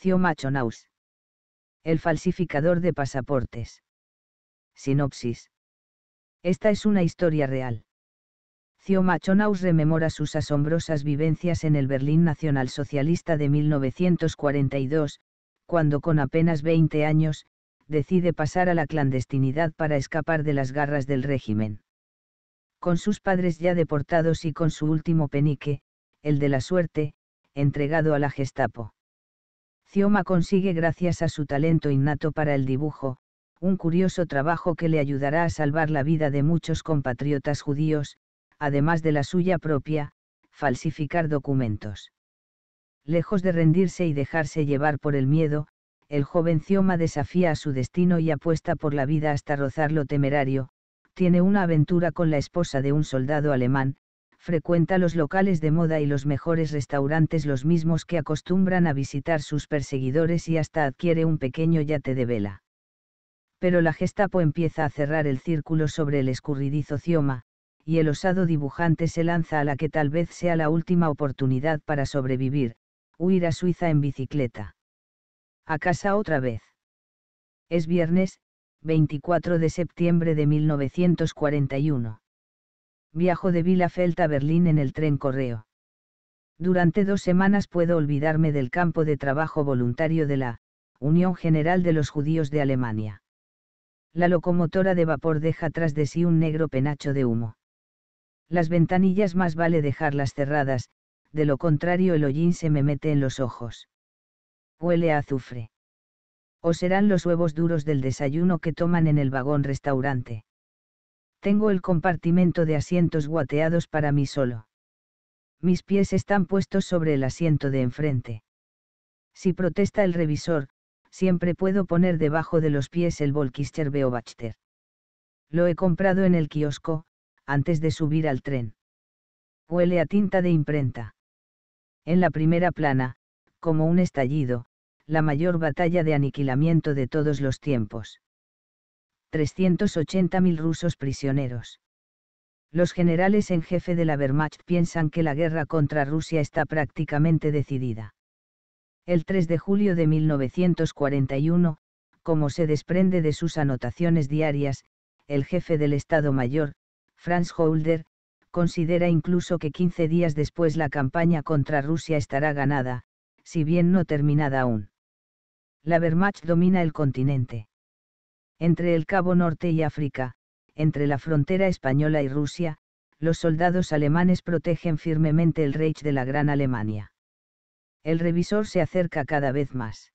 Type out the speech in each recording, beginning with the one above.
Cio Machonaus, El falsificador de pasaportes. Sinopsis. Esta es una historia real. Cio Machonaus rememora sus asombrosas vivencias en el Berlín nacionalsocialista de 1942, cuando con apenas 20 años, decide pasar a la clandestinidad para escapar de las garras del régimen. Con sus padres ya deportados y con su último penique, el de la suerte, entregado a la Gestapo. Cioma consigue gracias a su talento innato para el dibujo, un curioso trabajo que le ayudará a salvar la vida de muchos compatriotas judíos, además de la suya propia, falsificar documentos. Lejos de rendirse y dejarse llevar por el miedo, el joven Cioma desafía a su destino y apuesta por la vida hasta rozar lo temerario, tiene una aventura con la esposa de un soldado alemán, frecuenta los locales de moda y los mejores restaurantes los mismos que acostumbran a visitar sus perseguidores y hasta adquiere un pequeño yate de vela. Pero la Gestapo empieza a cerrar el círculo sobre el escurridizo cioma, y el osado dibujante se lanza a la que tal vez sea la última oportunidad para sobrevivir, huir a Suiza en bicicleta. A casa otra vez. Es viernes, 24 de septiembre de 1941 viajo de Bielefeld a Berlín en el tren correo. Durante dos semanas puedo olvidarme del campo de trabajo voluntario de la Unión General de los Judíos de Alemania. La locomotora de vapor deja tras de sí un negro penacho de humo. Las ventanillas más vale dejarlas cerradas, de lo contrario el hollín se me mete en los ojos. Huele a azufre. O serán los huevos duros del desayuno que toman en el vagón restaurante. Tengo el compartimento de asientos guateados para mí solo. Mis pies están puestos sobre el asiento de enfrente. Si protesta el revisor, siempre puedo poner debajo de los pies el Volkister Beobachter. Lo he comprado en el kiosco, antes de subir al tren. Huele a tinta de imprenta. En la primera plana, como un estallido, la mayor batalla de aniquilamiento de todos los tiempos. 380.000 rusos prisioneros. Los generales en jefe de la Wehrmacht piensan que la guerra contra Rusia está prácticamente decidida. El 3 de julio de 1941, como se desprende de sus anotaciones diarias, el jefe del Estado Mayor, Franz Holder, considera incluso que 15 días después la campaña contra Rusia estará ganada, si bien no terminada aún. La Wehrmacht domina el continente entre el Cabo Norte y África, entre la frontera española y Rusia, los soldados alemanes protegen firmemente el Reich de la Gran Alemania. El revisor se acerca cada vez más.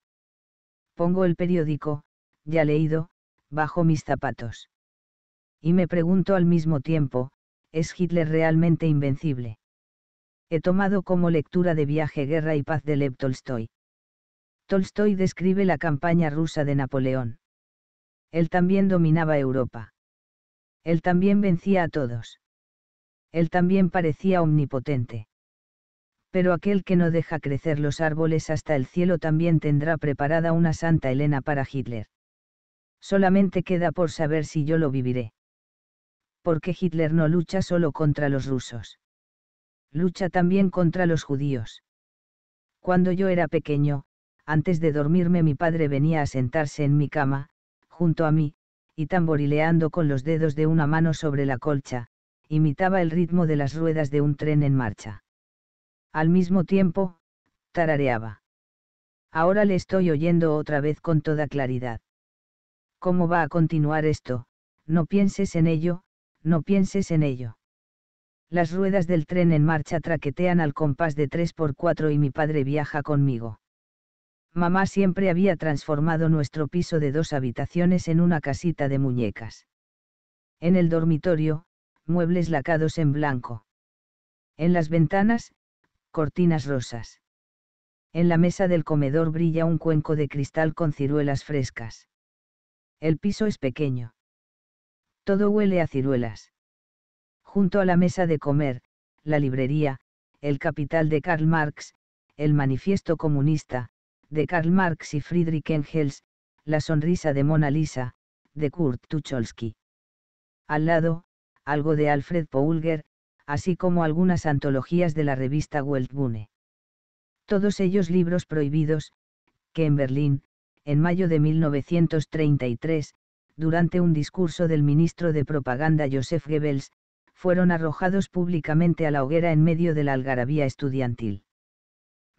Pongo el periódico, ya leído, bajo mis zapatos. Y me pregunto al mismo tiempo, ¿es Hitler realmente invencible? He tomado como lectura de Viaje, Guerra y Paz de Lev Tolstoy. Tolstoy describe la campaña rusa de Napoleón. Él también dominaba Europa. Él también vencía a todos. Él también parecía omnipotente. Pero aquel que no deja crecer los árboles hasta el cielo también tendrá preparada una Santa Elena para Hitler. Solamente queda por saber si yo lo viviré. Porque Hitler no lucha solo contra los rusos. Lucha también contra los judíos. Cuando yo era pequeño, antes de dormirme mi padre venía a sentarse en mi cama, junto a mí, y tamborileando con los dedos de una mano sobre la colcha, imitaba el ritmo de las ruedas de un tren en marcha. Al mismo tiempo, tarareaba. Ahora le estoy oyendo otra vez con toda claridad. ¿Cómo va a continuar esto? No pienses en ello, no pienses en ello. Las ruedas del tren en marcha traquetean al compás de tres por cuatro y mi padre viaja conmigo mamá siempre había transformado nuestro piso de dos habitaciones en una casita de muñecas. En el dormitorio, muebles lacados en blanco. En las ventanas, cortinas rosas. En la mesa del comedor brilla un cuenco de cristal con ciruelas frescas. El piso es pequeño. Todo huele a ciruelas. Junto a la mesa de comer, la librería, el capital de Karl Marx, el manifiesto comunista, de Karl Marx y Friedrich Engels, La sonrisa de Mona Lisa, de Kurt Tucholsky. Al lado, algo de Alfred Poulger, así como algunas antologías de la revista Weltbühne. Todos ellos libros prohibidos, que en Berlín, en mayo de 1933, durante un discurso del ministro de propaganda Joseph Goebbels, fueron arrojados públicamente a la hoguera en medio de la algarabía estudiantil.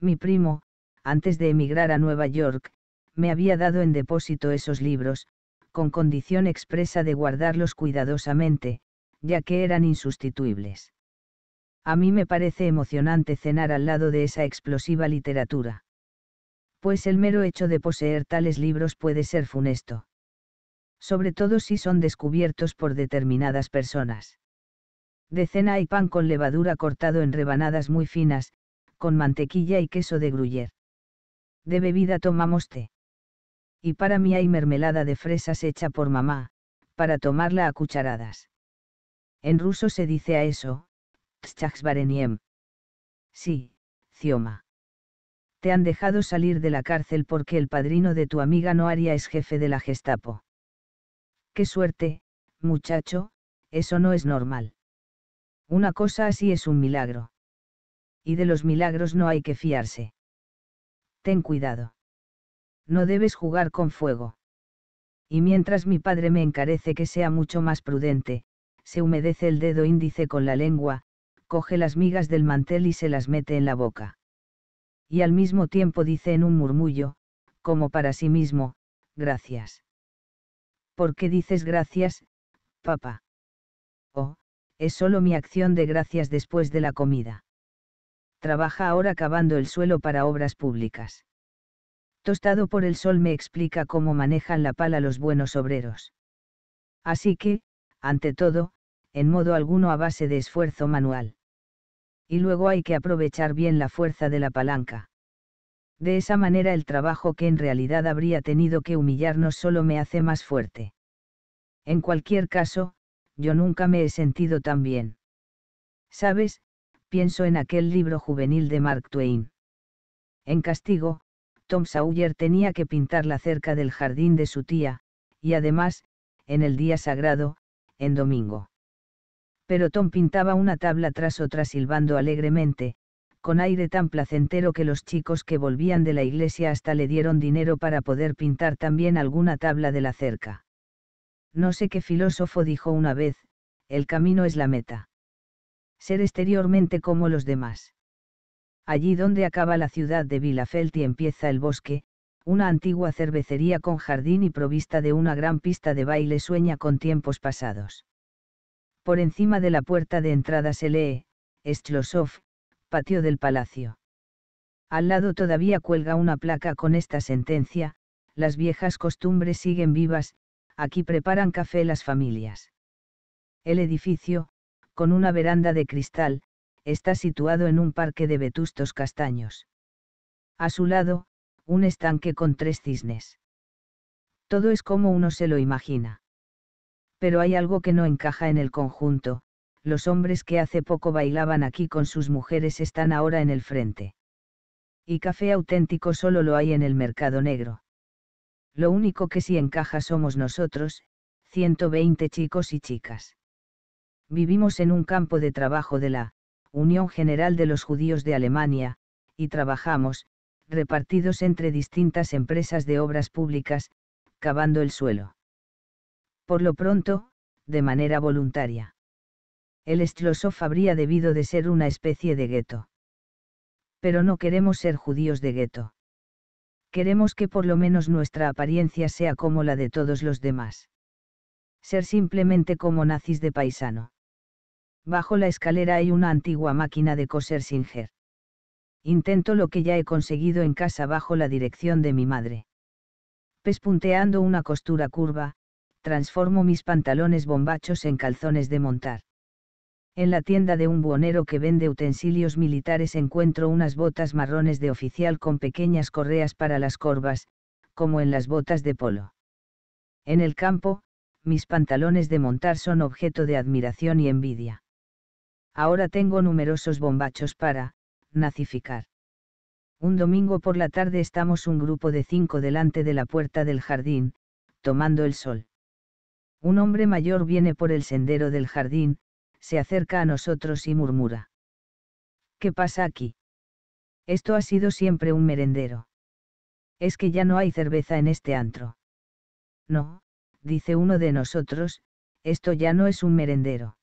Mi primo, antes de emigrar a Nueva York, me había dado en depósito esos libros, con condición expresa de guardarlos cuidadosamente, ya que eran insustituibles. A mí me parece emocionante cenar al lado de esa explosiva literatura. Pues el mero hecho de poseer tales libros puede ser funesto. Sobre todo si son descubiertos por determinadas personas. De cena hay pan con levadura cortado en rebanadas muy finas, con mantequilla y queso de gruyère de bebida tomamos té. Y para mí hay mermelada de fresas hecha por mamá, para tomarla a cucharadas. En ruso se dice a eso, tschachsvareniem. Sí, Cioma. Te han dejado salir de la cárcel porque el padrino de tu amiga Noaria es jefe de la Gestapo. Qué suerte, muchacho, eso no es normal. Una cosa así es un milagro. Y de los milagros no hay que fiarse. Ten cuidado. No debes jugar con fuego. Y mientras mi padre me encarece que sea mucho más prudente, se humedece el dedo índice con la lengua, coge las migas del mantel y se las mete en la boca. Y al mismo tiempo dice en un murmullo, como para sí mismo, gracias. ¿Por qué dices gracias, papá? Oh, es solo mi acción de gracias después de la comida trabaja ahora cavando el suelo para obras públicas. Tostado por el sol me explica cómo manejan la pala los buenos obreros. Así que, ante todo, en modo alguno a base de esfuerzo manual. Y luego hay que aprovechar bien la fuerza de la palanca. De esa manera el trabajo que en realidad habría tenido que humillarnos solo me hace más fuerte. En cualquier caso, yo nunca me he sentido tan bien. Sabes, pienso en aquel libro juvenil de Mark Twain. En castigo, Tom Sawyer tenía que pintar la cerca del jardín de su tía, y además, en el día sagrado, en domingo. Pero Tom pintaba una tabla tras otra silbando alegremente, con aire tan placentero que los chicos que volvían de la iglesia hasta le dieron dinero para poder pintar también alguna tabla de la cerca. No sé qué filósofo dijo una vez, el camino es la meta ser exteriormente como los demás. Allí donde acaba la ciudad de Vilafelti y empieza el bosque, una antigua cervecería con jardín y provista de una gran pista de baile sueña con tiempos pasados. Por encima de la puerta de entrada se lee, Estlosov, patio del palacio. Al lado todavía cuelga una placa con esta sentencia, las viejas costumbres siguen vivas, aquí preparan café las familias. El edificio, con una veranda de cristal, está situado en un parque de vetustos castaños. A su lado, un estanque con tres cisnes. Todo es como uno se lo imagina. Pero hay algo que no encaja en el conjunto, los hombres que hace poco bailaban aquí con sus mujeres están ahora en el frente. Y café auténtico solo lo hay en el mercado negro. Lo único que sí encaja somos nosotros, 120 chicos y chicas vivimos en un campo de trabajo de la Unión General de los Judíos de Alemania, y trabajamos, repartidos entre distintas empresas de obras públicas, cavando el suelo. Por lo pronto, de manera voluntaria. El Estlosov habría debido de ser una especie de gueto. Pero no queremos ser judíos de gueto. Queremos que por lo menos nuestra apariencia sea como la de todos los demás. Ser simplemente como nazis de paisano. Bajo la escalera hay una antigua máquina de coser Singer. Intento lo que ya he conseguido en casa bajo la dirección de mi madre. Pespunteando una costura curva, transformo mis pantalones bombachos en calzones de montar. En la tienda de un buonero que vende utensilios militares encuentro unas botas marrones de oficial con pequeñas correas para las corvas, como en las botas de polo. En el campo, mis pantalones de montar son objeto de admiración y envidia Ahora tengo numerosos bombachos para, nacificar. Un domingo por la tarde estamos un grupo de cinco delante de la puerta del jardín, tomando el sol. Un hombre mayor viene por el sendero del jardín, se acerca a nosotros y murmura. ¿Qué pasa aquí? Esto ha sido siempre un merendero. Es que ya no hay cerveza en este antro. No, dice uno de nosotros, esto ya no es un merendero.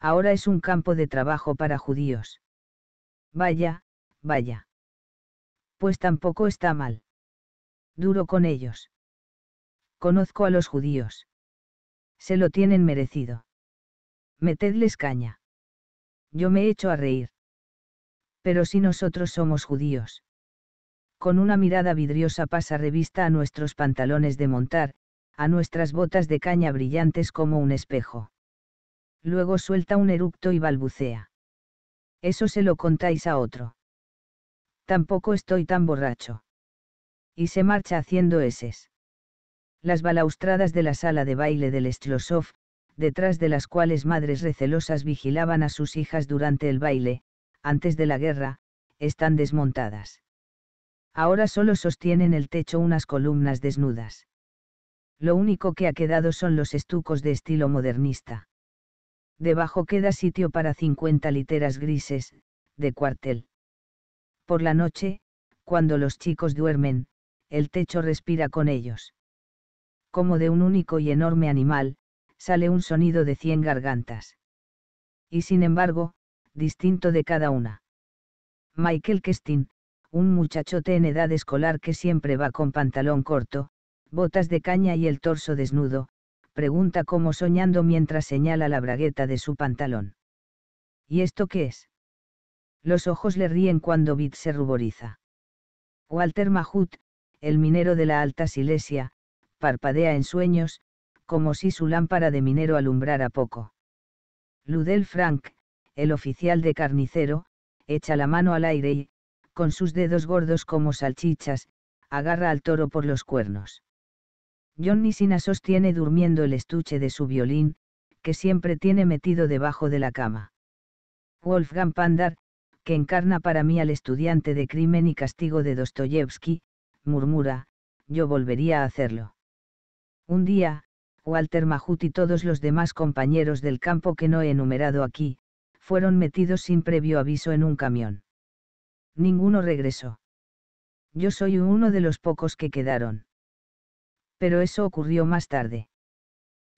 Ahora es un campo de trabajo para judíos. Vaya, vaya. Pues tampoco está mal. Duro con ellos. Conozco a los judíos. Se lo tienen merecido. Metedles caña. Yo me echo a reír. Pero si nosotros somos judíos. Con una mirada vidriosa pasa revista a nuestros pantalones de montar, a nuestras botas de caña brillantes como un espejo. Luego suelta un eructo y balbucea. Eso se lo contáis a otro. Tampoco estoy tan borracho. Y se marcha haciendo eses. Las balaustradas de la sala de baile del Estlosov, detrás de las cuales madres recelosas vigilaban a sus hijas durante el baile, antes de la guerra, están desmontadas. Ahora solo sostienen el techo unas columnas desnudas. Lo único que ha quedado son los estucos de estilo modernista. Debajo queda sitio para 50 literas grises, de cuartel. Por la noche, cuando los chicos duermen, el techo respira con ellos. Como de un único y enorme animal, sale un sonido de 100 gargantas. Y sin embargo, distinto de cada una. Michael Kestin, un muchachote en edad escolar que siempre va con pantalón corto, botas de caña y el torso desnudo, pregunta como soñando mientras señala la bragueta de su pantalón. ¿Y esto qué es? Los ojos le ríen cuando Bit se ruboriza. Walter Mahut, el minero de la Alta Silesia, parpadea en sueños, como si su lámpara de minero alumbrara poco. Ludel Frank, el oficial de carnicero, echa la mano al aire y, con sus dedos gordos como salchichas, agarra al toro por los cuernos. Johnny Sina sostiene durmiendo el estuche de su violín, que siempre tiene metido debajo de la cama. Wolfgang Pandar, que encarna para mí al estudiante de crimen y castigo de Dostoyevsky, murmura, yo volvería a hacerlo. Un día, Walter Mahut y todos los demás compañeros del campo que no he enumerado aquí, fueron metidos sin previo aviso en un camión. Ninguno regresó. Yo soy uno de los pocos que quedaron pero eso ocurrió más tarde.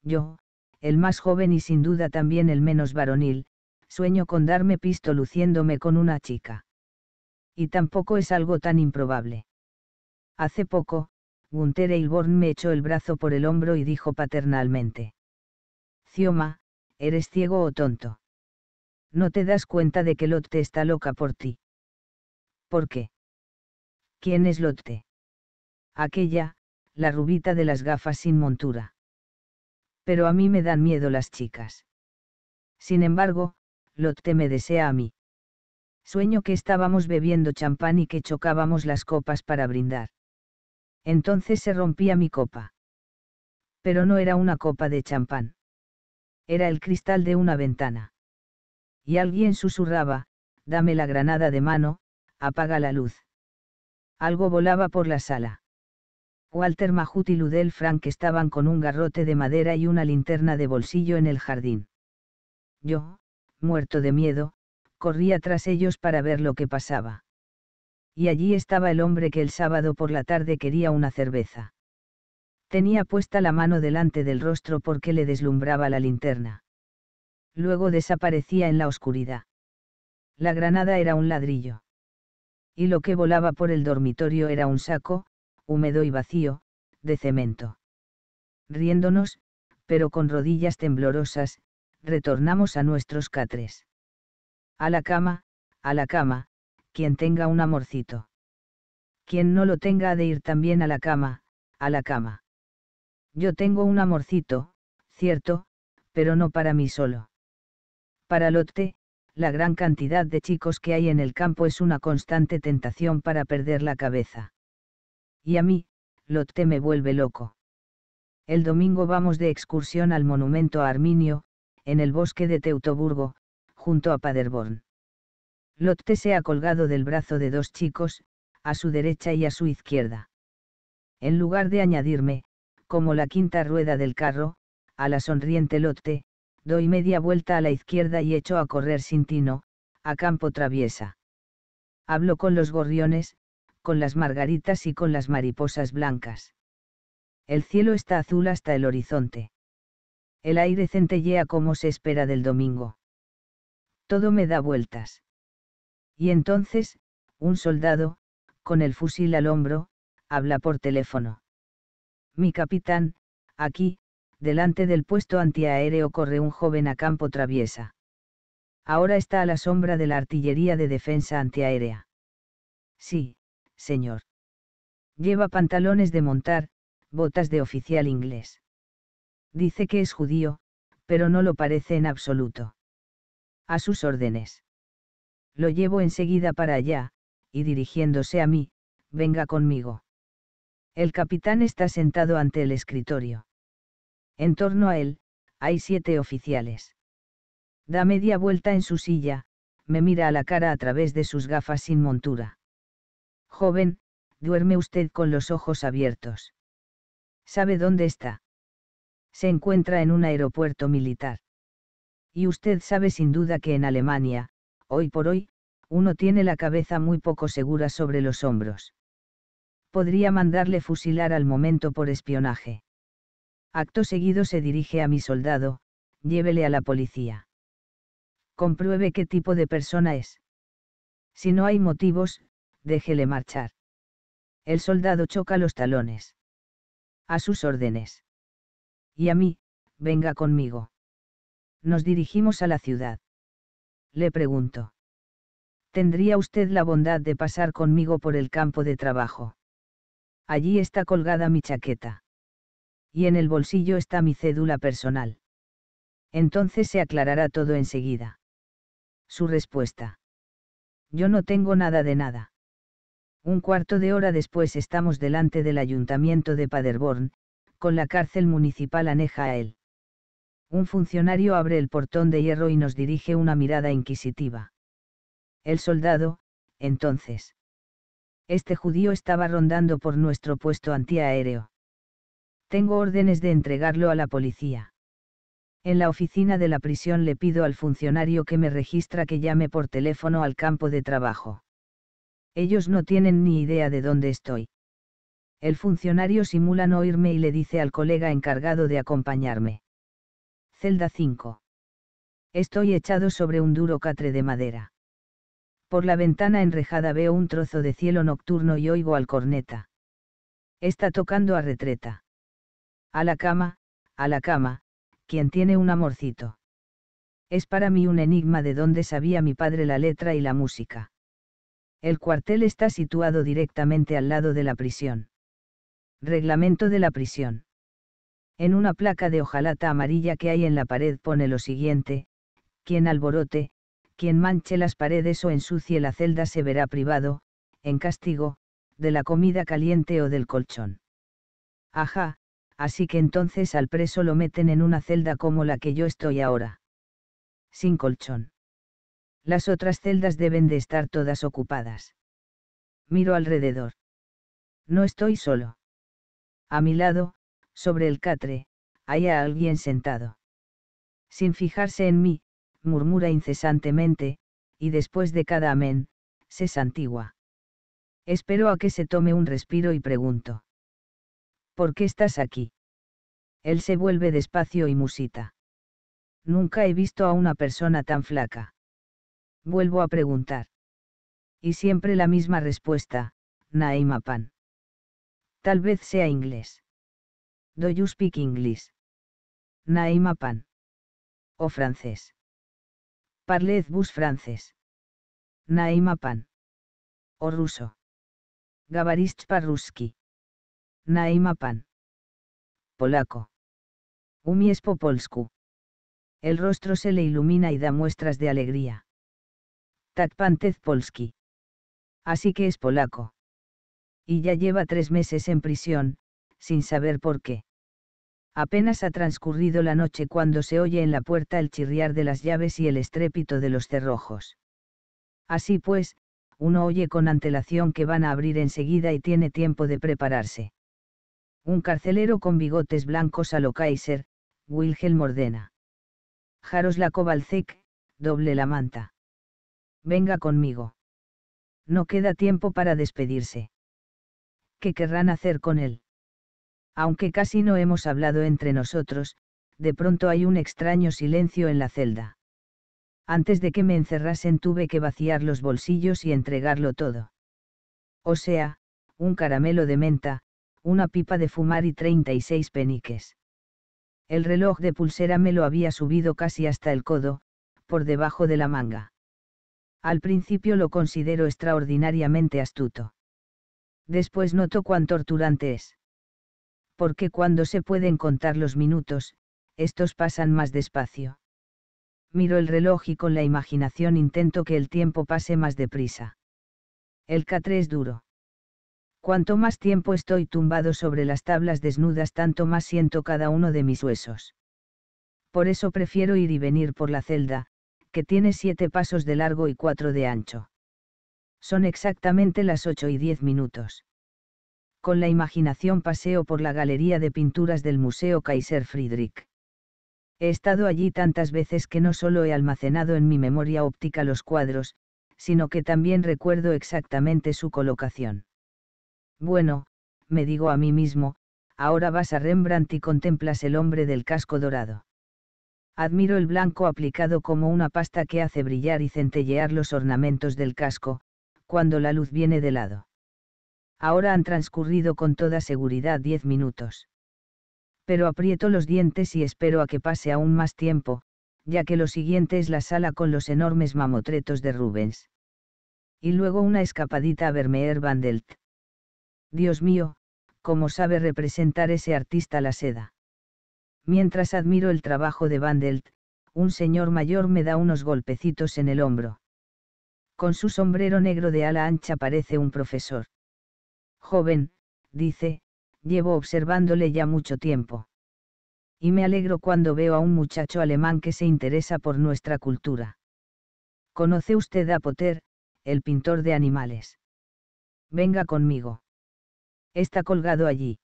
Yo, el más joven y sin duda también el menos varonil, sueño con darme pisto luciéndome con una chica. Y tampoco es algo tan improbable. Hace poco, Gunther Eilborn me echó el brazo por el hombro y dijo paternalmente. Cioma, ¿eres ciego o tonto? No te das cuenta de que Lotte está loca por ti. ¿Por qué? ¿Quién es Lotte? Aquella, la rubita de las gafas sin montura. Pero a mí me dan miedo las chicas. Sin embargo, Lotte me desea a mí. Sueño que estábamos bebiendo champán y que chocábamos las copas para brindar. Entonces se rompía mi copa. Pero no era una copa de champán. Era el cristal de una ventana. Y alguien susurraba, dame la granada de mano, apaga la luz. Algo volaba por la sala. Walter Mahut y Ludel Frank estaban con un garrote de madera y una linterna de bolsillo en el jardín. Yo, muerto de miedo, corría tras ellos para ver lo que pasaba. Y allí estaba el hombre que el sábado por la tarde quería una cerveza. Tenía puesta la mano delante del rostro porque le deslumbraba la linterna. Luego desaparecía en la oscuridad. La granada era un ladrillo. Y lo que volaba por el dormitorio era un saco, húmedo y vacío, de cemento. Riéndonos, pero con rodillas temblorosas, retornamos a nuestros catres. A la cama, a la cama, quien tenga un amorcito. Quien no lo tenga ha de ir también a la cama, a la cama. Yo tengo un amorcito, cierto, pero no para mí solo. Para Lotte, la gran cantidad de chicos que hay en el campo es una constante tentación para perder la cabeza y a mí, Lotte me vuelve loco. El domingo vamos de excursión al monumento a Arminio, en el bosque de Teutoburgo, junto a Paderborn. Lotte se ha colgado del brazo de dos chicos, a su derecha y a su izquierda. En lugar de añadirme, como la quinta rueda del carro, a la sonriente Lotte, doy media vuelta a la izquierda y echo a correr sin tino, a campo traviesa. Hablo con los gorriones, con las margaritas y con las mariposas blancas. El cielo está azul hasta el horizonte. El aire centellea como se espera del domingo. Todo me da vueltas. Y entonces, un soldado, con el fusil al hombro, habla por teléfono. Mi capitán, aquí, delante del puesto antiaéreo corre un joven a campo traviesa. Ahora está a la sombra de la artillería de defensa antiaérea. Sí, señor. Lleva pantalones de montar, botas de oficial inglés. Dice que es judío, pero no lo parece en absoluto. A sus órdenes. Lo llevo enseguida para allá, y dirigiéndose a mí, venga conmigo. El capitán está sentado ante el escritorio. En torno a él, hay siete oficiales. Da media vuelta en su silla, me mira a la cara a través de sus gafas sin montura. Joven, duerme usted con los ojos abiertos. ¿Sabe dónde está? Se encuentra en un aeropuerto militar. Y usted sabe sin duda que en Alemania, hoy por hoy, uno tiene la cabeza muy poco segura sobre los hombros. Podría mandarle fusilar al momento por espionaje. Acto seguido se dirige a mi soldado, llévele a la policía. Compruebe qué tipo de persona es. Si no hay motivos, déjele marchar. El soldado choca los talones. A sus órdenes. Y a mí, venga conmigo. Nos dirigimos a la ciudad. Le pregunto. ¿Tendría usted la bondad de pasar conmigo por el campo de trabajo? Allí está colgada mi chaqueta. Y en el bolsillo está mi cédula personal. Entonces se aclarará todo enseguida. Su respuesta. Yo no tengo nada de nada. Un cuarto de hora después estamos delante del ayuntamiento de Paderborn, con la cárcel municipal aneja a él. Un funcionario abre el portón de hierro y nos dirige una mirada inquisitiva. El soldado, entonces. Este judío estaba rondando por nuestro puesto antiaéreo. Tengo órdenes de entregarlo a la policía. En la oficina de la prisión le pido al funcionario que me registra que llame por teléfono al campo de trabajo. Ellos no tienen ni idea de dónde estoy. El funcionario simula no oírme y le dice al colega encargado de acompañarme. Celda 5. Estoy echado sobre un duro catre de madera. Por la ventana enrejada veo un trozo de cielo nocturno y oigo al corneta. Está tocando a retreta. A la cama, a la cama, quien tiene un amorcito. Es para mí un enigma de dónde sabía mi padre la letra y la música. El cuartel está situado directamente al lado de la prisión. Reglamento de la prisión. En una placa de hojalata amarilla que hay en la pared pone lo siguiente, quien alborote, quien manche las paredes o ensucie la celda se verá privado, en castigo, de la comida caliente o del colchón. Ajá, así que entonces al preso lo meten en una celda como la que yo estoy ahora. Sin colchón. Las otras celdas deben de estar todas ocupadas. Miro alrededor. No estoy solo. A mi lado, sobre el catre, hay a alguien sentado. Sin fijarse en mí, murmura incesantemente, y después de cada amén, se santigua. Espero a que se tome un respiro y pregunto. ¿Por qué estás aquí? Él se vuelve despacio y musita. Nunca he visto a una persona tan flaca. Vuelvo a preguntar. Y siempre la misma respuesta, Naima Pan. Tal vez sea inglés. Do you speak English? Naima Pan. O francés. Parlez-vous francés. Naima Pan. O ruso. Gabarist Parruski. Naima Pan. Polaco. Umiespo polsku. El rostro se le ilumina y da muestras de alegría. Tak Pantez Polski. Así que es polaco. Y ya lleva tres meses en prisión, sin saber por qué. Apenas ha transcurrido la noche cuando se oye en la puerta el chirriar de las llaves y el estrépito de los cerrojos. Así pues, uno oye con antelación que van a abrir enseguida y tiene tiempo de prepararse. Un carcelero con bigotes blancos a lo Kaiser, Wilhelm Ordena. Jaroslav Kovalcek, doble la manta. Venga conmigo. No queda tiempo para despedirse. ¿Qué querrán hacer con él? Aunque casi no hemos hablado entre nosotros, de pronto hay un extraño silencio en la celda. Antes de que me encerrasen tuve que vaciar los bolsillos y entregarlo todo. O sea, un caramelo de menta, una pipa de fumar y 36 peniques. El reloj de pulsera me lo había subido casi hasta el codo, por debajo de la manga. Al principio lo considero extraordinariamente astuto. Después noto cuán torturante es. Porque cuando se pueden contar los minutos, estos pasan más despacio. Miro el reloj y con la imaginación intento que el tiempo pase más deprisa. El catre es duro. Cuanto más tiempo estoy tumbado sobre las tablas desnudas, tanto más siento cada uno de mis huesos. Por eso prefiero ir y venir por la celda, que tiene siete pasos de largo y cuatro de ancho. Son exactamente las ocho y diez minutos. Con la imaginación paseo por la galería de pinturas del Museo Kaiser Friedrich. He estado allí tantas veces que no solo he almacenado en mi memoria óptica los cuadros, sino que también recuerdo exactamente su colocación. Bueno, me digo a mí mismo, ahora vas a Rembrandt y contemplas el hombre del casco dorado. Admiro el blanco aplicado como una pasta que hace brillar y centellear los ornamentos del casco, cuando la luz viene de lado. Ahora han transcurrido con toda seguridad diez minutos. Pero aprieto los dientes y espero a que pase aún más tiempo, ya que lo siguiente es la sala con los enormes mamotretos de Rubens. Y luego una escapadita a Vermeer Van Delt. Dios mío, cómo sabe representar ese artista la seda mientras admiro el trabajo de Vandelt, un señor mayor me da unos golpecitos en el hombro. Con su sombrero negro de ala ancha parece un profesor. Joven, dice, llevo observándole ya mucho tiempo. Y me alegro cuando veo a un muchacho alemán que se interesa por nuestra cultura. ¿Conoce usted a Potter, el pintor de animales? Venga conmigo. Está colgado allí.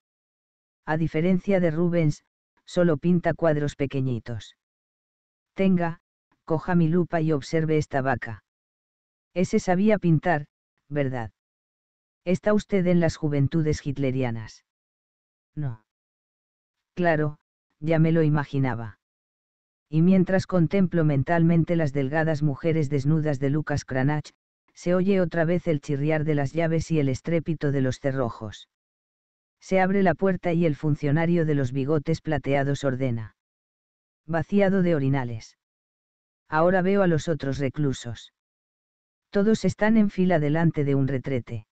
A diferencia de Rubens, solo pinta cuadros pequeñitos. Tenga, coja mi lupa y observe esta vaca. Ese sabía pintar, ¿verdad? ¿Está usted en las juventudes hitlerianas? No. Claro, ya me lo imaginaba. Y mientras contemplo mentalmente las delgadas mujeres desnudas de Lucas Cranach, se oye otra vez el chirriar de las llaves y el estrépito de los cerrojos. Se abre la puerta y el funcionario de los bigotes plateados ordena. Vaciado de orinales. Ahora veo a los otros reclusos. Todos están en fila delante de un retrete.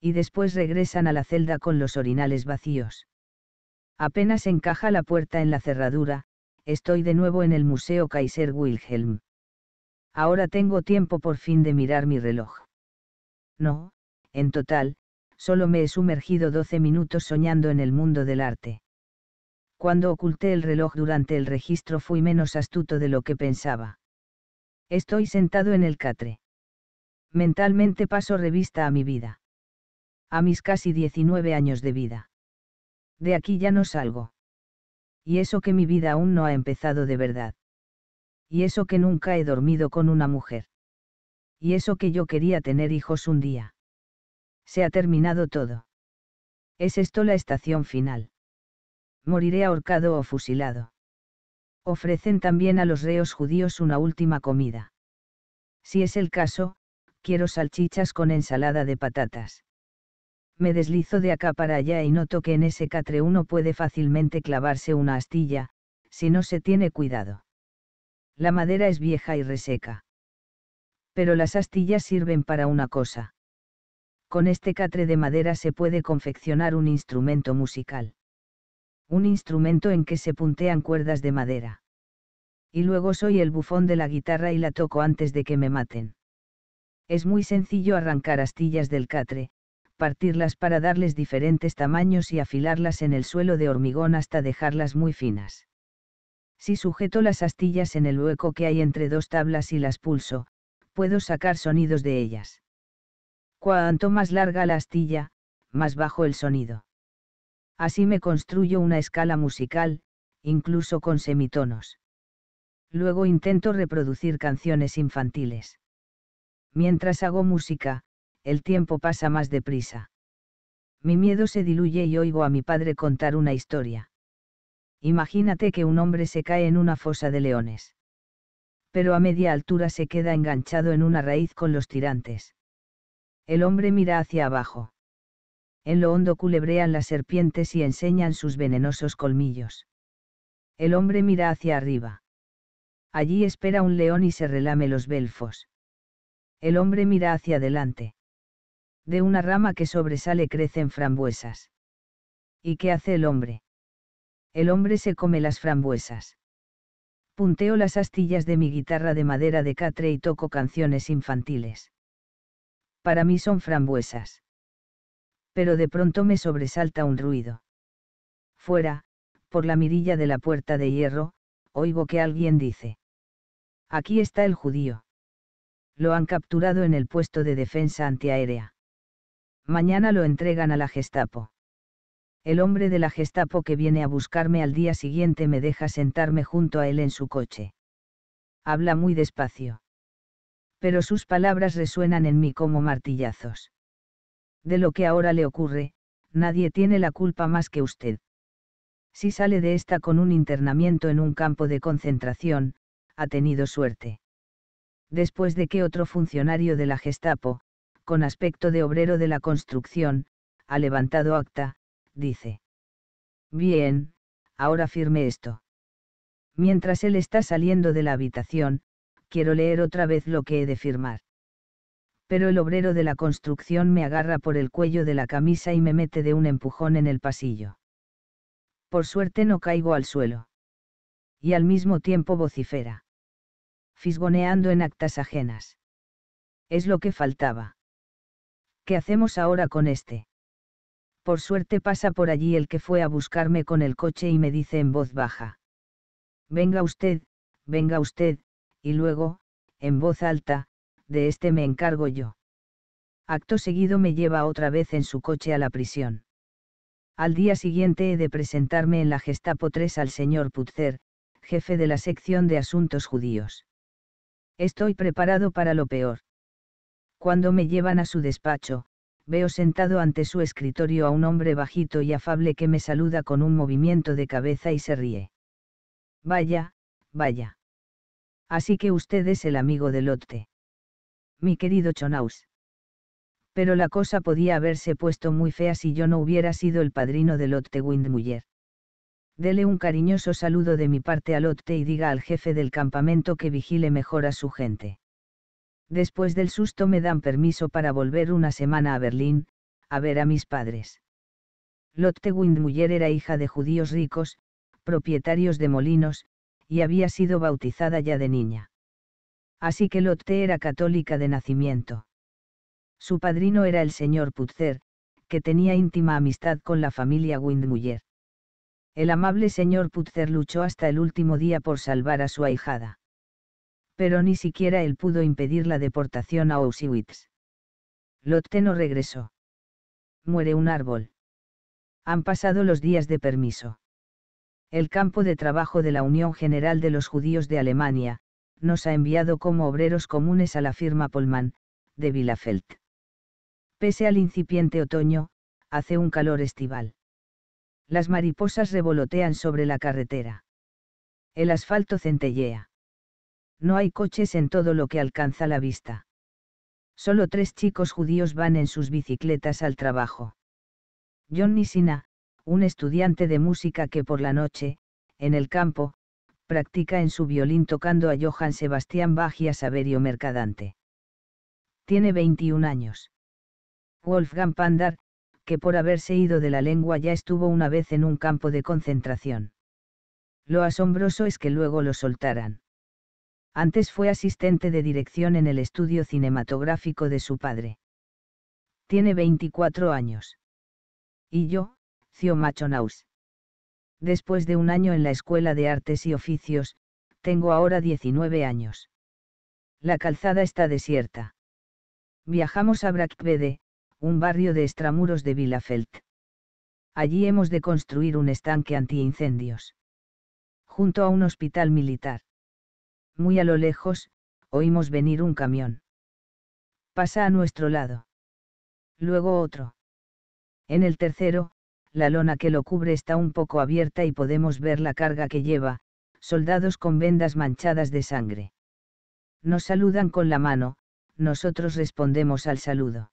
Y después regresan a la celda con los orinales vacíos. Apenas encaja la puerta en la cerradura, estoy de nuevo en el Museo Kaiser Wilhelm. Ahora tengo tiempo por fin de mirar mi reloj. No, en total, solo me he sumergido 12 minutos soñando en el mundo del arte. Cuando oculté el reloj durante el registro fui menos astuto de lo que pensaba. Estoy sentado en el catre. Mentalmente paso revista a mi vida. A mis casi 19 años de vida. De aquí ya no salgo. Y eso que mi vida aún no ha empezado de verdad. Y eso que nunca he dormido con una mujer. Y eso que yo quería tener hijos un día se ha terminado todo. ¿Es esto la estación final? Moriré ahorcado o fusilado. Ofrecen también a los reos judíos una última comida. Si es el caso, quiero salchichas con ensalada de patatas. Me deslizo de acá para allá y noto que en ese catre uno puede fácilmente clavarse una astilla, si no se tiene cuidado. La madera es vieja y reseca. Pero las astillas sirven para una cosa. Con este catre de madera se puede confeccionar un instrumento musical. Un instrumento en que se puntean cuerdas de madera. Y luego soy el bufón de la guitarra y la toco antes de que me maten. Es muy sencillo arrancar astillas del catre, partirlas para darles diferentes tamaños y afilarlas en el suelo de hormigón hasta dejarlas muy finas. Si sujeto las astillas en el hueco que hay entre dos tablas y las pulso, puedo sacar sonidos de ellas. Cuanto más larga la astilla, más bajo el sonido. Así me construyo una escala musical, incluso con semitonos. Luego intento reproducir canciones infantiles. Mientras hago música, el tiempo pasa más deprisa. Mi miedo se diluye y oigo a mi padre contar una historia. Imagínate que un hombre se cae en una fosa de leones. Pero a media altura se queda enganchado en una raíz con los tirantes. El hombre mira hacia abajo. En lo hondo culebrean las serpientes y enseñan sus venenosos colmillos. El hombre mira hacia arriba. Allí espera un león y se relame los belfos. El hombre mira hacia adelante. De una rama que sobresale crecen frambuesas. ¿Y qué hace el hombre? El hombre se come las frambuesas. Punteo las astillas de mi guitarra de madera de catre y toco canciones infantiles para mí son frambuesas. Pero de pronto me sobresalta un ruido. Fuera, por la mirilla de la puerta de hierro, oigo que alguien dice. Aquí está el judío. Lo han capturado en el puesto de defensa antiaérea. Mañana lo entregan a la Gestapo. El hombre de la Gestapo que viene a buscarme al día siguiente me deja sentarme junto a él en su coche. Habla muy despacio pero sus palabras resuenan en mí como martillazos. De lo que ahora le ocurre, nadie tiene la culpa más que usted. Si sale de esta con un internamiento en un campo de concentración, ha tenido suerte. Después de que otro funcionario de la Gestapo, con aspecto de obrero de la construcción, ha levantado acta, dice. Bien, ahora firme esto. Mientras él está saliendo de la habitación, quiero leer otra vez lo que he de firmar. Pero el obrero de la construcción me agarra por el cuello de la camisa y me mete de un empujón en el pasillo. Por suerte no caigo al suelo. Y al mismo tiempo vocifera. Fisgoneando en actas ajenas. Es lo que faltaba. ¿Qué hacemos ahora con este? Por suerte pasa por allí el que fue a buscarme con el coche y me dice en voz baja. Venga usted, venga usted, y luego, en voz alta, de este me encargo yo. Acto seguido me lleva otra vez en su coche a la prisión. Al día siguiente he de presentarme en la Gestapo 3 al señor Putzer, jefe de la sección de asuntos judíos. Estoy preparado para lo peor. Cuando me llevan a su despacho, veo sentado ante su escritorio a un hombre bajito y afable que me saluda con un movimiento de cabeza y se ríe. Vaya, vaya. Así que usted es el amigo de Lotte. Mi querido Chonaus. Pero la cosa podía haberse puesto muy fea si yo no hubiera sido el padrino de Lotte Windmuller. Dele un cariñoso saludo de mi parte a Lotte y diga al jefe del campamento que vigile mejor a su gente. Después del susto me dan permiso para volver una semana a Berlín, a ver a mis padres. Lotte Windmuller era hija de judíos ricos, propietarios de molinos, y había sido bautizada ya de niña. Así que Lotte era católica de nacimiento. Su padrino era el señor Putzer, que tenía íntima amistad con la familia Windmuller. El amable señor Putzer luchó hasta el último día por salvar a su ahijada. Pero ni siquiera él pudo impedir la deportación a Auschwitz. Lotte no regresó. Muere un árbol. Han pasado los días de permiso el campo de trabajo de la Unión General de los Judíos de Alemania, nos ha enviado como obreros comunes a la firma Polman, de Bielefeld. Pese al incipiente otoño, hace un calor estival. Las mariposas revolotean sobre la carretera. El asfalto centellea. No hay coches en todo lo que alcanza la vista. Solo tres chicos judíos van en sus bicicletas al trabajo. John y Sina, un estudiante de música que por la noche, en el campo, practica en su violín tocando a Johann Sebastián Bach y a Saverio Mercadante. Tiene 21 años. Wolfgang Pandar, que por haberse ido de la lengua ya estuvo una vez en un campo de concentración. Lo asombroso es que luego lo soltaran. Antes fue asistente de dirección en el estudio cinematográfico de su padre. Tiene 24 años. Y yo, Machonaus. Después de un año en la Escuela de Artes y Oficios, tengo ahora 19 años. La calzada está desierta. Viajamos a Brackbede, un barrio de extramuros de Bielefeld. Allí hemos de construir un estanque antiincendios. Junto a un hospital militar. Muy a lo lejos, oímos venir un camión. Pasa a nuestro lado. Luego otro. En el tercero, la lona que lo cubre está un poco abierta y podemos ver la carga que lleva, soldados con vendas manchadas de sangre. Nos saludan con la mano, nosotros respondemos al saludo.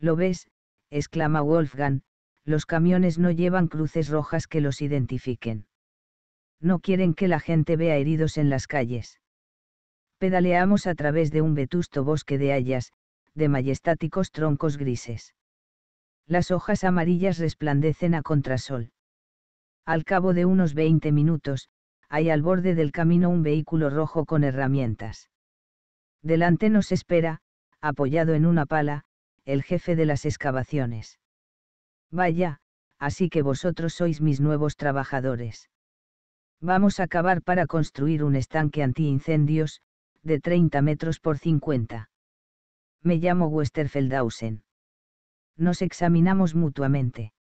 ¿Lo ves? exclama Wolfgang, los camiones no llevan cruces rojas que los identifiquen. No quieren que la gente vea heridos en las calles. Pedaleamos a través de un vetusto bosque de hayas, de majestáticos troncos grises las hojas amarillas resplandecen a contrasol. Al cabo de unos 20 minutos, hay al borde del camino un vehículo rojo con herramientas. Delante nos espera, apoyado en una pala, el jefe de las excavaciones. Vaya, así que vosotros sois mis nuevos trabajadores. Vamos a acabar para construir un estanque antiincendios, de 30 metros por 50. Me llamo Westerfeldhausen nos examinamos mutuamente.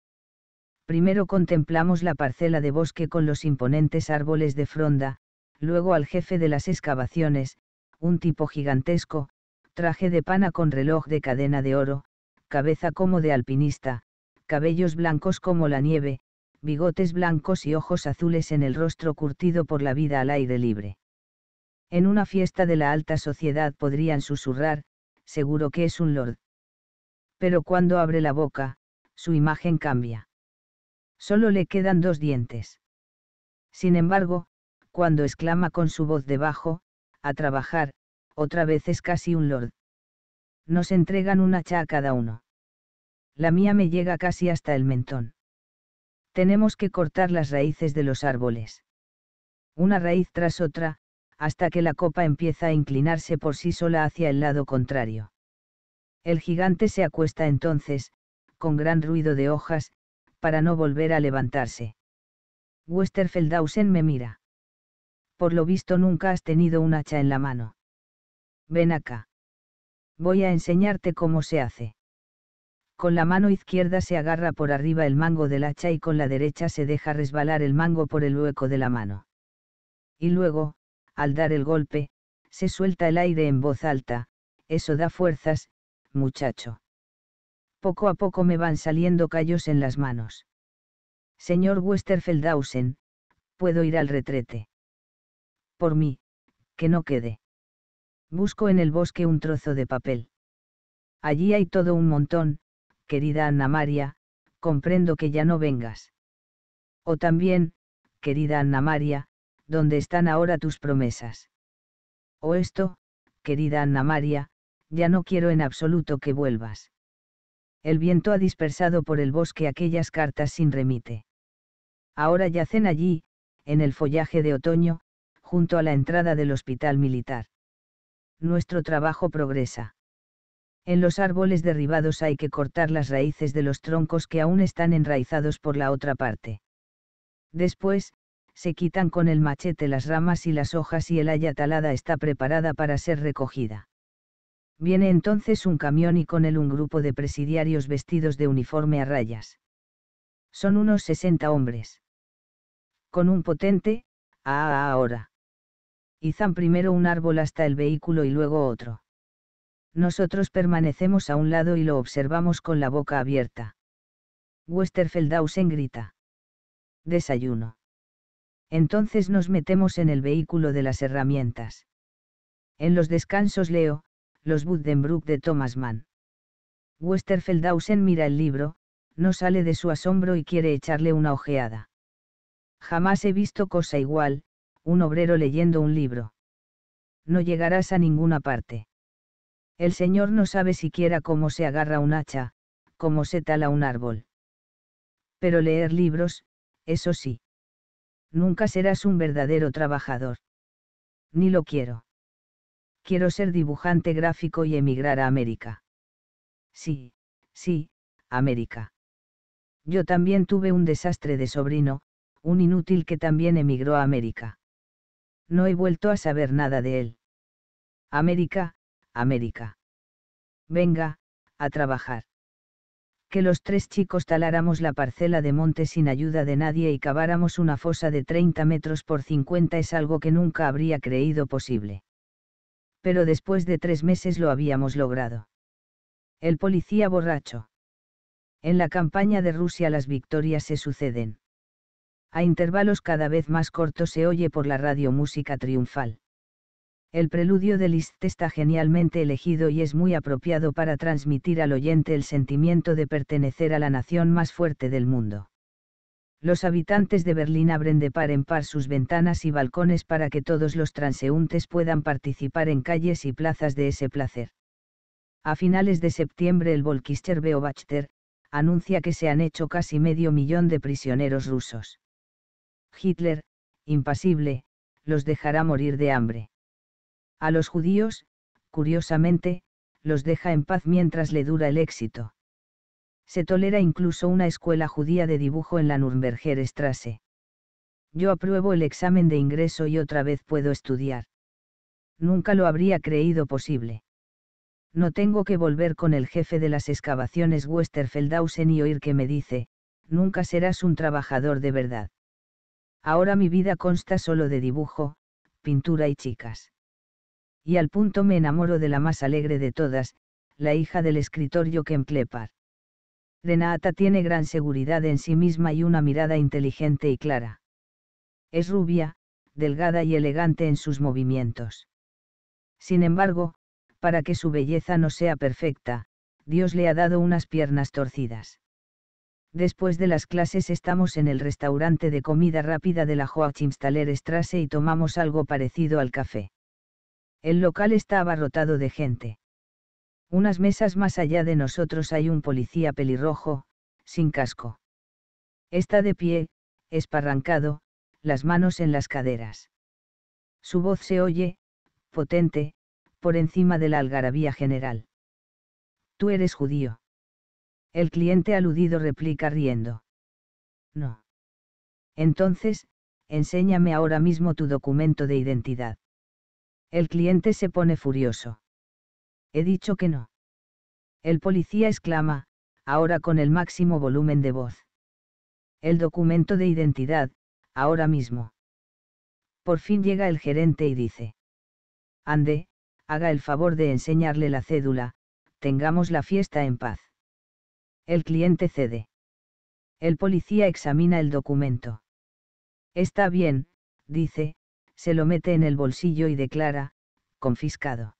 Primero contemplamos la parcela de bosque con los imponentes árboles de fronda, luego al jefe de las excavaciones, un tipo gigantesco, traje de pana con reloj de cadena de oro, cabeza como de alpinista, cabellos blancos como la nieve, bigotes blancos y ojos azules en el rostro curtido por la vida al aire libre. En una fiesta de la alta sociedad podrían susurrar, seguro que es un lord pero cuando abre la boca, su imagen cambia. Solo le quedan dos dientes. Sin embargo, cuando exclama con su voz debajo, a trabajar, otra vez es casi un lord. Nos entregan un hacha a cada uno. La mía me llega casi hasta el mentón. Tenemos que cortar las raíces de los árboles. Una raíz tras otra, hasta que la copa empieza a inclinarse por sí sola hacia el lado contrario. El gigante se acuesta entonces, con gran ruido de hojas, para no volver a levantarse. Westerfeldhausen me mira. Por lo visto nunca has tenido un hacha en la mano. Ven acá. Voy a enseñarte cómo se hace. Con la mano izquierda se agarra por arriba el mango del hacha y con la derecha se deja resbalar el mango por el hueco de la mano. Y luego, al dar el golpe, se suelta el aire en voz alta, eso da fuerzas, muchacho. Poco a poco me van saliendo callos en las manos. Señor Westerfeldhausen, puedo ir al retrete. Por mí, que no quede. Busco en el bosque un trozo de papel. Allí hay todo un montón, querida Ana María, comprendo que ya no vengas. O también, querida Ana María, ¿dónde están ahora tus promesas? O esto, querida Ana María, ya no quiero en absoluto que vuelvas. El viento ha dispersado por el bosque aquellas cartas sin remite. Ahora yacen allí, en el follaje de otoño, junto a la entrada del hospital militar. Nuestro trabajo progresa. En los árboles derribados hay que cortar las raíces de los troncos que aún están enraizados por la otra parte. Después, se quitan con el machete las ramas y las hojas y el haya talada está preparada para ser recogida. Viene entonces un camión y con él un grupo de presidiarios vestidos de uniforme a rayas. Son unos 60 hombres. Con un potente, ah, ah, ah, ahora. Izan primero un árbol hasta el vehículo y luego otro. Nosotros permanecemos a un lado y lo observamos con la boca abierta. Westerfeldhausen grita. Desayuno. Entonces nos metemos en el vehículo de las herramientas. En los descansos leo, los Buddenbrook de Thomas Mann. Westerfeldhausen mira el libro, no sale de su asombro y quiere echarle una ojeada. Jamás he visto cosa igual, un obrero leyendo un libro. No llegarás a ninguna parte. El señor no sabe siquiera cómo se agarra un hacha, cómo se tala un árbol. Pero leer libros, eso sí. Nunca serás un verdadero trabajador. Ni lo quiero. Quiero ser dibujante gráfico y emigrar a América. Sí, sí, América. Yo también tuve un desastre de sobrino, un inútil que también emigró a América. No he vuelto a saber nada de él. América, América. Venga, a trabajar. Que los tres chicos taláramos la parcela de monte sin ayuda de nadie y caváramos una fosa de 30 metros por 50 es algo que nunca habría creído posible pero después de tres meses lo habíamos logrado. El policía borracho. En la campaña de Rusia las victorias se suceden. A intervalos cada vez más cortos se oye por la radio música triunfal. El preludio de Liszt está genialmente elegido y es muy apropiado para transmitir al oyente el sentimiento de pertenecer a la nación más fuerte del mundo. Los habitantes de Berlín abren de par en par sus ventanas y balcones para que todos los transeúntes puedan participar en calles y plazas de ese placer. A finales de septiembre el Volkischer Beobachter, anuncia que se han hecho casi medio millón de prisioneros rusos. Hitler, impasible, los dejará morir de hambre. A los judíos, curiosamente, los deja en paz mientras le dura el éxito. Se tolera incluso una escuela judía de dibujo en la Nürnberger Strasse. Yo apruebo el examen de ingreso y otra vez puedo estudiar. Nunca lo habría creído posible. No tengo que volver con el jefe de las excavaciones Westerfeldhausen y oír que me dice, nunca serás un trabajador de verdad. Ahora mi vida consta solo de dibujo, pintura y chicas. Y al punto me enamoro de la más alegre de todas, la hija del escritor Joachim Renata tiene gran seguridad en sí misma y una mirada inteligente y clara. Es rubia, delgada y elegante en sus movimientos. Sin embargo, para que su belleza no sea perfecta, Dios le ha dado unas piernas torcidas. Después de las clases estamos en el restaurante de comida rápida de la Joachimstaller Strasse y tomamos algo parecido al café. El local está abarrotado de gente. Unas mesas más allá de nosotros hay un policía pelirrojo, sin casco. Está de pie, esparrancado, las manos en las caderas. Su voz se oye, potente, por encima de la algarabía general. Tú eres judío. El cliente aludido replica riendo. No. Entonces, enséñame ahora mismo tu documento de identidad. El cliente se pone furioso. He dicho que no. El policía exclama, ahora con el máximo volumen de voz. El documento de identidad, ahora mismo. Por fin llega el gerente y dice. Ande, haga el favor de enseñarle la cédula, tengamos la fiesta en paz. El cliente cede. El policía examina el documento. Está bien, dice, se lo mete en el bolsillo y declara, confiscado.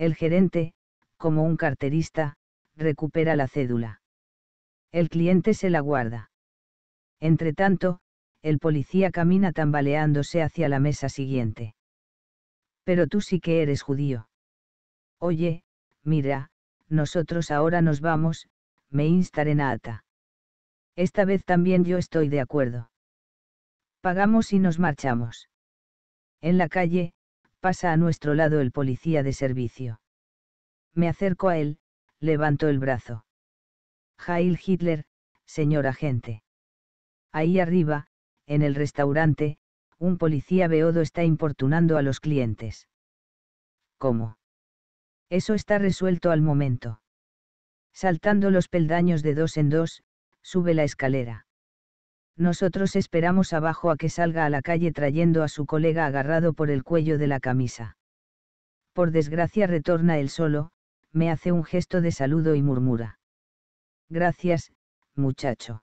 El gerente, como un carterista, recupera la cédula. El cliente se la guarda. Entretanto, el policía camina tambaleándose hacia la mesa siguiente. Pero tú sí que eres judío. Oye, mira, nosotros ahora nos vamos, me en ata Esta vez también yo estoy de acuerdo. Pagamos y nos marchamos. En la calle, Pasa a nuestro lado el policía de servicio. Me acerco a él, levanto el brazo. «Jail Hitler, señor agente. Ahí arriba, en el restaurante, un policía beodo está importunando a los clientes. ¿Cómo? Eso está resuelto al momento. Saltando los peldaños de dos en dos, sube la escalera. Nosotros esperamos abajo a que salga a la calle trayendo a su colega agarrado por el cuello de la camisa. Por desgracia retorna él solo, me hace un gesto de saludo y murmura. Gracias, muchacho.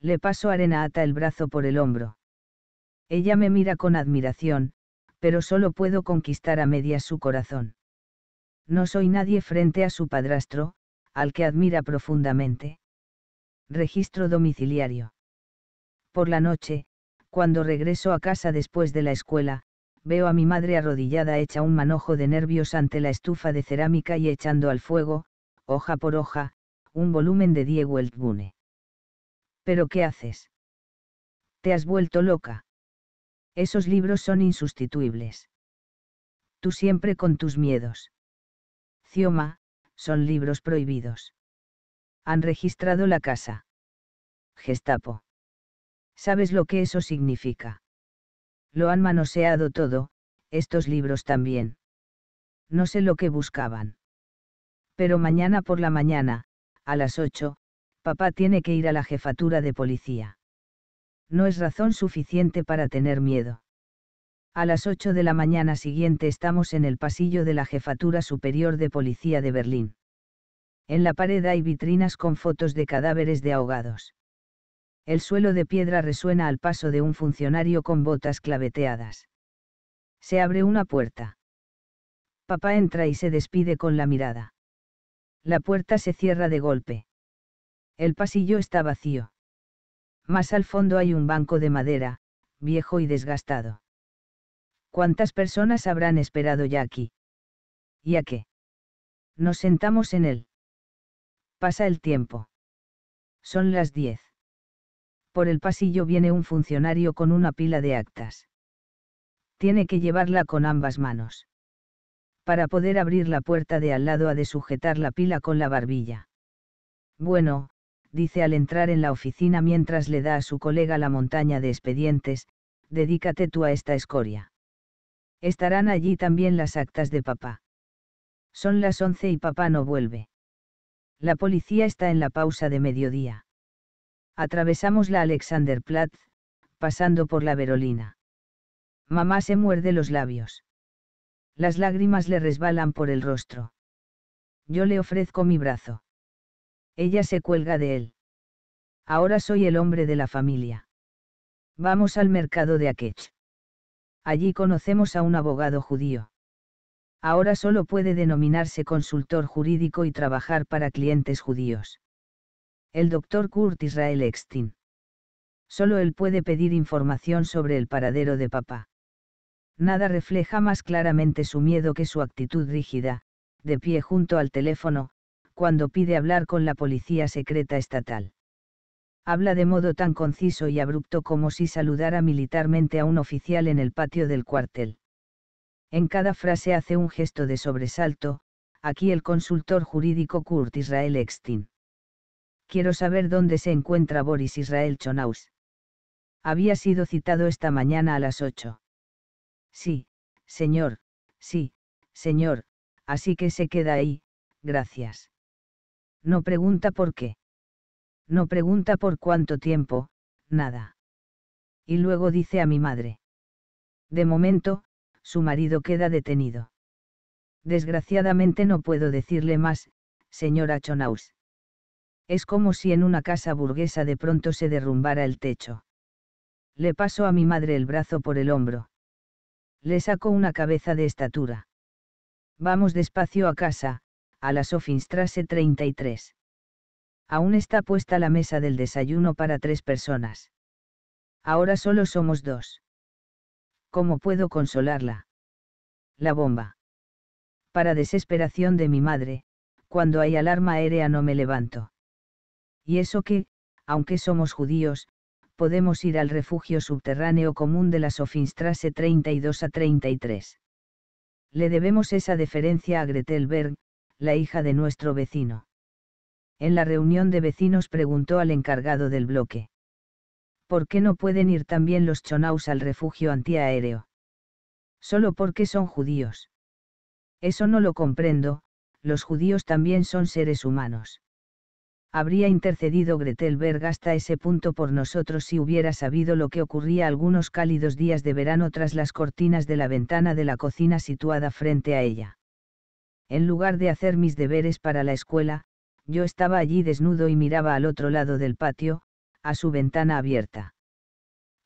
Le paso arena ata el brazo por el hombro. Ella me mira con admiración, pero solo puedo conquistar a medias su corazón. No soy nadie frente a su padrastro, al que admira profundamente. Registro domiciliario. Por la noche, cuando regreso a casa después de la escuela, veo a mi madre arrodillada hecha un manojo de nervios ante la estufa de cerámica y echando al fuego, hoja por hoja, un volumen de Diego Eltbune. ¿Pero qué haces? Te has vuelto loca. Esos libros son insustituibles. Tú siempre con tus miedos. Cioma, son libros prohibidos. Han registrado la casa. Gestapo. ¿Sabes lo que eso significa? Lo han manoseado todo, estos libros también. No sé lo que buscaban. Pero mañana por la mañana, a las ocho, papá tiene que ir a la jefatura de policía. No es razón suficiente para tener miedo. A las 8 de la mañana siguiente estamos en el pasillo de la Jefatura Superior de Policía de Berlín. En la pared hay vitrinas con fotos de cadáveres de ahogados. El suelo de piedra resuena al paso de un funcionario con botas claveteadas. Se abre una puerta. Papá entra y se despide con la mirada. La puerta se cierra de golpe. El pasillo está vacío. Más al fondo hay un banco de madera, viejo y desgastado. ¿Cuántas personas habrán esperado ya aquí? ¿Y a qué? Nos sentamos en él. Pasa el tiempo. Son las diez por el pasillo viene un funcionario con una pila de actas. Tiene que llevarla con ambas manos. Para poder abrir la puerta de al lado ha de sujetar la pila con la barbilla. Bueno, dice al entrar en la oficina mientras le da a su colega la montaña de expedientes, dedícate tú a esta escoria. Estarán allí también las actas de papá. Son las once y papá no vuelve. La policía está en la pausa de mediodía. Atravesamos la Alexanderplatz, pasando por la Verolina. Mamá se muerde los labios. Las lágrimas le resbalan por el rostro. Yo le ofrezco mi brazo. Ella se cuelga de él. Ahora soy el hombre de la familia. Vamos al mercado de Akech. Allí conocemos a un abogado judío. Ahora solo puede denominarse consultor jurídico y trabajar para clientes judíos el doctor Kurt Israel Extin. Solo él puede pedir información sobre el paradero de papá. Nada refleja más claramente su miedo que su actitud rígida, de pie junto al teléfono, cuando pide hablar con la policía secreta estatal. Habla de modo tan conciso y abrupto como si saludara militarmente a un oficial en el patio del cuartel. En cada frase hace un gesto de sobresalto, aquí el consultor jurídico Kurt Israel Extin. Quiero saber dónde se encuentra Boris Israel Chonaus. Había sido citado esta mañana a las ocho. Sí, señor, sí, señor, así que se queda ahí, gracias. No pregunta por qué. No pregunta por cuánto tiempo, nada. Y luego dice a mi madre. De momento, su marido queda detenido. Desgraciadamente no puedo decirle más, señora Chonaus. Es como si en una casa burguesa de pronto se derrumbara el techo. Le paso a mi madre el brazo por el hombro. Le saco una cabeza de estatura. Vamos despacio a casa, a la Sofinstrasse 33. Aún está puesta la mesa del desayuno para tres personas. Ahora solo somos dos. ¿Cómo puedo consolarla? La bomba. Para desesperación de mi madre, cuando hay alarma aérea no me levanto y eso que, aunque somos judíos, podemos ir al refugio subterráneo común de la Sofinstrasse 32 a 33. Le debemos esa deferencia a Gretel Berg, la hija de nuestro vecino. En la reunión de vecinos preguntó al encargado del bloque. ¿Por qué no pueden ir también los chonaus al refugio antiaéreo? Solo porque son judíos. Eso no lo comprendo, los judíos también son seres humanos habría intercedido Gretelberg hasta ese punto por nosotros si hubiera sabido lo que ocurría algunos cálidos días de verano tras las cortinas de la ventana de la cocina situada frente a ella. En lugar de hacer mis deberes para la escuela, yo estaba allí desnudo y miraba al otro lado del patio, a su ventana abierta.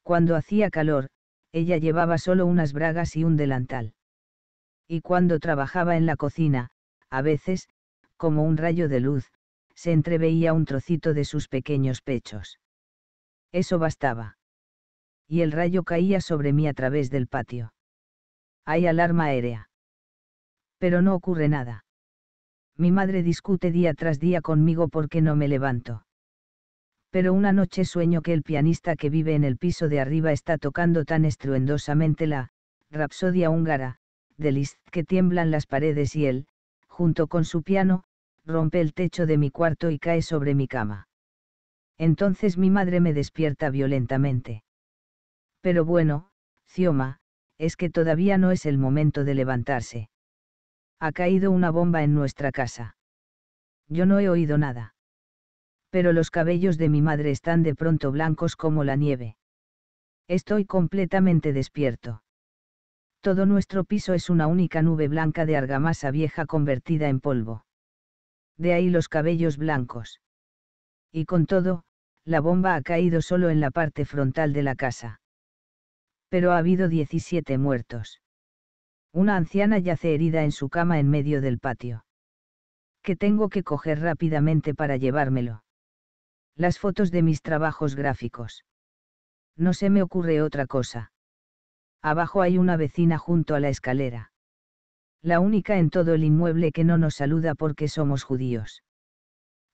Cuando hacía calor, ella llevaba solo unas bragas y un delantal. Y cuando trabajaba en la cocina, a veces, como un rayo de luz, se entreveía un trocito de sus pequeños pechos. Eso bastaba. Y el rayo caía sobre mí a través del patio. Hay alarma aérea. Pero no ocurre nada. Mi madre discute día tras día conmigo porque no me levanto. Pero una noche sueño que el pianista que vive en el piso de arriba está tocando tan estruendosamente la Rapsodia húngara, de Liszt que tiemblan las paredes y él, junto con su piano, rompe el techo de mi cuarto y cae sobre mi cama. Entonces mi madre me despierta violentamente. Pero bueno, Cioma, es que todavía no es el momento de levantarse. Ha caído una bomba en nuestra casa. Yo no he oído nada. Pero los cabellos de mi madre están de pronto blancos como la nieve. Estoy completamente despierto. Todo nuestro piso es una única nube blanca de argamasa vieja convertida en polvo de ahí los cabellos blancos. Y con todo, la bomba ha caído solo en la parte frontal de la casa. Pero ha habido 17 muertos. Una anciana yace herida en su cama en medio del patio. Que tengo que coger rápidamente para llevármelo. Las fotos de mis trabajos gráficos. No se me ocurre otra cosa. Abajo hay una vecina junto a la escalera la única en todo el inmueble que no nos saluda porque somos judíos.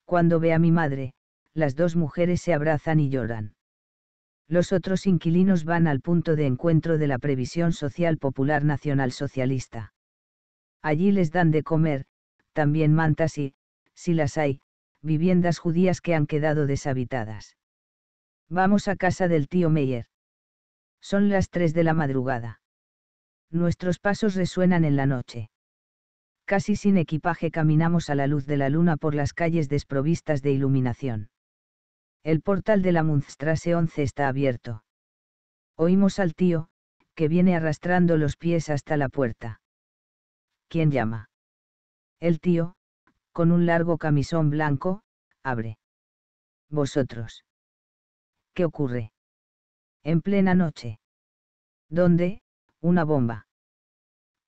Cuando ve a mi madre, las dos mujeres se abrazan y lloran. Los otros inquilinos van al punto de encuentro de la previsión social popular Nacional Socialista. Allí les dan de comer, también mantas y, si las hay, viviendas judías que han quedado deshabitadas. Vamos a casa del tío Meyer. Son las tres de la madrugada. Nuestros pasos resuenan en la noche. Casi sin equipaje caminamos a la luz de la luna por las calles desprovistas de iluminación. El portal de la Munstrasse 11 está abierto. Oímos al tío, que viene arrastrando los pies hasta la puerta. ¿Quién llama? El tío, con un largo camisón blanco, abre. Vosotros. ¿Qué ocurre? En plena noche. ¿Dónde, una bomba.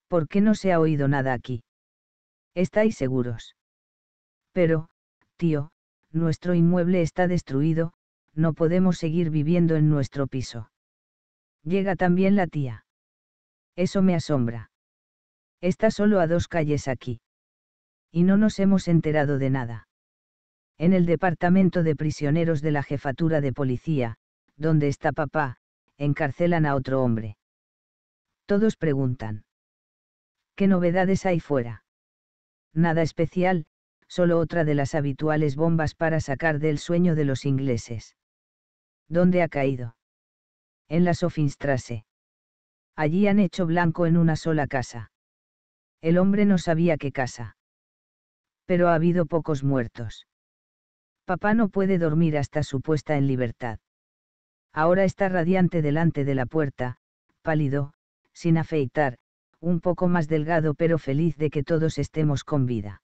¿Por qué no se ha oído nada aquí? Estáis seguros. Pero, tío, nuestro inmueble está destruido, no podemos seguir viviendo en nuestro piso. Llega también la tía. Eso me asombra. Está solo a dos calles aquí. Y no nos hemos enterado de nada. En el departamento de prisioneros de la jefatura de policía, donde está papá, encarcelan a otro hombre. Todos preguntan. ¿Qué novedades hay fuera? Nada especial, solo otra de las habituales bombas para sacar del sueño de los ingleses. ¿Dónde ha caído? En la Sofinstrase. Allí han hecho blanco en una sola casa. El hombre no sabía qué casa. Pero ha habido pocos muertos. Papá no puede dormir hasta su puesta en libertad. Ahora está radiante delante de la puerta, pálido, sin afeitar, un poco más delgado pero feliz de que todos estemos con vida.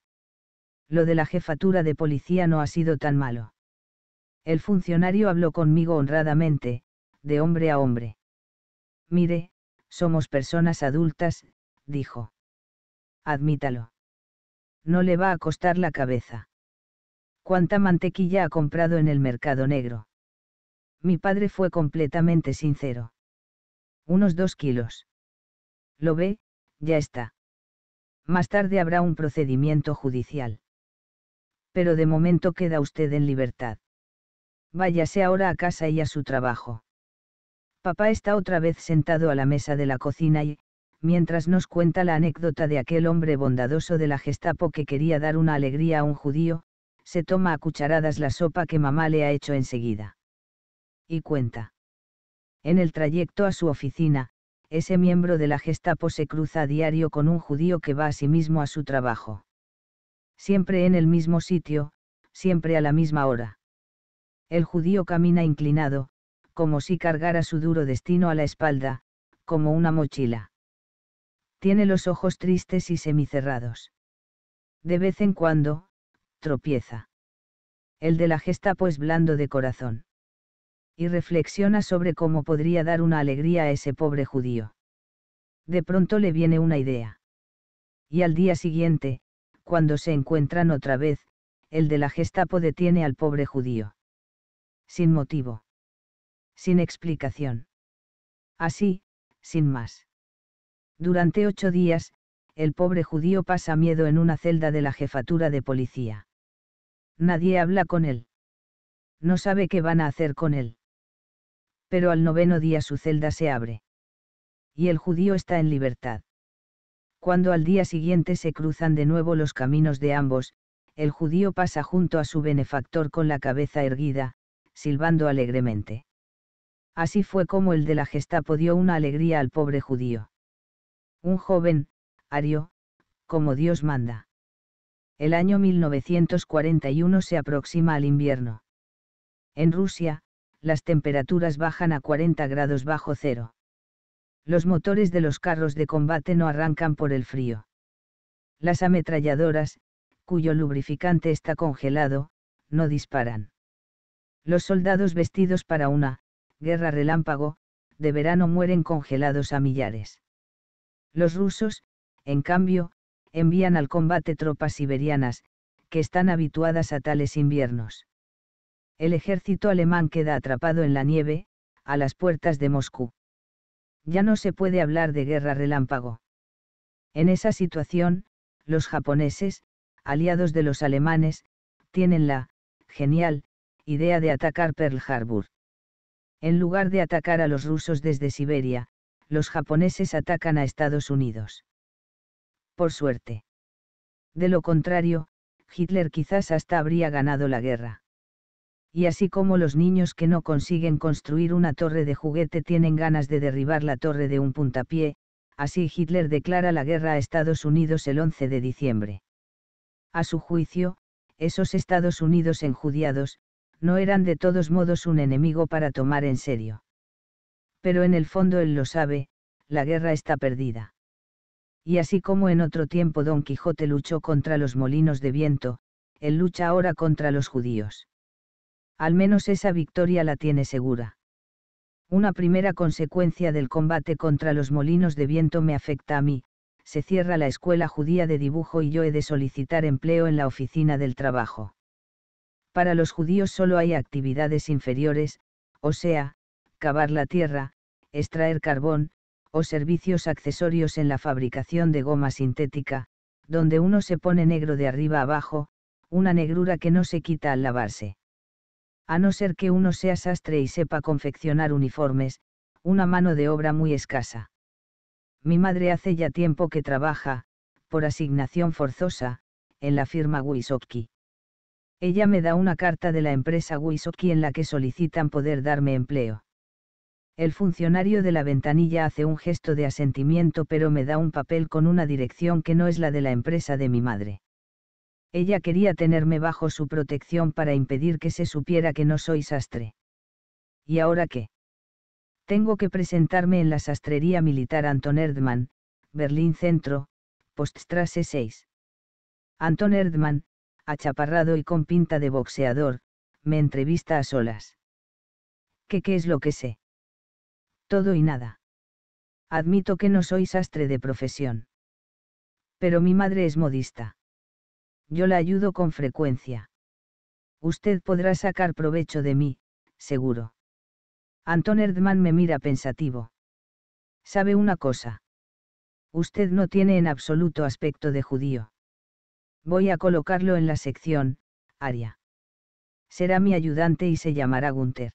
Lo de la jefatura de policía no ha sido tan malo. El funcionario habló conmigo honradamente, de hombre a hombre. Mire, somos personas adultas, dijo. Admítalo. No le va a costar la cabeza. ¿Cuánta mantequilla ha comprado en el mercado negro? Mi padre fue completamente sincero. Unos dos kilos. Lo ve, ya está. Más tarde habrá un procedimiento judicial. Pero de momento queda usted en libertad. Váyase ahora a casa y a su trabajo. Papá está otra vez sentado a la mesa de la cocina y, mientras nos cuenta la anécdota de aquel hombre bondadoso de la Gestapo que quería dar una alegría a un judío, se toma a cucharadas la sopa que mamá le ha hecho enseguida. Y cuenta. En el trayecto a su oficina, ese miembro de la Gestapo se cruza a diario con un judío que va a sí mismo a su trabajo. Siempre en el mismo sitio, siempre a la misma hora. El judío camina inclinado, como si cargara su duro destino a la espalda, como una mochila. Tiene los ojos tristes y semicerrados. De vez en cuando, tropieza. El de la Gestapo es blando de corazón y reflexiona sobre cómo podría dar una alegría a ese pobre judío. De pronto le viene una idea. Y al día siguiente, cuando se encuentran otra vez, el de la Gestapo detiene al pobre judío. Sin motivo. Sin explicación. Así, sin más. Durante ocho días, el pobre judío pasa miedo en una celda de la jefatura de policía. Nadie habla con él. No sabe qué van a hacer con él pero al noveno día su celda se abre. Y el judío está en libertad. Cuando al día siguiente se cruzan de nuevo los caminos de ambos, el judío pasa junto a su benefactor con la cabeza erguida, silbando alegremente. Así fue como el de la Gestapo dio una alegría al pobre judío. Un joven, Ario, como Dios manda. El año 1941 se aproxima al invierno. En Rusia, las temperaturas bajan a 40 grados bajo cero. Los motores de los carros de combate no arrancan por el frío. Las ametralladoras, cuyo lubrificante está congelado, no disparan. Los soldados vestidos para una, guerra relámpago, de verano mueren congelados a millares. Los rusos, en cambio, envían al combate tropas siberianas, que están habituadas a tales inviernos. El ejército alemán queda atrapado en la nieve, a las puertas de Moscú. Ya no se puede hablar de guerra relámpago. En esa situación, los japoneses, aliados de los alemanes, tienen la, genial, idea de atacar Pearl Harbor. En lugar de atacar a los rusos desde Siberia, los japoneses atacan a Estados Unidos. Por suerte. De lo contrario, Hitler quizás hasta habría ganado la guerra y así como los niños que no consiguen construir una torre de juguete tienen ganas de derribar la torre de un puntapié, así Hitler declara la guerra a Estados Unidos el 11 de diciembre. A su juicio, esos Estados Unidos enjudiados, no eran de todos modos un enemigo para tomar en serio. Pero en el fondo él lo sabe, la guerra está perdida. Y así como en otro tiempo Don Quijote luchó contra los molinos de viento, él lucha ahora contra los judíos. Al menos esa victoria la tiene segura. Una primera consecuencia del combate contra los molinos de viento me afecta a mí, se cierra la escuela judía de dibujo y yo he de solicitar empleo en la oficina del trabajo. Para los judíos solo hay actividades inferiores, o sea, cavar la tierra, extraer carbón, o servicios accesorios en la fabricación de goma sintética, donde uno se pone negro de arriba abajo, una negrura que no se quita al lavarse a no ser que uno sea sastre y sepa confeccionar uniformes, una mano de obra muy escasa. Mi madre hace ya tiempo que trabaja, por asignación forzosa, en la firma Wisotki. Ella me da una carta de la empresa Wisotki en la que solicitan poder darme empleo. El funcionario de la ventanilla hace un gesto de asentimiento pero me da un papel con una dirección que no es la de la empresa de mi madre. Ella quería tenerme bajo su protección para impedir que se supiera que no soy sastre. ¿Y ahora qué? Tengo que presentarme en la sastrería militar Anton Erdmann, Berlín Centro, Poststrasse 6. Anton Erdmann, achaparrado y con pinta de boxeador, me entrevista a solas. ¿Qué qué es lo que sé? Todo y nada. Admito que no soy sastre de profesión. Pero mi madre es modista yo la ayudo con frecuencia. Usted podrá sacar provecho de mí, seguro. Anton Erdman me mira pensativo. ¿Sabe una cosa? Usted no tiene en absoluto aspecto de judío. Voy a colocarlo en la sección, Aria. Será mi ayudante y se llamará Gunther.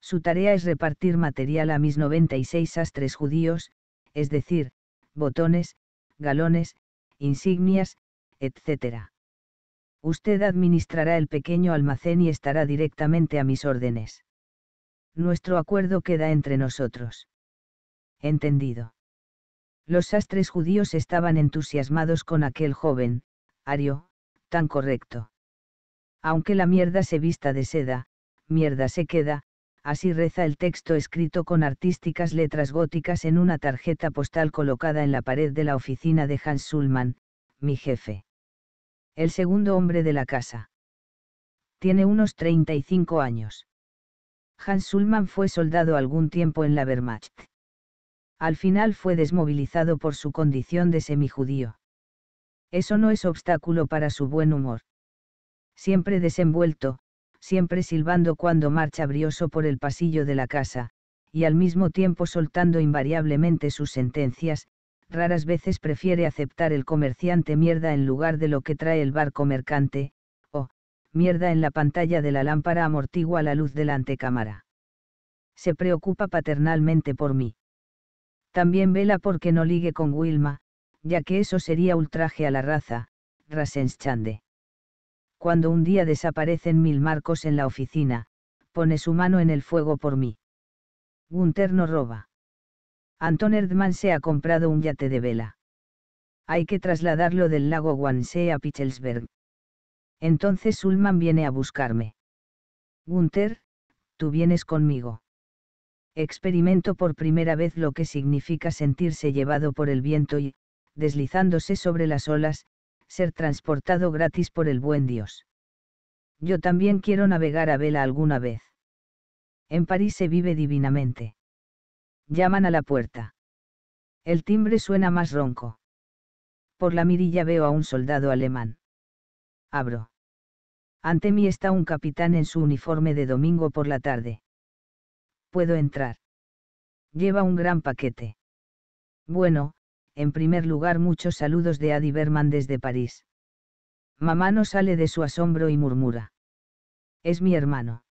Su tarea es repartir material a mis 96 astres judíos, es decir, botones, galones, insignias, etc. Usted administrará el pequeño almacén y estará directamente a mis órdenes. Nuestro acuerdo queda entre nosotros. Entendido. Los sastres judíos estaban entusiasmados con aquel joven, Ario, tan correcto. Aunque la mierda se vista de seda, mierda se queda, así reza el texto escrito con artísticas letras góticas en una tarjeta postal colocada en la pared de la oficina de Hans Sulman, mi jefe. El segundo hombre de la casa. Tiene unos 35 años. Hans Sulman fue soldado algún tiempo en la Wehrmacht. Al final fue desmovilizado por su condición de semijudío. Eso no es obstáculo para su buen humor. Siempre desenvuelto, siempre silbando cuando marcha brioso por el pasillo de la casa, y al mismo tiempo soltando invariablemente sus sentencias, raras veces prefiere aceptar el comerciante mierda en lugar de lo que trae el barco mercante, o, mierda en la pantalla de la lámpara amortigua la luz de la antecámara. Se preocupa paternalmente por mí. También vela porque no ligue con Wilma, ya que eso sería ultraje a la raza, Rasenschande. Cuando un día desaparecen mil marcos en la oficina, pone su mano en el fuego por mí. Gunther no roba. Anton Erdmann se ha comprado un yate de vela. Hay que trasladarlo del lago Wannsee a Pichelsberg. Entonces Ullman viene a buscarme. Gunther, tú vienes conmigo. Experimento por primera vez lo que significa sentirse llevado por el viento y, deslizándose sobre las olas, ser transportado gratis por el buen Dios. Yo también quiero navegar a vela alguna vez. En París se vive divinamente. Llaman a la puerta. El timbre suena más ronco. Por la mirilla veo a un soldado alemán. Abro. Ante mí está un capitán en su uniforme de domingo por la tarde. Puedo entrar. Lleva un gran paquete. Bueno, en primer lugar muchos saludos de Adi Berman desde París. Mamá no sale de su asombro y murmura. Es mi hermano.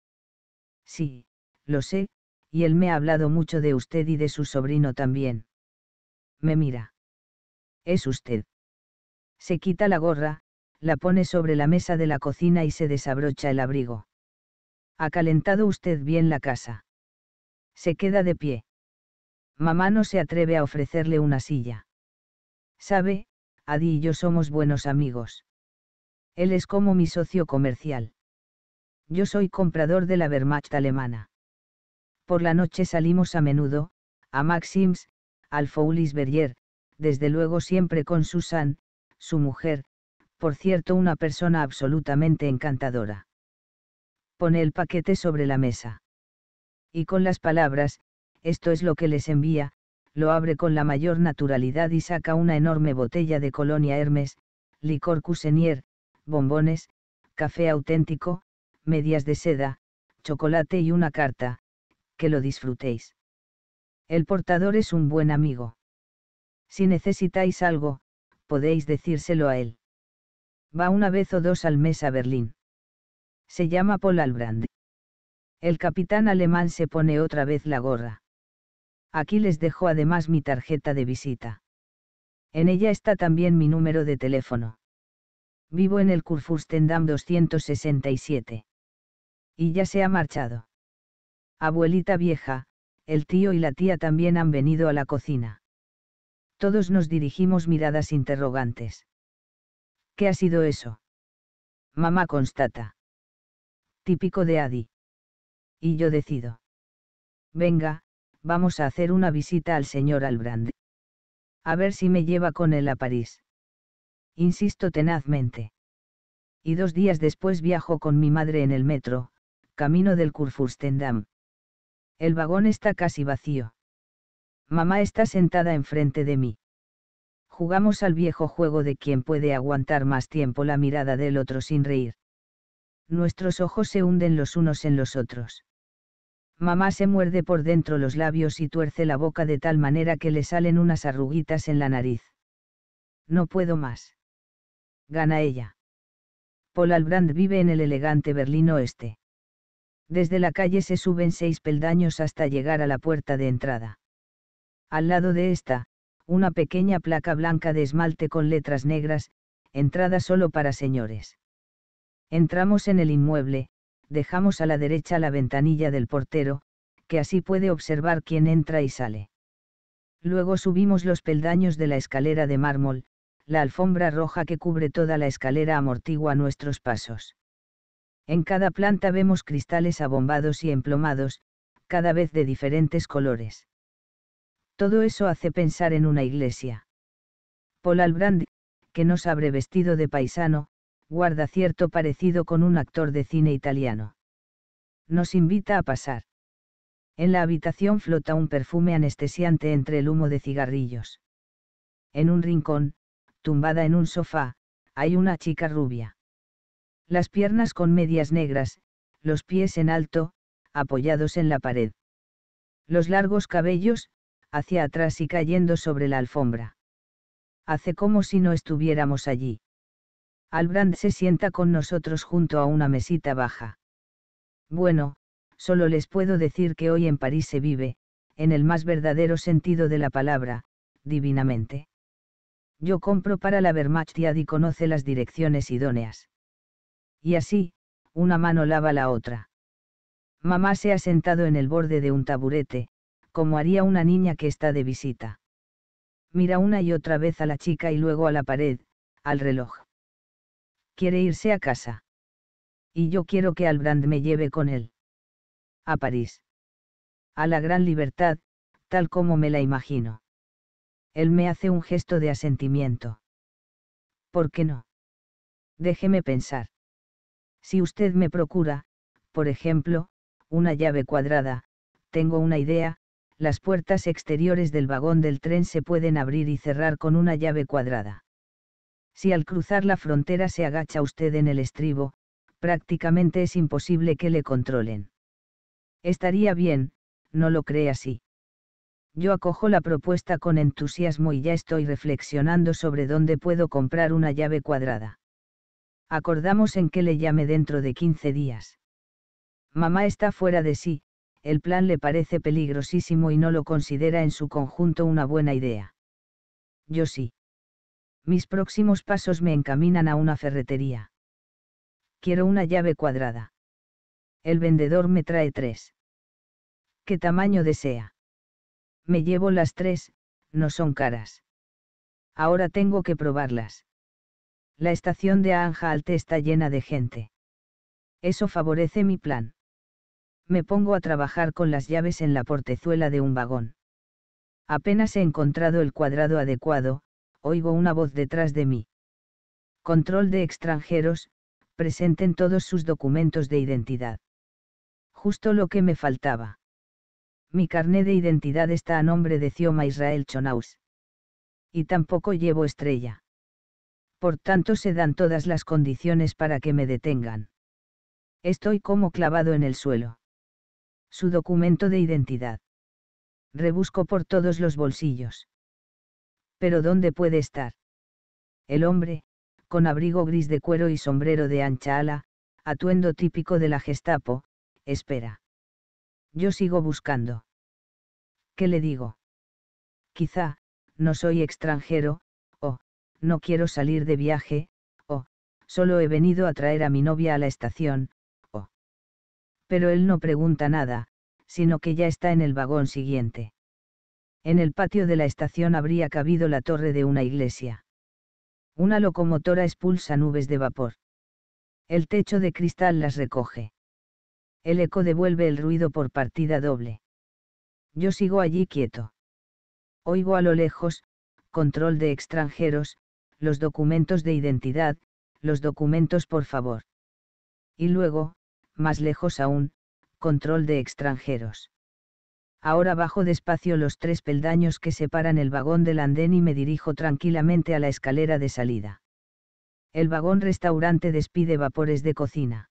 Sí, lo sé, y él me ha hablado mucho de usted y de su sobrino también. Me mira. Es usted. Se quita la gorra, la pone sobre la mesa de la cocina y se desabrocha el abrigo. Ha calentado usted bien la casa. Se queda de pie. Mamá no se atreve a ofrecerle una silla. Sabe, Adi y yo somos buenos amigos. Él es como mi socio comercial. Yo soy comprador de la Wehrmacht alemana. Por la noche salimos a menudo, a Maxims, al Foulis Berger, desde luego siempre con Susan, su mujer, por cierto una persona absolutamente encantadora. Pone el paquete sobre la mesa. Y con las palabras, esto es lo que les envía, lo abre con la mayor naturalidad y saca una enorme botella de Colonia Hermes, licor Cusenier, bombones, café auténtico, medias de seda, chocolate y una carta, que lo disfrutéis. El portador es un buen amigo. Si necesitáis algo, podéis decírselo a él. Va una vez o dos al mes a Berlín. Se llama Paul Albrand. El capitán alemán se pone otra vez la gorra. Aquí les dejo además mi tarjeta de visita. En ella está también mi número de teléfono. Vivo en el Kurfürstendamm 267. Y ya se ha marchado abuelita vieja, el tío y la tía también han venido a la cocina. Todos nos dirigimos miradas interrogantes. ¿Qué ha sido eso? Mamá constata. Típico de Adi. Y yo decido. Venga, vamos a hacer una visita al señor Albrand. A ver si me lleva con él a París. Insisto tenazmente. Y dos días después viajo con mi madre en el metro, camino del Kurfürstendamm. El vagón está casi vacío. Mamá está sentada enfrente de mí. Jugamos al viejo juego de quien puede aguantar más tiempo la mirada del otro sin reír. Nuestros ojos se hunden los unos en los otros. Mamá se muerde por dentro los labios y tuerce la boca de tal manera que le salen unas arruguitas en la nariz. No puedo más. Gana ella. Paul Albrand vive en el elegante Berlín Oeste. Desde la calle se suben seis peldaños hasta llegar a la puerta de entrada. Al lado de esta, una pequeña placa blanca de esmalte con letras negras, entrada solo para señores. Entramos en el inmueble, dejamos a la derecha la ventanilla del portero, que así puede observar quién entra y sale. Luego subimos los peldaños de la escalera de mármol, la alfombra roja que cubre toda la escalera amortigua nuestros pasos. En cada planta vemos cristales abombados y emplomados, cada vez de diferentes colores. Todo eso hace pensar en una iglesia. Paul Albrand, que no abre vestido de paisano, guarda cierto parecido con un actor de cine italiano. Nos invita a pasar. En la habitación flota un perfume anestesiante entre el humo de cigarrillos. En un rincón, tumbada en un sofá, hay una chica rubia las piernas con medias negras, los pies en alto, apoyados en la pared. Los largos cabellos, hacia atrás y cayendo sobre la alfombra. Hace como si no estuviéramos allí. Albrand se sienta con nosotros junto a una mesita baja. Bueno, solo les puedo decir que hoy en París se vive, en el más verdadero sentido de la palabra, divinamente. Yo compro para la bermatia y conoce las direcciones idóneas y así, una mano lava la otra. Mamá se ha sentado en el borde de un taburete, como haría una niña que está de visita. Mira una y otra vez a la chica y luego a la pared, al reloj. Quiere irse a casa. Y yo quiero que Albrand me lleve con él. A París. A la gran libertad, tal como me la imagino. Él me hace un gesto de asentimiento. ¿Por qué no? Déjeme pensar. Si usted me procura, por ejemplo, una llave cuadrada, tengo una idea, las puertas exteriores del vagón del tren se pueden abrir y cerrar con una llave cuadrada. Si al cruzar la frontera se agacha usted en el estribo, prácticamente es imposible que le controlen. Estaría bien, no lo cree así. Yo acojo la propuesta con entusiasmo y ya estoy reflexionando sobre dónde puedo comprar una llave cuadrada. Acordamos en que le llame dentro de 15 días. Mamá está fuera de sí, el plan le parece peligrosísimo y no lo considera en su conjunto una buena idea. Yo sí. Mis próximos pasos me encaminan a una ferretería. Quiero una llave cuadrada. El vendedor me trae tres. ¿Qué tamaño desea? Me llevo las tres, no son caras. Ahora tengo que probarlas. La estación de Anja Alte está llena de gente. Eso favorece mi plan. Me pongo a trabajar con las llaves en la portezuela de un vagón. Apenas he encontrado el cuadrado adecuado, oigo una voz detrás de mí. Control de extranjeros, presenten todos sus documentos de identidad. Justo lo que me faltaba. Mi carné de identidad está a nombre de Cioma Israel Chonaus. Y tampoco llevo estrella. Por tanto se dan todas las condiciones para que me detengan. Estoy como clavado en el suelo. Su documento de identidad. Rebusco por todos los bolsillos. Pero ¿dónde puede estar? El hombre, con abrigo gris de cuero y sombrero de ancha ala, atuendo típico de la Gestapo, espera. Yo sigo buscando. ¿Qué le digo? Quizá, no soy extranjero, no quiero salir de viaje, o, solo he venido a traer a mi novia a la estación, o. Pero él no pregunta nada, sino que ya está en el vagón siguiente. En el patio de la estación habría cabido la torre de una iglesia. Una locomotora expulsa nubes de vapor. El techo de cristal las recoge. El eco devuelve el ruido por partida doble. Yo sigo allí quieto. Oigo a lo lejos, control de extranjeros, los documentos de identidad, los documentos por favor. Y luego, más lejos aún, control de extranjeros. Ahora bajo despacio los tres peldaños que separan el vagón del andén y me dirijo tranquilamente a la escalera de salida. El vagón restaurante despide vapores de cocina.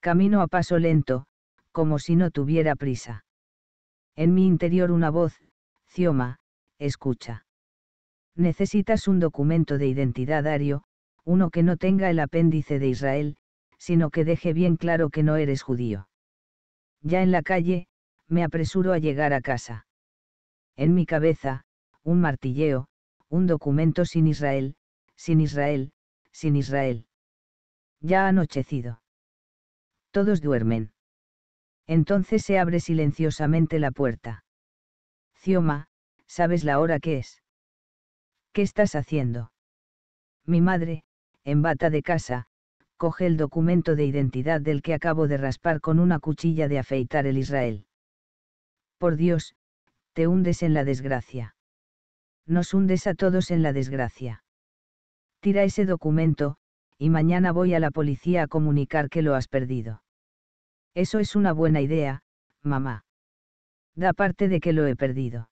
Camino a paso lento, como si no tuviera prisa. En mi interior una voz, Cioma, escucha necesitas un documento de identidad ario, uno que no tenga el apéndice de Israel, sino que deje bien claro que no eres judío. Ya en la calle, me apresuro a llegar a casa. En mi cabeza, un martilleo, un documento sin Israel, sin Israel, sin Israel. Ya ha anochecido. Todos duermen. Entonces se abre silenciosamente la puerta. Cioma, ¿sabes la hora que es? ¿Qué estás haciendo? Mi madre, en bata de casa, coge el documento de identidad del que acabo de raspar con una cuchilla de afeitar el Israel. Por Dios, te hundes en la desgracia. Nos hundes a todos en la desgracia. Tira ese documento, y mañana voy a la policía a comunicar que lo has perdido. Eso es una buena idea, mamá. Da parte de que lo he perdido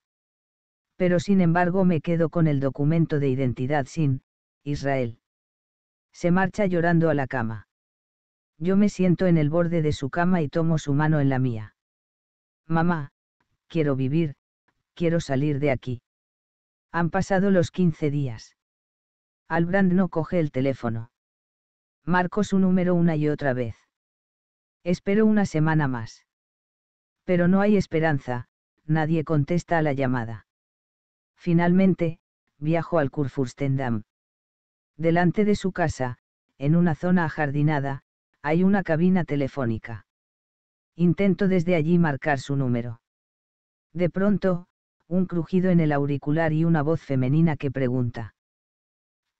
pero sin embargo me quedo con el documento de identidad sin, Israel. Se marcha llorando a la cama. Yo me siento en el borde de su cama y tomo su mano en la mía. Mamá, quiero vivir, quiero salir de aquí. Han pasado los 15 días. Albrand no coge el teléfono. Marco su número una y otra vez. Espero una semana más. Pero no hay esperanza, nadie contesta a la llamada. Finalmente, viajo al Kurfürstendamm. Delante de su casa, en una zona ajardinada, hay una cabina telefónica. Intento desde allí marcar su número. De pronto, un crujido en el auricular y una voz femenina que pregunta.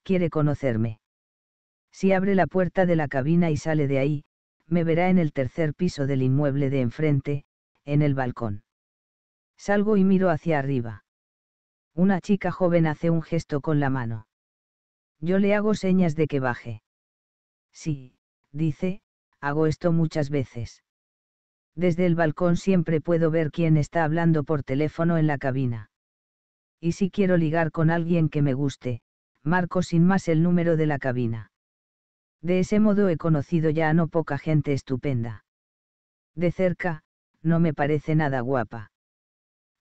¿Quiere conocerme? Si abre la puerta de la cabina y sale de ahí, me verá en el tercer piso del inmueble de enfrente, en el balcón. Salgo y miro hacia arriba. Una chica joven hace un gesto con la mano. Yo le hago señas de que baje. Sí, dice, hago esto muchas veces. Desde el balcón siempre puedo ver quién está hablando por teléfono en la cabina. Y si quiero ligar con alguien que me guste, marco sin más el número de la cabina. De ese modo he conocido ya a no poca gente estupenda. De cerca, no me parece nada guapa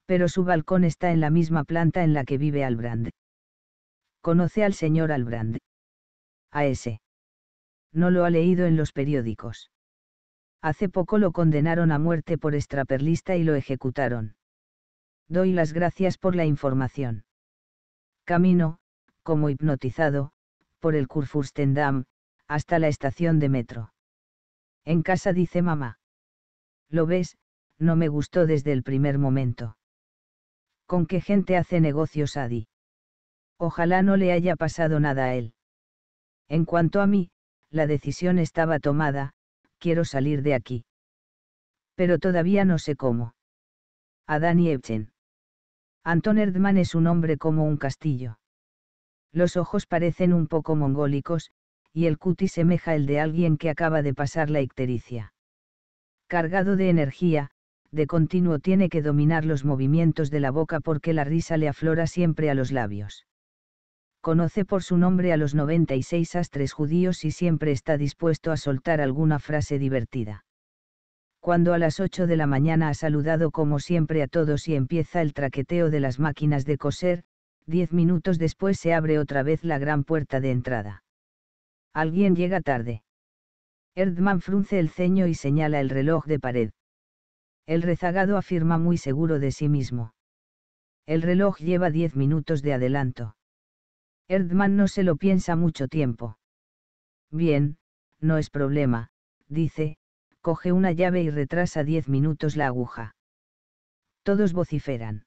pero su balcón está en la misma planta en la que vive Albrand. Conoce al señor Albrand. ese. No lo ha leído en los periódicos. Hace poco lo condenaron a muerte por extraperlista y lo ejecutaron. Doy las gracias por la información. Camino, como hipnotizado, por el Kurfürstendamm, hasta la estación de metro. En casa dice mamá. Lo ves, no me gustó desde el primer momento con qué gente hace negocios Adi. Ojalá no le haya pasado nada a él. En cuanto a mí, la decisión estaba tomada, quiero salir de aquí. Pero todavía no sé cómo. Adán y Evchen. Anton Erdman es un hombre como un castillo. Los ojos parecen un poco mongólicos, y el cutis semeja el de alguien que acaba de pasar la ictericia. Cargado de energía, de continuo tiene que dominar los movimientos de la boca porque la risa le aflora siempre a los labios. Conoce por su nombre a los 96 astres judíos y siempre está dispuesto a soltar alguna frase divertida. Cuando a las 8 de la mañana ha saludado como siempre a todos y empieza el traqueteo de las máquinas de coser, 10 minutos después se abre otra vez la gran puerta de entrada. Alguien llega tarde. Erdman frunce el ceño y señala el reloj de pared. El rezagado afirma muy seguro de sí mismo. El reloj lleva diez minutos de adelanto. Erdman no se lo piensa mucho tiempo. Bien, no es problema, dice, coge una llave y retrasa diez minutos la aguja. Todos vociferan.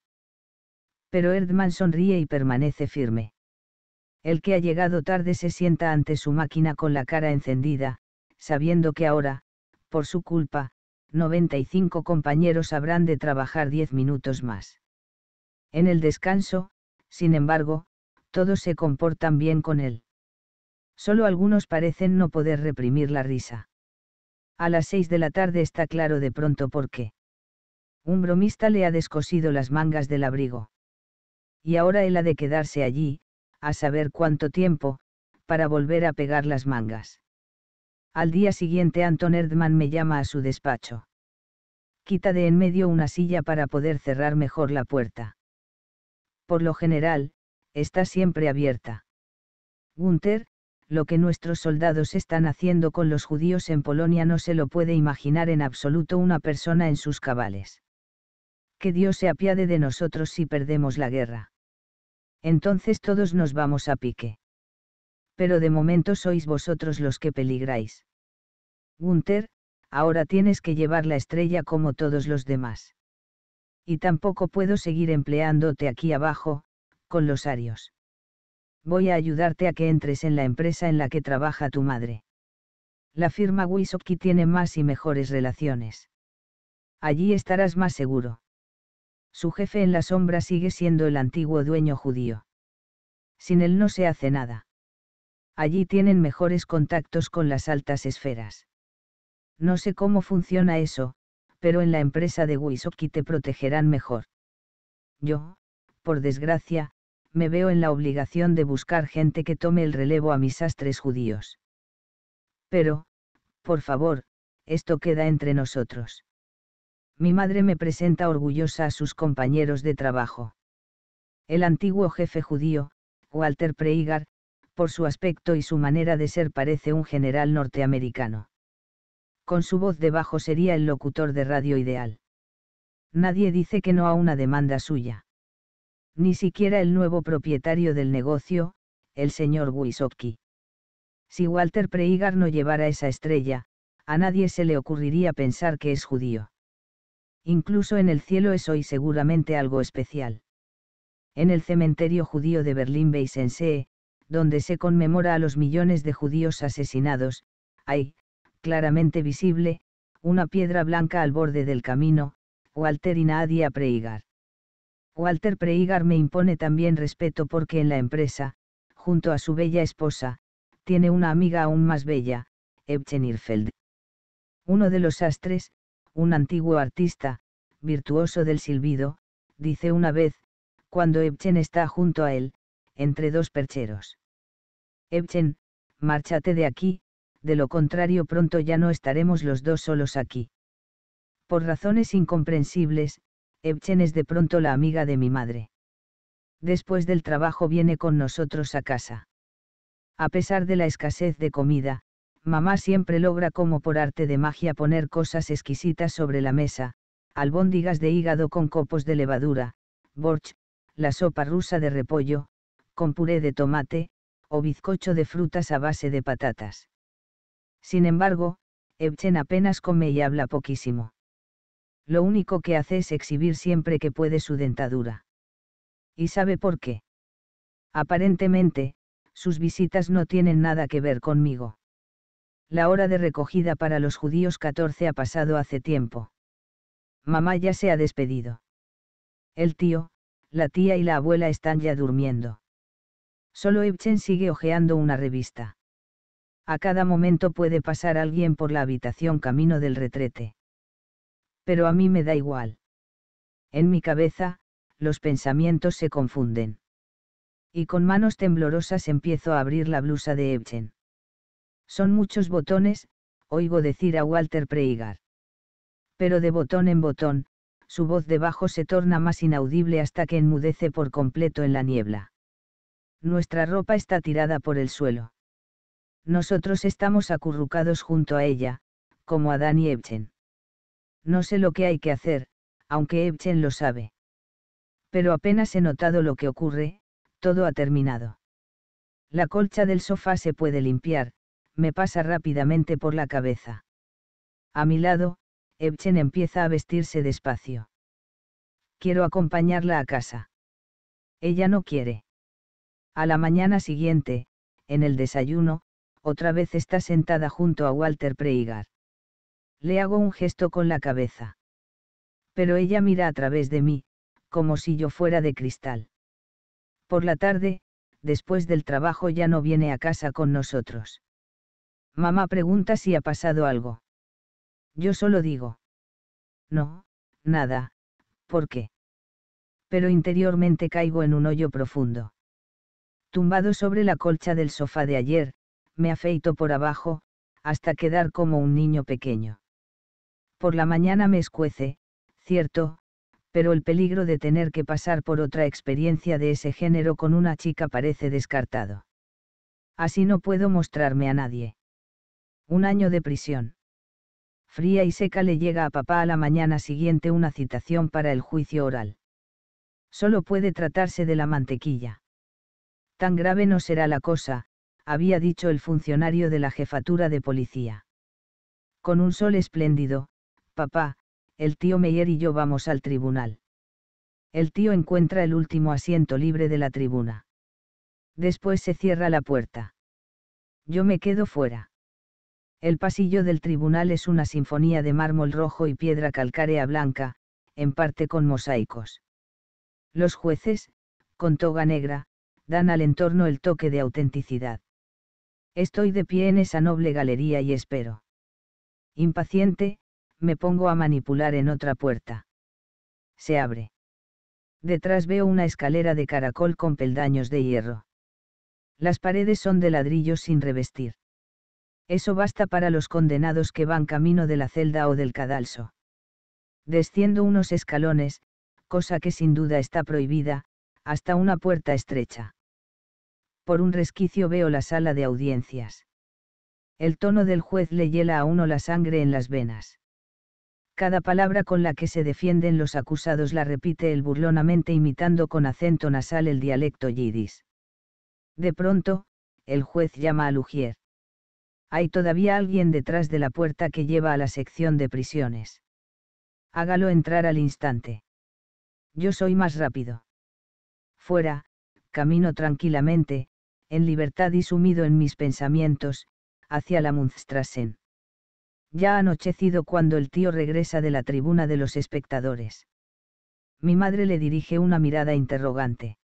Pero Erdman sonríe y permanece firme. El que ha llegado tarde se sienta ante su máquina con la cara encendida, sabiendo que ahora, por su culpa, 95 compañeros habrán de trabajar 10 minutos más. En el descanso, sin embargo, todos se comportan bien con él. Solo algunos parecen no poder reprimir la risa. A las 6 de la tarde está claro de pronto por qué. Un bromista le ha descosido las mangas del abrigo. Y ahora él ha de quedarse allí, a saber cuánto tiempo, para volver a pegar las mangas. Al día siguiente Anton Erdman me llama a su despacho. Quita de en medio una silla para poder cerrar mejor la puerta. Por lo general, está siempre abierta. Gunther, lo que nuestros soldados están haciendo con los judíos en Polonia no se lo puede imaginar en absoluto una persona en sus cabales. Que Dios se apiade de nosotros si perdemos la guerra. Entonces todos nos vamos a pique pero de momento sois vosotros los que peligráis. Gunther, ahora tienes que llevar la estrella como todos los demás. Y tampoco puedo seguir empleándote aquí abajo, con los arios. Voy a ayudarte a que entres en la empresa en la que trabaja tu madre. La firma Wisoki tiene más y mejores relaciones. Allí estarás más seguro. Su jefe en la sombra sigue siendo el antiguo dueño judío. Sin él no se hace nada allí tienen mejores contactos con las altas esferas. No sé cómo funciona eso, pero en la empresa de Wisoki te protegerán mejor. Yo, por desgracia, me veo en la obligación de buscar gente que tome el relevo a mis astres judíos. Pero, por favor, esto queda entre nosotros. Mi madre me presenta orgullosa a sus compañeros de trabajo. El antiguo jefe judío, Walter Preigar, por su aspecto y su manera de ser parece un general norteamericano. Con su voz de bajo sería el locutor de radio ideal. Nadie dice que no a una demanda suya. Ni siquiera el nuevo propietario del negocio, el señor Wisocki. Si Walter Preigar no llevara esa estrella, a nadie se le ocurriría pensar que es judío. Incluso en el cielo es hoy seguramente algo especial. En el cementerio judío de berlín beisensee donde se conmemora a los millones de judíos asesinados, hay, claramente visible, una piedra blanca al borde del camino, Walter y Nadia Preigar. Walter Preigar me impone también respeto porque en la empresa, junto a su bella esposa, tiene una amiga aún más bella, Irfeld. Uno de los astres, un antiguo artista, virtuoso del silbido, dice una vez, cuando Epchen está junto a él, entre dos percheros. Evchen, márchate de aquí, de lo contrario pronto ya no estaremos los dos solos aquí. Por razones incomprensibles, Evchen es de pronto la amiga de mi madre. Después del trabajo viene con nosotros a casa. A pesar de la escasez de comida, mamá siempre logra como por arte de magia poner cosas exquisitas sobre la mesa, albóndigas de hígado con copos de levadura, borch, la sopa rusa de repollo, con puré de tomate, o bizcocho de frutas a base de patatas. Sin embargo, Evchen apenas come y habla poquísimo. Lo único que hace es exhibir siempre que puede su dentadura. ¿Y sabe por qué? Aparentemente, sus visitas no tienen nada que ver conmigo. La hora de recogida para los judíos 14 ha pasado hace tiempo. Mamá ya se ha despedido. El tío, la tía y la abuela están ya durmiendo. Solo Evchen sigue hojeando una revista. A cada momento puede pasar alguien por la habitación camino del retrete. Pero a mí me da igual. En mi cabeza, los pensamientos se confunden. Y con manos temblorosas empiezo a abrir la blusa de Evchen. Son muchos botones, oigo decir a Walter Preigar. Pero de botón en botón, su voz debajo se torna más inaudible hasta que enmudece por completo en la niebla nuestra ropa está tirada por el suelo. Nosotros estamos acurrucados junto a ella, como Adán y Evchen. No sé lo que hay que hacer, aunque Evchen lo sabe. Pero apenas he notado lo que ocurre, todo ha terminado. La colcha del sofá se puede limpiar, me pasa rápidamente por la cabeza. A mi lado, Evchen empieza a vestirse despacio. Quiero acompañarla a casa. Ella no quiere. A la mañana siguiente, en el desayuno, otra vez está sentada junto a Walter Preigar. Le hago un gesto con la cabeza. Pero ella mira a través de mí, como si yo fuera de cristal. Por la tarde, después del trabajo ya no viene a casa con nosotros. Mamá pregunta si ha pasado algo. Yo solo digo. No, nada, ¿por qué? Pero interiormente caigo en un hoyo profundo tumbado sobre la colcha del sofá de ayer, me afeito por abajo, hasta quedar como un niño pequeño. Por la mañana me escuece, cierto, pero el peligro de tener que pasar por otra experiencia de ese género con una chica parece descartado. Así no puedo mostrarme a nadie. Un año de prisión. Fría y seca le llega a papá a la mañana siguiente una citación para el juicio oral. Solo puede tratarse de la mantequilla. Tan grave no será la cosa, había dicho el funcionario de la jefatura de policía. Con un sol espléndido, papá, el tío Meyer y yo vamos al tribunal. El tío encuentra el último asiento libre de la tribuna. Después se cierra la puerta. Yo me quedo fuera. El pasillo del tribunal es una sinfonía de mármol rojo y piedra calcárea blanca, en parte con mosaicos. Los jueces, con toga negra, dan al entorno el toque de autenticidad. Estoy de pie en esa noble galería y espero. Impaciente, me pongo a manipular en otra puerta. Se abre. Detrás veo una escalera de caracol con peldaños de hierro. Las paredes son de ladrillos sin revestir. Eso basta para los condenados que van camino de la celda o del cadalso. Desciendo unos escalones, cosa que sin duda está prohibida, hasta una puerta estrecha por un resquicio veo la sala de audiencias. El tono del juez le hiela a uno la sangre en las venas. Cada palabra con la que se defienden los acusados la repite el burlonamente imitando con acento nasal el dialecto yidis. De pronto, el juez llama a Lugier. Hay todavía alguien detrás de la puerta que lleva a la sección de prisiones. Hágalo entrar al instante. Yo soy más rápido. Fuera, camino tranquilamente, en libertad y sumido en mis pensamientos, hacia la Munstrasen. Ya anochecido cuando el tío regresa de la tribuna de los espectadores. Mi madre le dirige una mirada interrogante.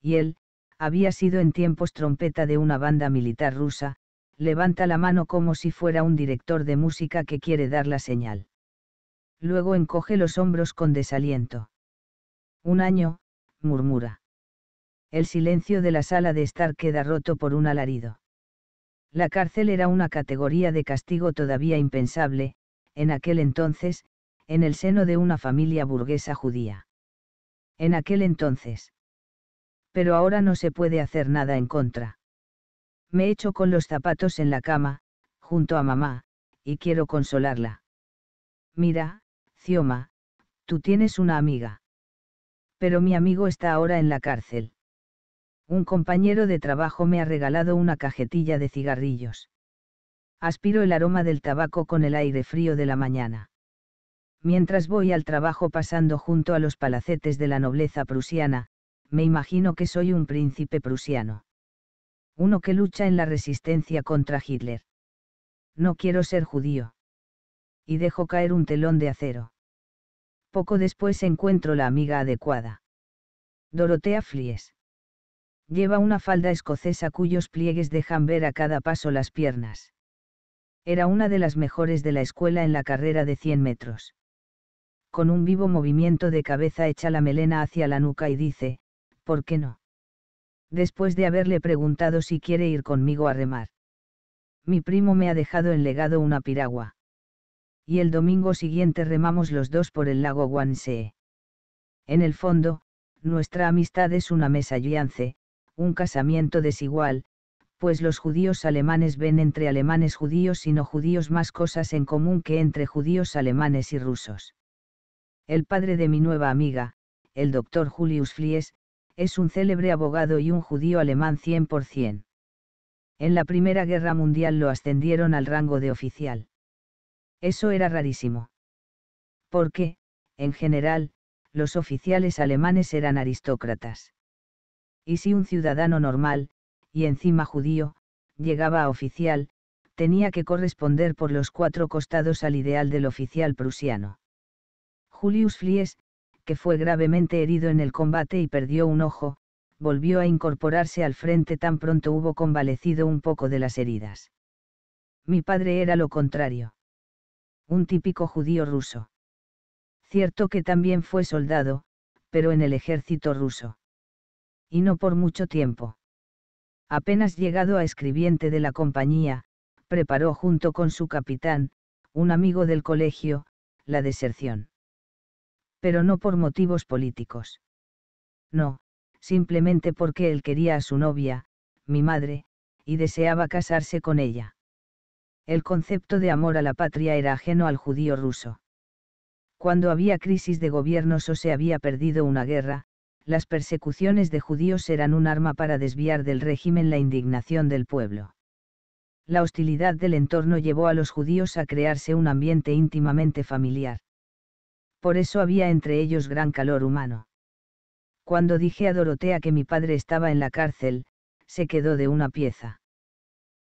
Y él, había sido en tiempos trompeta de una banda militar rusa, levanta la mano como si fuera un director de música que quiere dar la señal. Luego encoge los hombros con desaliento. Un año, murmura el silencio de la sala de estar queda roto por un alarido. La cárcel era una categoría de castigo todavía impensable, en aquel entonces, en el seno de una familia burguesa judía. En aquel entonces. Pero ahora no se puede hacer nada en contra. Me echo con los zapatos en la cama, junto a mamá, y quiero consolarla. Mira, Cioma, tú tienes una amiga. Pero mi amigo está ahora en la cárcel. Un compañero de trabajo me ha regalado una cajetilla de cigarrillos. Aspiro el aroma del tabaco con el aire frío de la mañana. Mientras voy al trabajo pasando junto a los palacetes de la nobleza prusiana, me imagino que soy un príncipe prusiano. Uno que lucha en la resistencia contra Hitler. No quiero ser judío. Y dejo caer un telón de acero. Poco después encuentro la amiga adecuada. Dorotea Flies. Lleva una falda escocesa cuyos pliegues dejan ver a cada paso las piernas. Era una de las mejores de la escuela en la carrera de 100 metros. Con un vivo movimiento de cabeza echa la melena hacia la nuca y dice, ¿por qué no? Después de haberle preguntado si quiere ir conmigo a remar. Mi primo me ha dejado en legado una piragua. Y el domingo siguiente remamos los dos por el lago Guansee. En el fondo, nuestra amistad es una mesa un casamiento desigual, pues los judíos alemanes ven entre alemanes judíos y no judíos más cosas en común que entre judíos alemanes y rusos. El padre de mi nueva amiga, el doctor Julius Flies, es un célebre abogado y un judío alemán 100%. En la Primera Guerra Mundial lo ascendieron al rango de oficial. Eso era rarísimo. Porque, en general, los oficiales alemanes eran aristócratas. Y si un ciudadano normal, y encima judío, llegaba a oficial, tenía que corresponder por los cuatro costados al ideal del oficial prusiano. Julius Flies, que fue gravemente herido en el combate y perdió un ojo, volvió a incorporarse al frente tan pronto hubo convalecido un poco de las heridas. Mi padre era lo contrario. Un típico judío ruso. Cierto que también fue soldado, pero en el ejército ruso y no por mucho tiempo. Apenas llegado a escribiente de la compañía, preparó junto con su capitán, un amigo del colegio, la deserción. Pero no por motivos políticos. No, simplemente porque él quería a su novia, mi madre, y deseaba casarse con ella. El concepto de amor a la patria era ajeno al judío ruso. Cuando había crisis de gobiernos o se había perdido una guerra, las persecuciones de judíos eran un arma para desviar del régimen la indignación del pueblo. La hostilidad del entorno llevó a los judíos a crearse un ambiente íntimamente familiar. Por eso había entre ellos gran calor humano. Cuando dije a Dorotea que mi padre estaba en la cárcel, se quedó de una pieza.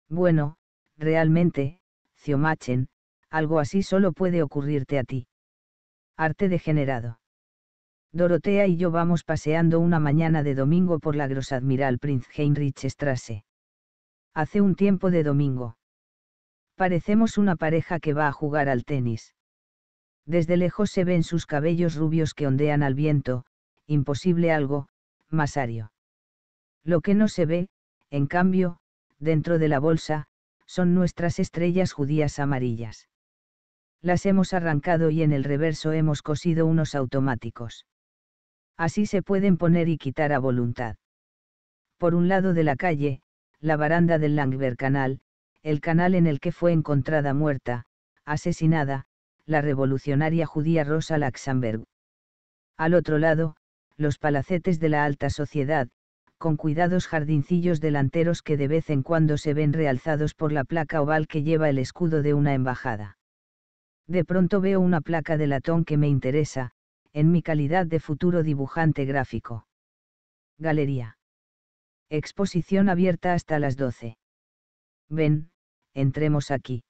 Bueno, realmente, Ciomachen, algo así solo puede ocurrirte a ti. Arte degenerado. Dorotea y yo vamos paseando una mañana de domingo por la Grosadmiral Prinz Heinrich Strasse. Hace un tiempo de domingo. Parecemos una pareja que va a jugar al tenis. Desde lejos se ven sus cabellos rubios que ondean al viento, imposible algo, masario. Lo que no se ve, en cambio, dentro de la bolsa, son nuestras estrellas judías amarillas. Las hemos arrancado y en el reverso hemos cosido unos automáticos así se pueden poner y quitar a voluntad. Por un lado de la calle, la baranda del Langberg Canal, el canal en el que fue encontrada muerta, asesinada, la revolucionaria judía Rosa Laxenberg. Al otro lado, los palacetes de la alta sociedad, con cuidados jardincillos delanteros que de vez en cuando se ven realzados por la placa oval que lleva el escudo de una embajada. De pronto veo una placa de latón que me interesa, en mi calidad de futuro dibujante gráfico. Galería. Exposición abierta hasta las 12. Ven, entremos aquí.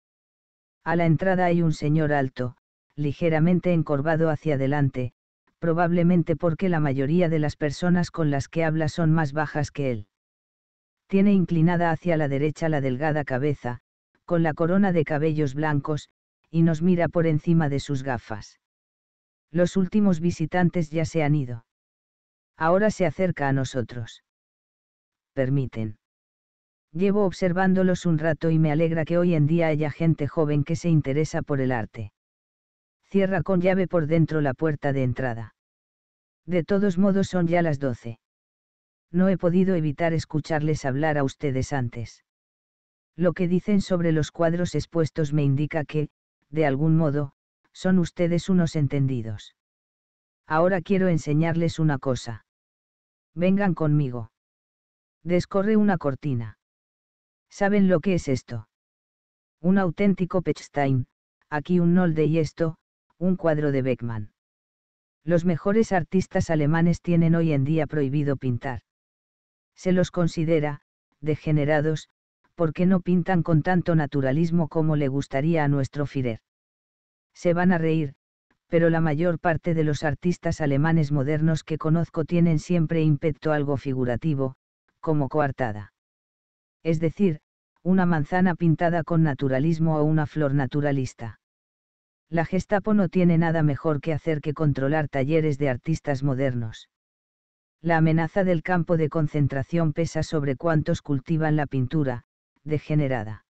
A la entrada hay un señor alto, ligeramente encorvado hacia adelante, probablemente porque la mayoría de las personas con las que habla son más bajas que él. Tiene inclinada hacia la derecha la delgada cabeza, con la corona de cabellos blancos, y nos mira por encima de sus gafas. Los últimos visitantes ya se han ido. Ahora se acerca a nosotros. Permiten. Llevo observándolos un rato y me alegra que hoy en día haya gente joven que se interesa por el arte. Cierra con llave por dentro la puerta de entrada. De todos modos son ya las doce. No he podido evitar escucharles hablar a ustedes antes. Lo que dicen sobre los cuadros expuestos me indica que, de algún modo, son ustedes unos entendidos. Ahora quiero enseñarles una cosa. Vengan conmigo. Descorre una cortina. ¿Saben lo que es esto? Un auténtico Pechstein, aquí un Nolde y esto, un cuadro de Beckmann. Los mejores artistas alemanes tienen hoy en día prohibido pintar. Se los considera, degenerados, porque no pintan con tanto naturalismo como le gustaría a nuestro Führer. Se van a reír, pero la mayor parte de los artistas alemanes modernos que conozco tienen siempre impeto algo figurativo, como coartada. Es decir, una manzana pintada con naturalismo o una flor naturalista. La Gestapo no tiene nada mejor que hacer que controlar talleres de artistas modernos. La amenaza del campo de concentración pesa sobre cuantos cultivan la pintura, degenerada.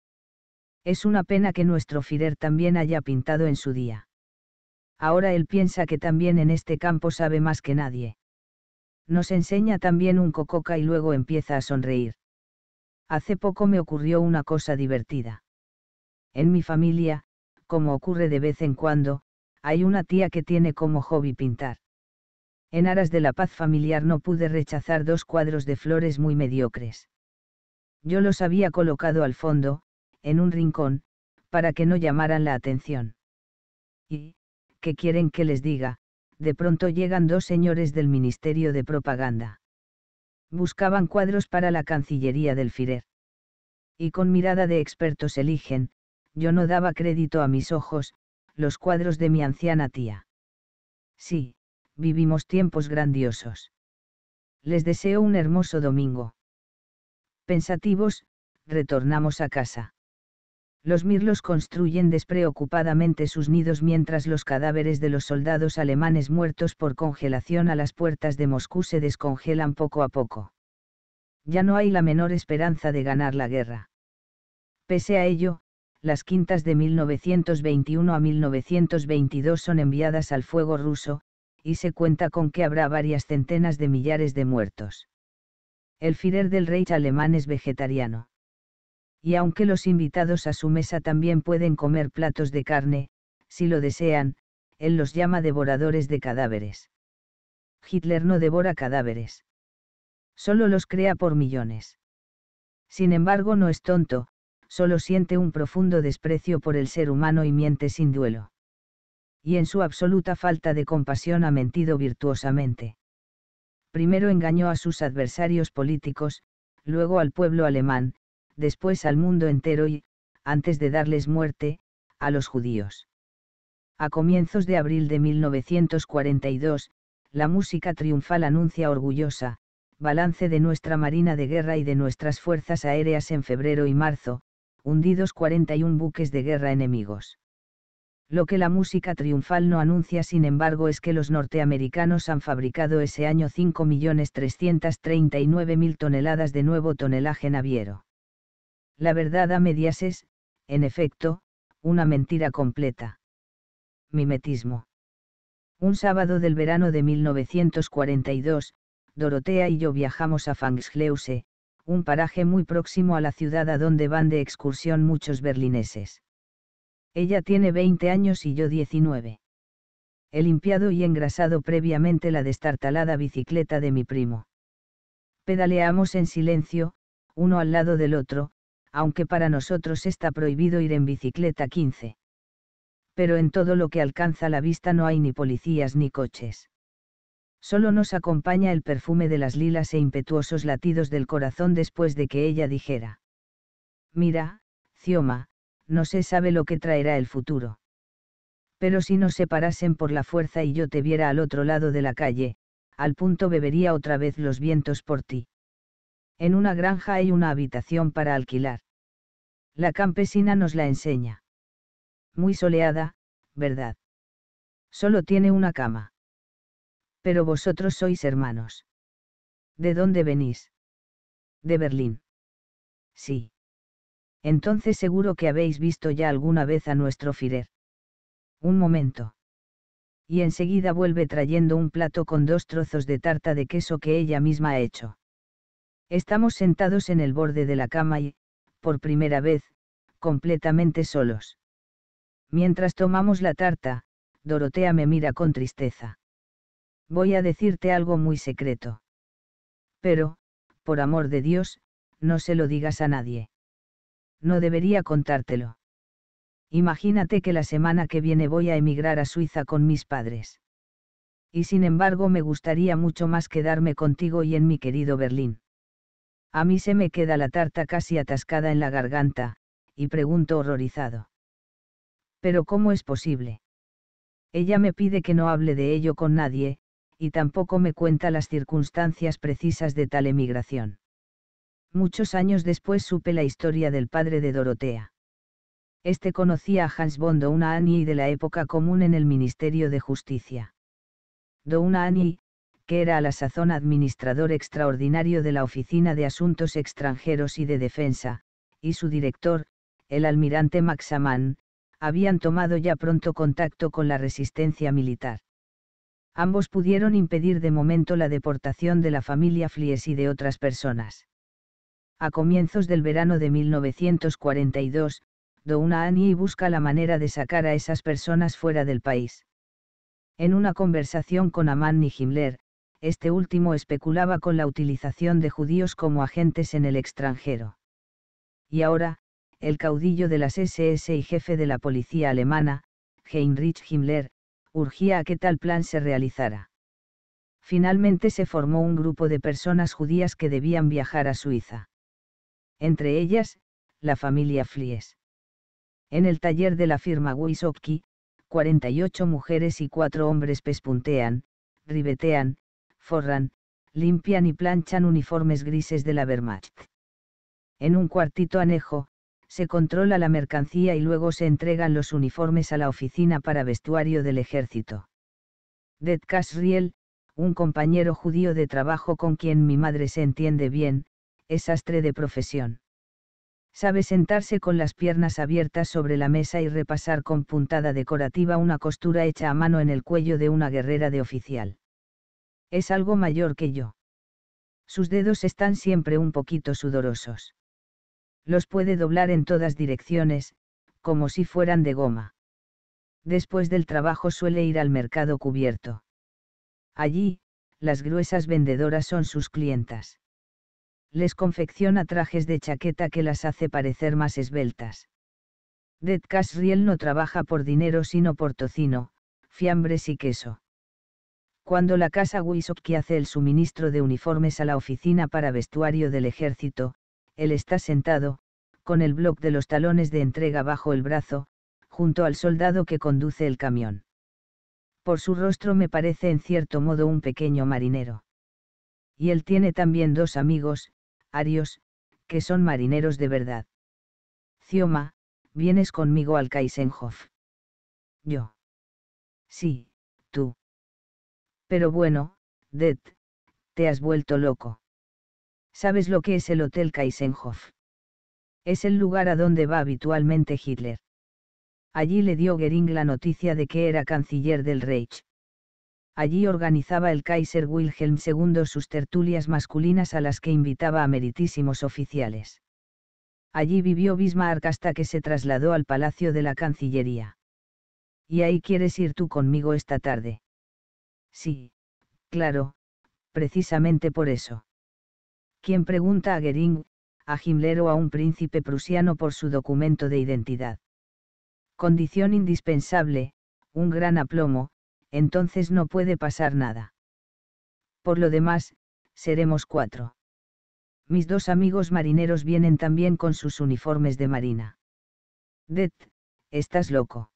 Es una pena que nuestro Fider también haya pintado en su día. Ahora él piensa que también en este campo sabe más que nadie. Nos enseña también un cococa y luego empieza a sonreír. Hace poco me ocurrió una cosa divertida. En mi familia, como ocurre de vez en cuando, hay una tía que tiene como hobby pintar. En aras de la paz familiar no pude rechazar dos cuadros de flores muy mediocres. Yo los había colocado al fondo, en un rincón, para que no llamaran la atención. Y, ¿qué quieren que les diga? De pronto llegan dos señores del Ministerio de Propaganda. Buscaban cuadros para la Cancillería del Firer. Y con mirada de expertos eligen, yo no daba crédito a mis ojos, los cuadros de mi anciana tía. Sí, vivimos tiempos grandiosos. Les deseo un hermoso domingo. Pensativos, retornamos a casa. Los mirlos construyen despreocupadamente sus nidos mientras los cadáveres de los soldados alemanes muertos por congelación a las puertas de Moscú se descongelan poco a poco. Ya no hay la menor esperanza de ganar la guerra. Pese a ello, las quintas de 1921 a 1922 son enviadas al fuego ruso, y se cuenta con que habrá varias centenas de millares de muertos. El Führer del Reich alemán es vegetariano y aunque los invitados a su mesa también pueden comer platos de carne, si lo desean, él los llama devoradores de cadáveres. Hitler no devora cadáveres. Solo los crea por millones. Sin embargo, no es tonto, solo siente un profundo desprecio por el ser humano y miente sin duelo. Y en su absoluta falta de compasión ha mentido virtuosamente. Primero engañó a sus adversarios políticos, luego al pueblo alemán, después al mundo entero y, antes de darles muerte, a los judíos. A comienzos de abril de 1942, la música triunfal anuncia orgullosa, balance de nuestra Marina de Guerra y de nuestras fuerzas aéreas en febrero y marzo, hundidos 41 buques de guerra enemigos. Lo que la música triunfal no anuncia, sin embargo, es que los norteamericanos han fabricado ese año 5.339.000 toneladas de nuevo tonelaje naviero. La verdad a medias es, en efecto, una mentira completa. Mimetismo. Un sábado del verano de 1942, Dorotea y yo viajamos a Fangsleuse, un paraje muy próximo a la ciudad a donde van de excursión muchos berlineses. Ella tiene 20 años y yo 19. He limpiado y engrasado previamente la destartalada bicicleta de mi primo. Pedaleamos en silencio, uno al lado del otro, aunque para nosotros está prohibido ir en bicicleta 15. Pero en todo lo que alcanza la vista no hay ni policías ni coches. Solo nos acompaña el perfume de las lilas e impetuosos latidos del corazón después de que ella dijera. Mira, Cioma, no se sabe lo que traerá el futuro. Pero si nos separasen por la fuerza y yo te viera al otro lado de la calle, al punto bebería otra vez los vientos por ti. En una granja hay una habitación para alquilar. La campesina nos la enseña. Muy soleada, ¿verdad? Solo tiene una cama. Pero vosotros sois hermanos. ¿De dónde venís? De Berlín. Sí. Entonces seguro que habéis visto ya alguna vez a nuestro Firer. Un momento. Y enseguida vuelve trayendo un plato con dos trozos de tarta de queso que ella misma ha hecho. Estamos sentados en el borde de la cama y, por primera vez, completamente solos. Mientras tomamos la tarta, Dorotea me mira con tristeza. Voy a decirte algo muy secreto. Pero, por amor de Dios, no se lo digas a nadie. No debería contártelo. Imagínate que la semana que viene voy a emigrar a Suiza con mis padres. Y sin embargo me gustaría mucho más quedarme contigo y en mi querido Berlín. A mí se me queda la tarta casi atascada en la garganta, y pregunto horrorizado. ¿Pero cómo es posible? Ella me pide que no hable de ello con nadie, y tampoco me cuenta las circunstancias precisas de tal emigración. Muchos años después supe la historia del padre de Dorotea. Este conocía a Hans von y de la época común en el Ministerio de Justicia. ani? que era a la sazón administrador extraordinario de la Oficina de Asuntos Extranjeros y de Defensa, y su director, el almirante Maxamán, habían tomado ya pronto contacto con la resistencia militar. Ambos pudieron impedir de momento la deportación de la familia Flies y de otras personas. A comienzos del verano de 1942, Douna Ani busca la manera de sacar a esas personas fuera del país. En una conversación con Aman y Himmler, este último especulaba con la utilización de judíos como agentes en el extranjero. Y ahora, el caudillo de las SS y jefe de la policía alemana, Heinrich Himmler, urgía a que tal plan se realizara. Finalmente se formó un grupo de personas judías que debían viajar a Suiza. Entre ellas, la familia Flies. En el taller de la firma Wisocki, 48 mujeres y 4 hombres pespuntean, ribetean, forran, limpian y planchan uniformes grises de la Wehrmacht. En un cuartito anejo, se controla la mercancía y luego se entregan los uniformes a la oficina para vestuario del ejército. Detkas Riel, un compañero judío de trabajo con quien mi madre se entiende bien, es astre de profesión. Sabe sentarse con las piernas abiertas sobre la mesa y repasar con puntada decorativa una costura hecha a mano en el cuello de una guerrera de oficial. Es algo mayor que yo. Sus dedos están siempre un poquito sudorosos. Los puede doblar en todas direcciones, como si fueran de goma. Después del trabajo suele ir al mercado cubierto. Allí, las gruesas vendedoras son sus clientas. Les confecciona trajes de chaqueta que las hace parecer más esbeltas. Dead Riel no trabaja por dinero sino por tocino, fiambres y queso cuando la casa Wisocki hace el suministro de uniformes a la oficina para vestuario del ejército, él está sentado, con el bloc de los talones de entrega bajo el brazo, junto al soldado que conduce el camión. Por su rostro me parece en cierto modo un pequeño marinero. Y él tiene también dos amigos, arios, que son marineros de verdad. Cioma, vienes conmigo al Kaisenhof. Yo. Sí, tú. Pero bueno, Det, te has vuelto loco. ¿Sabes lo que es el Hotel Kaisenhof? Es el lugar a donde va habitualmente Hitler. Allí le dio Gering la noticia de que era canciller del Reich. Allí organizaba el Kaiser Wilhelm II sus tertulias masculinas a las que invitaba a meritísimos oficiales. Allí vivió Bismarck hasta que se trasladó al Palacio de la Cancillería. Y ahí quieres ir tú conmigo esta tarde. Sí, claro, precisamente por eso. ¿Quién pregunta a Gering, a Himmler o a un príncipe prusiano por su documento de identidad? Condición indispensable, un gran aplomo, entonces no puede pasar nada. Por lo demás, seremos cuatro. Mis dos amigos marineros vienen también con sus uniformes de marina. Det, estás loco.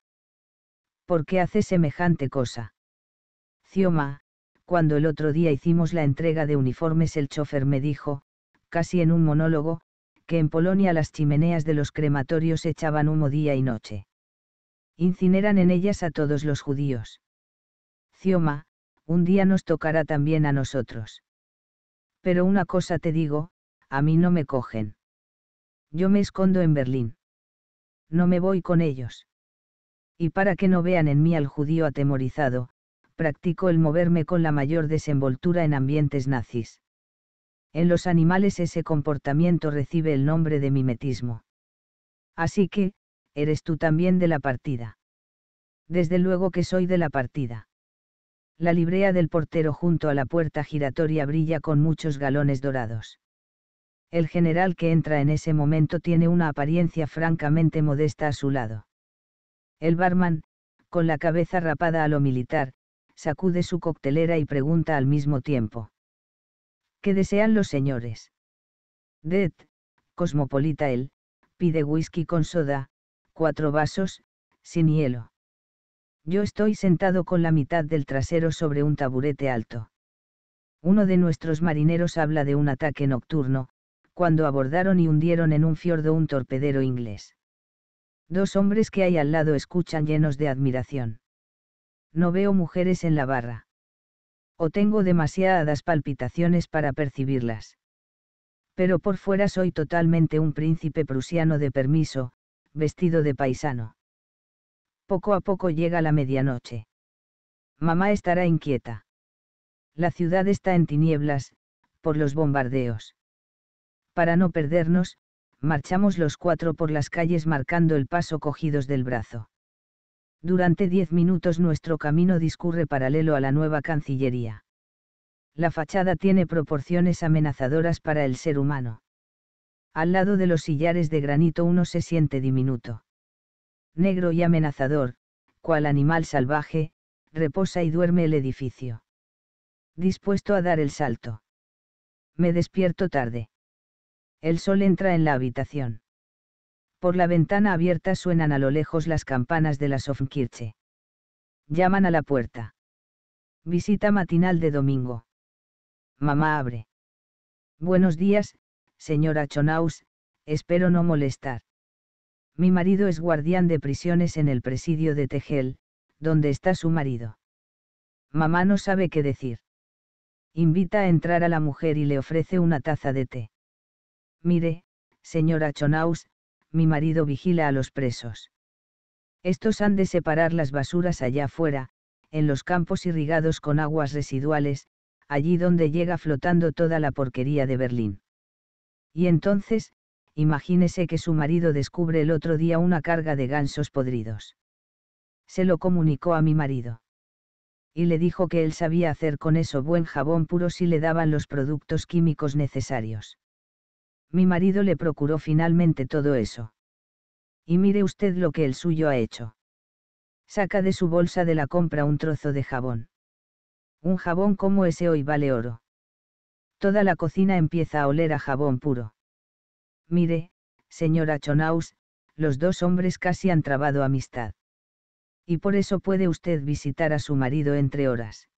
¿Por qué hace semejante cosa? Cioma, cuando el otro día hicimos la entrega de uniformes el chofer me dijo, casi en un monólogo, que en Polonia las chimeneas de los crematorios echaban humo día y noche. Incineran en ellas a todos los judíos. Cioma, un día nos tocará también a nosotros. Pero una cosa te digo, a mí no me cogen. Yo me escondo en Berlín. No me voy con ellos. Y para que no vean en mí al judío atemorizado, practico el moverme con la mayor desenvoltura en ambientes nazis. En los animales ese comportamiento recibe el nombre de mimetismo. Así que, eres tú también de la partida. Desde luego que soy de la partida. La librea del portero junto a la puerta giratoria brilla con muchos galones dorados. El general que entra en ese momento tiene una apariencia francamente modesta a su lado. El barman, con la cabeza rapada a lo militar, sacude su coctelera y pregunta al mismo tiempo. ¿Qué desean los señores? Det, cosmopolita él, pide whisky con soda, cuatro vasos, sin hielo. Yo estoy sentado con la mitad del trasero sobre un taburete alto. Uno de nuestros marineros habla de un ataque nocturno, cuando abordaron y hundieron en un fiordo un torpedero inglés. Dos hombres que hay al lado escuchan llenos de admiración no veo mujeres en la barra. O tengo demasiadas palpitaciones para percibirlas. Pero por fuera soy totalmente un príncipe prusiano de permiso, vestido de paisano. Poco a poco llega la medianoche. Mamá estará inquieta. La ciudad está en tinieblas, por los bombardeos. Para no perdernos, marchamos los cuatro por las calles marcando el paso cogidos del brazo. Durante diez minutos nuestro camino discurre paralelo a la nueva Cancillería. La fachada tiene proporciones amenazadoras para el ser humano. Al lado de los sillares de granito uno se siente diminuto. Negro y amenazador, cual animal salvaje, reposa y duerme el edificio. Dispuesto a dar el salto. Me despierto tarde. El sol entra en la habitación. Por la ventana abierta suenan a lo lejos las campanas de la Sofnkirche. Llaman a la puerta. Visita matinal de domingo. Mamá abre. Buenos días, señora Chonaus, espero no molestar. Mi marido es guardián de prisiones en el presidio de Tegel, donde está su marido. Mamá no sabe qué decir. Invita a entrar a la mujer y le ofrece una taza de té. Mire, señora Chonaus, mi marido vigila a los presos. Estos han de separar las basuras allá afuera, en los campos irrigados con aguas residuales, allí donde llega flotando toda la porquería de Berlín. Y entonces, imagínese que su marido descubre el otro día una carga de gansos podridos. Se lo comunicó a mi marido. Y le dijo que él sabía hacer con eso buen jabón puro si le daban los productos químicos necesarios. Mi marido le procuró finalmente todo eso. Y mire usted lo que el suyo ha hecho. Saca de su bolsa de la compra un trozo de jabón. Un jabón como ese hoy vale oro. Toda la cocina empieza a oler a jabón puro. Mire, señora Chonaus, los dos hombres casi han trabado amistad. Y por eso puede usted visitar a su marido entre horas.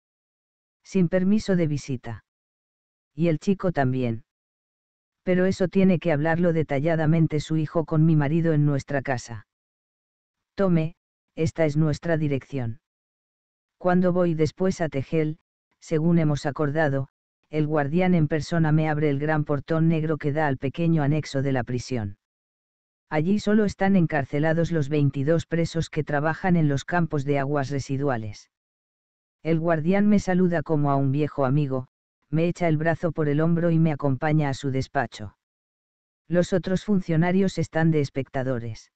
Sin permiso de visita. Y el chico también pero eso tiene que hablarlo detalladamente su hijo con mi marido en nuestra casa. Tome, esta es nuestra dirección. Cuando voy después a Tegel, según hemos acordado, el guardián en persona me abre el gran portón negro que da al pequeño anexo de la prisión. Allí solo están encarcelados los 22 presos que trabajan en los campos de aguas residuales. El guardián me saluda como a un viejo amigo, me echa el brazo por el hombro y me acompaña a su despacho. Los otros funcionarios están de espectadores.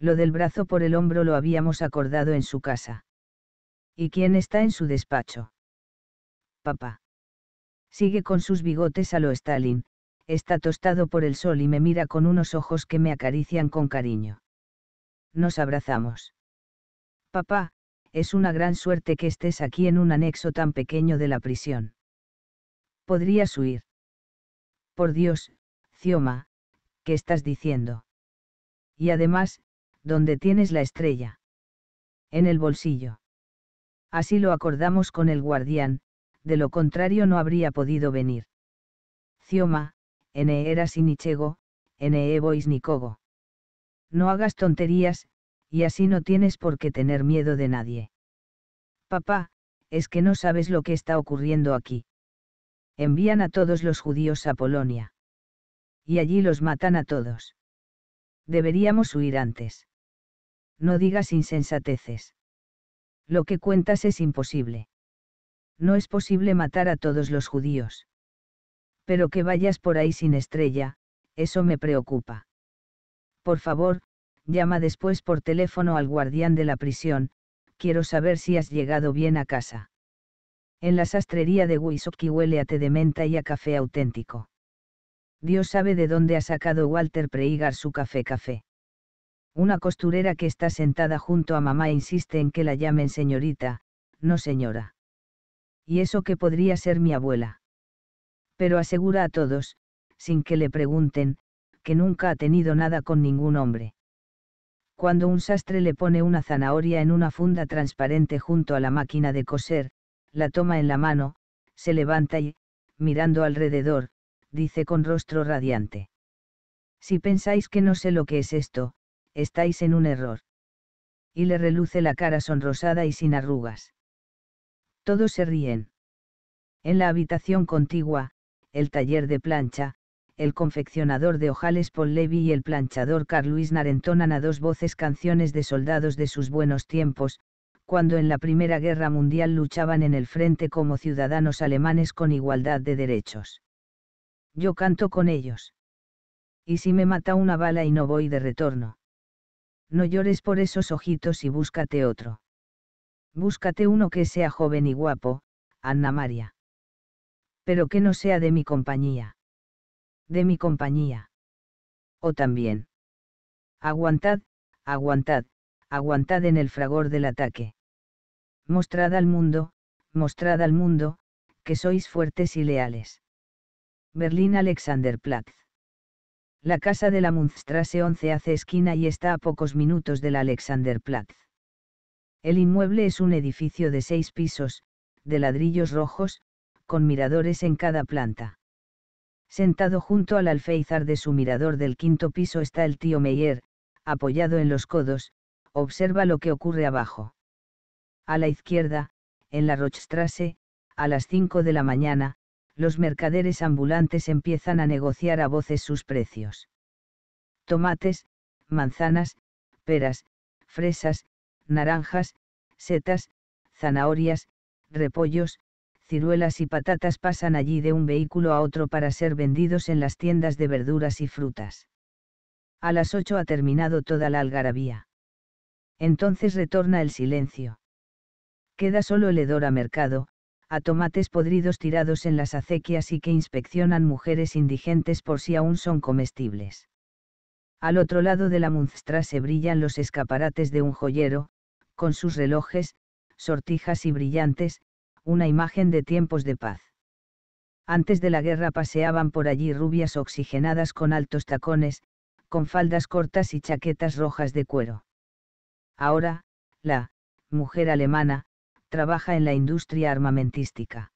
Lo del brazo por el hombro lo habíamos acordado en su casa. ¿Y quién está en su despacho? Papá. Sigue con sus bigotes a lo Stalin, está tostado por el sol y me mira con unos ojos que me acarician con cariño. Nos abrazamos. Papá, es una gran suerte que estés aquí en un anexo tan pequeño de la prisión. Podrías huir. Por Dios, Cioma, ¿qué estás diciendo? Y además, ¿dónde tienes la estrella? En el bolsillo. Así lo acordamos con el guardián, de lo contrario no habría podido venir. Cioma, ne era sinichego, ne evois nicogo. No hagas tonterías, y así no tienes por qué tener miedo de nadie. Papá, es que no sabes lo que está ocurriendo aquí envían a todos los judíos a Polonia. Y allí los matan a todos. Deberíamos huir antes. No digas insensateces. Lo que cuentas es imposible. No es posible matar a todos los judíos. Pero que vayas por ahí sin estrella, eso me preocupa. Por favor, llama después por teléfono al guardián de la prisión, quiero saber si has llegado bien a casa. En la sastrería de Wisoki huele a té de menta y a café auténtico. Dios sabe de dónde ha sacado Walter Preigar su café café. Una costurera que está sentada junto a mamá insiste en que la llamen señorita, no señora. Y eso que podría ser mi abuela. Pero asegura a todos, sin que le pregunten, que nunca ha tenido nada con ningún hombre. Cuando un sastre le pone una zanahoria en una funda transparente junto a la máquina de coser, la toma en la mano, se levanta y, mirando alrededor, dice con rostro radiante. Si pensáis que no sé lo que es esto, estáis en un error. Y le reluce la cara sonrosada y sin arrugas. Todos se ríen. En la habitación contigua, el taller de plancha, el confeccionador de ojales Paul Levy y el planchador Carl Luis Narentonan a dos voces canciones de soldados de sus buenos tiempos, cuando en la Primera Guerra Mundial luchaban en el frente como ciudadanos alemanes con igualdad de derechos. Yo canto con ellos. ¿Y si me mata una bala y no voy de retorno? No llores por esos ojitos y búscate otro. Búscate uno que sea joven y guapo, Anna María. Pero que no sea de mi compañía. De mi compañía. O también. Aguantad, aguantad, aguantad en el fragor del ataque. Mostrad al mundo, mostrad al mundo, que sois fuertes y leales. Berlín Alexanderplatz. La casa de la Mundstrasse 11 hace esquina y está a pocos minutos de la Alexanderplatz. El inmueble es un edificio de seis pisos, de ladrillos rojos, con miradores en cada planta. Sentado junto al alféizar de su mirador del quinto piso está el tío Meyer, apoyado en los codos, observa lo que ocurre abajo a la izquierda, en la Rochstrasse, a las 5 de la mañana, los mercaderes ambulantes empiezan a negociar a voces sus precios. Tomates, manzanas, peras, fresas, naranjas, setas, zanahorias, repollos, ciruelas y patatas pasan allí de un vehículo a otro para ser vendidos en las tiendas de verduras y frutas. A las 8 ha terminado toda la algarabía. Entonces retorna el silencio queda solo el hedor a mercado, a tomates podridos tirados en las acequias y que inspeccionan mujeres indigentes por si aún son comestibles. Al otro lado de la se brillan los escaparates de un joyero, con sus relojes, sortijas y brillantes, una imagen de tiempos de paz. Antes de la guerra paseaban por allí rubias oxigenadas con altos tacones, con faldas cortas y chaquetas rojas de cuero. Ahora, la mujer alemana, Trabaja en la industria armamentística.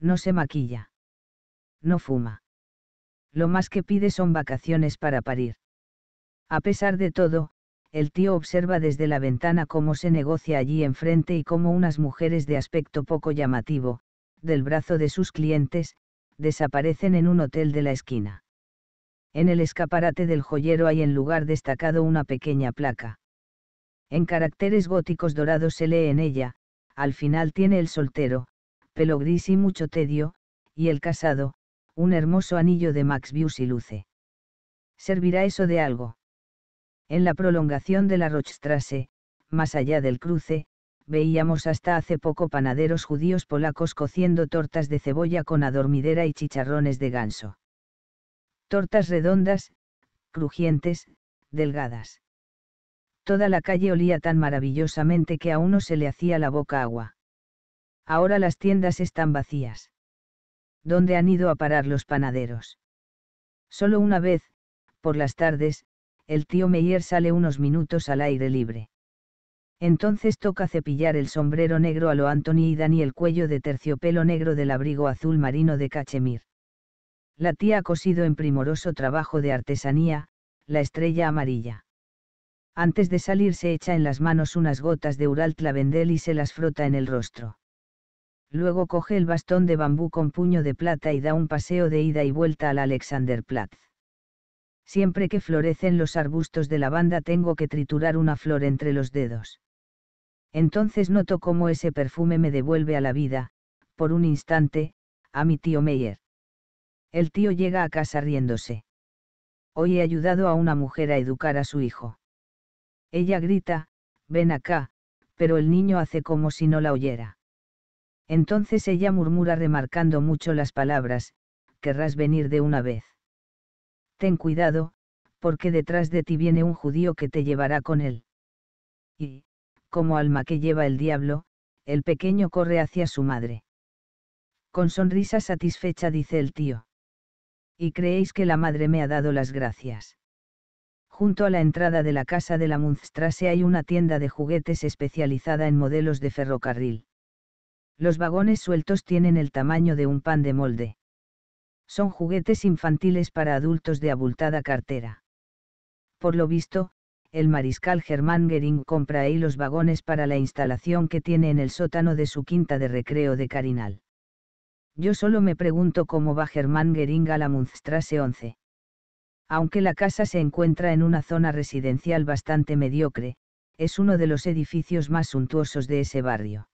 No se maquilla. No fuma. Lo más que pide son vacaciones para parir. A pesar de todo, el tío observa desde la ventana cómo se negocia allí enfrente y cómo unas mujeres de aspecto poco llamativo, del brazo de sus clientes, desaparecen en un hotel de la esquina. En el escaparate del joyero hay en lugar destacado una pequeña placa. En caracteres góticos dorados se lee en ella, al final tiene el soltero, pelo gris y mucho tedio, y el casado, un hermoso anillo de Max Bius y luce. ¿Servirá eso de algo? En la prolongación de la Rochstrasse, más allá del cruce, veíamos hasta hace poco panaderos judíos polacos cociendo tortas de cebolla con adormidera y chicharrones de ganso. Tortas redondas, crujientes, delgadas. Toda la calle olía tan maravillosamente que a uno se le hacía la boca agua. Ahora las tiendas están vacías. ¿Dónde han ido a parar los panaderos? Solo una vez, por las tardes, el tío Meyer sale unos minutos al aire libre. Entonces toca cepillar el sombrero negro a lo Anthony y Dani el cuello de terciopelo negro del abrigo azul marino de cachemir. La tía ha cosido en primoroso trabajo de artesanía, la estrella amarilla. Antes de salir se echa en las manos unas gotas de Ural Tlavendel y se las frota en el rostro. Luego coge el bastón de bambú con puño de plata y da un paseo de ida y vuelta al Alexanderplatz. Siempre que florecen los arbustos de lavanda tengo que triturar una flor entre los dedos. Entonces noto cómo ese perfume me devuelve a la vida, por un instante, a mi tío Meyer. El tío llega a casa riéndose. Hoy he ayudado a una mujer a educar a su hijo. Ella grita, ven acá, pero el niño hace como si no la oyera. Entonces ella murmura remarcando mucho las palabras, querrás venir de una vez. Ten cuidado, porque detrás de ti viene un judío que te llevará con él. Y, como alma que lleva el diablo, el pequeño corre hacia su madre. Con sonrisa satisfecha dice el tío. Y creéis que la madre me ha dado las gracias. Junto a la entrada de la casa de la Munstrasse hay una tienda de juguetes especializada en modelos de ferrocarril. Los vagones sueltos tienen el tamaño de un pan de molde. Son juguetes infantiles para adultos de abultada cartera. Por lo visto, el mariscal Germán Gering compra ahí los vagones para la instalación que tiene en el sótano de su quinta de recreo de Carinal. Yo solo me pregunto cómo va Germán Gering a la Munstrasse 11. Aunque la casa se encuentra en una zona residencial bastante mediocre, es uno de los edificios más suntuosos de ese barrio.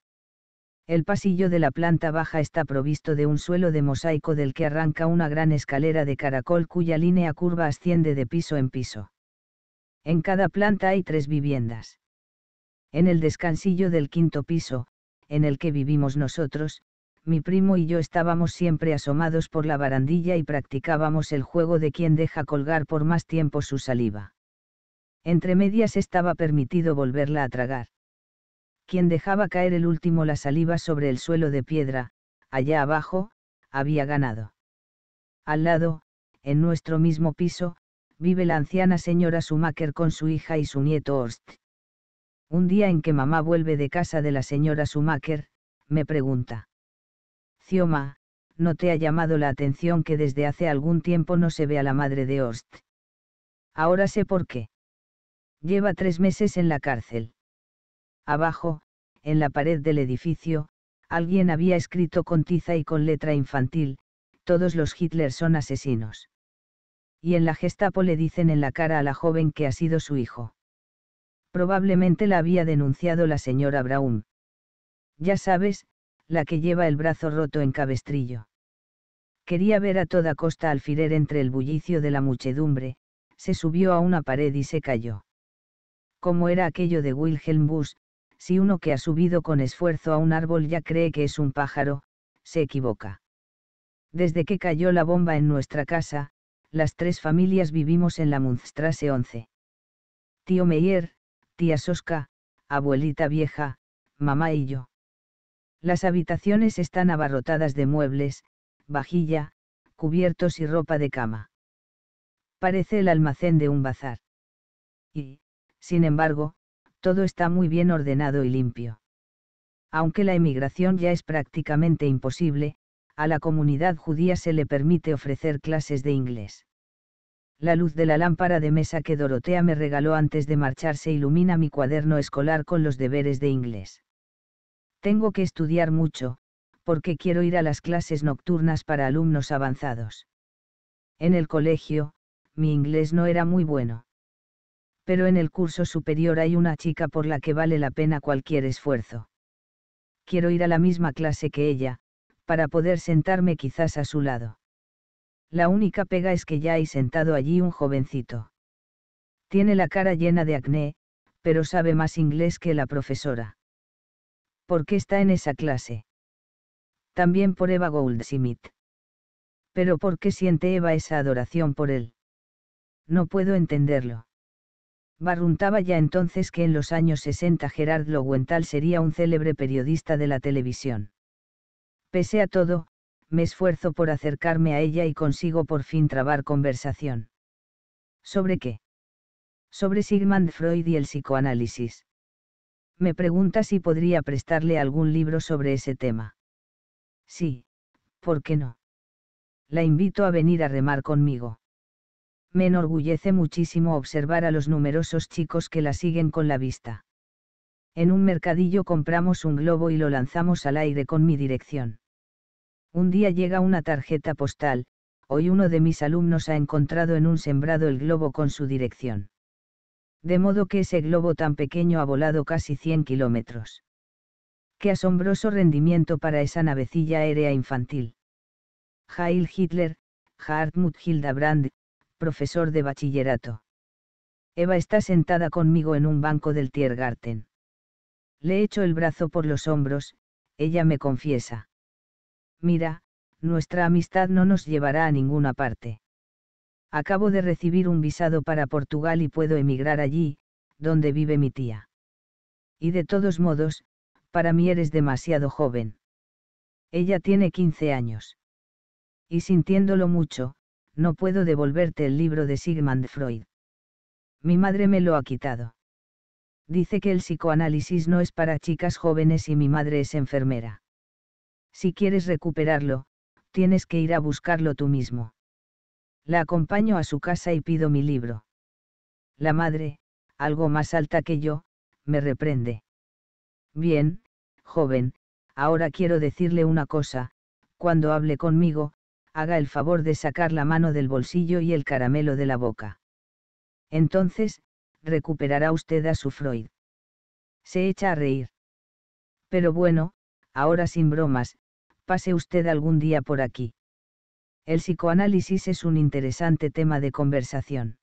El pasillo de la planta baja está provisto de un suelo de mosaico del que arranca una gran escalera de caracol cuya línea curva asciende de piso en piso. En cada planta hay tres viviendas. En el descansillo del quinto piso, en el que vivimos nosotros, mi primo y yo estábamos siempre asomados por la barandilla y practicábamos el juego de quien deja colgar por más tiempo su saliva. Entre medias estaba permitido volverla a tragar. Quien dejaba caer el último la saliva sobre el suelo de piedra, allá abajo, había ganado. Al lado, en nuestro mismo piso, vive la anciana señora Schumacher con su hija y su nieto Horst. Un día en que mamá vuelve de casa de la señora Schumacher, me pregunta. Cioma, ¿no te ha llamado la atención que desde hace algún tiempo no se ve a la madre de Ost? Ahora sé por qué. Lleva tres meses en la cárcel. Abajo, en la pared del edificio, alguien había escrito con tiza y con letra infantil, todos los Hitler son asesinos. Y en la Gestapo le dicen en la cara a la joven que ha sido su hijo. Probablemente la había denunciado la señora Braun. Ya sabes, la que lleva el brazo roto en cabestrillo. Quería ver a toda costa alfiler entre el bullicio de la muchedumbre, se subió a una pared y se cayó. Como era aquello de Wilhelm Busch, si uno que ha subido con esfuerzo a un árbol ya cree que es un pájaro, se equivoca. Desde que cayó la bomba en nuestra casa, las tres familias vivimos en la Munstrase 11. Tío Meyer, tía Soska, abuelita vieja, mamá y yo. Las habitaciones están abarrotadas de muebles, vajilla, cubiertos y ropa de cama. Parece el almacén de un bazar. Y, sin embargo, todo está muy bien ordenado y limpio. Aunque la emigración ya es prácticamente imposible, a la comunidad judía se le permite ofrecer clases de inglés. La luz de la lámpara de mesa que Dorotea me regaló antes de marcharse ilumina mi cuaderno escolar con los deberes de inglés. Tengo que estudiar mucho, porque quiero ir a las clases nocturnas para alumnos avanzados. En el colegio, mi inglés no era muy bueno. Pero en el curso superior hay una chica por la que vale la pena cualquier esfuerzo. Quiero ir a la misma clase que ella, para poder sentarme quizás a su lado. La única pega es que ya hay sentado allí un jovencito. Tiene la cara llena de acné, pero sabe más inglés que la profesora. «¿Por qué está en esa clase. También por Eva Goldsmith. Pero ¿por qué siente Eva esa adoración por él? No puedo entenderlo. Barruntaba ya entonces que en los años 60 Gerard Lowenthal sería un célebre periodista de la televisión. Pese a todo, me esfuerzo por acercarme a ella y consigo por fin trabar conversación. ¿Sobre qué? Sobre Sigmund Freud y el psicoanálisis me pregunta si podría prestarle algún libro sobre ese tema. Sí, ¿por qué no? La invito a venir a remar conmigo. Me enorgullece muchísimo observar a los numerosos chicos que la siguen con la vista. En un mercadillo compramos un globo y lo lanzamos al aire con mi dirección. Un día llega una tarjeta postal, hoy uno de mis alumnos ha encontrado en un sembrado el globo con su dirección de modo que ese globo tan pequeño ha volado casi 100 kilómetros. Qué asombroso rendimiento para esa navecilla aérea infantil. Heil Hitler, Hartmut Hildebrand, profesor de bachillerato. Eva está sentada conmigo en un banco del Tiergarten. Le echo el brazo por los hombros, ella me confiesa. Mira, nuestra amistad no nos llevará a ninguna parte. Acabo de recibir un visado para Portugal y puedo emigrar allí, donde vive mi tía. Y de todos modos, para mí eres demasiado joven. Ella tiene 15 años. Y sintiéndolo mucho, no puedo devolverte el libro de Sigmund Freud. Mi madre me lo ha quitado. Dice que el psicoanálisis no es para chicas jóvenes y mi madre es enfermera. Si quieres recuperarlo, tienes que ir a buscarlo tú mismo. La acompaño a su casa y pido mi libro. La madre, algo más alta que yo, me reprende. Bien, joven, ahora quiero decirle una cosa, cuando hable conmigo, haga el favor de sacar la mano del bolsillo y el caramelo de la boca. Entonces, recuperará usted a su Freud. Se echa a reír. Pero bueno, ahora sin bromas, pase usted algún día por aquí. El psicoanálisis es un interesante tema de conversación.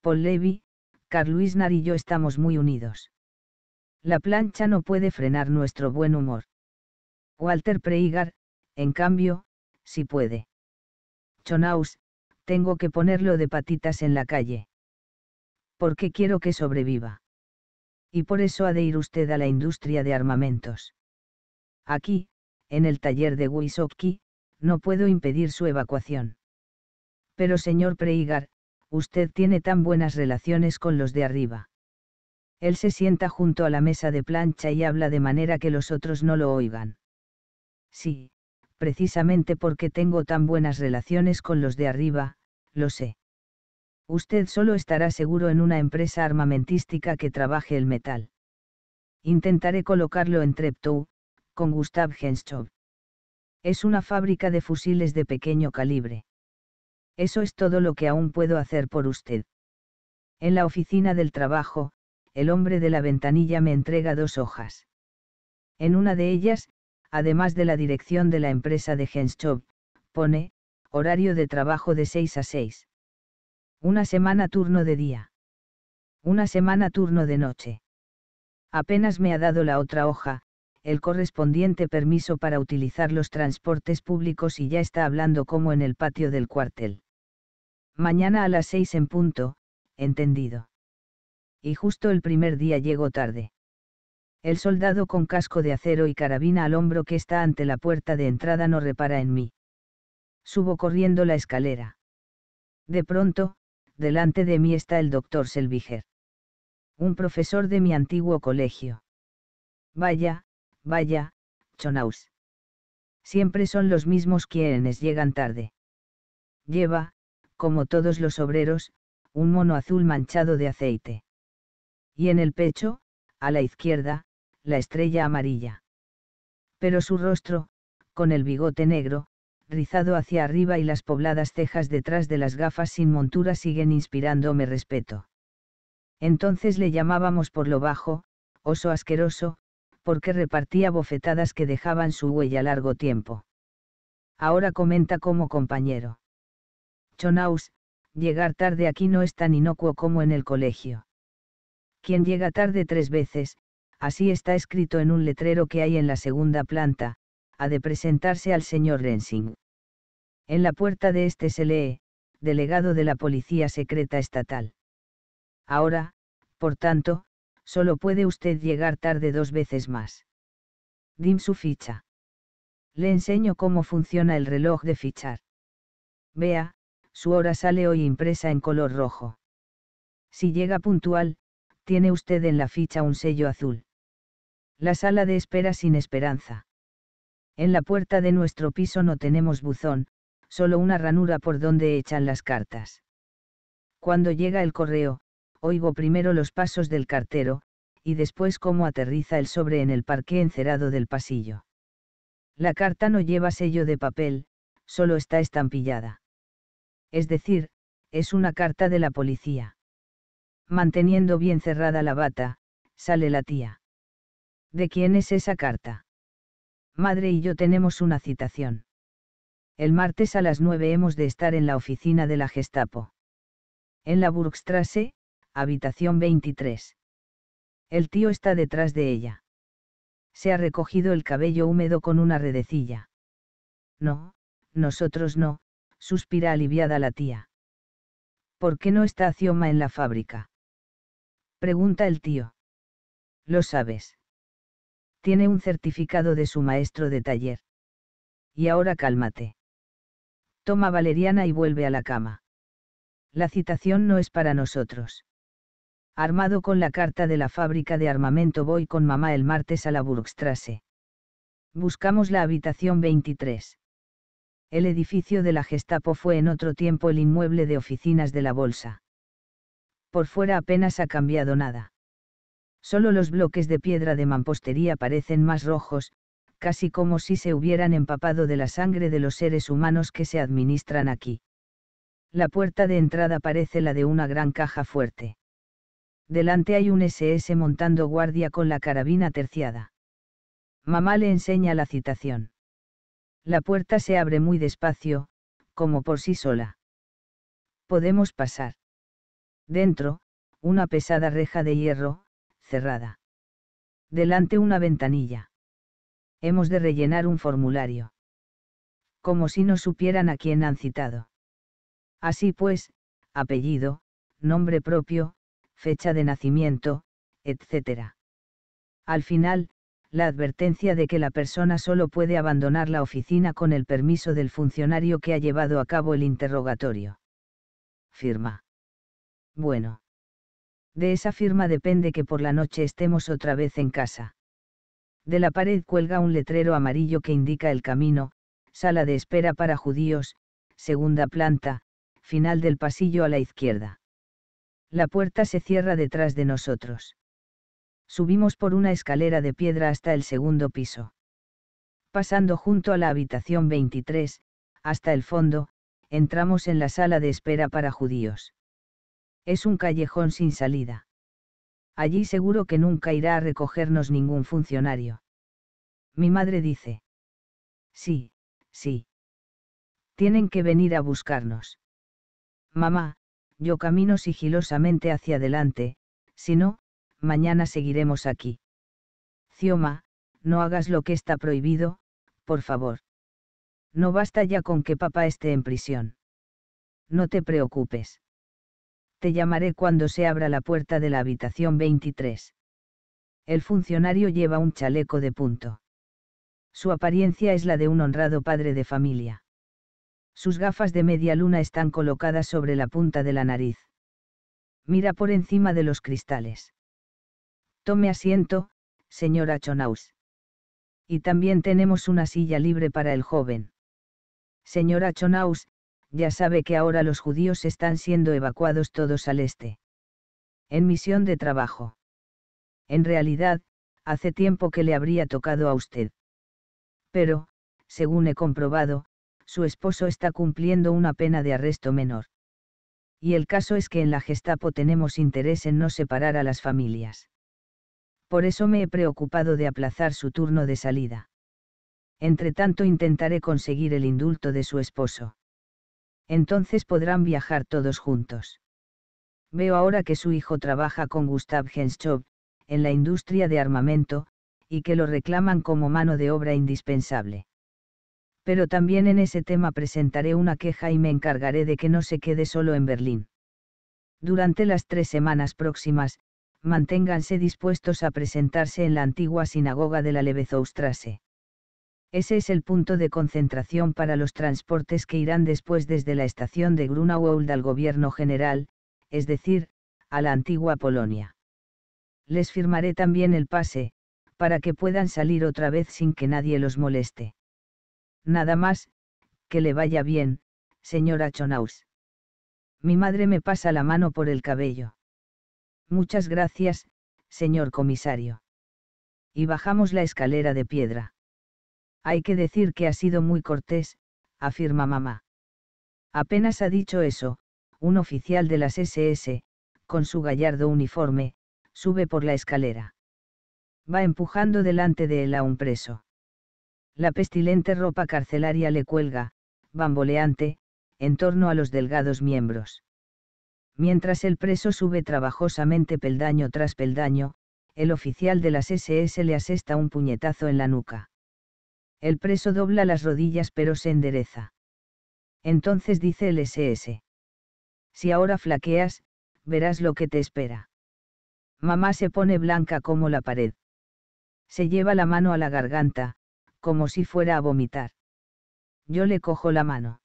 Paul Levy, Carl Nar y yo estamos muy unidos. La plancha no puede frenar nuestro buen humor. Walter Preigar, en cambio, sí puede. Chonaus, tengo que ponerlo de patitas en la calle. Porque quiero que sobreviva. Y por eso ha de ir usted a la industria de armamentos. Aquí, en el taller de Wisopki, no puedo impedir su evacuación. Pero señor Preigar, usted tiene tan buenas relaciones con los de arriba. Él se sienta junto a la mesa de plancha y habla de manera que los otros no lo oigan. Sí, precisamente porque tengo tan buenas relaciones con los de arriba, lo sé. Usted solo estará seguro en una empresa armamentística que trabaje el metal. Intentaré colocarlo en Treptow, con Gustav Henschov. Es una fábrica de fusiles de pequeño calibre. Eso es todo lo que aún puedo hacer por usted. En la oficina del trabajo, el hombre de la ventanilla me entrega dos hojas. En una de ellas, además de la dirección de la empresa de Henschop, pone, horario de trabajo de 6 a 6. Una semana turno de día. Una semana turno de noche. Apenas me ha dado la otra hoja, el correspondiente permiso para utilizar los transportes públicos y ya está hablando como en el patio del cuartel. Mañana a las seis en punto, entendido. Y justo el primer día llegó tarde. El soldado con casco de acero y carabina al hombro que está ante la puerta de entrada no repara en mí. Subo corriendo la escalera. De pronto, delante de mí está el doctor Selviger. Un profesor de mi antiguo colegio. Vaya, Vaya, Chonaus. Siempre son los mismos quienes llegan tarde. Lleva, como todos los obreros, un mono azul manchado de aceite. Y en el pecho, a la izquierda, la estrella amarilla. Pero su rostro, con el bigote negro, rizado hacia arriba y las pobladas cejas detrás de las gafas sin montura siguen inspirándome respeto. Entonces le llamábamos por lo bajo, oso asqueroso, porque repartía bofetadas que dejaban su huella largo tiempo. Ahora comenta como compañero. Chonaus, llegar tarde aquí no es tan inocuo como en el colegio. Quien llega tarde tres veces, así está escrito en un letrero que hay en la segunda planta, ha de presentarse al señor Rensing. En la puerta de este se lee, delegado de la Policía Secreta Estatal. Ahora, por tanto, Solo puede usted llegar tarde dos veces más. Dim su ficha. Le enseño cómo funciona el reloj de fichar. Vea, su hora sale hoy impresa en color rojo. Si llega puntual, tiene usted en la ficha un sello azul. La sala de espera sin esperanza. En la puerta de nuestro piso no tenemos buzón, solo una ranura por donde echan las cartas. Cuando llega el correo, oigo primero los pasos del cartero, y después cómo aterriza el sobre en el parque encerado del pasillo. La carta no lleva sello de papel, solo está estampillada. Es decir, es una carta de la policía. Manteniendo bien cerrada la bata, sale la tía. ¿De quién es esa carta? Madre y yo tenemos una citación. El martes a las nueve hemos de estar en la oficina de la Gestapo. En la Burgstrasse, habitación 23. El tío está detrás de ella. Se ha recogido el cabello húmedo con una redecilla. No, nosotros no, suspira aliviada la tía. ¿Por qué no está Cioma en la fábrica? Pregunta el tío. Lo sabes. Tiene un certificado de su maestro de taller. Y ahora cálmate. Toma valeriana y vuelve a la cama. La citación no es para nosotros armado con la carta de la fábrica de armamento voy con mamá el martes a la Burgstrasse. Buscamos la habitación 23. El edificio de la Gestapo fue en otro tiempo el inmueble de oficinas de la Bolsa. Por fuera apenas ha cambiado nada. Solo los bloques de piedra de mampostería parecen más rojos, casi como si se hubieran empapado de la sangre de los seres humanos que se administran aquí. La puerta de entrada parece la de una gran caja fuerte. Delante hay un SS montando guardia con la carabina terciada. Mamá le enseña la citación. La puerta se abre muy despacio, como por sí sola. Podemos pasar. Dentro, una pesada reja de hierro, cerrada. Delante una ventanilla. Hemos de rellenar un formulario. Como si no supieran a quién han citado. Así pues, apellido, nombre propio, fecha de nacimiento, etc. Al final, la advertencia de que la persona solo puede abandonar la oficina con el permiso del funcionario que ha llevado a cabo el interrogatorio. Firma. Bueno. De esa firma depende que por la noche estemos otra vez en casa. De la pared cuelga un letrero amarillo que indica el camino, sala de espera para judíos, segunda planta, final del pasillo a la izquierda la puerta se cierra detrás de nosotros. Subimos por una escalera de piedra hasta el segundo piso. Pasando junto a la habitación 23, hasta el fondo, entramos en la sala de espera para judíos. Es un callejón sin salida. Allí seguro que nunca irá a recogernos ningún funcionario. Mi madre dice. Sí, sí. Tienen que venir a buscarnos. Mamá, yo camino sigilosamente hacia adelante, si no, mañana seguiremos aquí. Cioma, no hagas lo que está prohibido, por favor. No basta ya con que papá esté en prisión. No te preocupes. Te llamaré cuando se abra la puerta de la habitación 23. El funcionario lleva un chaleco de punto. Su apariencia es la de un honrado padre de familia. Sus gafas de media luna están colocadas sobre la punta de la nariz. Mira por encima de los cristales. Tome asiento, señora Chonaus. Y también tenemos una silla libre para el joven. Señora Chonaus, ya sabe que ahora los judíos están siendo evacuados todos al este. En misión de trabajo. En realidad, hace tiempo que le habría tocado a usted. Pero, según he comprobado, su esposo está cumpliendo una pena de arresto menor. Y el caso es que en la Gestapo tenemos interés en no separar a las familias. Por eso me he preocupado de aplazar su turno de salida. Entretanto intentaré conseguir el indulto de su esposo. Entonces podrán viajar todos juntos. Veo ahora que su hijo trabaja con Gustav Genschop en la industria de armamento, y que lo reclaman como mano de obra indispensable pero también en ese tema presentaré una queja y me encargaré de que no se quede solo en Berlín. Durante las tres semanas próximas, manténganse dispuestos a presentarse en la antigua sinagoga de la Lebezoustrasse. Ese es el punto de concentración para los transportes que irán después desde la estación de Grunewald al gobierno general, es decir, a la antigua Polonia. Les firmaré también el pase, para que puedan salir otra vez sin que nadie los moleste. Nada más, que le vaya bien, señora Chonaus. Mi madre me pasa la mano por el cabello. Muchas gracias, señor comisario. Y bajamos la escalera de piedra. Hay que decir que ha sido muy cortés, afirma mamá. Apenas ha dicho eso, un oficial de las SS, con su gallardo uniforme, sube por la escalera. Va empujando delante de él a un preso. La pestilente ropa carcelaria le cuelga, bamboleante, en torno a los delgados miembros. Mientras el preso sube trabajosamente peldaño tras peldaño, el oficial de las SS le asesta un puñetazo en la nuca. El preso dobla las rodillas pero se endereza. Entonces dice el SS. Si ahora flaqueas, verás lo que te espera. Mamá se pone blanca como la pared. Se lleva la mano a la garganta, como si fuera a vomitar. Yo le cojo la mano.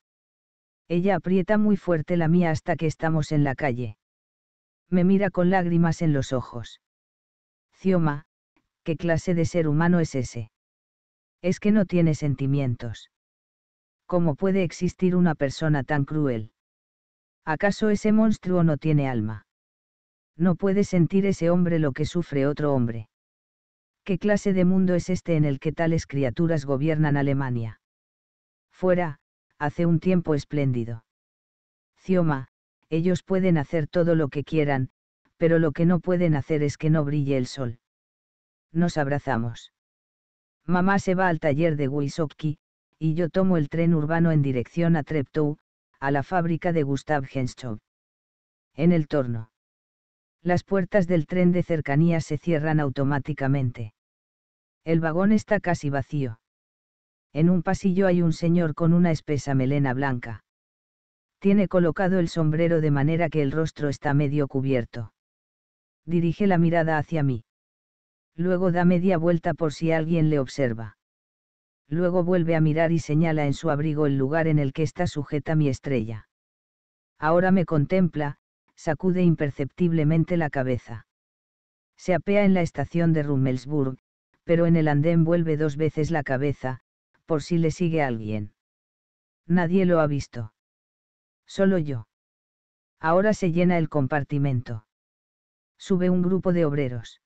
Ella aprieta muy fuerte la mía hasta que estamos en la calle. Me mira con lágrimas en los ojos. Cioma, ¿qué clase de ser humano es ese? Es que no tiene sentimientos. ¿Cómo puede existir una persona tan cruel? ¿Acaso ese monstruo no tiene alma? No puede sentir ese hombre lo que sufre otro hombre. ¿Qué clase de mundo es este en el que tales criaturas gobiernan Alemania? Fuera, hace un tiempo espléndido. Cioma, ellos pueden hacer todo lo que quieran, pero lo que no pueden hacer es que no brille el sol. Nos abrazamos. Mamá se va al taller de Wysokki, y yo tomo el tren urbano en dirección a Treptow, a la fábrica de Gustav Henschow. En el torno las puertas del tren de cercanía se cierran automáticamente. El vagón está casi vacío. En un pasillo hay un señor con una espesa melena blanca. Tiene colocado el sombrero de manera que el rostro está medio cubierto. Dirige la mirada hacia mí. Luego da media vuelta por si alguien le observa. Luego vuelve a mirar y señala en su abrigo el lugar en el que está sujeta mi estrella. Ahora me contempla, sacude imperceptiblemente la cabeza. Se apea en la estación de Rummelsburg, pero en el andén vuelve dos veces la cabeza, por si le sigue alguien. Nadie lo ha visto. Solo yo. Ahora se llena el compartimento. Sube un grupo de obreros.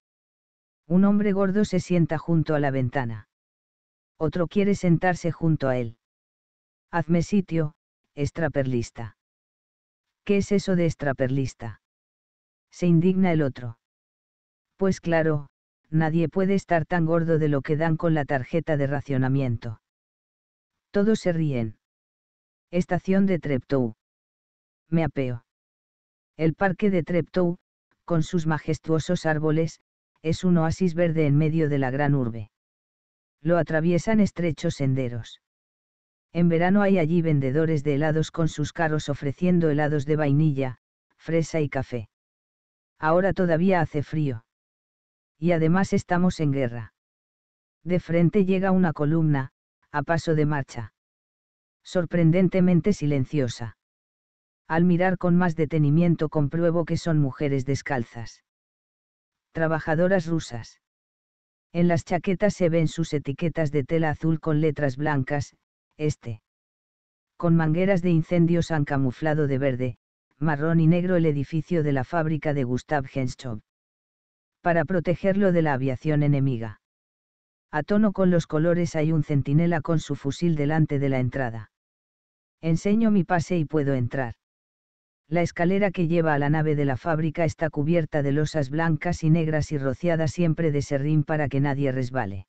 Un hombre gordo se sienta junto a la ventana. Otro quiere sentarse junto a él. Hazme sitio, extraperlista. ¿Qué es eso de extraperlista? Se indigna el otro. Pues claro, nadie puede estar tan gordo de lo que dan con la tarjeta de racionamiento. Todos se ríen. Estación de Treptow. Me apeo. El parque de Treptow, con sus majestuosos árboles, es un oasis verde en medio de la gran urbe. Lo atraviesan estrechos senderos. En verano hay allí vendedores de helados con sus carros ofreciendo helados de vainilla, fresa y café. Ahora todavía hace frío. Y además estamos en guerra. De frente llega una columna, a paso de marcha. Sorprendentemente silenciosa. Al mirar con más detenimiento compruebo que son mujeres descalzas. Trabajadoras rusas. En las chaquetas se ven sus etiquetas de tela azul con letras blancas, este. Con mangueras de incendios han camuflado de verde, marrón y negro el edificio de la fábrica de Gustav Henschow, Para protegerlo de la aviación enemiga. A tono con los colores hay un centinela con su fusil delante de la entrada. Enseño mi pase y puedo entrar. La escalera que lleva a la nave de la fábrica está cubierta de losas blancas y negras y rociada siempre de serrín para que nadie resbale.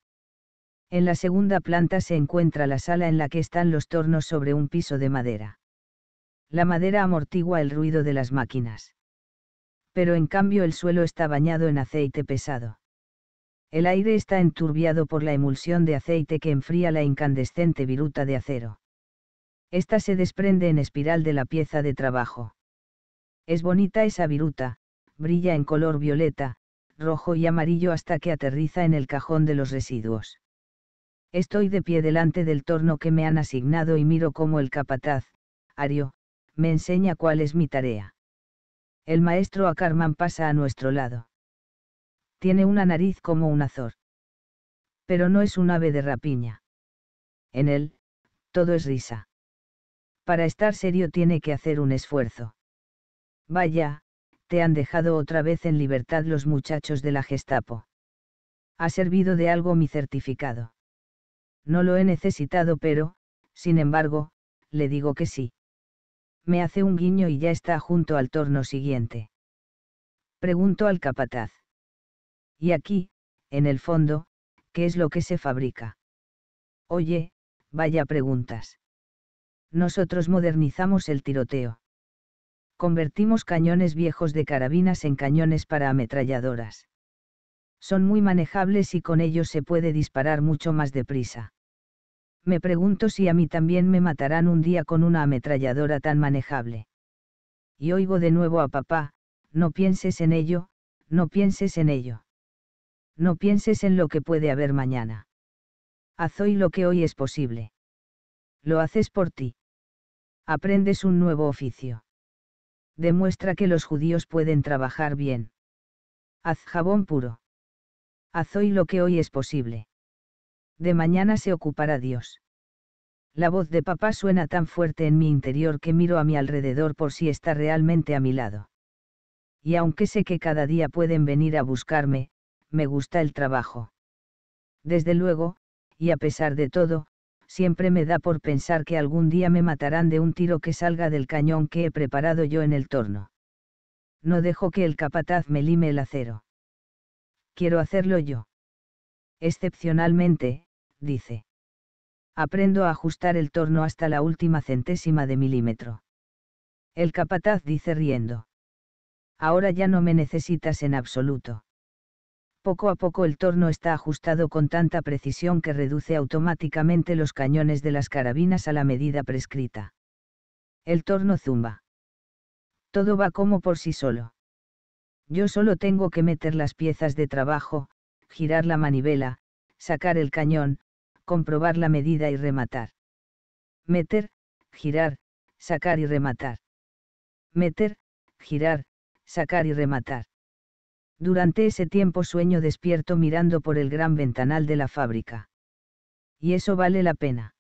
En la segunda planta se encuentra la sala en la que están los tornos sobre un piso de madera. La madera amortigua el ruido de las máquinas. Pero en cambio el suelo está bañado en aceite pesado. El aire está enturbiado por la emulsión de aceite que enfría la incandescente viruta de acero. Esta se desprende en espiral de la pieza de trabajo. Es bonita esa viruta, brilla en color violeta, rojo y amarillo hasta que aterriza en el cajón de los residuos. Estoy de pie delante del torno que me han asignado y miro cómo el capataz, Ario, me enseña cuál es mi tarea. El maestro Akarman pasa a nuestro lado. Tiene una nariz como un azor. Pero no es un ave de rapiña. En él, todo es risa. Para estar serio tiene que hacer un esfuerzo. Vaya, te han dejado otra vez en libertad los muchachos de la Gestapo. Ha servido de algo mi certificado. No lo he necesitado, pero, sin embargo, le digo que sí. Me hace un guiño y ya está junto al torno siguiente. Pregunto al capataz. Y aquí, en el fondo, ¿qué es lo que se fabrica? Oye, vaya preguntas. Nosotros modernizamos el tiroteo. Convertimos cañones viejos de carabinas en cañones para ametralladoras son muy manejables y con ellos se puede disparar mucho más deprisa. Me pregunto si a mí también me matarán un día con una ametralladora tan manejable. Y oigo de nuevo a papá, no pienses en ello, no pienses en ello. No pienses en lo que puede haber mañana. Haz hoy lo que hoy es posible. Lo haces por ti. Aprendes un nuevo oficio. Demuestra que los judíos pueden trabajar bien. Haz jabón puro haz hoy lo que hoy es posible. De mañana se ocupará Dios. La voz de papá suena tan fuerte en mi interior que miro a mi alrededor por si está realmente a mi lado. Y aunque sé que cada día pueden venir a buscarme, me gusta el trabajo. Desde luego, y a pesar de todo, siempre me da por pensar que algún día me matarán de un tiro que salga del cañón que he preparado yo en el torno. No dejo que el capataz me lime el acero. Quiero hacerlo yo. Excepcionalmente, dice. Aprendo a ajustar el torno hasta la última centésima de milímetro. El capataz dice riendo. Ahora ya no me necesitas en absoluto. Poco a poco el torno está ajustado con tanta precisión que reduce automáticamente los cañones de las carabinas a la medida prescrita. El torno zumba. Todo va como por sí solo. Yo solo tengo que meter las piezas de trabajo, girar la manivela, sacar el cañón, comprobar la medida y rematar. Meter, girar, sacar y rematar. Meter, girar, sacar y rematar. Durante ese tiempo sueño despierto mirando por el gran ventanal de la fábrica. Y eso vale la pena.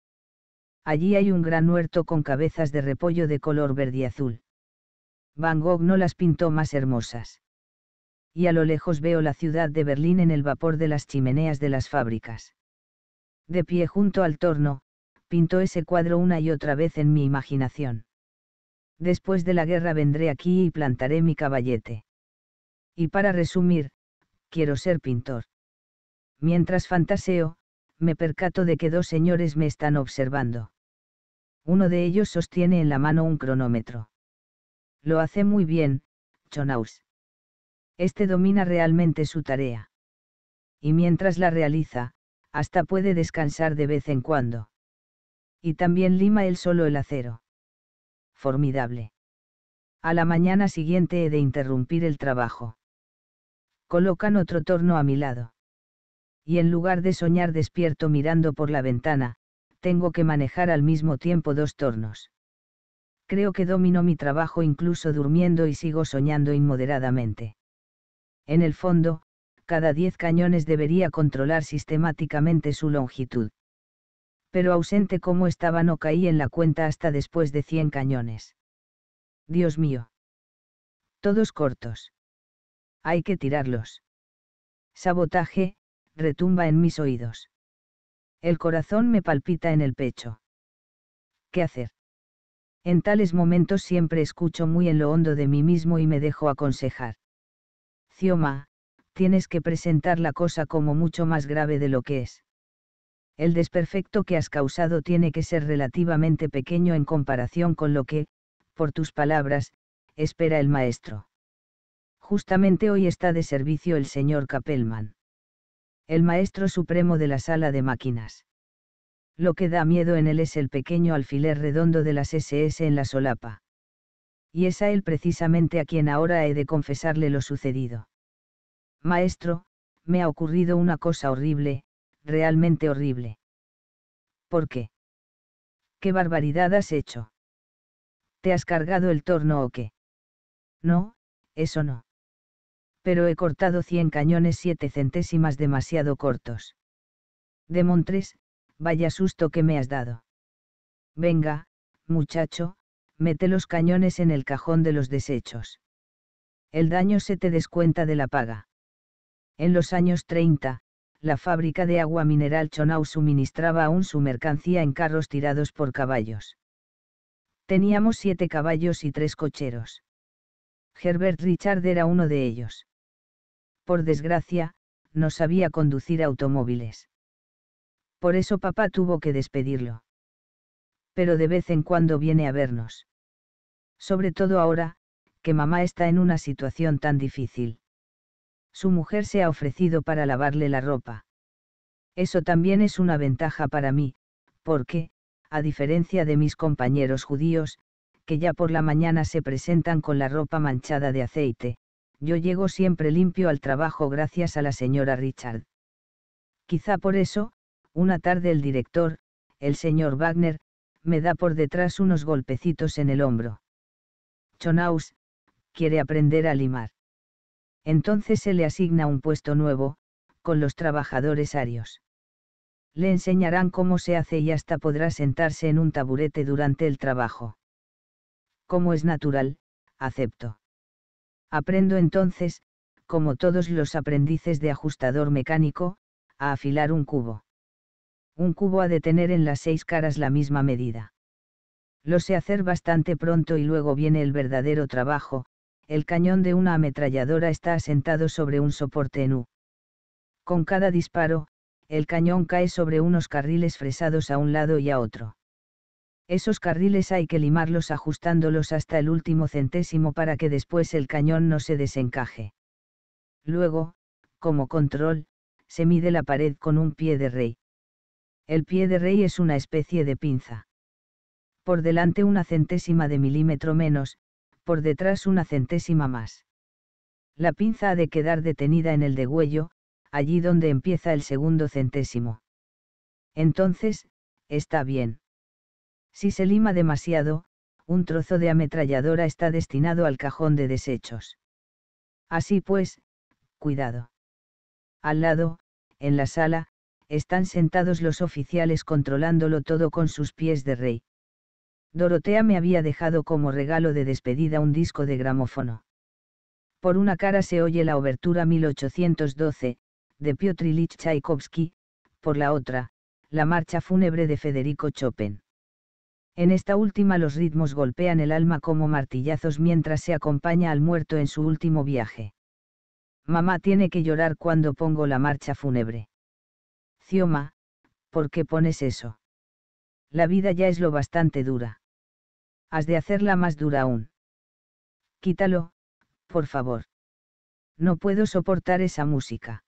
Allí hay un gran huerto con cabezas de repollo de color verde y azul. Van Gogh no las pintó más hermosas y a lo lejos veo la ciudad de Berlín en el vapor de las chimeneas de las fábricas. De pie junto al torno, pintó ese cuadro una y otra vez en mi imaginación. Después de la guerra vendré aquí y plantaré mi caballete. Y para resumir, quiero ser pintor. Mientras fantaseo, me percato de que dos señores me están observando. Uno de ellos sostiene en la mano un cronómetro. Lo hace muy bien, Chonaus. Este domina realmente su tarea. Y mientras la realiza, hasta puede descansar de vez en cuando. Y también lima él solo el acero. Formidable. A la mañana siguiente he de interrumpir el trabajo. Colocan otro torno a mi lado. Y en lugar de soñar despierto mirando por la ventana, tengo que manejar al mismo tiempo dos tornos. Creo que domino mi trabajo incluso durmiendo y sigo soñando inmoderadamente. En el fondo, cada 10 cañones debería controlar sistemáticamente su longitud. Pero ausente como estaba no caí en la cuenta hasta después de 100 cañones. Dios mío. Todos cortos. Hay que tirarlos. Sabotaje, retumba en mis oídos. El corazón me palpita en el pecho. ¿Qué hacer? En tales momentos siempre escucho muy en lo hondo de mí mismo y me dejo aconsejar tienes que presentar la cosa como mucho más grave de lo que es. El desperfecto que has causado tiene que ser relativamente pequeño en comparación con lo que, por tus palabras, espera el maestro. Justamente hoy está de servicio el señor Capelman. El maestro supremo de la sala de máquinas. Lo que da miedo en él es el pequeño alfiler redondo de las SS en la solapa y es a él precisamente a quien ahora he de confesarle lo sucedido. Maestro, me ha ocurrido una cosa horrible, realmente horrible. ¿Por qué? ¿Qué barbaridad has hecho? ¿Te has cargado el torno o qué? No, eso no. Pero he cortado 100 cañones siete centésimas demasiado cortos. De vaya susto que me has dado. Venga, muchacho, mete los cañones en el cajón de los desechos. El daño se te descuenta de la paga. En los años 30, la fábrica de agua mineral Chonau suministraba aún su mercancía en carros tirados por caballos. Teníamos siete caballos y tres cocheros. Herbert Richard era uno de ellos. Por desgracia, no sabía conducir automóviles. Por eso papá tuvo que despedirlo. Pero de vez en cuando viene a vernos. Sobre todo ahora, que mamá está en una situación tan difícil. Su mujer se ha ofrecido para lavarle la ropa. Eso también es una ventaja para mí, porque, a diferencia de mis compañeros judíos, que ya por la mañana se presentan con la ropa manchada de aceite, yo llego siempre limpio al trabajo gracias a la señora Richard. Quizá por eso, una tarde el director, el señor Wagner, me da por detrás unos golpecitos en el hombro. Chonaus, quiere aprender a limar. Entonces se le asigna un puesto nuevo, con los trabajadores arios. Le enseñarán cómo se hace y hasta podrá sentarse en un taburete durante el trabajo. Como es natural, acepto. Aprendo entonces, como todos los aprendices de ajustador mecánico, a afilar un cubo. Un cubo ha de tener en las seis caras la misma medida. Lo sé hacer bastante pronto y luego viene el verdadero trabajo, el cañón de una ametralladora está asentado sobre un soporte en U. Con cada disparo, el cañón cae sobre unos carriles fresados a un lado y a otro. Esos carriles hay que limarlos ajustándolos hasta el último centésimo para que después el cañón no se desencaje. Luego, como control, se mide la pared con un pie de rey. El pie de rey es una especie de pinza por delante una centésima de milímetro menos, por detrás una centésima más. La pinza ha de quedar detenida en el degüello, allí donde empieza el segundo centésimo. Entonces, está bien. Si se lima demasiado, un trozo de ametralladora está destinado al cajón de desechos. Así pues, cuidado. Al lado, en la sala, están sentados los oficiales controlándolo todo con sus pies de rey. Dorotea me había dejado como regalo de despedida un disco de gramófono. Por una cara se oye la obertura 1812, de Piotr Ilich Tchaikovsky, por la otra, la marcha fúnebre de Federico Chopin. En esta última los ritmos golpean el alma como martillazos mientras se acompaña al muerto en su último viaje. Mamá tiene que llorar cuando pongo la marcha fúnebre. Cioma, ¿por qué pones eso? La vida ya es lo bastante dura has de hacerla más dura aún. Quítalo, por favor. No puedo soportar esa música.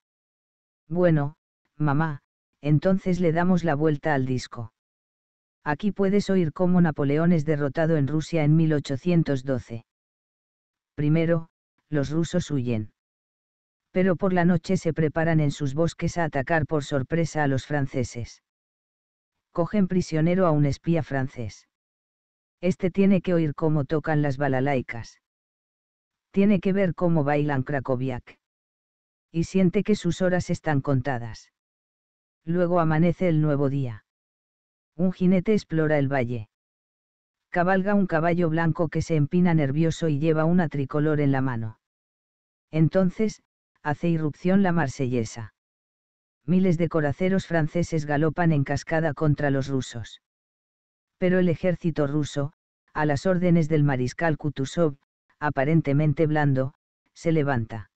Bueno, mamá, entonces le damos la vuelta al disco. Aquí puedes oír cómo Napoleón es derrotado en Rusia en 1812. Primero, los rusos huyen. Pero por la noche se preparan en sus bosques a atacar por sorpresa a los franceses. Cogen prisionero a un espía francés. Este tiene que oír cómo tocan las balalaicas. Tiene que ver cómo bailan Krakowiak. Y siente que sus horas están contadas. Luego amanece el nuevo día. Un jinete explora el valle. Cabalga un caballo blanco que se empina nervioso y lleva una tricolor en la mano. Entonces, hace irrupción la marsellesa. Miles de coraceros franceses galopan en cascada contra los rusos pero el ejército ruso, a las órdenes del mariscal Kutuzov, aparentemente blando, se levanta.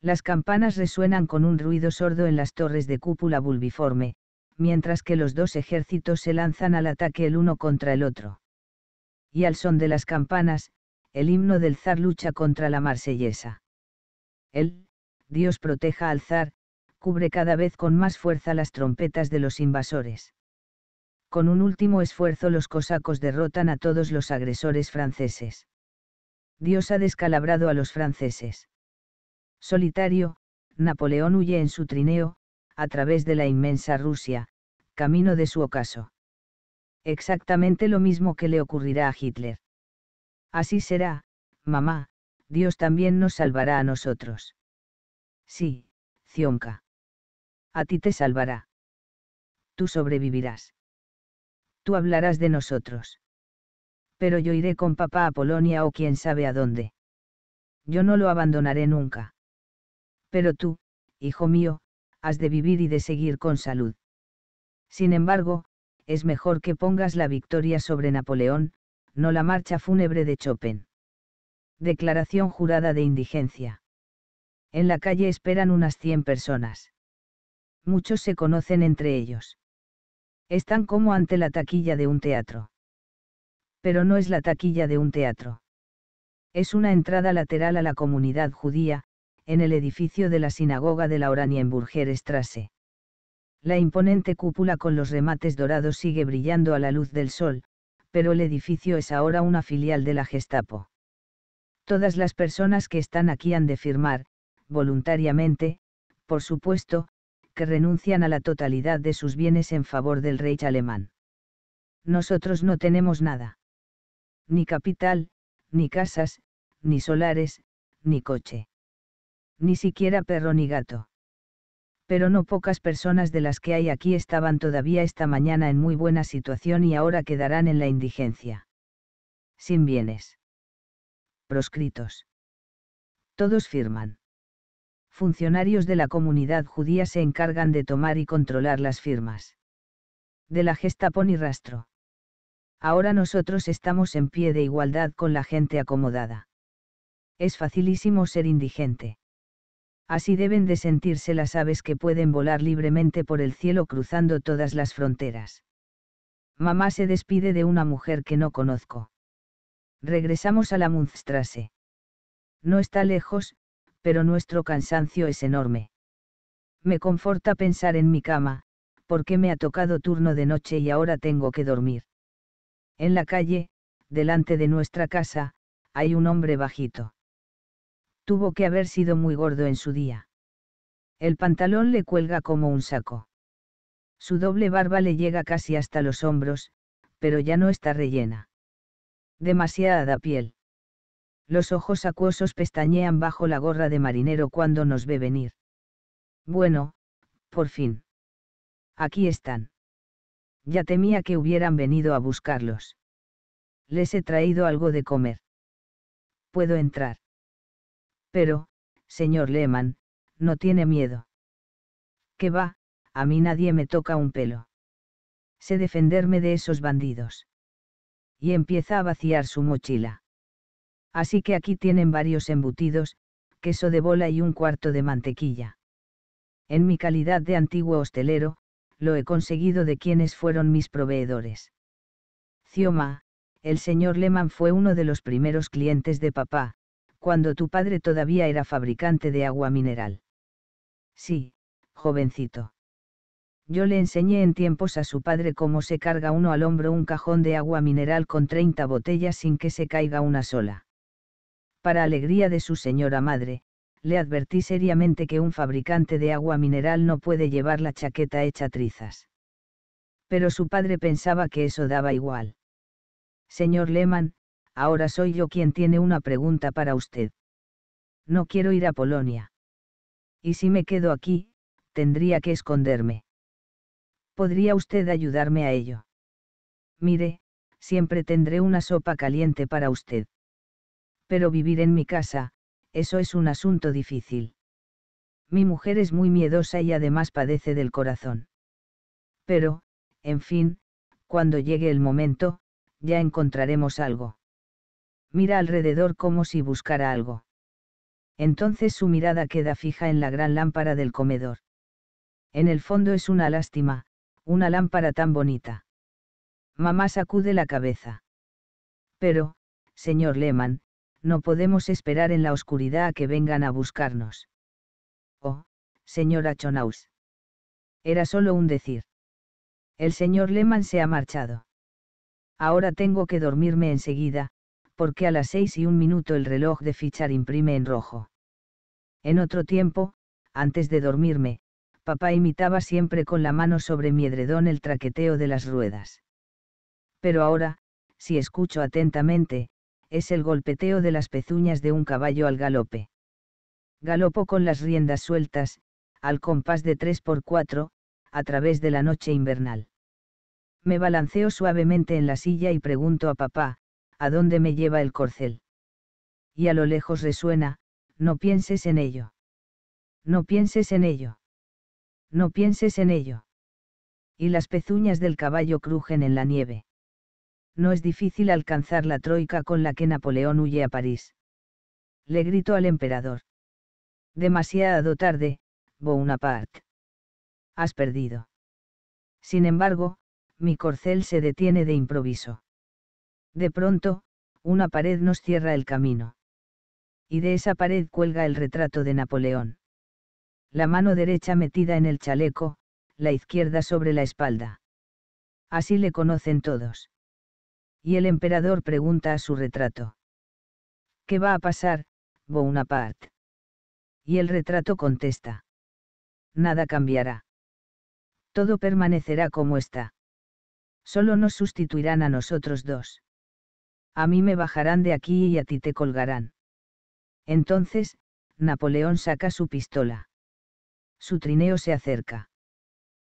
Las campanas resuenan con un ruido sordo en las torres de cúpula bulbiforme, mientras que los dos ejércitos se lanzan al ataque el uno contra el otro. Y al son de las campanas, el himno del zar lucha contra la marsellesa. Él, Dios proteja al zar, cubre cada vez con más fuerza las trompetas de los invasores. Con un último esfuerzo los cosacos derrotan a todos los agresores franceses. Dios ha descalabrado a los franceses. Solitario, Napoleón huye en su trineo, a través de la inmensa Rusia, camino de su ocaso. Exactamente lo mismo que le ocurrirá a Hitler. Así será, mamá, Dios también nos salvará a nosotros. Sí, Zionka. A ti te salvará. Tú sobrevivirás tú hablarás de nosotros. Pero yo iré con papá a Polonia o quién sabe a dónde. Yo no lo abandonaré nunca. Pero tú, hijo mío, has de vivir y de seguir con salud. Sin embargo, es mejor que pongas la victoria sobre Napoleón, no la marcha fúnebre de Chopin. Declaración jurada de indigencia. En la calle esperan unas 100 personas. Muchos se conocen entre ellos están como ante la taquilla de un teatro. Pero no es la taquilla de un teatro. Es una entrada lateral a la comunidad judía, en el edificio de la sinagoga de la Oranienburger Strasse. La imponente cúpula con los remates dorados sigue brillando a la luz del sol, pero el edificio es ahora una filial de la Gestapo. Todas las personas que están aquí han de firmar, voluntariamente, por supuesto, que renuncian a la totalidad de sus bienes en favor del Reich alemán. Nosotros no tenemos nada. Ni capital, ni casas, ni solares, ni coche. Ni siquiera perro ni gato. Pero no pocas personas de las que hay aquí estaban todavía esta mañana en muy buena situación y ahora quedarán en la indigencia. Sin bienes. Proscritos. Todos firman funcionarios de la comunidad judía se encargan de tomar y controlar las firmas. De la Gestapo y rastro. Ahora nosotros estamos en pie de igualdad con la gente acomodada. Es facilísimo ser indigente. Así deben de sentirse las aves que pueden volar libremente por el cielo cruzando todas las fronteras. Mamá se despide de una mujer que no conozco. Regresamos a la Munzstrasse. No está lejos, pero nuestro cansancio es enorme. Me conforta pensar en mi cama, porque me ha tocado turno de noche y ahora tengo que dormir. En la calle, delante de nuestra casa, hay un hombre bajito. Tuvo que haber sido muy gordo en su día. El pantalón le cuelga como un saco. Su doble barba le llega casi hasta los hombros, pero ya no está rellena. Demasiada piel. Los ojos acuosos pestañean bajo la gorra de marinero cuando nos ve venir. Bueno, por fin. Aquí están. Ya temía que hubieran venido a buscarlos. Les he traído algo de comer. Puedo entrar. Pero, señor Lehman, no tiene miedo. Que va? A mí nadie me toca un pelo. Sé defenderme de esos bandidos. Y empieza a vaciar su mochila así que aquí tienen varios embutidos, queso de bola y un cuarto de mantequilla. En mi calidad de antiguo hostelero, lo he conseguido de quienes fueron mis proveedores. Cioma, el señor Lehman fue uno de los primeros clientes de papá, cuando tu padre todavía era fabricante de agua mineral. Sí, jovencito. Yo le enseñé en tiempos a su padre cómo se carga uno al hombro un cajón de agua mineral con 30 botellas sin que se caiga una sola para alegría de su señora madre, le advertí seriamente que un fabricante de agua mineral no puede llevar la chaqueta hecha trizas. Pero su padre pensaba que eso daba igual. Señor Lehman, ahora soy yo quien tiene una pregunta para usted. No quiero ir a Polonia. Y si me quedo aquí, tendría que esconderme. ¿Podría usted ayudarme a ello? Mire, siempre tendré una sopa caliente para usted pero vivir en mi casa, eso es un asunto difícil. Mi mujer es muy miedosa y además padece del corazón. Pero, en fin, cuando llegue el momento, ya encontraremos algo. Mira alrededor como si buscara algo. Entonces su mirada queda fija en la gran lámpara del comedor. En el fondo es una lástima, una lámpara tan bonita. Mamá sacude la cabeza. Pero, señor Lehman, no podemos esperar en la oscuridad a que vengan a buscarnos. Oh, señora Chonaus. Era solo un decir. El señor Lehmann se ha marchado. Ahora tengo que dormirme enseguida, porque a las seis y un minuto el reloj de fichar imprime en rojo. En otro tiempo, antes de dormirme, papá imitaba siempre con la mano sobre mi edredón el traqueteo de las ruedas. Pero ahora, si escucho atentamente, es el golpeteo de las pezuñas de un caballo al galope. Galopo con las riendas sueltas, al compás de tres por cuatro, a través de la noche invernal. Me balanceo suavemente en la silla y pregunto a papá, ¿a dónde me lleva el corcel? Y a lo lejos resuena, no pienses en ello. No pienses en ello. No pienses en ello. Y las pezuñas del caballo crujen en la nieve no es difícil alcanzar la troika con la que Napoleón huye a París. Le gritó al emperador. Demasiado tarde, Bonaparte. Has perdido. Sin embargo, mi corcel se detiene de improviso. De pronto, una pared nos cierra el camino. Y de esa pared cuelga el retrato de Napoleón. La mano derecha metida en el chaleco, la izquierda sobre la espalda. Así le conocen todos y el emperador pregunta a su retrato. ¿Qué va a pasar, Bonaparte? Y el retrato contesta. Nada cambiará. Todo permanecerá como está. Solo nos sustituirán a nosotros dos. A mí me bajarán de aquí y a ti te colgarán. Entonces, Napoleón saca su pistola. Su trineo se acerca.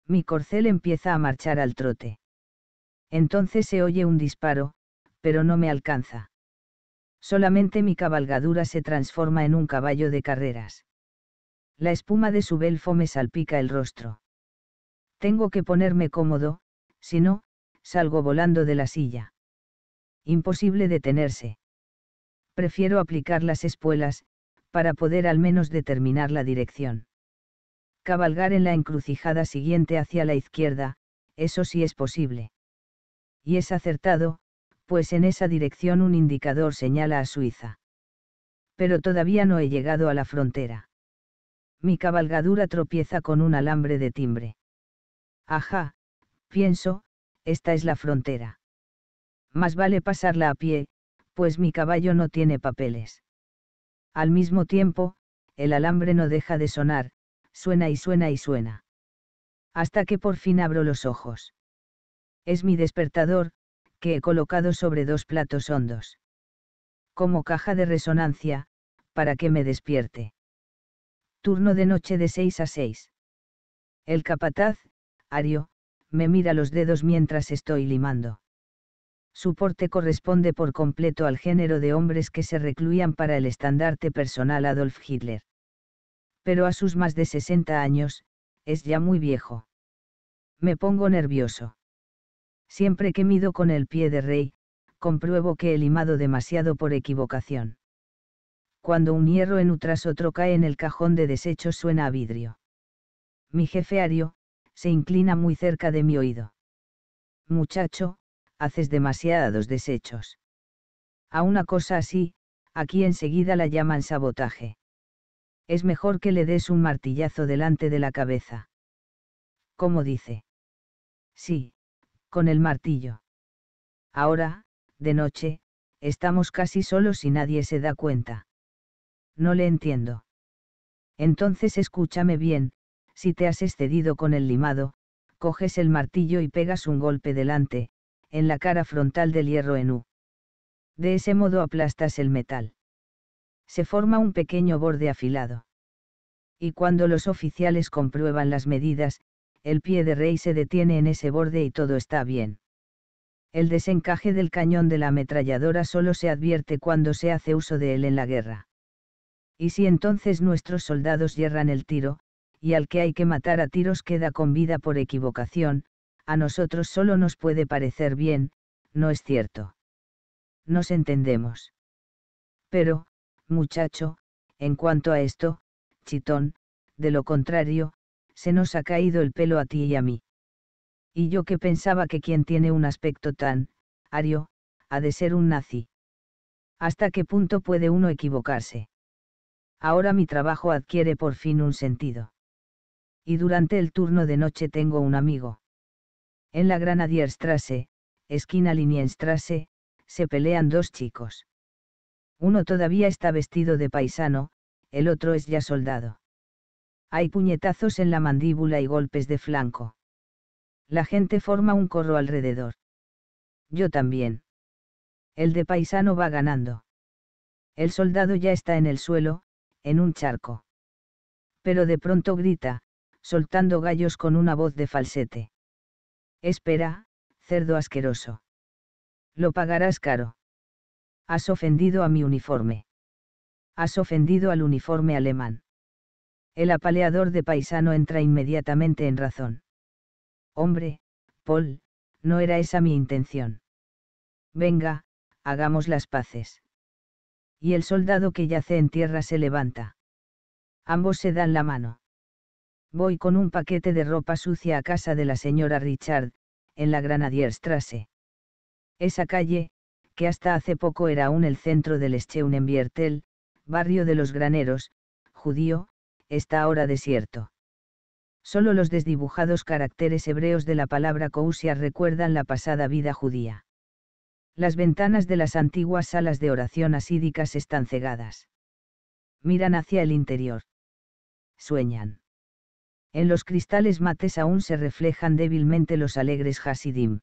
Mi corcel empieza a marchar al trote. Entonces se oye un disparo, pero no me alcanza. Solamente mi cabalgadura se transforma en un caballo de carreras. La espuma de su belfo me salpica el rostro. Tengo que ponerme cómodo, si no, salgo volando de la silla. Imposible detenerse. Prefiero aplicar las espuelas, para poder al menos determinar la dirección. Cabalgar en la encrucijada siguiente hacia la izquierda, eso sí es posible. Y es acertado, pues en esa dirección un indicador señala a Suiza. Pero todavía no he llegado a la frontera. Mi cabalgadura tropieza con un alambre de timbre. Ajá, pienso, esta es la frontera. Más vale pasarla a pie, pues mi caballo no tiene papeles. Al mismo tiempo, el alambre no deja de sonar, suena y suena y suena. Hasta que por fin abro los ojos. Es mi despertador, que he colocado sobre dos platos hondos. Como caja de resonancia, para que me despierte. Turno de noche de 6 a 6. El capataz, Ario, me mira los dedos mientras estoy limando. Su porte corresponde por completo al género de hombres que se recluían para el estandarte personal Adolf Hitler. Pero a sus más de 60 años, es ya muy viejo. Me pongo nervioso. Siempre que mido con el pie de rey, compruebo que he limado demasiado por equivocación. Cuando un hierro en tras otro cae en el cajón de desechos suena a vidrio. Mi jefe Ario, se inclina muy cerca de mi oído. Muchacho, haces demasiados desechos. A una cosa así, aquí enseguida la llaman sabotaje. Es mejor que le des un martillazo delante de la cabeza. ¿Cómo dice. Sí, con el martillo. Ahora, de noche, estamos casi solos y nadie se da cuenta. No le entiendo. Entonces escúchame bien, si te has excedido con el limado, coges el martillo y pegas un golpe delante, en la cara frontal del hierro en U. De ese modo aplastas el metal. Se forma un pequeño borde afilado. Y cuando los oficiales comprueban las medidas, el pie de rey se detiene en ese borde y todo está bien. El desencaje del cañón de la ametralladora solo se advierte cuando se hace uso de él en la guerra. Y si entonces nuestros soldados yerran el tiro, y al que hay que matar a tiros queda con vida por equivocación, a nosotros solo nos puede parecer bien, no es cierto. Nos entendemos. Pero, muchacho, en cuanto a esto, chitón, de lo contrario, se nos ha caído el pelo a ti y a mí. Y yo que pensaba que quien tiene un aspecto tan, ario, ha de ser un nazi. ¿Hasta qué punto puede uno equivocarse? Ahora mi trabajo adquiere por fin un sentido. Y durante el turno de noche tengo un amigo. En la Granadierstrasse, esquina Linienstrasse, se pelean dos chicos. Uno todavía está vestido de paisano, el otro es ya soldado. Hay puñetazos en la mandíbula y golpes de flanco. La gente forma un corro alrededor. Yo también. El de paisano va ganando. El soldado ya está en el suelo, en un charco. Pero de pronto grita, soltando gallos con una voz de falsete. Espera, cerdo asqueroso. Lo pagarás caro. Has ofendido a mi uniforme. Has ofendido al uniforme alemán. El apaleador de paisano entra inmediatamente en razón. Hombre, Paul, no era esa mi intención. Venga, hagamos las paces. Y el soldado que yace en tierra se levanta. Ambos se dan la mano. Voy con un paquete de ropa sucia a casa de la señora Richard, en la Granadierstrasse. Esa calle, que hasta hace poco era aún el centro del Schönenviertel, barrio de los graneros, judío, está ahora desierto. Solo los desdibujados caracteres hebreos de la palabra Cousia recuerdan la pasada vida judía. Las ventanas de las antiguas salas de oración asídicas están cegadas. Miran hacia el interior. Sueñan. En los cristales mates aún se reflejan débilmente los alegres Hasidim.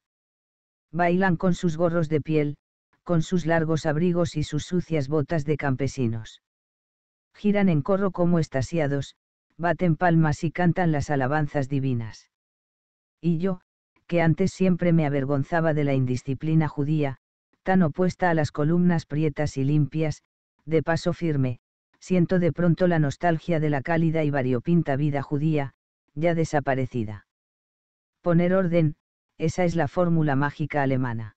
Bailan con sus gorros de piel, con sus largos abrigos y sus sucias botas de campesinos giran en corro como estasiados, baten palmas y cantan las alabanzas divinas. Y yo, que antes siempre me avergonzaba de la indisciplina judía, tan opuesta a las columnas prietas y limpias, de paso firme, siento de pronto la nostalgia de la cálida y variopinta vida judía, ya desaparecida. Poner orden, esa es la fórmula mágica alemana.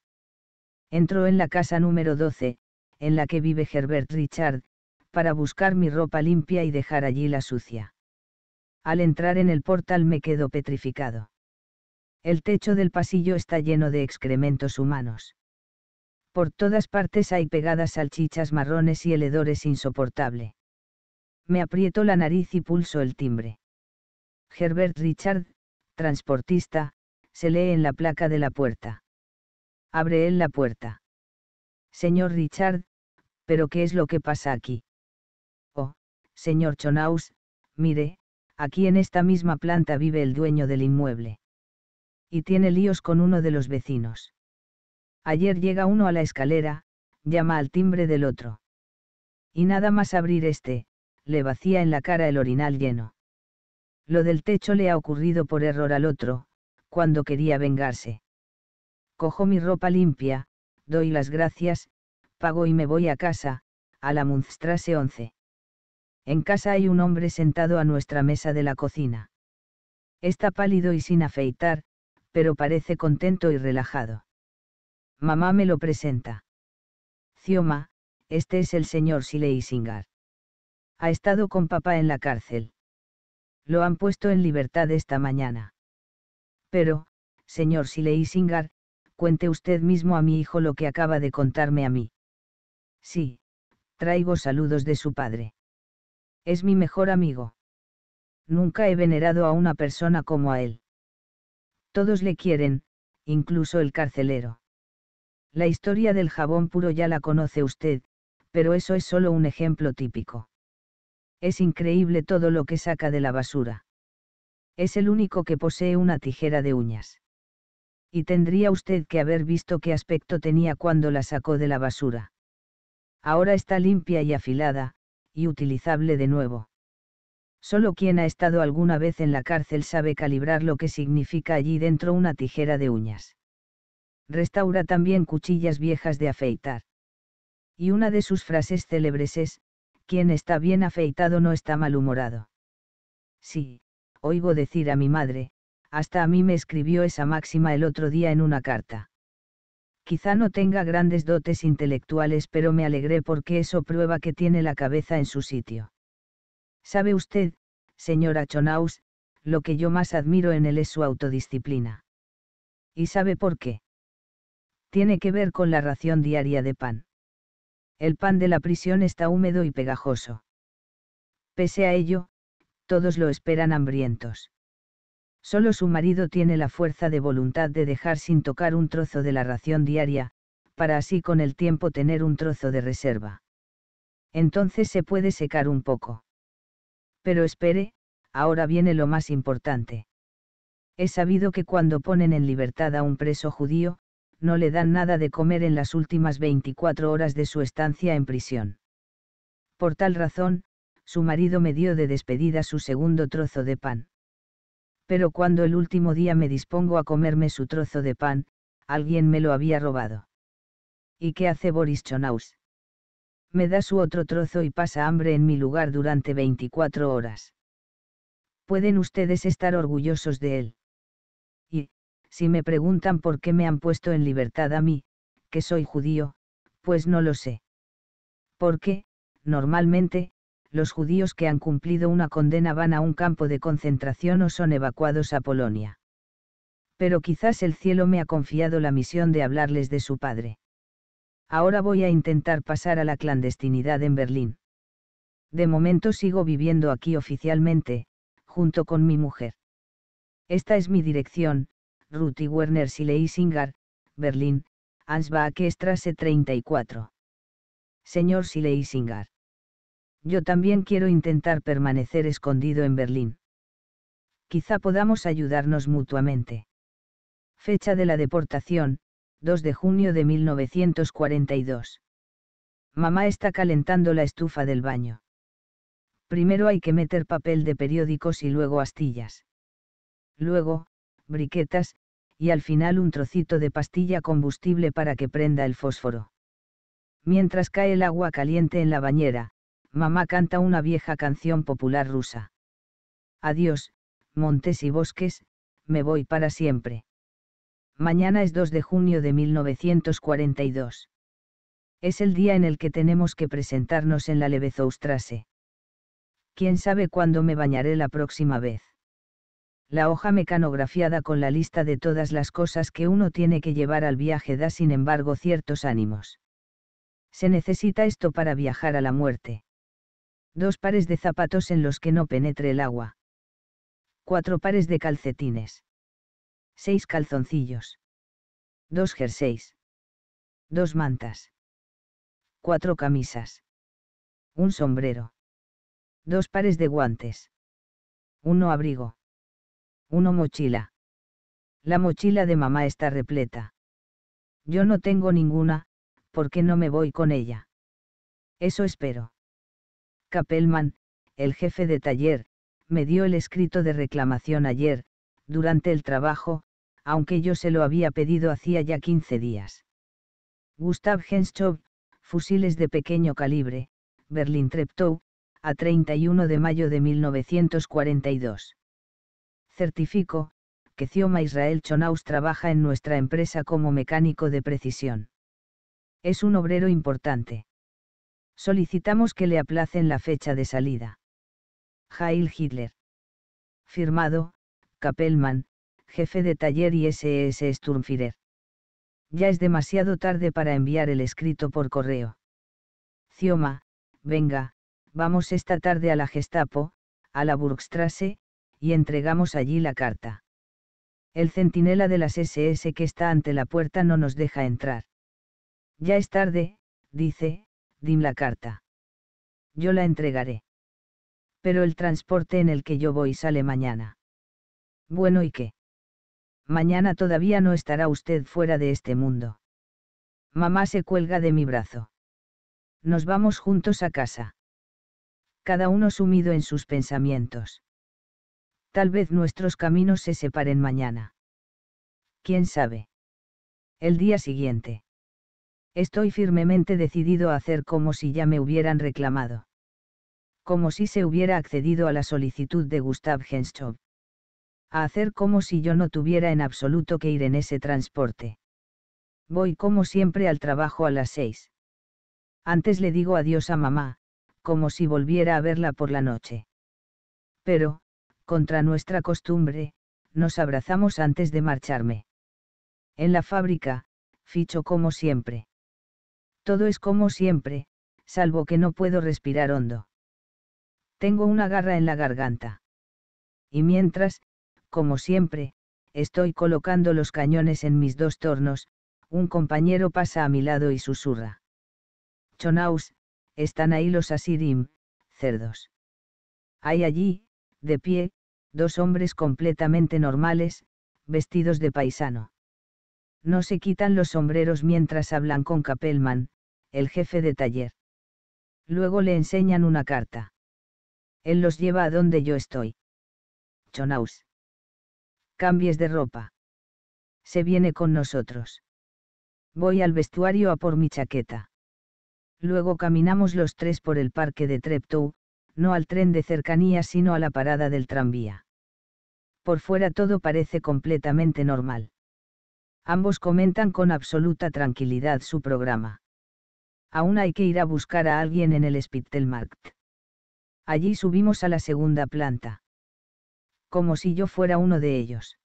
Entró en la casa número 12, en la que vive Herbert Richard, para buscar mi ropa limpia y dejar allí la sucia. Al entrar en el portal me quedo petrificado. El techo del pasillo está lleno de excrementos humanos. Por todas partes hay pegadas salchichas marrones y el hedor es insoportable. Me aprieto la nariz y pulso el timbre. Herbert Richard, transportista, se lee en la placa de la puerta. Abre él la puerta. Señor Richard, ¿pero qué es lo que pasa aquí? señor Chonaus, mire, aquí en esta misma planta vive el dueño del inmueble. Y tiene líos con uno de los vecinos. Ayer llega uno a la escalera, llama al timbre del otro. Y nada más abrir este, le vacía en la cara el orinal lleno. Lo del techo le ha ocurrido por error al otro, cuando quería vengarse. Cojo mi ropa limpia, doy las gracias, pago y me voy a casa, a la Munstrasse 11. En casa hay un hombre sentado a nuestra mesa de la cocina. Está pálido y sin afeitar, pero parece contento y relajado. Mamá me lo presenta. Cioma, este es el señor Sileisingar. Ha estado con papá en la cárcel. Lo han puesto en libertad esta mañana. Pero, señor Sileisingar, cuente usted mismo a mi hijo lo que acaba de contarme a mí. Sí, traigo saludos de su padre. Es mi mejor amigo. Nunca he venerado a una persona como a él. Todos le quieren, incluso el carcelero. La historia del jabón puro ya la conoce usted, pero eso es solo un ejemplo típico. Es increíble todo lo que saca de la basura. Es el único que posee una tijera de uñas. Y tendría usted que haber visto qué aspecto tenía cuando la sacó de la basura. Ahora está limpia y afilada, y utilizable de nuevo. Solo quien ha estado alguna vez en la cárcel sabe calibrar lo que significa allí dentro una tijera de uñas. Restaura también cuchillas viejas de afeitar. Y una de sus frases célebres es, quien está bien afeitado no está malhumorado. Sí, oigo decir a mi madre, hasta a mí me escribió esa máxima el otro día en una carta. Quizá no tenga grandes dotes intelectuales, pero me alegré porque eso prueba que tiene la cabeza en su sitio. ¿Sabe usted, señora Chonaus, lo que yo más admiro en él es su autodisciplina? ¿Y sabe por qué? Tiene que ver con la ración diaria de pan. El pan de la prisión está húmedo y pegajoso. Pese a ello, todos lo esperan hambrientos. Solo su marido tiene la fuerza de voluntad de dejar sin tocar un trozo de la ración diaria, para así con el tiempo tener un trozo de reserva. Entonces se puede secar un poco. Pero espere, ahora viene lo más importante. He sabido que cuando ponen en libertad a un preso judío, no le dan nada de comer en las últimas 24 horas de su estancia en prisión. Por tal razón, su marido me dio de despedida su segundo trozo de pan pero cuando el último día me dispongo a comerme su trozo de pan, alguien me lo había robado. ¿Y qué hace Boris Chonaus? Me da su otro trozo y pasa hambre en mi lugar durante 24 horas. Pueden ustedes estar orgullosos de él. Y, si me preguntan por qué me han puesto en libertad a mí, que soy judío, pues no lo sé. Porque, normalmente, los judíos que han cumplido una condena van a un campo de concentración o son evacuados a Polonia. Pero quizás el cielo me ha confiado la misión de hablarles de su padre. Ahora voy a intentar pasar a la clandestinidad en Berlín. De momento sigo viviendo aquí oficialmente, junto con mi mujer. Esta es mi dirección, Ruti Werner Sileisingar, Berlín, Ansbach Estrasse 34. Señor Sileisingar. Yo también quiero intentar permanecer escondido en Berlín. Quizá podamos ayudarnos mutuamente. Fecha de la deportación, 2 de junio de 1942. Mamá está calentando la estufa del baño. Primero hay que meter papel de periódicos y luego astillas. Luego, briquetas, y al final un trocito de pastilla combustible para que prenda el fósforo. Mientras cae el agua caliente en la bañera, mamá canta una vieja canción popular rusa. Adiós, montes y bosques, me voy para siempre. Mañana es 2 de junio de 1942. Es el día en el que tenemos que presentarnos en la Levezoustrase. Quién sabe cuándo me bañaré la próxima vez. La hoja mecanografiada con la lista de todas las cosas que uno tiene que llevar al viaje da sin embargo ciertos ánimos. Se necesita esto para viajar a la muerte. Dos pares de zapatos en los que no penetre el agua. Cuatro pares de calcetines. Seis calzoncillos. Dos jerseys. Dos mantas. Cuatro camisas. Un sombrero. Dos pares de guantes. Uno abrigo. Uno mochila. La mochila de mamá está repleta. Yo no tengo ninguna, porque no me voy con ella. Eso espero. Capelman, el jefe de taller, me dio el escrito de reclamación ayer, durante el trabajo, aunque yo se lo había pedido hacía ya 15 días. Gustav Henschow, fusiles de pequeño calibre, Berlín Treptow, a 31 de mayo de 1942. Certifico, que Cioma Israel Chonaus trabaja en nuestra empresa como mecánico de precisión. Es un obrero importante. Solicitamos que le aplacen la fecha de salida. Heil Hitler. Firmado, Kapellmann, jefe de taller y SS Sturmführer. Ya es demasiado tarde para enviar el escrito por correo. Zioma, venga, vamos esta tarde a la Gestapo, a la Burgstrasse, y entregamos allí la carta. El centinela de las SS que está ante la puerta no nos deja entrar. Ya es tarde, dice, Dim la carta. Yo la entregaré. Pero el transporte en el que yo voy sale mañana. Bueno, ¿y qué? Mañana todavía no estará usted fuera de este mundo. Mamá se cuelga de mi brazo. Nos vamos juntos a casa. Cada uno sumido en sus pensamientos. Tal vez nuestros caminos se separen mañana. ¿Quién sabe? El día siguiente. Estoy firmemente decidido a hacer como si ya me hubieran reclamado. Como si se hubiera accedido a la solicitud de Gustav Henschov, A hacer como si yo no tuviera en absoluto que ir en ese transporte. Voy como siempre al trabajo a las seis. Antes le digo adiós a mamá, como si volviera a verla por la noche. Pero, contra nuestra costumbre, nos abrazamos antes de marcharme. En la fábrica, ficho como siempre. Todo es como siempre, salvo que no puedo respirar hondo. Tengo una garra en la garganta. Y mientras, como siempre, estoy colocando los cañones en mis dos tornos, un compañero pasa a mi lado y susurra. Chonaus, están ahí los asirim, cerdos. Hay allí, de pie, dos hombres completamente normales, vestidos de paisano. No se quitan los sombreros mientras hablan con Capelman, el jefe de taller. Luego le enseñan una carta. Él los lleva a donde yo estoy. Chonaus. Cambies de ropa. Se viene con nosotros. Voy al vestuario a por mi chaqueta. Luego caminamos los tres por el parque de Treptow, no al tren de cercanía sino a la parada del tranvía. Por fuera todo parece completamente normal. Ambos comentan con absoluta tranquilidad su programa. Aún hay que ir a buscar a alguien en el Spitelmarkt. Allí subimos a la segunda planta. Como si yo fuera uno de ellos.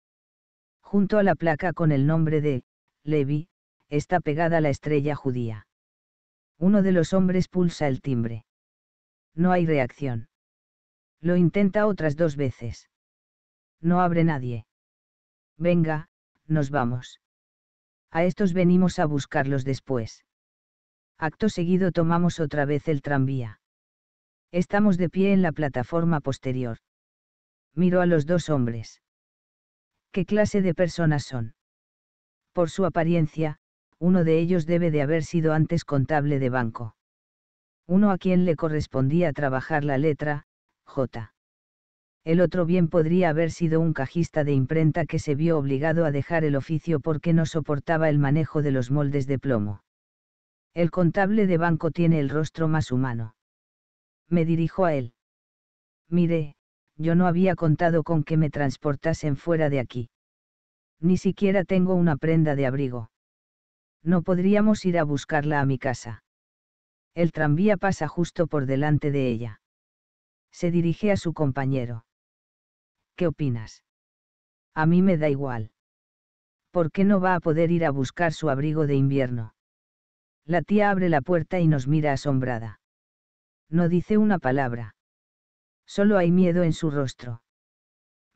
Junto a la placa con el nombre de, Levi, está pegada la estrella judía. Uno de los hombres pulsa el timbre. No hay reacción. Lo intenta otras dos veces. No abre nadie. Venga, nos vamos. A estos venimos a buscarlos después. Acto seguido tomamos otra vez el tranvía. Estamos de pie en la plataforma posterior. Miro a los dos hombres. ¿Qué clase de personas son? Por su apariencia, uno de ellos debe de haber sido antes contable de banco. Uno a quien le correspondía trabajar la letra, J. El otro bien podría haber sido un cajista de imprenta que se vio obligado a dejar el oficio porque no soportaba el manejo de los moldes de plomo. El contable de banco tiene el rostro más humano. Me dirijo a él. Mire, yo no había contado con que me transportasen fuera de aquí. Ni siquiera tengo una prenda de abrigo. No podríamos ir a buscarla a mi casa. El tranvía pasa justo por delante de ella. Se dirige a su compañero. ¿Qué opinas? A mí me da igual. ¿Por qué no va a poder ir a buscar su abrigo de invierno? La tía abre la puerta y nos mira asombrada. No dice una palabra. Solo hay miedo en su rostro.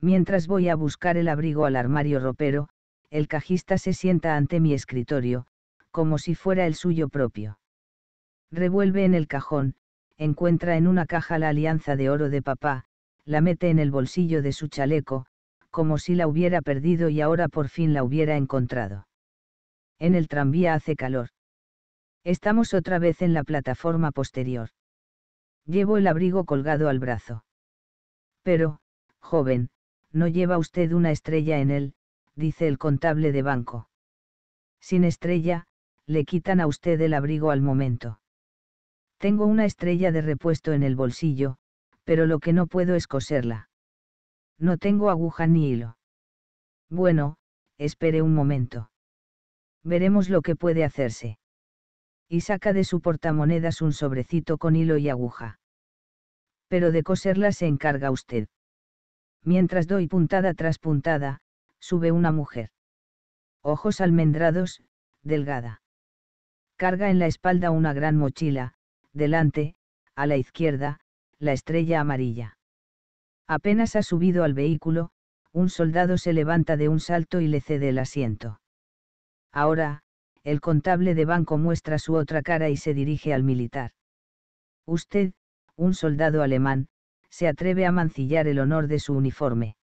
Mientras voy a buscar el abrigo al armario ropero, el cajista se sienta ante mi escritorio, como si fuera el suyo propio. Revuelve en el cajón, encuentra en una caja la alianza de oro de papá, la mete en el bolsillo de su chaleco, como si la hubiera perdido y ahora por fin la hubiera encontrado. En el tranvía hace calor. Estamos otra vez en la plataforma posterior. Llevo el abrigo colgado al brazo. Pero, joven, no lleva usted una estrella en él, dice el contable de banco. Sin estrella, le quitan a usted el abrigo al momento. Tengo una estrella de repuesto en el bolsillo, pero lo que no puedo es coserla. No tengo aguja ni hilo. Bueno, espere un momento. Veremos lo que puede hacerse y saca de su portamonedas un sobrecito con hilo y aguja. Pero de coserla se encarga usted. Mientras doy puntada tras puntada, sube una mujer. Ojos almendrados, delgada. Carga en la espalda una gran mochila, delante, a la izquierda, la estrella amarilla. Apenas ha subido al vehículo, un soldado se levanta de un salto y le cede el asiento. Ahora, el contable de banco muestra su otra cara y se dirige al militar. Usted, un soldado alemán, se atreve a mancillar el honor de su uniforme.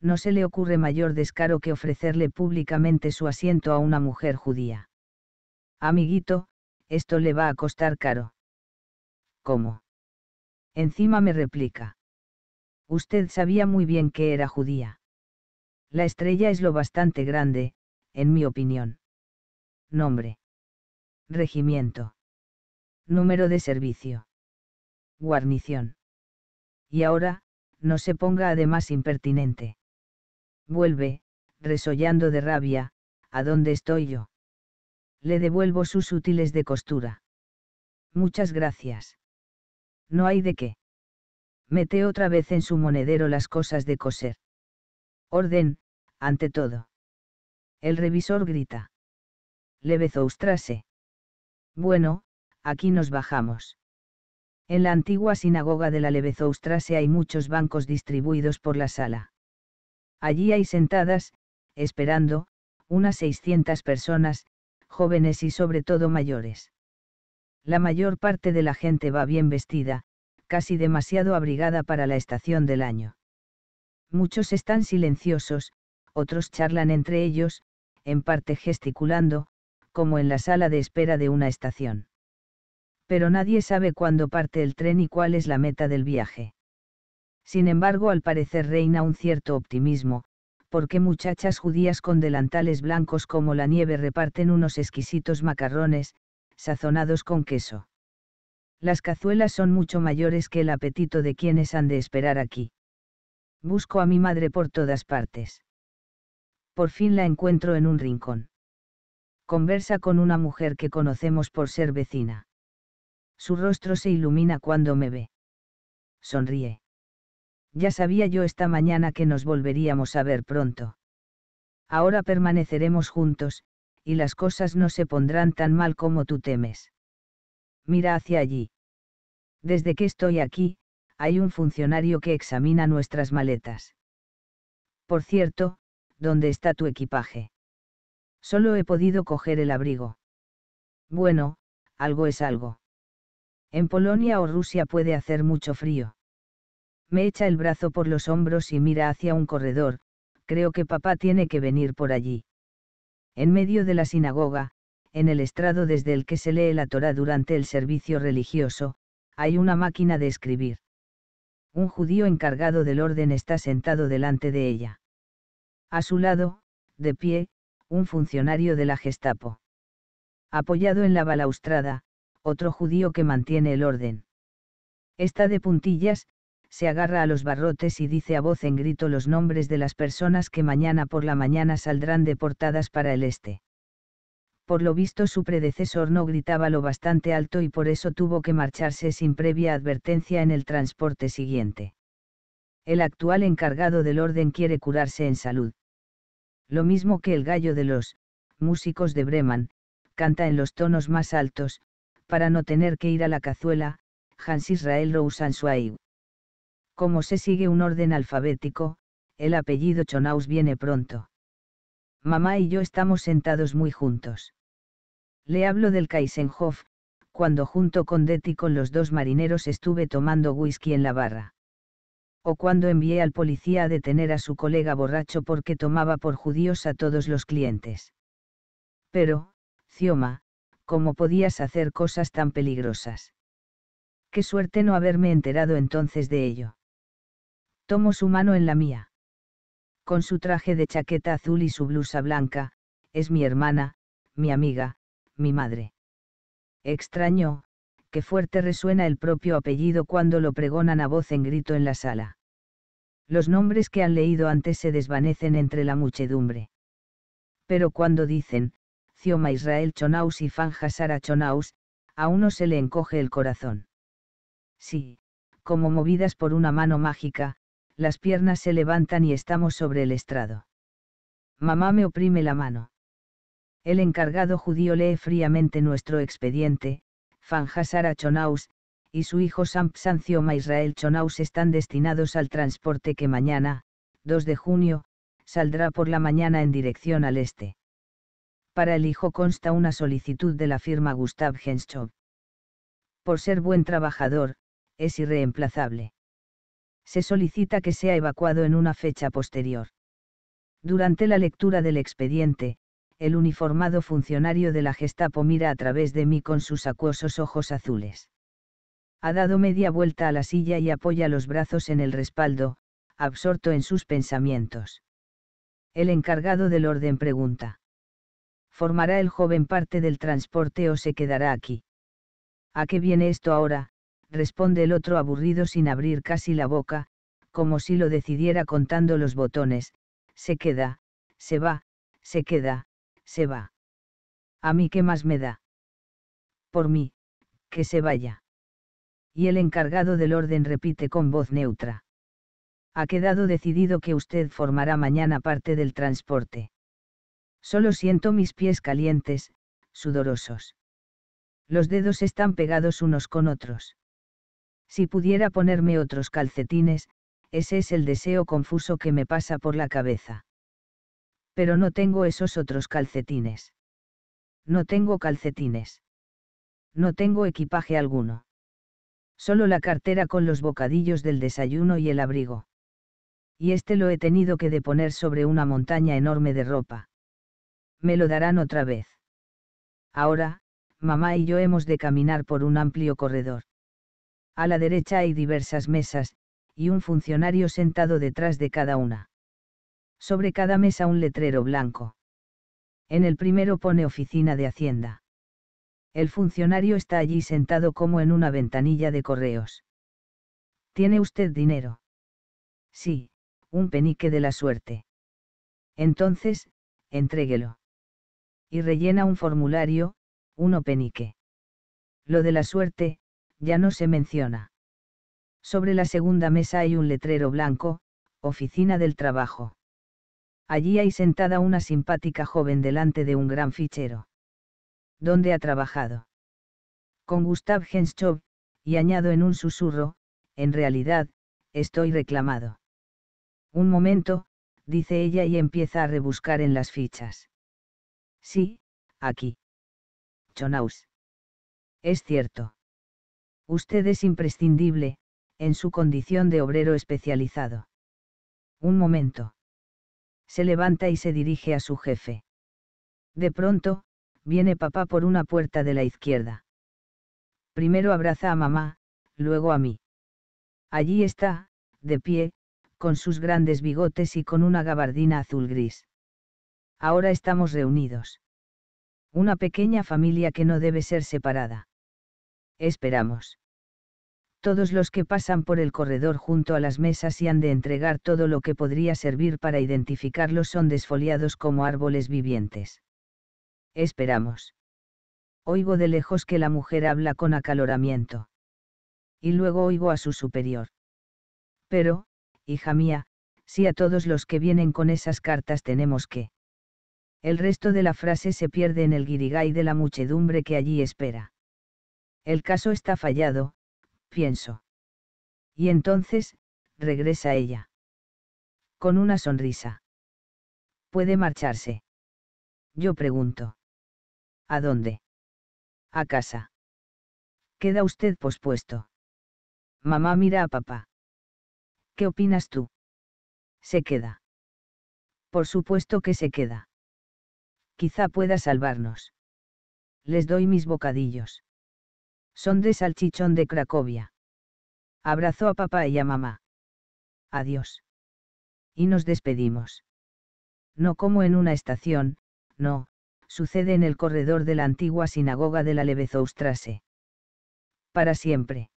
No se le ocurre mayor descaro que ofrecerle públicamente su asiento a una mujer judía. Amiguito, esto le va a costar caro. ¿Cómo? Encima me replica. Usted sabía muy bien que era judía. La estrella es lo bastante grande, en mi opinión. Nombre. Regimiento. Número de servicio. Guarnición. Y ahora, no se ponga además impertinente. Vuelve, resollando de rabia, ¿a dónde estoy yo? Le devuelvo sus útiles de costura. Muchas gracias. No hay de qué. Mete otra vez en su monedero las cosas de coser. Orden, ante todo. El revisor grita le Bueno, aquí nos bajamos. En la antigua sinagoga de la Levezoustrase hay muchos bancos distribuidos por la sala. Allí hay sentadas, esperando, unas 600 personas, jóvenes y sobre todo mayores. La mayor parte de la gente va bien vestida, casi demasiado abrigada para la estación del año. Muchos están silenciosos, otros charlan entre ellos, en parte gesticulando, como en la sala de espera de una estación. Pero nadie sabe cuándo parte el tren y cuál es la meta del viaje. Sin embargo, al parecer reina un cierto optimismo, porque muchachas judías con delantales blancos como la nieve reparten unos exquisitos macarrones, sazonados con queso. Las cazuelas son mucho mayores que el apetito de quienes han de esperar aquí. Busco a mi madre por todas partes. Por fin la encuentro en un rincón conversa con una mujer que conocemos por ser vecina. Su rostro se ilumina cuando me ve. Sonríe. Ya sabía yo esta mañana que nos volveríamos a ver pronto. Ahora permaneceremos juntos, y las cosas no se pondrán tan mal como tú temes. Mira hacia allí. Desde que estoy aquí, hay un funcionario que examina nuestras maletas. Por cierto, ¿dónde está tu equipaje? Solo he podido coger el abrigo. Bueno, algo es algo. En Polonia o Rusia puede hacer mucho frío. Me echa el brazo por los hombros y mira hacia un corredor, creo que papá tiene que venir por allí. En medio de la sinagoga, en el estrado desde el que se lee la Torá durante el servicio religioso, hay una máquina de escribir. Un judío encargado del orden está sentado delante de ella. A su lado, de pie, un funcionario de la Gestapo. Apoyado en la balaustrada, otro judío que mantiene el orden. Está de puntillas, se agarra a los barrotes y dice a voz en grito los nombres de las personas que mañana por la mañana saldrán deportadas para el este. Por lo visto su predecesor no gritaba lo bastante alto y por eso tuvo que marcharse sin previa advertencia en el transporte siguiente. El actual encargado del orden quiere curarse en salud. Lo mismo que el gallo de los músicos de Bremen, canta en los tonos más altos, para no tener que ir a la cazuela, Hans Israel Rousansuaib. Como se sigue un orden alfabético, el apellido Chonaus viene pronto. Mamá y yo estamos sentados muy juntos. Le hablo del Kaisenhof, cuando junto con Detti con los dos marineros estuve tomando whisky en la barra o cuando envié al policía a detener a su colega borracho porque tomaba por judíos a todos los clientes. Pero, Cioma, ¿cómo podías hacer cosas tan peligrosas? Qué suerte no haberme enterado entonces de ello. Tomo su mano en la mía. Con su traje de chaqueta azul y su blusa blanca, es mi hermana, mi amiga, mi madre. Extraño, Qué fuerte resuena el propio apellido cuando lo pregonan a voz en grito en la sala. Los nombres que han leído antes se desvanecen entre la muchedumbre. Pero cuando dicen, Cioma Israel Chonaus y Fanja Sara Chonaus, a uno se le encoge el corazón. Sí, como movidas por una mano mágica, las piernas se levantan y estamos sobre el estrado. Mamá me oprime la mano. El encargado judío lee fríamente nuestro expediente, Fanjasara Chonaus, y su hijo Sancioma Israel Chonaus están destinados al transporte que mañana, 2 de junio, saldrá por la mañana en dirección al este. Para el hijo consta una solicitud de la firma Gustav Henschop. Por ser buen trabajador, es irreemplazable. Se solicita que sea evacuado en una fecha posterior. Durante la lectura del expediente, el uniformado funcionario de la Gestapo mira a través de mí con sus acuosos ojos azules. Ha dado media vuelta a la silla y apoya los brazos en el respaldo, absorto en sus pensamientos. El encargado del orden pregunta. ¿Formará el joven parte del transporte o se quedará aquí? ¿A qué viene esto ahora? responde el otro aburrido sin abrir casi la boca, como si lo decidiera contando los botones, se queda, se va, se queda, se va. A mí qué más me da. Por mí, que se vaya. Y el encargado del orden repite con voz neutra. Ha quedado decidido que usted formará mañana parte del transporte. Solo siento mis pies calientes, sudorosos. Los dedos están pegados unos con otros. Si pudiera ponerme otros calcetines, ese es el deseo confuso que me pasa por la cabeza. Pero no tengo esos otros calcetines. No tengo calcetines. No tengo equipaje alguno. Solo la cartera con los bocadillos del desayuno y el abrigo. Y este lo he tenido que deponer sobre una montaña enorme de ropa. Me lo darán otra vez. Ahora, mamá y yo hemos de caminar por un amplio corredor. A la derecha hay diversas mesas, y un funcionario sentado detrás de cada una. Sobre cada mesa un letrero blanco. En el primero pone Oficina de Hacienda. El funcionario está allí sentado como en una ventanilla de correos. ¿Tiene usted dinero? Sí, un penique de la suerte. Entonces, entréguelo. Y rellena un formulario, uno penique. Lo de la suerte, ya no se menciona. Sobre la segunda mesa hay un letrero blanco, Oficina del Trabajo. Allí hay sentada una simpática joven delante de un gran fichero. ¿Dónde ha trabajado? Con Gustav Henschov, y añado en un susurro, en realidad, estoy reclamado. Un momento, dice ella y empieza a rebuscar en las fichas. Sí, aquí. Chonaus. Es cierto. Usted es imprescindible, en su condición de obrero especializado. Un momento se levanta y se dirige a su jefe. De pronto, viene papá por una puerta de la izquierda. Primero abraza a mamá, luego a mí. Allí está, de pie, con sus grandes bigotes y con una gabardina azul gris. Ahora estamos reunidos. Una pequeña familia que no debe ser separada. Esperamos todos los que pasan por el corredor junto a las mesas y han de entregar todo lo que podría servir para identificarlos son desfoliados como árboles vivientes. Esperamos. Oigo de lejos que la mujer habla con acaloramiento. Y luego oigo a su superior. Pero, hija mía, si a todos los que vienen con esas cartas tenemos que... El resto de la frase se pierde en el guirigay de la muchedumbre que allí espera. El caso está fallado, pienso. Y entonces, regresa ella. Con una sonrisa. ¿Puede marcharse? Yo pregunto. ¿A dónde? A casa. Queda usted pospuesto. Mamá mira a papá. ¿Qué opinas tú? Se queda. Por supuesto que se queda. Quizá pueda salvarnos. Les doy mis bocadillos. Son de salchichón de Cracovia. Abrazó a papá y a mamá. Adiós. Y nos despedimos. No como en una estación, no, sucede en el corredor de la antigua sinagoga de la Levezoustrase. Para siempre.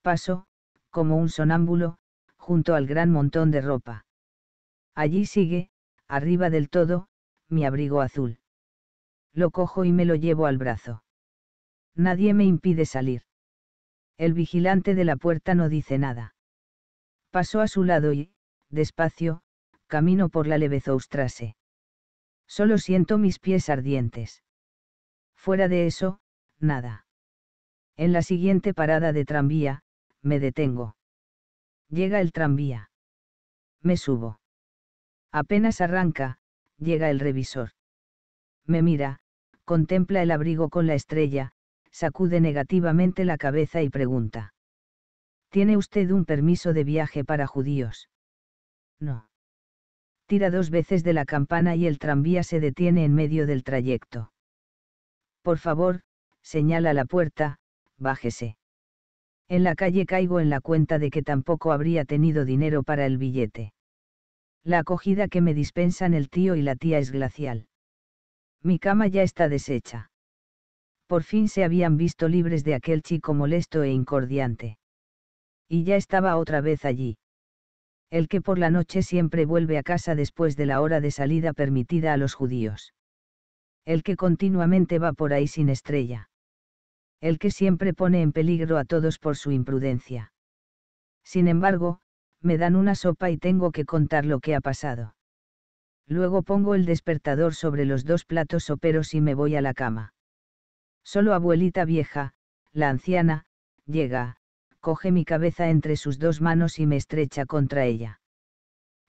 Paso, como un sonámbulo, junto al gran montón de ropa. Allí sigue, arriba del todo, mi abrigo azul. Lo cojo y me lo llevo al brazo. Nadie me impide salir. El vigilante de la puerta no dice nada. Pasó a su lado y, despacio, camino por la levezoustrase. Solo siento mis pies ardientes. Fuera de eso, nada. En la siguiente parada de tranvía, me detengo. Llega el tranvía. Me subo. Apenas arranca, llega el revisor. Me mira, contempla el abrigo con la estrella, sacude negativamente la cabeza y pregunta. ¿Tiene usted un permiso de viaje para judíos? No. Tira dos veces de la campana y el tranvía se detiene en medio del trayecto. Por favor, señala la puerta, bájese. En la calle caigo en la cuenta de que tampoco habría tenido dinero para el billete. La acogida que me dispensan el tío y la tía es glacial. Mi cama ya está deshecha. Por fin se habían visto libres de aquel chico molesto e incordiante. Y ya estaba otra vez allí. El que por la noche siempre vuelve a casa después de la hora de salida permitida a los judíos. El que continuamente va por ahí sin estrella. El que siempre pone en peligro a todos por su imprudencia. Sin embargo, me dan una sopa y tengo que contar lo que ha pasado. Luego pongo el despertador sobre los dos platos soperos y me voy a la cama. Solo abuelita vieja, la anciana, llega, coge mi cabeza entre sus dos manos y me estrecha contra ella.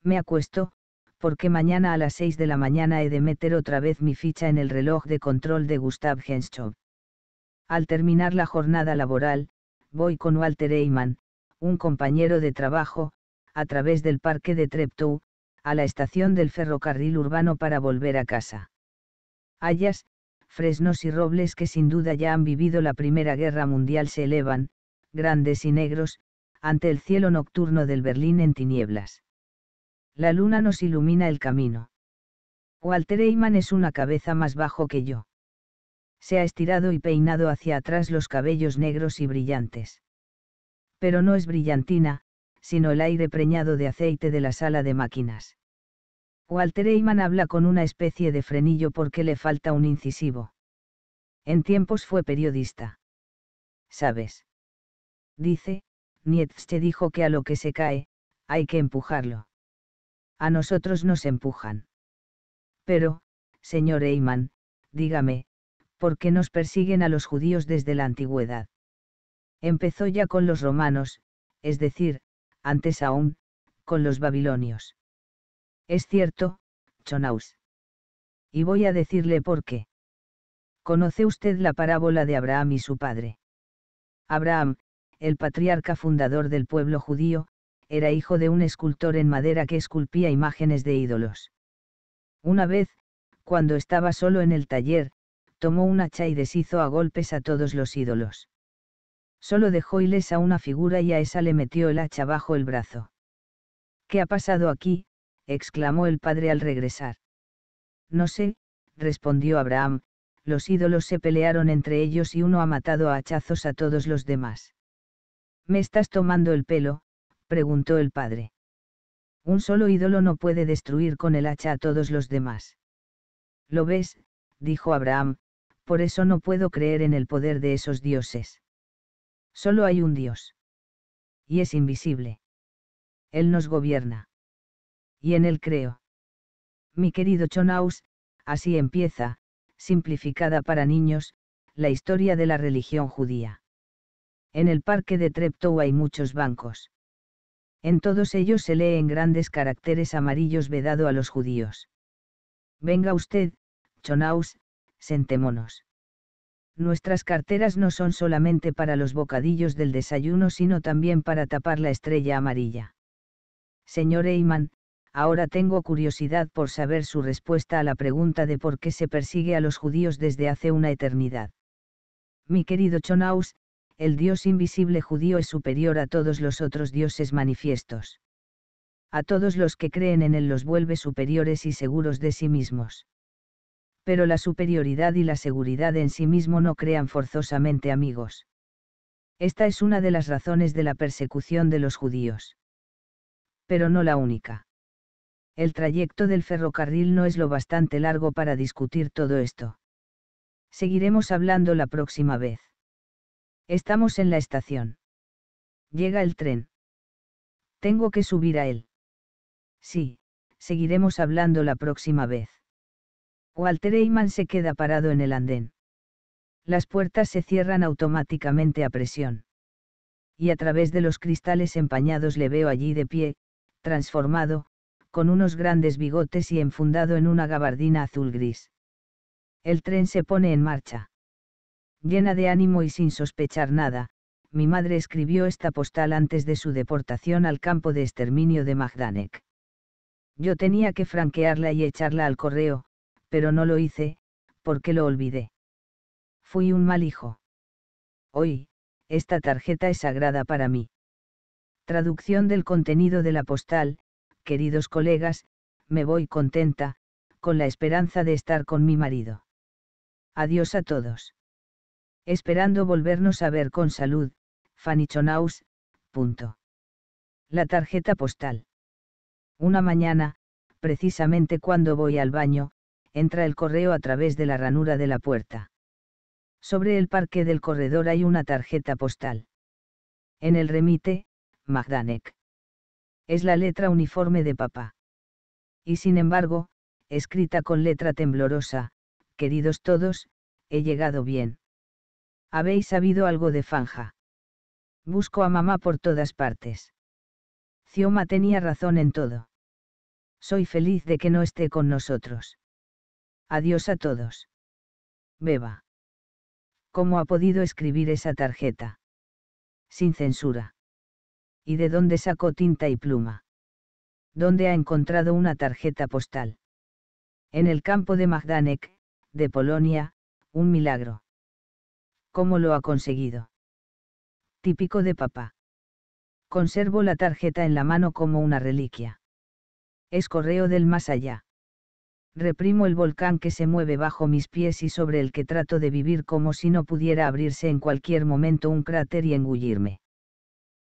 Me acuesto, porque mañana a las seis de la mañana he de meter otra vez mi ficha en el reloj de control de Gustav Henschop. Al terminar la jornada laboral, voy con Walter Eyman, un compañero de trabajo, a través del parque de Treptow, a la estación del ferrocarril urbano para volver a casa. Hayas, fresnos y robles que sin duda ya han vivido la Primera Guerra Mundial se elevan, grandes y negros, ante el cielo nocturno del Berlín en tinieblas. La luna nos ilumina el camino. Walter Eyman es una cabeza más bajo que yo. Se ha estirado y peinado hacia atrás los cabellos negros y brillantes. Pero no es brillantina, sino el aire preñado de aceite de la sala de máquinas. Walter Eyman habla con una especie de frenillo porque le falta un incisivo. En tiempos fue periodista. ¿Sabes? Dice, Nietzsche dijo que a lo que se cae, hay que empujarlo. A nosotros nos empujan. Pero, señor Eyman, dígame, ¿por qué nos persiguen a los judíos desde la antigüedad? Empezó ya con los romanos, es decir, antes aún, con los babilonios. Es cierto, Chonaus. Y voy a decirle por qué. ¿Conoce usted la parábola de Abraham y su padre? Abraham, el patriarca fundador del pueblo judío, era hijo de un escultor en madera que esculpía imágenes de ídolos. Una vez, cuando estaba solo en el taller, tomó un hacha y deshizo a golpes a todos los ídolos. Solo dejó a una figura y a esa le metió el hacha bajo el brazo. ¿Qué ha pasado aquí, exclamó el padre al regresar. No sé, respondió Abraham, los ídolos se pelearon entre ellos y uno ha matado a hachazos a todos los demás. ¿Me estás tomando el pelo? preguntó el padre. Un solo ídolo no puede destruir con el hacha a todos los demás. Lo ves, dijo Abraham, por eso no puedo creer en el poder de esos dioses. Solo hay un Dios. Y es invisible. Él nos gobierna y en él creo. Mi querido Chonaus, así empieza, simplificada para niños, la historia de la religión judía. En el parque de Treptow hay muchos bancos. En todos ellos se lee en grandes caracteres amarillos vedado a los judíos. Venga usted, Chonaus, sentémonos. Nuestras carteras no son solamente para los bocadillos del desayuno, sino también para tapar la estrella amarilla. Señor Eyman, ahora tengo curiosidad por saber su respuesta a la pregunta de por qué se persigue a los judíos desde hace una eternidad. Mi querido Chonaus, el Dios invisible judío es superior a todos los otros dioses manifiestos. A todos los que creen en él los vuelve superiores y seguros de sí mismos. Pero la superioridad y la seguridad en sí mismo no crean forzosamente amigos. Esta es una de las razones de la persecución de los judíos. Pero no la única. El trayecto del ferrocarril no es lo bastante largo para discutir todo esto. Seguiremos hablando la próxima vez. Estamos en la estación. Llega el tren. Tengo que subir a él. Sí, seguiremos hablando la próxima vez. Walter Eyman se queda parado en el andén. Las puertas se cierran automáticamente a presión. Y a través de los cristales empañados le veo allí de pie, transformado, con unos grandes bigotes y enfundado en una gabardina azul gris. El tren se pone en marcha. Llena de ánimo y sin sospechar nada, mi madre escribió esta postal antes de su deportación al campo de exterminio de Magdanek. Yo tenía que franquearla y echarla al correo, pero no lo hice, porque lo olvidé. Fui un mal hijo. Hoy, esta tarjeta es sagrada para mí. Traducción del contenido de la postal, queridos colegas, me voy contenta, con la esperanza de estar con mi marido. Adiós a todos. Esperando volvernos a ver con salud, Fanny punto. La tarjeta postal. Una mañana, precisamente cuando voy al baño, entra el correo a través de la ranura de la puerta. Sobre el parque del corredor hay una tarjeta postal. En el remite, Magdanek es la letra uniforme de papá. Y sin embargo, escrita con letra temblorosa, queridos todos, he llegado bien. Habéis sabido algo de Fanja. Busco a mamá por todas partes. Cioma tenía razón en todo. Soy feliz de que no esté con nosotros. Adiós a todos. Beba. ¿Cómo ha podido escribir esa tarjeta? Sin censura y de dónde sacó tinta y pluma. ¿Dónde ha encontrado una tarjeta postal? En el campo de Magdanek, de Polonia, un milagro. ¿Cómo lo ha conseguido? Típico de papá. Conservo la tarjeta en la mano como una reliquia. Es correo del más allá. Reprimo el volcán que se mueve bajo mis pies y sobre el que trato de vivir como si no pudiera abrirse en cualquier momento un cráter y engullirme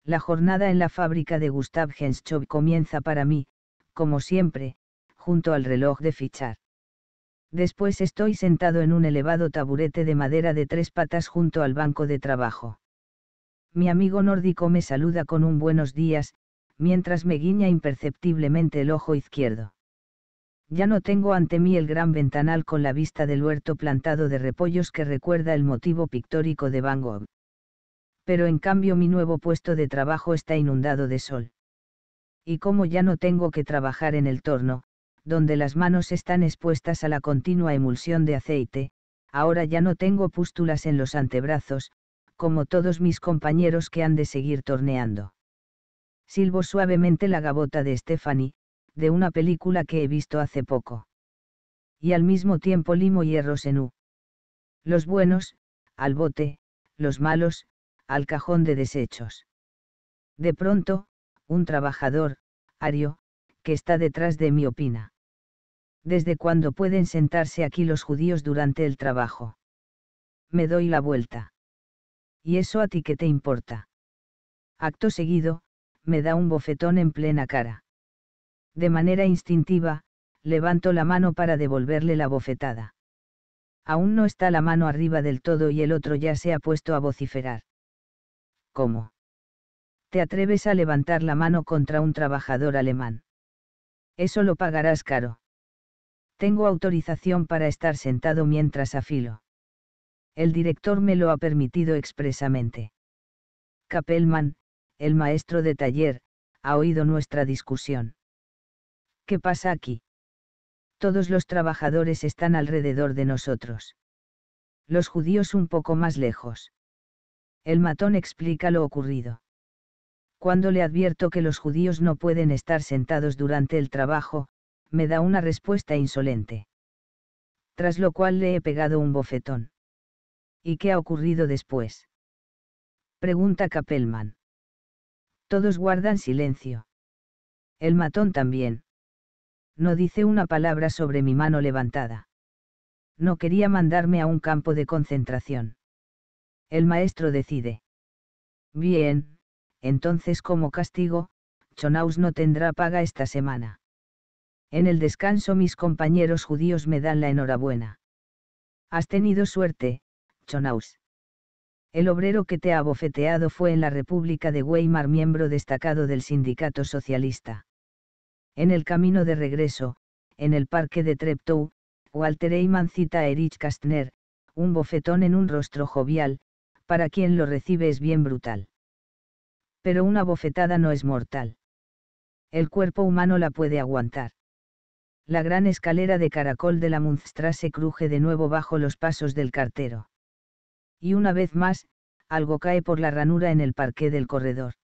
la jornada en la fábrica de Gustav Henschow comienza para mí, como siempre, junto al reloj de fichar. Después estoy sentado en un elevado taburete de madera de tres patas junto al banco de trabajo. Mi amigo nórdico me saluda con un buenos días, mientras me guiña imperceptiblemente el ojo izquierdo. Ya no tengo ante mí el gran ventanal con la vista del huerto plantado de repollos que recuerda el motivo pictórico de Van Gogh pero en cambio mi nuevo puesto de trabajo está inundado de sol. Y como ya no tengo que trabajar en el torno, donde las manos están expuestas a la continua emulsión de aceite, ahora ya no tengo pústulas en los antebrazos, como todos mis compañeros que han de seguir torneando. Silbo suavemente la gabota de Stephanie, de una película que he visto hace poco. Y al mismo tiempo limo hierros en U. Los buenos, al bote, los malos, al cajón de desechos. De pronto, un trabajador, Ario, que está detrás de mí opina. ¿Desde cuándo pueden sentarse aquí los judíos durante el trabajo? Me doy la vuelta. ¿Y eso a ti qué te importa? Acto seguido, me da un bofetón en plena cara. De manera instintiva, levanto la mano para devolverle la bofetada. Aún no está la mano arriba del todo y el otro ya se ha puesto a vociferar. ¿Cómo? Te atreves a levantar la mano contra un trabajador alemán. Eso lo pagarás caro. Tengo autorización para estar sentado mientras afilo. El director me lo ha permitido expresamente. Kapelman, el maestro de taller, ha oído nuestra discusión. ¿Qué pasa aquí? Todos los trabajadores están alrededor de nosotros. Los judíos un poco más lejos. El matón explica lo ocurrido. Cuando le advierto que los judíos no pueden estar sentados durante el trabajo, me da una respuesta insolente. Tras lo cual le he pegado un bofetón. ¿Y qué ha ocurrido después? Pregunta Capelman. Todos guardan silencio. El matón también. No dice una palabra sobre mi mano levantada. No quería mandarme a un campo de concentración. El maestro decide. Bien, entonces como castigo, Chonaus no tendrá paga esta semana. En el descanso mis compañeros judíos me dan la enhorabuena. Has tenido suerte, Chonaus. El obrero que te ha bofeteado fue en la República de Weimar miembro destacado del sindicato socialista. En el camino de regreso, en el parque de Treptow, Walter Eyman cita a Erich Kastner, un bofetón en un rostro jovial, para quien lo recibe es bien brutal. Pero una bofetada no es mortal. El cuerpo humano la puede aguantar. La gran escalera de caracol de la se cruje de nuevo bajo los pasos del cartero. Y una vez más, algo cae por la ranura en el parqué del corredor.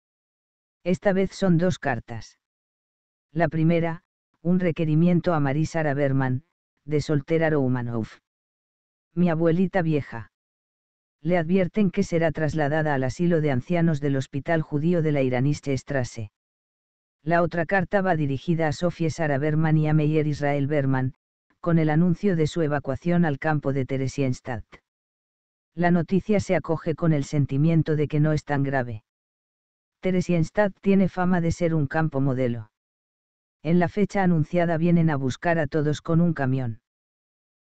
Esta vez son dos cartas. La primera, un requerimiento a Marisara Berman, de Soltera Romanov. Mi abuelita vieja le advierten que será trasladada al asilo de ancianos del Hospital Judío de la Iraniste Strasse. La otra carta va dirigida a Sofie Sara Berman y a Meyer Israel Berman, con el anuncio de su evacuación al campo de Theresienstadt. La noticia se acoge con el sentimiento de que no es tan grave. Theresienstadt tiene fama de ser un campo modelo. En la fecha anunciada vienen a buscar a todos con un camión.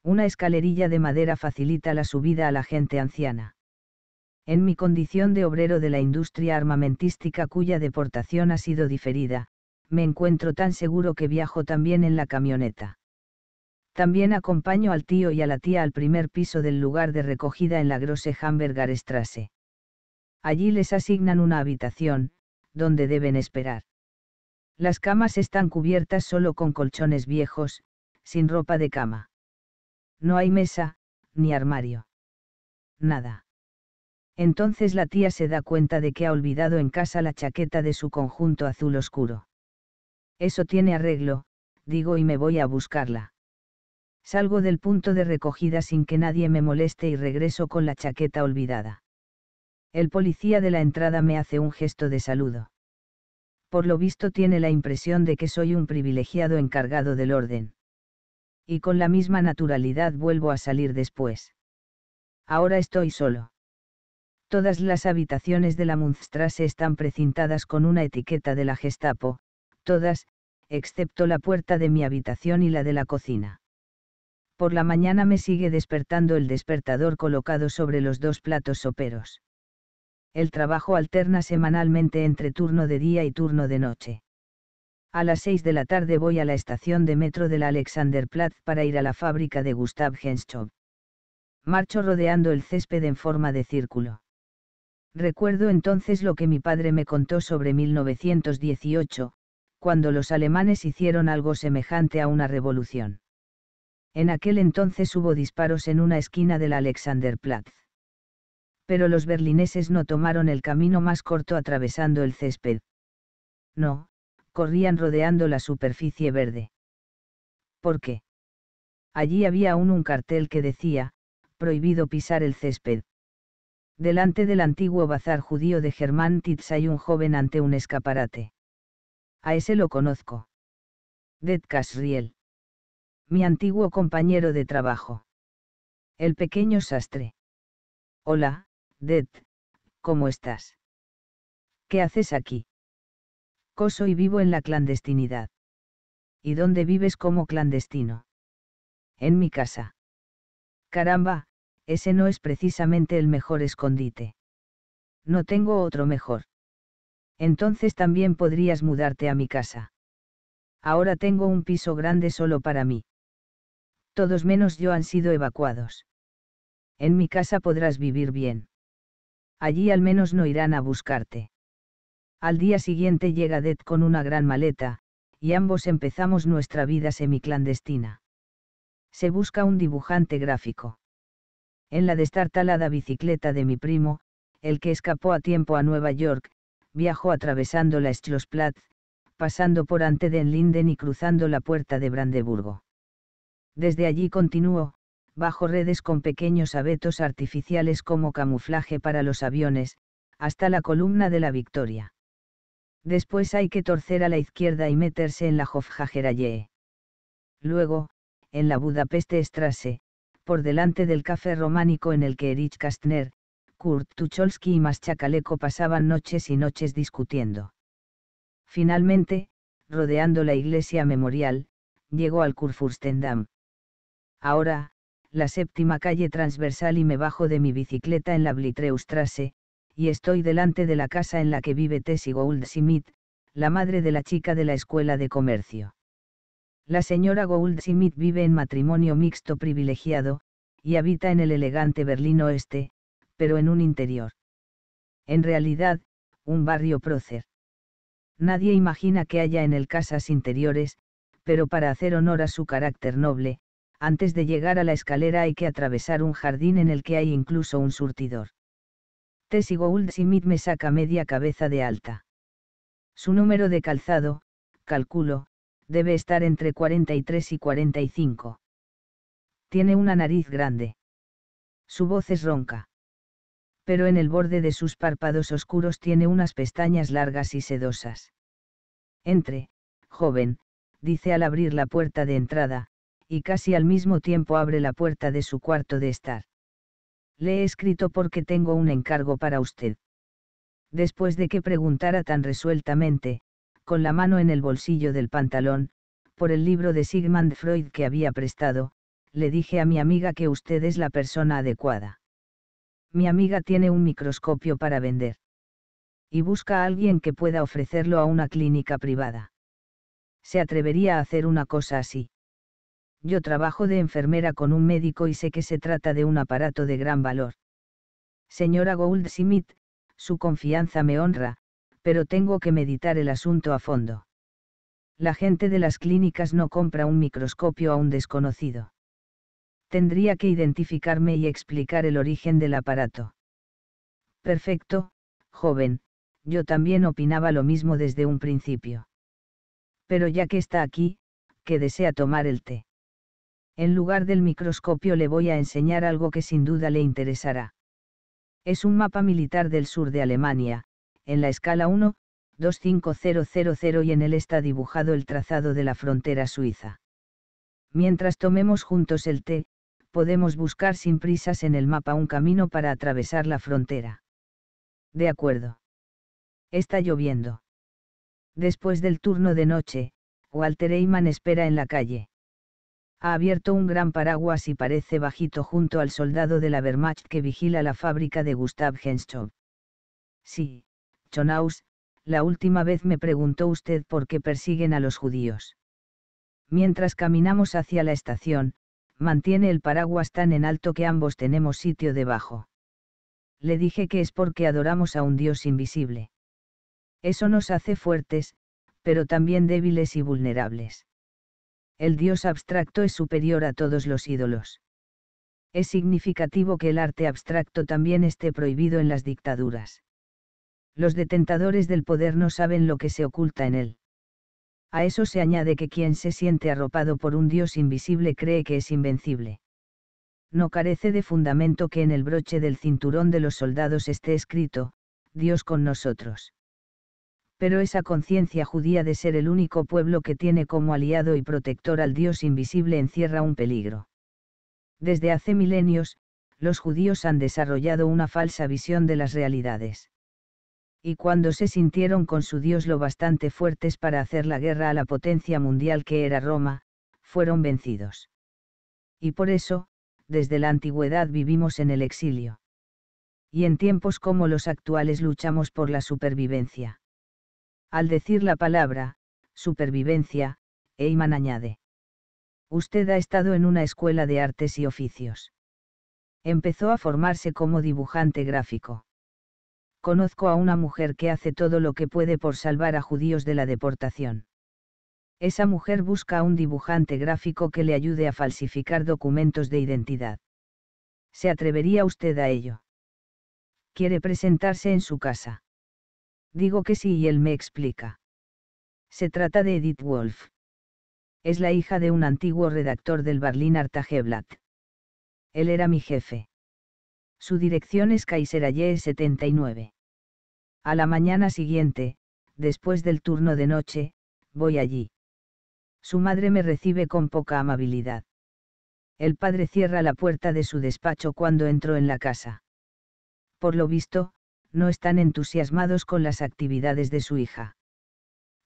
Una escalerilla de madera facilita la subida a la gente anciana. En mi condición de obrero de la industria armamentística cuya deportación ha sido diferida, me encuentro tan seguro que viajo también en la camioneta. También acompaño al tío y a la tía al primer piso del lugar de recogida en la Grosse Hamburger Straße. Allí les asignan una habitación, donde deben esperar. Las camas están cubiertas solo con colchones viejos, sin ropa de cama. No hay mesa, ni armario. Nada. Entonces la tía se da cuenta de que ha olvidado en casa la chaqueta de su conjunto azul oscuro. Eso tiene arreglo, digo y me voy a buscarla. Salgo del punto de recogida sin que nadie me moleste y regreso con la chaqueta olvidada. El policía de la entrada me hace un gesto de saludo. Por lo visto tiene la impresión de que soy un privilegiado encargado del orden y con la misma naturalidad vuelvo a salir después. Ahora estoy solo. Todas las habitaciones de la Mundstrasse están precintadas con una etiqueta de la Gestapo, todas, excepto la puerta de mi habitación y la de la cocina. Por la mañana me sigue despertando el despertador colocado sobre los dos platos soperos. El trabajo alterna semanalmente entre turno de día y turno de noche. A las seis de la tarde voy a la estación de metro de la Alexanderplatz para ir a la fábrica de Gustav Henschow. Marcho rodeando el césped en forma de círculo. Recuerdo entonces lo que mi padre me contó sobre 1918, cuando los alemanes hicieron algo semejante a una revolución. En aquel entonces hubo disparos en una esquina del Alexanderplatz. Pero los berlineses no tomaron el camino más corto atravesando el césped. No, corrían rodeando la superficie verde. ¿Por qué? Allí había aún un cartel que decía, prohibido pisar el césped. Delante del antiguo bazar judío de Germán Titz hay un joven ante un escaparate. A ese lo conozco. Det Casriel. Mi antiguo compañero de trabajo. El pequeño sastre. Hola, Det, ¿cómo estás? ¿Qué haces aquí? coso y vivo en la clandestinidad. ¿Y dónde vives como clandestino? En mi casa. Caramba, ese no es precisamente el mejor escondite. No tengo otro mejor. Entonces también podrías mudarte a mi casa. Ahora tengo un piso grande solo para mí. Todos menos yo han sido evacuados. En mi casa podrás vivir bien. Allí al menos no irán a buscarte. Al día siguiente llega Det con una gran maleta, y ambos empezamos nuestra vida semiclandestina. Se busca un dibujante gráfico. En la destartalada bicicleta de mi primo, el que escapó a tiempo a Nueva York, viajó atravesando la Schlossplatz, pasando por ante den Linden y cruzando la puerta de Brandeburgo. Desde allí continuó, bajo redes con pequeños abetos artificiales como camuflaje para los aviones, hasta la columna de la Victoria. Después hay que torcer a la izquierda y meterse en la Hofjagerallee. Luego, en la Budapest Strasse, por delante del café románico en el que Erich Kastner, Kurt Tucholsky y Maschakaleco pasaban noches y noches discutiendo. Finalmente, rodeando la iglesia memorial, llegó al Kurfürstendamm. Ahora, la séptima calle transversal y me bajo de mi bicicleta en la Blitreustrasse, y estoy delante de la casa en la que vive Tessie Goldsmith, la madre de la chica de la escuela de comercio. La señora Goldsmith vive en matrimonio mixto privilegiado, y habita en el elegante Berlín Oeste, pero en un interior. En realidad, un barrio prócer. Nadie imagina que haya en el casas interiores, pero para hacer honor a su carácter noble, antes de llegar a la escalera hay que atravesar un jardín en el que hay incluso un surtidor. Tessie Smith me saca media cabeza de alta. Su número de calzado, calculo, debe estar entre 43 y 45. Tiene una nariz grande. Su voz es ronca. Pero en el borde de sus párpados oscuros tiene unas pestañas largas y sedosas. Entre, joven, dice al abrir la puerta de entrada, y casi al mismo tiempo abre la puerta de su cuarto de estar. Le he escrito porque tengo un encargo para usted. Después de que preguntara tan resueltamente, con la mano en el bolsillo del pantalón, por el libro de Sigmund Freud que había prestado, le dije a mi amiga que usted es la persona adecuada. Mi amiga tiene un microscopio para vender. Y busca a alguien que pueda ofrecerlo a una clínica privada. ¿Se atrevería a hacer una cosa así? Yo trabajo de enfermera con un médico y sé que se trata de un aparato de gran valor. Señora Goldsmith, su confianza me honra, pero tengo que meditar el asunto a fondo. La gente de las clínicas no compra un microscopio a un desconocido. Tendría que identificarme y explicar el origen del aparato. Perfecto, joven, yo también opinaba lo mismo desde un principio. Pero ya que está aquí, que desea tomar el té. En lugar del microscopio le voy a enseñar algo que sin duda le interesará. Es un mapa militar del sur de Alemania, en la escala 1, y en él está dibujado el trazado de la frontera suiza. Mientras tomemos juntos el té, podemos buscar sin prisas en el mapa un camino para atravesar la frontera. De acuerdo. Está lloviendo. Después del turno de noche, Walter Eyman espera en la calle ha abierto un gran paraguas y parece bajito junto al soldado de la Wehrmacht que vigila la fábrica de Gustav Henschow. Sí, Chonaus, la última vez me preguntó usted por qué persiguen a los judíos. Mientras caminamos hacia la estación, mantiene el paraguas tan en alto que ambos tenemos sitio debajo. Le dije que es porque adoramos a un Dios invisible. Eso nos hace fuertes, pero también débiles y vulnerables el Dios abstracto es superior a todos los ídolos. Es significativo que el arte abstracto también esté prohibido en las dictaduras. Los detentadores del poder no saben lo que se oculta en él. A eso se añade que quien se siente arropado por un Dios invisible cree que es invencible. No carece de fundamento que en el broche del cinturón de los soldados esté escrito, Dios con nosotros pero esa conciencia judía de ser el único pueblo que tiene como aliado y protector al Dios invisible encierra un peligro. Desde hace milenios, los judíos han desarrollado una falsa visión de las realidades. Y cuando se sintieron con su Dios lo bastante fuertes para hacer la guerra a la potencia mundial que era Roma, fueron vencidos. Y por eso, desde la antigüedad vivimos en el exilio. Y en tiempos como los actuales luchamos por la supervivencia al decir la palabra, supervivencia, Eyman añade. Usted ha estado en una escuela de artes y oficios. Empezó a formarse como dibujante gráfico. Conozco a una mujer que hace todo lo que puede por salvar a judíos de la deportación. Esa mujer busca a un dibujante gráfico que le ayude a falsificar documentos de identidad. ¿Se atrevería usted a ello? Quiere presentarse en su casa. Digo que sí y él me explica. Se trata de Edith Wolf. Es la hija de un antiguo redactor del Berlín Tageblatt. Él era mi jefe. Su dirección es y 79. A la mañana siguiente, después del turno de noche, voy allí. Su madre me recibe con poca amabilidad. El padre cierra la puerta de su despacho cuando entro en la casa. Por lo visto, no están entusiasmados con las actividades de su hija.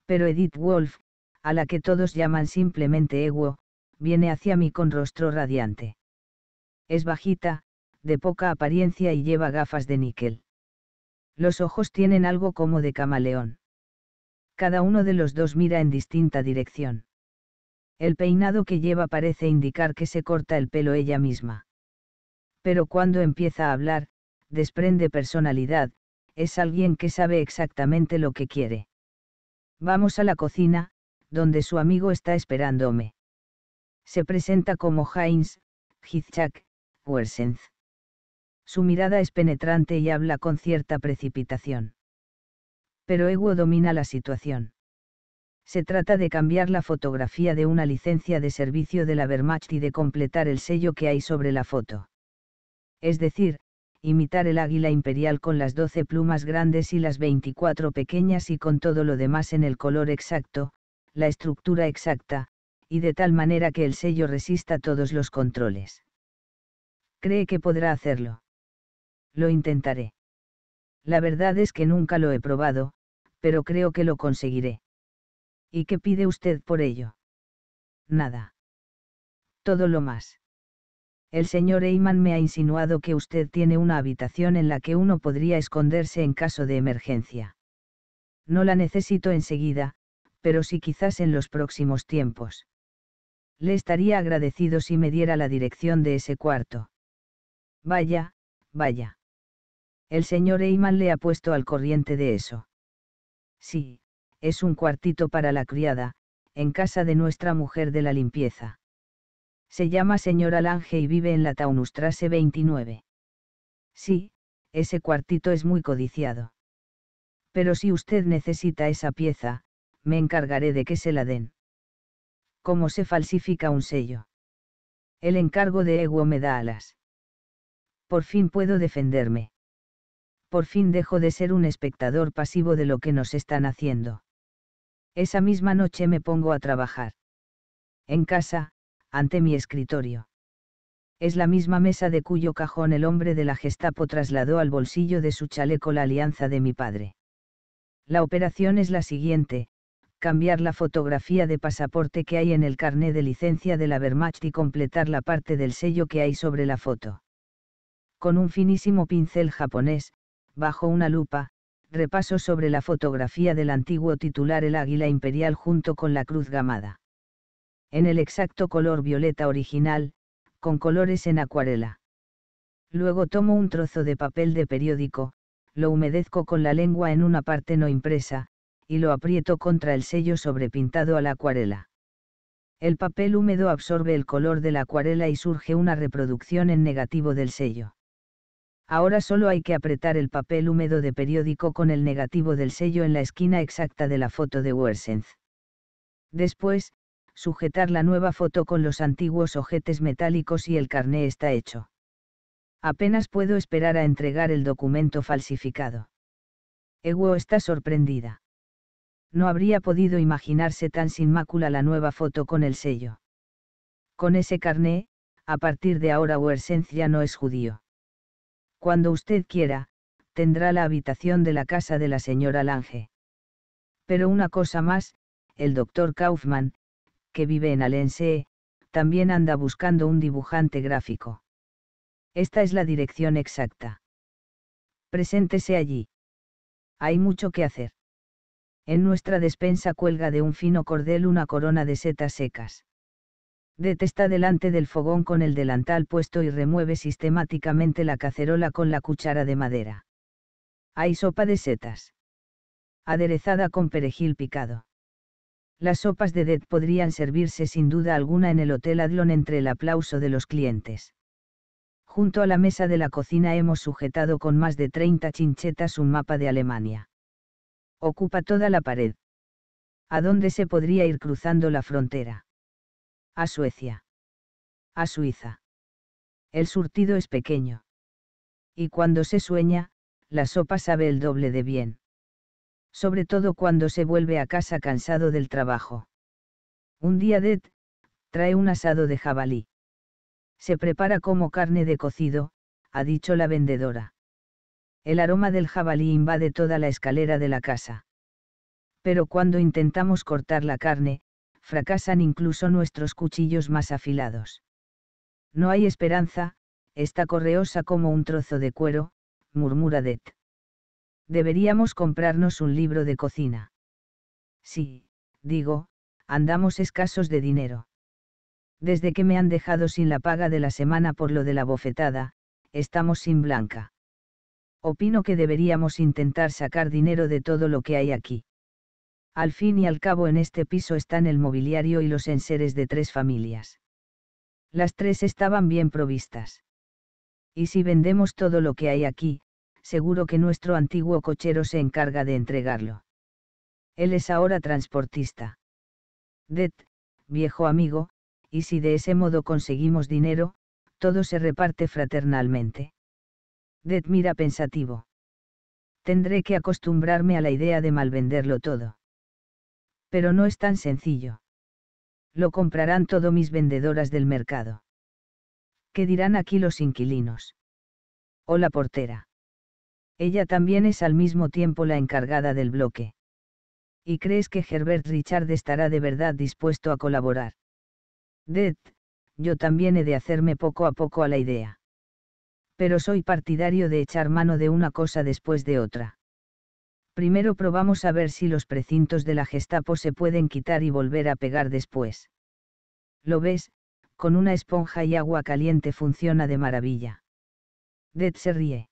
Pero Edith Wolf, a la que todos llaman simplemente Ego, viene hacia mí con rostro radiante. Es bajita, de poca apariencia y lleva gafas de níquel. Los ojos tienen algo como de camaleón. Cada uno de los dos mira en distinta dirección. El peinado que lleva parece indicar que se corta el pelo ella misma. Pero cuando empieza a hablar, desprende personalidad, es alguien que sabe exactamente lo que quiere. Vamos a la cocina, donde su amigo está esperándome. Se presenta como Heinz, Hitchak, Wersenz. Su mirada es penetrante y habla con cierta precipitación. Pero Ego domina la situación. Se trata de cambiar la fotografía de una licencia de servicio de la Wehrmacht y de completar el sello que hay sobre la foto. Es decir, imitar el águila imperial con las doce plumas grandes y las veinticuatro pequeñas y con todo lo demás en el color exacto, la estructura exacta, y de tal manera que el sello resista todos los controles. Cree que podrá hacerlo. Lo intentaré. La verdad es que nunca lo he probado, pero creo que lo conseguiré. ¿Y qué pide usted por ello? Nada. Todo lo más. El señor Eyman me ha insinuado que usted tiene una habitación en la que uno podría esconderse en caso de emergencia. No la necesito enseguida, pero sí quizás en los próximos tiempos. Le estaría agradecido si me diera la dirección de ese cuarto. Vaya, vaya. El señor Eyman le ha puesto al corriente de eso. Sí, es un cuartito para la criada, en casa de nuestra mujer de la limpieza. Se llama señora Lange y vive en la Taunustrase 29. Sí, ese cuartito es muy codiciado. Pero si usted necesita esa pieza, me encargaré de que se la den. ¿Cómo se falsifica un sello? El encargo de Ego me da alas. Por fin puedo defenderme. Por fin dejo de ser un espectador pasivo de lo que nos están haciendo. Esa misma noche me pongo a trabajar. En casa, ante mi escritorio. Es la misma mesa de cuyo cajón el hombre de la Gestapo trasladó al bolsillo de su chaleco la alianza de mi padre. La operación es la siguiente, cambiar la fotografía de pasaporte que hay en el carné de licencia de la Wehrmacht y completar la parte del sello que hay sobre la foto. Con un finísimo pincel japonés, bajo una lupa, repaso sobre la fotografía del antiguo titular el águila imperial junto con la cruz gamada en el exacto color violeta original, con colores en acuarela. Luego tomo un trozo de papel de periódico, lo humedezco con la lengua en una parte no impresa, y lo aprieto contra el sello sobrepintado a la acuarela. El papel húmedo absorbe el color de la acuarela y surge una reproducción en negativo del sello. Ahora solo hay que apretar el papel húmedo de periódico con el negativo del sello en la esquina exacta de la foto de Wersenz. Después, sujetar la nueva foto con los antiguos ojetes metálicos y el carné está hecho. Apenas puedo esperar a entregar el documento falsificado. Ewo está sorprendida. No habría podido imaginarse tan sin mácula la nueva foto con el sello. Con ese carné, a partir de ahora Wersenz ya no es judío. Cuando usted quiera, tendrá la habitación de la casa de la señora Lange. Pero una cosa más, el doctor Kaufmann que vive en Alense, también anda buscando un dibujante gráfico. Esta es la dirección exacta. Preséntese allí. Hay mucho que hacer. En nuestra despensa cuelga de un fino cordel una corona de setas secas. Detesta delante del fogón con el delantal puesto y remueve sistemáticamente la cacerola con la cuchara de madera. Hay sopa de setas. Aderezada con perejil picado. Las sopas de DED podrían servirse sin duda alguna en el Hotel Adlon entre el aplauso de los clientes. Junto a la mesa de la cocina hemos sujetado con más de 30 chinchetas un mapa de Alemania. Ocupa toda la pared. ¿A dónde se podría ir cruzando la frontera? A Suecia. A Suiza. El surtido es pequeño. Y cuando se sueña, la sopa sabe el doble de bien sobre todo cuando se vuelve a casa cansado del trabajo. Un día Ded, trae un asado de jabalí. Se prepara como carne de cocido, ha dicho la vendedora. El aroma del jabalí invade toda la escalera de la casa. Pero cuando intentamos cortar la carne, fracasan incluso nuestros cuchillos más afilados. No hay esperanza, está correosa como un trozo de cuero, murmura Det deberíamos comprarnos un libro de cocina. Sí, digo, andamos escasos de dinero. Desde que me han dejado sin la paga de la semana por lo de la bofetada, estamos sin blanca. Opino que deberíamos intentar sacar dinero de todo lo que hay aquí. Al fin y al cabo en este piso están el mobiliario y los enseres de tres familias. Las tres estaban bien provistas. Y si vendemos todo lo que hay aquí, seguro que nuestro antiguo cochero se encarga de entregarlo. Él es ahora transportista. Det, viejo amigo, y si de ese modo conseguimos dinero, todo se reparte fraternalmente. Det mira pensativo. Tendré que acostumbrarme a la idea de malvenderlo todo. Pero no es tan sencillo. Lo comprarán todo mis vendedoras del mercado. ¿Qué dirán aquí los inquilinos? O la portera. Ella también es al mismo tiempo la encargada del bloque. ¿Y crees que Herbert Richard estará de verdad dispuesto a colaborar? Dead, yo también he de hacerme poco a poco a la idea. Pero soy partidario de echar mano de una cosa después de otra. Primero probamos a ver si los precintos de la Gestapo se pueden quitar y volver a pegar después. Lo ves, con una esponja y agua caliente funciona de maravilla. Det se ríe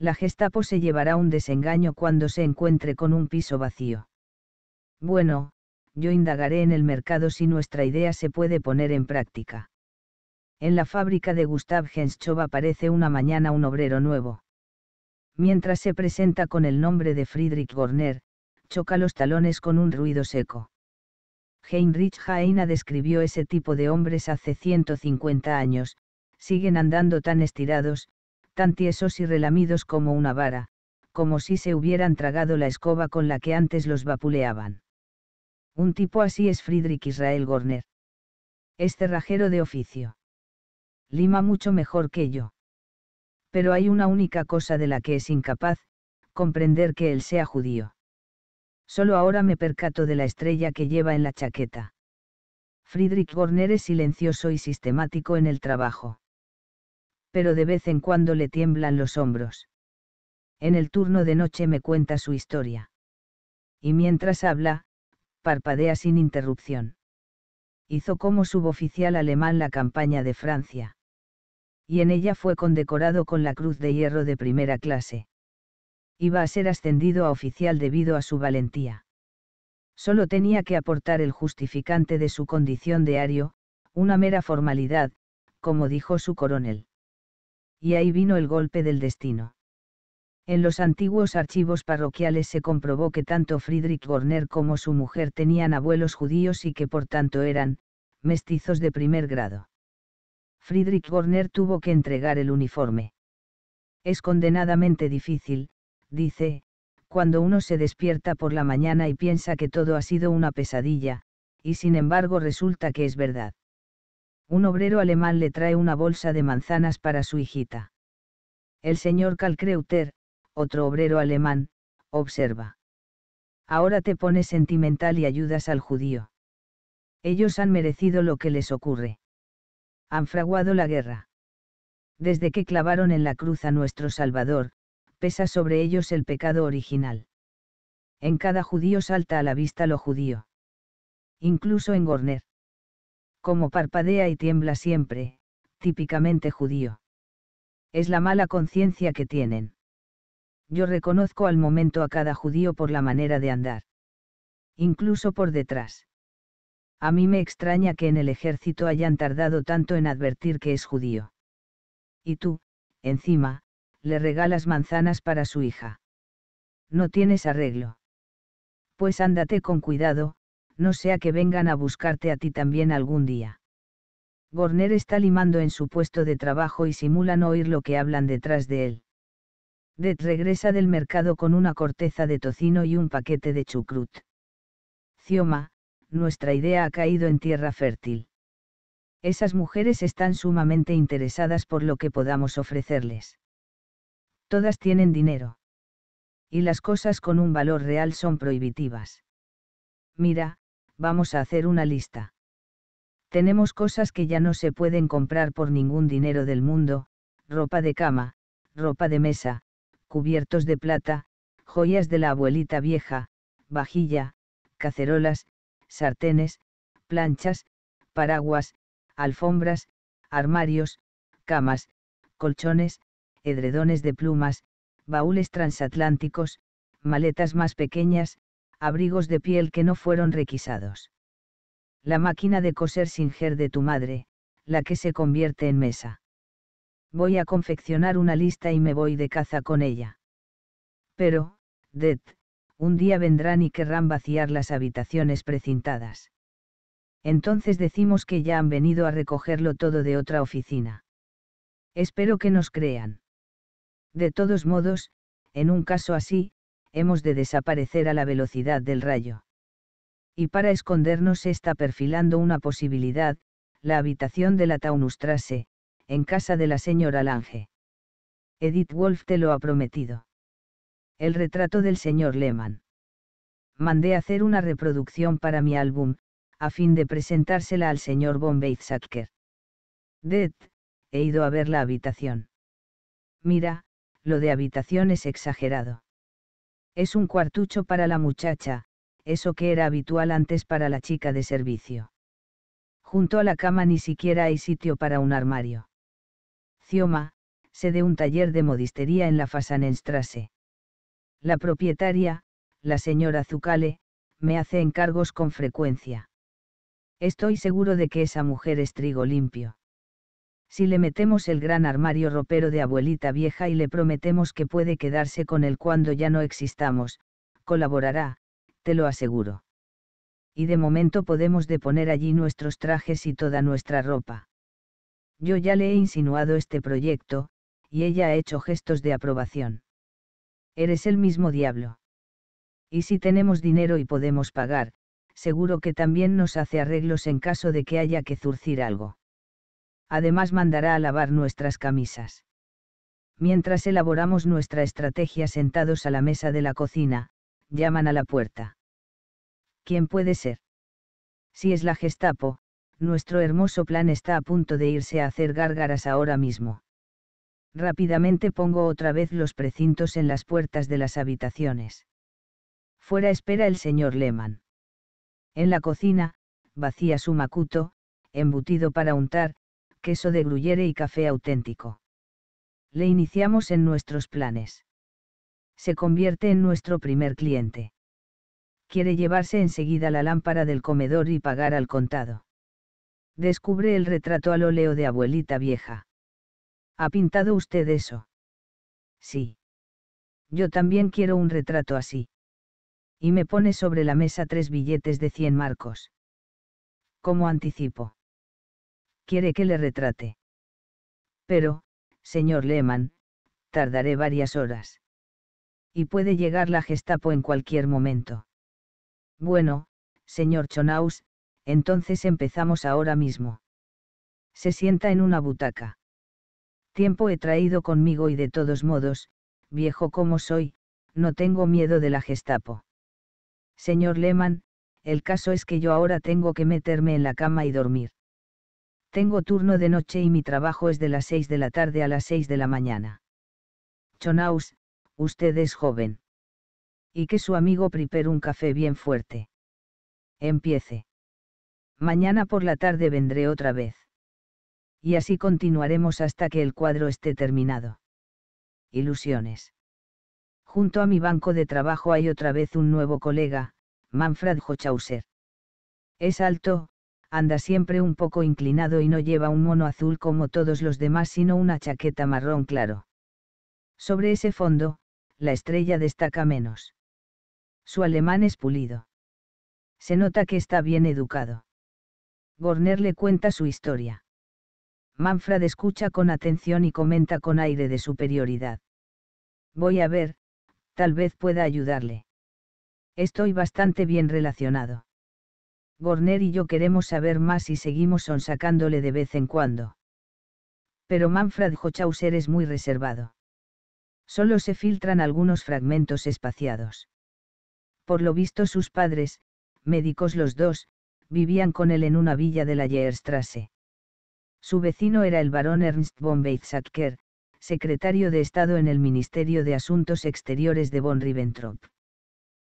la Gestapo se llevará un desengaño cuando se encuentre con un piso vacío. Bueno, yo indagaré en el mercado si nuestra idea se puede poner en práctica. En la fábrica de Gustav Henschov aparece una mañana un obrero nuevo. Mientras se presenta con el nombre de Friedrich Gorner, choca los talones con un ruido seco. Heinrich Heine describió ese tipo de hombres hace 150 años, siguen andando tan estirados, tan tiesos y relamidos como una vara, como si se hubieran tragado la escoba con la que antes los vapuleaban. Un tipo así es Friedrich Israel Gorner. Es cerrajero de oficio. Lima mucho mejor que yo. Pero hay una única cosa de la que es incapaz, comprender que él sea judío. Solo ahora me percato de la estrella que lleva en la chaqueta. Friedrich Gorner es silencioso y sistemático en el trabajo pero de vez en cuando le tiemblan los hombros. En el turno de noche me cuenta su historia. Y mientras habla, parpadea sin interrupción. Hizo como suboficial alemán la campaña de Francia. Y en ella fue condecorado con la Cruz de Hierro de primera clase. Iba a ser ascendido a oficial debido a su valentía. Solo tenía que aportar el justificante de su condición de ario, una mera formalidad, como dijo su coronel y ahí vino el golpe del destino. En los antiguos archivos parroquiales se comprobó que tanto Friedrich Gorner como su mujer tenían abuelos judíos y que por tanto eran, mestizos de primer grado. Friedrich Gorner tuvo que entregar el uniforme. Es condenadamente difícil, dice, cuando uno se despierta por la mañana y piensa que todo ha sido una pesadilla, y sin embargo resulta que es verdad. Un obrero alemán le trae una bolsa de manzanas para su hijita. El señor Kalkreuter, otro obrero alemán, observa. Ahora te pones sentimental y ayudas al judío. Ellos han merecido lo que les ocurre. Han fraguado la guerra. Desde que clavaron en la cruz a nuestro Salvador, pesa sobre ellos el pecado original. En cada judío salta a la vista lo judío. Incluso en Gorner como parpadea y tiembla siempre, típicamente judío. Es la mala conciencia que tienen. Yo reconozco al momento a cada judío por la manera de andar. Incluso por detrás. A mí me extraña que en el ejército hayan tardado tanto en advertir que es judío. Y tú, encima, le regalas manzanas para su hija. No tienes arreglo. Pues ándate con cuidado, no sea que vengan a buscarte a ti también algún día. Gorner está limando en su puesto de trabajo y simula no oír lo que hablan detrás de él. Det regresa del mercado con una corteza de tocino y un paquete de chucrut. Cioma, nuestra idea ha caído en tierra fértil. Esas mujeres están sumamente interesadas por lo que podamos ofrecerles. Todas tienen dinero. Y las cosas con un valor real son prohibitivas. Mira, vamos a hacer una lista. Tenemos cosas que ya no se pueden comprar por ningún dinero del mundo, ropa de cama, ropa de mesa, cubiertos de plata, joyas de la abuelita vieja, vajilla, cacerolas, sartenes, planchas, paraguas, alfombras, armarios, camas, colchones, edredones de plumas, baúles transatlánticos, maletas más pequeñas, abrigos de piel que no fueron requisados. La máquina de coser Singer de tu madre, la que se convierte en mesa. Voy a confeccionar una lista y me voy de caza con ella. Pero, Det, un día vendrán y querrán vaciar las habitaciones precintadas. Entonces decimos que ya han venido a recogerlo todo de otra oficina. Espero que nos crean. De todos modos, en un caso así, hemos de desaparecer a la velocidad del rayo. Y para escondernos está perfilando una posibilidad, la habitación de la Taunustrase, en casa de la señora Lange. Edith Wolf te lo ha prometido. El retrato del señor Lehmann. Mandé hacer una reproducción para mi álbum, a fin de presentársela al señor von Weizsäcker. Det, he ido a ver la habitación. Mira, lo de habitación es exagerado. Es un cuartucho para la muchacha, eso que era habitual antes para la chica de servicio. Junto a la cama ni siquiera hay sitio para un armario. Cioma, de un taller de modistería en la Fasanenstrasse. La propietaria, la señora Zucale, me hace encargos con frecuencia. Estoy seguro de que esa mujer es trigo limpio si le metemos el gran armario ropero de abuelita vieja y le prometemos que puede quedarse con él cuando ya no existamos, colaborará, te lo aseguro. Y de momento podemos deponer allí nuestros trajes y toda nuestra ropa. Yo ya le he insinuado este proyecto, y ella ha hecho gestos de aprobación. Eres el mismo diablo. Y si tenemos dinero y podemos pagar, seguro que también nos hace arreglos en caso de que haya que zurcir algo además mandará a lavar nuestras camisas. Mientras elaboramos nuestra estrategia sentados a la mesa de la cocina, llaman a la puerta. ¿Quién puede ser? Si es la Gestapo, nuestro hermoso plan está a punto de irse a hacer gárgaras ahora mismo. Rápidamente pongo otra vez los precintos en las puertas de las habitaciones. Fuera espera el señor Lehmann. En la cocina, vacía su macuto, embutido para untar, queso de gruyere y café auténtico. Le iniciamos en nuestros planes. Se convierte en nuestro primer cliente. Quiere llevarse enseguida la lámpara del comedor y pagar al contado. Descubre el retrato al óleo de abuelita vieja. ¿Ha pintado usted eso? Sí. Yo también quiero un retrato así. Y me pone sobre la mesa tres billetes de 100 marcos. Como anticipo quiere que le retrate. Pero, señor Lehmann, tardaré varias horas. Y puede llegar la Gestapo en cualquier momento. Bueno, señor Chonaus, entonces empezamos ahora mismo. Se sienta en una butaca. Tiempo he traído conmigo y de todos modos, viejo como soy, no tengo miedo de la Gestapo. Señor Lehmann, el caso es que yo ahora tengo que meterme en la cama y dormir. Tengo turno de noche y mi trabajo es de las 6 de la tarde a las 6 de la mañana. Chonaus, usted es joven. Y que su amigo prepare un café bien fuerte. Empiece. Mañana por la tarde vendré otra vez. Y así continuaremos hasta que el cuadro esté terminado. Ilusiones. Junto a mi banco de trabajo hay otra vez un nuevo colega, Manfred Hochhauser. Es alto, anda siempre un poco inclinado y no lleva un mono azul como todos los demás, sino una chaqueta marrón claro. Sobre ese fondo, la estrella destaca menos. Su alemán es pulido. Se nota que está bien educado. Gorner le cuenta su historia. Manfred escucha con atención y comenta con aire de superioridad. Voy a ver, tal vez pueda ayudarle. Estoy bastante bien relacionado. Gorner y yo queremos saber más y seguimos sonsacándole de vez en cuando. Pero Manfred Hochhauser es muy reservado. Solo se filtran algunos fragmentos espaciados. Por lo visto sus padres, médicos los dos, vivían con él en una villa de la Jeerstrasse. Su vecino era el barón Ernst von Weizsäcker, secretario de Estado en el Ministerio de Asuntos Exteriores de von Ribbentrop.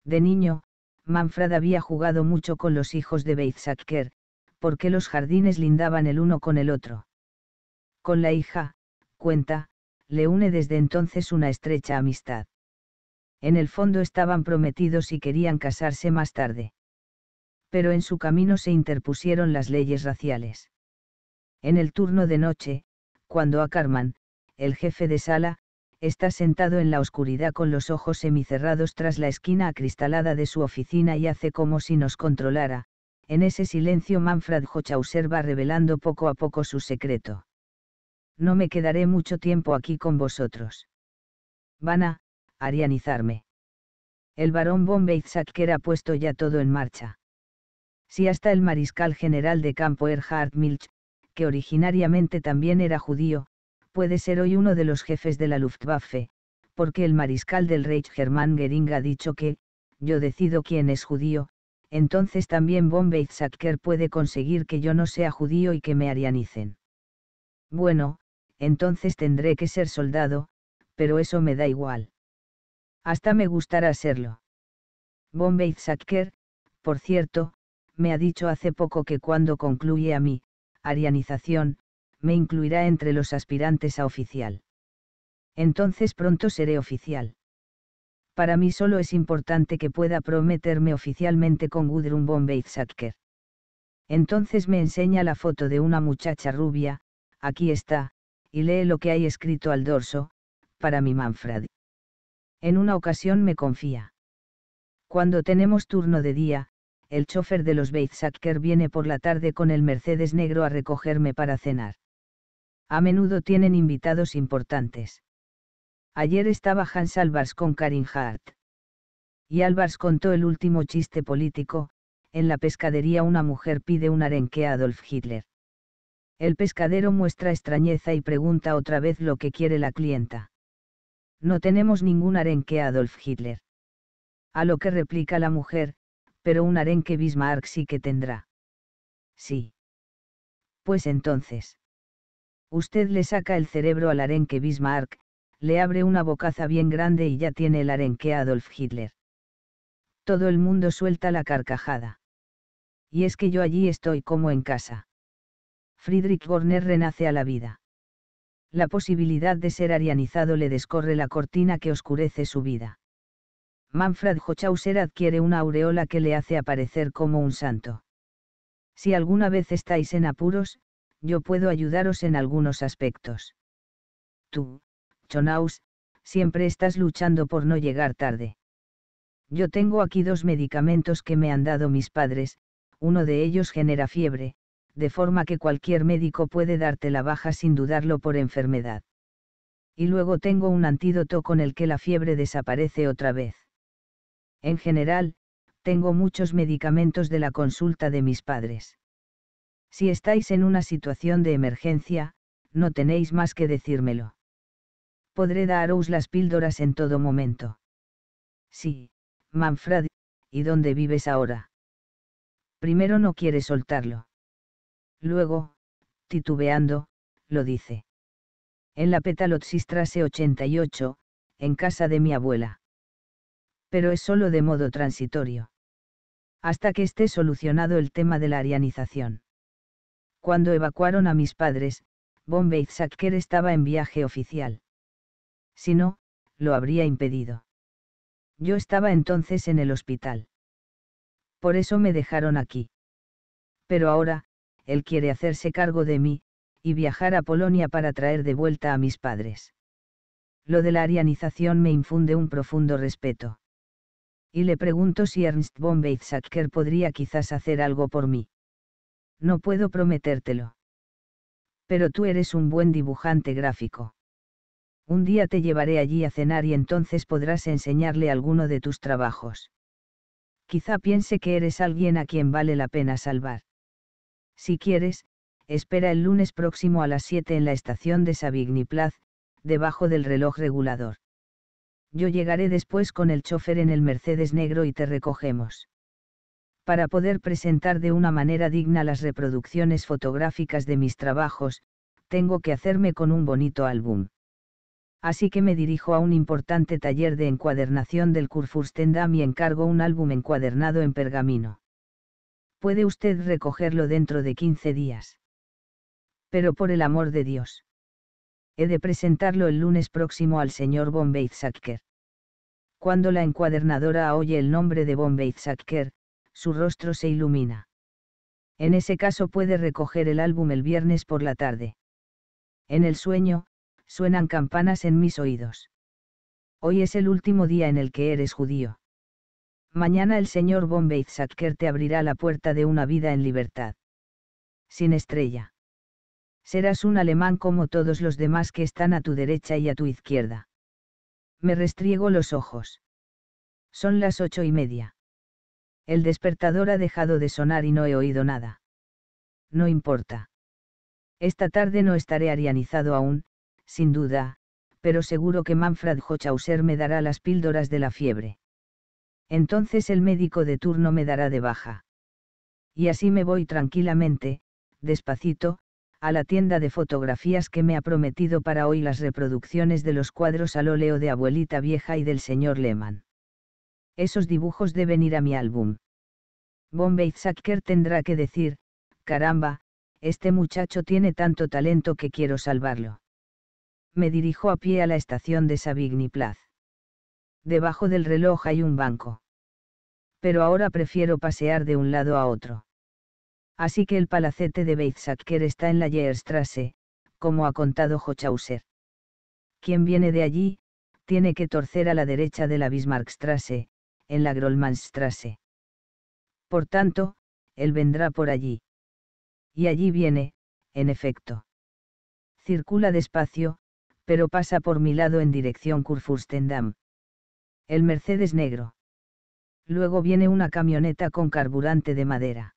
De niño, Manfred había jugado mucho con los hijos de Weizsäcker, porque los jardines lindaban el uno con el otro. Con la hija, cuenta, le une desde entonces una estrecha amistad. En el fondo estaban prometidos y querían casarse más tarde. Pero en su camino se interpusieron las leyes raciales. En el turno de noche, cuando a Carman, el jefe de sala, está sentado en la oscuridad con los ojos semicerrados tras la esquina acristalada de su oficina y hace como si nos controlara. En ese silencio Manfred Hochhauser va revelando poco a poco su secreto. No me quedaré mucho tiempo aquí con vosotros. Van a, arianizarme. El barón von Weizsäcker ha puesto ya todo en marcha. Si hasta el mariscal general de campo Erhard Milch, que originariamente también era judío, puede ser hoy uno de los jefes de la Luftwaffe, porque el mariscal del Reich Germán Gering ha dicho que, yo decido quién es judío, entonces también von puede conseguir que yo no sea judío y que me arianicen. Bueno, entonces tendré que ser soldado, pero eso me da igual. Hasta me gustará serlo. Von por cierto, me ha dicho hace poco que cuando concluye a mí arianización, me incluirá entre los aspirantes a oficial. Entonces pronto seré oficial. Para mí solo es importante que pueda prometerme oficialmente con Gudrun von Weizsäcker. Entonces me enseña la foto de una muchacha rubia, aquí está, y lee lo que hay escrito al dorso, para mi Manfred. En una ocasión me confía. Cuando tenemos turno de día, el chofer de los Weizsäcker viene por la tarde con el Mercedes negro a recogerme para cenar a menudo tienen invitados importantes. Ayer estaba Hans Alvars con Karin Hart. Y Alvars contó el último chiste político, en la pescadería una mujer pide un arenque a Adolf Hitler. El pescadero muestra extrañeza y pregunta otra vez lo que quiere la clienta. No tenemos ningún arenque a Adolf Hitler. A lo que replica la mujer, pero un arenque Bismarck sí que tendrá. Sí. Pues entonces usted le saca el cerebro al arenque Bismarck, le abre una bocaza bien grande y ya tiene el arenque Adolf Hitler. Todo el mundo suelta la carcajada. Y es que yo allí estoy como en casa. Friedrich Borner renace a la vida. La posibilidad de ser arianizado le descorre la cortina que oscurece su vida. Manfred Hochhauser adquiere una aureola que le hace aparecer como un santo. Si alguna vez estáis en apuros, yo puedo ayudaros en algunos aspectos. Tú, Chonaus, siempre estás luchando por no llegar tarde. Yo tengo aquí dos medicamentos que me han dado mis padres, uno de ellos genera fiebre, de forma que cualquier médico puede darte la baja sin dudarlo por enfermedad. Y luego tengo un antídoto con el que la fiebre desaparece otra vez. En general, tengo muchos medicamentos de la consulta de mis padres. Si estáis en una situación de emergencia, no tenéis más que decírmelo. Podré daros las píldoras en todo momento. Sí, Manfred, ¿y dónde vives ahora? Primero no quiere soltarlo. Luego, titubeando, lo dice. En la Petalotsistrase 88, en casa de mi abuela. Pero es solo de modo transitorio. Hasta que esté solucionado el tema de la arianización. Cuando evacuaron a mis padres, von Weizsäcker estaba en viaje oficial. Si no, lo habría impedido. Yo estaba entonces en el hospital. Por eso me dejaron aquí. Pero ahora, él quiere hacerse cargo de mí, y viajar a Polonia para traer de vuelta a mis padres. Lo de la arianización me infunde un profundo respeto. Y le pregunto si Ernst von Weizsäcker podría quizás hacer algo por mí. No puedo prometértelo. Pero tú eres un buen dibujante gráfico. Un día te llevaré allí a cenar y entonces podrás enseñarle alguno de tus trabajos. Quizá piense que eres alguien a quien vale la pena salvar. Si quieres, espera el lunes próximo a las 7 en la estación de Savigny Plaza, debajo del reloj regulador. Yo llegaré después con el chofer en el Mercedes negro y te recogemos para poder presentar de una manera digna las reproducciones fotográficas de mis trabajos, tengo que hacerme con un bonito álbum. Así que me dirijo a un importante taller de encuadernación del Kurfürstendamm y encargo un álbum encuadernado en pergamino. Puede usted recogerlo dentro de 15 días. Pero por el amor de Dios. He de presentarlo el lunes próximo al señor Bombay Cuando la encuadernadora oye el nombre de Bombay su rostro se ilumina. En ese caso puede recoger el álbum el viernes por la tarde. En el sueño, suenan campanas en mis oídos. Hoy es el último día en el que eres judío. Mañana el señor von Zacker te abrirá la puerta de una vida en libertad. Sin estrella. Serás un alemán como todos los demás que están a tu derecha y a tu izquierda. Me restriego los ojos. Son las ocho y media. El despertador ha dejado de sonar y no he oído nada. No importa. Esta tarde no estaré arianizado aún, sin duda, pero seguro que Manfred Hochhauser me dará las píldoras de la fiebre. Entonces el médico de turno me dará de baja. Y así me voy tranquilamente, despacito, a la tienda de fotografías que me ha prometido para hoy las reproducciones de los cuadros al óleo de abuelita vieja y del señor Lehmann esos dibujos deben ir a mi álbum. Bombay Sacker tendrá que decir, caramba, este muchacho tiene tanto talento que quiero salvarlo. Me dirijo a pie a la estación de Savigny Debajo del reloj hay un banco. Pero ahora prefiero pasear de un lado a otro. Así que el palacete de Weizsäcker está en la Jeerstrasse, como ha contado Hochhauser. Quien viene de allí, tiene que torcer a la derecha de la Bismarckstrasse, en la Grolmanstrasse. Por tanto, él vendrá por allí. Y allí viene, en efecto. Circula despacio, pero pasa por mi lado en dirección Kurfürstendamm. El Mercedes negro. Luego viene una camioneta con carburante de madera.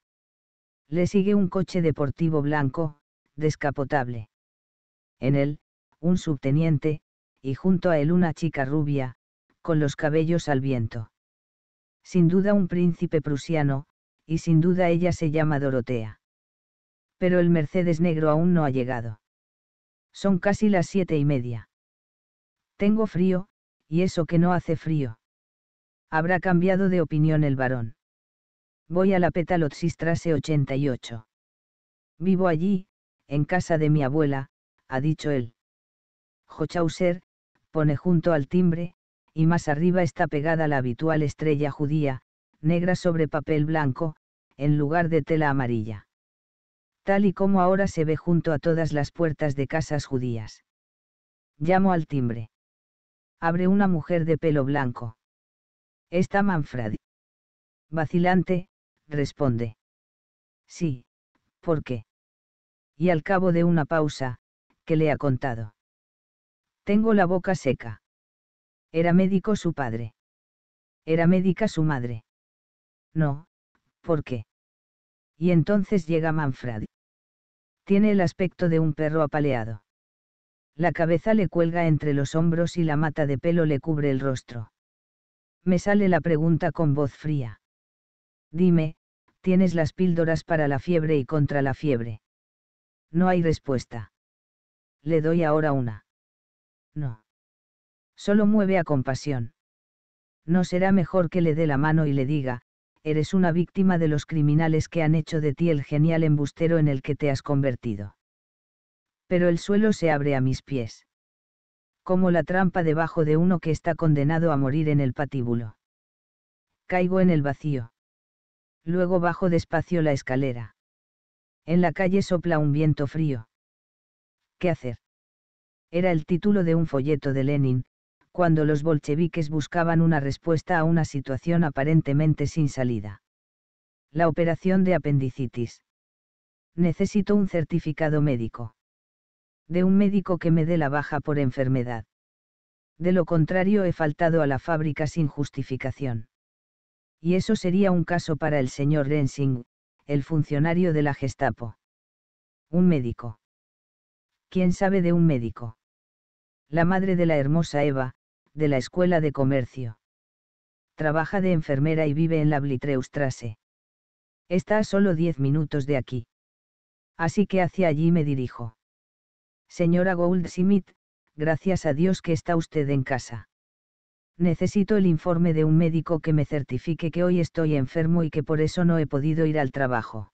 Le sigue un coche deportivo blanco, descapotable. En él, un subteniente, y junto a él una chica rubia, con los cabellos al viento sin duda un príncipe prusiano, y sin duda ella se llama Dorotea. Pero el Mercedes negro aún no ha llegado. Son casi las siete y media. Tengo frío, y eso que no hace frío. Habrá cambiado de opinión el varón. Voy a la Petaloxistrase 88. Vivo allí, en casa de mi abuela, ha dicho él. «Jochauser», pone junto al timbre, y más arriba está pegada la habitual estrella judía, negra sobre papel blanco, en lugar de tela amarilla. Tal y como ahora se ve junto a todas las puertas de casas judías. Llamo al timbre. Abre una mujer de pelo blanco. Está Manfred. Vacilante, responde. Sí, ¿por qué? Y al cabo de una pausa, ¿qué le ha contado? Tengo la boca seca. Era médico su padre. Era médica su madre. No, ¿por qué? Y entonces llega Manfred. Tiene el aspecto de un perro apaleado. La cabeza le cuelga entre los hombros y la mata de pelo le cubre el rostro. Me sale la pregunta con voz fría. Dime, ¿tienes las píldoras para la fiebre y contra la fiebre? No hay respuesta. Le doy ahora una. No. Solo mueve a compasión. ¿No será mejor que le dé la mano y le diga, eres una víctima de los criminales que han hecho de ti el genial embustero en el que te has convertido? Pero el suelo se abre a mis pies. Como la trampa debajo de uno que está condenado a morir en el patíbulo. Caigo en el vacío. Luego bajo despacio la escalera. En la calle sopla un viento frío. ¿Qué hacer? Era el título de un folleto de Lenin, cuando los bolcheviques buscaban una respuesta a una situación aparentemente sin salida. La operación de apendicitis. Necesito un certificado médico. De un médico que me dé la baja por enfermedad. De lo contrario he faltado a la fábrica sin justificación. Y eso sería un caso para el señor Rensing, el funcionario de la Gestapo. Un médico. ¿Quién sabe de un médico? La madre de la hermosa Eva, de la Escuela de Comercio. Trabaja de enfermera y vive en la Blitreustrasse. Está a solo diez minutos de aquí. Así que hacia allí me dirijo. Señora Goldsmith, gracias a Dios que está usted en casa. Necesito el informe de un médico que me certifique que hoy estoy enfermo y que por eso no he podido ir al trabajo.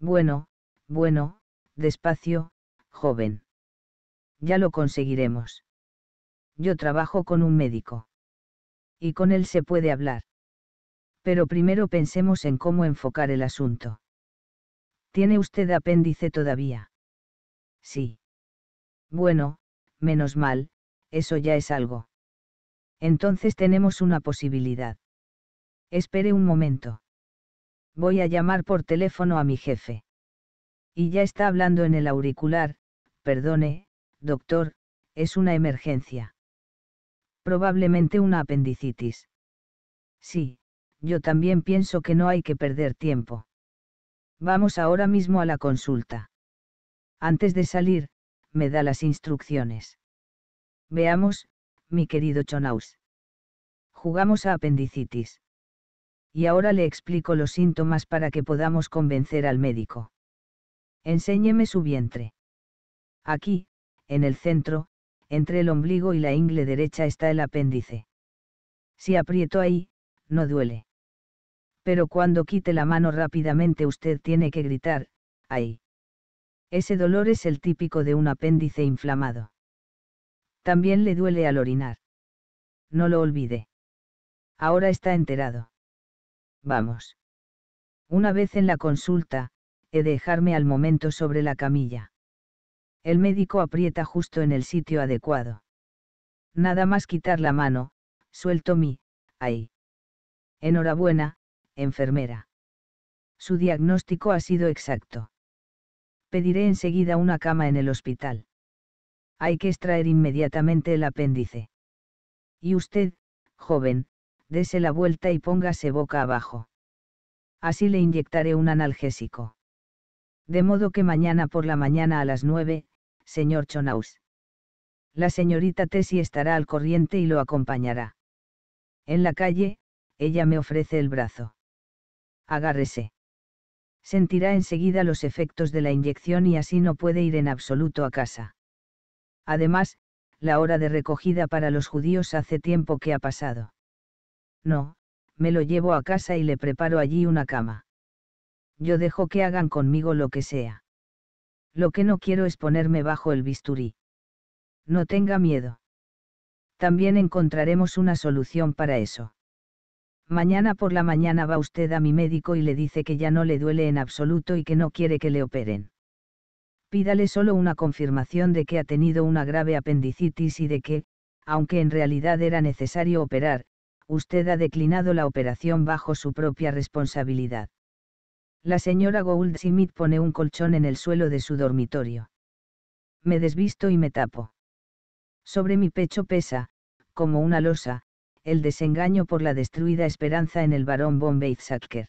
Bueno, bueno, despacio, joven. Ya lo conseguiremos yo trabajo con un médico. Y con él se puede hablar. Pero primero pensemos en cómo enfocar el asunto. ¿Tiene usted apéndice todavía? Sí. Bueno, menos mal, eso ya es algo. Entonces tenemos una posibilidad. Espere un momento. Voy a llamar por teléfono a mi jefe. Y ya está hablando en el auricular, perdone, doctor, es una emergencia probablemente una apendicitis. Sí, yo también pienso que no hay que perder tiempo. Vamos ahora mismo a la consulta. Antes de salir, me da las instrucciones. Veamos, mi querido Chonaus. Jugamos a apendicitis. Y ahora le explico los síntomas para que podamos convencer al médico. Enséñeme su vientre. Aquí, en el centro, entre el ombligo y la ingle derecha está el apéndice. Si aprieto ahí, no duele. Pero cuando quite la mano rápidamente usted tiene que gritar, ahí. Ese dolor es el típico de un apéndice inflamado. También le duele al orinar. No lo olvide. Ahora está enterado. Vamos. Una vez en la consulta, he de dejarme al momento sobre la camilla. El médico aprieta justo en el sitio adecuado. Nada más quitar la mano, suelto mi, ahí. Enhorabuena, enfermera. Su diagnóstico ha sido exacto. Pediré enseguida una cama en el hospital. Hay que extraer inmediatamente el apéndice. Y usted, joven, dese la vuelta y póngase boca abajo. Así le inyectaré un analgésico. De modo que mañana por la mañana a las nueve, señor Chonaus. La señorita Tessie estará al corriente y lo acompañará. En la calle, ella me ofrece el brazo. Agárrese. Sentirá enseguida los efectos de la inyección y así no puede ir en absoluto a casa. Además, la hora de recogida para los judíos hace tiempo que ha pasado. No, me lo llevo a casa y le preparo allí una cama. Yo dejo que hagan conmigo lo que sea. Lo que no quiero es ponerme bajo el bisturí. No tenga miedo. También encontraremos una solución para eso. Mañana por la mañana va usted a mi médico y le dice que ya no le duele en absoluto y que no quiere que le operen. Pídale solo una confirmación de que ha tenido una grave apendicitis y de que, aunque en realidad era necesario operar, usted ha declinado la operación bajo su propia responsabilidad. La señora Goldsmith pone un colchón en el suelo de su dormitorio. Me desvisto y me tapo. Sobre mi pecho pesa, como una losa, el desengaño por la destruida esperanza en el barón von Weizsäcker.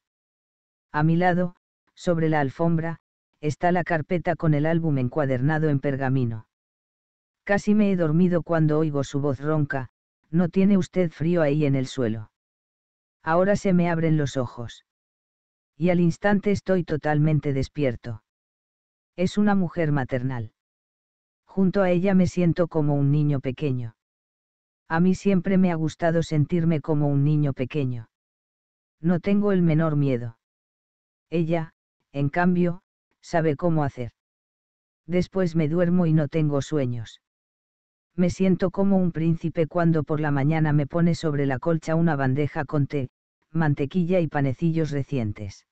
A mi lado, sobre la alfombra, está la carpeta con el álbum encuadernado en pergamino. Casi me he dormido cuando oigo su voz ronca, no tiene usted frío ahí en el suelo. Ahora se me abren los ojos y al instante estoy totalmente despierto. Es una mujer maternal. Junto a ella me siento como un niño pequeño. A mí siempre me ha gustado sentirme como un niño pequeño. No tengo el menor miedo. Ella, en cambio, sabe cómo hacer. Después me duermo y no tengo sueños. Me siento como un príncipe cuando por la mañana me pone sobre la colcha una bandeja con té, mantequilla y panecillos recientes.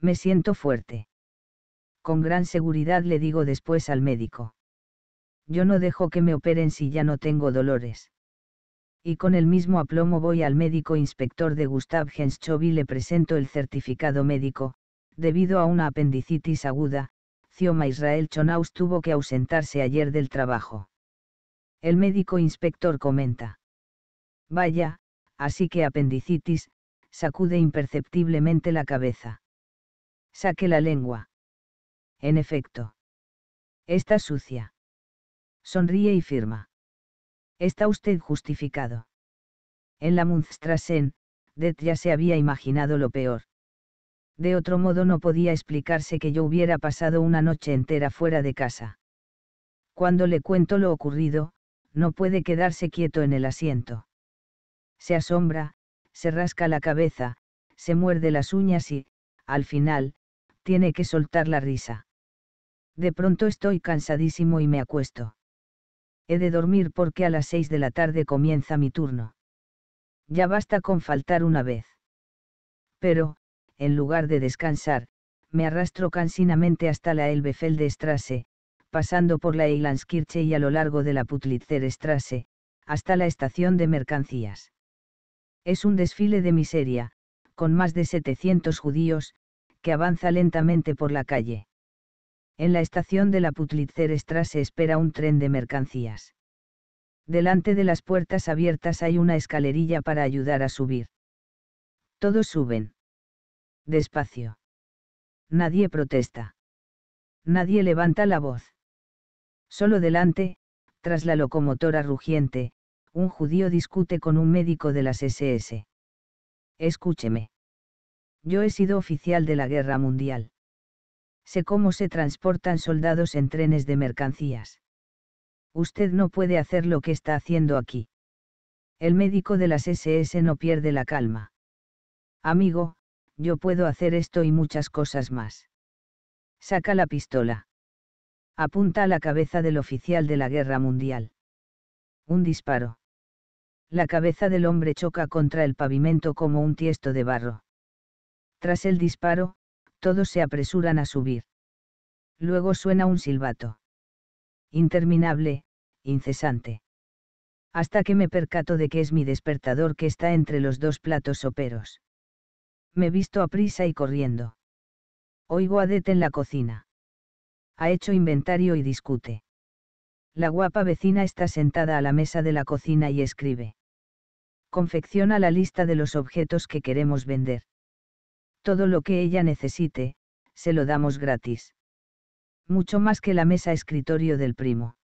Me siento fuerte. Con gran seguridad le digo después al médico. Yo no dejo que me operen si ya no tengo dolores. Y con el mismo aplomo voy al médico inspector de Gustav Henschov y le presento el certificado médico, debido a una apendicitis aguda, Cioma Israel Chonaus tuvo que ausentarse ayer del trabajo. El médico inspector comenta. Vaya, así que apendicitis, sacude imperceptiblemente la cabeza. Saque la lengua. En efecto. Está sucia. Sonríe y firma. Está usted justificado. En la Mundstrasen, Det ya se había imaginado lo peor. De otro modo no podía explicarse que yo hubiera pasado una noche entera fuera de casa. Cuando le cuento lo ocurrido, no puede quedarse quieto en el asiento. Se asombra, se rasca la cabeza, se muerde las uñas y, al final, tiene que soltar la risa. De pronto estoy cansadísimo y me acuesto. He de dormir porque a las seis de la tarde comienza mi turno. Ya basta con faltar una vez. Pero, en lugar de descansar, me arrastro cansinamente hasta la Elbefelde Strasse, pasando por la Eilandskirche y a lo largo de la Putlitzer Strasse, hasta la estación de mercancías. Es un desfile de miseria, con más de 700 judíos, que avanza lentamente por la calle. En la estación de la Putlitzer se espera un tren de mercancías. Delante de las puertas abiertas hay una escalerilla para ayudar a subir. Todos suben. Despacio. Nadie protesta. Nadie levanta la voz. Solo delante, tras la locomotora rugiente, un judío discute con un médico de las SS. Escúcheme. Yo he sido oficial de la guerra mundial. Sé cómo se transportan soldados en trenes de mercancías. Usted no puede hacer lo que está haciendo aquí. El médico de las SS no pierde la calma. Amigo, yo puedo hacer esto y muchas cosas más. Saca la pistola. Apunta a la cabeza del oficial de la guerra mundial. Un disparo la cabeza del hombre choca contra el pavimento como un tiesto de barro. Tras el disparo, todos se apresuran a subir. Luego suena un silbato. Interminable, incesante. Hasta que me percato de que es mi despertador que está entre los dos platos soperos. Me visto a prisa y corriendo. Oigo a Det en la cocina. Ha hecho inventario y discute. La guapa vecina está sentada a la mesa de la cocina y escribe. Confecciona la lista de los objetos que queremos vender. Todo lo que ella necesite, se lo damos gratis. Mucho más que la mesa escritorio del primo.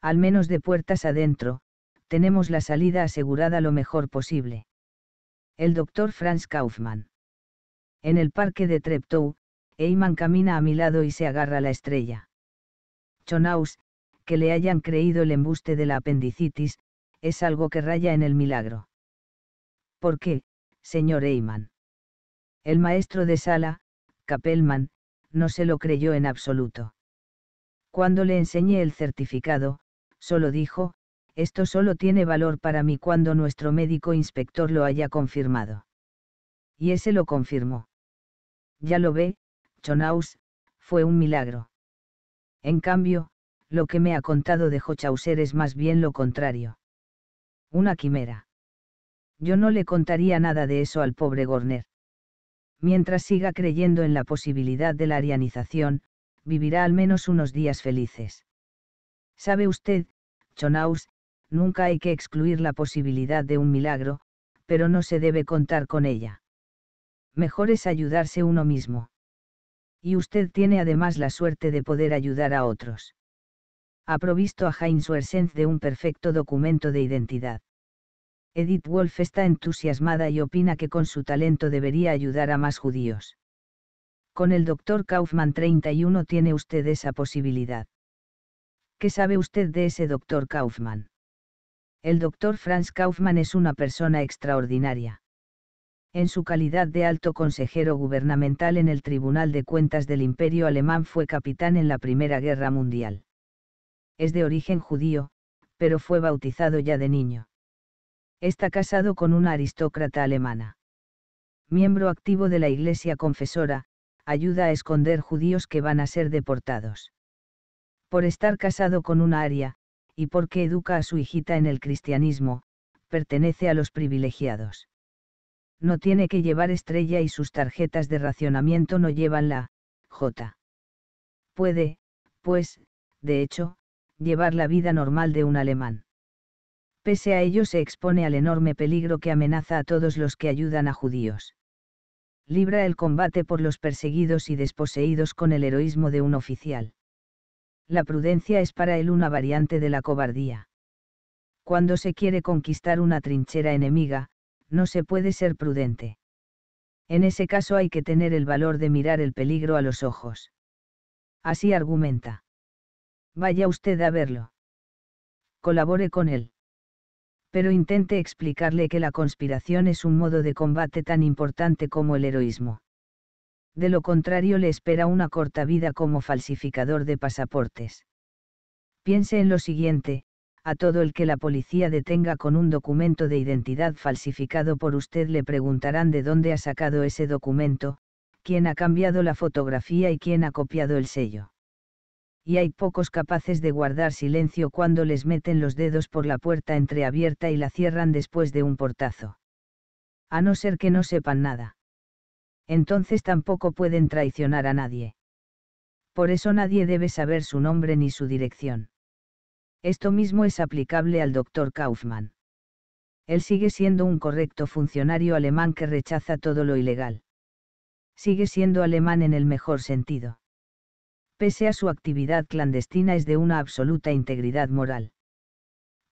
Al menos de puertas adentro, tenemos la salida asegurada lo mejor posible. El doctor Franz Kaufmann. En el parque de Treptow, Eyman camina a mi lado y se agarra la estrella. Chonaus, que le hayan creído el embuste de la apendicitis, es algo que raya en el milagro. ¿Por qué, señor Eyman? El maestro de sala, Capelman, no se lo creyó en absoluto. Cuando le enseñé el certificado, solo dijo, esto solo tiene valor para mí cuando nuestro médico inspector lo haya confirmado. Y ese lo confirmó. Ya lo ve, Chonaus, fue un milagro. En cambio, lo que me ha contado de Hochauser es más bien lo contrario. Una quimera. Yo no le contaría nada de eso al pobre Gorner. Mientras siga creyendo en la posibilidad de la arianización, vivirá al menos unos días felices. Sabe usted, Chonaus, nunca hay que excluir la posibilidad de un milagro, pero no se debe contar con ella. Mejor es ayudarse uno mismo. Y usted tiene además la suerte de poder ayudar a otros ha provisto a Heinz Wersenz de un perfecto documento de identidad. Edith Wolf está entusiasmada y opina que con su talento debería ayudar a más judíos. Con el doctor Kaufman 31 tiene usted esa posibilidad. ¿Qué sabe usted de ese doctor Kaufmann? El doctor Franz Kaufman es una persona extraordinaria. En su calidad de alto consejero gubernamental en el Tribunal de Cuentas del Imperio Alemán fue capitán en la Primera Guerra Mundial es de origen judío, pero fue bautizado ya de niño. Está casado con una aristócrata alemana. Miembro activo de la Iglesia Confesora, ayuda a esconder judíos que van a ser deportados. Por estar casado con una aria, y porque educa a su hijita en el cristianismo, pertenece a los privilegiados. No tiene que llevar estrella y sus tarjetas de racionamiento no llevan la J. Puede, pues, de hecho, llevar la vida normal de un alemán. Pese a ello se expone al enorme peligro que amenaza a todos los que ayudan a judíos. Libra el combate por los perseguidos y desposeídos con el heroísmo de un oficial. La prudencia es para él una variante de la cobardía. Cuando se quiere conquistar una trinchera enemiga, no se puede ser prudente. En ese caso hay que tener el valor de mirar el peligro a los ojos. Así argumenta. Vaya usted a verlo. Colabore con él. Pero intente explicarle que la conspiración es un modo de combate tan importante como el heroísmo. De lo contrario le espera una corta vida como falsificador de pasaportes. Piense en lo siguiente, a todo el que la policía detenga con un documento de identidad falsificado por usted le preguntarán de dónde ha sacado ese documento, quién ha cambiado la fotografía y quién ha copiado el sello y hay pocos capaces de guardar silencio cuando les meten los dedos por la puerta entreabierta y la cierran después de un portazo. A no ser que no sepan nada. Entonces tampoco pueden traicionar a nadie. Por eso nadie debe saber su nombre ni su dirección. Esto mismo es aplicable al doctor Kaufmann. Él sigue siendo un correcto funcionario alemán que rechaza todo lo ilegal. Sigue siendo alemán en el mejor sentido pese a su actividad clandestina, es de una absoluta integridad moral.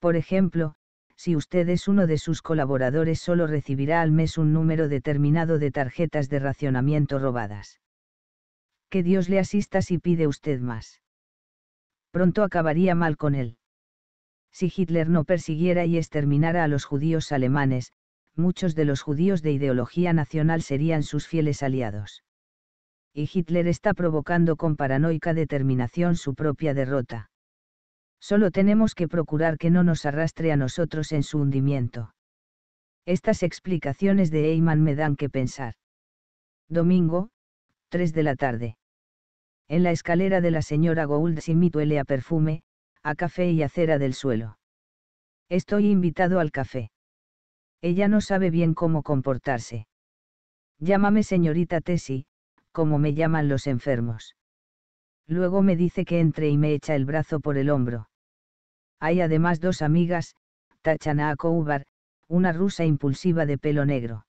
Por ejemplo, si usted es uno de sus colaboradores solo recibirá al mes un número determinado de tarjetas de racionamiento robadas. Que Dios le asista si pide usted más. Pronto acabaría mal con él. Si Hitler no persiguiera y exterminara a los judíos alemanes, muchos de los judíos de ideología nacional serían sus fieles aliados y Hitler está provocando con paranoica determinación su propia derrota. Solo tenemos que procurar que no nos arrastre a nosotros en su hundimiento. Estas explicaciones de Eyman me dan que pensar. Domingo, 3 de la tarde. En la escalera de la señora Gould sin huele a perfume, a café y a cera del suelo. Estoy invitado al café. Ella no sabe bien cómo comportarse. Llámame señorita Tessie, como me llaman los enfermos. Luego me dice que entre y me echa el brazo por el hombro. Hay además dos amigas, Tachana Akoubar, una rusa impulsiva de pelo negro.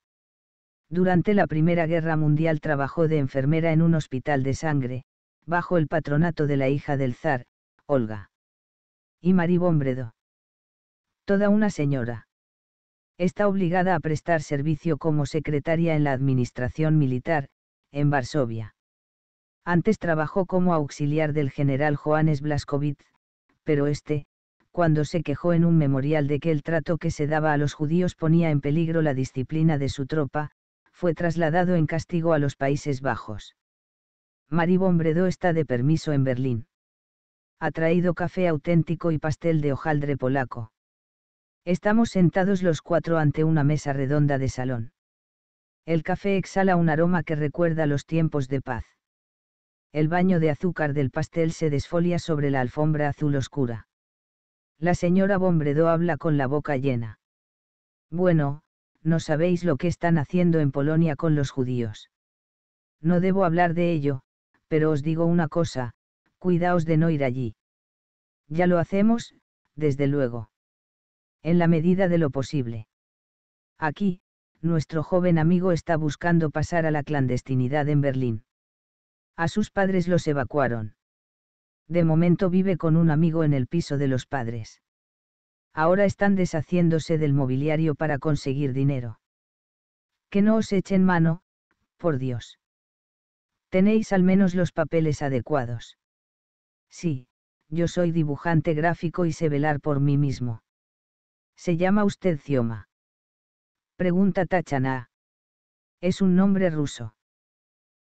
Durante la Primera Guerra Mundial trabajó de enfermera en un hospital de sangre, bajo el patronato de la hija del zar, Olga. Y Maribombredo. Toda una señora. Está obligada a prestar servicio como secretaria en la administración militar, en Varsovia. Antes trabajó como auxiliar del general Johannes Blaskowitz, pero este, cuando se quejó en un memorial de que el trato que se daba a los judíos ponía en peligro la disciplina de su tropa, fue trasladado en castigo a los Países Bajos. Marie Bredó está de permiso en Berlín. Ha traído café auténtico y pastel de hojaldre polaco. Estamos sentados los cuatro ante una mesa redonda de salón. El café exhala un aroma que recuerda los tiempos de paz. El baño de azúcar del pastel se desfolia sobre la alfombra azul oscura. La señora Bombredo habla con la boca llena. Bueno, no sabéis lo que están haciendo en Polonia con los judíos. No debo hablar de ello, pero os digo una cosa, cuidaos de no ir allí. Ya lo hacemos, desde luego. En la medida de lo posible. Aquí, nuestro joven amigo está buscando pasar a la clandestinidad en Berlín. A sus padres los evacuaron. De momento vive con un amigo en el piso de los padres. Ahora están deshaciéndose del mobiliario para conseguir dinero. Que no os echen mano, por Dios. Tenéis al menos los papeles adecuados. Sí, yo soy dibujante gráfico y sé velar por mí mismo. Se llama usted Cioma. Pregunta Tachana. ¿Es un nombre ruso?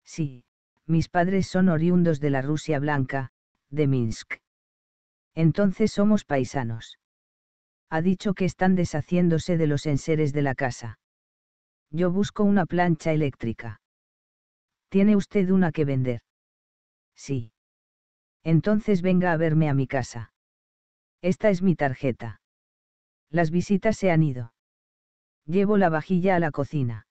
Sí, mis padres son oriundos de la Rusia Blanca, de Minsk. Entonces somos paisanos. Ha dicho que están deshaciéndose de los enseres de la casa. Yo busco una plancha eléctrica. ¿Tiene usted una que vender? Sí. Entonces venga a verme a mi casa. Esta es mi tarjeta. Las visitas se han ido. Llevo la vajilla a la cocina.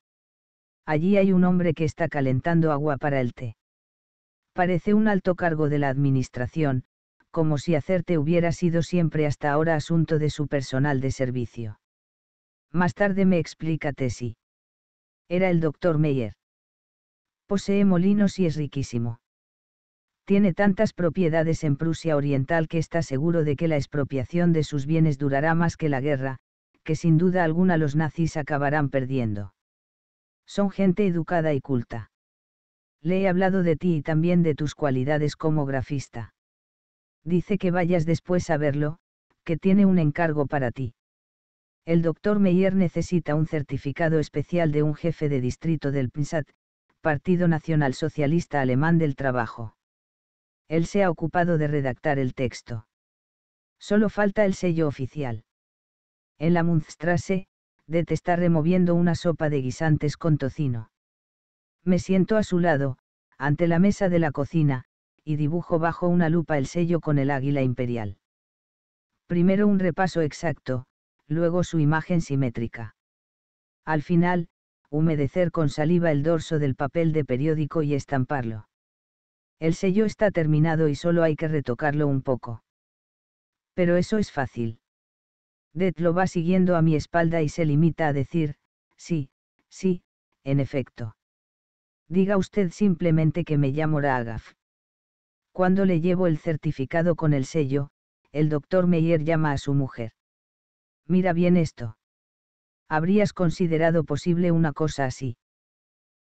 Allí hay un hombre que está calentando agua para el té. Parece un alto cargo de la administración, como si hacerte hubiera sido siempre hasta ahora asunto de su personal de servicio. Más tarde me explica Tessie. Era el doctor Meyer. Posee molinos y es riquísimo. Tiene tantas propiedades en Prusia Oriental que está seguro de que la expropiación de sus bienes durará más que la guerra, que sin duda alguna los nazis acabarán perdiendo. Son gente educada y culta. Le he hablado de ti y también de tus cualidades como grafista. Dice que vayas después a verlo, que tiene un encargo para ti. El doctor Meyer necesita un certificado especial de un jefe de distrito del PNSAT, Partido Nacional Socialista Alemán del Trabajo. Él se ha ocupado de redactar el texto. Solo falta el sello oficial. En la de Det está removiendo una sopa de guisantes con tocino. Me siento a su lado, ante la mesa de la cocina, y dibujo bajo una lupa el sello con el águila imperial. Primero un repaso exacto, luego su imagen simétrica. Al final, humedecer con saliva el dorso del papel de periódico y estamparlo. El sello está terminado y solo hay que retocarlo un poco. Pero eso es fácil. Det lo va siguiendo a mi espalda y se limita a decir, sí, sí, en efecto. Diga usted simplemente que me llamo Raagaf. Cuando le llevo el certificado con el sello, el doctor Meyer llama a su mujer. Mira bien esto. ¿Habrías considerado posible una cosa así?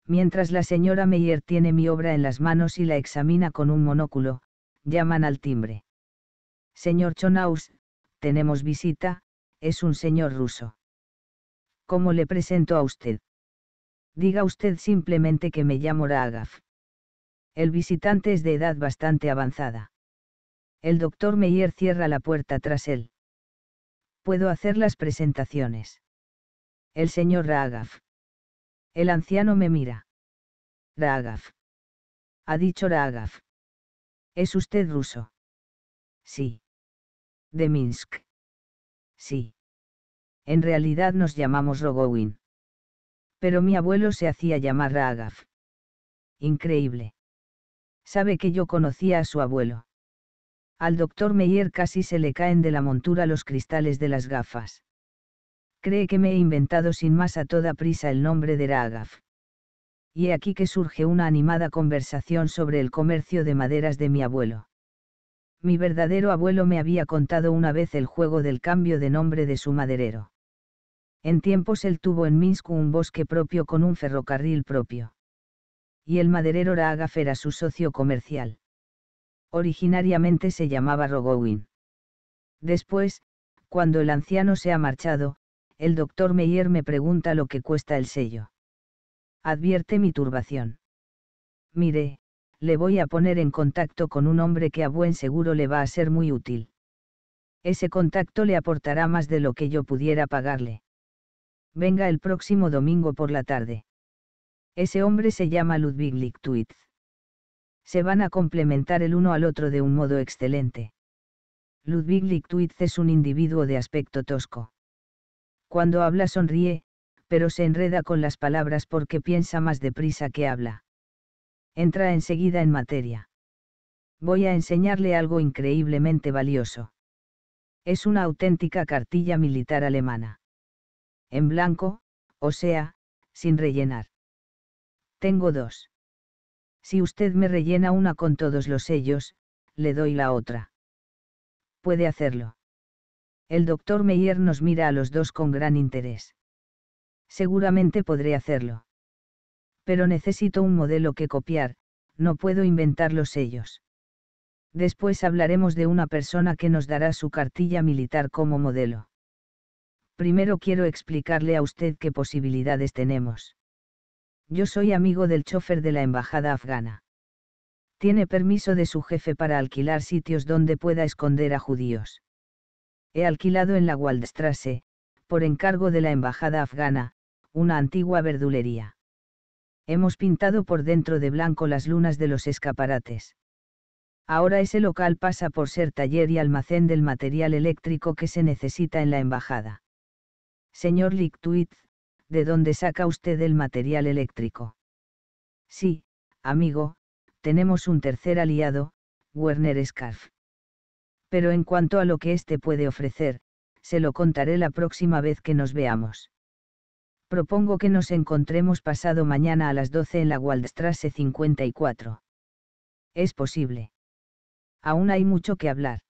Mientras la señora Meyer tiene mi obra en las manos y la examina con un monóculo, llaman al timbre. Señor Chonaus, tenemos visita, es un señor ruso. ¿Cómo le presento a usted? Diga usted simplemente que me llamo Raagaf. El visitante es de edad bastante avanzada. El doctor Meyer cierra la puerta tras él. Puedo hacer las presentaciones. El señor Raagaf. El anciano me mira. Raagaf. Ha dicho Raagaf. ¿Es usted ruso? Sí. De Minsk sí. En realidad nos llamamos Rogowin. Pero mi abuelo se hacía llamar Ragaf. Increíble. Sabe que yo conocía a su abuelo. Al doctor Meyer casi se le caen de la montura los cristales de las gafas. Cree que me he inventado sin más a toda prisa el nombre de Ragaf. Y aquí que surge una animada conversación sobre el comercio de maderas de mi abuelo mi verdadero abuelo me había contado una vez el juego del cambio de nombre de su maderero. En tiempos él tuvo en Minsk un bosque propio con un ferrocarril propio. Y el maderero era era su socio comercial. Originariamente se llamaba Rogowin. Después, cuando el anciano se ha marchado, el doctor Meyer me pregunta lo que cuesta el sello. Advierte mi turbación. Mire le voy a poner en contacto con un hombre que a buen seguro le va a ser muy útil. Ese contacto le aportará más de lo que yo pudiera pagarle. Venga el próximo domingo por la tarde. Ese hombre se llama Ludwig Lichtwitz. Se van a complementar el uno al otro de un modo excelente. Ludwig Lichtwitz es un individuo de aspecto tosco. Cuando habla sonríe, pero se enreda con las palabras porque piensa más deprisa que habla entra enseguida en materia. Voy a enseñarle algo increíblemente valioso. Es una auténtica cartilla militar alemana. En blanco, o sea, sin rellenar. Tengo dos. Si usted me rellena una con todos los sellos, le doy la otra. Puede hacerlo. El doctor Meyer nos mira a los dos con gran interés. Seguramente podré hacerlo pero necesito un modelo que copiar, no puedo inventar los sellos. Después hablaremos de una persona que nos dará su cartilla militar como modelo. Primero quiero explicarle a usted qué posibilidades tenemos. Yo soy amigo del chofer de la embajada afgana. Tiene permiso de su jefe para alquilar sitios donde pueda esconder a judíos. He alquilado en la Waldstrasse, por encargo de la embajada afgana, una antigua verdulería hemos pintado por dentro de blanco las lunas de los escaparates. Ahora ese local pasa por ser taller y almacén del material eléctrico que se necesita en la embajada. Señor Lichtwitz, ¿de dónde saca usted el material eléctrico? Sí, amigo, tenemos un tercer aliado, Werner Scarf. Pero en cuanto a lo que éste puede ofrecer, se lo contaré la próxima vez que nos veamos. Propongo que nos encontremos pasado mañana a las 12 en la Waldstrasse 54. Es posible. Aún hay mucho que hablar.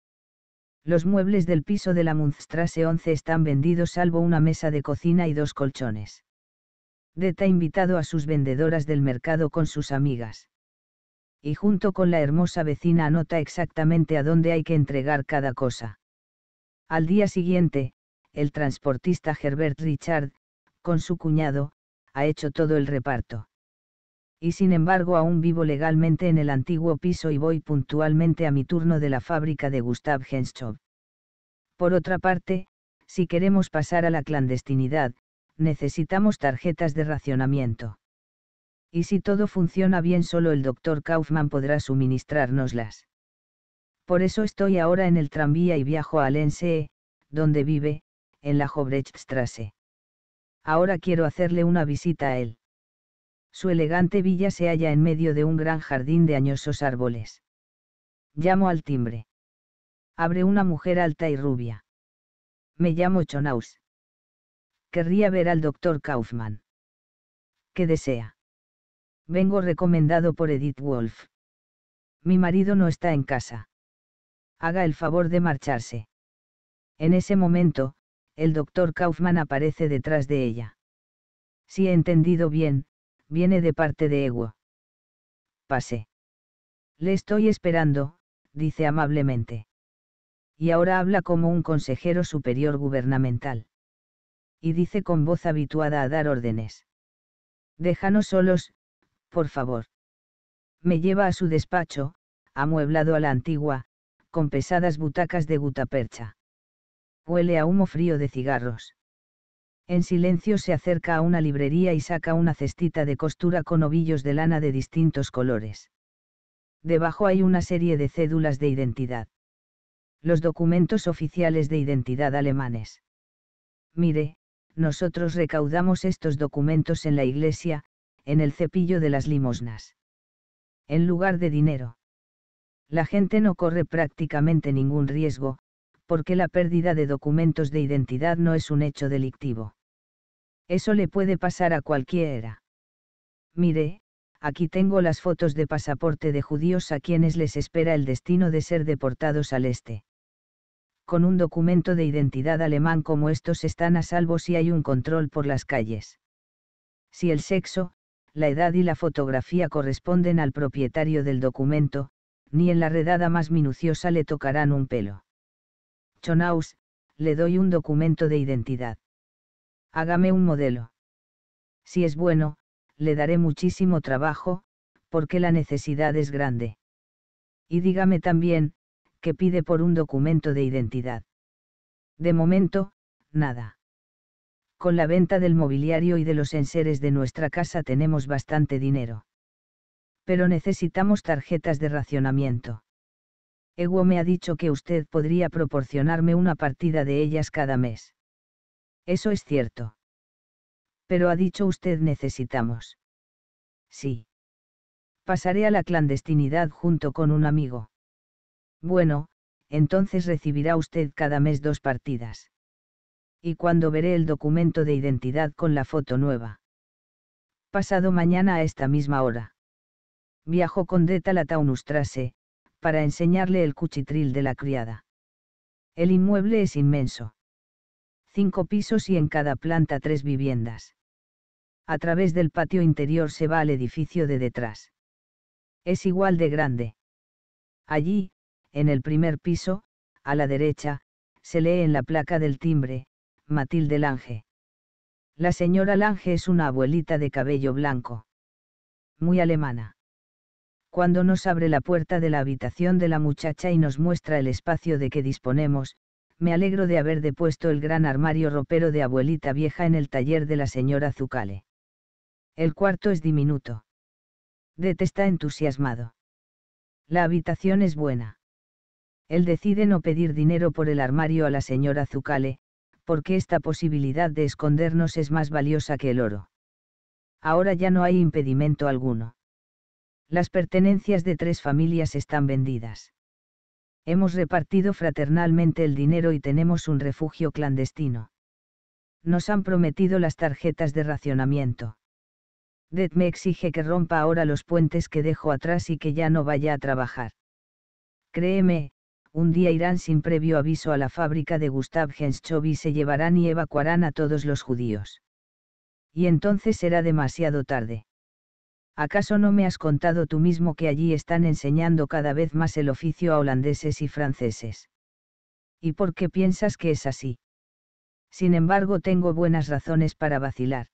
Los muebles del piso de la Mundstrasse 11 están vendidos salvo una mesa de cocina y dos colchones. Det ha invitado a sus vendedoras del mercado con sus amigas. Y junto con la hermosa vecina anota exactamente a dónde hay que entregar cada cosa. Al día siguiente, el transportista Herbert Richard, con su cuñado, ha hecho todo el reparto. Y sin embargo aún vivo legalmente en el antiguo piso y voy puntualmente a mi turno de la fábrica de Gustav Henschov. Por otra parte, si queremos pasar a la clandestinidad, necesitamos tarjetas de racionamiento. Y si todo funciona bien solo el doctor Kaufman podrá suministrárnoslas. Por eso estoy ahora en el tranvía y viajo a Lensee, donde vive, en la Hobrechtstrasse ahora quiero hacerle una visita a él. Su elegante villa se halla en medio de un gran jardín de añosos árboles. Llamo al timbre. Abre una mujer alta y rubia. Me llamo Chonaus. Querría ver al doctor Kaufman. ¿Qué desea? Vengo recomendado por Edith Wolf. Mi marido no está en casa. Haga el favor de marcharse. En ese momento, el doctor Kaufman aparece detrás de ella. Si he entendido bien, viene de parte de Ewa. Pase. Le estoy esperando, dice amablemente. Y ahora habla como un consejero superior gubernamental. Y dice con voz habituada a dar órdenes. Déjanos solos, por favor. Me lleva a su despacho, amueblado a la antigua, con pesadas butacas de gutapercha. Huele a humo frío de cigarros. En silencio se acerca a una librería y saca una cestita de costura con ovillos de lana de distintos colores. Debajo hay una serie de cédulas de identidad. Los documentos oficiales de identidad alemanes. Mire, nosotros recaudamos estos documentos en la iglesia, en el cepillo de las limosnas. En lugar de dinero. La gente no corre prácticamente ningún riesgo, porque la pérdida de documentos de identidad no es un hecho delictivo. Eso le puede pasar a cualquiera. Mire, aquí tengo las fotos de pasaporte de judíos a quienes les espera el destino de ser deportados al este. Con un documento de identidad alemán como estos están a salvo si hay un control por las calles. Si el sexo, la edad y la fotografía corresponden al propietario del documento, ni en la redada más minuciosa le tocarán un pelo. Chonaus, le doy un documento de identidad. Hágame un modelo. Si es bueno, le daré muchísimo trabajo, porque la necesidad es grande. Y dígame también, que pide por un documento de identidad. De momento, nada. Con la venta del mobiliario y de los enseres de nuestra casa tenemos bastante dinero. Pero necesitamos tarjetas de racionamiento. Ego me ha dicho que usted podría proporcionarme una partida de ellas cada mes. Eso es cierto. Pero ha dicho usted necesitamos. Sí. Pasaré a la clandestinidad junto con un amigo. Bueno, entonces recibirá usted cada mes dos partidas. Y cuando veré el documento de identidad con la foto nueva. Pasado mañana a esta misma hora. Viajo con Deta la para enseñarle el cuchitril de la criada. El inmueble es inmenso. Cinco pisos y en cada planta tres viviendas. A través del patio interior se va al edificio de detrás. Es igual de grande. Allí, en el primer piso, a la derecha, se lee en la placa del timbre, Matilde Lange. La señora Lange es una abuelita de cabello blanco. Muy alemana cuando nos abre la puerta de la habitación de la muchacha y nos muestra el espacio de que disponemos, me alegro de haber depuesto el gran armario ropero de abuelita vieja en el taller de la señora Zucale. El cuarto es diminuto. Dete está entusiasmado. La habitación es buena. Él decide no pedir dinero por el armario a la señora Zucale, porque esta posibilidad de escondernos es más valiosa que el oro. Ahora ya no hay impedimento alguno. Las pertenencias de tres familias están vendidas. Hemos repartido fraternalmente el dinero y tenemos un refugio clandestino. Nos han prometido las tarjetas de racionamiento. Det me exige que rompa ahora los puentes que dejo atrás y que ya no vaya a trabajar. Créeme, un día irán sin previo aviso a la fábrica de Gustav Genschovi y se llevarán y evacuarán a todos los judíos. Y entonces será demasiado tarde. ¿acaso no me has contado tú mismo que allí están enseñando cada vez más el oficio a holandeses y franceses? ¿Y por qué piensas que es así? Sin embargo, tengo buenas razones para vacilar.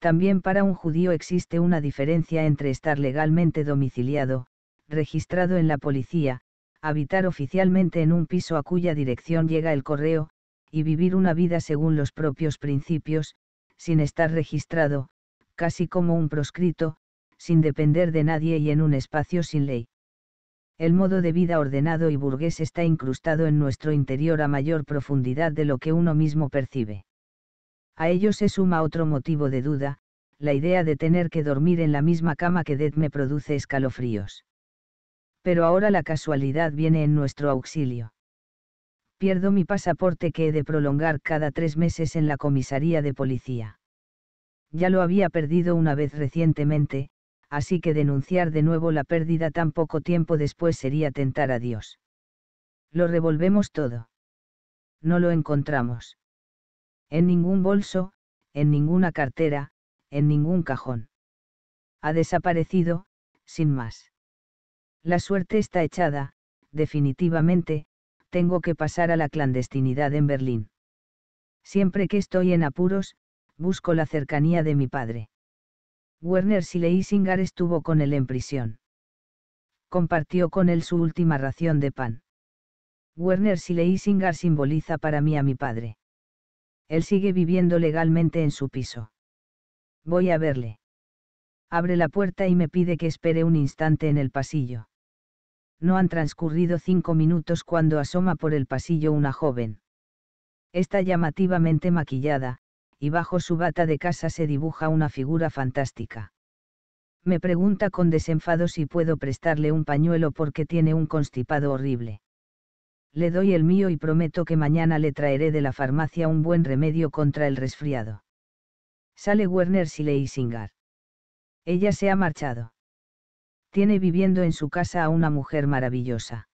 También para un judío existe una diferencia entre estar legalmente domiciliado, registrado en la policía, habitar oficialmente en un piso a cuya dirección llega el correo, y vivir una vida según los propios principios, sin estar registrado, casi como un proscrito, sin depender de nadie y en un espacio sin ley. El modo de vida ordenado y burgués está incrustado en nuestro interior a mayor profundidad de lo que uno mismo percibe. A ello se suma otro motivo de duda, la idea de tener que dormir en la misma cama que Ded me produce escalofríos. Pero ahora la casualidad viene en nuestro auxilio. Pierdo mi pasaporte que he de prolongar cada tres meses en la comisaría de policía. Ya lo había perdido una vez recientemente, así que denunciar de nuevo la pérdida tan poco tiempo después sería tentar a Dios. Lo revolvemos todo. No lo encontramos. En ningún bolso, en ninguna cartera, en ningún cajón. Ha desaparecido, sin más. La suerte está echada, definitivamente, tengo que pasar a la clandestinidad en Berlín. Siempre que estoy en apuros, busco la cercanía de mi padre. Werner Schleisinger estuvo con él en prisión. Compartió con él su última ración de pan. Werner Schleisinger simboliza para mí a mi padre. Él sigue viviendo legalmente en su piso. Voy a verle. Abre la puerta y me pide que espere un instante en el pasillo. No han transcurrido cinco minutos cuando asoma por el pasillo una joven. Está llamativamente maquillada, y bajo su bata de casa se dibuja una figura fantástica. Me pregunta con desenfado si puedo prestarle un pañuelo porque tiene un constipado horrible. Le doy el mío y prometo que mañana le traeré de la farmacia un buen remedio contra el resfriado. Sale Werner y Leisinger. Ella se ha marchado. Tiene viviendo en su casa a una mujer maravillosa.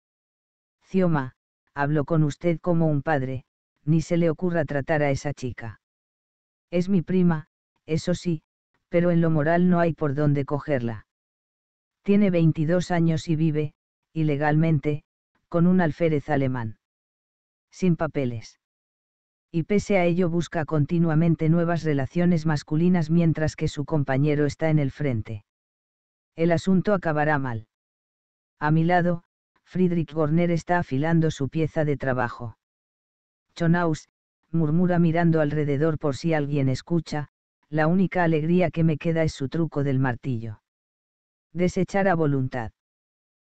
Cioma, hablo con usted como un padre, ni se le ocurra tratar a esa chica. Es mi prima, eso sí, pero en lo moral no hay por dónde cogerla. Tiene 22 años y vive, ilegalmente, con un alférez alemán. Sin papeles. Y pese a ello busca continuamente nuevas relaciones masculinas mientras que su compañero está en el frente. El asunto acabará mal. A mi lado, Friedrich Gorner está afilando su pieza de trabajo. Chonaus, murmura mirando alrededor por si alguien escucha, la única alegría que me queda es su truco del martillo. Desechar a voluntad.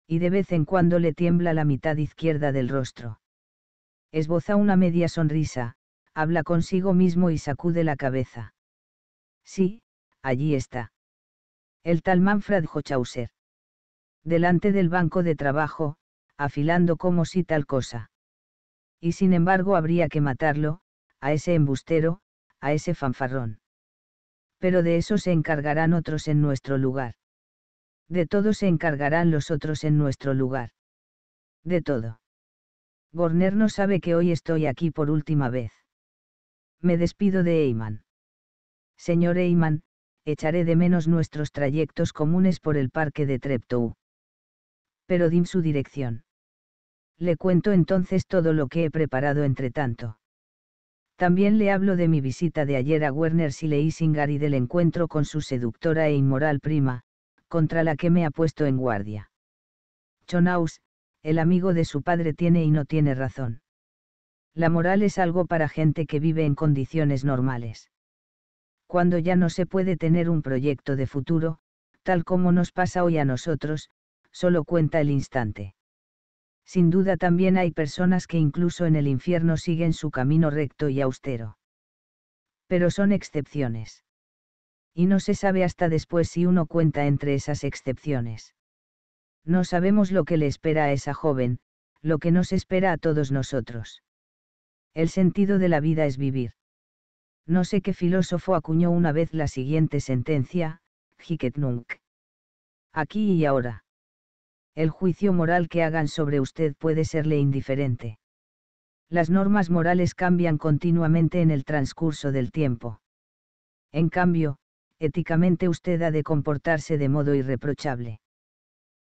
Y de vez en cuando le tiembla la mitad izquierda del rostro. Esboza una media sonrisa, habla consigo mismo y sacude la cabeza. Sí, allí está. El tal Manfred Hochhauser. Delante del banco de trabajo, afilando como si tal cosa y sin embargo habría que matarlo, a ese embustero, a ese fanfarrón. Pero de eso se encargarán otros en nuestro lugar. De todo se encargarán los otros en nuestro lugar. De todo. Borner no sabe que hoy estoy aquí por última vez. Me despido de Eyman. Señor Eyman, echaré de menos nuestros trayectos comunes por el parque de Treptow. Pero dim su dirección le cuento entonces todo lo que he preparado entre tanto. También le hablo de mi visita de ayer a Werner y y del encuentro con su seductora e inmoral prima, contra la que me ha puesto en guardia. Chonaus, el amigo de su padre tiene y no tiene razón. La moral es algo para gente que vive en condiciones normales. Cuando ya no se puede tener un proyecto de futuro, tal como nos pasa hoy a nosotros, solo cuenta el instante sin duda también hay personas que incluso en el infierno siguen su camino recto y austero. Pero son excepciones. Y no se sabe hasta después si uno cuenta entre esas excepciones. No sabemos lo que le espera a esa joven, lo que nos espera a todos nosotros. El sentido de la vida es vivir. No sé qué filósofo acuñó una vez la siguiente sentencia, Hiketnunk. Aquí y ahora el juicio moral que hagan sobre usted puede serle indiferente. Las normas morales cambian continuamente en el transcurso del tiempo. En cambio, éticamente usted ha de comportarse de modo irreprochable.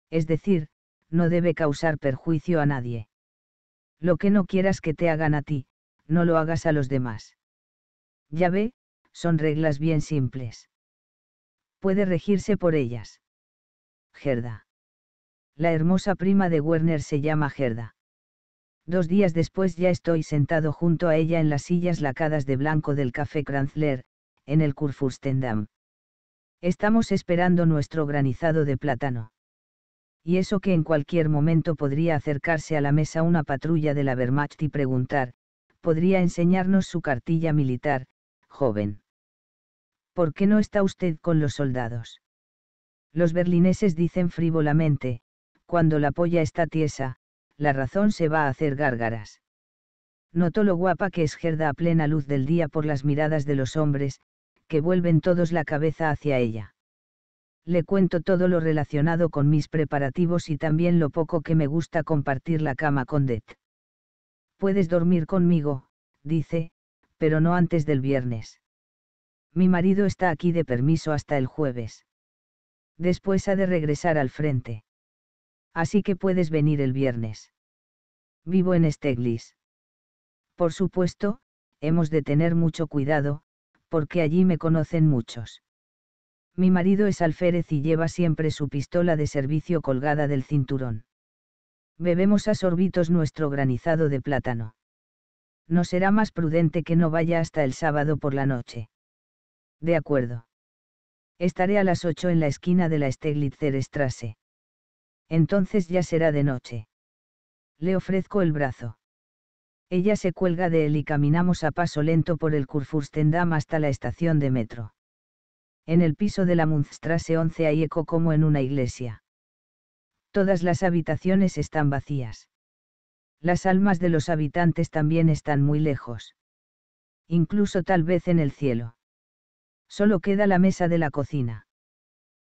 Es decir, no debe causar perjuicio a nadie. Lo que no quieras que te hagan a ti, no lo hagas a los demás. Ya ve, son reglas bien simples. Puede regirse por ellas. Gerda. La hermosa prima de Werner se llama Gerda. Dos días después ya estoy sentado junto a ella en las sillas lacadas de blanco del Café Kranzler, en el Kurfürstendamm. Estamos esperando nuestro granizado de plátano. Y eso que en cualquier momento podría acercarse a la mesa una patrulla de la Wehrmacht y preguntar, podría enseñarnos su cartilla militar, joven. ¿Por qué no está usted con los soldados? Los berlineses dicen frívolamente, cuando la polla está tiesa, la razón se va a hacer gárgaras. Notó lo guapa que es Gerda a plena luz del día por las miradas de los hombres, que vuelven todos la cabeza hacia ella. Le cuento todo lo relacionado con mis preparativos y también lo poco que me gusta compartir la cama con Det. Puedes dormir conmigo, dice, pero no antes del viernes. Mi marido está aquí de permiso hasta el jueves. Después ha de regresar al frente así que puedes venir el viernes. Vivo en Steglitz. Por supuesto, hemos de tener mucho cuidado, porque allí me conocen muchos. Mi marido es alférez y lleva siempre su pistola de servicio colgada del cinturón. Bebemos a sorbitos nuestro granizado de plátano. No será más prudente que no vaya hasta el sábado por la noche. De acuerdo. Estaré a las ocho en la esquina de la Steglitzer Strasse. Entonces ya será de noche. Le ofrezco el brazo. Ella se cuelga de él y caminamos a paso lento por el Kurfürstendamm hasta la estación de metro. En el piso de la Mundstrasse 11 hay eco como en una iglesia. Todas las habitaciones están vacías. Las almas de los habitantes también están muy lejos. Incluso tal vez en el cielo. Solo queda la mesa de la cocina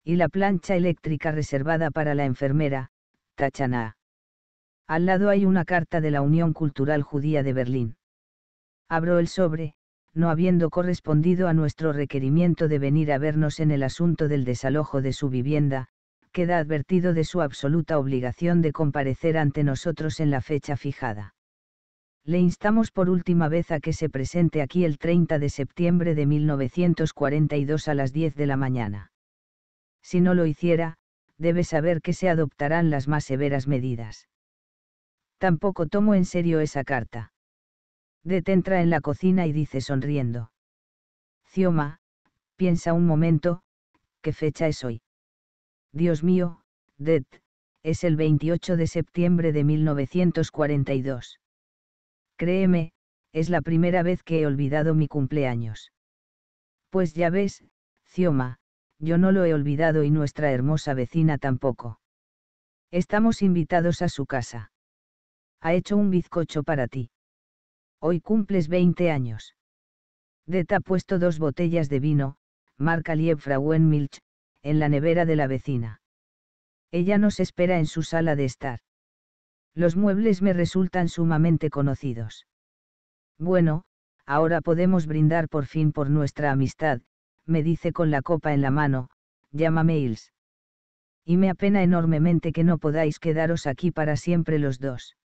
y la plancha eléctrica reservada para la enfermera, Tachaná. Al lado hay una carta de la Unión Cultural Judía de Berlín. Abro el sobre, no habiendo correspondido a nuestro requerimiento de venir a vernos en el asunto del desalojo de su vivienda, queda advertido de su absoluta obligación de comparecer ante nosotros en la fecha fijada. Le instamos por última vez a que se presente aquí el 30 de septiembre de 1942 a las 10 de la mañana. Si no lo hiciera, debe saber que se adoptarán las más severas medidas. Tampoco tomo en serio esa carta. Det entra en la cocina y dice sonriendo. Cioma, piensa un momento, ¿qué fecha es hoy? Dios mío, Det, es el 28 de septiembre de 1942. Créeme, es la primera vez que he olvidado mi cumpleaños. Pues ya ves, Cioma, yo no lo he olvidado y nuestra hermosa vecina tampoco. Estamos invitados a su casa. Ha hecho un bizcocho para ti. Hoy cumples 20 años. Det ha puesto dos botellas de vino, marca Milch, en la nevera de la vecina. Ella nos espera en su sala de estar. Los muebles me resultan sumamente conocidos. Bueno, ahora podemos brindar por fin por nuestra amistad, me dice con la copa en la mano, llámame Ils. Y me apena enormemente que no podáis quedaros aquí para siempre los dos.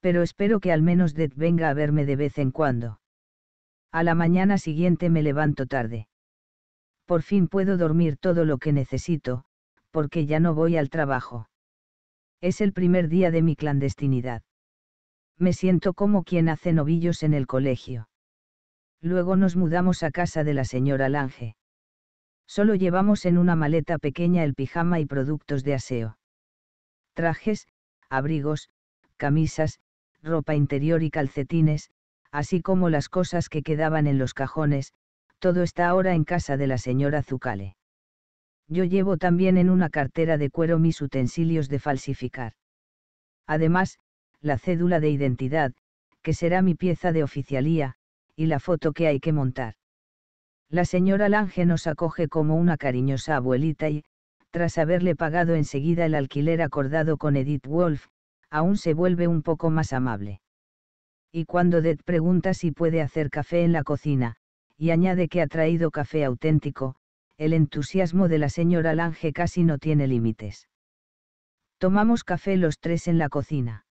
Pero espero que al menos Det venga a verme de vez en cuando. A la mañana siguiente me levanto tarde. Por fin puedo dormir todo lo que necesito, porque ya no voy al trabajo. Es el primer día de mi clandestinidad. Me siento como quien hace novillos en el colegio. Luego nos mudamos a casa de la señora Lange. Solo llevamos en una maleta pequeña el pijama y productos de aseo. Trajes, abrigos, camisas, ropa interior y calcetines, así como las cosas que quedaban en los cajones, todo está ahora en casa de la señora Zucale. Yo llevo también en una cartera de cuero mis utensilios de falsificar. Además, la cédula de identidad, que será mi pieza de oficialía, y la foto que hay que montar. La señora Lange nos acoge como una cariñosa abuelita y, tras haberle pagado enseguida el alquiler acordado con Edith Wolf, aún se vuelve un poco más amable. Y cuando Ded pregunta si puede hacer café en la cocina, y añade que ha traído café auténtico, el entusiasmo de la señora Lange casi no tiene límites. Tomamos café los tres en la cocina.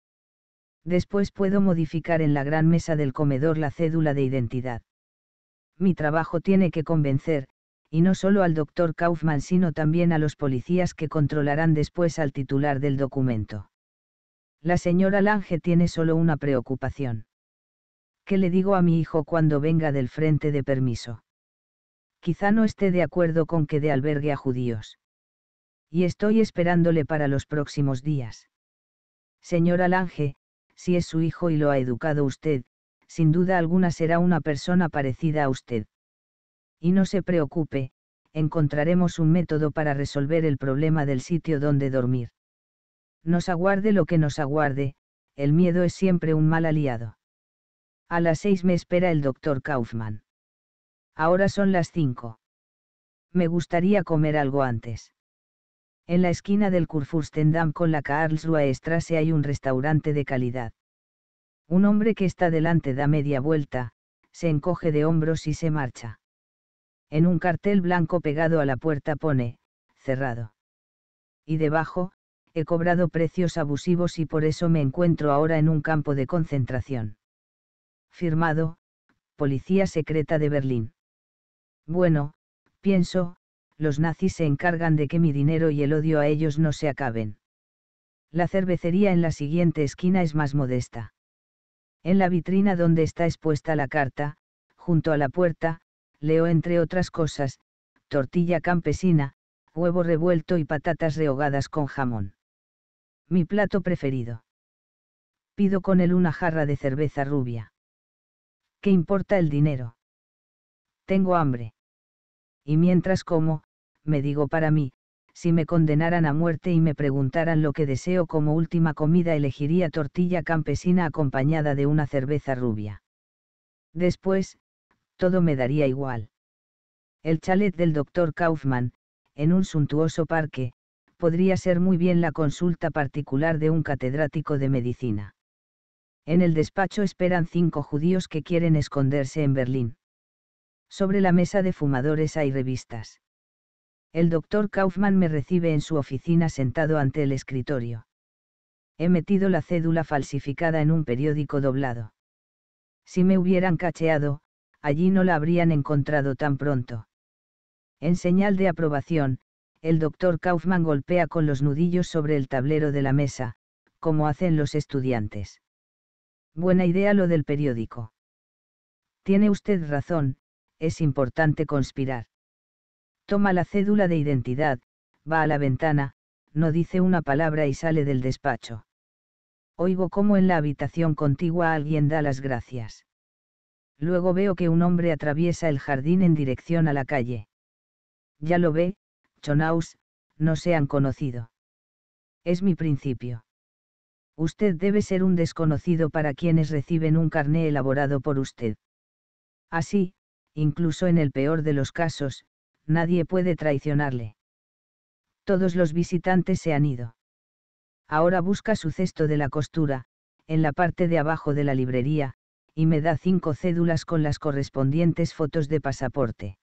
Después puedo modificar en la gran mesa del comedor la cédula de identidad. Mi trabajo tiene que convencer, y no solo al doctor Kaufman, sino también a los policías que controlarán después al titular del documento. La señora Lange tiene solo una preocupación. ¿Qué le digo a mi hijo cuando venga del frente de permiso? Quizá no esté de acuerdo con que dé albergue a judíos. Y estoy esperándole para los próximos días. Señora Lange, si es su hijo y lo ha educado usted, sin duda alguna será una persona parecida a usted. Y no se preocupe, encontraremos un método para resolver el problema del sitio donde dormir. Nos aguarde lo que nos aguarde, el miedo es siempre un mal aliado. A las seis me espera el doctor Kaufman. Ahora son las cinco. Me gustaría comer algo antes. En la esquina del Kurfürstendamm con la Karlsruhe Strasse hay un restaurante de calidad. Un hombre que está delante da media vuelta, se encoge de hombros y se marcha. En un cartel blanco pegado a la puerta pone, cerrado. Y debajo, he cobrado precios abusivos y por eso me encuentro ahora en un campo de concentración. Firmado, Policía Secreta de Berlín. Bueno, pienso, los nazis se encargan de que mi dinero y el odio a ellos no se acaben. La cervecería en la siguiente esquina es más modesta. En la vitrina donde está expuesta la carta, junto a la puerta, leo entre otras cosas, tortilla campesina, huevo revuelto y patatas rehogadas con jamón. Mi plato preferido. Pido con él una jarra de cerveza rubia. ¿Qué importa el dinero? Tengo hambre. Y mientras como, me digo para mí, si me condenaran a muerte y me preguntaran lo que deseo como última comida elegiría tortilla campesina acompañada de una cerveza rubia. Después, todo me daría igual. El chalet del doctor Kaufmann, en un suntuoso parque, podría ser muy bien la consulta particular de un catedrático de medicina. En el despacho esperan cinco judíos que quieren esconderse en Berlín. Sobre la mesa de fumadores hay revistas. El doctor Kaufman me recibe en su oficina sentado ante el escritorio. He metido la cédula falsificada en un periódico doblado. Si me hubieran cacheado, allí no la habrían encontrado tan pronto. En señal de aprobación, el doctor Kaufman golpea con los nudillos sobre el tablero de la mesa, como hacen los estudiantes. Buena idea lo del periódico. Tiene usted razón, es importante conspirar. Toma la cédula de identidad, va a la ventana, no dice una palabra y sale del despacho. Oigo cómo en la habitación contigua alguien da las gracias. Luego veo que un hombre atraviesa el jardín en dirección a la calle. Ya lo ve, Chonaus, no se han conocido. Es mi principio. Usted debe ser un desconocido para quienes reciben un carné elaborado por usted. Así, incluso en el peor de los casos, nadie puede traicionarle. Todos los visitantes se han ido. Ahora busca su cesto de la costura, en la parte de abajo de la librería, y me da cinco cédulas con las correspondientes fotos de pasaporte.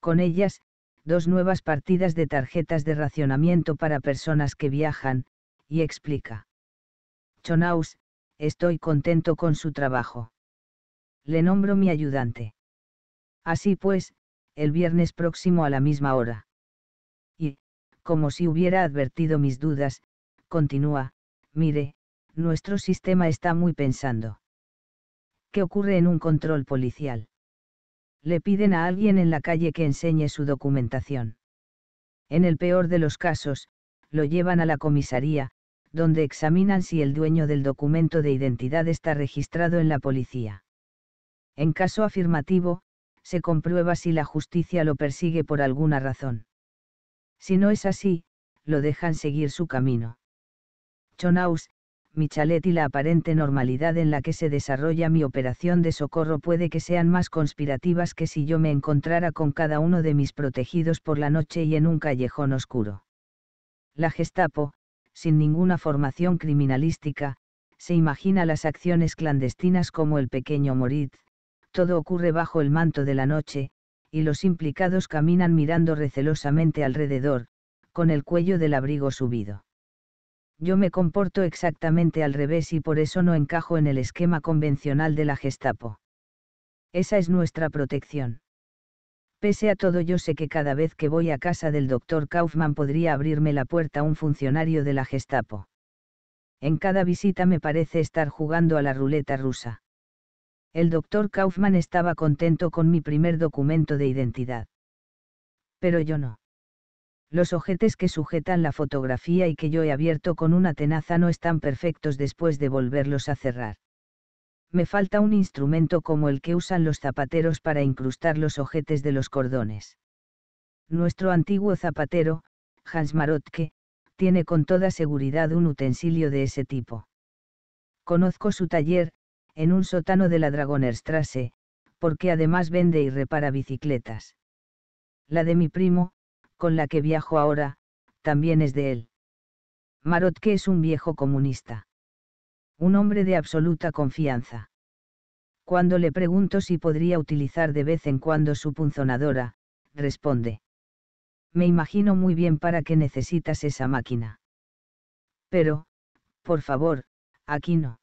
Con ellas, dos nuevas partidas de tarjetas de racionamiento para personas que viajan, y explica. Chonaus, estoy contento con su trabajo. Le nombro mi ayudante. Así pues, el viernes próximo a la misma hora. Y, como si hubiera advertido mis dudas, continúa, mire, nuestro sistema está muy pensando. ¿Qué ocurre en un control policial? Le piden a alguien en la calle que enseñe su documentación. En el peor de los casos, lo llevan a la comisaría, donde examinan si el dueño del documento de identidad está registrado en la policía. En caso afirmativo, se comprueba si la justicia lo persigue por alguna razón. Si no es así, lo dejan seguir su camino. Chonaus, mi chalet y la aparente normalidad en la que se desarrolla mi operación de socorro puede que sean más conspirativas que si yo me encontrara con cada uno de mis protegidos por la noche y en un callejón oscuro. La Gestapo, sin ninguna formación criminalística, se imagina las acciones clandestinas como el pequeño Moritz, todo ocurre bajo el manto de la noche, y los implicados caminan mirando recelosamente alrededor, con el cuello del abrigo subido. Yo me comporto exactamente al revés y por eso no encajo en el esquema convencional de la Gestapo. Esa es nuestra protección. Pese a todo yo sé que cada vez que voy a casa del doctor Kaufman podría abrirme la puerta un funcionario de la Gestapo. En cada visita me parece estar jugando a la ruleta rusa. El doctor Kaufman estaba contento con mi primer documento de identidad. Pero yo no. Los ojetes que sujetan la fotografía y que yo he abierto con una tenaza no están perfectos después de volverlos a cerrar. Me falta un instrumento como el que usan los zapateros para incrustar los ojetes de los cordones. Nuestro antiguo zapatero, Hans Marotke, tiene con toda seguridad un utensilio de ese tipo. Conozco su taller, en un sótano de la Dragonerstrasse, porque además vende y repara bicicletas. La de mi primo, con la que viajo ahora, también es de él. Marotke es un viejo comunista. Un hombre de absoluta confianza. Cuando le pregunto si podría utilizar de vez en cuando su punzonadora, responde. Me imagino muy bien para qué necesitas esa máquina. Pero, por favor, aquí no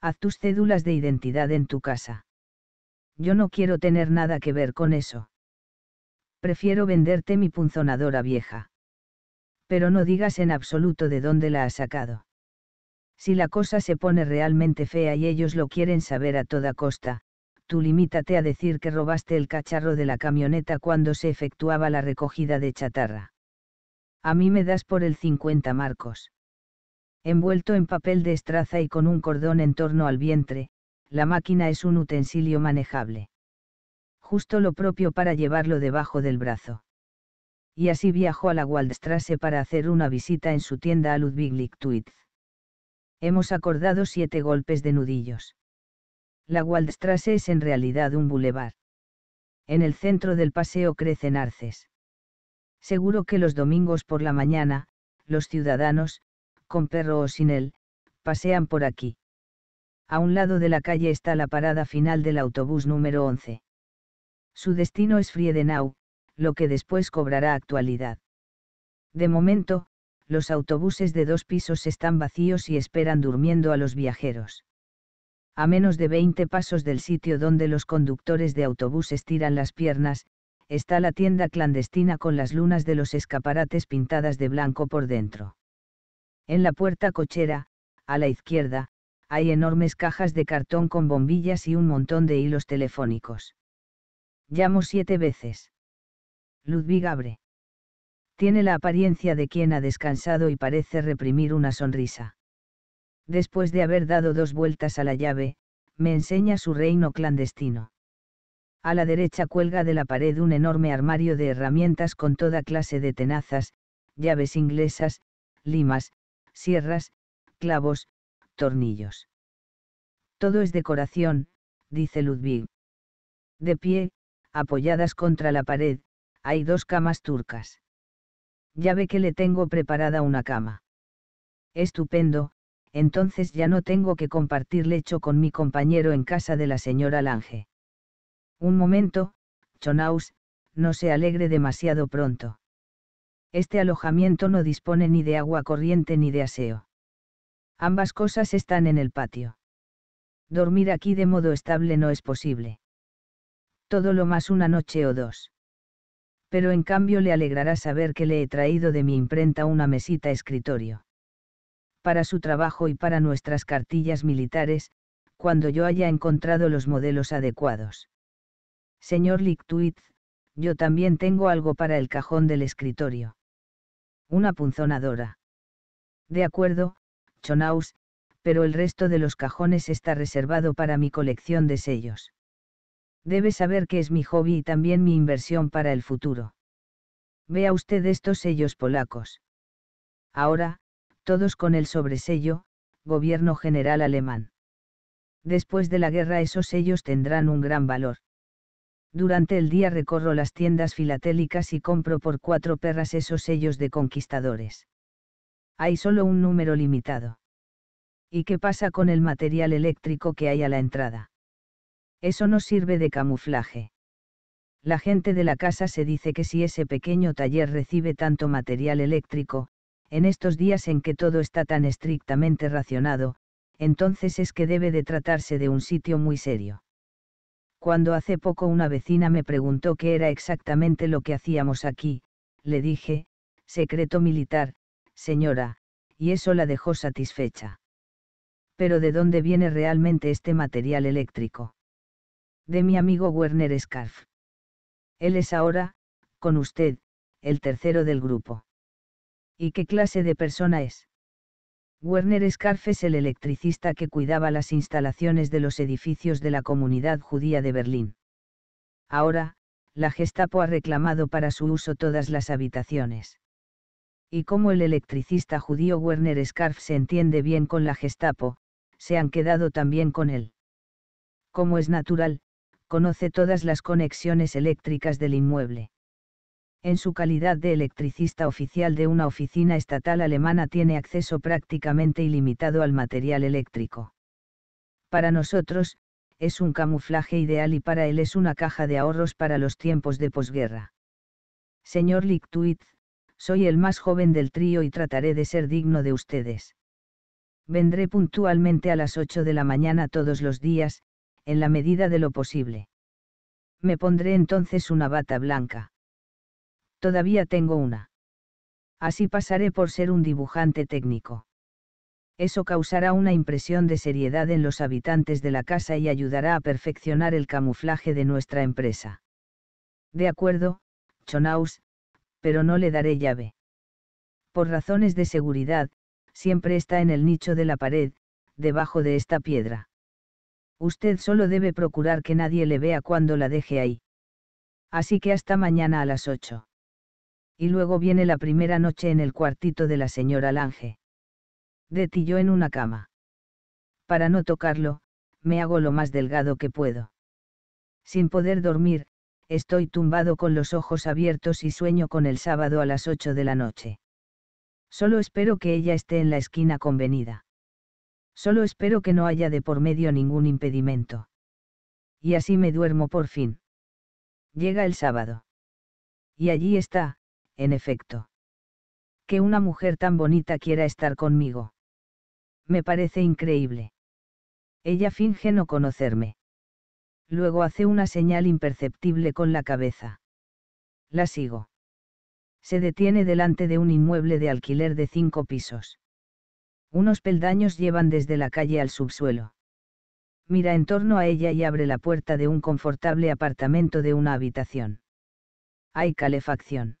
haz tus cédulas de identidad en tu casa. Yo no quiero tener nada que ver con eso. Prefiero venderte mi punzonadora vieja. Pero no digas en absoluto de dónde la has sacado. Si la cosa se pone realmente fea y ellos lo quieren saber a toda costa, tú limítate a decir que robaste el cacharro de la camioneta cuando se efectuaba la recogida de chatarra. A mí me das por el 50 marcos. Envuelto en papel de estraza y con un cordón en torno al vientre, la máquina es un utensilio manejable. Justo lo propio para llevarlo debajo del brazo. Y así viajó a la Waldstrasse para hacer una visita en su tienda a Ludwig Lichtwitz. Hemos acordado siete golpes de nudillos. La Waldstrasse es en realidad un bulevar. En el centro del paseo crecen arces. Seguro que los domingos por la mañana, los ciudadanos, con perro o sin él, pasean por aquí. A un lado de la calle está la parada final del autobús número 11. Su destino es Friedenau, lo que después cobrará actualidad. De momento, los autobuses de dos pisos están vacíos y esperan durmiendo a los viajeros. A menos de 20 pasos del sitio donde los conductores de autobuses tiran las piernas, está la tienda clandestina con las lunas de los escaparates pintadas de blanco por dentro. En la puerta cochera, a la izquierda, hay enormes cajas de cartón con bombillas y un montón de hilos telefónicos. Llamo siete veces. Ludwig abre. Tiene la apariencia de quien ha descansado y parece reprimir una sonrisa. Después de haber dado dos vueltas a la llave, me enseña su reino clandestino. A la derecha cuelga de la pared un enorme armario de herramientas con toda clase de tenazas, llaves inglesas, limas, sierras, clavos, tornillos. Todo es decoración, dice Ludwig. De pie, apoyadas contra la pared, hay dos camas turcas. Ya ve que le tengo preparada una cama. Estupendo, entonces ya no tengo que compartir lecho con mi compañero en casa de la señora Lange. Un momento, Chonaus, no se alegre demasiado pronto este alojamiento no dispone ni de agua corriente ni de aseo. Ambas cosas están en el patio. Dormir aquí de modo estable no es posible. Todo lo más una noche o dos. Pero en cambio le alegrará saber que le he traído de mi imprenta una mesita escritorio. Para su trabajo y para nuestras cartillas militares, cuando yo haya encontrado los modelos adecuados. Señor Lictuitz, yo también tengo algo para el cajón del escritorio. Una punzonadora. De acuerdo, Chonaus, pero el resto de los cajones está reservado para mi colección de sellos. Debe saber que es mi hobby y también mi inversión para el futuro. Vea usted estos sellos polacos. Ahora, todos con el sobresello, Gobierno General Alemán. Después de la guerra esos sellos tendrán un gran valor. Durante el día recorro las tiendas filatélicas y compro por cuatro perras esos sellos de conquistadores. Hay solo un número limitado. ¿Y qué pasa con el material eléctrico que hay a la entrada? Eso no sirve de camuflaje. La gente de la casa se dice que si ese pequeño taller recibe tanto material eléctrico, en estos días en que todo está tan estrictamente racionado, entonces es que debe de tratarse de un sitio muy serio. Cuando hace poco una vecina me preguntó qué era exactamente lo que hacíamos aquí, le dije, secreto militar, señora, y eso la dejó satisfecha. Pero ¿de dónde viene realmente este material eléctrico? De mi amigo Werner Scarf. Él es ahora, con usted, el tercero del grupo. ¿Y qué clase de persona es? Werner es el electricista que cuidaba las instalaciones de los edificios de la comunidad judía de Berlín. Ahora, la Gestapo ha reclamado para su uso todas las habitaciones. Y como el electricista judío Werner Scarf se entiende bien con la Gestapo, se han quedado también con él. Como es natural, conoce todas las conexiones eléctricas del inmueble en su calidad de electricista oficial de una oficina estatal alemana tiene acceso prácticamente ilimitado al material eléctrico. Para nosotros, es un camuflaje ideal y para él es una caja de ahorros para los tiempos de posguerra. Señor Lichtwitz, soy el más joven del trío y trataré de ser digno de ustedes. Vendré puntualmente a las 8 de la mañana todos los días, en la medida de lo posible. Me pondré entonces una bata blanca. Todavía tengo una. Así pasaré por ser un dibujante técnico. Eso causará una impresión de seriedad en los habitantes de la casa y ayudará a perfeccionar el camuflaje de nuestra empresa. De acuerdo, Chonaus, pero no le daré llave. Por razones de seguridad, siempre está en el nicho de la pared, debajo de esta piedra. Usted solo debe procurar que nadie le vea cuando la deje ahí. Así que hasta mañana a las 8 y luego viene la primera noche en el cuartito de la señora Lange. ti yo en una cama. Para no tocarlo, me hago lo más delgado que puedo. Sin poder dormir, estoy tumbado con los ojos abiertos y sueño con el sábado a las ocho de la noche. Solo espero que ella esté en la esquina convenida. Solo espero que no haya de por medio ningún impedimento. Y así me duermo por fin. Llega el sábado. Y allí está, en efecto. Que una mujer tan bonita quiera estar conmigo. Me parece increíble. Ella finge no conocerme. Luego hace una señal imperceptible con la cabeza. La sigo. Se detiene delante de un inmueble de alquiler de cinco pisos. Unos peldaños llevan desde la calle al subsuelo. Mira en torno a ella y abre la puerta de un confortable apartamento de una habitación. Hay calefacción.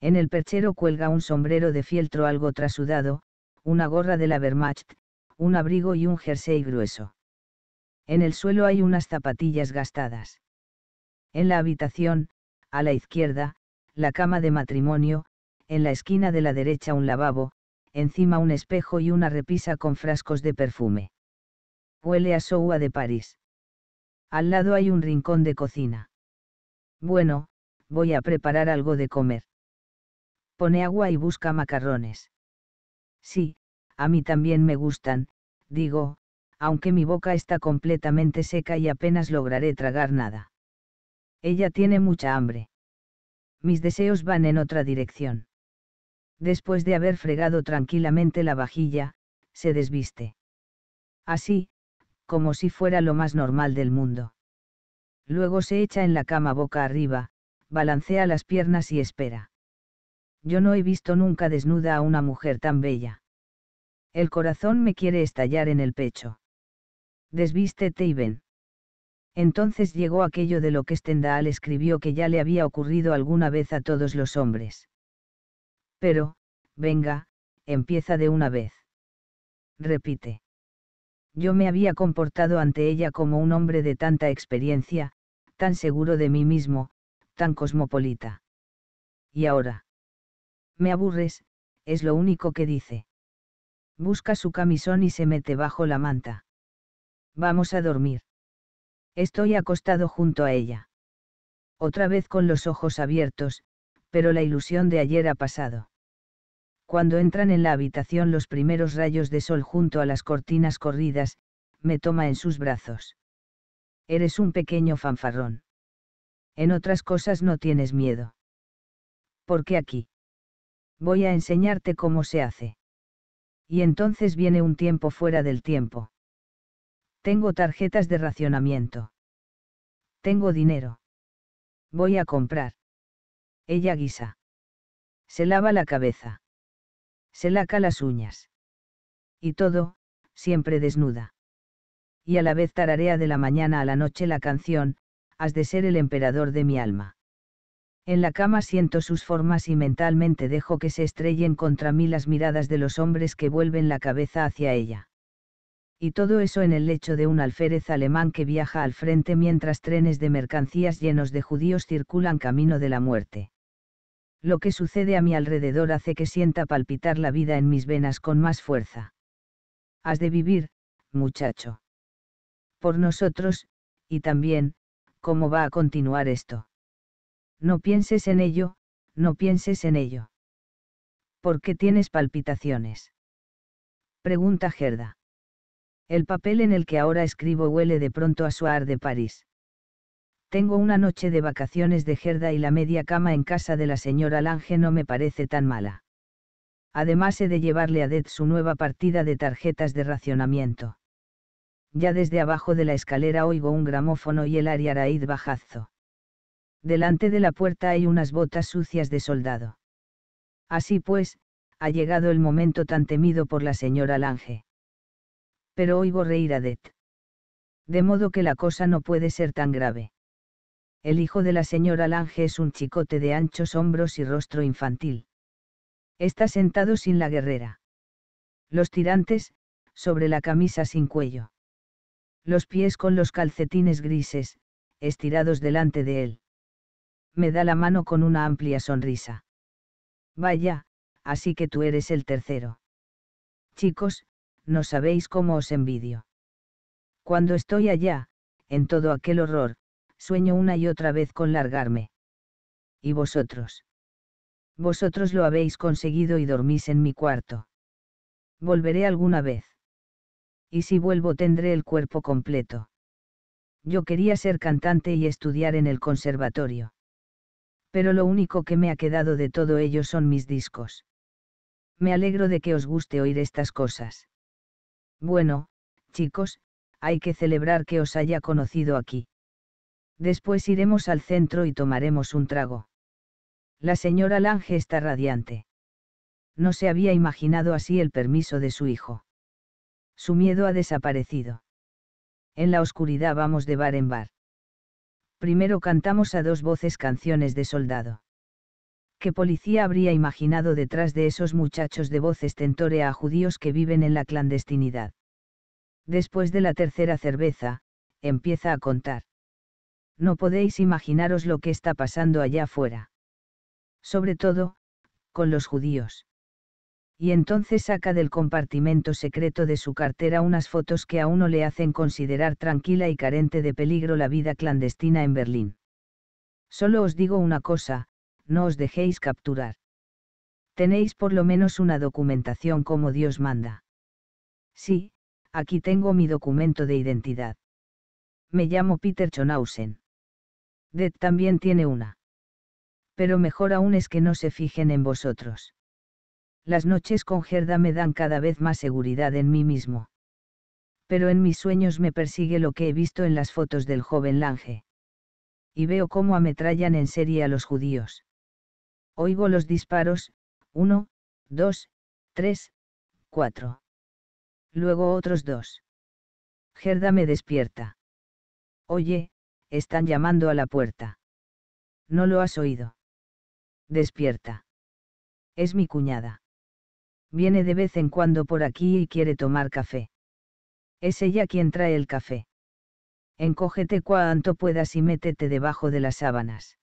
En el perchero cuelga un sombrero de fieltro algo trasudado, una gorra de la Wehrmacht, un abrigo y un jersey grueso. En el suelo hay unas zapatillas gastadas. En la habitación, a la izquierda, la cama de matrimonio, en la esquina de la derecha un lavabo, encima un espejo y una repisa con frascos de perfume. Huele a soua de París. Al lado hay un rincón de cocina. Bueno, voy a preparar algo de comer. Pone agua y busca macarrones. Sí, a mí también me gustan, digo, aunque mi boca está completamente seca y apenas lograré tragar nada. Ella tiene mucha hambre. Mis deseos van en otra dirección. Después de haber fregado tranquilamente la vajilla, se desviste. Así, como si fuera lo más normal del mundo. Luego se echa en la cama boca arriba, balancea las piernas y espera yo no he visto nunca desnuda a una mujer tan bella. El corazón me quiere estallar en el pecho. Desvístete y ven. Entonces llegó aquello de lo que Stendhal escribió que ya le había ocurrido alguna vez a todos los hombres. Pero, venga, empieza de una vez. Repite. Yo me había comportado ante ella como un hombre de tanta experiencia, tan seguro de mí mismo, tan cosmopolita. Y ahora. Me aburres, es lo único que dice. Busca su camisón y se mete bajo la manta. Vamos a dormir. Estoy acostado junto a ella. Otra vez con los ojos abiertos, pero la ilusión de ayer ha pasado. Cuando entran en la habitación los primeros rayos de sol junto a las cortinas corridas, me toma en sus brazos. Eres un pequeño fanfarrón. En otras cosas no tienes miedo. ¿Por qué aquí? voy a enseñarte cómo se hace. Y entonces viene un tiempo fuera del tiempo. Tengo tarjetas de racionamiento. Tengo dinero. Voy a comprar. Ella guisa. Se lava la cabeza. Se laca las uñas. Y todo, siempre desnuda. Y a la vez tararea de la mañana a la noche la canción, has de ser el emperador de mi alma. En la cama siento sus formas y mentalmente dejo que se estrellen contra mí las miradas de los hombres que vuelven la cabeza hacia ella. Y todo eso en el lecho de un alférez alemán que viaja al frente mientras trenes de mercancías llenos de judíos circulan camino de la muerte. Lo que sucede a mi alrededor hace que sienta palpitar la vida en mis venas con más fuerza. Has de vivir, muchacho. Por nosotros, y también, ¿cómo va a continuar esto? No pienses en ello, no pienses en ello. ¿Por qué tienes palpitaciones? Pregunta Gerda. El papel en el que ahora escribo huele de pronto a suar de París. Tengo una noche de vacaciones de Gerda y la media cama en casa de la señora Lange no me parece tan mala. Además he de llevarle a Ded su nueva partida de tarjetas de racionamiento. Ya desde abajo de la escalera oigo un gramófono y el Ariaraid bajazo. Delante de la puerta hay unas botas sucias de soldado. Así pues, ha llegado el momento tan temido por la señora Lange. Pero oigo reír a Det. De modo que la cosa no puede ser tan grave. El hijo de la señora Lange es un chicote de anchos hombros y rostro infantil. Está sentado sin la guerrera. Los tirantes, sobre la camisa sin cuello. Los pies con los calcetines grises, estirados delante de él me da la mano con una amplia sonrisa. Vaya, así que tú eres el tercero. Chicos, no sabéis cómo os envidio. Cuando estoy allá, en todo aquel horror, sueño una y otra vez con largarme. ¿Y vosotros? Vosotros lo habéis conseguido y dormís en mi cuarto. Volveré alguna vez. Y si vuelvo tendré el cuerpo completo. Yo quería ser cantante y estudiar en el conservatorio pero lo único que me ha quedado de todo ello son mis discos. Me alegro de que os guste oír estas cosas. Bueno, chicos, hay que celebrar que os haya conocido aquí. Después iremos al centro y tomaremos un trago. La señora Lange está radiante. No se había imaginado así el permiso de su hijo. Su miedo ha desaparecido. En la oscuridad vamos de bar en bar primero cantamos a dos voces canciones de soldado. ¿Qué policía habría imaginado detrás de esos muchachos de voz estentórea a judíos que viven en la clandestinidad? Después de la tercera cerveza, empieza a contar. No podéis imaginaros lo que está pasando allá afuera. Sobre todo, con los judíos y entonces saca del compartimento secreto de su cartera unas fotos que a uno le hacen considerar tranquila y carente de peligro la vida clandestina en Berlín. Solo os digo una cosa, no os dejéis capturar. Tenéis por lo menos una documentación como Dios manda. Sí, aquí tengo mi documento de identidad. Me llamo Peter Chonausen. Det también tiene una. Pero mejor aún es que no se fijen en vosotros. Las noches con Gerda me dan cada vez más seguridad en mí mismo. Pero en mis sueños me persigue lo que he visto en las fotos del joven Lange. Y veo cómo ametrallan en serie a los judíos. Oigo los disparos, uno, dos, tres, cuatro. Luego otros dos. Gerda me despierta. Oye, están llamando a la puerta. ¿No lo has oído? Despierta. Es mi cuñada viene de vez en cuando por aquí y quiere tomar café. Es ella quien trae el café. Encógete cuanto puedas y métete debajo de las sábanas.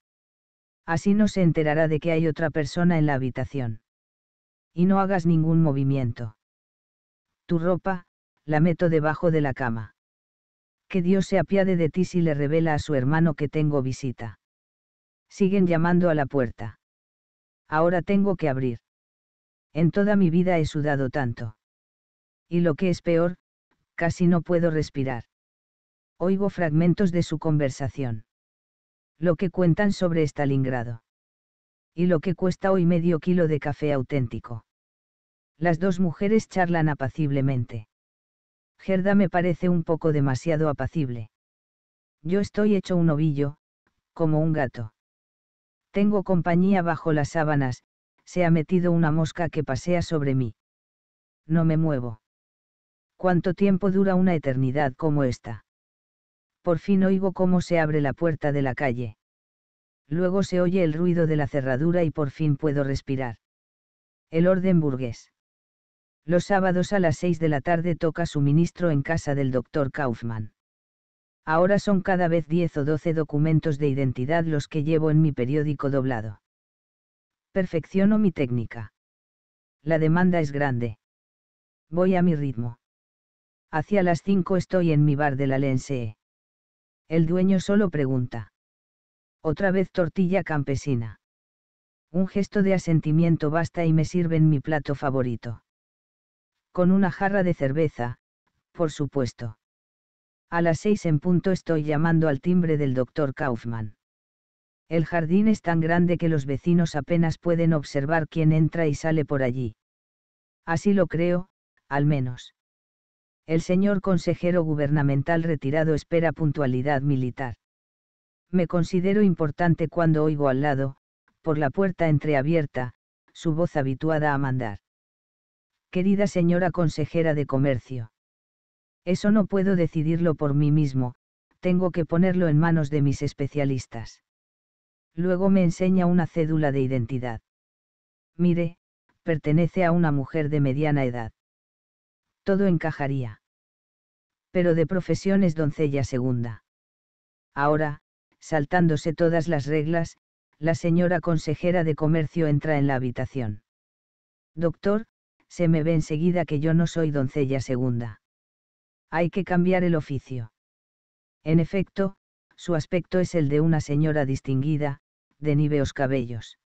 Así no se enterará de que hay otra persona en la habitación. Y no hagas ningún movimiento. Tu ropa, la meto debajo de la cama. Que Dios se apiade de ti si le revela a su hermano que tengo visita. Siguen llamando a la puerta. Ahora tengo que abrir. En toda mi vida he sudado tanto. Y lo que es peor, casi no puedo respirar. Oigo fragmentos de su conversación. Lo que cuentan sobre Stalingrado. Y lo que cuesta hoy medio kilo de café auténtico. Las dos mujeres charlan apaciblemente. Gerda me parece un poco demasiado apacible. Yo estoy hecho un ovillo, como un gato. Tengo compañía bajo las sábanas, se ha metido una mosca que pasea sobre mí. No me muevo. ¿Cuánto tiempo dura una eternidad como esta? Por fin oigo cómo se abre la puerta de la calle. Luego se oye el ruido de la cerradura y por fin puedo respirar. El orden burgués. Los sábados a las 6 de la tarde toca suministro en casa del doctor Kaufman. Ahora son cada vez 10 o 12 documentos de identidad los que llevo en mi periódico doblado. Perfecciono mi técnica. La demanda es grande. Voy a mi ritmo. Hacia las 5 estoy en mi bar de la Lensee. El dueño solo pregunta. Otra vez tortilla campesina. Un gesto de asentimiento basta y me sirven mi plato favorito. Con una jarra de cerveza, por supuesto. A las seis en punto estoy llamando al timbre del doctor Kaufman. El jardín es tan grande que los vecinos apenas pueden observar quién entra y sale por allí. Así lo creo, al menos. El señor consejero gubernamental retirado espera puntualidad militar. Me considero importante cuando oigo al lado, por la puerta entreabierta, su voz habituada a mandar. Querida señora consejera de comercio. Eso no puedo decidirlo por mí mismo, tengo que ponerlo en manos de mis especialistas. Luego me enseña una cédula de identidad. Mire, pertenece a una mujer de mediana edad. Todo encajaría. Pero de profesión es doncella segunda. Ahora, saltándose todas las reglas, la señora consejera de comercio entra en la habitación. Doctor, se me ve enseguida que yo no soy doncella segunda. Hay que cambiar el oficio. En efecto, su aspecto es el de una señora distinguida, de Niveos cabellos.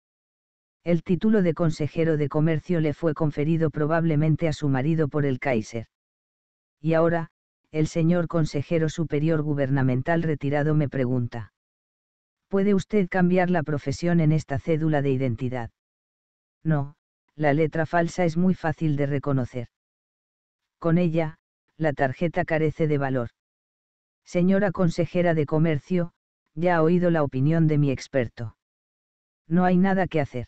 El título de consejero de comercio le fue conferido probablemente a su marido por el Kaiser. Y ahora, el señor consejero superior gubernamental retirado me pregunta. ¿Puede usted cambiar la profesión en esta cédula de identidad? No, la letra falsa es muy fácil de reconocer. Con ella, la tarjeta carece de valor. Señora consejera de comercio, ya ha oído la opinión de mi experto. No hay nada que hacer.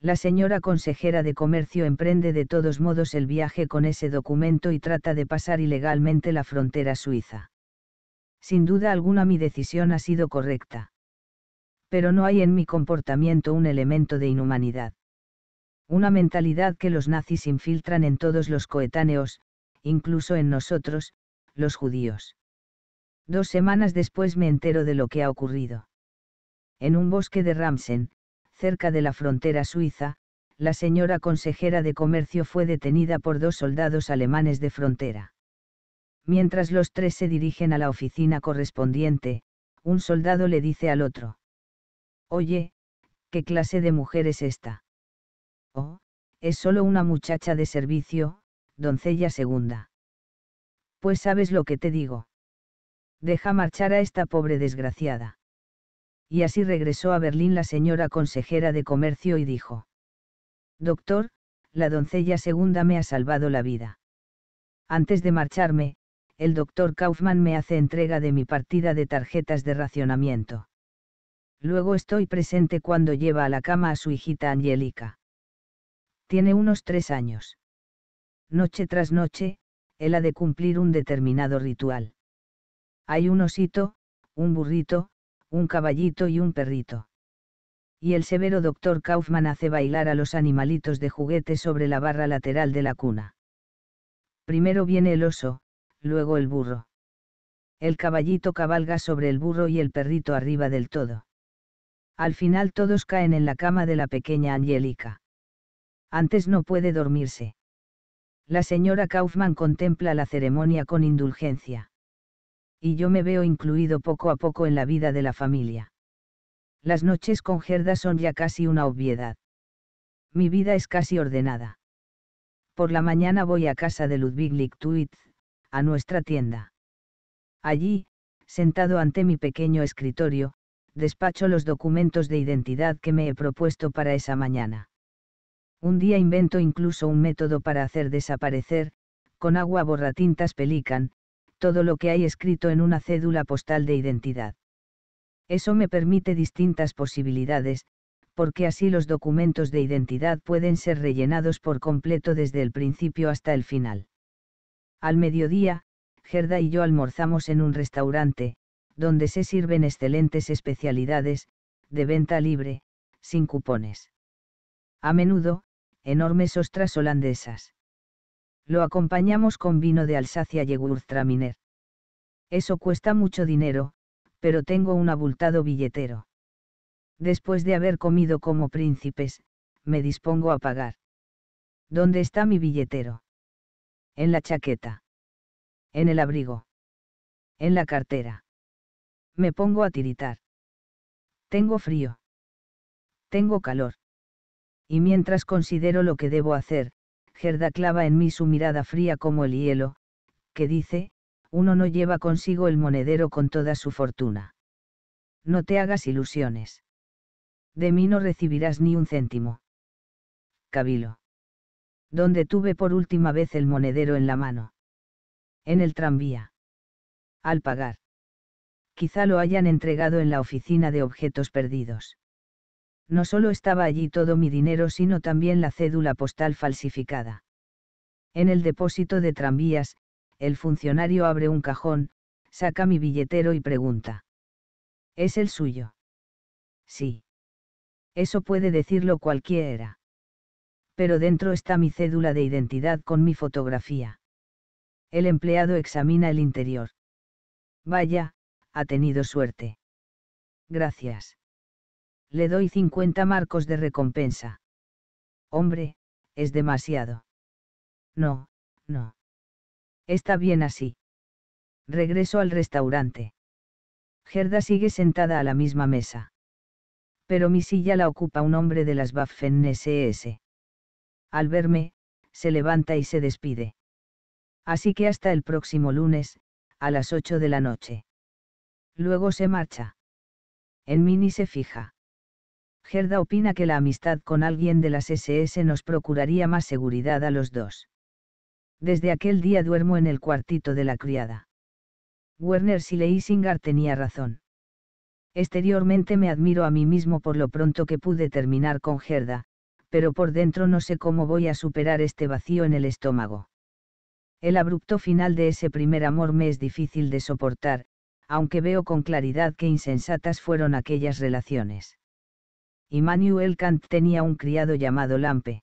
La señora consejera de comercio emprende de todos modos el viaje con ese documento y trata de pasar ilegalmente la frontera suiza. Sin duda alguna mi decisión ha sido correcta. Pero no hay en mi comportamiento un elemento de inhumanidad. Una mentalidad que los nazis infiltran en todos los coetáneos, incluso en nosotros, los judíos. Dos semanas después me entero de lo que ha ocurrido en un bosque de Ramsen, cerca de la frontera suiza, la señora consejera de comercio fue detenida por dos soldados alemanes de frontera. Mientras los tres se dirigen a la oficina correspondiente, un soldado le dice al otro. Oye, ¿qué clase de mujer es esta? Oh, es solo una muchacha de servicio, doncella segunda. Pues sabes lo que te digo. Deja marchar a esta pobre desgraciada y así regresó a Berlín la señora consejera de comercio y dijo, Doctor, la doncella segunda me ha salvado la vida. Antes de marcharme, el doctor Kaufman me hace entrega de mi partida de tarjetas de racionamiento. Luego estoy presente cuando lleva a la cama a su hijita Angélica. Tiene unos tres años. Noche tras noche, él ha de cumplir un determinado ritual. Hay un osito, un burrito, un caballito y un perrito. Y el severo doctor Kaufman hace bailar a los animalitos de juguete sobre la barra lateral de la cuna. Primero viene el oso, luego el burro. El caballito cabalga sobre el burro y el perrito arriba del todo. Al final todos caen en la cama de la pequeña Angélica. Antes no puede dormirse. La señora Kaufman contempla la ceremonia con indulgencia y yo me veo incluido poco a poco en la vida de la familia. Las noches con Gerda son ya casi una obviedad. Mi vida es casi ordenada. Por la mañana voy a casa de Ludwig Lichtwitz, a nuestra tienda. Allí, sentado ante mi pequeño escritorio, despacho los documentos de identidad que me he propuesto para esa mañana. Un día invento incluso un método para hacer desaparecer, con agua borratintas pelican, todo lo que hay escrito en una cédula postal de identidad. Eso me permite distintas posibilidades, porque así los documentos de identidad pueden ser rellenados por completo desde el principio hasta el final. Al mediodía, Gerda y yo almorzamos en un restaurante, donde se sirven excelentes especialidades, de venta libre, sin cupones. A menudo, enormes ostras holandesas. Lo acompañamos con vino de Alsacia Traminer. Eso cuesta mucho dinero, pero tengo un abultado billetero. Después de haber comido como príncipes, me dispongo a pagar. ¿Dónde está mi billetero? En la chaqueta. En el abrigo. En la cartera. Me pongo a tiritar. Tengo frío. Tengo calor. Y mientras considero lo que debo hacer, Gerda clava en mí su mirada fría como el hielo, que dice, uno no lleva consigo el monedero con toda su fortuna. No te hagas ilusiones. De mí no recibirás ni un céntimo. Cabilo. ¿Dónde tuve por última vez el monedero en la mano. En el tranvía. Al pagar. Quizá lo hayan entregado en la oficina de objetos perdidos no solo estaba allí todo mi dinero, sino también la cédula postal falsificada. En el depósito de tranvías, el funcionario abre un cajón, saca mi billetero y pregunta. ¿Es el suyo? Sí. Eso puede decirlo cualquiera. Pero dentro está mi cédula de identidad con mi fotografía. El empleado examina el interior. Vaya, ha tenido suerte. Gracias le doy 50 marcos de recompensa. Hombre, es demasiado. No, no. Está bien así. Regreso al restaurante. Gerda sigue sentada a la misma mesa. Pero mi silla la ocupa un hombre de las Waffen SS. Al verme, se levanta y se despide. Así que hasta el próximo lunes, a las 8 de la noche. Luego se marcha. En mini se fija. Gerda opina que la amistad con alguien de las SS nos procuraría más seguridad a los dos. Desde aquel día duermo en el cuartito de la criada. Werner Sileisinger tenía razón. Exteriormente me admiro a mí mismo por lo pronto que pude terminar con Gerda, pero por dentro no sé cómo voy a superar este vacío en el estómago. El abrupto final de ese primer amor me es difícil de soportar, aunque veo con claridad que insensatas fueron aquellas relaciones. Immanuel Kant tenía un criado llamado Lampe.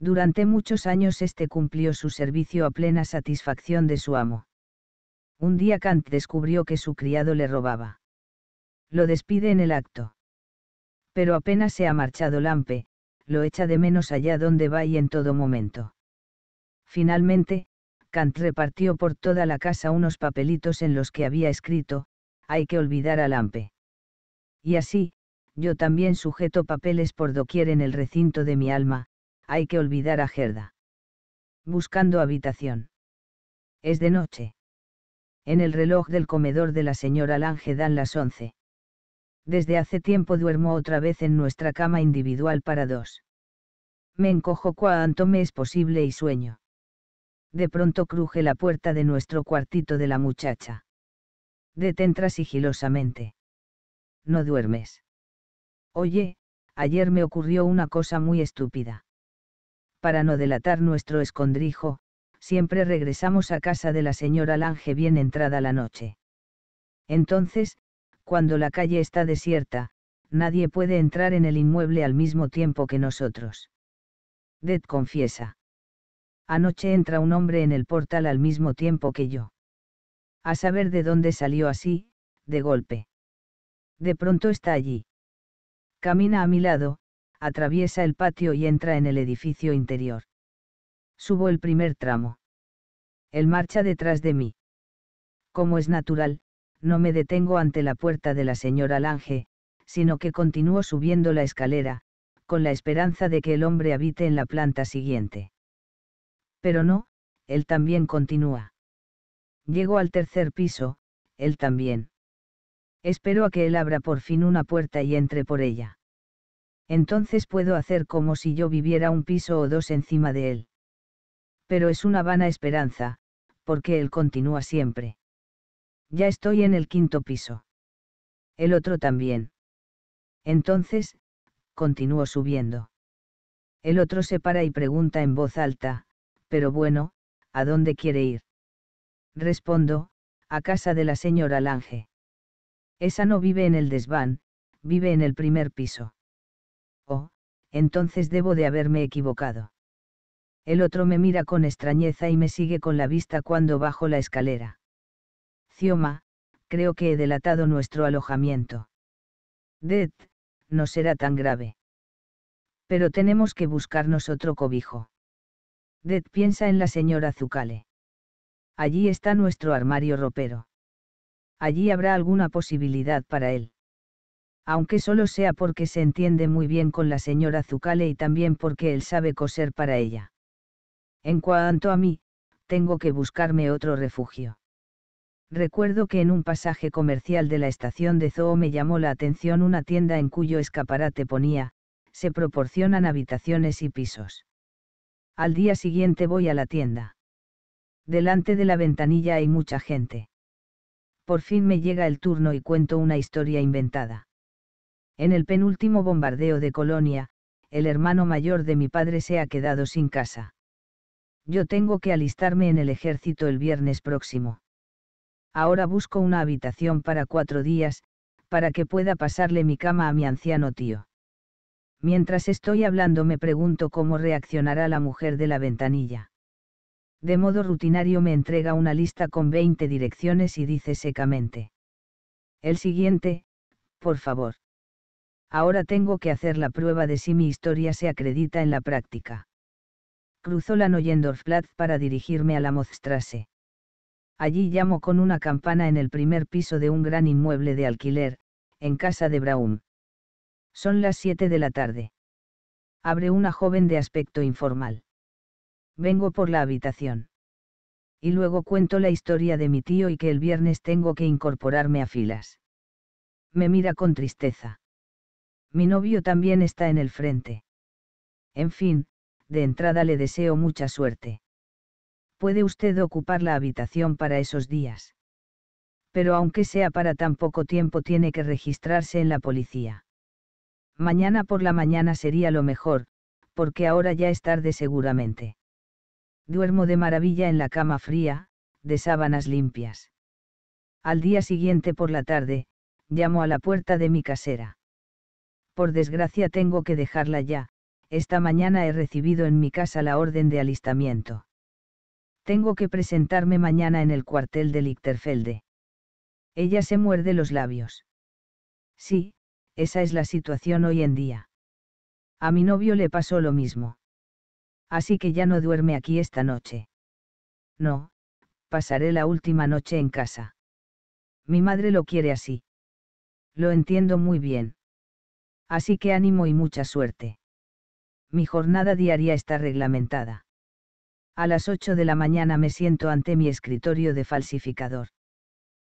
Durante muchos años este cumplió su servicio a plena satisfacción de su amo. Un día Kant descubrió que su criado le robaba. Lo despide en el acto. Pero apenas se ha marchado Lampe, lo echa de menos allá donde va y en todo momento. Finalmente, Kant repartió por toda la casa unos papelitos en los que había escrito, hay que olvidar a Lampe. Y así, yo también sujeto papeles por doquier en el recinto de mi alma, hay que olvidar a Gerda. Buscando habitación. Es de noche. En el reloj del comedor de la señora Lange dan las once. Desde hace tiempo duermo otra vez en nuestra cama individual para dos. Me encojo cuanto me es posible y sueño. De pronto cruje la puerta de nuestro cuartito de la muchacha. Detentra sigilosamente. No duermes Oye, ayer me ocurrió una cosa muy estúpida. Para no delatar nuestro escondrijo, siempre regresamos a casa de la señora Lange bien entrada la noche. Entonces, cuando la calle está desierta, nadie puede entrar en el inmueble al mismo tiempo que nosotros. Dead confiesa. Anoche entra un hombre en el portal al mismo tiempo que yo. A saber de dónde salió así, de golpe. De pronto está allí. Camina a mi lado, atraviesa el patio y entra en el edificio interior. Subo el primer tramo. Él marcha detrás de mí. Como es natural, no me detengo ante la puerta de la señora Lange, sino que continúo subiendo la escalera, con la esperanza de que el hombre habite en la planta siguiente. Pero no, él también continúa. Llego al tercer piso, él también. Espero a que él abra por fin una puerta y entre por ella. Entonces puedo hacer como si yo viviera un piso o dos encima de él. Pero es una vana esperanza, porque él continúa siempre. Ya estoy en el quinto piso. El otro también. Entonces, continúo subiendo. El otro se para y pregunta en voz alta, pero bueno, ¿a dónde quiere ir? Respondo, a casa de la señora Lange. Esa no vive en el desván, vive en el primer piso. Oh, entonces debo de haberme equivocado. El otro me mira con extrañeza y me sigue con la vista cuando bajo la escalera. Cioma, creo que he delatado nuestro alojamiento. Dead, no será tan grave. Pero tenemos que buscarnos otro cobijo. Dead piensa en la señora Zucale. Allí está nuestro armario ropero allí habrá alguna posibilidad para él. Aunque solo sea porque se entiende muy bien con la señora Zucale y también porque él sabe coser para ella. En cuanto a mí, tengo que buscarme otro refugio. Recuerdo que en un pasaje comercial de la estación de Zoo me llamó la atención una tienda en cuyo escaparate ponía, se proporcionan habitaciones y pisos. Al día siguiente voy a la tienda. Delante de la ventanilla hay mucha gente por fin me llega el turno y cuento una historia inventada. En el penúltimo bombardeo de Colonia, el hermano mayor de mi padre se ha quedado sin casa. Yo tengo que alistarme en el ejército el viernes próximo. Ahora busco una habitación para cuatro días, para que pueda pasarle mi cama a mi anciano tío. Mientras estoy hablando me pregunto cómo reaccionará la mujer de la ventanilla de modo rutinario me entrega una lista con 20 direcciones y dice secamente. El siguiente, por favor. Ahora tengo que hacer la prueba de si mi historia se acredita en la práctica. Cruzó la Neuendorfplatz para dirigirme a la Mozstrasse. Allí llamo con una campana en el primer piso de un gran inmueble de alquiler, en casa de Braun. Son las 7 de la tarde. Abre una joven de aspecto informal vengo por la habitación. Y luego cuento la historia de mi tío y que el viernes tengo que incorporarme a filas. Me mira con tristeza. Mi novio también está en el frente. En fin, de entrada le deseo mucha suerte. Puede usted ocupar la habitación para esos días. Pero aunque sea para tan poco tiempo tiene que registrarse en la policía. Mañana por la mañana sería lo mejor, porque ahora ya es tarde seguramente. Duermo de maravilla en la cama fría, de sábanas limpias. Al día siguiente por la tarde, llamo a la puerta de mi casera. Por desgracia tengo que dejarla ya, esta mañana he recibido en mi casa la orden de alistamiento. Tengo que presentarme mañana en el cuartel de Lichterfelde. Ella se muerde los labios. Sí, esa es la situación hoy en día. A mi novio le pasó lo mismo así que ya no duerme aquí esta noche. No, pasaré la última noche en casa. Mi madre lo quiere así. Lo entiendo muy bien. Así que ánimo y mucha suerte. Mi jornada diaria está reglamentada. A las 8 de la mañana me siento ante mi escritorio de falsificador.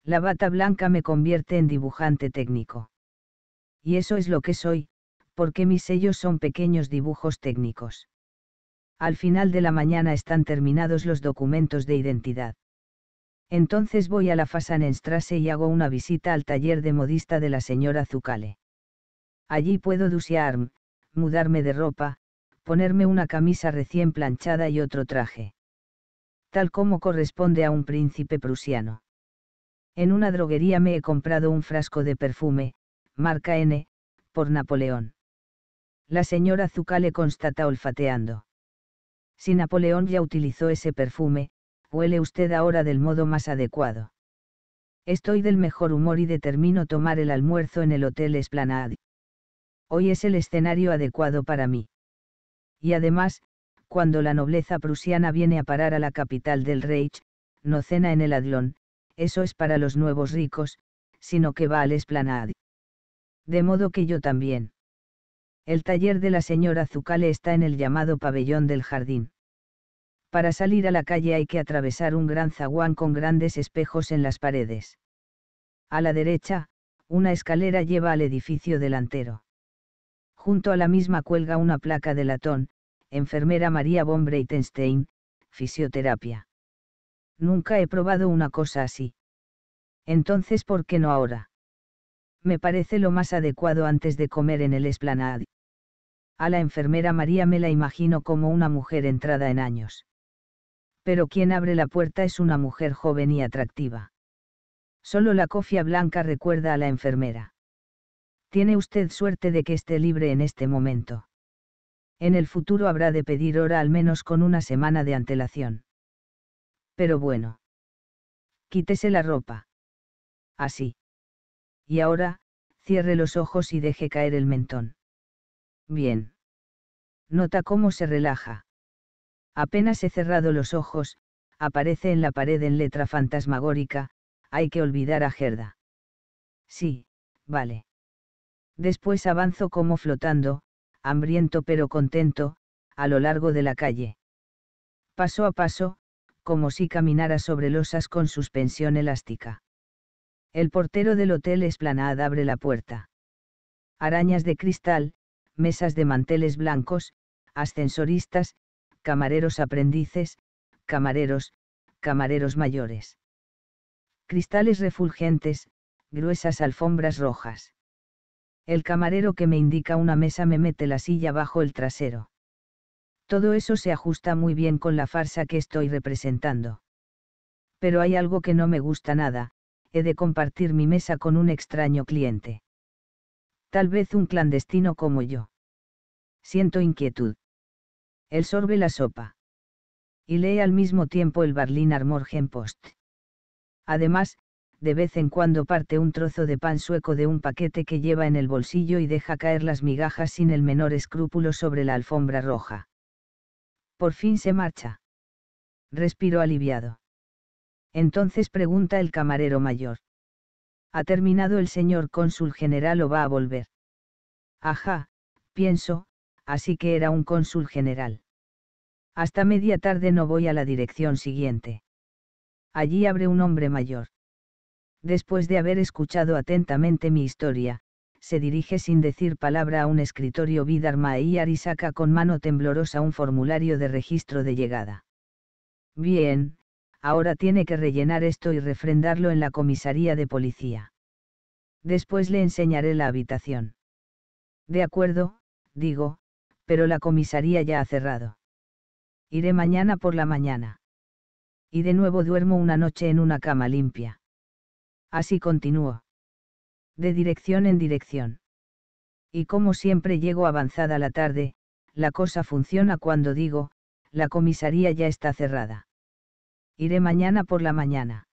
La bata blanca me convierte en dibujante técnico. Y eso es lo que soy, porque mis sellos son pequeños dibujos técnicos al final de la mañana están terminados los documentos de identidad. Entonces voy a la Fasanenstrasse y hago una visita al taller de modista de la señora Zucale. Allí puedo dusearme, mudarme de ropa, ponerme una camisa recién planchada y otro traje. Tal como corresponde a un príncipe prusiano. En una droguería me he comprado un frasco de perfume, marca N, por Napoleón. La señora Zucale constata olfateando. Si Napoleón ya utilizó ese perfume, huele usted ahora del modo más adecuado. Estoy del mejor humor y determino tomar el almuerzo en el Hotel Esplanade. Hoy es el escenario adecuado para mí. Y además, cuando la nobleza prusiana viene a parar a la capital del Reich, no cena en el Adlon, eso es para los nuevos ricos, sino que va al Esplanade. De modo que yo también. El taller de la señora Zucale está en el llamado pabellón del jardín. Para salir a la calle hay que atravesar un gran zaguán con grandes espejos en las paredes. A la derecha, una escalera lleva al edificio delantero. Junto a la misma cuelga una placa de latón, enfermera María von Breitenstein, fisioterapia. Nunca he probado una cosa así. Entonces, ¿por qué no ahora? Me parece lo más adecuado antes de comer en el esplanade a la enfermera María me la imagino como una mujer entrada en años. Pero quien abre la puerta es una mujer joven y atractiva. Solo la cofia blanca recuerda a la enfermera. Tiene usted suerte de que esté libre en este momento. En el futuro habrá de pedir hora al menos con una semana de antelación. Pero bueno. Quítese la ropa. Así. Y ahora, cierre los ojos y deje caer el mentón Bien. Nota cómo se relaja. Apenas he cerrado los ojos, aparece en la pared en letra fantasmagórica, hay que olvidar a Gerda. Sí, vale. Después avanzo como flotando, hambriento pero contento, a lo largo de la calle. Paso a paso, como si caminara sobre losas con suspensión elástica. El portero del hotel esplanada abre la puerta. Arañas de cristal, mesas de manteles blancos, ascensoristas, camareros aprendices, camareros, camareros mayores. Cristales refulgentes, gruesas alfombras rojas. El camarero que me indica una mesa me mete la silla bajo el trasero. Todo eso se ajusta muy bien con la farsa que estoy representando. Pero hay algo que no me gusta nada, he de compartir mi mesa con un extraño cliente. Tal vez un clandestino como yo. Siento inquietud. Él sorbe la sopa. Y lee al mismo tiempo el Berlin Armorgen Post. Además, de vez en cuando parte un trozo de pan sueco de un paquete que lleva en el bolsillo y deja caer las migajas sin el menor escrúpulo sobre la alfombra roja. Por fin se marcha. Respiro aliviado. Entonces pregunta el camarero mayor ha terminado el señor cónsul general o va a volver. Ajá, pienso, así que era un cónsul general. Hasta media tarde no voy a la dirección siguiente. Allí abre un hombre mayor. Después de haber escuchado atentamente mi historia, se dirige sin decir palabra a un escritorio Vidarma y saca con mano temblorosa un formulario de registro de llegada. Bien, ahora tiene que rellenar esto y refrendarlo en la comisaría de policía. Después le enseñaré la habitación. De acuerdo, digo, pero la comisaría ya ha cerrado. Iré mañana por la mañana. Y de nuevo duermo una noche en una cama limpia. Así continúo. De dirección en dirección. Y como siempre llego avanzada la tarde, la cosa funciona cuando digo, la comisaría ya está cerrada. Iré mañana por la mañana.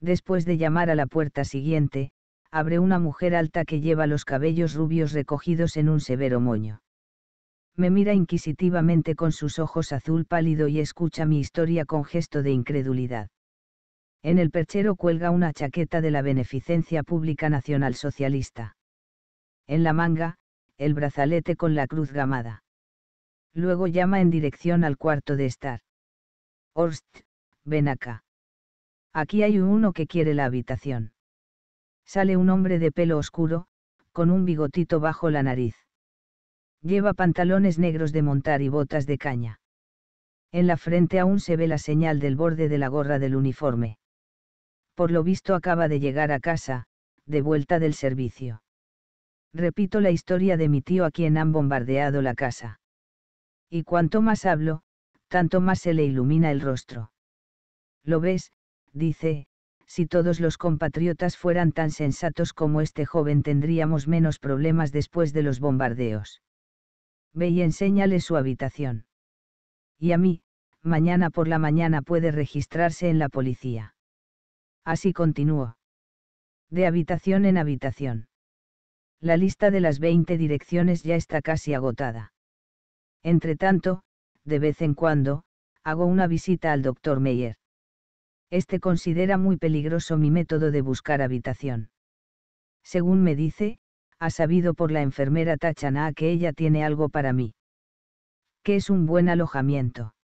Después de llamar a la puerta siguiente, abre una mujer alta que lleva los cabellos rubios recogidos en un severo moño. Me mira inquisitivamente con sus ojos azul pálido y escucha mi historia con gesto de incredulidad. En el perchero cuelga una chaqueta de la Beneficencia Pública Nacional Socialista. En la manga, el brazalete con la cruz gamada. Luego llama en dirección al cuarto de estar. Horst, ven acá. Aquí hay uno que quiere la habitación. Sale un hombre de pelo oscuro, con un bigotito bajo la nariz. Lleva pantalones negros de montar y botas de caña. En la frente aún se ve la señal del borde de la gorra del uniforme. Por lo visto acaba de llegar a casa, de vuelta del servicio. Repito la historia de mi tío a quien han bombardeado la casa. Y cuanto más hablo, tanto más se le ilumina el rostro. Lo ves, dice, si todos los compatriotas fueran tan sensatos como este joven tendríamos menos problemas después de los bombardeos. Ve y enséñale su habitación. Y a mí, mañana por la mañana puede registrarse en la policía. Así continuó. De habitación en habitación. La lista de las 20 direcciones ya está casi agotada. Entretanto, de vez en cuando, hago una visita al doctor Meyer este considera muy peligroso mi método de buscar habitación. Según me dice, ha sabido por la enfermera Tachana que ella tiene algo para mí. Que es un buen alojamiento.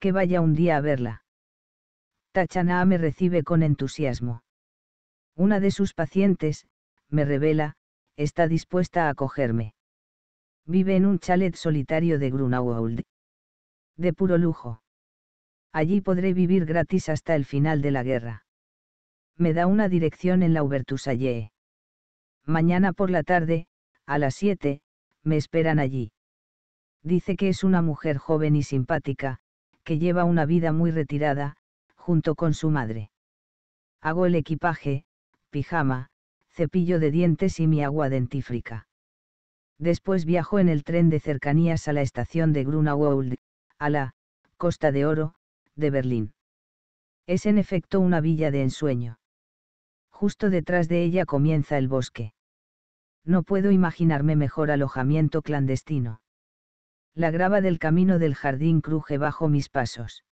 Que vaya un día a verla. Tachaná me recibe con entusiasmo. Una de sus pacientes, me revela, está dispuesta a acogerme. Vive en un chalet solitario de Grunauwald. De puro lujo. Allí podré vivir gratis hasta el final de la guerra. Me da una dirección en la ubertusallee Mañana por la tarde, a las 7, me esperan allí. Dice que es una mujer joven y simpática, que lleva una vida muy retirada, junto con su madre. Hago el equipaje, pijama, cepillo de dientes y mi agua dentífrica. Después viajo en el tren de cercanías a la estación de Grunewald, a la Costa de Oro, de Berlín. Es en efecto una villa de ensueño. Justo detrás de ella comienza el bosque. No puedo imaginarme mejor alojamiento clandestino. La grava del camino del jardín cruje bajo mis pasos.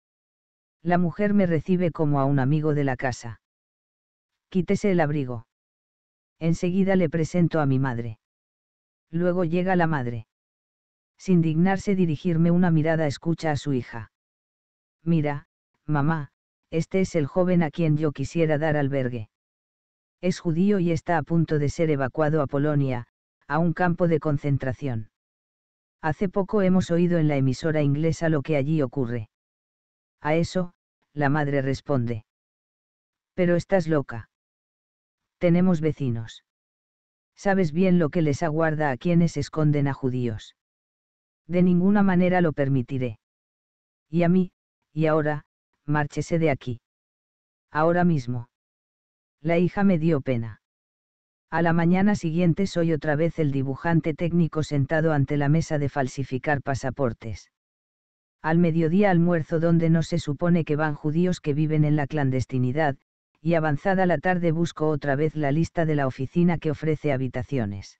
La mujer me recibe como a un amigo de la casa. Quítese el abrigo. Enseguida le presento a mi madre. Luego llega la madre. Sin dignarse dirigirme una mirada escucha a su hija. Mira, mamá, este es el joven a quien yo quisiera dar albergue. Es judío y está a punto de ser evacuado a Polonia, a un campo de concentración. Hace poco hemos oído en la emisora inglesa lo que allí ocurre. A eso, la madre responde. Pero estás loca. Tenemos vecinos. Sabes bien lo que les aguarda a quienes esconden a judíos. De ninguna manera lo permitiré. Y a mí, y ahora, márchese de aquí. Ahora mismo. La hija me dio pena. A la mañana siguiente soy otra vez el dibujante técnico sentado ante la mesa de falsificar pasaportes. Al mediodía almuerzo donde no se supone que van judíos que viven en la clandestinidad, y avanzada la tarde busco otra vez la lista de la oficina que ofrece habitaciones.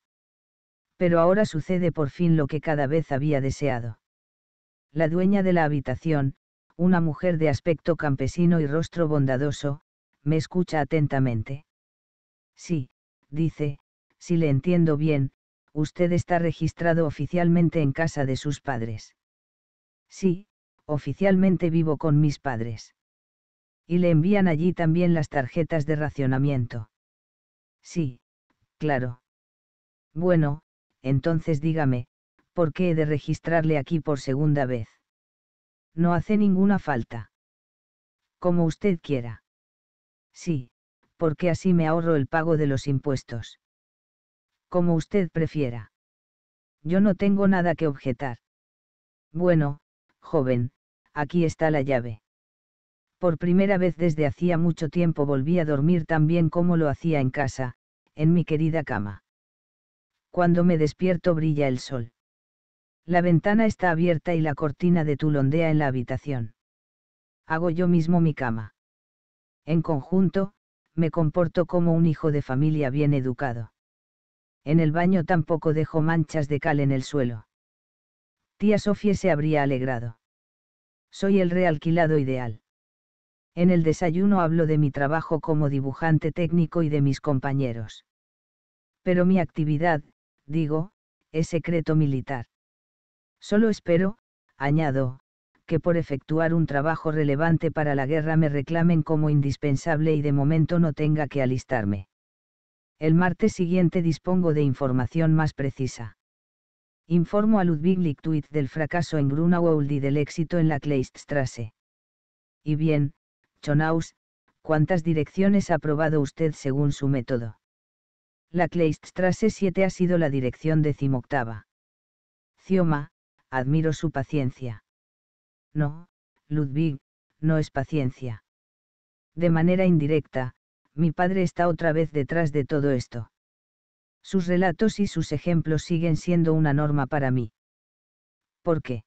Pero ahora sucede por fin lo que cada vez había deseado. La dueña de la habitación, una mujer de aspecto campesino y rostro bondadoso, me escucha atentamente. Sí, dice, si le entiendo bien, usted está registrado oficialmente en casa de sus padres. Sí, oficialmente vivo con mis padres. Y le envían allí también las tarjetas de racionamiento. Sí, claro. Bueno, entonces dígame, ¿por qué he de registrarle aquí por segunda vez? No hace ninguna falta. Como usted quiera. Sí, porque así me ahorro el pago de los impuestos. Como usted prefiera. Yo no tengo nada que objetar. Bueno, joven, aquí está la llave. Por primera vez desde hacía mucho tiempo volví a dormir tan bien como lo hacía en casa, en mi querida cama. Cuando me despierto brilla el sol. La ventana está abierta y la cortina de tulondea en la habitación. Hago yo mismo mi cama. En conjunto, me comporto como un hijo de familia bien educado. En el baño tampoco dejo manchas de cal en el suelo. Tía Sofía se habría alegrado. Soy el realquilado ideal. En el desayuno hablo de mi trabajo como dibujante técnico y de mis compañeros. Pero mi actividad, digo, es secreto militar. Solo espero, añado, que por efectuar un trabajo relevante para la guerra me reclamen como indispensable y de momento no tenga que alistarme. El martes siguiente dispongo de información más precisa. Informo a Ludwig Lichtwit del fracaso en Grunewald y del éxito en la Kleiststrasse. Y bien, Chonaus, ¿cuántas direcciones ha probado usted según su método? La Kleiststrasse 7 ha sido la dirección decimoctava. Cioma, admiro su paciencia. No, Ludwig, no es paciencia. De manera indirecta, mi padre está otra vez detrás de todo esto. Sus relatos y sus ejemplos siguen siendo una norma para mí. ¿Por qué?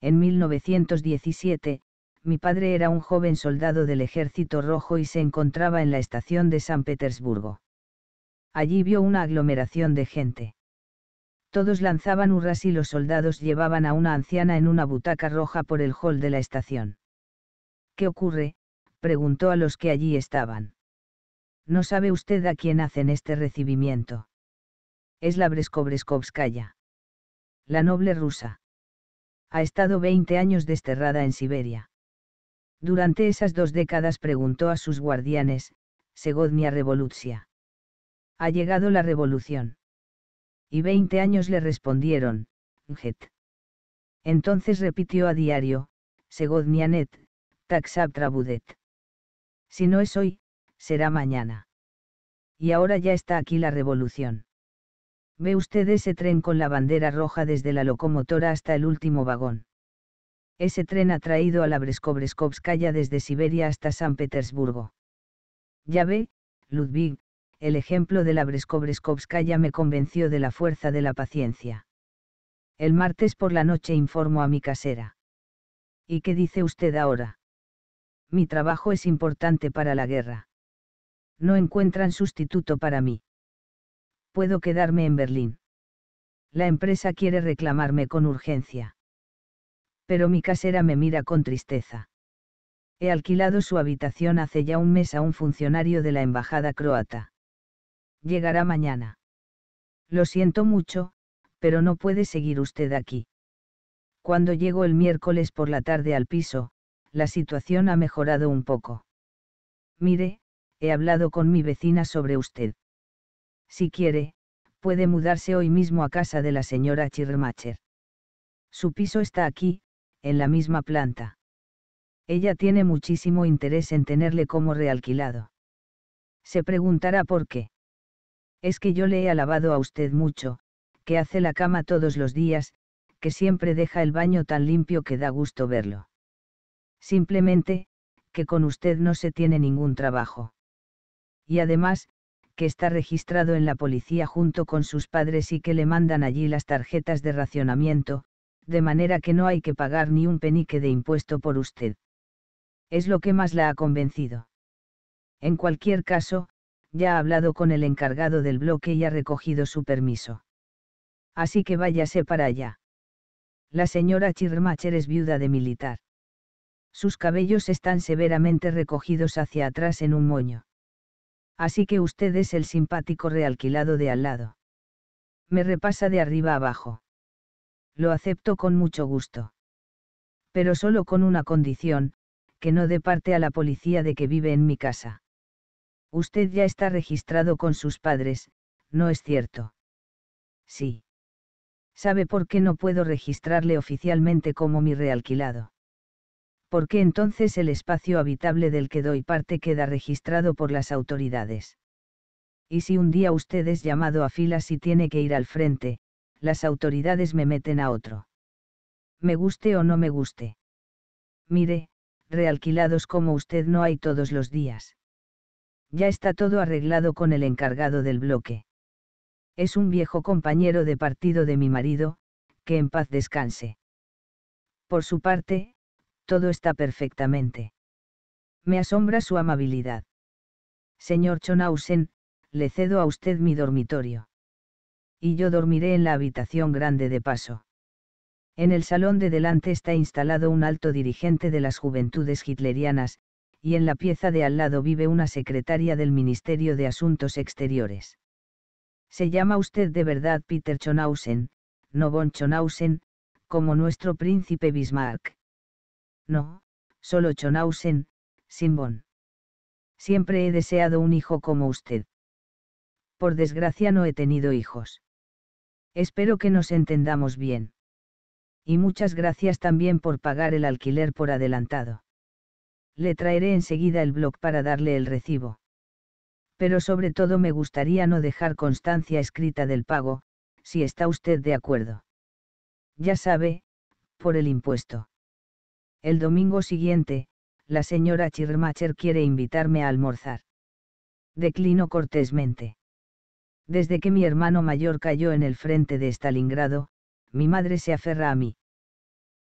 En 1917, mi padre era un joven soldado del Ejército Rojo y se encontraba en la estación de San Petersburgo. Allí vio una aglomeración de gente. Todos lanzaban hurras y los soldados llevaban a una anciana en una butaca roja por el hall de la estación. ¿Qué ocurre? preguntó a los que allí estaban. No sabe usted a quién hacen este recibimiento. Es la Breskobreskovskaya. La noble rusa. Ha estado 20 años desterrada en Siberia. Durante esas dos décadas preguntó a sus guardianes, Segodnia Revolucia. Ha llegado la revolución y veinte años le respondieron, Njet. Entonces repitió a diario, Segodnianet, Taxab Trabudet. Si no es hoy, será mañana. Y ahora ya está aquí la revolución. Ve usted ese tren con la bandera roja desde la locomotora hasta el último vagón. Ese tren ha traído a la Breskov-Breskovskaya desde Siberia hasta San Petersburgo. Ya ve, Ludwig, el ejemplo de la Breskov-Breskovskaya me convenció de la fuerza de la paciencia. El martes por la noche informo a mi casera. ¿Y qué dice usted ahora? Mi trabajo es importante para la guerra. No encuentran sustituto para mí. Puedo quedarme en Berlín. La empresa quiere reclamarme con urgencia. Pero mi casera me mira con tristeza. He alquilado su habitación hace ya un mes a un funcionario de la embajada croata llegará mañana. Lo siento mucho, pero no puede seguir usted aquí. Cuando llego el miércoles por la tarde al piso, la situación ha mejorado un poco. Mire, he hablado con mi vecina sobre usted. Si quiere, puede mudarse hoy mismo a casa de la señora Chirmacher. Su piso está aquí, en la misma planta. Ella tiene muchísimo interés en tenerle como realquilado. Se preguntará por qué es que yo le he alabado a usted mucho, que hace la cama todos los días, que siempre deja el baño tan limpio que da gusto verlo. Simplemente, que con usted no se tiene ningún trabajo. Y además, que está registrado en la policía junto con sus padres y que le mandan allí las tarjetas de racionamiento, de manera que no hay que pagar ni un penique de impuesto por usted. Es lo que más la ha convencido. En cualquier caso, ya ha hablado con el encargado del bloque y ha recogido su permiso. Así que váyase para allá. La señora Chirmacher es viuda de militar. Sus cabellos están severamente recogidos hacia atrás en un moño. Así que usted es el simpático realquilado de al lado. Me repasa de arriba abajo. Lo acepto con mucho gusto. Pero solo con una condición, que no dé parte a la policía de que vive en mi casa. Usted ya está registrado con sus padres, ¿no es cierto? Sí. ¿Sabe por qué no puedo registrarle oficialmente como mi realquilado? ¿Por qué entonces el espacio habitable del que doy parte queda registrado por las autoridades. Y si un día usted es llamado a filas y tiene que ir al frente, las autoridades me meten a otro. Me guste o no me guste. Mire, realquilados como usted no hay todos los días ya está todo arreglado con el encargado del bloque. Es un viejo compañero de partido de mi marido, que en paz descanse. Por su parte, todo está perfectamente. Me asombra su amabilidad. Señor Chonausen, le cedo a usted mi dormitorio. Y yo dormiré en la habitación grande de paso. En el salón de delante está instalado un alto dirigente de las juventudes hitlerianas, y en la pieza de al lado vive una secretaria del Ministerio de Asuntos Exteriores. Se llama usted de verdad Peter Chonausen, no von Chonausen, como nuestro príncipe Bismarck. No, solo Chonausen, sin von. Siempre he deseado un hijo como usted. Por desgracia no he tenido hijos. Espero que nos entendamos bien. Y muchas gracias también por pagar el alquiler por adelantado le traeré enseguida el blog para darle el recibo. Pero sobre todo me gustaría no dejar constancia escrita del pago, si está usted de acuerdo. Ya sabe, por el impuesto. El domingo siguiente, la señora Chirmacher quiere invitarme a almorzar. Declino cortésmente. Desde que mi hermano mayor cayó en el frente de Stalingrado, mi madre se aferra a mí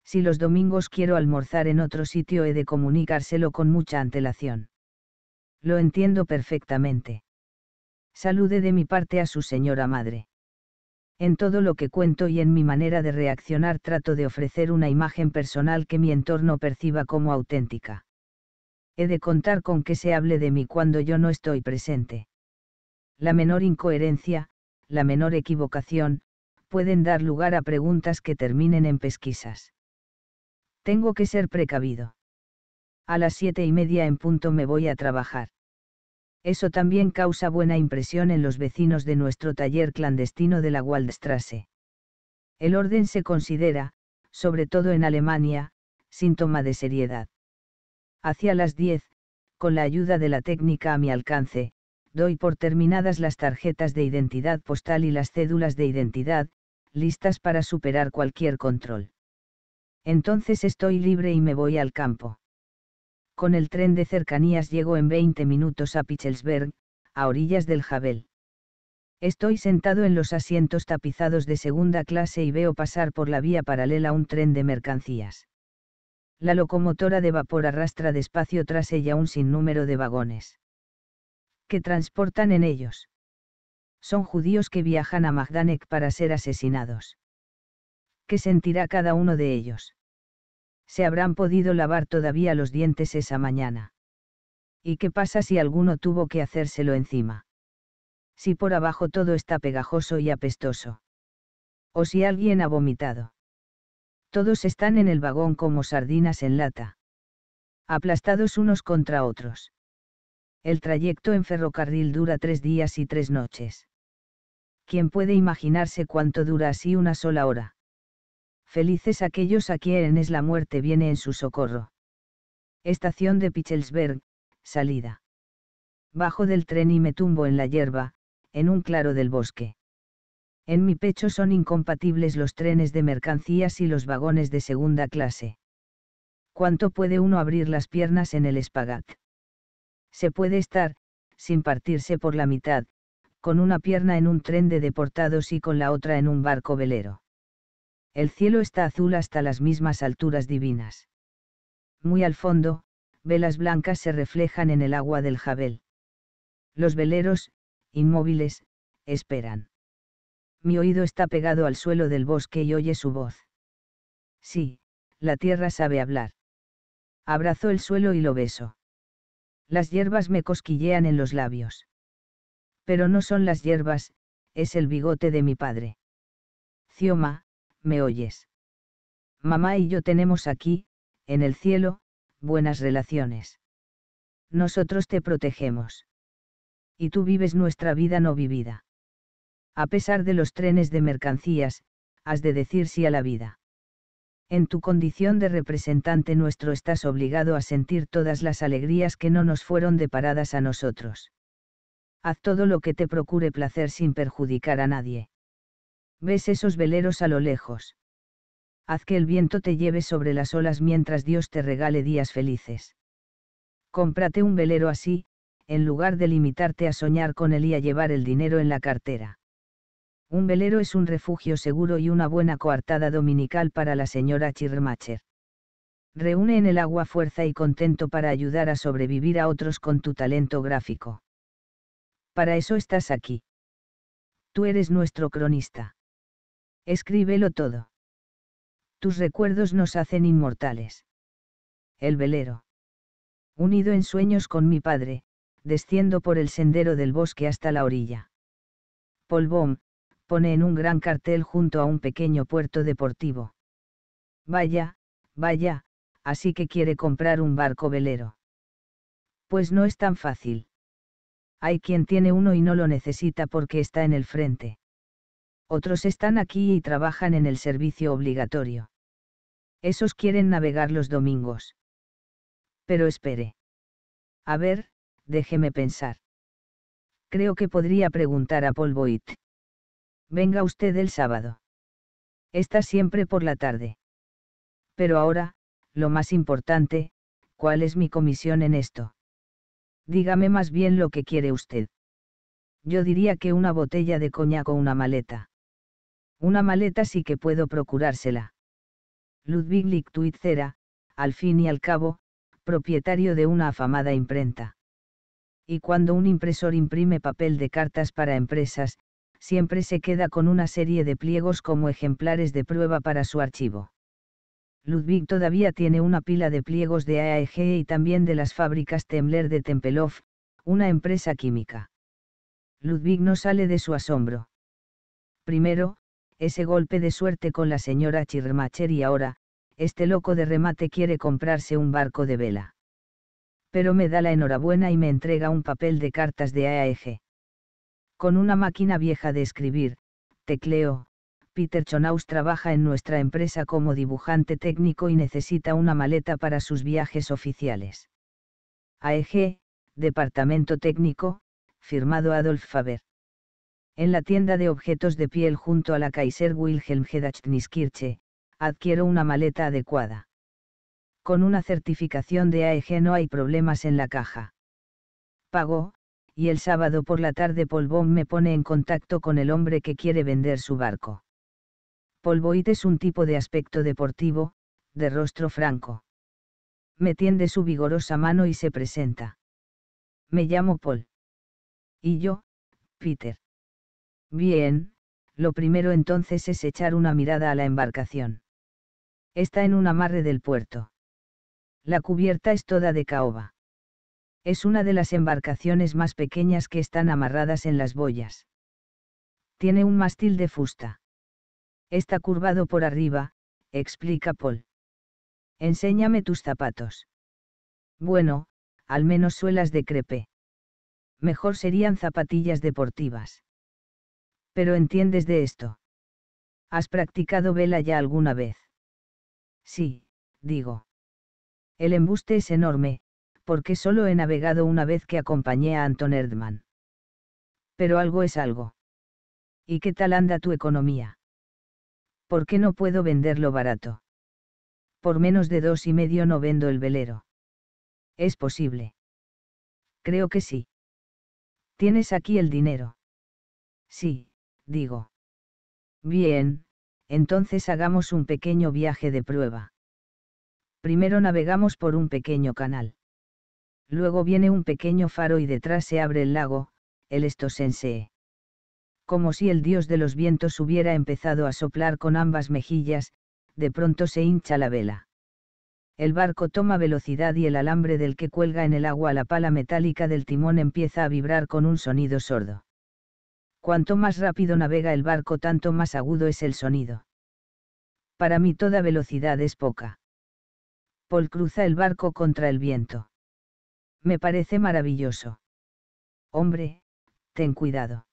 si los domingos quiero almorzar en otro sitio he de comunicárselo con mucha antelación. Lo entiendo perfectamente. Salude de mi parte a su señora madre. En todo lo que cuento y en mi manera de reaccionar trato de ofrecer una imagen personal que mi entorno perciba como auténtica. He de contar con que se hable de mí cuando yo no estoy presente. La menor incoherencia, la menor equivocación, pueden dar lugar a preguntas que terminen en pesquisas tengo que ser precavido. A las siete y media en punto me voy a trabajar. Eso también causa buena impresión en los vecinos de nuestro taller clandestino de la Waldstrasse. El orden se considera, sobre todo en Alemania, síntoma de seriedad. Hacia las diez, con la ayuda de la técnica a mi alcance, doy por terminadas las tarjetas de identidad postal y las cédulas de identidad, listas para superar cualquier control. Entonces estoy libre y me voy al campo. Con el tren de cercanías llego en 20 minutos a Pichelsberg, a orillas del Jabel. Estoy sentado en los asientos tapizados de segunda clase y veo pasar por la vía paralela un tren de mercancías. La locomotora de vapor arrastra despacio tras ella un sinnúmero de vagones. ¿Qué transportan en ellos? Son judíos que viajan a Magdanek para ser asesinados qué sentirá cada uno de ellos. Se habrán podido lavar todavía los dientes esa mañana. ¿Y qué pasa si alguno tuvo que hacérselo encima? Si por abajo todo está pegajoso y apestoso. O si alguien ha vomitado. Todos están en el vagón como sardinas en lata. Aplastados unos contra otros. El trayecto en ferrocarril dura tres días y tres noches. ¿Quién puede imaginarse cuánto dura así una sola hora? felices aquellos a quienes la muerte viene en su socorro. Estación de Pichelsberg, salida. Bajo del tren y me tumbo en la hierba, en un claro del bosque. En mi pecho son incompatibles los trenes de mercancías y los vagones de segunda clase. ¿Cuánto puede uno abrir las piernas en el espagat? Se puede estar, sin partirse por la mitad, con una pierna en un tren de deportados y con la otra en un barco velero. El cielo está azul hasta las mismas alturas divinas. Muy al fondo, velas blancas se reflejan en el agua del Jabel. Los veleros, inmóviles, esperan. Mi oído está pegado al suelo del bosque y oye su voz. Sí, la tierra sabe hablar. Abrazo el suelo y lo beso. Las hierbas me cosquillean en los labios. Pero no son las hierbas, es el bigote de mi padre. Cioma, ¿me oyes? Mamá y yo tenemos aquí, en el cielo, buenas relaciones. Nosotros te protegemos. Y tú vives nuestra vida no vivida. A pesar de los trenes de mercancías, has de decir sí a la vida. En tu condición de representante nuestro estás obligado a sentir todas las alegrías que no nos fueron deparadas a nosotros. Haz todo lo que te procure placer sin perjudicar a nadie ves esos veleros a lo lejos. Haz que el viento te lleve sobre las olas mientras Dios te regale días felices. Cómprate un velero así, en lugar de limitarte a soñar con él y a llevar el dinero en la cartera. Un velero es un refugio seguro y una buena coartada dominical para la señora Chirmacher. Reúne en el agua fuerza y contento para ayudar a sobrevivir a otros con tu talento gráfico. Para eso estás aquí. Tú eres nuestro cronista. Escríbelo todo. Tus recuerdos nos hacen inmortales. El velero. Unido en sueños con mi padre, desciendo por el sendero del bosque hasta la orilla. Polvón, pone en un gran cartel junto a un pequeño puerto deportivo. Vaya, vaya, así que quiere comprar un barco velero. Pues no es tan fácil. Hay quien tiene uno y no lo necesita porque está en el frente. Otros están aquí y trabajan en el servicio obligatorio. Esos quieren navegar los domingos. Pero espere. A ver, déjeme pensar. Creo que podría preguntar a Paul Boyd. Venga usted el sábado. Está siempre por la tarde. Pero ahora, lo más importante, ¿cuál es mi comisión en esto? Dígame más bien lo que quiere usted. Yo diría que una botella de coñac o una maleta. Una maleta sí que puedo procurársela. Ludwig era, al fin y al cabo, propietario de una afamada imprenta. Y cuando un impresor imprime papel de cartas para empresas, siempre se queda con una serie de pliegos como ejemplares de prueba para su archivo. Ludwig todavía tiene una pila de pliegos de AEG y también de las fábricas Tembler de Tempelhof, una empresa química. Ludwig no sale de su asombro. Primero, ese golpe de suerte con la señora Chirmacher y ahora, este loco de remate quiere comprarse un barco de vela. Pero me da la enhorabuena y me entrega un papel de cartas de AEG. Con una máquina vieja de escribir, tecleo, Peter Chonaus trabaja en nuestra empresa como dibujante técnico y necesita una maleta para sus viajes oficiales. AEG, Departamento Técnico, firmado Adolf Faber en la tienda de objetos de piel junto a la Kaiser Wilhelm Hedachtniskirche, adquiero una maleta adecuada. Con una certificación de AEG no hay problemas en la caja. Pago, y el sábado por la tarde Polvón me pone en contacto con el hombre que quiere vender su barco. Polvoit es un tipo de aspecto deportivo, de rostro franco. Me tiende su vigorosa mano y se presenta. Me llamo Paul. Y yo, Peter. Bien, lo primero entonces es echar una mirada a la embarcación. Está en un amarre del puerto. La cubierta es toda de caoba. Es una de las embarcaciones más pequeñas que están amarradas en las boyas. Tiene un mástil de fusta. Está curvado por arriba, explica Paul. Enséñame tus zapatos. Bueno, al menos suelas de crepe. Mejor serían zapatillas deportivas. Pero entiendes de esto. ¿Has practicado vela ya alguna vez? Sí, digo. El embuste es enorme, porque solo he navegado una vez que acompañé a Anton Erdman. Pero algo es algo. ¿Y qué tal anda tu economía? ¿Por qué no puedo venderlo barato? Por menos de dos y medio no vendo el velero. ¿Es posible? Creo que sí. ¿Tienes aquí el dinero? Sí, digo. Bien, entonces hagamos un pequeño viaje de prueba. Primero navegamos por un pequeño canal. Luego viene un pequeño faro y detrás se abre el lago, el Estosensee. Como si el dios de los vientos hubiera empezado a soplar con ambas mejillas, de pronto se hincha la vela. El barco toma velocidad y el alambre del que cuelga en el agua la pala metálica del timón empieza a vibrar con un sonido sordo. Cuanto más rápido navega el barco, tanto más agudo es el sonido. Para mí toda velocidad es poca. Paul cruza el barco contra el viento. Me parece maravilloso. Hombre, ten cuidado.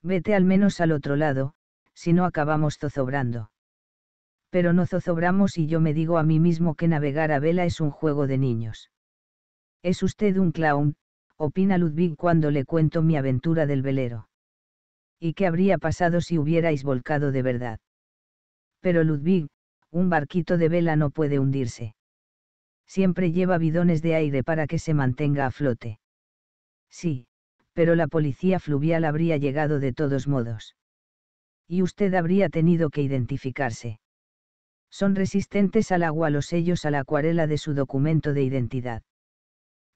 Vete al menos al otro lado, si no acabamos zozobrando. Pero no zozobramos y yo me digo a mí mismo que navegar a vela es un juego de niños. Es usted un clown, opina Ludwig cuando le cuento mi aventura del velero y qué habría pasado si hubierais volcado de verdad. Pero Ludwig, un barquito de vela no puede hundirse. Siempre lleva bidones de aire para que se mantenga a flote. Sí, pero la policía fluvial habría llegado de todos modos. Y usted habría tenido que identificarse. Son resistentes al agua los sellos a la acuarela de su documento de identidad.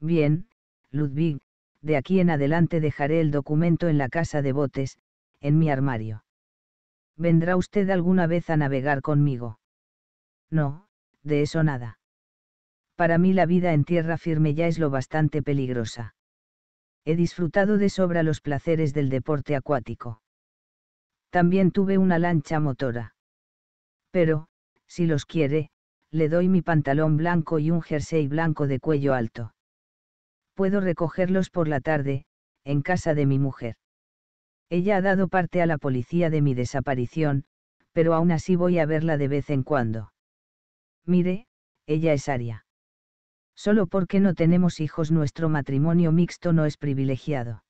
Bien, Ludwig, de aquí en adelante dejaré el documento en la casa de botes, en mi armario. ¿Vendrá usted alguna vez a navegar conmigo? No, de eso nada. Para mí la vida en tierra firme ya es lo bastante peligrosa. He disfrutado de sobra los placeres del deporte acuático. También tuve una lancha motora. Pero, si los quiere, le doy mi pantalón blanco y un jersey blanco de cuello alto. Puedo recogerlos por la tarde, en casa de mi mujer. Ella ha dado parte a la policía de mi desaparición, pero aún así voy a verla de vez en cuando. Mire, ella es Aria. Solo porque no tenemos hijos nuestro matrimonio mixto no es privilegiado.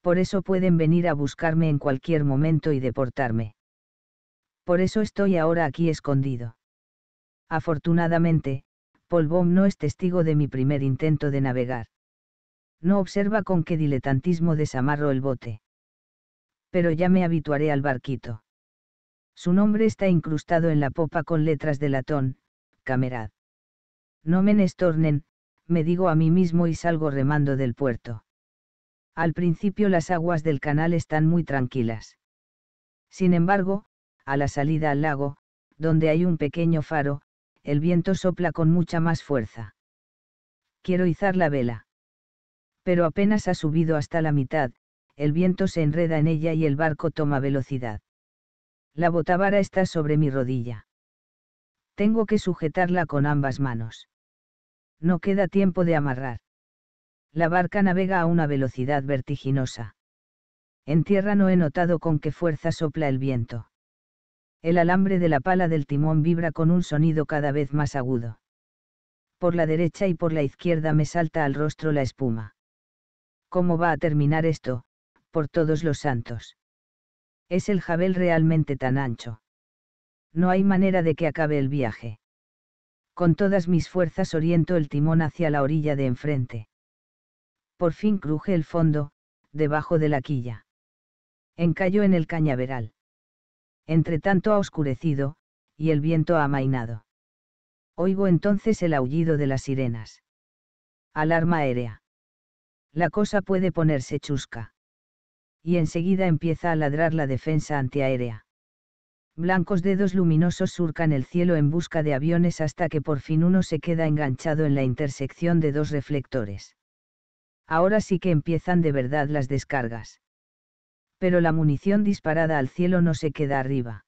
Por eso pueden venir a buscarme en cualquier momento y deportarme. Por eso estoy ahora aquí escondido. Afortunadamente, Paul no es testigo de mi primer intento de navegar. No observa con qué diletantismo desamarro el bote pero ya me habituaré al barquito. Su nombre está incrustado en la popa con letras de latón, Camerad. No me estornen, me digo a mí mismo y salgo remando del puerto. Al principio las aguas del canal están muy tranquilas. Sin embargo, a la salida al lago, donde hay un pequeño faro, el viento sopla con mucha más fuerza. Quiero izar la vela. Pero apenas ha subido hasta la mitad, el viento se enreda en ella y el barco toma velocidad. La botavara está sobre mi rodilla. Tengo que sujetarla con ambas manos. No queda tiempo de amarrar. La barca navega a una velocidad vertiginosa. En tierra no he notado con qué fuerza sopla el viento. El alambre de la pala del timón vibra con un sonido cada vez más agudo. Por la derecha y por la izquierda me salta al rostro la espuma. ¿Cómo va a terminar esto, por todos los santos. Es el Jabel realmente tan ancho. No hay manera de que acabe el viaje. Con todas mis fuerzas oriento el timón hacia la orilla de enfrente. Por fin cruje el fondo, debajo de la quilla. Encalló en el cañaveral. Entretanto ha oscurecido, y el viento ha amainado. Oigo entonces el aullido de las sirenas. Alarma aérea. La cosa puede ponerse chusca y enseguida empieza a ladrar la defensa antiaérea. Blancos dedos luminosos surcan el cielo en busca de aviones hasta que por fin uno se queda enganchado en la intersección de dos reflectores. Ahora sí que empiezan de verdad las descargas. Pero la munición disparada al cielo no se queda arriba.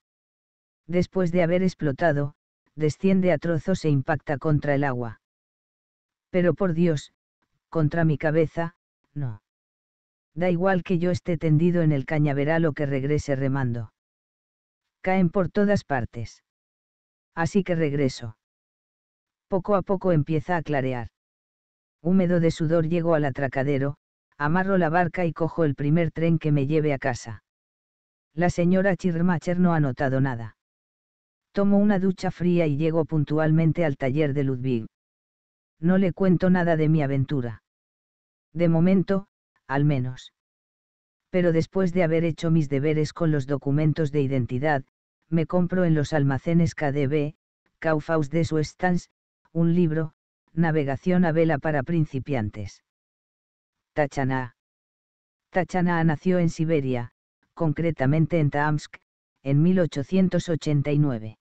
Después de haber explotado, desciende a trozos e impacta contra el agua. Pero por Dios, contra mi cabeza, no. Da igual que yo esté tendido en el cañaveral o que regrese remando. Caen por todas partes. Así que regreso. Poco a poco empieza a clarear. Húmedo de sudor llego al atracadero, amarro la barca y cojo el primer tren que me lleve a casa. La señora Chirmacher no ha notado nada. Tomo una ducha fría y llego puntualmente al taller de Ludwig. No le cuento nada de mi aventura. De momento, al menos. Pero después de haber hecho mis deberes con los documentos de identidad, me compro en los almacenes KDB, Kaufhaus des Westens un libro, Navegación a vela para principiantes. Tachaná. Tachaná nació en Siberia, concretamente en Tamsk, en 1889.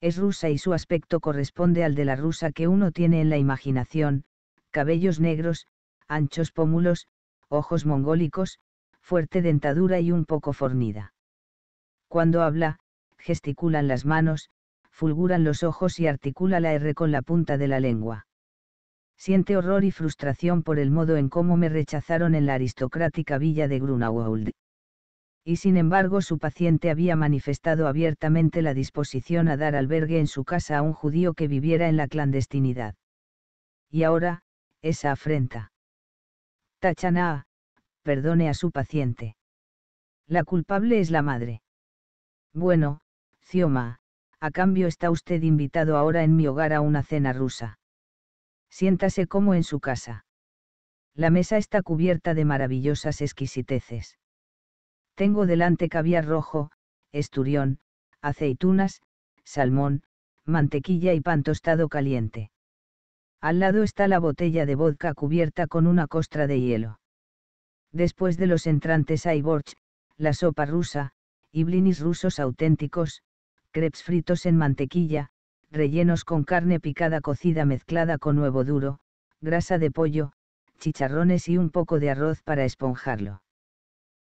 Es rusa y su aspecto corresponde al de la rusa que uno tiene en la imaginación, cabellos negros, anchos pómulos, ojos mongólicos, fuerte dentadura y un poco fornida. Cuando habla, gesticulan las manos, fulguran los ojos y articula la R con la punta de la lengua. Siente horror y frustración por el modo en cómo me rechazaron en la aristocrática villa de Grunewald. Y sin embargo su paciente había manifestado abiertamente la disposición a dar albergue en su casa a un judío que viviera en la clandestinidad. Y ahora, esa afrenta. Tachaná, perdone a su paciente. La culpable es la madre. Bueno, Cioma, a cambio está usted invitado ahora en mi hogar a una cena rusa. Siéntase como en su casa. La mesa está cubierta de maravillosas exquisiteces. Tengo delante caviar rojo, esturión, aceitunas, salmón, mantequilla y pan tostado caliente. Al lado está la botella de vodka cubierta con una costra de hielo. Después de los entrantes hay borch, la sopa rusa, y blinis rusos auténticos, crepes fritos en mantequilla, rellenos con carne picada cocida mezclada con huevo duro, grasa de pollo, chicharrones y un poco de arroz para esponjarlo.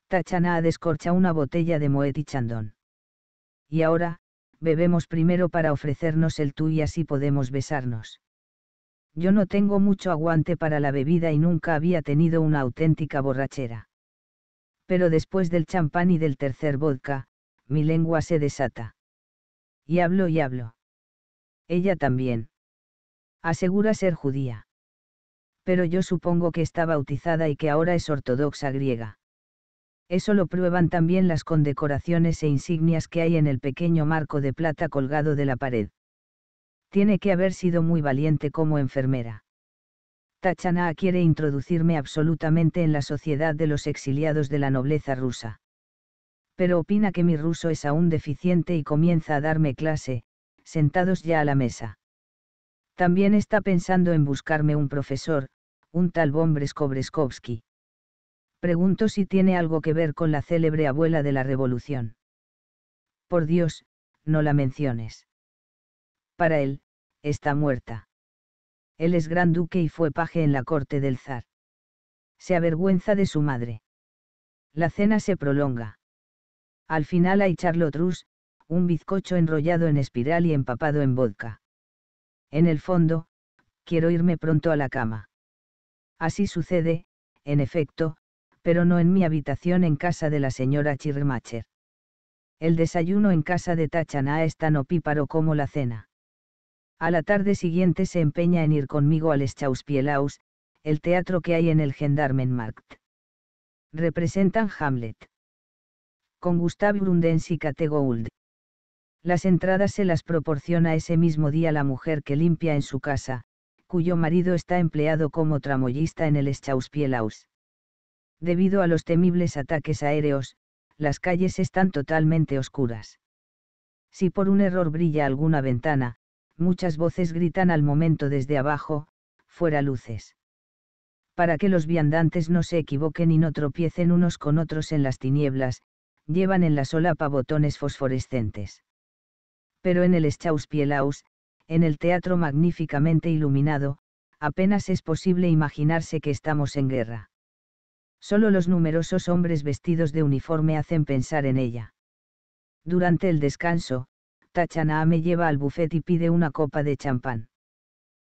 Tachaná descorcha una botella de Moet y Chandón. Y ahora, bebemos primero para ofrecernos el tú y así podemos besarnos. Yo no tengo mucho aguante para la bebida y nunca había tenido una auténtica borrachera. Pero después del champán y del tercer vodka, mi lengua se desata. Y hablo y hablo. Ella también. Asegura ser judía. Pero yo supongo que está bautizada y que ahora es ortodoxa griega. Eso lo prueban también las condecoraciones e insignias que hay en el pequeño marco de plata colgado de la pared. Tiene que haber sido muy valiente como enfermera. Tachana quiere introducirme absolutamente en la sociedad de los exiliados de la nobleza rusa. Pero opina que mi ruso es aún deficiente y comienza a darme clase, sentados ya a la mesa. También está pensando en buscarme un profesor, un tal Bombresko Breskovsky. Pregunto si tiene algo que ver con la célebre abuela de la revolución. Por Dios, no la menciones. Para él, está muerta. Él es gran duque y fue paje en la corte del zar. Se avergüenza de su madre. La cena se prolonga. Al final hay charlotrus, un bizcocho enrollado en espiral y empapado en vodka. En el fondo, quiero irme pronto a la cama. Así sucede, en efecto, pero no en mi habitación en casa de la señora Chirmacher. El desayuno en casa de Tachaná es tan opíparo como la cena. A la tarde siguiente se empeña en ir conmigo al Schauspielhaus, el teatro que hay en el Gendarmenmarkt. Representan Hamlet. Con Gustav Brundens y Kate Gould. Las entradas se las proporciona ese mismo día la mujer que limpia en su casa, cuyo marido está empleado como tramoyista en el Schauspielhaus. Debido a los temibles ataques aéreos, las calles están totalmente oscuras. Si por un error brilla alguna ventana, muchas voces gritan al momento desde abajo, fuera luces. Para que los viandantes no se equivoquen y no tropiecen unos con otros en las tinieblas, llevan en la solapa botones fosforescentes. Pero en el Schauspielhaus, en el teatro magníficamente iluminado, apenas es posible imaginarse que estamos en guerra. Solo los numerosos hombres vestidos de uniforme hacen pensar en ella. Durante el descanso, Chana me lleva al buffet y pide una copa de champán.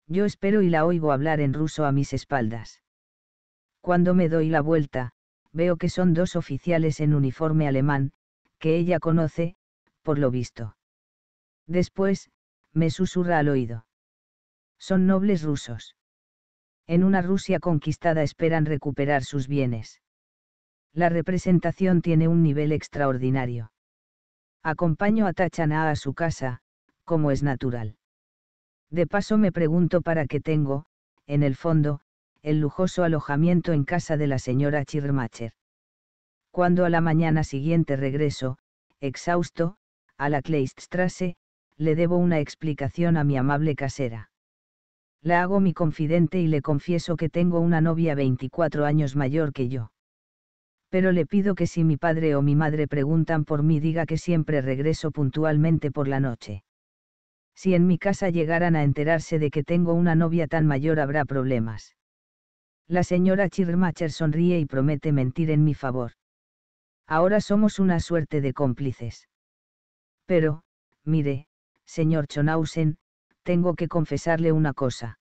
Yo espero y la oigo hablar en ruso a mis espaldas. Cuando me doy la vuelta, veo que son dos oficiales en uniforme alemán, que ella conoce, por lo visto. Después, me susurra al oído. Son nobles rusos. En una Rusia conquistada esperan recuperar sus bienes. La representación tiene un nivel extraordinario. Acompaño a Tachana a su casa, como es natural. De paso me pregunto para qué tengo, en el fondo, el lujoso alojamiento en casa de la señora Chirmacher. Cuando a la mañana siguiente regreso, exhausto, a la Kleiststrasse, le debo una explicación a mi amable casera. La hago mi confidente y le confieso que tengo una novia 24 años mayor que yo pero le pido que si mi padre o mi madre preguntan por mí diga que siempre regreso puntualmente por la noche. Si en mi casa llegaran a enterarse de que tengo una novia tan mayor habrá problemas. La señora Chirmacher sonríe y promete mentir en mi favor. Ahora somos una suerte de cómplices. Pero, mire, señor Chonausen, tengo que confesarle una cosa.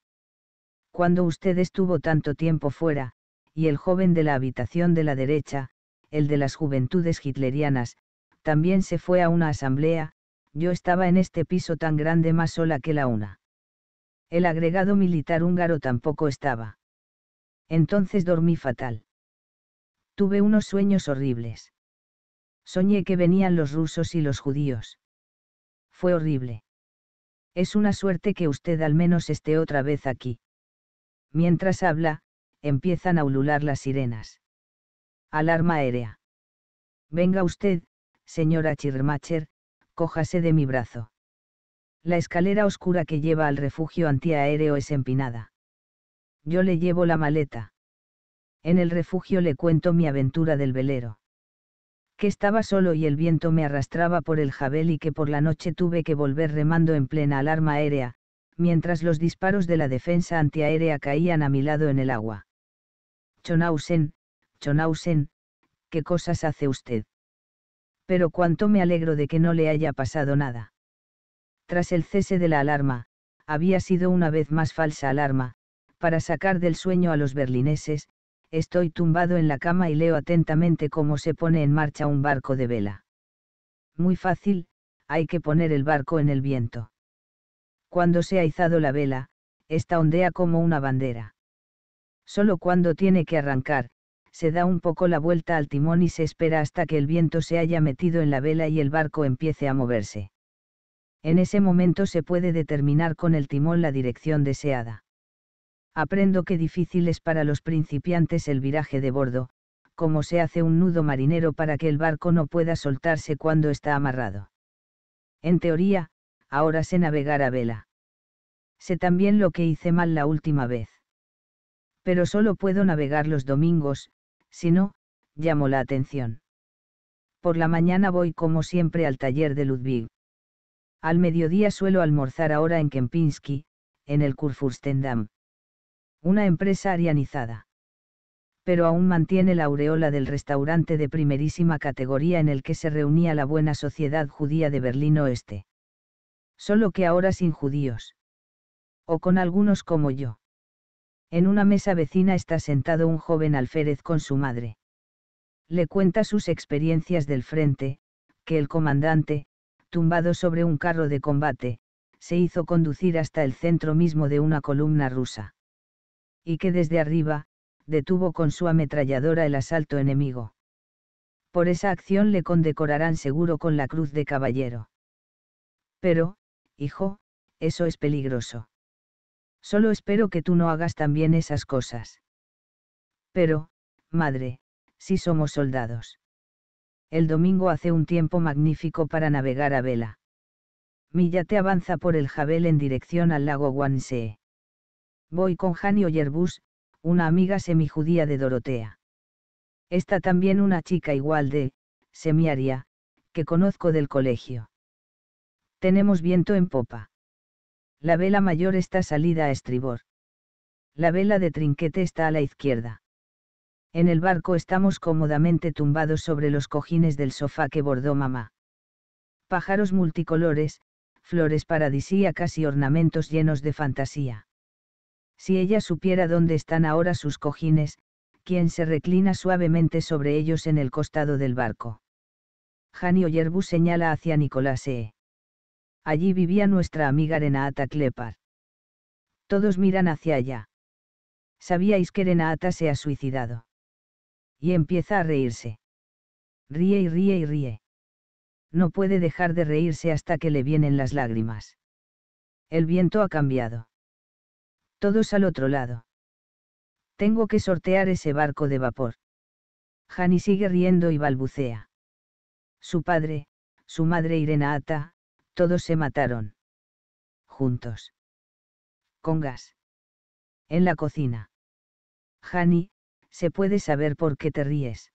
Cuando usted estuvo tanto tiempo fuera, y el joven de la habitación de la derecha, el de las juventudes hitlerianas, también se fue a una asamblea, yo estaba en este piso tan grande más sola que la una. El agregado militar húngaro tampoco estaba. Entonces dormí fatal. Tuve unos sueños horribles. Soñé que venían los rusos y los judíos. Fue horrible. Es una suerte que usted al menos esté otra vez aquí. Mientras habla, empiezan a ulular las sirenas. Alarma aérea. Venga usted, señora Chirmacher, cójase de mi brazo. La escalera oscura que lleva al refugio antiaéreo es empinada. Yo le llevo la maleta. En el refugio le cuento mi aventura del velero. Que estaba solo y el viento me arrastraba por el jabel y que por la noche tuve que volver remando en plena alarma aérea, mientras los disparos de la defensa antiaérea caían a mi lado en el agua. Chonausen, Chonausen, ¿qué cosas hace usted? Pero cuánto me alegro de que no le haya pasado nada. Tras el cese de la alarma, había sido una vez más falsa alarma, para sacar del sueño a los berlineses, estoy tumbado en la cama y leo atentamente cómo se pone en marcha un barco de vela. Muy fácil, hay que poner el barco en el viento. Cuando se ha izado la vela, esta ondea como una bandera. Solo cuando tiene que arrancar, se da un poco la vuelta al timón y se espera hasta que el viento se haya metido en la vela y el barco empiece a moverse. En ese momento se puede determinar con el timón la dirección deseada. Aprendo que difícil es para los principiantes el viraje de bordo, como se hace un nudo marinero para que el barco no pueda soltarse cuando está amarrado. En teoría, ahora sé navegar a vela. Sé también lo que hice mal la última vez pero solo puedo navegar los domingos, si no, llamo la atención. Por la mañana voy como siempre al taller de Ludwig. Al mediodía suelo almorzar ahora en Kempinski, en el Kurfürstendamm. Una empresa arianizada. Pero aún mantiene la aureola del restaurante de primerísima categoría en el que se reunía la buena sociedad judía de Berlín Oeste. Solo que ahora sin judíos. O con algunos como yo. En una mesa vecina está sentado un joven alférez con su madre. Le cuenta sus experiencias del frente, que el comandante, tumbado sobre un carro de combate, se hizo conducir hasta el centro mismo de una columna rusa. Y que desde arriba, detuvo con su ametralladora el asalto enemigo. Por esa acción le condecorarán seguro con la cruz de caballero. Pero, hijo, eso es peligroso. Solo espero que tú no hagas también esas cosas. Pero, madre, si somos soldados. El domingo hace un tiempo magnífico para navegar a vela. te avanza por el Jabel en dirección al lago Guansee. Voy con janio Oyerbus, una amiga semijudía de Dorotea. Está también una chica igual de, semiaria, que conozco del colegio. Tenemos viento en popa. La vela mayor está salida a estribor. La vela de trinquete está a la izquierda. En el barco estamos cómodamente tumbados sobre los cojines del sofá que bordó mamá. Pájaros multicolores, flores paradisíacas y ornamentos llenos de fantasía. Si ella supiera dónde están ahora sus cojines, quien se reclina suavemente sobre ellos en el costado del barco. Jani Yerbu señala hacia Nicolás E. Allí vivía nuestra amiga Renata Klepar. Todos miran hacia allá. Sabíais que Renata se ha suicidado. Y empieza a reírse. Ríe y ríe y ríe. No puede dejar de reírse hasta que le vienen las lágrimas. El viento ha cambiado. Todos al otro lado. Tengo que sortear ese barco de vapor. Jani sigue riendo y balbucea. Su padre, su madre y Renata, todos se mataron. Juntos. Con gas. En la cocina. Hani, se puede saber por qué te ríes.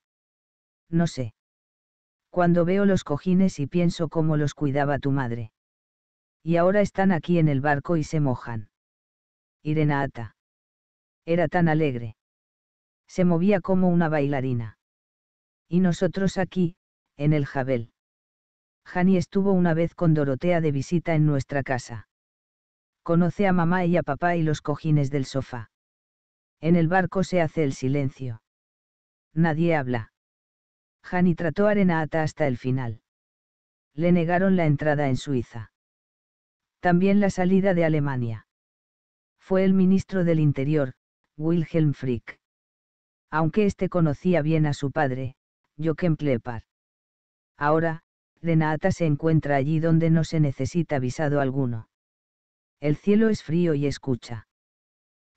No sé. Cuando veo los cojines y pienso cómo los cuidaba tu madre. Y ahora están aquí en el barco y se mojan. Irena Ata. Era tan alegre. Se movía como una bailarina. Y nosotros aquí, en el Jabel. Jani estuvo una vez con Dorotea de visita en nuestra casa. Conoce a mamá y a papá y los cojines del sofá. En el barco se hace el silencio. Nadie habla. Jani trató a Arenata hasta el final. Le negaron la entrada en Suiza. También la salida de Alemania. Fue el ministro del Interior, Wilhelm Frick. Aunque éste conocía bien a su padre, Jochen Klepper. Ahora, Renata se encuentra allí donde no se necesita visado alguno. El cielo es frío y escucha.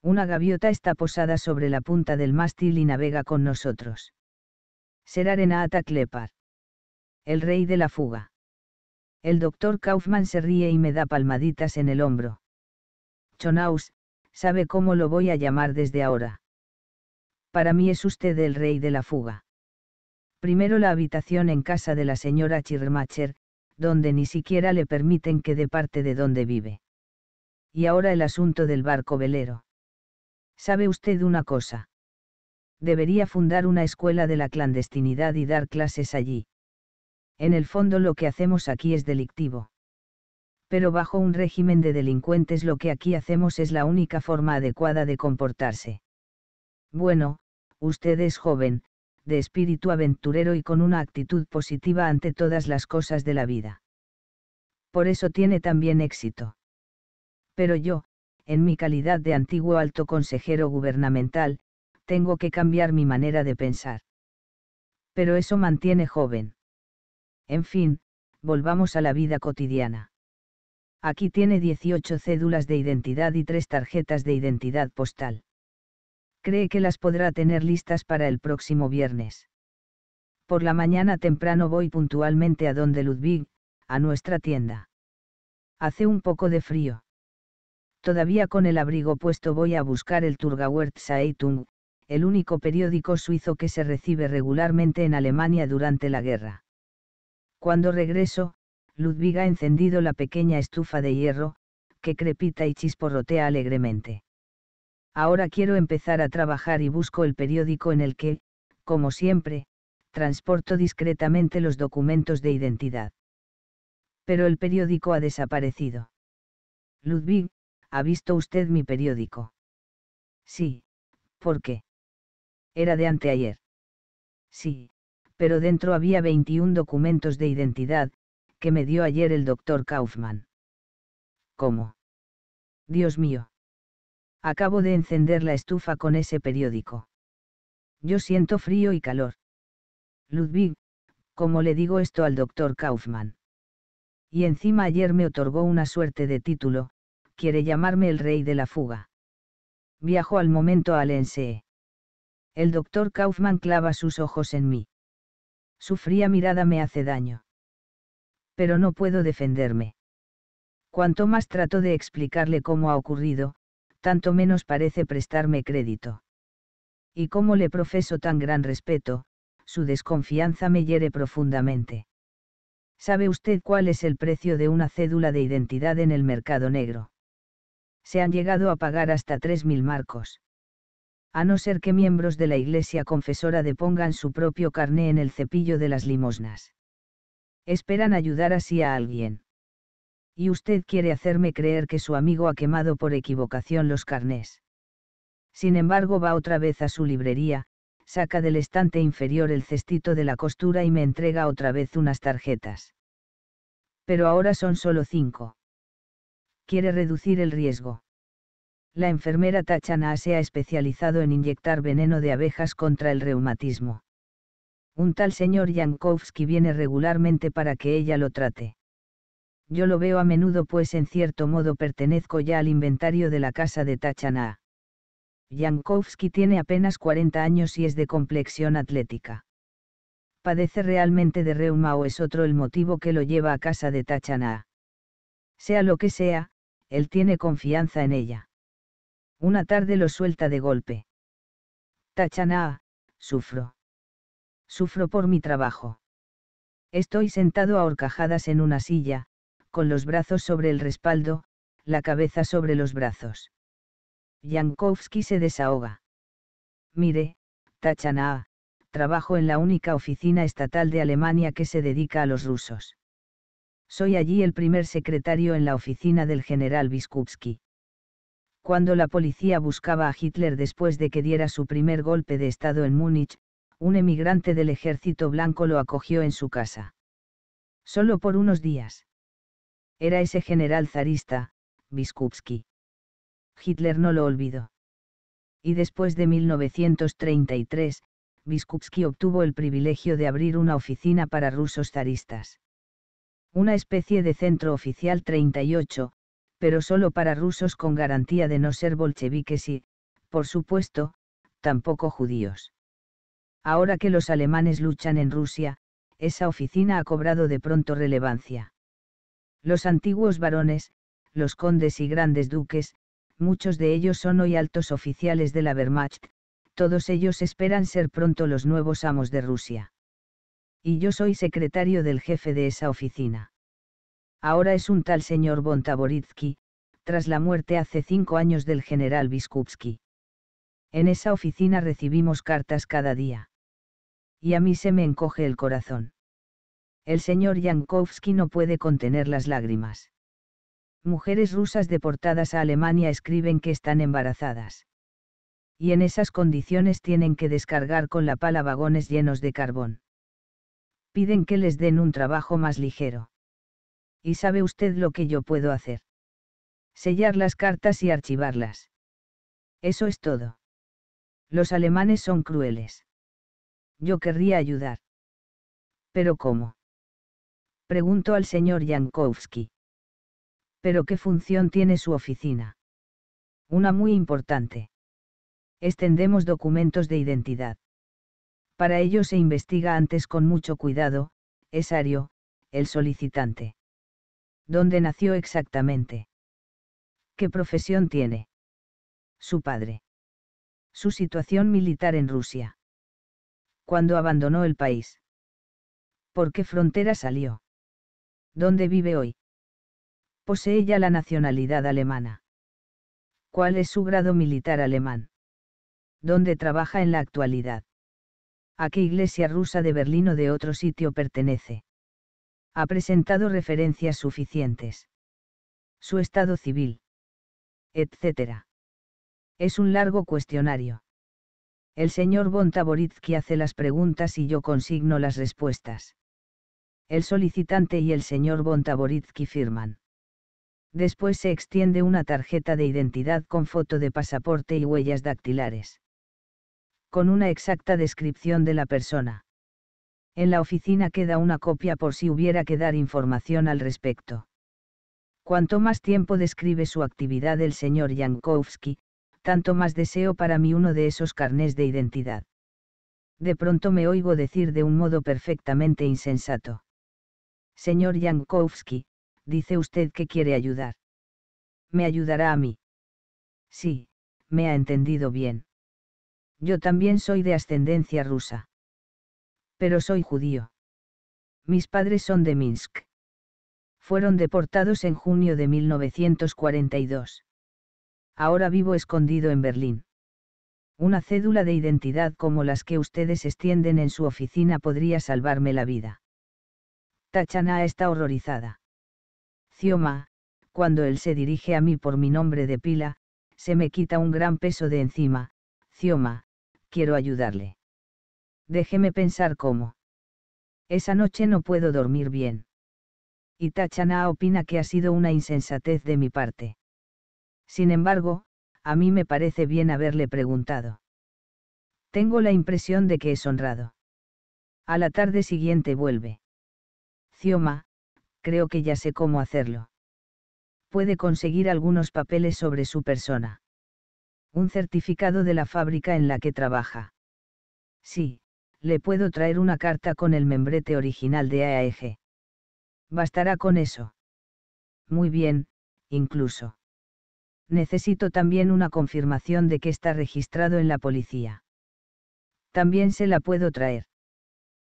Una gaviota está posada sobre la punta del mástil y navega con nosotros. Será Renata Klepar. El rey de la fuga. El doctor Kaufman se ríe y me da palmaditas en el hombro. Chonaus, sabe cómo lo voy a llamar desde ahora. Para mí es usted el rey de la fuga. Primero la habitación en casa de la señora Chirmacher, donde ni siquiera le permiten que dé parte de donde vive. Y ahora el asunto del barco velero. ¿Sabe usted una cosa? Debería fundar una escuela de la clandestinidad y dar clases allí. En el fondo lo que hacemos aquí es delictivo. Pero bajo un régimen de delincuentes lo que aquí hacemos es la única forma adecuada de comportarse. Bueno, usted es joven, de espíritu aventurero y con una actitud positiva ante todas las cosas de la vida. Por eso tiene también éxito. Pero yo, en mi calidad de antiguo alto consejero gubernamental, tengo que cambiar mi manera de pensar. Pero eso mantiene joven. En fin, volvamos a la vida cotidiana. Aquí tiene 18 cédulas de identidad y tres tarjetas de identidad postal cree que las podrá tener listas para el próximo viernes. Por la mañana temprano voy puntualmente a donde Ludwig, a nuestra tienda. Hace un poco de frío. Todavía con el abrigo puesto voy a buscar el Turgauer Zeitung, el único periódico suizo que se recibe regularmente en Alemania durante la guerra. Cuando regreso, Ludwig ha encendido la pequeña estufa de hierro, que crepita y chisporrotea alegremente. Ahora quiero empezar a trabajar y busco el periódico en el que, como siempre, transporto discretamente los documentos de identidad. Pero el periódico ha desaparecido. Ludwig, ¿ha visto usted mi periódico? Sí, ¿por qué? Era de anteayer. Sí, pero dentro había 21 documentos de identidad, que me dio ayer el doctor Kaufman. ¿Cómo? Dios mío. Acabo de encender la estufa con ese periódico. Yo siento frío y calor. Ludwig, ¿cómo le digo esto al doctor Kaufman. Y encima ayer me otorgó una suerte de título, quiere llamarme el rey de la fuga. Viajo al momento a Alense. El doctor Kaufman clava sus ojos en mí. Su fría mirada me hace daño. Pero no puedo defenderme. Cuanto más trato de explicarle cómo ha ocurrido, tanto menos parece prestarme crédito. Y como le profeso tan gran respeto, su desconfianza me hiere profundamente. ¿Sabe usted cuál es el precio de una cédula de identidad en el mercado negro? Se han llegado a pagar hasta 3.000 marcos. A no ser que miembros de la Iglesia confesora depongan su propio carné en el cepillo de las limosnas. Esperan ayudar así a alguien. Y usted quiere hacerme creer que su amigo ha quemado por equivocación los carnés. Sin embargo, va otra vez a su librería, saca del estante inferior el cestito de la costura y me entrega otra vez unas tarjetas. Pero ahora son solo cinco. Quiere reducir el riesgo. La enfermera Tachana se ha especializado en inyectar veneno de abejas contra el reumatismo. Un tal señor Yankovsky viene regularmente para que ella lo trate yo lo veo a menudo pues en cierto modo pertenezco ya al inventario de la casa de Tachaná. Yankowski tiene apenas 40 años y es de complexión atlética. Padece realmente de reuma o es otro el motivo que lo lleva a casa de Tachaná? Sea lo que sea, él tiene confianza en ella. Una tarde lo suelta de golpe. Tachaná, sufro. Sufro por mi trabajo. Estoy sentado a horcajadas en una silla, con los brazos sobre el respaldo, la cabeza sobre los brazos. Yankovsky se desahoga. Mire, Tachana, trabajo en la única oficina estatal de Alemania que se dedica a los rusos. Soy allí el primer secretario en la oficina del general Biskupski. Cuando la policía buscaba a Hitler después de que diera su primer golpe de Estado en Múnich, un emigrante del ejército blanco lo acogió en su casa. Solo por unos días. Era ese general zarista, Biskupski. Hitler no lo olvidó. Y después de 1933, Biskupski obtuvo el privilegio de abrir una oficina para rusos zaristas. Una especie de centro oficial 38, pero solo para rusos con garantía de no ser bolcheviques y, por supuesto, tampoco judíos. Ahora que los alemanes luchan en Rusia, esa oficina ha cobrado de pronto relevancia. Los antiguos varones, los condes y grandes duques, muchos de ellos son hoy altos oficiales de la Wehrmacht, todos ellos esperan ser pronto los nuevos amos de Rusia. Y yo soy secretario del jefe de esa oficina. Ahora es un tal señor Bontaboritsky, tras la muerte hace cinco años del general Biskupsky. En esa oficina recibimos cartas cada día. Y a mí se me encoge el corazón. El señor Yankovsky no puede contener las lágrimas. Mujeres rusas deportadas a Alemania escriben que están embarazadas. Y en esas condiciones tienen que descargar con la pala vagones llenos de carbón. Piden que les den un trabajo más ligero. ¿Y sabe usted lo que yo puedo hacer? Sellar las cartas y archivarlas. Eso es todo. Los alemanes son crueles. Yo querría ayudar. Pero ¿cómo? preguntó al señor Yankovsky. ¿Pero qué función tiene su oficina? Una muy importante. Extendemos documentos de identidad. Para ello se investiga antes con mucho cuidado, es Ario, el solicitante. ¿Dónde nació exactamente? ¿Qué profesión tiene? Su padre. Su situación militar en Rusia. ¿Cuándo abandonó el país? ¿Por qué frontera salió? ¿Dónde vive hoy. Posee ya la nacionalidad alemana. ¿Cuál es su grado militar alemán? ¿Dónde trabaja en la actualidad? ¿A qué iglesia rusa de Berlín o de otro sitio pertenece? Ha presentado referencias suficientes. Su estado civil. Etcétera. Es un largo cuestionario. El señor Taboritsky hace las preguntas y yo consigno las respuestas el solicitante y el señor Bontaboritsky firman. Después se extiende una tarjeta de identidad con foto de pasaporte y huellas dactilares. Con una exacta descripción de la persona. En la oficina queda una copia por si hubiera que dar información al respecto. Cuanto más tiempo describe su actividad el señor Yankovsky, tanto más deseo para mí uno de esos carnés de identidad. De pronto me oigo decir de un modo perfectamente insensato. Señor Yankovsky, dice usted que quiere ayudar. ¿Me ayudará a mí? Sí, me ha entendido bien. Yo también soy de ascendencia rusa. Pero soy judío. Mis padres son de Minsk. Fueron deportados en junio de 1942. Ahora vivo escondido en Berlín. Una cédula de identidad como las que ustedes extienden en su oficina podría salvarme la vida. Tachaná está horrorizada. Cioma, cuando él se dirige a mí por mi nombre de pila, se me quita un gran peso de encima, Cioma, quiero ayudarle. Déjeme pensar cómo. Esa noche no puedo dormir bien. Y Tachana opina que ha sido una insensatez de mi parte. Sin embargo, a mí me parece bien haberle preguntado. Tengo la impresión de que es honrado. A la tarde siguiente vuelve creo que ya sé cómo hacerlo. Puede conseguir algunos papeles sobre su persona. Un certificado de la fábrica en la que trabaja. Sí, le puedo traer una carta con el membrete original de AAG. Bastará con eso. Muy bien, incluso. Necesito también una confirmación de que está registrado en la policía. También se la puedo traer.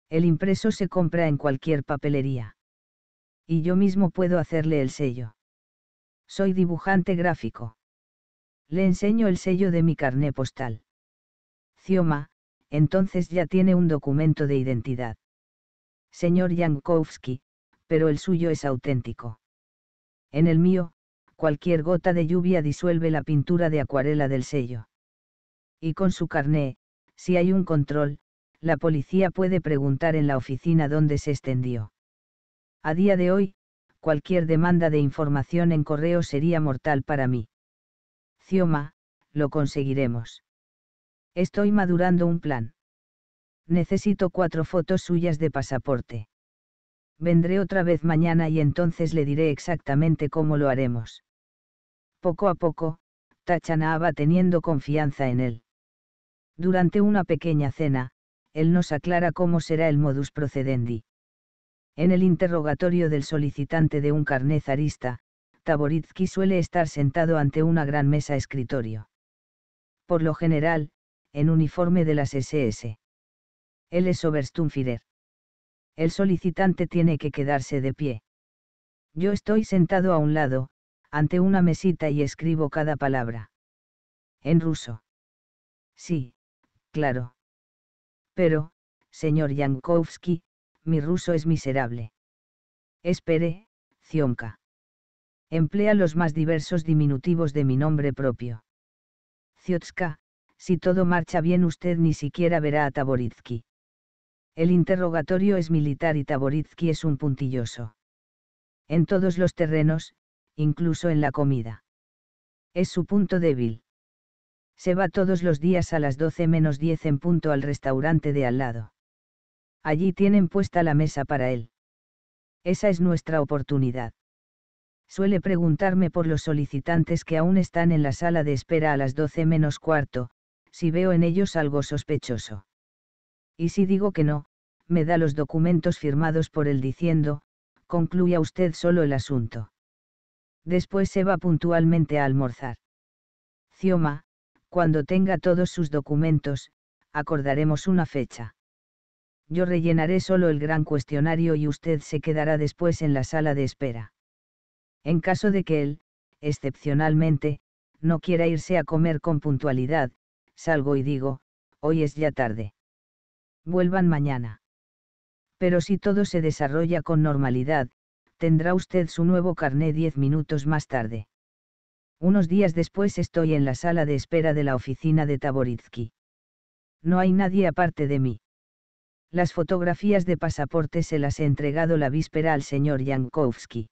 El impreso se compra en cualquier papelería. Y yo mismo puedo hacerle el sello. Soy dibujante gráfico. Le enseño el sello de mi carné postal. Cioma, entonces ya tiene un documento de identidad. Señor Yankowski, pero el suyo es auténtico. En el mío, cualquier gota de lluvia disuelve la pintura de acuarela del sello. Y con su carné, si hay un control, la policía puede preguntar en la oficina dónde se extendió. A día de hoy, cualquier demanda de información en correo sería mortal para mí. Cioma, lo conseguiremos. Estoy madurando un plan. Necesito cuatro fotos suyas de pasaporte. Vendré otra vez mañana y entonces le diré exactamente cómo lo haremos. Poco a poco, va teniendo confianza en él. Durante una pequeña cena, él nos aclara cómo será el modus procedendi. En el interrogatorio del solicitante de un carnet zarista, Taboritsky suele estar sentado ante una gran mesa escritorio. Por lo general, en uniforme de las SS. Él es Oberstumfirer. El solicitante tiene que quedarse de pie. Yo estoy sentado a un lado, ante una mesita y escribo cada palabra. En ruso. Sí, claro. Pero, señor Yankovsky, mi ruso es miserable. Espere, Zionka. Emplea los más diversos diminutivos de mi nombre propio. Ciotska, si todo marcha bien usted ni siquiera verá a Taboritsky. El interrogatorio es militar y Taboritsky es un puntilloso. En todos los terrenos, incluso en la comida. Es su punto débil. Se va todos los días a las 12 menos 10 en punto al restaurante de al lado. Allí tienen puesta la mesa para él. Esa es nuestra oportunidad. Suele preguntarme por los solicitantes que aún están en la sala de espera a las 12 menos cuarto, si veo en ellos algo sospechoso. Y si digo que no, me da los documentos firmados por él diciendo, concluya usted solo el asunto. Después se va puntualmente a almorzar. Cioma, cuando tenga todos sus documentos, acordaremos una fecha. Yo rellenaré solo el gran cuestionario y usted se quedará después en la sala de espera. En caso de que él, excepcionalmente, no quiera irse a comer con puntualidad, salgo y digo, hoy es ya tarde. Vuelvan mañana. Pero si todo se desarrolla con normalidad, tendrá usted su nuevo carné diez minutos más tarde. Unos días después estoy en la sala de espera de la oficina de Taboritsky. No hay nadie aparte de mí. Las fotografías de pasaporte se las he entregado la víspera al señor Yankovsky.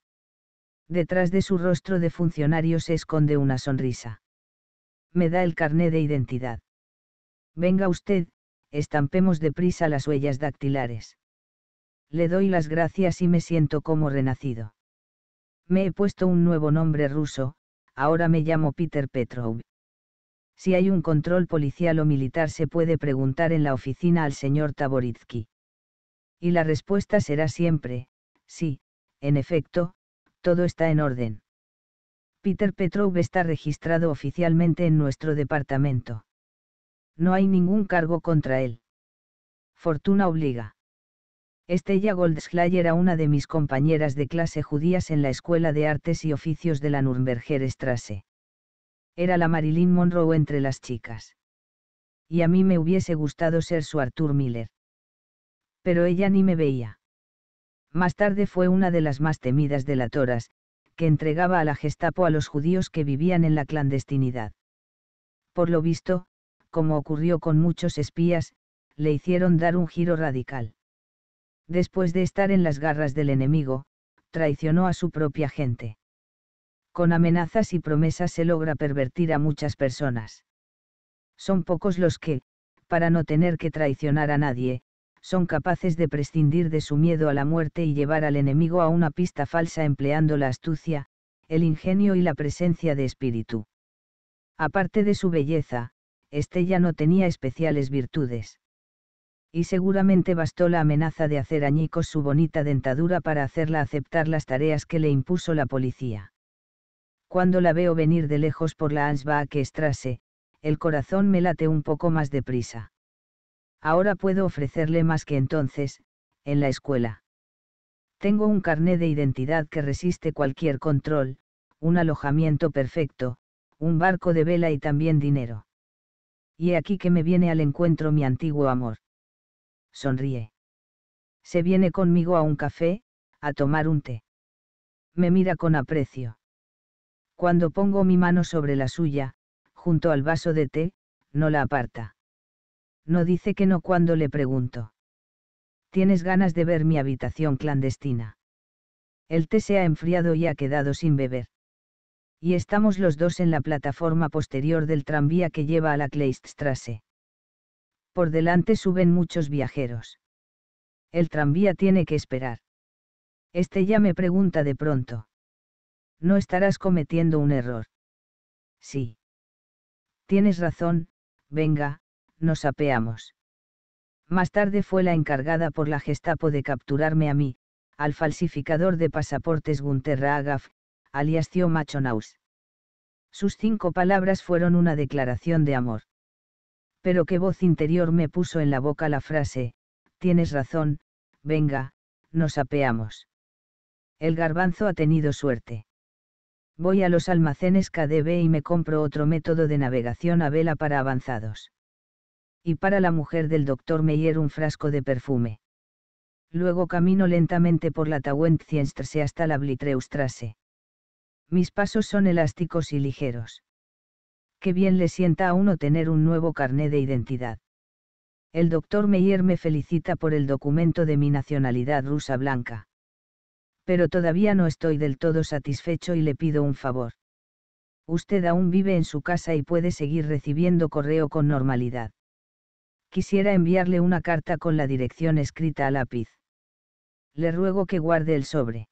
Detrás de su rostro de funcionario se esconde una sonrisa. Me da el carné de identidad. Venga usted, estampemos deprisa las huellas dactilares. Le doy las gracias y me siento como renacido. Me he puesto un nuevo nombre ruso, ahora me llamo Peter Petrov. Si hay un control policial o militar se puede preguntar en la oficina al señor Taboritsky. Y la respuesta será siempre, sí, en efecto, todo está en orden. Peter Petrov está registrado oficialmente en nuestro departamento. No hay ningún cargo contra él. Fortuna obliga. Estella Goldschlager era una de mis compañeras de clase judías en la Escuela de Artes y Oficios de la Nürnberger Strasse. Era la Marilyn Monroe entre las chicas. Y a mí me hubiese gustado ser su Arthur Miller. Pero ella ni me veía. Más tarde fue una de las más temidas delatoras, que entregaba a la Gestapo a los judíos que vivían en la clandestinidad. Por lo visto, como ocurrió con muchos espías, le hicieron dar un giro radical después de estar en las garras del enemigo, traicionó a su propia gente. Con amenazas y promesas se logra pervertir a muchas personas. Son pocos los que, para no tener que traicionar a nadie, son capaces de prescindir de su miedo a la muerte y llevar al enemigo a una pista falsa empleando la astucia, el ingenio y la presencia de espíritu. Aparte de su belleza, Estella no tenía especiales virtudes y seguramente bastó la amenaza de hacer añicos su bonita dentadura para hacerla aceptar las tareas que le impuso la policía. Cuando la veo venir de lejos por la que estrase, el corazón me late un poco más deprisa. Ahora puedo ofrecerle más que entonces, en la escuela. Tengo un carné de identidad que resiste cualquier control, un alojamiento perfecto, un barco de vela y también dinero. Y aquí que me viene al encuentro mi antiguo amor sonríe. Se viene conmigo a un café, a tomar un té. Me mira con aprecio. Cuando pongo mi mano sobre la suya, junto al vaso de té, no la aparta. No dice que no cuando le pregunto. ¿Tienes ganas de ver mi habitación clandestina? El té se ha enfriado y ha quedado sin beber. Y estamos los dos en la plataforma posterior del tranvía que lleva a la Kleiststrasse por delante suben muchos viajeros. El tranvía tiene que esperar. Este ya me pregunta de pronto. No estarás cometiendo un error. Sí. Tienes razón, venga, nos apeamos. Más tarde fue la encargada por la Gestapo de capturarme a mí, al falsificador de pasaportes Gunther Raagaf, alias Tío Machonaus. Sus cinco palabras fueron una declaración de amor pero qué voz interior me puso en la boca la frase, tienes razón, venga, nos apeamos. El garbanzo ha tenido suerte. Voy a los almacenes KDB y me compro otro método de navegación a vela para avanzados. Y para la mujer del doctor Meyer un frasco de perfume. Luego camino lentamente por la Tauentzienstrasse hasta la Blitreustrasse. Mis pasos son elásticos y ligeros. Qué bien le sienta a uno tener un nuevo carné de identidad. El doctor Meyer me felicita por el documento de mi nacionalidad rusa blanca. Pero todavía no estoy del todo satisfecho y le pido un favor. Usted aún vive en su casa y puede seguir recibiendo correo con normalidad. Quisiera enviarle una carta con la dirección escrita a lápiz. Le ruego que guarde el sobre.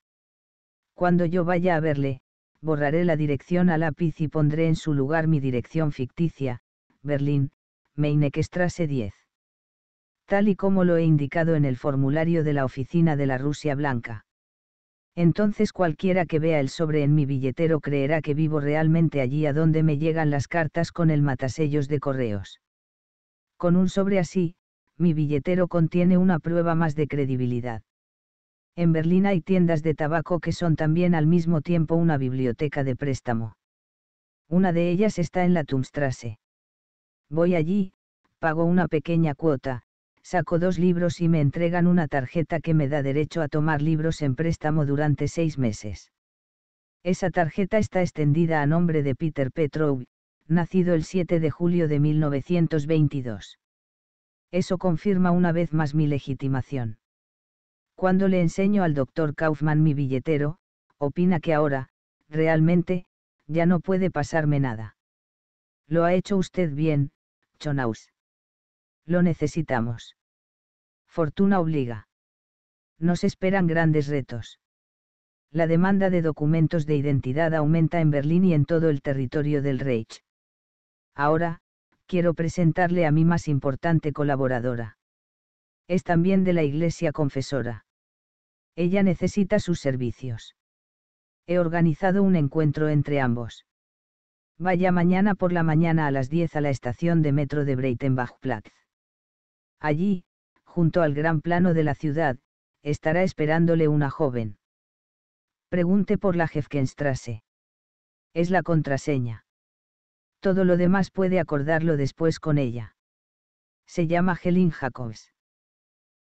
Cuando yo vaya a verle, borraré la dirección a lápiz y pondré en su lugar mi dirección ficticia, Berlín, Meinekstrasse 10. Tal y como lo he indicado en el formulario de la oficina de la Rusia Blanca. Entonces cualquiera que vea el sobre en mi billetero creerá que vivo realmente allí a donde me llegan las cartas con el matasellos de correos. Con un sobre así, mi billetero contiene una prueba más de credibilidad. En Berlín hay tiendas de tabaco que son también al mismo tiempo una biblioteca de préstamo. Una de ellas está en la Tumstrasse. Voy allí, pago una pequeña cuota, saco dos libros y me entregan una tarjeta que me da derecho a tomar libros en préstamo durante seis meses. Esa tarjeta está extendida a nombre de Peter Petrov, nacido el 7 de julio de 1922. Eso confirma una vez más mi legitimación cuando le enseño al doctor Kaufman mi billetero, opina que ahora, realmente, ya no puede pasarme nada. Lo ha hecho usted bien, Chonaus. Lo necesitamos. Fortuna obliga. Nos esperan grandes retos. La demanda de documentos de identidad aumenta en Berlín y en todo el territorio del Reich. Ahora, quiero presentarle a mi más importante colaboradora. Es también de la Iglesia Confesora. Ella necesita sus servicios. He organizado un encuentro entre ambos. Vaya mañana por la mañana a las 10 a la estación de metro de Breitenbachplatz. Allí, junto al gran plano de la ciudad, estará esperándole una joven. Pregunte por la Jefkenstrasse. Es la contraseña. Todo lo demás puede acordarlo después con ella. Se llama Helene Jacobs.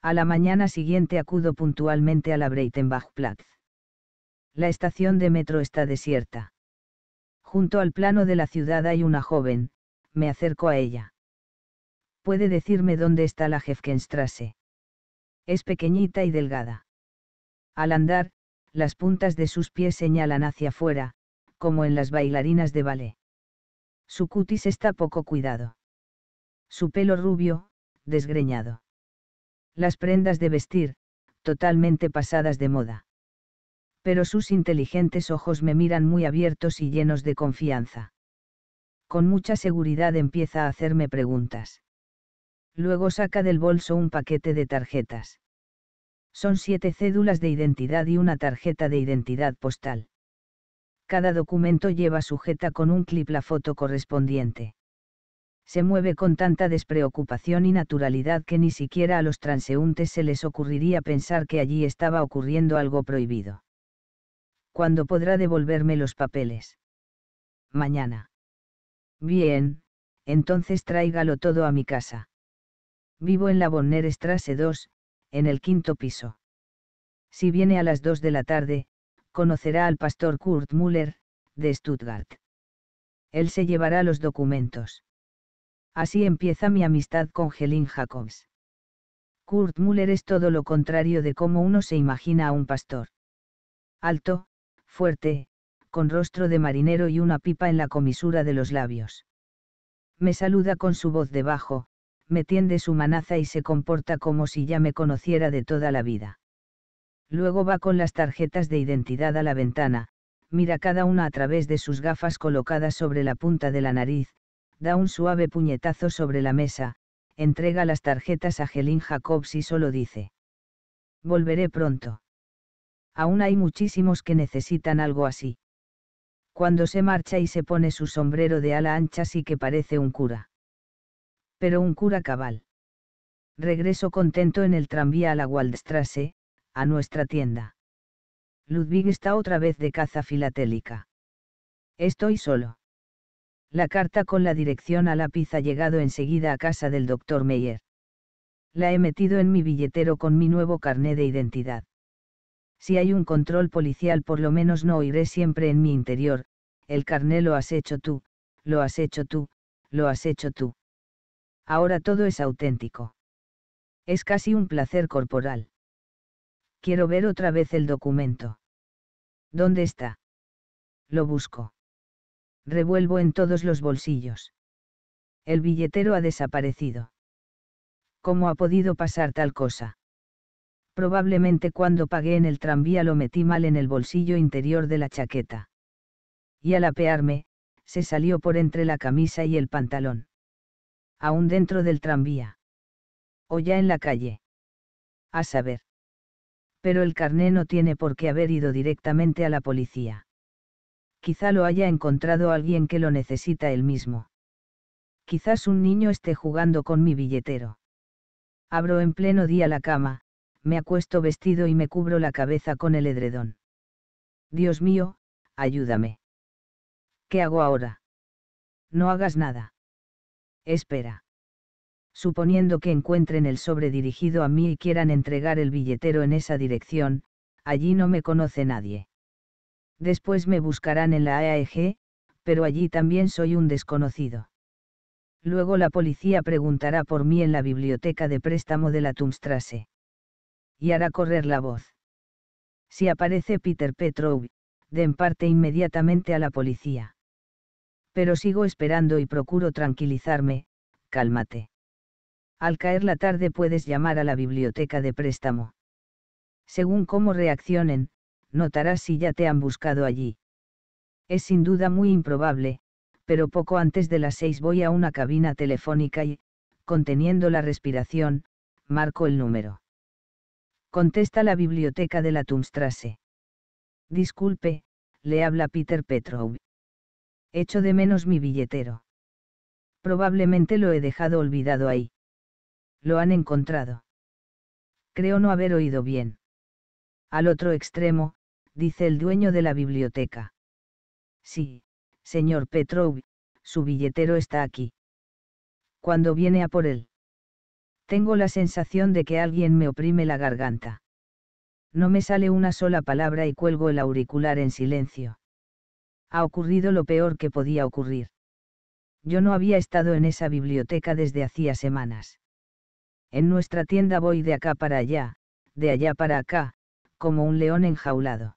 A la mañana siguiente acudo puntualmente a la Breitenbachplatz. La estación de metro está desierta. Junto al plano de la ciudad hay una joven, me acerco a ella. ¿Puede decirme dónde está la Hefkenstrasse? Es pequeñita y delgada. Al andar, las puntas de sus pies señalan hacia afuera, como en las bailarinas de ballet. Su cutis está poco cuidado. Su pelo rubio, desgreñado las prendas de vestir, totalmente pasadas de moda. Pero sus inteligentes ojos me miran muy abiertos y llenos de confianza. Con mucha seguridad empieza a hacerme preguntas. Luego saca del bolso un paquete de tarjetas. Son siete cédulas de identidad y una tarjeta de identidad postal. Cada documento lleva sujeta con un clip la foto correspondiente se mueve con tanta despreocupación y naturalidad que ni siquiera a los transeúntes se les ocurriría pensar que allí estaba ocurriendo algo prohibido. ¿Cuándo podrá devolverme los papeles? Mañana. Bien, entonces tráigalo todo a mi casa. Vivo en la Bonner Strasse 2, en el quinto piso. Si viene a las 2 de la tarde, conocerá al pastor Kurt Müller, de Stuttgart. Él se llevará los documentos. Así empieza mi amistad con Helene Jacobs. Kurt Müller es todo lo contrario de cómo uno se imagina a un pastor. Alto, fuerte, con rostro de marinero y una pipa en la comisura de los labios. Me saluda con su voz de bajo, me tiende su manaza y se comporta como si ya me conociera de toda la vida. Luego va con las tarjetas de identidad a la ventana, mira cada una a través de sus gafas colocadas sobre la punta de la nariz, da un suave puñetazo sobre la mesa, entrega las tarjetas a Helene Jacobs y solo dice. Volveré pronto. Aún hay muchísimos que necesitan algo así. Cuando se marcha y se pone su sombrero de ala ancha sí que parece un cura. Pero un cura cabal. Regreso contento en el tranvía a la Waldstrasse, a nuestra tienda. Ludwig está otra vez de caza filatélica. Estoy solo. La carta con la dirección a lápiz ha llegado enseguida a casa del doctor Meyer. La he metido en mi billetero con mi nuevo carné de identidad. Si hay un control policial por lo menos no oiré siempre en mi interior, el carné lo has hecho tú, lo has hecho tú, lo has hecho tú. Ahora todo es auténtico. Es casi un placer corporal. Quiero ver otra vez el documento. ¿Dónde está? Lo busco. Revuelvo en todos los bolsillos. El billetero ha desaparecido. ¿Cómo ha podido pasar tal cosa? Probablemente cuando pagué en el tranvía lo metí mal en el bolsillo interior de la chaqueta. Y al apearme, se salió por entre la camisa y el pantalón. Aún dentro del tranvía. O ya en la calle. A saber. Pero el carné no tiene por qué haber ido directamente a la policía. Quizá lo haya encontrado alguien que lo necesita él mismo. Quizás un niño esté jugando con mi billetero. Abro en pleno día la cama, me acuesto vestido y me cubro la cabeza con el edredón. Dios mío, ayúdame. ¿Qué hago ahora? No hagas nada. Espera. Suponiendo que encuentren el sobre dirigido a mí y quieran entregar el billetero en esa dirección, allí no me conoce nadie. Después me buscarán en la AEG, pero allí también soy un desconocido. Luego la policía preguntará por mí en la biblioteca de préstamo de la Tumstrase. Y hará correr la voz. Si aparece Peter Petrov, den parte inmediatamente a la policía. Pero sigo esperando y procuro tranquilizarme, cálmate. Al caer la tarde puedes llamar a la biblioteca de préstamo. Según cómo reaccionen, notarás si ya te han buscado allí. Es sin duda muy improbable, pero poco antes de las seis voy a una cabina telefónica y, conteniendo la respiración, marco el número. Contesta la biblioteca de la Tumstrasse. Disculpe, le habla Peter Petrov. Echo de menos mi billetero. Probablemente lo he dejado olvidado ahí. Lo han encontrado. Creo no haber oído bien. Al otro extremo, dice el dueño de la biblioteca. Sí, señor Petrov, su billetero está aquí. Cuando viene a por él. Tengo la sensación de que alguien me oprime la garganta. No me sale una sola palabra y cuelgo el auricular en silencio. Ha ocurrido lo peor que podía ocurrir. Yo no había estado en esa biblioteca desde hacía semanas. En nuestra tienda voy de acá para allá, de allá para acá, como un león enjaulado.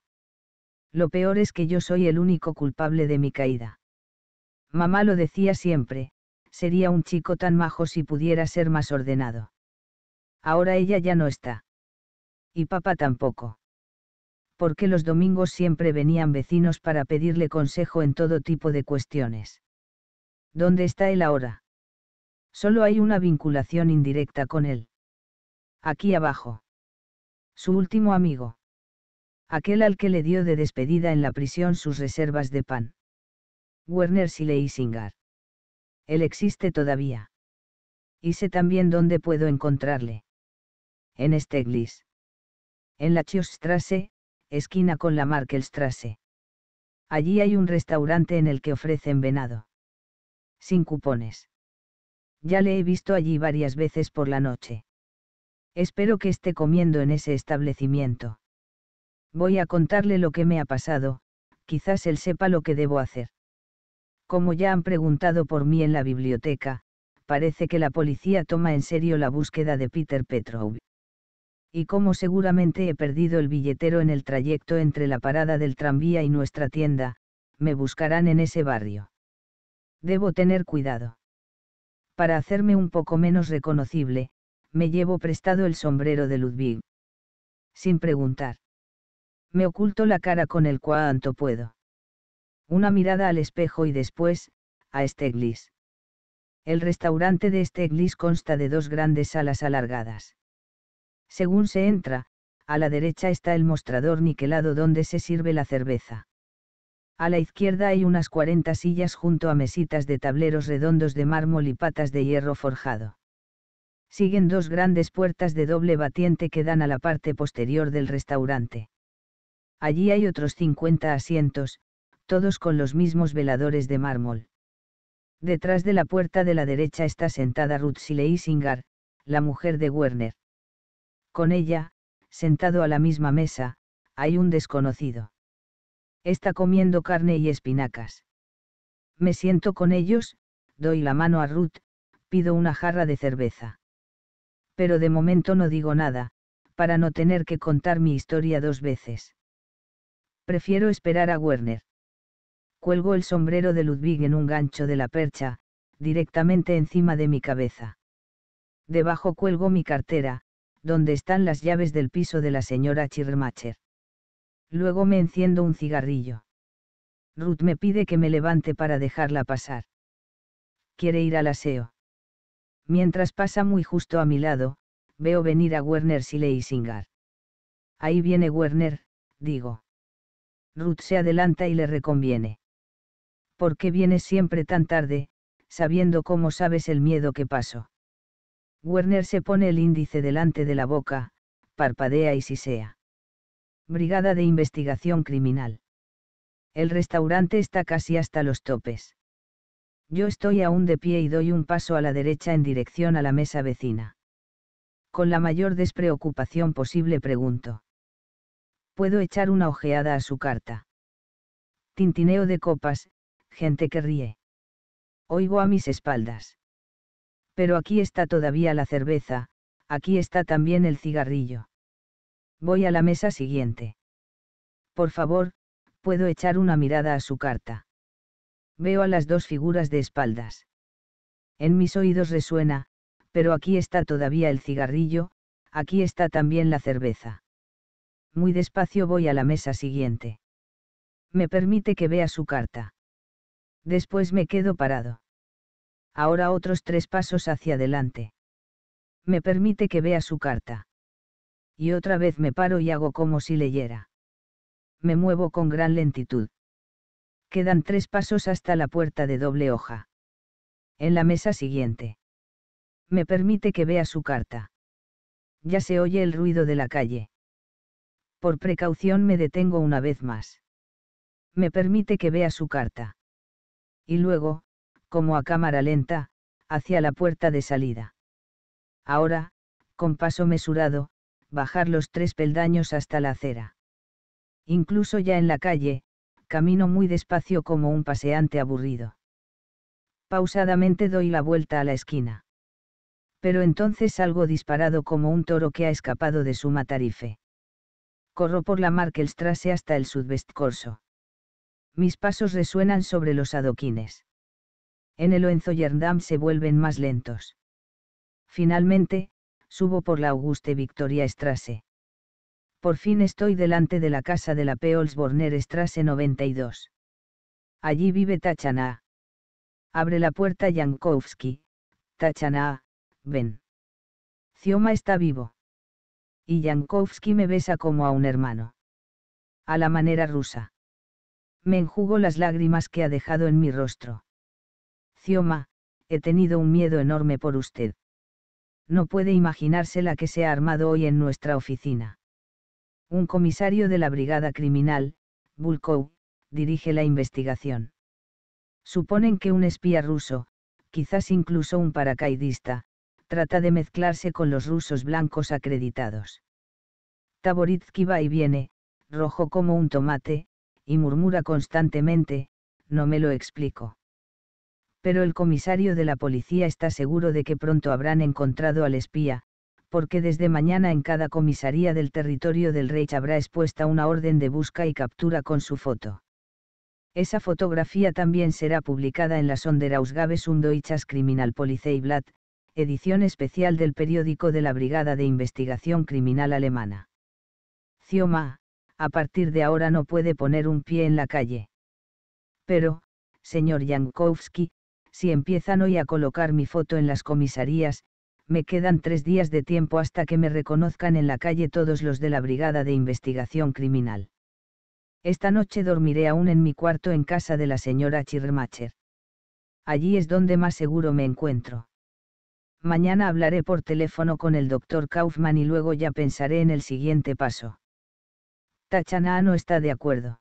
Lo peor es que yo soy el único culpable de mi caída. Mamá lo decía siempre, sería un chico tan majo si pudiera ser más ordenado. Ahora ella ya no está. Y papá tampoco. Porque los domingos siempre venían vecinos para pedirle consejo en todo tipo de cuestiones. ¿Dónde está él ahora? Solo hay una vinculación indirecta con él. Aquí abajo. Su último amigo aquel al que le dio de despedida en la prisión sus reservas de pan. Werner y Él existe todavía. Y sé también dónde puedo encontrarle. En Steglis. En la Chiostrasse, esquina con la Markelstrasse. Allí hay un restaurante en el que ofrecen venado. Sin cupones. Ya le he visto allí varias veces por la noche. Espero que esté comiendo en ese establecimiento. Voy a contarle lo que me ha pasado, quizás él sepa lo que debo hacer. Como ya han preguntado por mí en la biblioteca, parece que la policía toma en serio la búsqueda de Peter Petrov. Y como seguramente he perdido el billetero en el trayecto entre la parada del tranvía y nuestra tienda, me buscarán en ese barrio. Debo tener cuidado. Para hacerme un poco menos reconocible, me llevo prestado el sombrero de Ludwig. Sin preguntar me oculto la cara con el cuanto puedo. Una mirada al espejo y después, a este glis. El restaurante de Steglis consta de dos grandes salas alargadas. Según se entra, a la derecha está el mostrador niquelado donde se sirve la cerveza. A la izquierda hay unas 40 sillas junto a mesitas de tableros redondos de mármol y patas de hierro forjado. Siguen dos grandes puertas de doble batiente que dan a la parte posterior del restaurante. Allí hay otros 50 asientos, todos con los mismos veladores de mármol. Detrás de la puerta de la derecha está sentada Ruth Sileisingar, la mujer de Werner. Con ella, sentado a la misma mesa, hay un desconocido. Está comiendo carne y espinacas. Me siento con ellos, doy la mano a Ruth, pido una jarra de cerveza. Pero de momento no digo nada, para no tener que contar mi historia dos veces. Prefiero esperar a Werner. Cuelgo el sombrero de Ludwig en un gancho de la percha, directamente encima de mi cabeza. Debajo cuelgo mi cartera, donde están las llaves del piso de la señora Chirmacher. Luego me enciendo un cigarrillo. Ruth me pide que me levante para dejarla pasar. Quiere ir al aseo. Mientras pasa muy justo a mi lado, veo venir a Werner Singar. Ahí viene Werner, digo. Ruth se adelanta y le reconviene. ¿Por qué vienes siempre tan tarde, sabiendo cómo sabes el miedo que paso? Werner se pone el índice delante de la boca, parpadea y sisea. Brigada de Investigación Criminal. El restaurante está casi hasta los topes. Yo estoy aún de pie y doy un paso a la derecha en dirección a la mesa vecina. Con la mayor despreocupación posible pregunto puedo echar una ojeada a su carta. Tintineo de copas, gente que ríe. Oigo a mis espaldas. Pero aquí está todavía la cerveza, aquí está también el cigarrillo. Voy a la mesa siguiente. Por favor, puedo echar una mirada a su carta. Veo a las dos figuras de espaldas. En mis oídos resuena, pero aquí está todavía el cigarrillo, aquí está también la cerveza muy despacio voy a la mesa siguiente. Me permite que vea su carta. Después me quedo parado. Ahora otros tres pasos hacia adelante. Me permite que vea su carta. Y otra vez me paro y hago como si leyera. Me muevo con gran lentitud. Quedan tres pasos hasta la puerta de doble hoja. En la mesa siguiente. Me permite que vea su carta. Ya se oye el ruido de la calle por precaución me detengo una vez más. Me permite que vea su carta. Y luego, como a cámara lenta, hacia la puerta de salida. Ahora, con paso mesurado, bajar los tres peldaños hasta la acera. Incluso ya en la calle, camino muy despacio como un paseante aburrido. Pausadamente doy la vuelta a la esquina. Pero entonces salgo disparado como un toro que ha escapado de su matarife corro por la Markelstrasse hasta el Sudwestkorso. Mis pasos resuenan sobre los adoquines. En el Oenzoyerndam se vuelven más lentos. Finalmente, subo por la Auguste Victoria Strasse. Por fin estoy delante de la casa de la Peolsborner Strasse 92. Allí vive Tachana. Abre la puerta Jankowski, Tachana, ven. Cioma está vivo y Yankovsky me besa como a un hermano. A la manera rusa. Me enjugo las lágrimas que ha dejado en mi rostro. Cioma, he tenido un miedo enorme por usted. No puede imaginarse la que se ha armado hoy en nuestra oficina. Un comisario de la Brigada Criminal, Bulkov, dirige la investigación. Suponen que un espía ruso, quizás incluso un paracaidista, trata de mezclarse con los rusos blancos acreditados. Taboritsky va y viene, rojo como un tomate, y murmura constantemente, no me lo explico. Pero el comisario de la policía está seguro de que pronto habrán encontrado al espía, porque desde mañana en cada comisaría del territorio del Reich habrá expuesta una orden de busca y captura con su foto. Esa fotografía también será publicada en la Sonderausgabe und Deutsches Kriminalpolizeiblatt, edición especial del periódico de la Brigada de Investigación Criminal Alemana. Cioma, a partir de ahora no puede poner un pie en la calle. Pero, señor Jankowski, si empiezan hoy a colocar mi foto en las comisarías, me quedan tres días de tiempo hasta que me reconozcan en la calle todos los de la Brigada de Investigación Criminal. Esta noche dormiré aún en mi cuarto en casa de la señora Chirmacher. Allí es donde más seguro me encuentro mañana hablaré por teléfono con el doctor Kaufman y luego ya pensaré en el siguiente paso. Tachaná no está de acuerdo.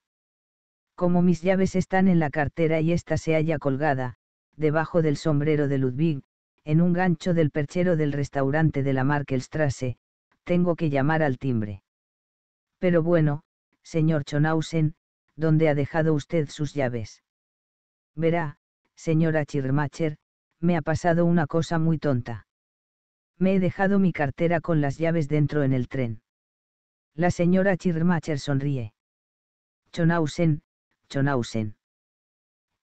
Como mis llaves están en la cartera y ésta se halla colgada, debajo del sombrero de Ludwig, en un gancho del perchero del restaurante de la Markelstrasse, tengo que llamar al timbre. Pero bueno, señor Chonausen, ¿dónde ha dejado usted sus llaves? Verá, señora Chirmacher, me ha pasado una cosa muy tonta. Me he dejado mi cartera con las llaves dentro en el tren. La señora Chirmacher sonríe. Chonausen, Chonausen.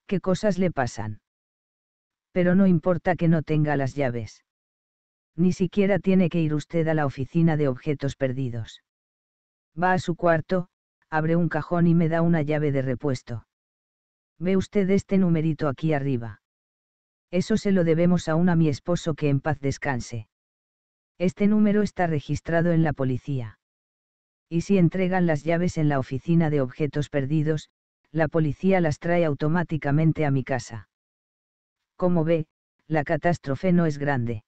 ¿Qué cosas le pasan? Pero no importa que no tenga las llaves. Ni siquiera tiene que ir usted a la oficina de objetos perdidos. Va a su cuarto, abre un cajón y me da una llave de repuesto. Ve usted este numerito aquí arriba. Eso se lo debemos aún a mi esposo que en paz descanse. Este número está registrado en la policía. Y si entregan las llaves en la oficina de objetos perdidos, la policía las trae automáticamente a mi casa. Como ve, la catástrofe no es grande.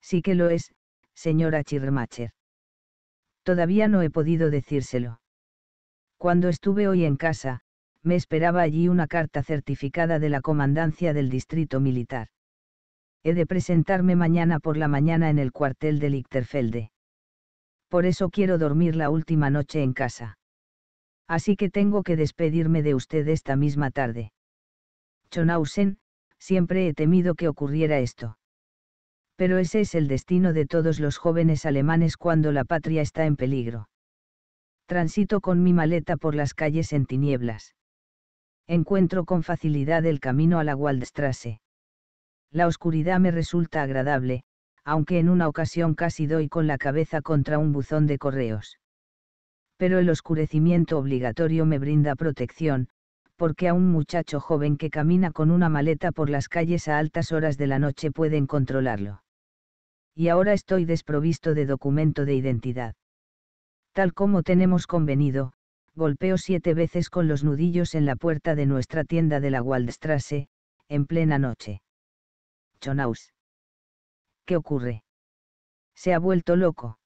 Sí que lo es, señora Chirmacher. Todavía no he podido decírselo. Cuando estuve hoy en casa, me esperaba allí una carta certificada de la comandancia del distrito militar. He de presentarme mañana por la mañana en el cuartel de Lichterfelde. Por eso quiero dormir la última noche en casa. Así que tengo que despedirme de usted esta misma tarde. Chonausen, siempre he temido que ocurriera esto. Pero ese es el destino de todos los jóvenes alemanes cuando la patria está en peligro. Transito con mi maleta por las calles en tinieblas encuentro con facilidad el camino a la Waldstrasse. La oscuridad me resulta agradable, aunque en una ocasión casi doy con la cabeza contra un buzón de correos. Pero el oscurecimiento obligatorio me brinda protección, porque a un muchacho joven que camina con una maleta por las calles a altas horas de la noche pueden controlarlo. Y ahora estoy desprovisto de documento de identidad. Tal como tenemos convenido, Golpeo siete veces con los nudillos en la puerta de nuestra tienda de la Waldstrasse, en plena noche. Chonaus. ¿Qué ocurre? Se ha vuelto loco.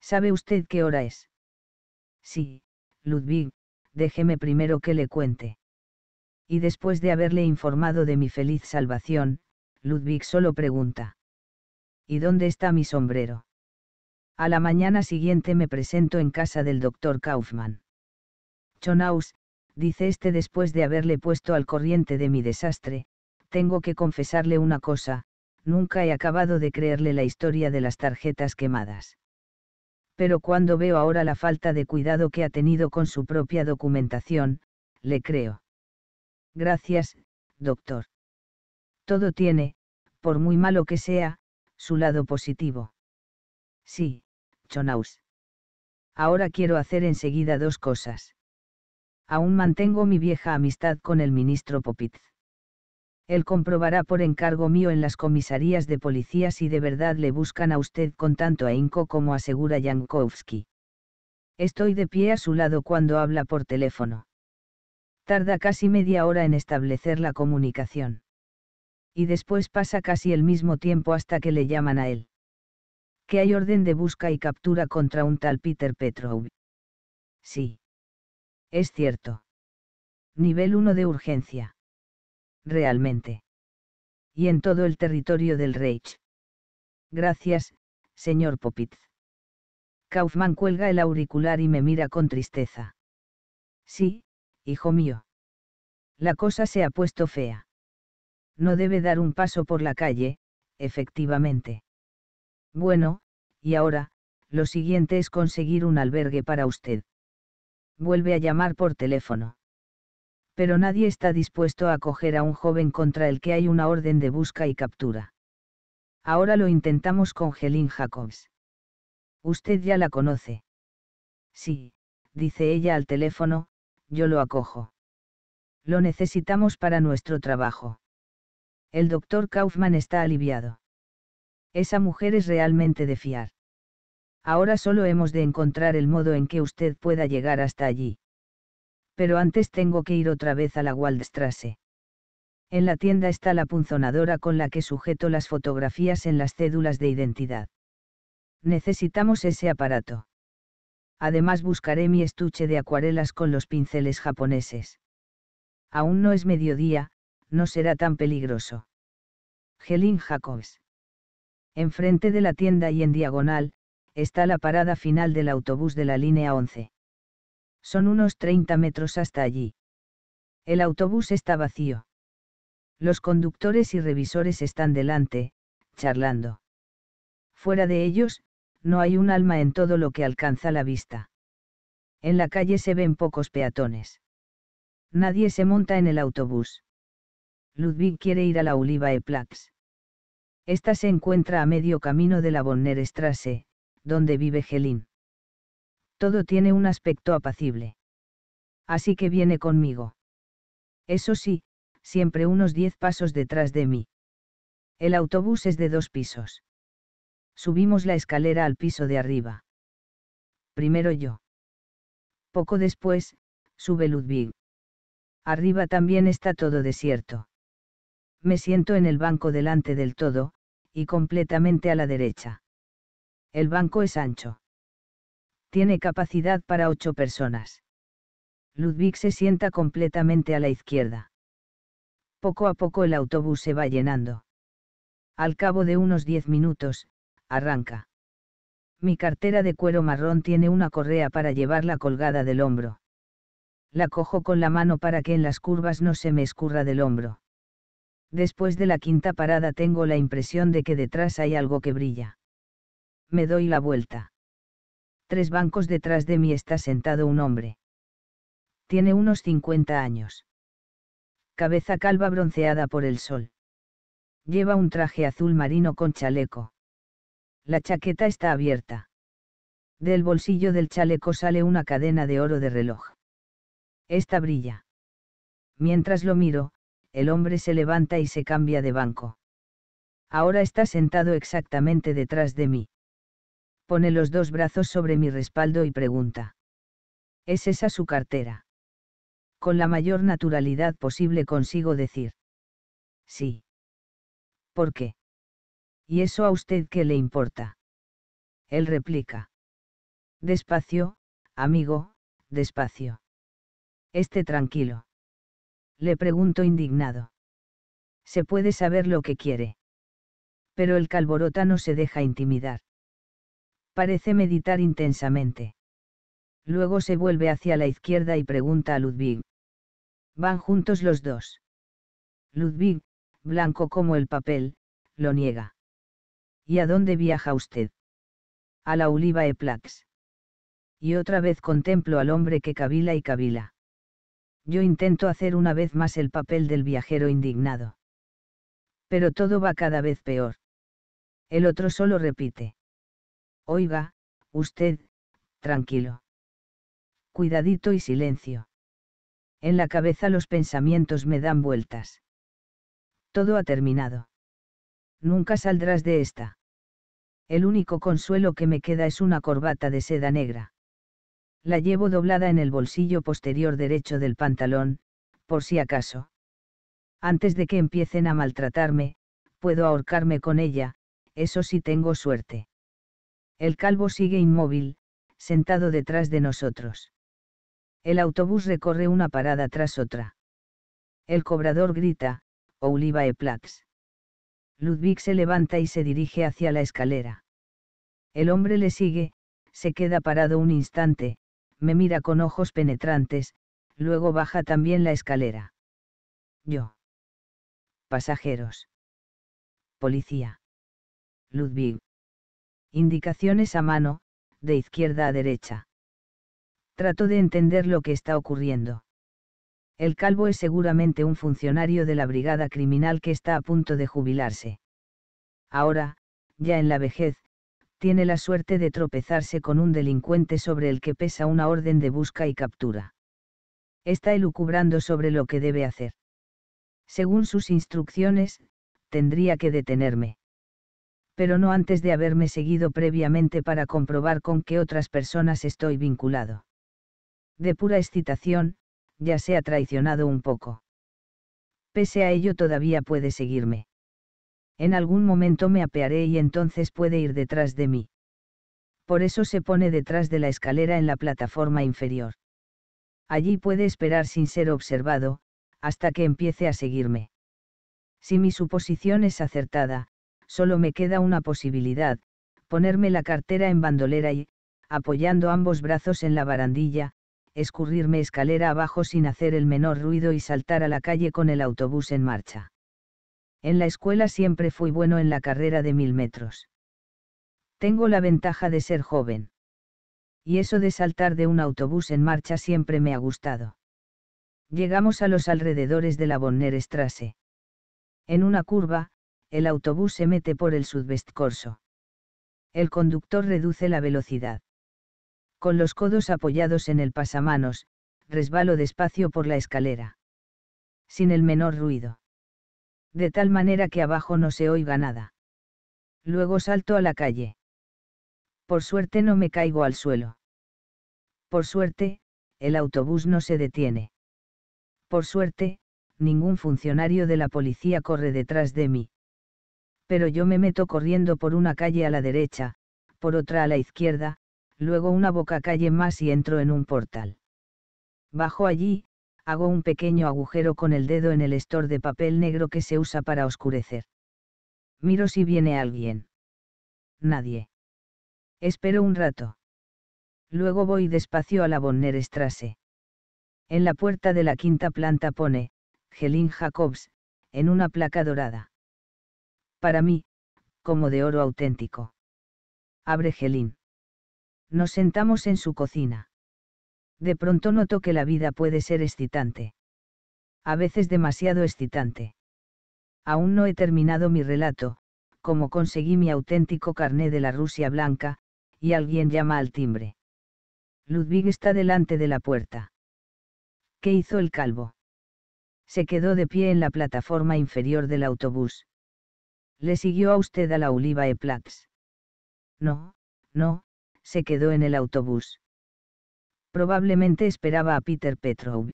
¿Sabe usted qué hora es? Sí, Ludwig, déjeme primero que le cuente. Y después de haberle informado de mi feliz salvación, Ludwig solo pregunta. ¿Y dónde está mi sombrero? A la mañana siguiente me presento en casa del doctor Kaufmann. Chonaus, dice este después de haberle puesto al corriente de mi desastre, tengo que confesarle una cosa, nunca he acabado de creerle la historia de las tarjetas quemadas. Pero cuando veo ahora la falta de cuidado que ha tenido con su propia documentación, le creo. Gracias, doctor. Todo tiene, por muy malo que sea, su lado positivo. Sí, Chonaus. Ahora quiero hacer enseguida dos cosas aún mantengo mi vieja amistad con el ministro Popitz. Él comprobará por encargo mío en las comisarías de policía si de verdad le buscan a usted con tanto ahínco como asegura Yankovsky. Estoy de pie a su lado cuando habla por teléfono. Tarda casi media hora en establecer la comunicación. Y después pasa casi el mismo tiempo hasta que le llaman a él. Que hay orden de busca y captura contra un tal Peter Petrov. Sí. Es cierto. Nivel 1 de urgencia. Realmente. Y en todo el territorio del Reich. Gracias, señor Popitz. Kaufman cuelga el auricular y me mira con tristeza. Sí, hijo mío. La cosa se ha puesto fea. No debe dar un paso por la calle, efectivamente. Bueno, y ahora, lo siguiente es conseguir un albergue para usted vuelve a llamar por teléfono. Pero nadie está dispuesto a acoger a un joven contra el que hay una orden de busca y captura. Ahora lo intentamos con Helen Jacobs. Usted ya la conoce. Sí, dice ella al teléfono, yo lo acojo. Lo necesitamos para nuestro trabajo. El doctor Kaufman está aliviado. Esa mujer es realmente de fiar. Ahora solo hemos de encontrar el modo en que usted pueda llegar hasta allí. Pero antes tengo que ir otra vez a la Waldstrasse. En la tienda está la punzonadora con la que sujeto las fotografías en las cédulas de identidad. Necesitamos ese aparato. Además buscaré mi estuche de acuarelas con los pinceles japoneses. Aún no es mediodía, no será tan peligroso. Helene Jacobs. Enfrente de la tienda y en diagonal, está la parada final del autobús de la línea 11. Son unos 30 metros hasta allí. El autobús está vacío. Los conductores y revisores están delante, charlando. Fuera de ellos, no hay un alma en todo lo que alcanza la vista. En la calle se ven pocos peatones. Nadie se monta en el autobús. Ludwig quiere ir a la Oliva e Esta se encuentra a medio camino de la Strasse donde vive Gelín. Todo tiene un aspecto apacible. Así que viene conmigo. Eso sí, siempre unos diez pasos detrás de mí. El autobús es de dos pisos. Subimos la escalera al piso de arriba. Primero yo. Poco después, sube Ludwig. Arriba también está todo desierto. Me siento en el banco delante del todo, y completamente a la derecha. El banco es ancho. Tiene capacidad para ocho personas. Ludwig se sienta completamente a la izquierda. Poco a poco el autobús se va llenando. Al cabo de unos diez minutos, arranca. Mi cartera de cuero marrón tiene una correa para llevarla colgada del hombro. La cojo con la mano para que en las curvas no se me escurra del hombro. Después de la quinta parada tengo la impresión de que detrás hay algo que brilla me doy la vuelta. Tres bancos detrás de mí está sentado un hombre. Tiene unos 50 años. Cabeza calva bronceada por el sol. Lleva un traje azul marino con chaleco. La chaqueta está abierta. Del bolsillo del chaleco sale una cadena de oro de reloj. Esta brilla. Mientras lo miro, el hombre se levanta y se cambia de banco. Ahora está sentado exactamente detrás de mí. Pone los dos brazos sobre mi respaldo y pregunta. ¿Es esa su cartera? Con la mayor naturalidad posible consigo decir. Sí. ¿Por qué? ¿Y eso a usted qué le importa? Él replica. Despacio, amigo, despacio. Esté tranquilo. Le pregunto indignado. Se puede saber lo que quiere. Pero el calborota no se deja intimidar. Parece meditar intensamente. Luego se vuelve hacia la izquierda y pregunta a Ludwig. Van juntos los dos. Ludwig, blanco como el papel, lo niega. ¿Y a dónde viaja usted? A la Oliva e Plax. Y otra vez contemplo al hombre que cavila y cavila. Yo intento hacer una vez más el papel del viajero indignado. Pero todo va cada vez peor. El otro solo repite. Oiga, usted, tranquilo. Cuidadito y silencio. En la cabeza los pensamientos me dan vueltas. Todo ha terminado. Nunca saldrás de esta. El único consuelo que me queda es una corbata de seda negra. La llevo doblada en el bolsillo posterior derecho del pantalón, por si acaso. Antes de que empiecen a maltratarme, puedo ahorcarme con ella, eso sí tengo suerte. El calvo sigue inmóvil, sentado detrás de nosotros. El autobús recorre una parada tras otra. El cobrador grita, Oliva e Platz. Ludwig se levanta y se dirige hacia la escalera. El hombre le sigue, se queda parado un instante, me mira con ojos penetrantes, luego baja también la escalera. Yo. Pasajeros. Policía. Ludwig indicaciones a mano, de izquierda a derecha. Trato de entender lo que está ocurriendo. El calvo es seguramente un funcionario de la brigada criminal que está a punto de jubilarse. Ahora, ya en la vejez, tiene la suerte de tropezarse con un delincuente sobre el que pesa una orden de busca y captura. Está elucubrando sobre lo que debe hacer. Según sus instrucciones, tendría que detenerme pero no antes de haberme seguido previamente para comprobar con qué otras personas estoy vinculado. De pura excitación, ya se ha traicionado un poco. Pese a ello todavía puede seguirme. En algún momento me apearé y entonces puede ir detrás de mí. Por eso se pone detrás de la escalera en la plataforma inferior. Allí puede esperar sin ser observado, hasta que empiece a seguirme. Si mi suposición es acertada, Solo me queda una posibilidad, ponerme la cartera en bandolera y, apoyando ambos brazos en la barandilla, escurrirme escalera abajo sin hacer el menor ruido y saltar a la calle con el autobús en marcha. En la escuela siempre fui bueno en la carrera de mil metros. Tengo la ventaja de ser joven. Y eso de saltar de un autobús en marcha siempre me ha gustado. Llegamos a los alrededores de la Bonnerstrasse. En una curva, el autobús se mete por el corso. El conductor reduce la velocidad. Con los codos apoyados en el pasamanos, resbalo despacio por la escalera. Sin el menor ruido. De tal manera que abajo no se oiga nada. Luego salto a la calle. Por suerte no me caigo al suelo. Por suerte, el autobús no se detiene. Por suerte, ningún funcionario de la policía corre detrás de mí pero yo me meto corriendo por una calle a la derecha, por otra a la izquierda, luego una boca calle más y entro en un portal. Bajo allí, hago un pequeño agujero con el dedo en el estor de papel negro que se usa para oscurecer. Miro si viene alguien. Nadie. Espero un rato. Luego voy despacio a la Bonnerstrasse. En la puerta de la quinta planta pone, Helin Jacobs, en una placa dorada para mí, como de oro auténtico. Abre Gelín. Nos sentamos en su cocina. De pronto noto que la vida puede ser excitante. A veces demasiado excitante. Aún no he terminado mi relato, como conseguí mi auténtico carné de la Rusia blanca, y alguien llama al timbre. Ludwig está delante de la puerta. ¿Qué hizo el calvo? Se quedó de pie en la plataforma inferior del autobús le siguió a usted a la Oliva e No, no, se quedó en el autobús. Probablemente esperaba a Peter Petrov.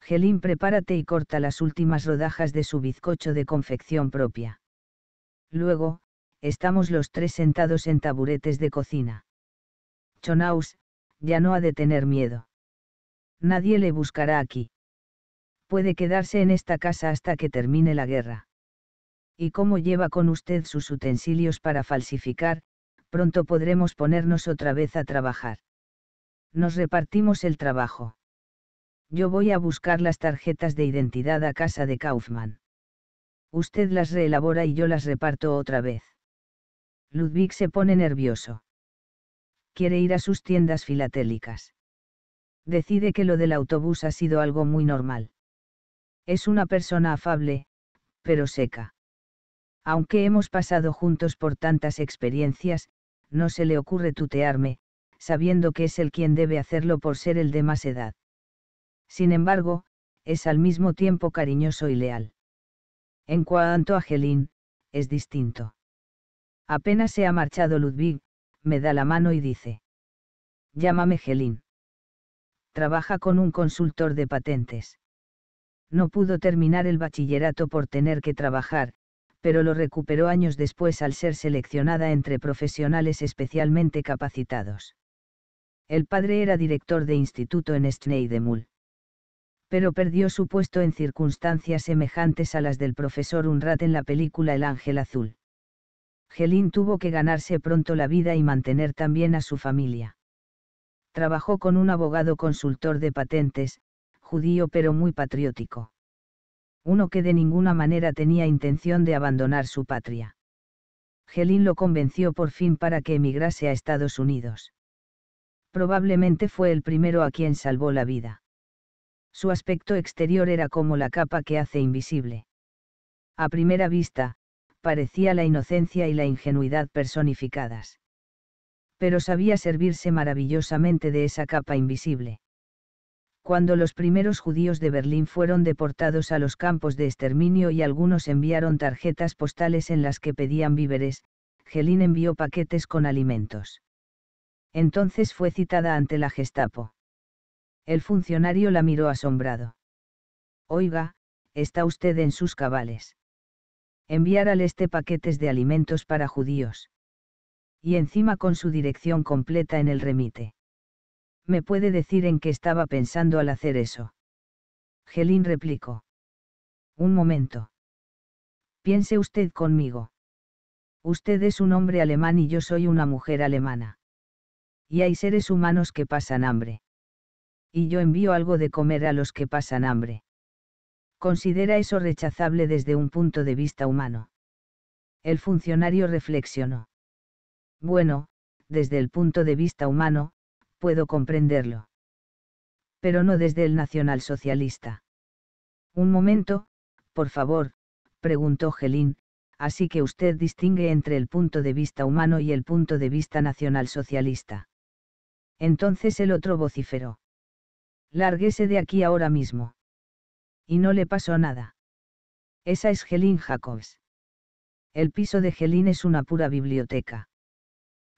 Gelín prepárate y corta las últimas rodajas de su bizcocho de confección propia. Luego, estamos los tres sentados en taburetes de cocina. Chonaus, ya no ha de tener miedo. Nadie le buscará aquí. Puede quedarse en esta casa hasta que termine la guerra y cómo lleva con usted sus utensilios para falsificar, pronto podremos ponernos otra vez a trabajar. Nos repartimos el trabajo. Yo voy a buscar las tarjetas de identidad a casa de Kaufman. Usted las reelabora y yo las reparto otra vez. Ludwig se pone nervioso. Quiere ir a sus tiendas filatélicas. Decide que lo del autobús ha sido algo muy normal. Es una persona afable, pero seca. Aunque hemos pasado juntos por tantas experiencias, no se le ocurre tutearme, sabiendo que es el quien debe hacerlo por ser el de más edad. Sin embargo, es al mismo tiempo cariñoso y leal. En cuanto a Gelín, es distinto. Apenas se ha marchado Ludwig, me da la mano y dice. Llámame Gelín. Trabaja con un consultor de patentes. No pudo terminar el bachillerato por tener que trabajar, pero lo recuperó años después al ser seleccionada entre profesionales especialmente capacitados. El padre era director de instituto en Sneidemull. Pero perdió su puesto en circunstancias semejantes a las del profesor Unrat en la película El Ángel Azul. Gelín tuvo que ganarse pronto la vida y mantener también a su familia. Trabajó con un abogado consultor de patentes, judío pero muy patriótico uno que de ninguna manera tenía intención de abandonar su patria. Gelin lo convenció por fin para que emigrase a Estados Unidos. Probablemente fue el primero a quien salvó la vida. Su aspecto exterior era como la capa que hace invisible. A primera vista, parecía la inocencia y la ingenuidad personificadas. Pero sabía servirse maravillosamente de esa capa invisible cuando los primeros judíos de Berlín fueron deportados a los campos de exterminio y algunos enviaron tarjetas postales en las que pedían víveres, Gelin envió paquetes con alimentos. Entonces fue citada ante la Gestapo. El funcionario la miró asombrado. Oiga, está usted en sus cabales. Enviar al este paquetes de alimentos para judíos. Y encima con su dirección completa en el remite. ¿Me puede decir en qué estaba pensando al hacer eso? Gelin replicó. Un momento. Piense usted conmigo. Usted es un hombre alemán y yo soy una mujer alemana. Y hay seres humanos que pasan hambre. Y yo envío algo de comer a los que pasan hambre. Considera eso rechazable desde un punto de vista humano. El funcionario reflexionó. Bueno, desde el punto de vista humano, puedo comprenderlo. Pero no desde el nacionalsocialista. Un momento, por favor, preguntó Gelín, así que usted distingue entre el punto de vista humano y el punto de vista nacionalsocialista. Entonces el otro vociferó. Lárguese de aquí ahora mismo. Y no le pasó nada. Esa es Gelín Jacobs. El piso de Gelín es una pura biblioteca.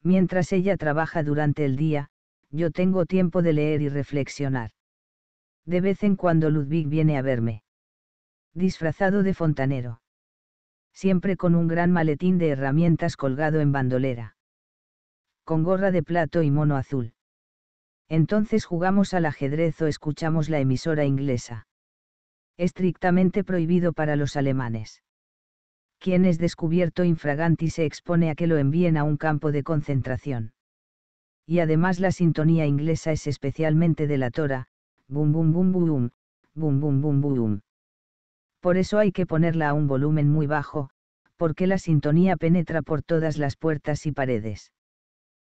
Mientras ella trabaja durante el día, yo tengo tiempo de leer y reflexionar. De vez en cuando Ludwig viene a verme. Disfrazado de fontanero. Siempre con un gran maletín de herramientas colgado en bandolera. Con gorra de plato y mono azul. Entonces jugamos al ajedrez o escuchamos la emisora inglesa. Estrictamente prohibido para los alemanes. Quien es descubierto infraganti se expone a que lo envíen a un campo de concentración y además la sintonía inglesa es especialmente delatora, bum bum bum bum, bum bum bum bum. Por eso hay que ponerla a un volumen muy bajo, porque la sintonía penetra por todas las puertas y paredes.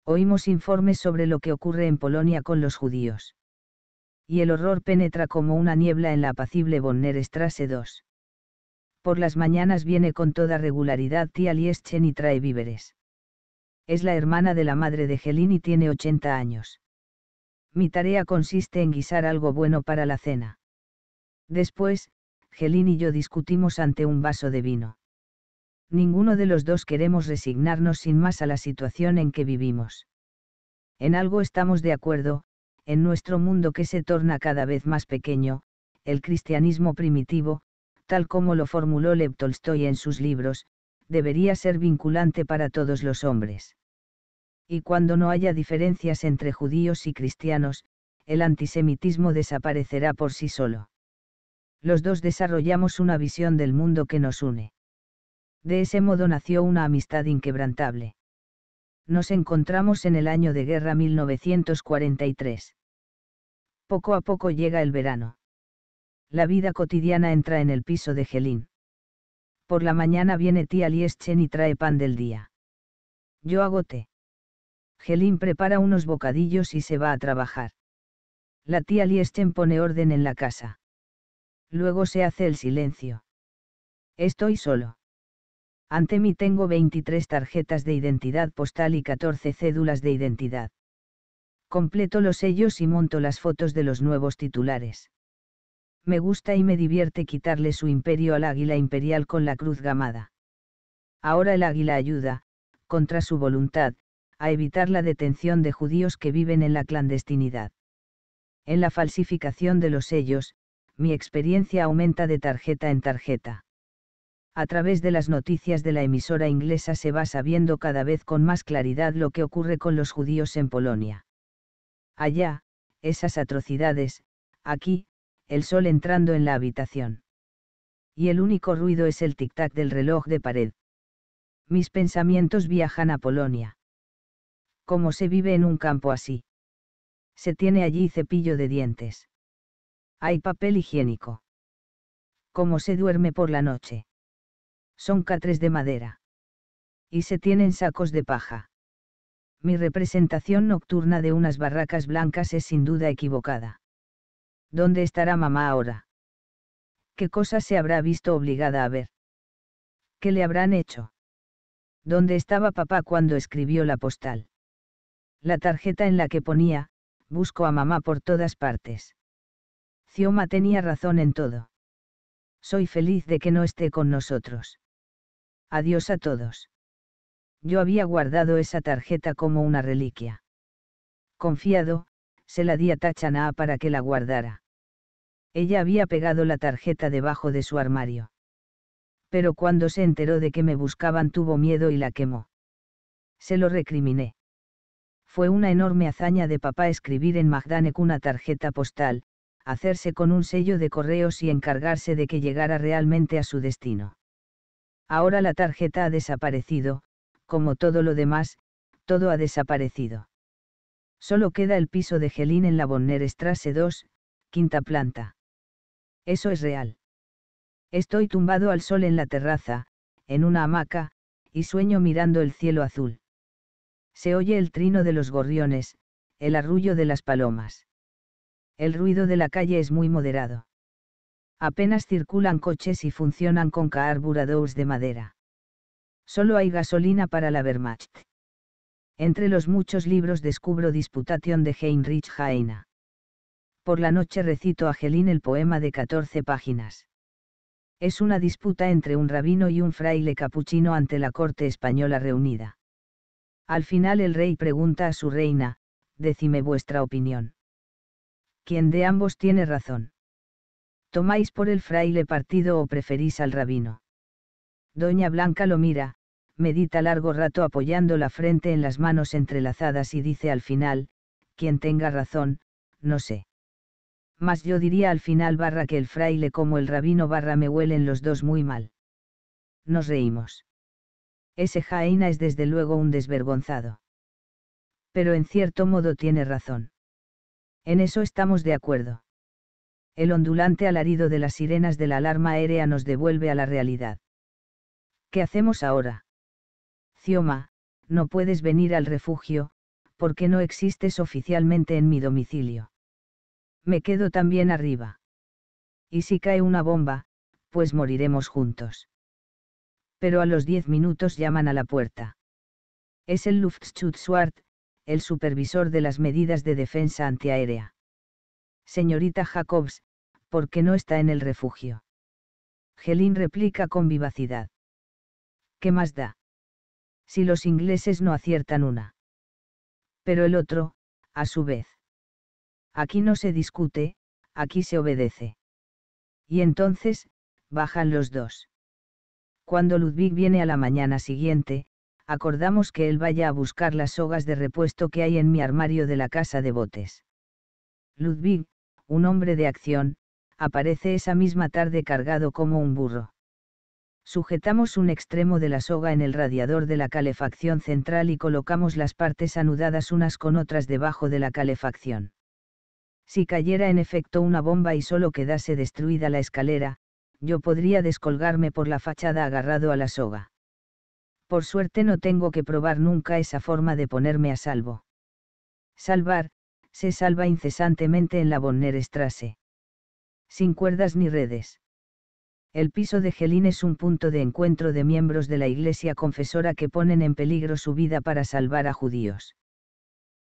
Oímos informes sobre lo que ocurre en Polonia con los judíos. Y el horror penetra como una niebla en la apacible Bonnerstrasse 2. Por las mañanas viene con toda regularidad tía Lieschen y trae víveres es la hermana de la madre de Gelini y tiene 80 años. Mi tarea consiste en guisar algo bueno para la cena. Después, Gelín y yo discutimos ante un vaso de vino. Ninguno de los dos queremos resignarnos sin más a la situación en que vivimos. En algo estamos de acuerdo, en nuestro mundo que se torna cada vez más pequeño, el cristianismo primitivo, tal como lo formuló Lev Tolstoy en sus libros, debería ser vinculante para todos los hombres y cuando no haya diferencias entre judíos y cristianos, el antisemitismo desaparecerá por sí solo. Los dos desarrollamos una visión del mundo que nos une. De ese modo nació una amistad inquebrantable. Nos encontramos en el año de guerra 1943. Poco a poco llega el verano. La vida cotidiana entra en el piso de Gelín. Por la mañana viene tía Lieschen y trae pan del día. Yo hago Helin prepara unos bocadillos y se va a trabajar. La tía Liesten pone orden en la casa. Luego se hace el silencio. Estoy solo. Ante mí tengo 23 tarjetas de identidad postal y 14 cédulas de identidad. Completo los sellos y monto las fotos de los nuevos titulares. Me gusta y me divierte quitarle su imperio al águila imperial con la cruz gamada. Ahora el águila ayuda, contra su voluntad, a evitar la detención de judíos que viven en la clandestinidad. En la falsificación de los sellos, mi experiencia aumenta de tarjeta en tarjeta. A través de las noticias de la emisora inglesa se va sabiendo cada vez con más claridad lo que ocurre con los judíos en Polonia. Allá, esas atrocidades, aquí, el sol entrando en la habitación. Y el único ruido es el tic-tac del reloj de pared. Mis pensamientos viajan a Polonia. ¿Cómo se vive en un campo así? Se tiene allí cepillo de dientes. Hay papel higiénico. ¿Cómo se duerme por la noche? Son catres de madera. Y se tienen sacos de paja. Mi representación nocturna de unas barracas blancas es sin duda equivocada. ¿Dónde estará mamá ahora? ¿Qué cosa se habrá visto obligada a ver? ¿Qué le habrán hecho? ¿Dónde estaba papá cuando escribió la postal? la tarjeta en la que ponía, busco a mamá por todas partes. Cioma tenía razón en todo. Soy feliz de que no esté con nosotros. Adiós a todos. Yo había guardado esa tarjeta como una reliquia. Confiado, se la di a Tachaná para que la guardara. Ella había pegado la tarjeta debajo de su armario. Pero cuando se enteró de que me buscaban tuvo miedo y la quemó. Se lo recriminé. Fue una enorme hazaña de papá escribir en Magdanek una tarjeta postal, hacerse con un sello de correos y encargarse de que llegara realmente a su destino. Ahora la tarjeta ha desaparecido, como todo lo demás, todo ha desaparecido. Solo queda el piso de Gelín en la Bonner Strasse 2, quinta planta. Eso es real. Estoy tumbado al sol en la terraza, en una hamaca, y sueño mirando el cielo azul. Se oye el trino de los gorriones, el arrullo de las palomas. El ruido de la calle es muy moderado. Apenas circulan coches y funcionan con carburadores de madera. Solo hay gasolina para la Wehrmacht. Entre los muchos libros descubro Disputación de Heinrich Heine. Por la noche recito a Gelín el poema de 14 páginas. Es una disputa entre un rabino y un fraile capuchino ante la corte española reunida. Al final el rey pregunta a su reina, decime vuestra opinión. ¿Quién de ambos tiene razón? ¿Tomáis por el fraile partido o preferís al rabino? Doña Blanca lo mira, medita largo rato apoyando la frente en las manos entrelazadas y dice al final, quien tenga razón, no sé. Mas yo diría al final barra que el fraile como el rabino barra me huelen los dos muy mal. Nos reímos. Ese Jaina es desde luego un desvergonzado. Pero en cierto modo tiene razón. En eso estamos de acuerdo. El ondulante alarido de las sirenas de la alarma aérea nos devuelve a la realidad. ¿Qué hacemos ahora? Cioma, no puedes venir al refugio, porque no existes oficialmente en mi domicilio. Me quedo también arriba. Y si cae una bomba, pues moriremos juntos pero a los diez minutos llaman a la puerta. Es el Luftschutzwart, el supervisor de las medidas de defensa antiaérea. Señorita Jacobs, ¿por qué no está en el refugio? Gelin replica con vivacidad. ¿Qué más da? Si los ingleses no aciertan una. Pero el otro, a su vez. Aquí no se discute, aquí se obedece. Y entonces, bajan los dos. Cuando Ludwig viene a la mañana siguiente, acordamos que él vaya a buscar las sogas de repuesto que hay en mi armario de la casa de botes. Ludwig, un hombre de acción, aparece esa misma tarde cargado como un burro. Sujetamos un extremo de la soga en el radiador de la calefacción central y colocamos las partes anudadas unas con otras debajo de la calefacción. Si cayera en efecto una bomba y solo quedase destruida la escalera, yo podría descolgarme por la fachada agarrado a la soga. Por suerte no tengo que probar nunca esa forma de ponerme a salvo. Salvar, se salva incesantemente en la Bonnerstrasse. Sin cuerdas ni redes. El piso de Gelín es un punto de encuentro de miembros de la Iglesia confesora que ponen en peligro su vida para salvar a judíos.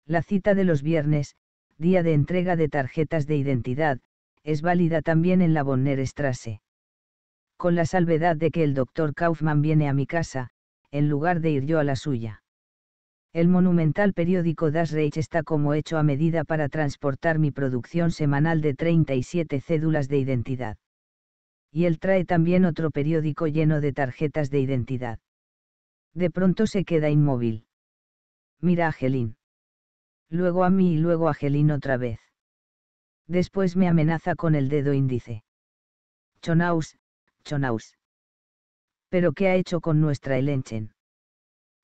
La cita de los viernes, día de entrega de tarjetas de identidad, es válida también en la Bonnerstrasse con la salvedad de que el doctor Kaufman viene a mi casa, en lugar de ir yo a la suya. El monumental periódico Das Reich está como hecho a medida para transportar mi producción semanal de 37 cédulas de identidad. Y él trae también otro periódico lleno de tarjetas de identidad. De pronto se queda inmóvil. Mira a Gelín. Luego a mí y luego a Gelín otra vez. Después me amenaza con el dedo índice. Chonaus, pero ¿qué ha hecho con nuestra Elenchen?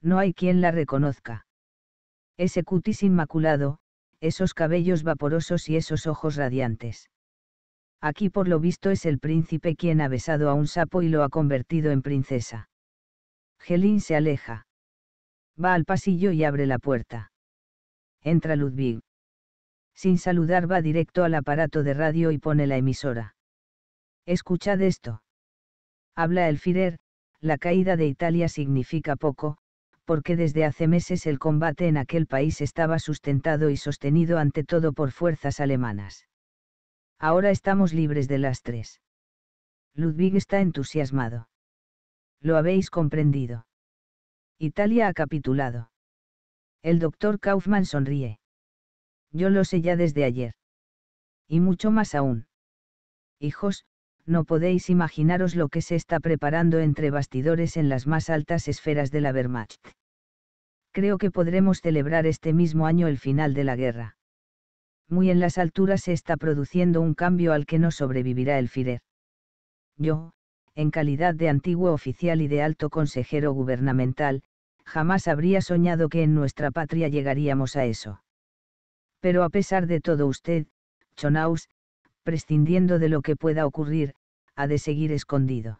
No hay quien la reconozca. Ese cutis inmaculado, esos cabellos vaporosos y esos ojos radiantes. Aquí por lo visto es el príncipe quien ha besado a un sapo y lo ha convertido en princesa. Gelín se aleja. Va al pasillo y abre la puerta. Entra Ludwig. Sin saludar va directo al aparato de radio y pone la emisora. Escuchad esto. Habla el Führer, la caída de Italia significa poco, porque desde hace meses el combate en aquel país estaba sustentado y sostenido ante todo por fuerzas alemanas. Ahora estamos libres de las tres. Ludwig está entusiasmado. Lo habéis comprendido. Italia ha capitulado. El doctor Kaufmann sonríe. Yo lo sé ya desde ayer. Y mucho más aún. Hijos, no podéis imaginaros lo que se está preparando entre bastidores en las más altas esferas de la Wehrmacht. Creo que podremos celebrar este mismo año el final de la guerra. Muy en las alturas se está produciendo un cambio al que no sobrevivirá el Führer. Yo, en calidad de antiguo oficial y de alto consejero gubernamental, jamás habría soñado que en nuestra patria llegaríamos a eso. Pero a pesar de todo usted, Chonaus, prescindiendo de lo que pueda ocurrir, ha de seguir escondido.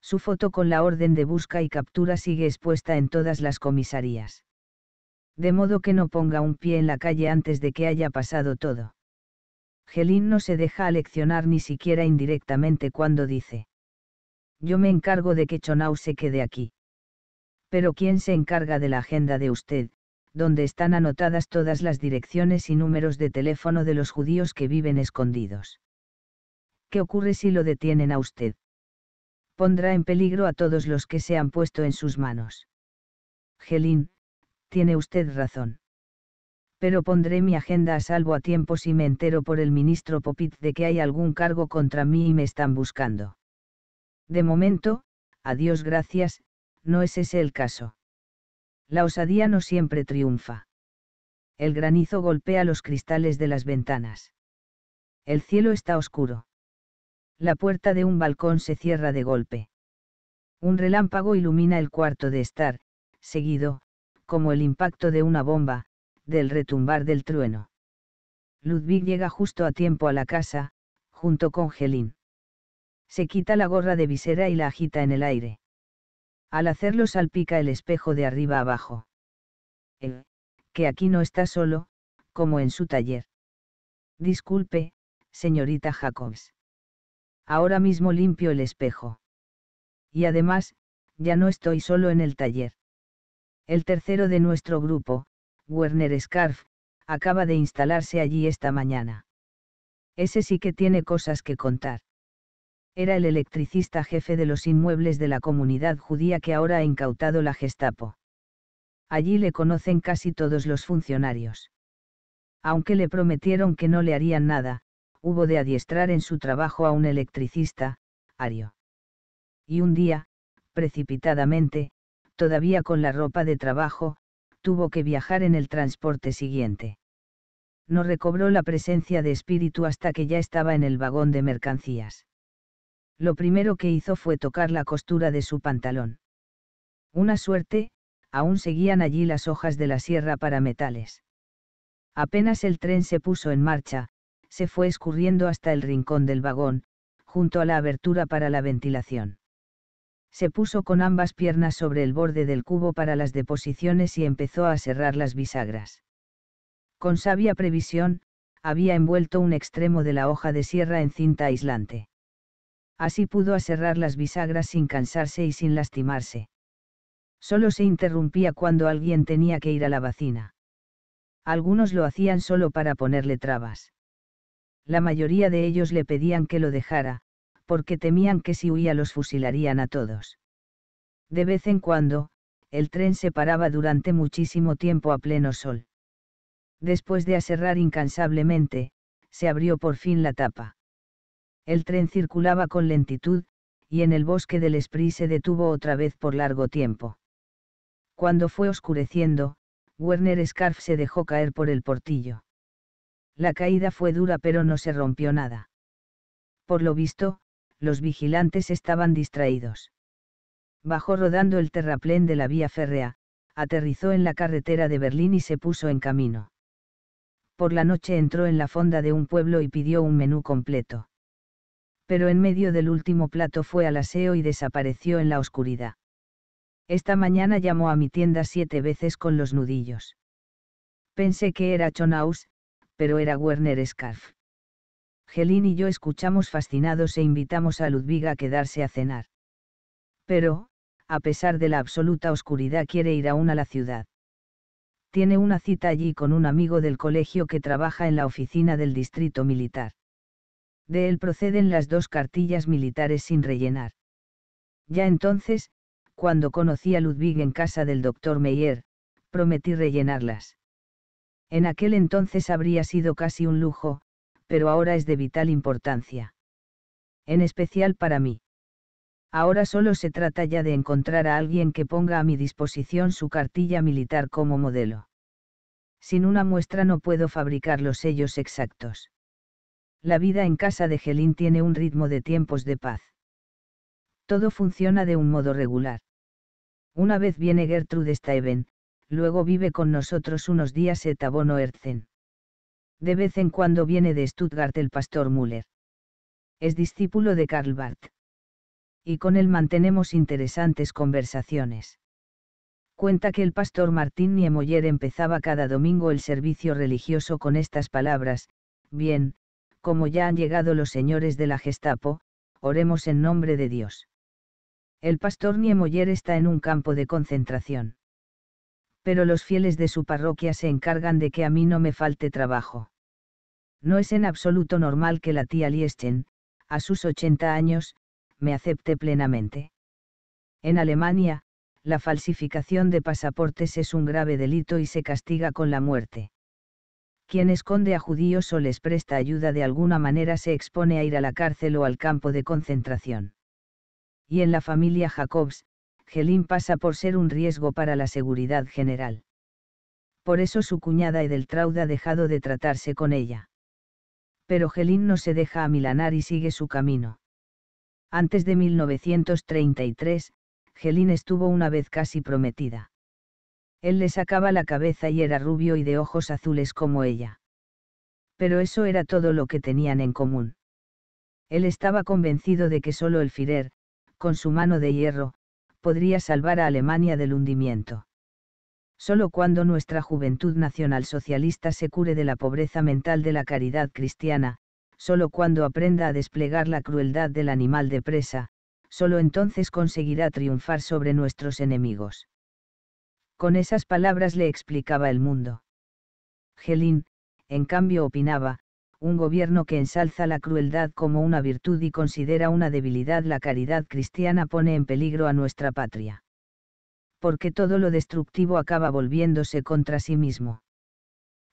Su foto con la orden de busca y captura sigue expuesta en todas las comisarías. De modo que no ponga un pie en la calle antes de que haya pasado todo. Gelín no se deja aleccionar ni siquiera indirectamente cuando dice. Yo me encargo de que Chonau se quede aquí. Pero ¿quién se encarga de la agenda de usted, donde están anotadas todas las direcciones y números de teléfono de los judíos que viven escondidos. ¿Qué ocurre si lo detienen a usted? Pondrá en peligro a todos los que se han puesto en sus manos. Gelín, tiene usted razón. Pero pondré mi agenda a salvo a tiempo si me entero por el ministro Popit de que hay algún cargo contra mí y me están buscando. De momento, a Dios gracias, no es ese el caso. La osadía no siempre triunfa. El granizo golpea los cristales de las ventanas. El cielo está oscuro. La puerta de un balcón se cierra de golpe. Un relámpago ilumina el cuarto de estar, seguido, como el impacto de una bomba, del retumbar del trueno. Ludwig llega justo a tiempo a la casa, junto con Gelín. Se quita la gorra de visera y la agita en el aire. Al hacerlo salpica el espejo de arriba abajo. que aquí no está solo, como en su taller. Disculpe, señorita Jacobs. Ahora mismo limpio el espejo. Y además, ya no estoy solo en el taller. El tercero de nuestro grupo, Werner Scarf, acaba de instalarse allí esta mañana. Ese sí que tiene cosas que contar era el electricista jefe de los inmuebles de la comunidad judía que ahora ha incautado la Gestapo. Allí le conocen casi todos los funcionarios. Aunque le prometieron que no le harían nada, hubo de adiestrar en su trabajo a un electricista, Ario. Y un día, precipitadamente, todavía con la ropa de trabajo, tuvo que viajar en el transporte siguiente. No recobró la presencia de espíritu hasta que ya estaba en el vagón de mercancías. Lo primero que hizo fue tocar la costura de su pantalón. Una suerte, aún seguían allí las hojas de la sierra para metales. Apenas el tren se puso en marcha, se fue escurriendo hasta el rincón del vagón, junto a la abertura para la ventilación. Se puso con ambas piernas sobre el borde del cubo para las deposiciones y empezó a cerrar las bisagras. Con sabia previsión, había envuelto un extremo de la hoja de sierra en cinta aislante. Así pudo aserrar las bisagras sin cansarse y sin lastimarse. Solo se interrumpía cuando alguien tenía que ir a la vacina. Algunos lo hacían solo para ponerle trabas. La mayoría de ellos le pedían que lo dejara, porque temían que si huía los fusilarían a todos. De vez en cuando, el tren se paraba durante muchísimo tiempo a pleno sol. Después de aserrar incansablemente, se abrió por fin la tapa. El tren circulaba con lentitud, y en el bosque del Esprit se detuvo otra vez por largo tiempo. Cuando fue oscureciendo, Werner Scarf se dejó caer por el portillo. La caída fue dura pero no se rompió nada. Por lo visto, los vigilantes estaban distraídos. Bajó rodando el terraplén de la vía férrea, aterrizó en la carretera de Berlín y se puso en camino. Por la noche entró en la fonda de un pueblo y pidió un menú completo pero en medio del último plato fue al aseo y desapareció en la oscuridad. Esta mañana llamó a mi tienda siete veces con los nudillos. Pensé que era Chonaus, pero era Werner Scarf. Gelin y yo escuchamos fascinados e invitamos a Ludviga a quedarse a cenar. Pero, a pesar de la absoluta oscuridad, quiere ir aún a la ciudad. Tiene una cita allí con un amigo del colegio que trabaja en la oficina del distrito militar de él proceden las dos cartillas militares sin rellenar. Ya entonces, cuando conocí a Ludwig en casa del doctor Meyer, prometí rellenarlas. En aquel entonces habría sido casi un lujo, pero ahora es de vital importancia. En especial para mí. Ahora solo se trata ya de encontrar a alguien que ponga a mi disposición su cartilla militar como modelo. Sin una muestra no puedo fabricar los sellos exactos la vida en casa de Gelín tiene un ritmo de tiempos de paz. Todo funciona de un modo regular. Una vez viene Gertrude Steven, luego vive con nosotros unos días Etabono Erzen. De vez en cuando viene de Stuttgart el pastor Müller. Es discípulo de Karl Barth. Y con él mantenemos interesantes conversaciones. Cuenta que el pastor Martín Niemoyer empezaba cada domingo el servicio religioso con estas palabras, bien, como ya han llegado los señores de la Gestapo, oremos en nombre de Dios. El pastor Niemoyer está en un campo de concentración. Pero los fieles de su parroquia se encargan de que a mí no me falte trabajo. No es en absoluto normal que la tía Lieschen, a sus 80 años, me acepte plenamente. En Alemania, la falsificación de pasaportes es un grave delito y se castiga con la muerte quien esconde a judíos o les presta ayuda de alguna manera se expone a ir a la cárcel o al campo de concentración. Y en la familia Jacobs, Gelín pasa por ser un riesgo para la seguridad general. Por eso su cuñada Edeltraud ha dejado de tratarse con ella. Pero Gelín no se deja amilanar y sigue su camino. Antes de 1933, Gelín estuvo una vez casi prometida. Él le sacaba la cabeza y era rubio y de ojos azules como ella. Pero eso era todo lo que tenían en común. Él estaba convencido de que solo el Führer, con su mano de hierro, podría salvar a Alemania del hundimiento. Solo cuando nuestra juventud nacionalsocialista se cure de la pobreza mental de la caridad cristiana, solo cuando aprenda a desplegar la crueldad del animal de presa, solo entonces conseguirá triunfar sobre nuestros enemigos. Con esas palabras le explicaba el mundo. Helin, en cambio, opinaba, un gobierno que ensalza la crueldad como una virtud y considera una debilidad la caridad cristiana pone en peligro a nuestra patria. Porque todo lo destructivo acaba volviéndose contra sí mismo.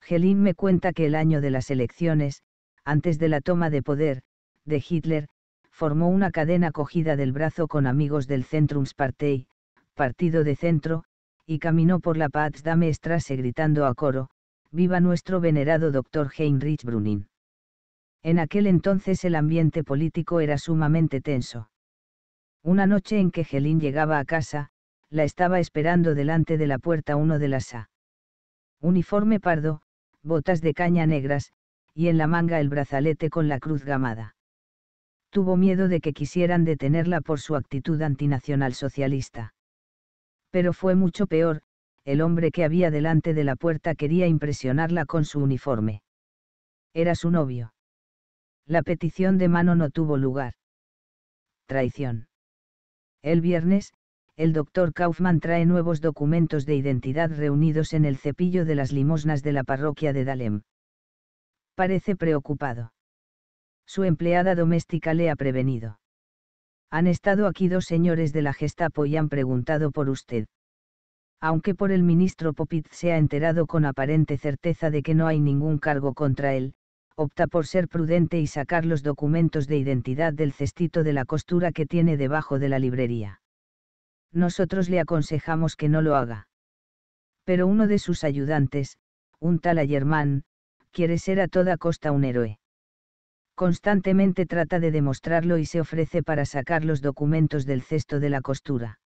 Helin me cuenta que el año de las elecciones, antes de la toma de poder, de Hitler, formó una cadena cogida del brazo con amigos del Zentrumspartei, partido de centro, y caminó por la Dame Estrase gritando a coro, Viva nuestro venerado doctor Heinrich Brunin. En aquel entonces el ambiente político era sumamente tenso. Una noche en que Gelín llegaba a casa, la estaba esperando delante de la puerta uno de las A. Uniforme pardo, botas de caña negras, y en la manga el brazalete con la cruz gamada. Tuvo miedo de que quisieran detenerla por su actitud antinacional socialista. Pero fue mucho peor, el hombre que había delante de la puerta quería impresionarla con su uniforme. Era su novio. La petición de mano no tuvo lugar. Traición. El viernes, el doctor Kaufman trae nuevos documentos de identidad reunidos en el cepillo de las limosnas de la parroquia de Dalem. Parece preocupado. Su empleada doméstica le ha prevenido. Han estado aquí dos señores de la Gestapo y han preguntado por usted. Aunque por el ministro Popit se ha enterado con aparente certeza de que no hay ningún cargo contra él, opta por ser prudente y sacar los documentos de identidad del cestito de la costura que tiene debajo de la librería. Nosotros le aconsejamos que no lo haga. Pero uno de sus ayudantes, un tal Ayerman, quiere ser a toda costa un héroe constantemente trata de demostrarlo y se ofrece para sacar los documentos del cesto de la costura.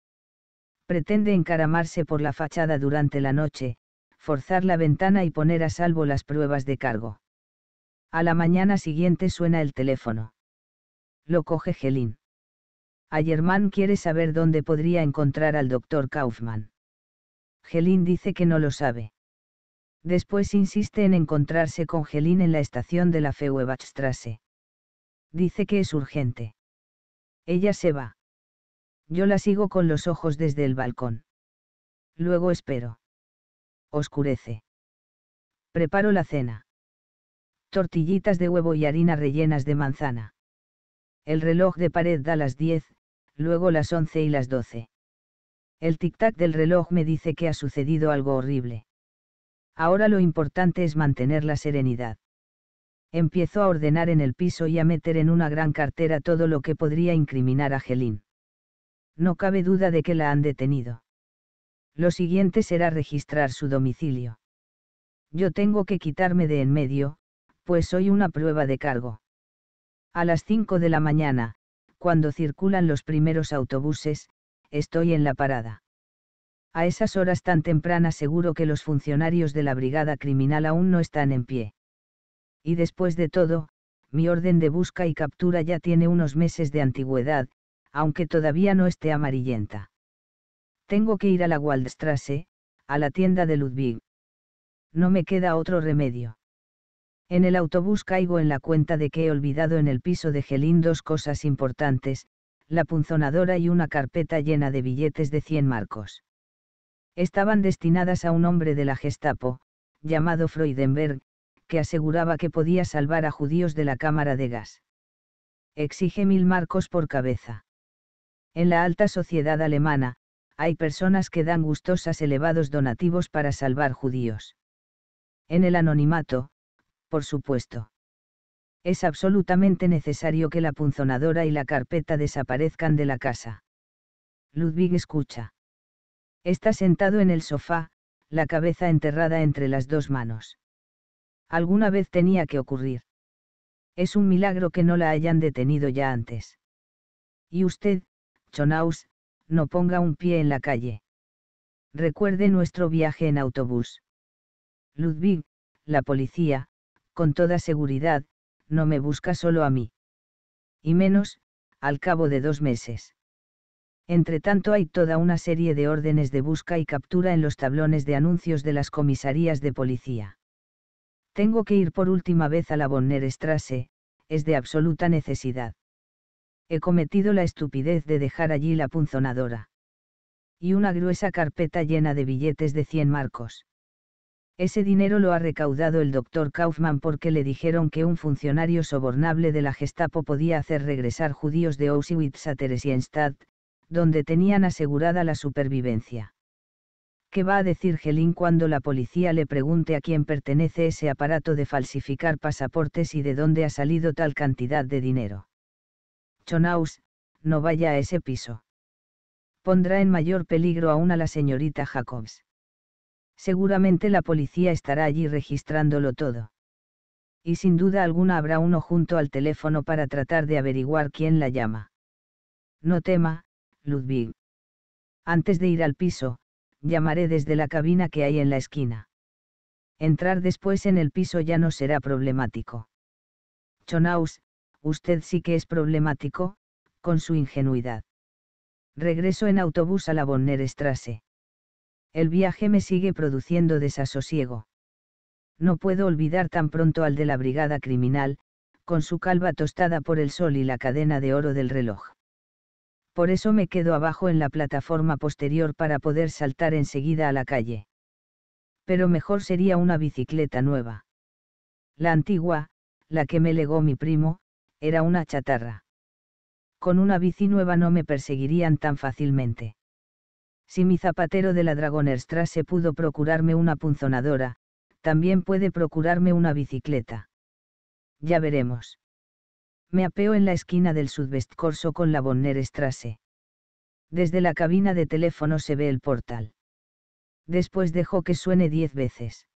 Pretende encaramarse por la fachada durante la noche, forzar la ventana y poner a salvo las pruebas de cargo. A la mañana siguiente suena el teléfono. Lo coge Gelín. Ayerman quiere saber dónde podría encontrar al doctor Kaufman. Gelín dice que no lo sabe. Después insiste en encontrarse con Gelin en la estación de la Feuebachstrasse. Dice que es urgente. Ella se va. Yo la sigo con los ojos desde el balcón. Luego espero. Oscurece. Preparo la cena. Tortillitas de huevo y harina rellenas de manzana. El reloj de pared da las 10, luego las 11 y las 12. El tic-tac del reloj me dice que ha sucedido algo horrible. Ahora lo importante es mantener la serenidad. Empiezo a ordenar en el piso y a meter en una gran cartera todo lo que podría incriminar a Gelín. No cabe duda de que la han detenido. Lo siguiente será registrar su domicilio. Yo tengo que quitarme de en medio, pues soy una prueba de cargo. A las 5 de la mañana, cuando circulan los primeros autobuses, estoy en la parada a esas horas tan tempranas seguro que los funcionarios de la brigada criminal aún no están en pie. Y después de todo, mi orden de busca y captura ya tiene unos meses de antigüedad, aunque todavía no esté amarillenta. Tengo que ir a la Waldstrasse, a la tienda de Ludwig. No me queda otro remedio. En el autobús caigo en la cuenta de que he olvidado en el piso de Gelín dos cosas importantes, la punzonadora y una carpeta llena de billetes de 100 marcos estaban destinadas a un hombre de la Gestapo, llamado Freudenberg, que aseguraba que podía salvar a judíos de la cámara de gas. Exige mil marcos por cabeza. En la alta sociedad alemana, hay personas que dan gustosas elevados donativos para salvar judíos. En el anonimato, por supuesto. Es absolutamente necesario que la punzonadora y la carpeta desaparezcan de la casa. Ludwig escucha. Está sentado en el sofá, la cabeza enterrada entre las dos manos. Alguna vez tenía que ocurrir. Es un milagro que no la hayan detenido ya antes. Y usted, Chonaus, no ponga un pie en la calle. Recuerde nuestro viaje en autobús. Ludwig, la policía, con toda seguridad, no me busca solo a mí. Y menos, al cabo de dos meses. Entre tanto hay toda una serie de órdenes de busca y captura en los tablones de anuncios de las comisarías de policía. Tengo que ir por última vez a la Bonner Strasse, es de absoluta necesidad. He cometido la estupidez de dejar allí la punzonadora. Y una gruesa carpeta llena de billetes de 100 marcos. Ese dinero lo ha recaudado el doctor Kaufman porque le dijeron que un funcionario sobornable de la Gestapo podía hacer regresar judíos de Auschwitz a Theresienstadt, donde tenían asegurada la supervivencia. ¿Qué va a decir Gelín cuando la policía le pregunte a quién pertenece ese aparato de falsificar pasaportes y de dónde ha salido tal cantidad de dinero? Chonaus, no vaya a ese piso. Pondrá en mayor peligro aún a la señorita Jacobs. Seguramente la policía estará allí registrándolo todo. Y sin duda alguna habrá uno junto al teléfono para tratar de averiguar quién la llama. No tema, Ludwig. Antes de ir al piso, llamaré desde la cabina que hay en la esquina. Entrar después en el piso ya no será problemático. Chonaus, usted sí que es problemático, con su ingenuidad. Regreso en autobús a la Bonner Strasse. El viaje me sigue produciendo desasosiego. No puedo olvidar tan pronto al de la brigada criminal, con su calva tostada por el sol y la cadena de oro del reloj por eso me quedo abajo en la plataforma posterior para poder saltar enseguida a la calle. Pero mejor sería una bicicleta nueva. La antigua, la que me legó mi primo, era una chatarra. Con una bici nueva no me perseguirían tan fácilmente. Si mi zapatero de la se pudo procurarme una punzonadora, también puede procurarme una bicicleta. Ya veremos me apeo en la esquina del Sudvestcorso con la Bonner Strasse. Desde la cabina de teléfono se ve el portal. Después dejo que suene diez veces.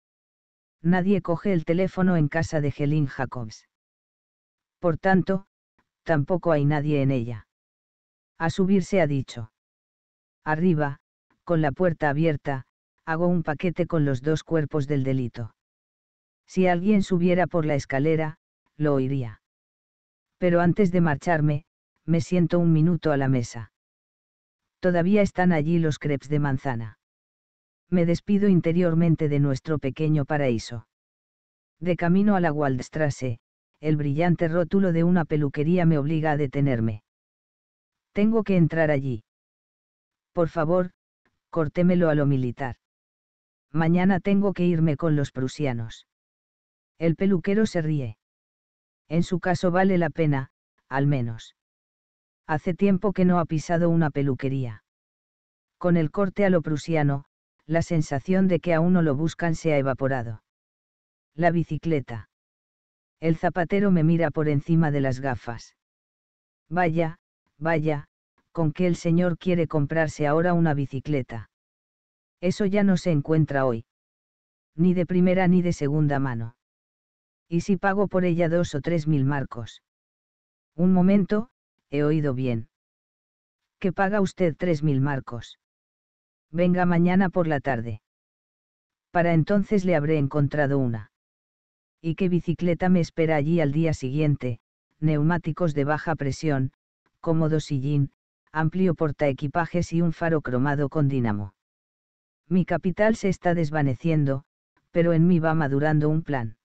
Nadie coge el teléfono en casa de Helen Jacobs. Por tanto, tampoco hay nadie en ella. A subirse ha dicho. Arriba, con la puerta abierta, hago un paquete con los dos cuerpos del delito. Si alguien subiera por la escalera, lo oiría pero antes de marcharme, me siento un minuto a la mesa. Todavía están allí los crepes de manzana. Me despido interiormente de nuestro pequeño paraíso. De camino a la Waldstrasse, el brillante rótulo de una peluquería me obliga a detenerme. Tengo que entrar allí. Por favor, cortémelo a lo militar. Mañana tengo que irme con los prusianos. El peluquero se ríe. En su caso vale la pena, al menos. Hace tiempo que no ha pisado una peluquería. Con el corte a lo prusiano, la sensación de que a uno lo buscan se ha evaporado. La bicicleta. El zapatero me mira por encima de las gafas. Vaya, vaya, con que el señor quiere comprarse ahora una bicicleta. Eso ya no se encuentra hoy. Ni de primera ni de segunda mano. ¿Y si pago por ella dos o tres mil marcos? Un momento, he oído bien. ¿Qué paga usted tres mil marcos. Venga mañana por la tarde. Para entonces le habré encontrado una. ¿Y qué bicicleta me espera allí al día siguiente? Neumáticos de baja presión, cómodo sillín, amplio portaequipajes y un faro cromado con dínamo. Mi capital se está desvaneciendo, pero en mí va madurando un plan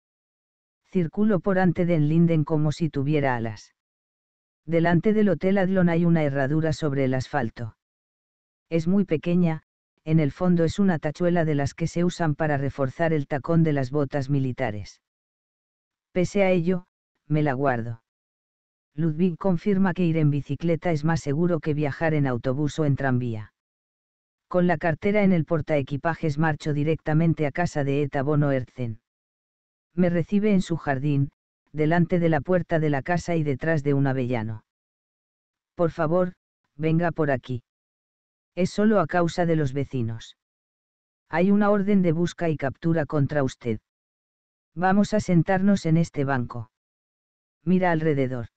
circulo por ante de Linden como si tuviera alas. Delante del Hotel Adlon hay una herradura sobre el asfalto. Es muy pequeña, en el fondo es una tachuela de las que se usan para reforzar el tacón de las botas militares. Pese a ello, me la guardo. Ludwig confirma que ir en bicicleta es más seguro que viajar en autobús o en tranvía. Con la cartera en el portaequipajes marcho directamente a casa de Eta Bono me recibe en su jardín, delante de la puerta de la casa y detrás de un avellano. Por favor, venga por aquí. Es solo a causa de los vecinos. Hay una orden de busca y captura contra usted. Vamos a sentarnos en este banco. Mira alrededor.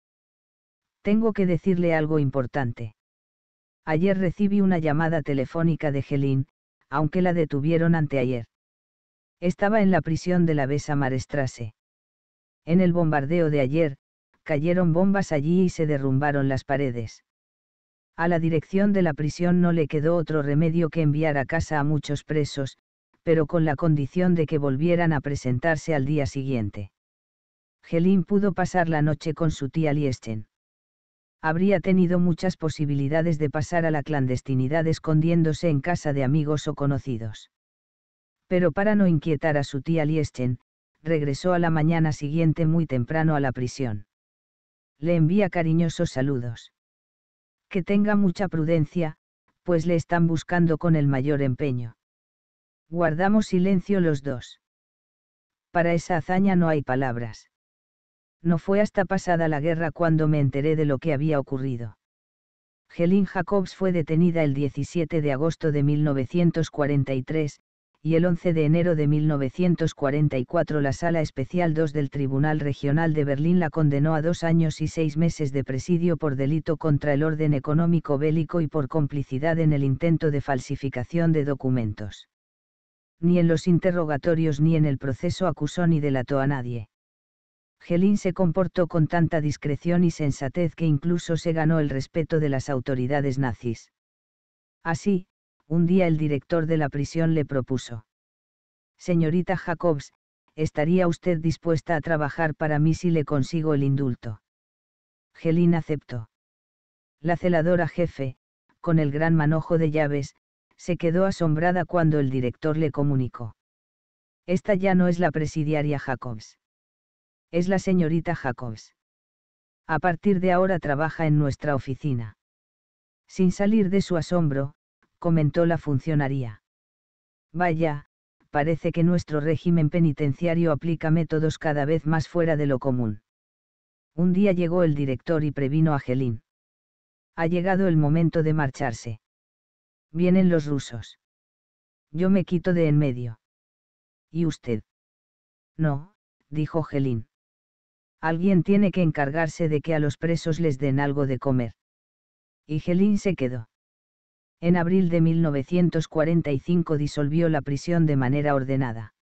Tengo que decirle algo importante. Ayer recibí una llamada telefónica de Helene, aunque la detuvieron anteayer estaba en la prisión de la Besa Marestrase. En el bombardeo de ayer, cayeron bombas allí y se derrumbaron las paredes. A la dirección de la prisión no le quedó otro remedio que enviar a casa a muchos presos, pero con la condición de que volvieran a presentarse al día siguiente. Gelín pudo pasar la noche con su tía Lieschen. Habría tenido muchas posibilidades de pasar a la clandestinidad escondiéndose en casa de amigos o conocidos pero para no inquietar a su tía Lieschen, regresó a la mañana siguiente muy temprano a la prisión. Le envía cariñosos saludos. Que tenga mucha prudencia, pues le están buscando con el mayor empeño. Guardamos silencio los dos. Para esa hazaña no hay palabras. No fue hasta pasada la guerra cuando me enteré de lo que había ocurrido. Helene Jacobs fue detenida el 17 de agosto de 1943, y el 11 de enero de 1944 la Sala Especial 2 del Tribunal Regional de Berlín la condenó a dos años y seis meses de presidio por delito contra el orden económico bélico y por complicidad en el intento de falsificación de documentos. Ni en los interrogatorios ni en el proceso acusó ni delató a nadie. Gelín se comportó con tanta discreción y sensatez que incluso se ganó el respeto de las autoridades nazis. Así, un día el director de la prisión le propuso. Señorita Jacobs, ¿estaría usted dispuesta a trabajar para mí si le consigo el indulto? Gelín aceptó. La celadora jefe, con el gran manojo de llaves, se quedó asombrada cuando el director le comunicó. Esta ya no es la presidiaria Jacobs. Es la señorita Jacobs. A partir de ahora trabaja en nuestra oficina. Sin salir de su asombro, comentó la funcionaria. Vaya, parece que nuestro régimen penitenciario aplica métodos cada vez más fuera de lo común. Un día llegó el director y previno a Gelín. Ha llegado el momento de marcharse. Vienen los rusos. Yo me quito de en medio. ¿Y usted? No, dijo Gelín. Alguien tiene que encargarse de que a los presos les den algo de comer. Y Gelín se quedó en abril de 1945 disolvió la prisión de manera ordenada.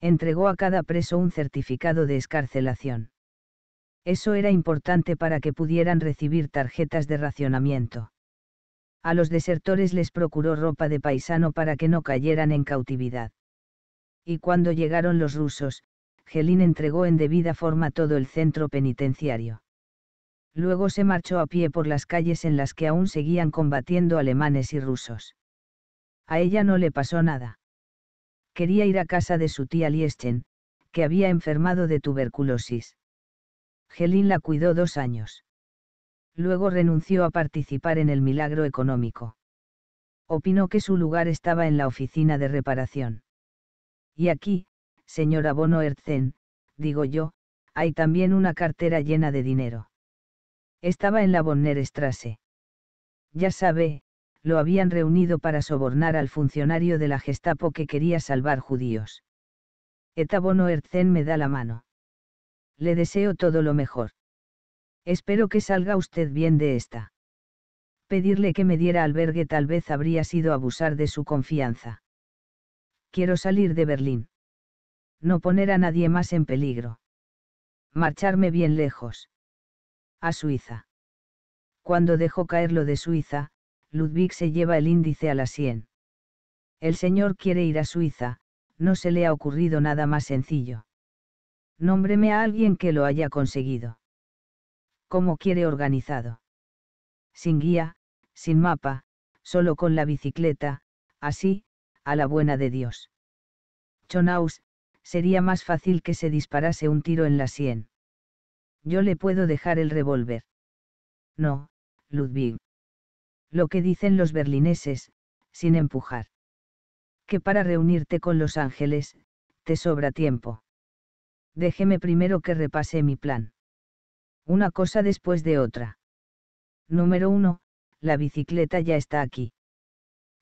Entregó a cada preso un certificado de escarcelación. Eso era importante para que pudieran recibir tarjetas de racionamiento. A los desertores les procuró ropa de paisano para que no cayeran en cautividad. Y cuando llegaron los rusos, Gelín entregó en debida forma todo el centro penitenciario. Luego se marchó a pie por las calles en las que aún seguían combatiendo alemanes y rusos. A ella no le pasó nada. Quería ir a casa de su tía Lieschen, que había enfermado de tuberculosis. Gelin la cuidó dos años. Luego renunció a participar en el milagro económico. Opinó que su lugar estaba en la oficina de reparación. Y aquí, señora Bono Erzen, digo yo, hay también una cartera llena de dinero. Estaba en la Bonner Strasse. Ya sabe, lo habían reunido para sobornar al funcionario de la Gestapo que quería salvar judíos. Eta Bono me da la mano. Le deseo todo lo mejor. Espero que salga usted bien de esta. Pedirle que me diera albergue tal vez habría sido abusar de su confianza. Quiero salir de Berlín. No poner a nadie más en peligro. Marcharme bien lejos a Suiza. Cuando dejó caer lo de Suiza, Ludwig se lleva el índice a la sien. El señor quiere ir a Suiza, no se le ha ocurrido nada más sencillo. Nómbreme a alguien que lo haya conseguido. ¿Cómo quiere organizado? Sin guía, sin mapa, solo con la bicicleta, así, a la buena de Dios. Chonaus, sería más fácil que se disparase un tiro en la sien. Yo le puedo dejar el revólver. No, Ludwig. Lo que dicen los berlineses, sin empujar. Que para reunirte con los ángeles, te sobra tiempo. Déjeme primero que repase mi plan. Una cosa después de otra. Número uno, La bicicleta ya está aquí.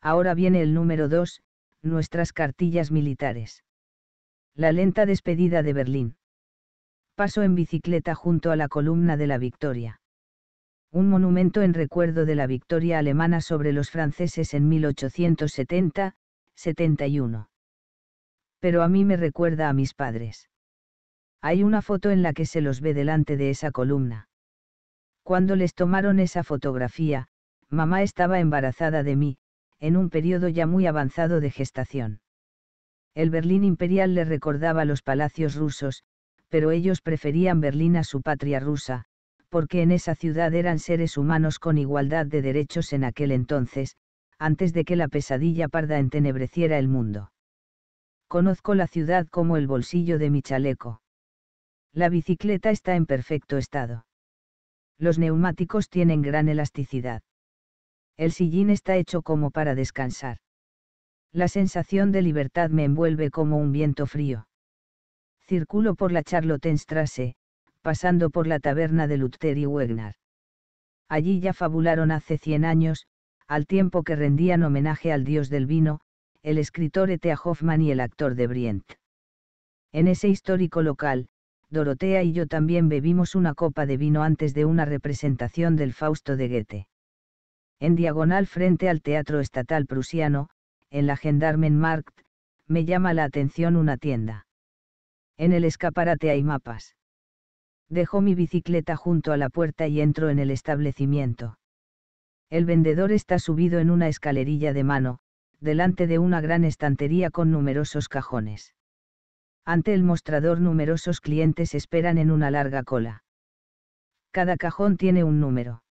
Ahora viene el número 2, nuestras cartillas militares. La lenta despedida de Berlín. Paso en bicicleta junto a la columna de la Victoria. Un monumento en recuerdo de la victoria alemana sobre los franceses en 1870, 71. Pero a mí me recuerda a mis padres. Hay una foto en la que se los ve delante de esa columna. Cuando les tomaron esa fotografía, mamá estaba embarazada de mí, en un periodo ya muy avanzado de gestación. El Berlín imperial le recordaba los palacios rusos, pero ellos preferían Berlín a su patria rusa, porque en esa ciudad eran seres humanos con igualdad de derechos en aquel entonces, antes de que la pesadilla parda entenebreciera el mundo. Conozco la ciudad como el bolsillo de mi chaleco. La bicicleta está en perfecto estado. Los neumáticos tienen gran elasticidad. El sillín está hecho como para descansar. La sensación de libertad me envuelve como un viento frío. Circulo por la Charlottenstrasse, pasando por la taberna de Luther y Wegner. Allí ya fabularon hace cien años, al tiempo que rendían homenaje al dios del vino, el escritor E.T.A. Hoffman y el actor de Brient. En ese histórico local, Dorotea y yo también bebimos una copa de vino antes de una representación del Fausto de Goethe. En diagonal frente al Teatro Estatal Prusiano, en la Gendarmenmarkt, me llama la atención una tienda. En el escaparate hay mapas. Dejo mi bicicleta junto a la puerta y entro en el establecimiento. El vendedor está subido en una escalerilla de mano, delante de una gran estantería con numerosos cajones. Ante el mostrador numerosos clientes esperan en una larga cola. Cada cajón tiene un número.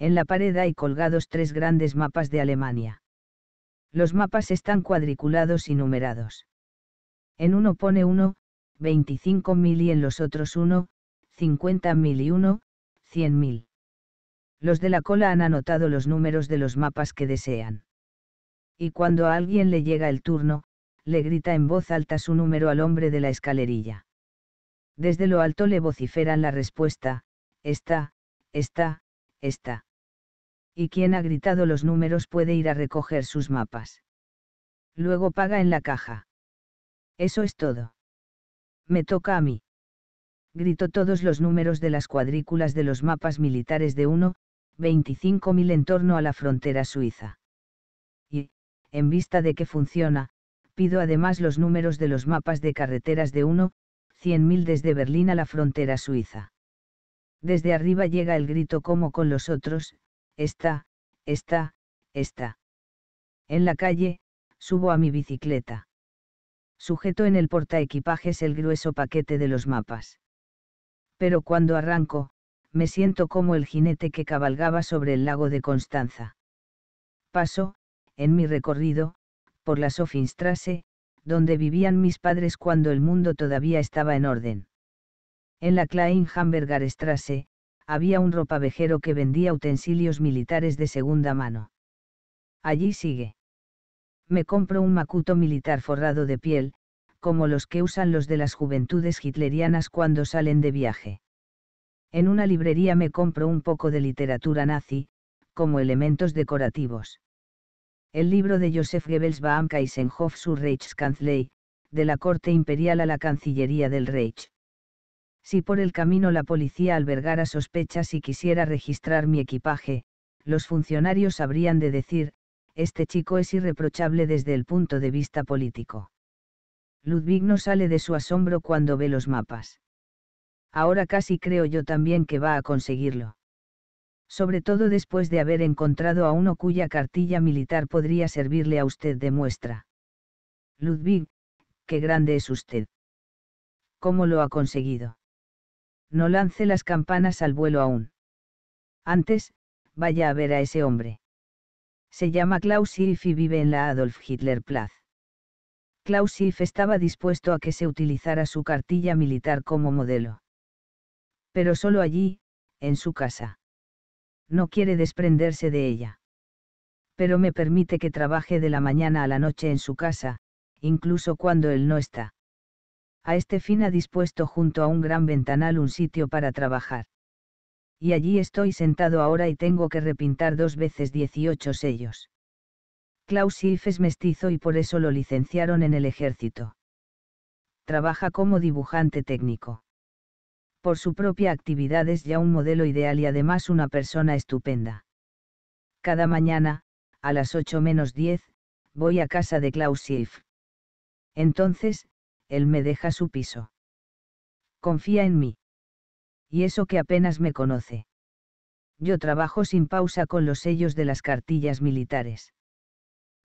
En la pared hay colgados tres grandes mapas de Alemania. Los mapas están cuadriculados y numerados. En uno pone uno. 25.000 y en los otros 1, 50.000 y 1, 100.000. Los de la cola han anotado los números de los mapas que desean. Y cuando a alguien le llega el turno, le grita en voz alta su número al hombre de la escalerilla. Desde lo alto le vociferan la respuesta, está, está, está. Y quien ha gritado los números puede ir a recoger sus mapas. Luego paga en la caja. Eso es todo. Me toca a mí. Gritó todos los números de las cuadrículas de los mapas militares de 1, 25.000 en torno a la frontera suiza. Y, en vista de que funciona, pido además los números de los mapas de carreteras de 1, 100.000 desde Berlín a la frontera suiza. Desde arriba llega el grito como con los otros, está, está, está. En la calle, subo a mi bicicleta. Sujeto en el portaequipajes el grueso paquete de los mapas. Pero cuando arranco, me siento como el jinete que cabalgaba sobre el lago de Constanza. Paso, en mi recorrido, por la Sofinstrasse, donde vivían mis padres cuando el mundo todavía estaba en orden. En la hamburger Strasse, había un ropavejero que vendía utensilios militares de segunda mano. Allí sigue me compro un macuto militar forrado de piel, como los que usan los de las juventudes hitlerianas cuando salen de viaje. En una librería me compro un poco de literatura nazi, como elementos decorativos. El libro de Josef Goebbels va zur Reichskanzlei, de la corte imperial a la Cancillería del Reich. Si por el camino la policía albergara sospechas y quisiera registrar mi equipaje, los funcionarios habrían de decir, este chico es irreprochable desde el punto de vista político. Ludwig no sale de su asombro cuando ve los mapas. Ahora casi creo yo también que va a conseguirlo. Sobre todo después de haber encontrado a uno cuya cartilla militar podría servirle a usted de muestra. Ludwig, qué grande es usted. ¿Cómo lo ha conseguido? No lance las campanas al vuelo aún. Antes, vaya a ver a ese hombre. Se llama Klaus Schiff y vive en la Adolf Hitler Platz. Klaus Schiff estaba dispuesto a que se utilizara su cartilla militar como modelo. Pero solo allí, en su casa. No quiere desprenderse de ella. Pero me permite que trabaje de la mañana a la noche en su casa, incluso cuando él no está. A este fin ha dispuesto junto a un gran ventanal un sitio para trabajar y allí estoy sentado ahora y tengo que repintar dos veces 18 sellos. Klaus es mestizo y por eso lo licenciaron en el ejército. Trabaja como dibujante técnico. Por su propia actividad es ya un modelo ideal y además una persona estupenda. Cada mañana, a las 8 menos 10, voy a casa de Klaus Silf. Entonces, él me deja su piso. Confía en mí y eso que apenas me conoce. Yo trabajo sin pausa con los sellos de las cartillas militares.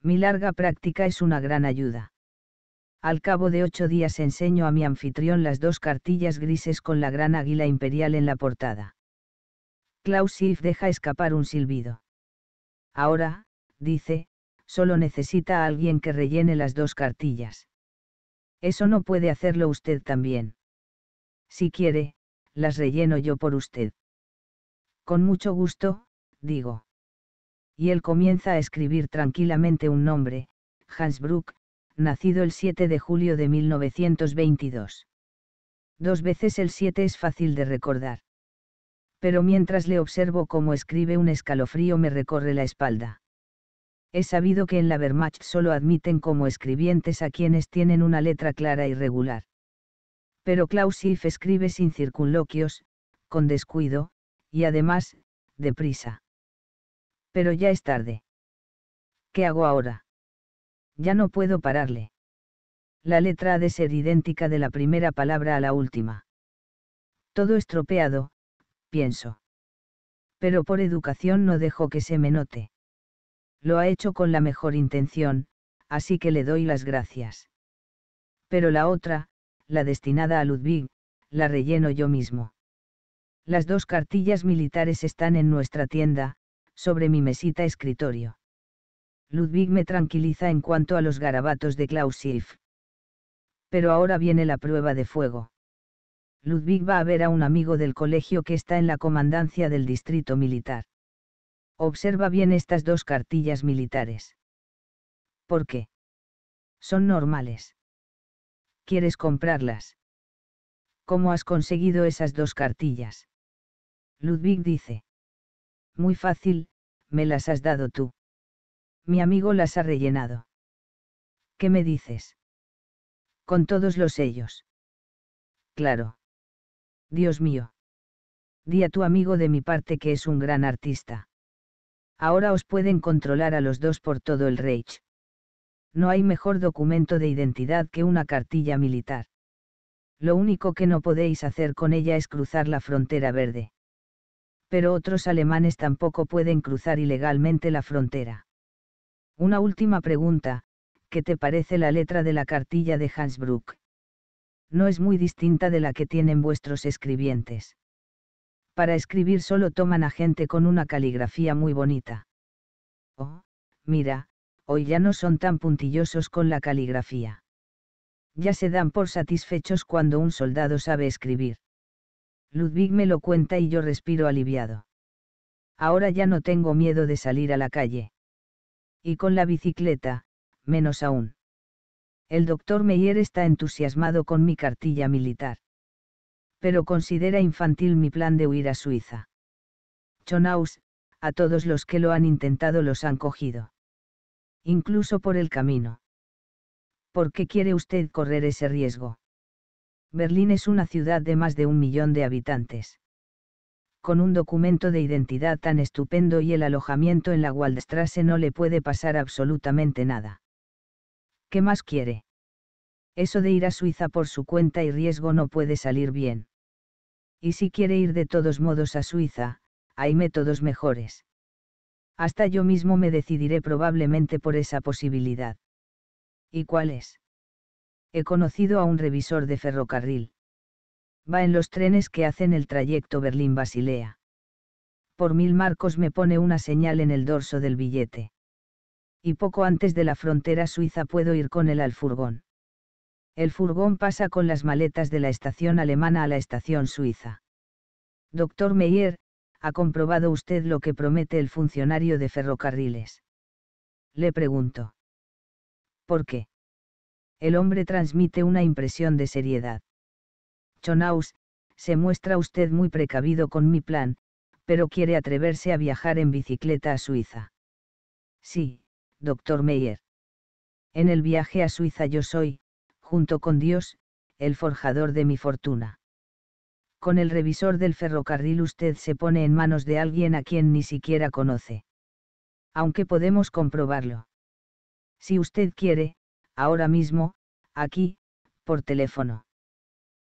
Mi larga práctica es una gran ayuda. Al cabo de ocho días enseño a mi anfitrión las dos cartillas grises con la gran águila imperial en la portada. Klaus Schiff deja escapar un silbido. Ahora, dice, solo necesita a alguien que rellene las dos cartillas. Eso no puede hacerlo usted también. Si quiere, las relleno yo por usted. Con mucho gusto, digo. Y él comienza a escribir tranquilamente un nombre, Hans nacido el 7 de julio de 1922. Dos veces el 7 es fácil de recordar. Pero mientras le observo cómo escribe un escalofrío me recorre la espalda. He sabido que en la Wehrmacht solo admiten como escribientes a quienes tienen una letra clara y regular. Pero Clausif escribe sin circunloquios, con descuido, y además, deprisa. Pero ya es tarde. ¿Qué hago ahora? Ya no puedo pararle. La letra ha de ser idéntica de la primera palabra a la última. Todo estropeado, pienso. Pero por educación no dejo que se me note. Lo ha hecho con la mejor intención, así que le doy las gracias. Pero la otra, la destinada a Ludwig, la relleno yo mismo. Las dos cartillas militares están en nuestra tienda, sobre mi mesita escritorio. Ludwig me tranquiliza en cuanto a los garabatos de Klausif. Pero ahora viene la prueba de fuego. Ludwig va a ver a un amigo del colegio que está en la comandancia del distrito militar. Observa bien estas dos cartillas militares. ¿Por qué? Son normales. ¿quieres comprarlas? ¿Cómo has conseguido esas dos cartillas? Ludwig dice. Muy fácil, me las has dado tú. Mi amigo las ha rellenado. ¿Qué me dices? Con todos los sellos. Claro. Dios mío. Di a tu amigo de mi parte que es un gran artista. Ahora os pueden controlar a los dos por todo el Reich no hay mejor documento de identidad que una cartilla militar. Lo único que no podéis hacer con ella es cruzar la frontera verde. Pero otros alemanes tampoco pueden cruzar ilegalmente la frontera. Una última pregunta, ¿qué te parece la letra de la cartilla de Hansbrook? No es muy distinta de la que tienen vuestros escribientes. Para escribir solo toman a gente con una caligrafía muy bonita. Oh, mira, hoy ya no son tan puntillosos con la caligrafía. Ya se dan por satisfechos cuando un soldado sabe escribir. Ludwig me lo cuenta y yo respiro aliviado. Ahora ya no tengo miedo de salir a la calle. Y con la bicicleta, menos aún. El doctor Meyer está entusiasmado con mi cartilla militar. Pero considera infantil mi plan de huir a Suiza. Chonaus, a todos los que lo han intentado los han cogido incluso por el camino. ¿Por qué quiere usted correr ese riesgo? Berlín es una ciudad de más de un millón de habitantes. Con un documento de identidad tan estupendo y el alojamiento en la Waldstrasse no le puede pasar absolutamente nada. ¿Qué más quiere? Eso de ir a Suiza por su cuenta y riesgo no puede salir bien. Y si quiere ir de todos modos a Suiza, hay métodos mejores. Hasta yo mismo me decidiré probablemente por esa posibilidad. ¿Y cuál es? He conocido a un revisor de ferrocarril. Va en los trenes que hacen el trayecto Berlín-Basilea. Por mil marcos me pone una señal en el dorso del billete. Y poco antes de la frontera suiza puedo ir con él al furgón. El furgón pasa con las maletas de la estación alemana a la estación suiza. Doctor Meyer, ¿ha comprobado usted lo que promete el funcionario de ferrocarriles? Le pregunto. ¿Por qué? El hombre transmite una impresión de seriedad. Chonaus, se muestra usted muy precavido con mi plan, pero quiere atreverse a viajar en bicicleta a Suiza. Sí, doctor Meyer. En el viaje a Suiza yo soy, junto con Dios, el forjador de mi fortuna con el revisor del ferrocarril usted se pone en manos de alguien a quien ni siquiera conoce. Aunque podemos comprobarlo. Si usted quiere, ahora mismo, aquí, por teléfono.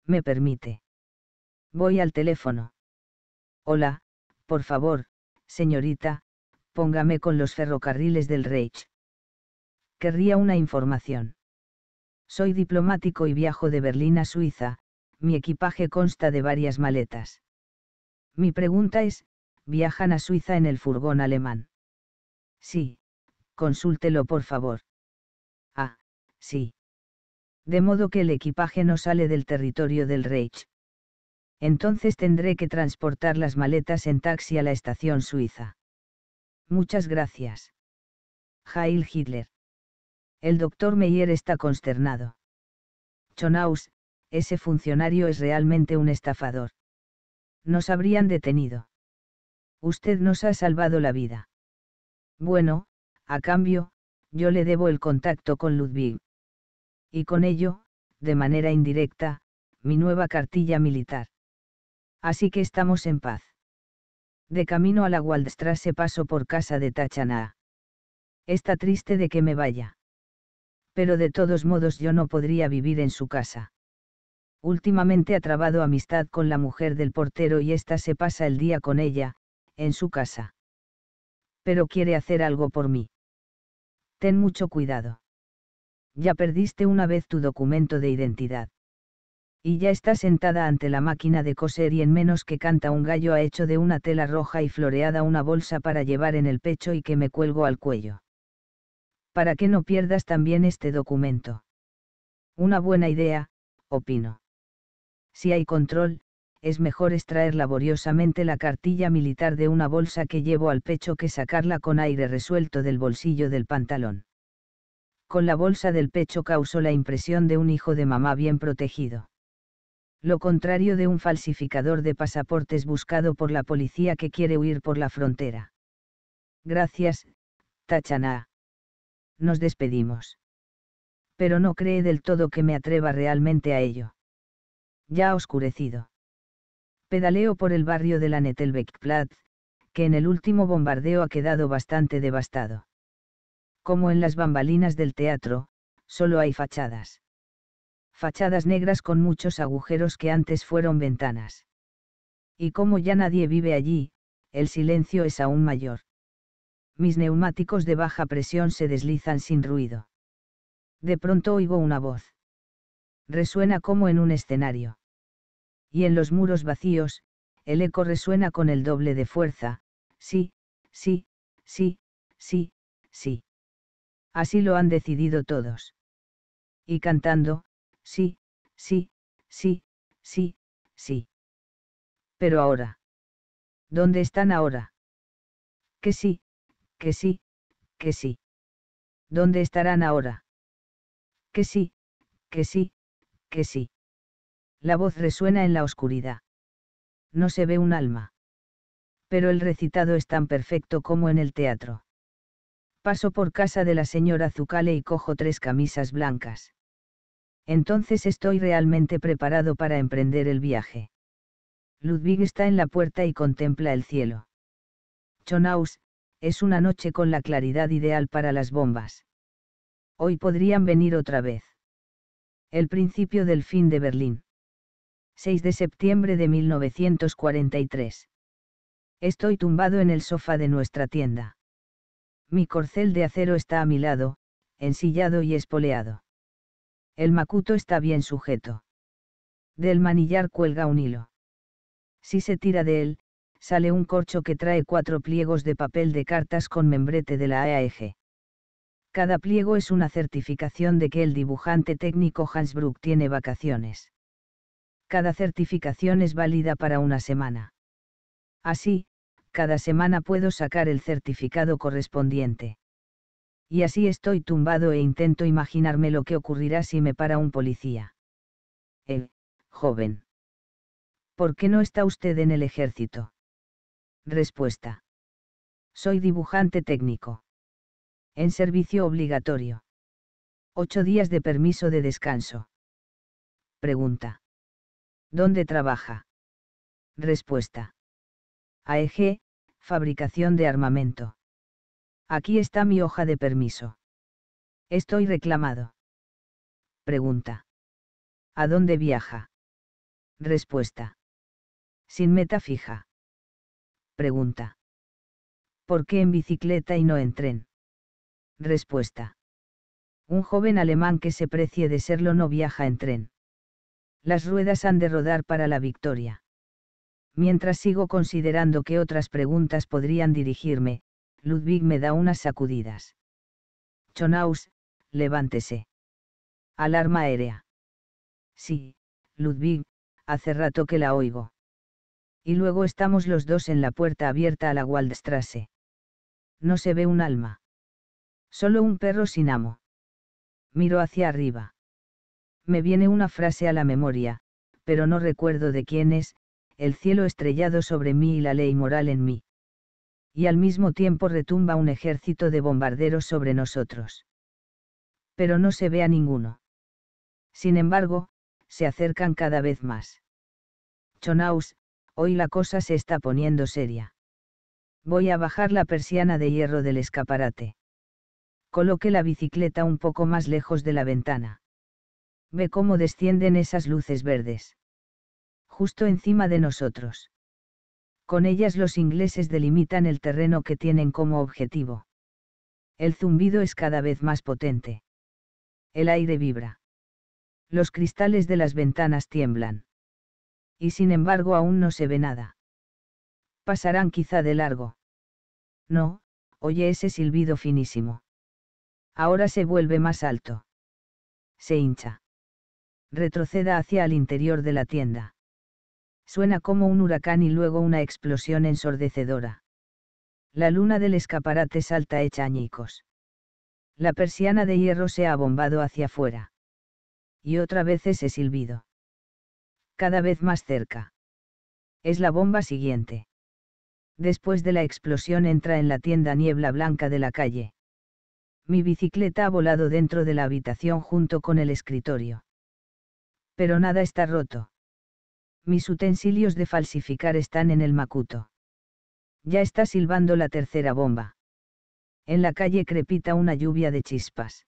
Me permite. Voy al teléfono. Hola, por favor, señorita, póngame con los ferrocarriles del Reich. Querría una información. Soy diplomático y viajo de Berlín a Suiza, mi equipaje consta de varias maletas. Mi pregunta es, ¿viajan a Suiza en el furgón alemán? Sí, consúltelo por favor. Ah, sí. De modo que el equipaje no sale del territorio del Reich. Entonces tendré que transportar las maletas en taxi a la estación suiza. Muchas gracias. Heil Hitler. El doctor Meyer está consternado. Chonaus, ese funcionario es realmente un estafador. Nos habrían detenido. Usted nos ha salvado la vida. Bueno, a cambio, yo le debo el contacto con Ludwig. Y con ello, de manera indirecta, mi nueva cartilla militar. Así que estamos en paz. De camino a la se paso por casa de Tachaná. Está triste de que me vaya. Pero de todos modos yo no podría vivir en su casa. Últimamente ha trabado amistad con la mujer del portero y ésta se pasa el día con ella, en su casa. Pero quiere hacer algo por mí. Ten mucho cuidado. Ya perdiste una vez tu documento de identidad. Y ya está sentada ante la máquina de coser y en menos que canta un gallo ha hecho de una tela roja y floreada una bolsa para llevar en el pecho y que me cuelgo al cuello. Para que no pierdas también este documento. Una buena idea, opino. Si hay control, es mejor extraer laboriosamente la cartilla militar de una bolsa que llevo al pecho que sacarla con aire resuelto del bolsillo del pantalón. Con la bolsa del pecho causó la impresión de un hijo de mamá bien protegido. Lo contrario de un falsificador de pasaportes buscado por la policía que quiere huir por la frontera. Gracias, Tachaná. Nos despedimos. Pero no cree del todo que me atreva realmente a ello ya oscurecido. Pedaleo por el barrio de la Nettelbeckplatz, que en el último bombardeo ha quedado bastante devastado. Como en las bambalinas del teatro, solo hay fachadas. Fachadas negras con muchos agujeros que antes fueron ventanas. Y como ya nadie vive allí, el silencio es aún mayor. Mis neumáticos de baja presión se deslizan sin ruido. De pronto oigo una voz. Resuena como en un escenario y en los muros vacíos, el eco resuena con el doble de fuerza, sí, sí, sí, sí, sí. Así lo han decidido todos. Y cantando, sí, sí, sí, sí, sí. Pero ahora. ¿Dónde están ahora? Que sí, que sí, que sí. ¿Dónde estarán ahora? Que sí, que sí, que sí. La voz resuena en la oscuridad. No se ve un alma. Pero el recitado es tan perfecto como en el teatro. Paso por casa de la señora Zucale y cojo tres camisas blancas. Entonces estoy realmente preparado para emprender el viaje. Ludwig está en la puerta y contempla el cielo. Chonaus, es una noche con la claridad ideal para las bombas. Hoy podrían venir otra vez. El principio del fin de Berlín. 6 de septiembre de 1943. Estoy tumbado en el sofá de nuestra tienda. Mi corcel de acero está a mi lado, ensillado y espoleado. El macuto está bien sujeto. Del manillar cuelga un hilo. Si se tira de él, sale un corcho que trae cuatro pliegos de papel de cartas con membrete de la AAEG. Cada pliego es una certificación de que el dibujante técnico Bruck tiene vacaciones cada certificación es válida para una semana. Así, cada semana puedo sacar el certificado correspondiente. Y así estoy tumbado e intento imaginarme lo que ocurrirá si me para un policía. El, joven. ¿Por qué no está usted en el ejército? Respuesta. Soy dibujante técnico. En servicio obligatorio. Ocho días de permiso de descanso. Pregunta. ¿Dónde trabaja? Respuesta. AEG, fabricación de armamento. Aquí está mi hoja de permiso. Estoy reclamado. Pregunta. ¿A dónde viaja? Respuesta. Sin meta fija. Pregunta. ¿Por qué en bicicleta y no en tren? Respuesta. Un joven alemán que se precie de serlo no viaja en tren las ruedas han de rodar para la victoria. Mientras sigo considerando qué otras preguntas podrían dirigirme, Ludwig me da unas sacudidas. Chonaus, levántese. Alarma aérea. Sí, Ludwig, hace rato que la oigo. Y luego estamos los dos en la puerta abierta a la Waldstrasse. No se ve un alma. Solo un perro sin amo. Miro hacia arriba. Me viene una frase a la memoria, pero no recuerdo de quién es, el cielo estrellado sobre mí y la ley moral en mí. Y al mismo tiempo retumba un ejército de bombarderos sobre nosotros. Pero no se ve a ninguno. Sin embargo, se acercan cada vez más. Chonaus, hoy la cosa se está poniendo seria. Voy a bajar la persiana de hierro del escaparate. Coloque la bicicleta un poco más lejos de la ventana ve cómo descienden esas luces verdes. Justo encima de nosotros. Con ellas los ingleses delimitan el terreno que tienen como objetivo. El zumbido es cada vez más potente. El aire vibra. Los cristales de las ventanas tiemblan. Y sin embargo aún no se ve nada. Pasarán quizá de largo. No, oye ese silbido finísimo. Ahora se vuelve más alto. Se hincha retroceda hacia el interior de la tienda. Suena como un huracán y luego una explosión ensordecedora. La luna del escaparate salta hecha añicos. La persiana de hierro se ha bombado hacia afuera. Y otra vez ese silbido. Cada vez más cerca. Es la bomba siguiente. Después de la explosión entra en la tienda niebla blanca de la calle. Mi bicicleta ha volado dentro de la habitación junto con el escritorio. Pero nada está roto. Mis utensilios de falsificar están en el macuto. Ya está silbando la tercera bomba. En la calle crepita una lluvia de chispas.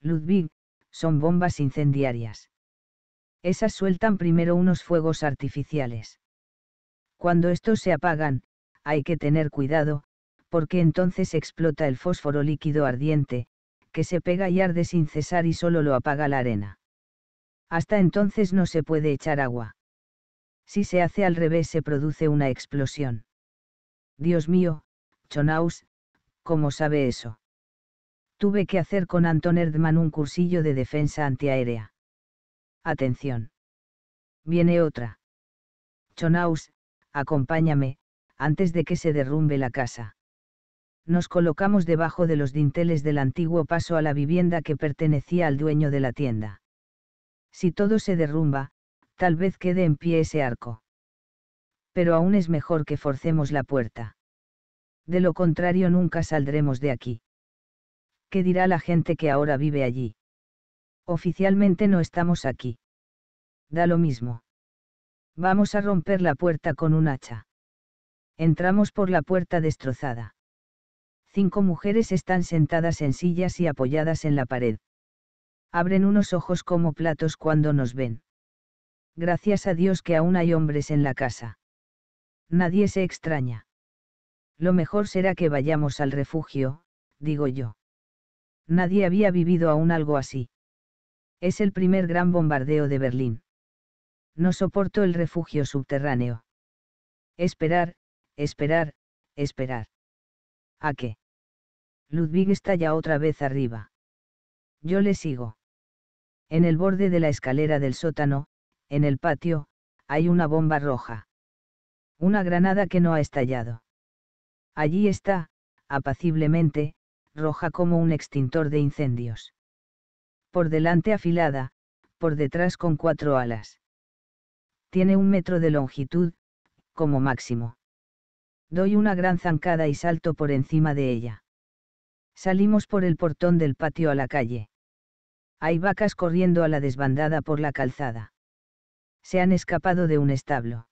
Ludwig, son bombas incendiarias. Esas sueltan primero unos fuegos artificiales. Cuando estos se apagan, hay que tener cuidado, porque entonces explota el fósforo líquido ardiente, que se pega y arde sin cesar y solo lo apaga la arena. Hasta entonces no se puede echar agua. Si se hace al revés se produce una explosión. Dios mío, Chonaus, ¿cómo sabe eso? Tuve que hacer con Anton Erdmann un cursillo de defensa antiaérea. Atención. Viene otra. Chonaus, acompáñame, antes de que se derrumbe la casa. Nos colocamos debajo de los dinteles del antiguo paso a la vivienda que pertenecía al dueño de la tienda. Si todo se derrumba, tal vez quede en pie ese arco. Pero aún es mejor que forcemos la puerta. De lo contrario nunca saldremos de aquí. ¿Qué dirá la gente que ahora vive allí? Oficialmente no estamos aquí. Da lo mismo. Vamos a romper la puerta con un hacha. Entramos por la puerta destrozada. Cinco mujeres están sentadas en sillas y apoyadas en la pared abren unos ojos como platos cuando nos ven. Gracias a Dios que aún hay hombres en la casa. Nadie se extraña. Lo mejor será que vayamos al refugio, digo yo. Nadie había vivido aún algo así. Es el primer gran bombardeo de Berlín. No soporto el refugio subterráneo. Esperar, esperar, esperar. ¿A qué? Ludwig está ya otra vez arriba. Yo le sigo. En el borde de la escalera del sótano, en el patio, hay una bomba roja. Una granada que no ha estallado. Allí está, apaciblemente, roja como un extintor de incendios. Por delante afilada, por detrás con cuatro alas. Tiene un metro de longitud, como máximo. Doy una gran zancada y salto por encima de ella. Salimos por el portón del patio a la calle. Hay vacas corriendo a la desbandada por la calzada. Se han escapado de un establo.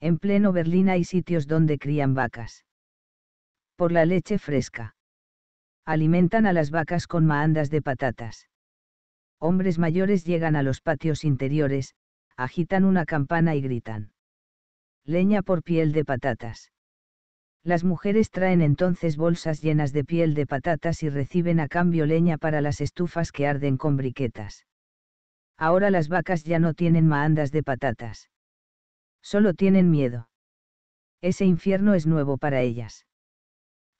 En pleno Berlín hay sitios donde crían vacas. Por la leche fresca. Alimentan a las vacas con maandas de patatas. Hombres mayores llegan a los patios interiores, agitan una campana y gritan. Leña por piel de patatas. Las mujeres traen entonces bolsas llenas de piel de patatas y reciben a cambio leña para las estufas que arden con briquetas. Ahora las vacas ya no tienen maandas de patatas. Solo tienen miedo. Ese infierno es nuevo para ellas.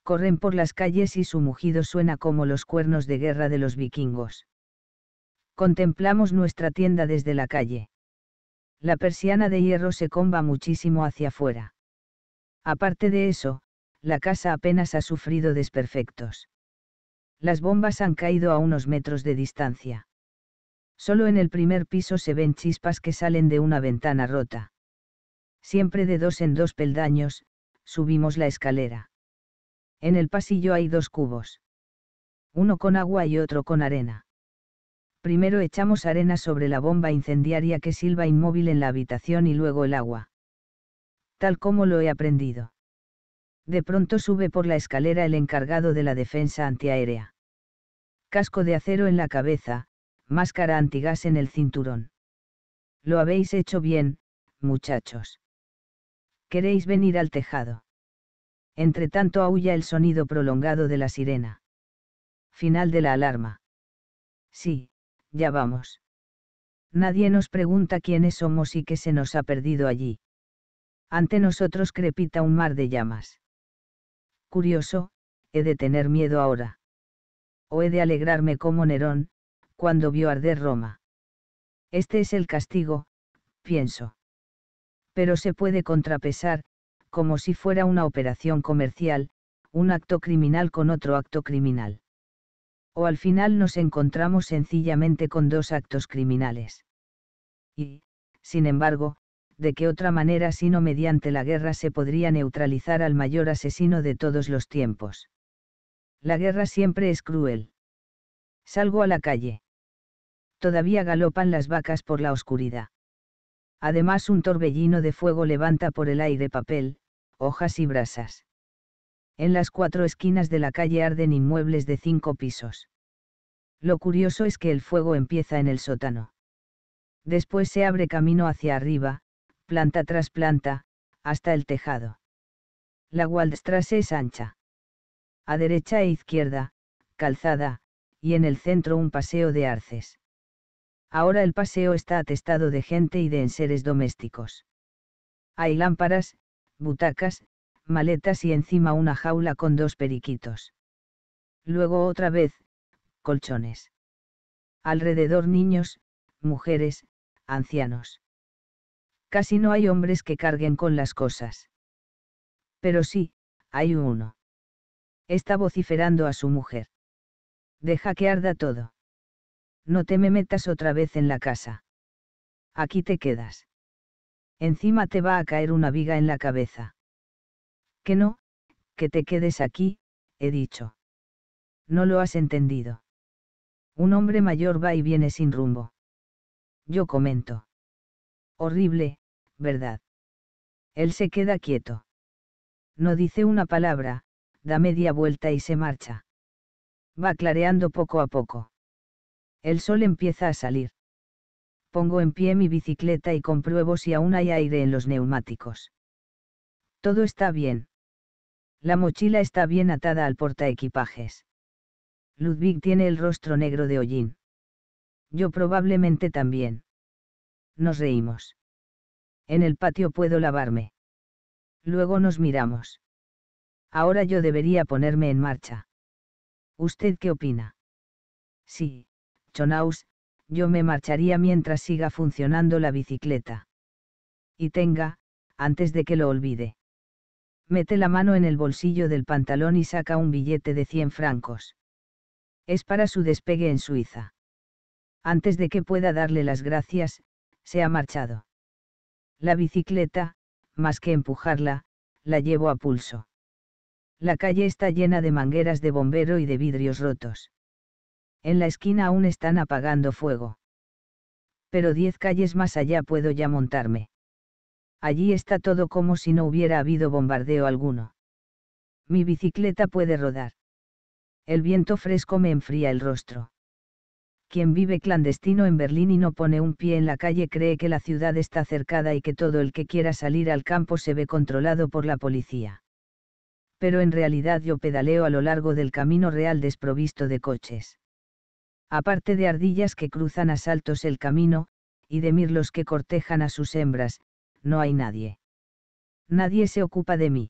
Corren por las calles y su mugido suena como los cuernos de guerra de los vikingos. Contemplamos nuestra tienda desde la calle. La persiana de hierro se comba muchísimo hacia afuera Aparte de eso, la casa apenas ha sufrido desperfectos. Las bombas han caído a unos metros de distancia. Solo en el primer piso se ven chispas que salen de una ventana rota. Siempre de dos en dos peldaños, subimos la escalera. En el pasillo hay dos cubos. Uno con agua y otro con arena. Primero echamos arena sobre la bomba incendiaria que silba inmóvil en la habitación y luego el agua tal como lo he aprendido. De pronto sube por la escalera el encargado de la defensa antiaérea. Casco de acero en la cabeza, máscara antigas en el cinturón. Lo habéis hecho bien, muchachos. ¿Queréis venir al tejado? Entretanto aúlla el sonido prolongado de la sirena. Final de la alarma. Sí, ya vamos. Nadie nos pregunta quiénes somos y qué se nos ha perdido allí. Ante nosotros crepita un mar de llamas. Curioso, he de tener miedo ahora. O he de alegrarme como Nerón, cuando vio arder Roma. Este es el castigo, pienso. Pero se puede contrapesar, como si fuera una operación comercial, un acto criminal con otro acto criminal. O al final nos encontramos sencillamente con dos actos criminales. Y, sin embargo, de qué otra manera sino mediante la guerra se podría neutralizar al mayor asesino de todos los tiempos. La guerra siempre es cruel. Salgo a la calle. Todavía galopan las vacas por la oscuridad. Además un torbellino de fuego levanta por el aire papel, hojas y brasas. En las cuatro esquinas de la calle arden inmuebles de cinco pisos. Lo curioso es que el fuego empieza en el sótano. Después se abre camino hacia arriba, planta tras planta, hasta el tejado. La Waldstrasse es ancha. A derecha e izquierda, calzada, y en el centro un paseo de arces. Ahora el paseo está atestado de gente y de enseres domésticos. Hay lámparas, butacas, maletas y encima una jaula con dos periquitos. Luego otra vez, colchones. Alrededor niños, mujeres, ancianos. Casi no hay hombres que carguen con las cosas. Pero sí, hay uno. Está vociferando a su mujer. Deja que arda todo. No te me metas otra vez en la casa. Aquí te quedas. Encima te va a caer una viga en la cabeza. Que no, que te quedes aquí, he dicho. No lo has entendido. Un hombre mayor va y viene sin rumbo. Yo comento. Horrible, ¿verdad? Él se queda quieto. No dice una palabra, da media vuelta y se marcha. Va clareando poco a poco. El sol empieza a salir. Pongo en pie mi bicicleta y compruebo si aún hay aire en los neumáticos. Todo está bien. La mochila está bien atada al portaequipajes. Ludwig tiene el rostro negro de hollín. Yo probablemente también. Nos reímos. En el patio puedo lavarme. Luego nos miramos. Ahora yo debería ponerme en marcha. ¿Usted qué opina? Sí, Chonaus, yo me marcharía mientras siga funcionando la bicicleta. Y tenga, antes de que lo olvide. Mete la mano en el bolsillo del pantalón y saca un billete de 100 francos. Es para su despegue en Suiza. Antes de que pueda darle las gracias, se ha marchado. La bicicleta, más que empujarla, la llevo a pulso. La calle está llena de mangueras de bombero y de vidrios rotos. En la esquina aún están apagando fuego. Pero diez calles más allá puedo ya montarme. Allí está todo como si no hubiera habido bombardeo alguno. Mi bicicleta puede rodar. El viento fresco me enfría el rostro quien vive clandestino en Berlín y no pone un pie en la calle cree que la ciudad está cercada y que todo el que quiera salir al campo se ve controlado por la policía. Pero en realidad yo pedaleo a lo largo del camino real desprovisto de coches. Aparte de ardillas que cruzan a saltos el camino, y de mirlos que cortejan a sus hembras, no hay nadie. Nadie se ocupa de mí.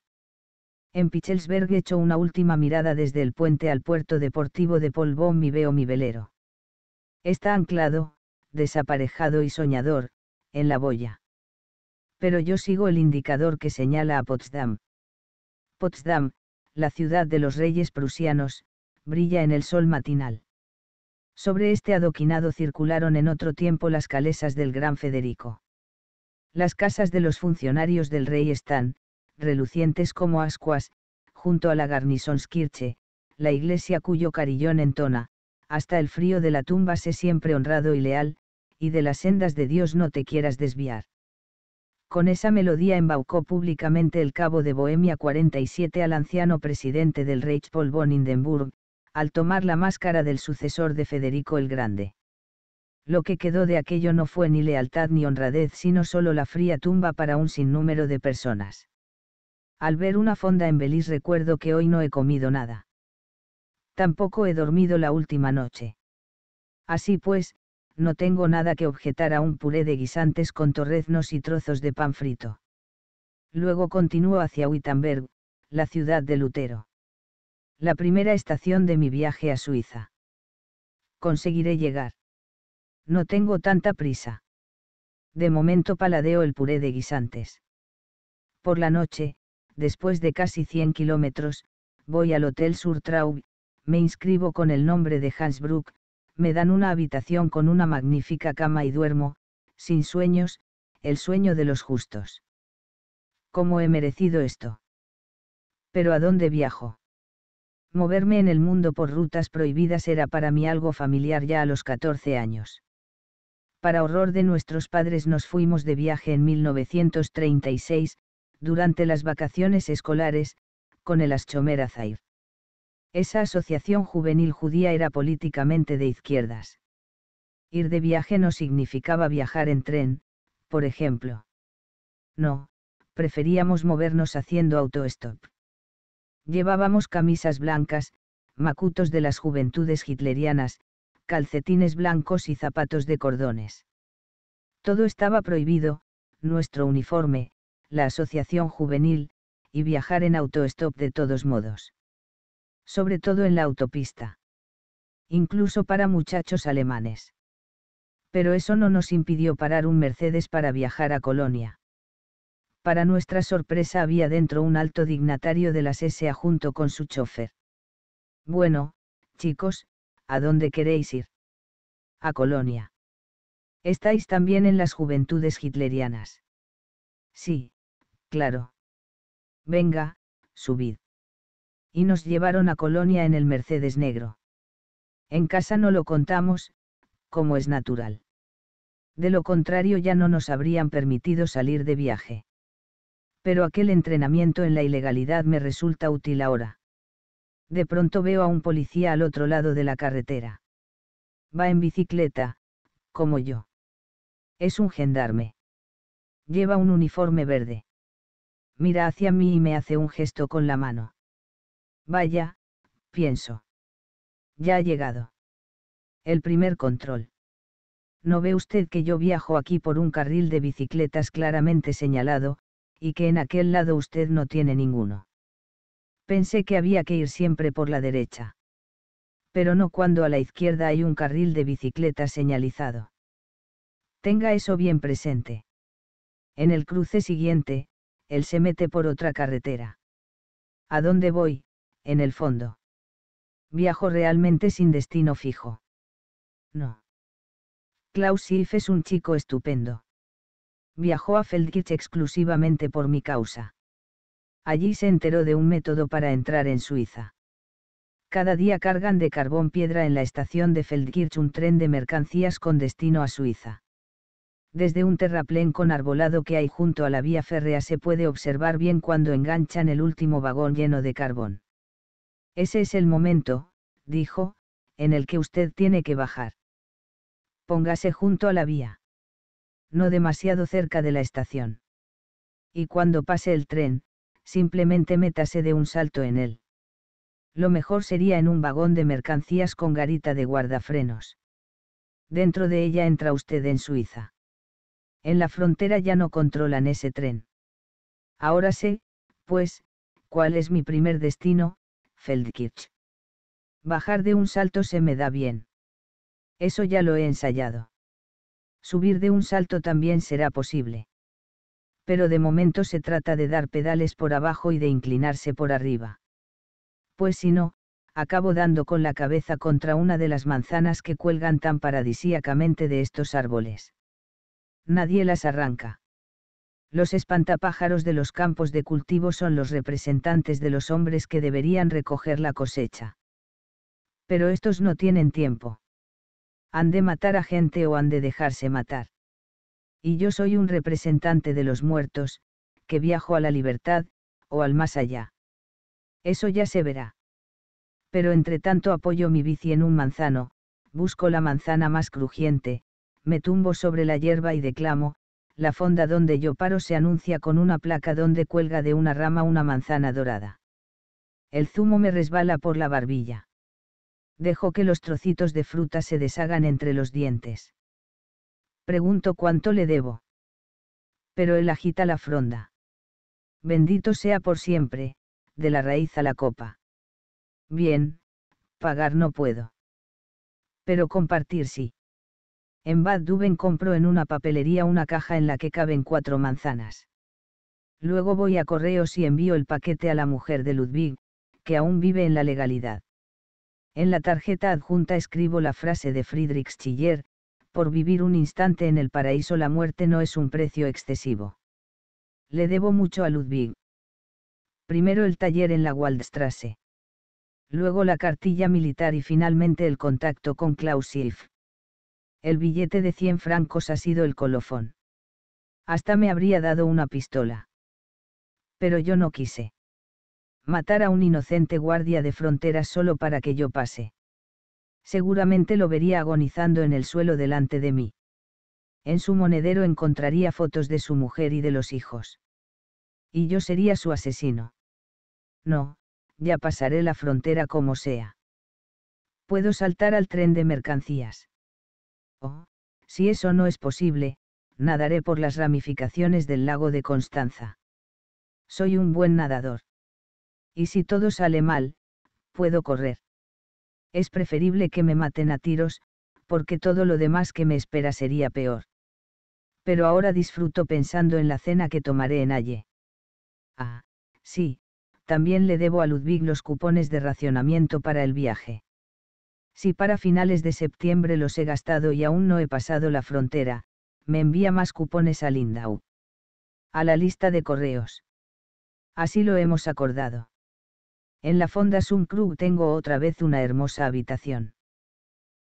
En Pichelsberg echo una última mirada desde el puente al puerto deportivo de Polvón y veo mi velero Está anclado, desaparejado y soñador, en la boya. Pero yo sigo el indicador que señala a Potsdam. Potsdam, la ciudad de los reyes prusianos, brilla en el sol matinal. Sobre este adoquinado circularon en otro tiempo las calesas del gran Federico. Las casas de los funcionarios del rey están, relucientes como ascuas, junto a la Garnisonskirche, la iglesia cuyo carillón entona, hasta el frío de la tumba sé siempre honrado y leal, y de las sendas de Dios no te quieras desviar. Con esa melodía embaucó públicamente el cabo de Bohemia 47 al anciano presidente del Reich Paul von Hindenburg, al tomar la máscara del sucesor de Federico el Grande. Lo que quedó de aquello no fue ni lealtad ni honradez, sino solo la fría tumba para un sinnúmero de personas. Al ver una fonda en Belice recuerdo que hoy no he comido nada tampoco he dormido la última noche. Así pues, no tengo nada que objetar a un puré de guisantes con torreznos y trozos de pan frito. Luego continúo hacia Wittenberg, la ciudad de Lutero. La primera estación de mi viaje a Suiza. Conseguiré llegar. No tengo tanta prisa. De momento paladeo el puré de guisantes. Por la noche, después de casi 100 kilómetros, voy al Hotel Surtraub, me inscribo con el nombre de Hansbrook, me dan una habitación con una magnífica cama y duermo, sin sueños, el sueño de los justos. ¿Cómo he merecido esto? Pero ¿a dónde viajo? Moverme en el mundo por rutas prohibidas era para mí algo familiar ya a los 14 años. Para horror de nuestros padres nos fuimos de viaje en 1936, durante las vacaciones escolares, con el aschomera Azair. Esa asociación juvenil judía era políticamente de izquierdas. Ir de viaje no significaba viajar en tren, por ejemplo. No, preferíamos movernos haciendo autoestop. Llevábamos camisas blancas, macutos de las juventudes hitlerianas, calcetines blancos y zapatos de cordones. Todo estaba prohibido, nuestro uniforme, la asociación juvenil, y viajar en autoestop de todos modos sobre todo en la autopista. Incluso para muchachos alemanes. Pero eso no nos impidió parar un Mercedes para viajar a Colonia. Para nuestra sorpresa había dentro un alto dignatario de las SA junto con su chofer. Bueno, chicos, ¿a dónde queréis ir? A Colonia. Estáis también en las juventudes hitlerianas. Sí, claro. Venga, subid y nos llevaron a Colonia en el Mercedes Negro. En casa no lo contamos, como es natural. De lo contrario ya no nos habrían permitido salir de viaje. Pero aquel entrenamiento en la ilegalidad me resulta útil ahora. De pronto veo a un policía al otro lado de la carretera. Va en bicicleta, como yo. Es un gendarme. Lleva un uniforme verde. Mira hacia mí y me hace un gesto con la mano. Vaya, pienso. Ya ha llegado. El primer control. ¿No ve usted que yo viajo aquí por un carril de bicicletas claramente señalado, y que en aquel lado usted no tiene ninguno? Pensé que había que ir siempre por la derecha. Pero no cuando a la izquierda hay un carril de bicicletas señalizado. Tenga eso bien presente. En el cruce siguiente, él se mete por otra carretera. ¿A dónde voy? en el fondo. Viajo realmente sin destino fijo. No. Klaus Silf es un chico estupendo. Viajó a Feldkirch exclusivamente por mi causa. Allí se enteró de un método para entrar en Suiza. Cada día cargan de carbón piedra en la estación de Feldkirch un tren de mercancías con destino a Suiza. Desde un terraplén con arbolado que hay junto a la vía férrea se puede observar bien cuando enganchan el último vagón lleno de carbón. Ese es el momento, dijo, en el que usted tiene que bajar. Póngase junto a la vía. No demasiado cerca de la estación. Y cuando pase el tren, simplemente métase de un salto en él. Lo mejor sería en un vagón de mercancías con garita de guardafrenos. Dentro de ella entra usted en Suiza. En la frontera ya no controlan ese tren. Ahora sé, pues, cuál es mi primer destino, Feldkirch. Bajar de un salto se me da bien. Eso ya lo he ensayado. Subir de un salto también será posible. Pero de momento se trata de dar pedales por abajo y de inclinarse por arriba. Pues si no, acabo dando con la cabeza contra una de las manzanas que cuelgan tan paradisíacamente de estos árboles. Nadie las arranca. Los espantapájaros de los campos de cultivo son los representantes de los hombres que deberían recoger la cosecha. Pero estos no tienen tiempo. Han de matar a gente o han de dejarse matar. Y yo soy un representante de los muertos, que viajo a la libertad, o al más allá. Eso ya se verá. Pero entre tanto apoyo mi bici en un manzano, busco la manzana más crujiente, me tumbo sobre la hierba y declamo, la fonda donde yo paro se anuncia con una placa donde cuelga de una rama una manzana dorada. El zumo me resbala por la barbilla. Dejo que los trocitos de fruta se deshagan entre los dientes. Pregunto cuánto le debo. Pero él agita la fronda. Bendito sea por siempre, de la raíz a la copa. Bien, pagar no puedo. Pero compartir sí. En Bad Duben compro en una papelería una caja en la que caben cuatro manzanas. Luego voy a correos y envío el paquete a la mujer de Ludwig, que aún vive en la legalidad. En la tarjeta adjunta escribo la frase de Friedrich Schiller, por vivir un instante en el paraíso la muerte no es un precio excesivo. Le debo mucho a Ludwig. Primero el taller en la Waldstrasse. Luego la cartilla militar y finalmente el contacto con Klaus Schiff. El billete de 100 francos ha sido el colofón. Hasta me habría dado una pistola. Pero yo no quise. Matar a un inocente guardia de fronteras solo para que yo pase. Seguramente lo vería agonizando en el suelo delante de mí. En su monedero encontraría fotos de su mujer y de los hijos. Y yo sería su asesino. No, ya pasaré la frontera como sea. Puedo saltar al tren de mercancías si eso no es posible, nadaré por las ramificaciones del lago de Constanza. Soy un buen nadador. Y si todo sale mal, puedo correr. Es preferible que me maten a tiros, porque todo lo demás que me espera sería peor. Pero ahora disfruto pensando en la cena que tomaré en Halle. Ah, sí, también le debo a Ludwig los cupones de racionamiento para el viaje. Si para finales de septiembre los he gastado y aún no he pasado la frontera, me envía más cupones a Lindau. A la lista de correos. Así lo hemos acordado. En la Fonda Sumkrug tengo otra vez una hermosa habitación.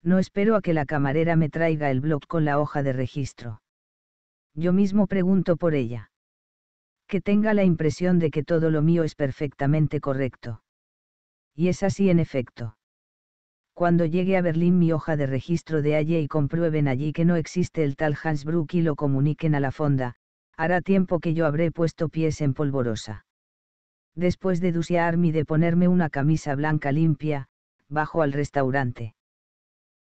No espero a que la camarera me traiga el blog con la hoja de registro. Yo mismo pregunto por ella. Que tenga la impresión de que todo lo mío es perfectamente correcto. Y es así en efecto cuando llegue a Berlín mi hoja de registro de allí y comprueben allí que no existe el tal Hansbrook y lo comuniquen a la fonda, hará tiempo que yo habré puesto pies en polvorosa. Después de dusearme y de ponerme una camisa blanca limpia, bajo al restaurante.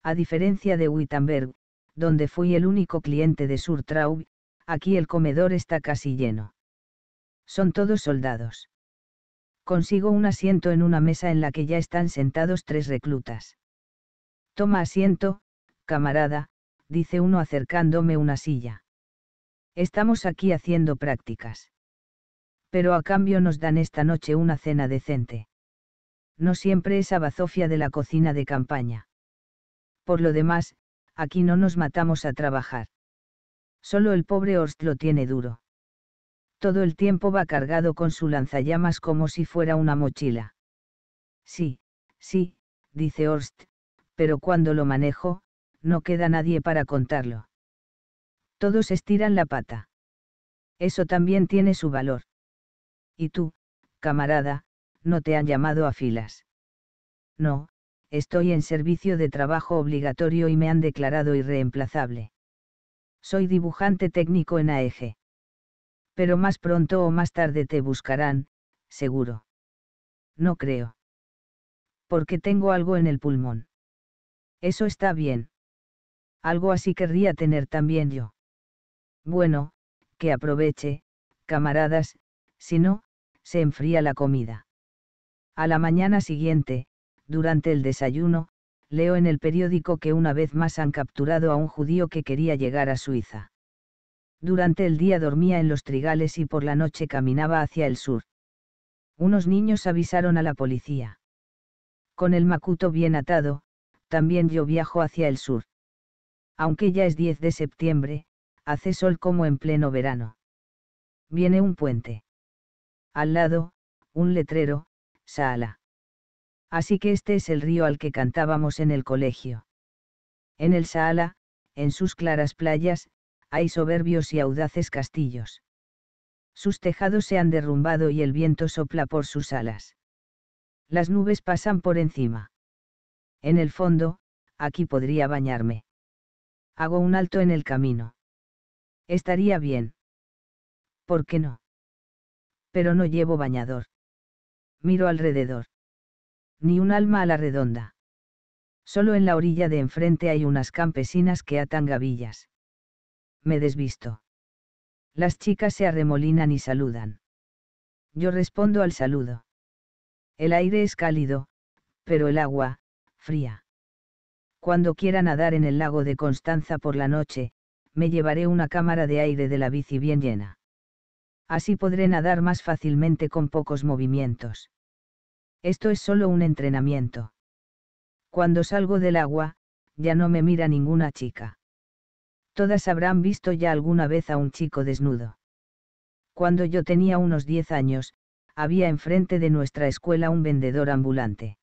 A diferencia de Wittenberg, donde fui el único cliente de Surtraub, aquí el comedor está casi lleno. Son todos soldados. Consigo un asiento en una mesa en la que ya están sentados tres reclutas. Toma asiento, camarada, dice uno acercándome una silla. Estamos aquí haciendo prácticas. Pero a cambio nos dan esta noche una cena decente. No siempre esa bazofia de la cocina de campaña. Por lo demás, aquí no nos matamos a trabajar. Solo el pobre Horst lo tiene duro. Todo el tiempo va cargado con su lanzallamas como si fuera una mochila. Sí, sí, dice Horst, pero cuando lo manejo, no queda nadie para contarlo. Todos estiran la pata. Eso también tiene su valor. Y tú, camarada, no te han llamado a filas. No, estoy en servicio de trabajo obligatorio y me han declarado irreemplazable. Soy dibujante técnico en AEG. Pero más pronto o más tarde te buscarán, seguro. No creo. Porque tengo algo en el pulmón. Eso está bien. Algo así querría tener también yo. Bueno, que aproveche, camaradas, si no, se enfría la comida. A la mañana siguiente, durante el desayuno, leo en el periódico que una vez más han capturado a un judío que quería llegar a Suiza. Durante el día dormía en los trigales y por la noche caminaba hacia el sur. Unos niños avisaron a la policía. Con el macuto bien atado, también yo viajo hacia el sur. Aunque ya es 10 de septiembre, hace sol como en pleno verano. Viene un puente. Al lado, un letrero, Saala. Así que este es el río al que cantábamos en el colegio. En el Saala, en sus claras playas, hay soberbios y audaces castillos. Sus tejados se han derrumbado y el viento sopla por sus alas. Las nubes pasan por encima. En el fondo, aquí podría bañarme. Hago un alto en el camino. Estaría bien. ¿Por qué no? Pero no llevo bañador. Miro alrededor. Ni un alma a la redonda. Solo en la orilla de enfrente hay unas campesinas que atan gavillas. Me desvisto. Las chicas se arremolinan y saludan. Yo respondo al saludo. El aire es cálido, pero el agua, fría. Cuando quiera nadar en el lago de Constanza por la noche, me llevaré una cámara de aire de la bici bien llena. Así podré nadar más fácilmente con pocos movimientos. Esto es solo un entrenamiento. Cuando salgo del agua, ya no me mira ninguna chica. Todas habrán visto ya alguna vez a un chico desnudo. Cuando yo tenía unos 10 años, había enfrente de nuestra escuela un vendedor ambulante.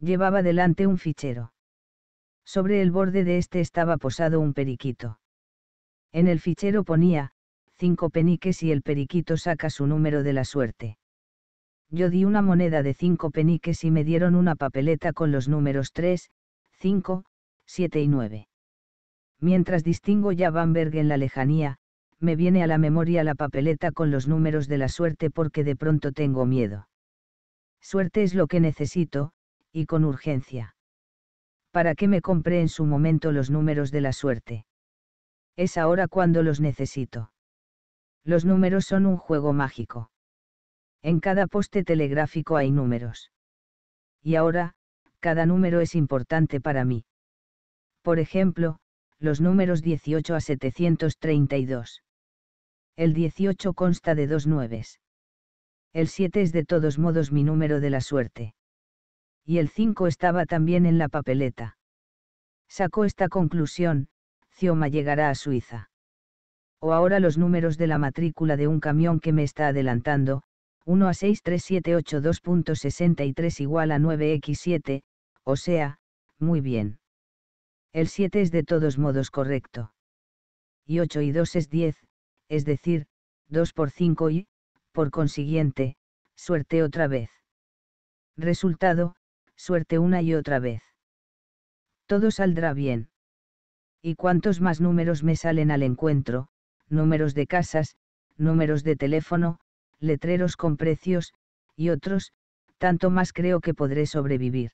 Llevaba delante un fichero. Sobre el borde de este estaba posado un periquito. En el fichero ponía, cinco peniques y el periquito saca su número de la suerte. Yo di una moneda de cinco peniques y me dieron una papeleta con los números 3, 5, 7 y 9. Mientras distingo ya Bamberg en la lejanía, me viene a la memoria la papeleta con los números de la suerte porque de pronto tengo miedo. Suerte es lo que necesito, y con urgencia. ¿Para qué me compré en su momento los números de la suerte? Es ahora cuando los necesito. Los números son un juego mágico. En cada poste telegráfico hay números. Y ahora, cada número es importante para mí. Por ejemplo, los números 18 a 732. El 18 consta de dos nueves. El 7 es de todos modos mi número de la suerte y el 5 estaba también en la papeleta. Sacó esta conclusión, Cioma llegará a Suiza. O ahora los números de la matrícula de un camión que me está adelantando, 1 a 6 63782.63 igual a 9x7, o sea, muy bien. El 7 es de todos modos correcto. Y 8 y 2 es 10, es decir, 2 por 5 y, por consiguiente, suerte otra vez. Resultado, suerte una y otra vez. Todo saldrá bien. Y cuantos más números me salen al encuentro, números de casas, números de teléfono, letreros con precios, y otros, tanto más creo que podré sobrevivir.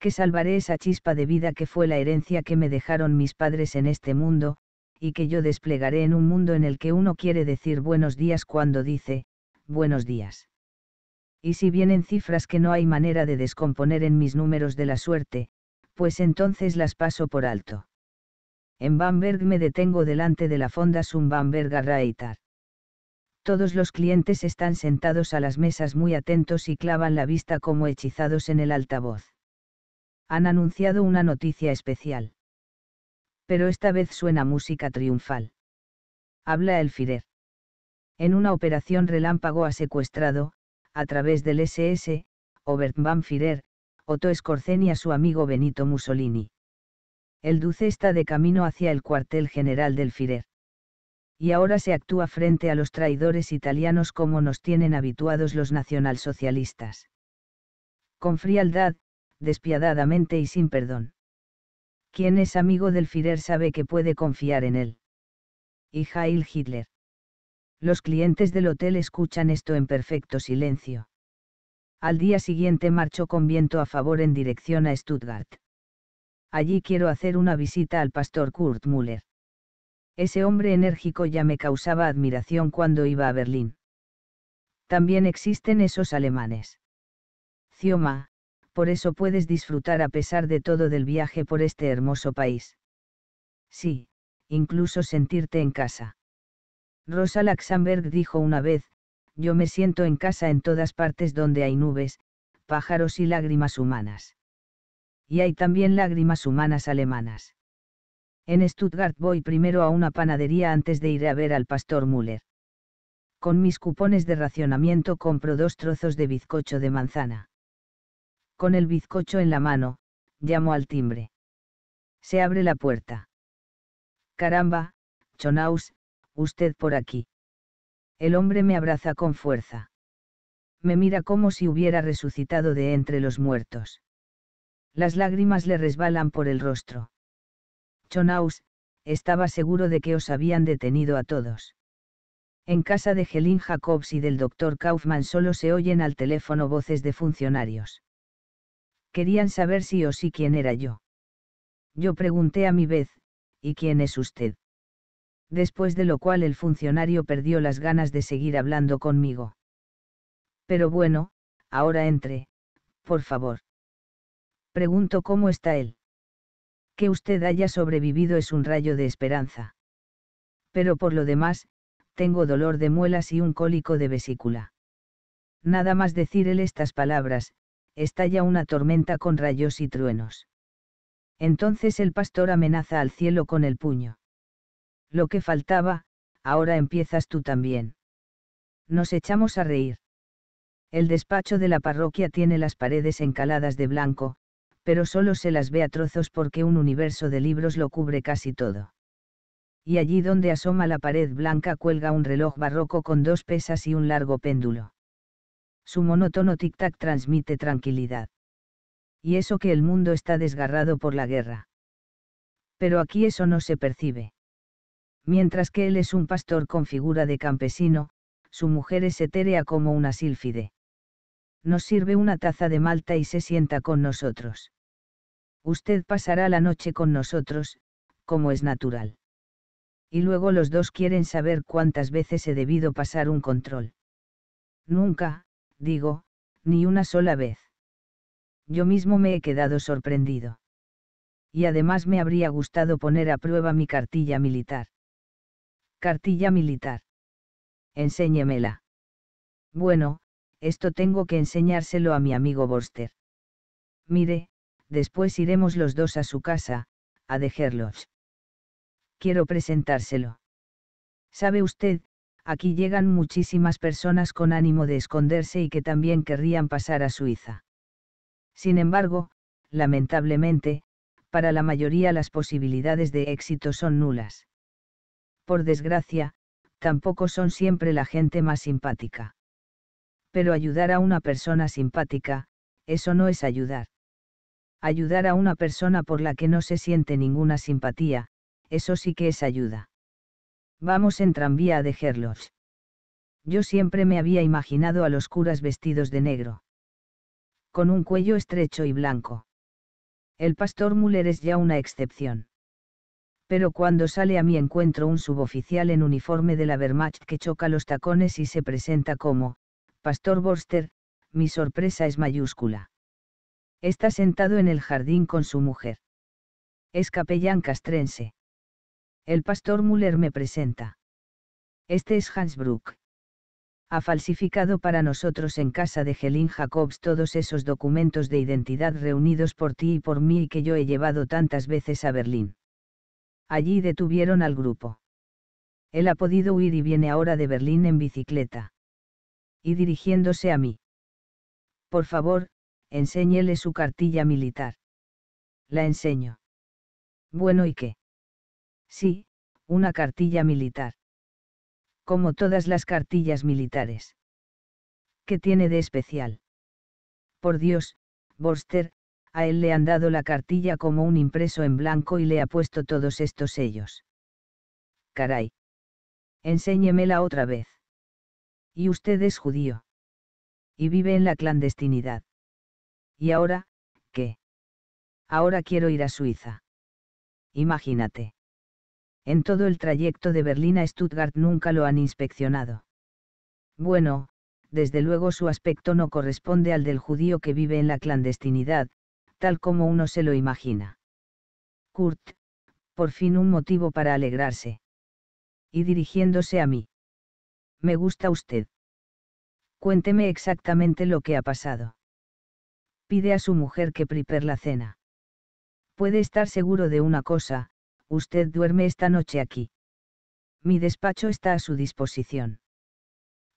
Que salvaré esa chispa de vida que fue la herencia que me dejaron mis padres en este mundo, y que yo desplegaré en un mundo en el que uno quiere decir buenos días cuando dice, buenos días. Y si vienen cifras que no hay manera de descomponer en mis números de la suerte, pues entonces las paso por alto. En Bamberg me detengo delante de la fonda Sun Bamberger Todos los clientes están sentados a las mesas muy atentos y clavan la vista como hechizados en el altavoz. Han anunciado una noticia especial. Pero esta vez suena música triunfal. Habla el Firer. En una operación relámpago ha secuestrado, a través del SS, Obert van Firer, Otto Scorzen a su amigo Benito Mussolini. El Duce está de camino hacia el cuartel general del Firer. Y ahora se actúa frente a los traidores italianos como nos tienen habituados los nacionalsocialistas. Con frialdad, despiadadamente y sin perdón. Quien es amigo del Firer sabe que puede confiar en él. Y Heil Hitler. Los clientes del hotel escuchan esto en perfecto silencio. Al día siguiente marcho con viento a favor en dirección a Stuttgart. Allí quiero hacer una visita al pastor Kurt Müller. Ese hombre enérgico ya me causaba admiración cuando iba a Berlín. También existen esos alemanes. Cioma, por eso puedes disfrutar a pesar de todo del viaje por este hermoso país. Sí, incluso sentirte en casa. Rosa Luxemburg dijo una vez, yo me siento en casa en todas partes donde hay nubes, pájaros y lágrimas humanas. Y hay también lágrimas humanas alemanas. En Stuttgart voy primero a una panadería antes de ir a ver al pastor Müller. Con mis cupones de racionamiento compro dos trozos de bizcocho de manzana. Con el bizcocho en la mano, llamo al timbre. Se abre la puerta. Caramba, Chonaus, usted por aquí. El hombre me abraza con fuerza. Me mira como si hubiera resucitado de entre los muertos. Las lágrimas le resbalan por el rostro. Chonaus, estaba seguro de que os habían detenido a todos. En casa de gelin Jacobs y del doctor Kaufman solo se oyen al teléfono voces de funcionarios. Querían saber si o sí quién era yo. Yo pregunté a mi vez, ¿y quién es usted? después de lo cual el funcionario perdió las ganas de seguir hablando conmigo. Pero bueno, ahora entre, por favor. Pregunto cómo está él. Que usted haya sobrevivido es un rayo de esperanza. Pero por lo demás, tengo dolor de muelas y un cólico de vesícula. Nada más decir él estas palabras, estalla una tormenta con rayos y truenos. Entonces el pastor amenaza al cielo con el puño. Lo que faltaba, ahora empiezas tú también. Nos echamos a reír. El despacho de la parroquia tiene las paredes encaladas de blanco, pero solo se las ve a trozos porque un universo de libros lo cubre casi todo. Y allí donde asoma la pared blanca cuelga un reloj barroco con dos pesas y un largo péndulo. Su monótono tic-tac transmite tranquilidad. Y eso que el mundo está desgarrado por la guerra. Pero aquí eso no se percibe mientras que él es un pastor con figura de campesino, su mujer es etérea como una sílfide. Nos sirve una taza de malta y se sienta con nosotros. Usted pasará la noche con nosotros, como es natural. Y luego los dos quieren saber cuántas veces he debido pasar un control. Nunca, digo, ni una sola vez. Yo mismo me he quedado sorprendido. Y además me habría gustado poner a prueba mi cartilla militar cartilla militar. Enséñemela. Bueno, esto tengo que enseñárselo a mi amigo Borster. Mire, después iremos los dos a su casa, a dejarlos. Quiero presentárselo. Sabe usted, aquí llegan muchísimas personas con ánimo de esconderse y que también querrían pasar a Suiza. Sin embargo, lamentablemente, para la mayoría las posibilidades de éxito son nulas por desgracia, tampoco son siempre la gente más simpática. Pero ayudar a una persona simpática, eso no es ayudar. Ayudar a una persona por la que no se siente ninguna simpatía, eso sí que es ayuda. Vamos en tranvía a dejarlos. Yo siempre me había imaginado a los curas vestidos de negro. Con un cuello estrecho y blanco. El pastor Müller es ya una excepción pero cuando sale a mi encuentro un suboficial en uniforme de la Wehrmacht que choca los tacones y se presenta como, Pastor Borster, mi sorpresa es mayúscula. Está sentado en el jardín con su mujer. Es capellán castrense. El pastor Müller me presenta. Este es Hans Bruck. Ha falsificado para nosotros en casa de Helin Jacobs todos esos documentos de identidad reunidos por ti y por mí y que yo he llevado tantas veces a Berlín allí detuvieron al grupo. Él ha podido huir y viene ahora de Berlín en bicicleta. Y dirigiéndose a mí. Por favor, enséñele su cartilla militar. La enseño. Bueno, ¿y qué? Sí, una cartilla militar. Como todas las cartillas militares. ¿Qué tiene de especial? Por Dios, Borster, a él le han dado la cartilla como un impreso en blanco y le ha puesto todos estos sellos. Caray. Enséñemela otra vez. Y usted es judío. Y vive en la clandestinidad. ¿Y ahora, qué? Ahora quiero ir a Suiza. Imagínate. En todo el trayecto de Berlín a Stuttgart nunca lo han inspeccionado. Bueno, desde luego su aspecto no corresponde al del judío que vive en la clandestinidad, tal como uno se lo imagina. Kurt, por fin un motivo para alegrarse. Y dirigiéndose a mí. Me gusta usted. Cuénteme exactamente lo que ha pasado. Pide a su mujer que prepare la cena. Puede estar seguro de una cosa, usted duerme esta noche aquí. Mi despacho está a su disposición.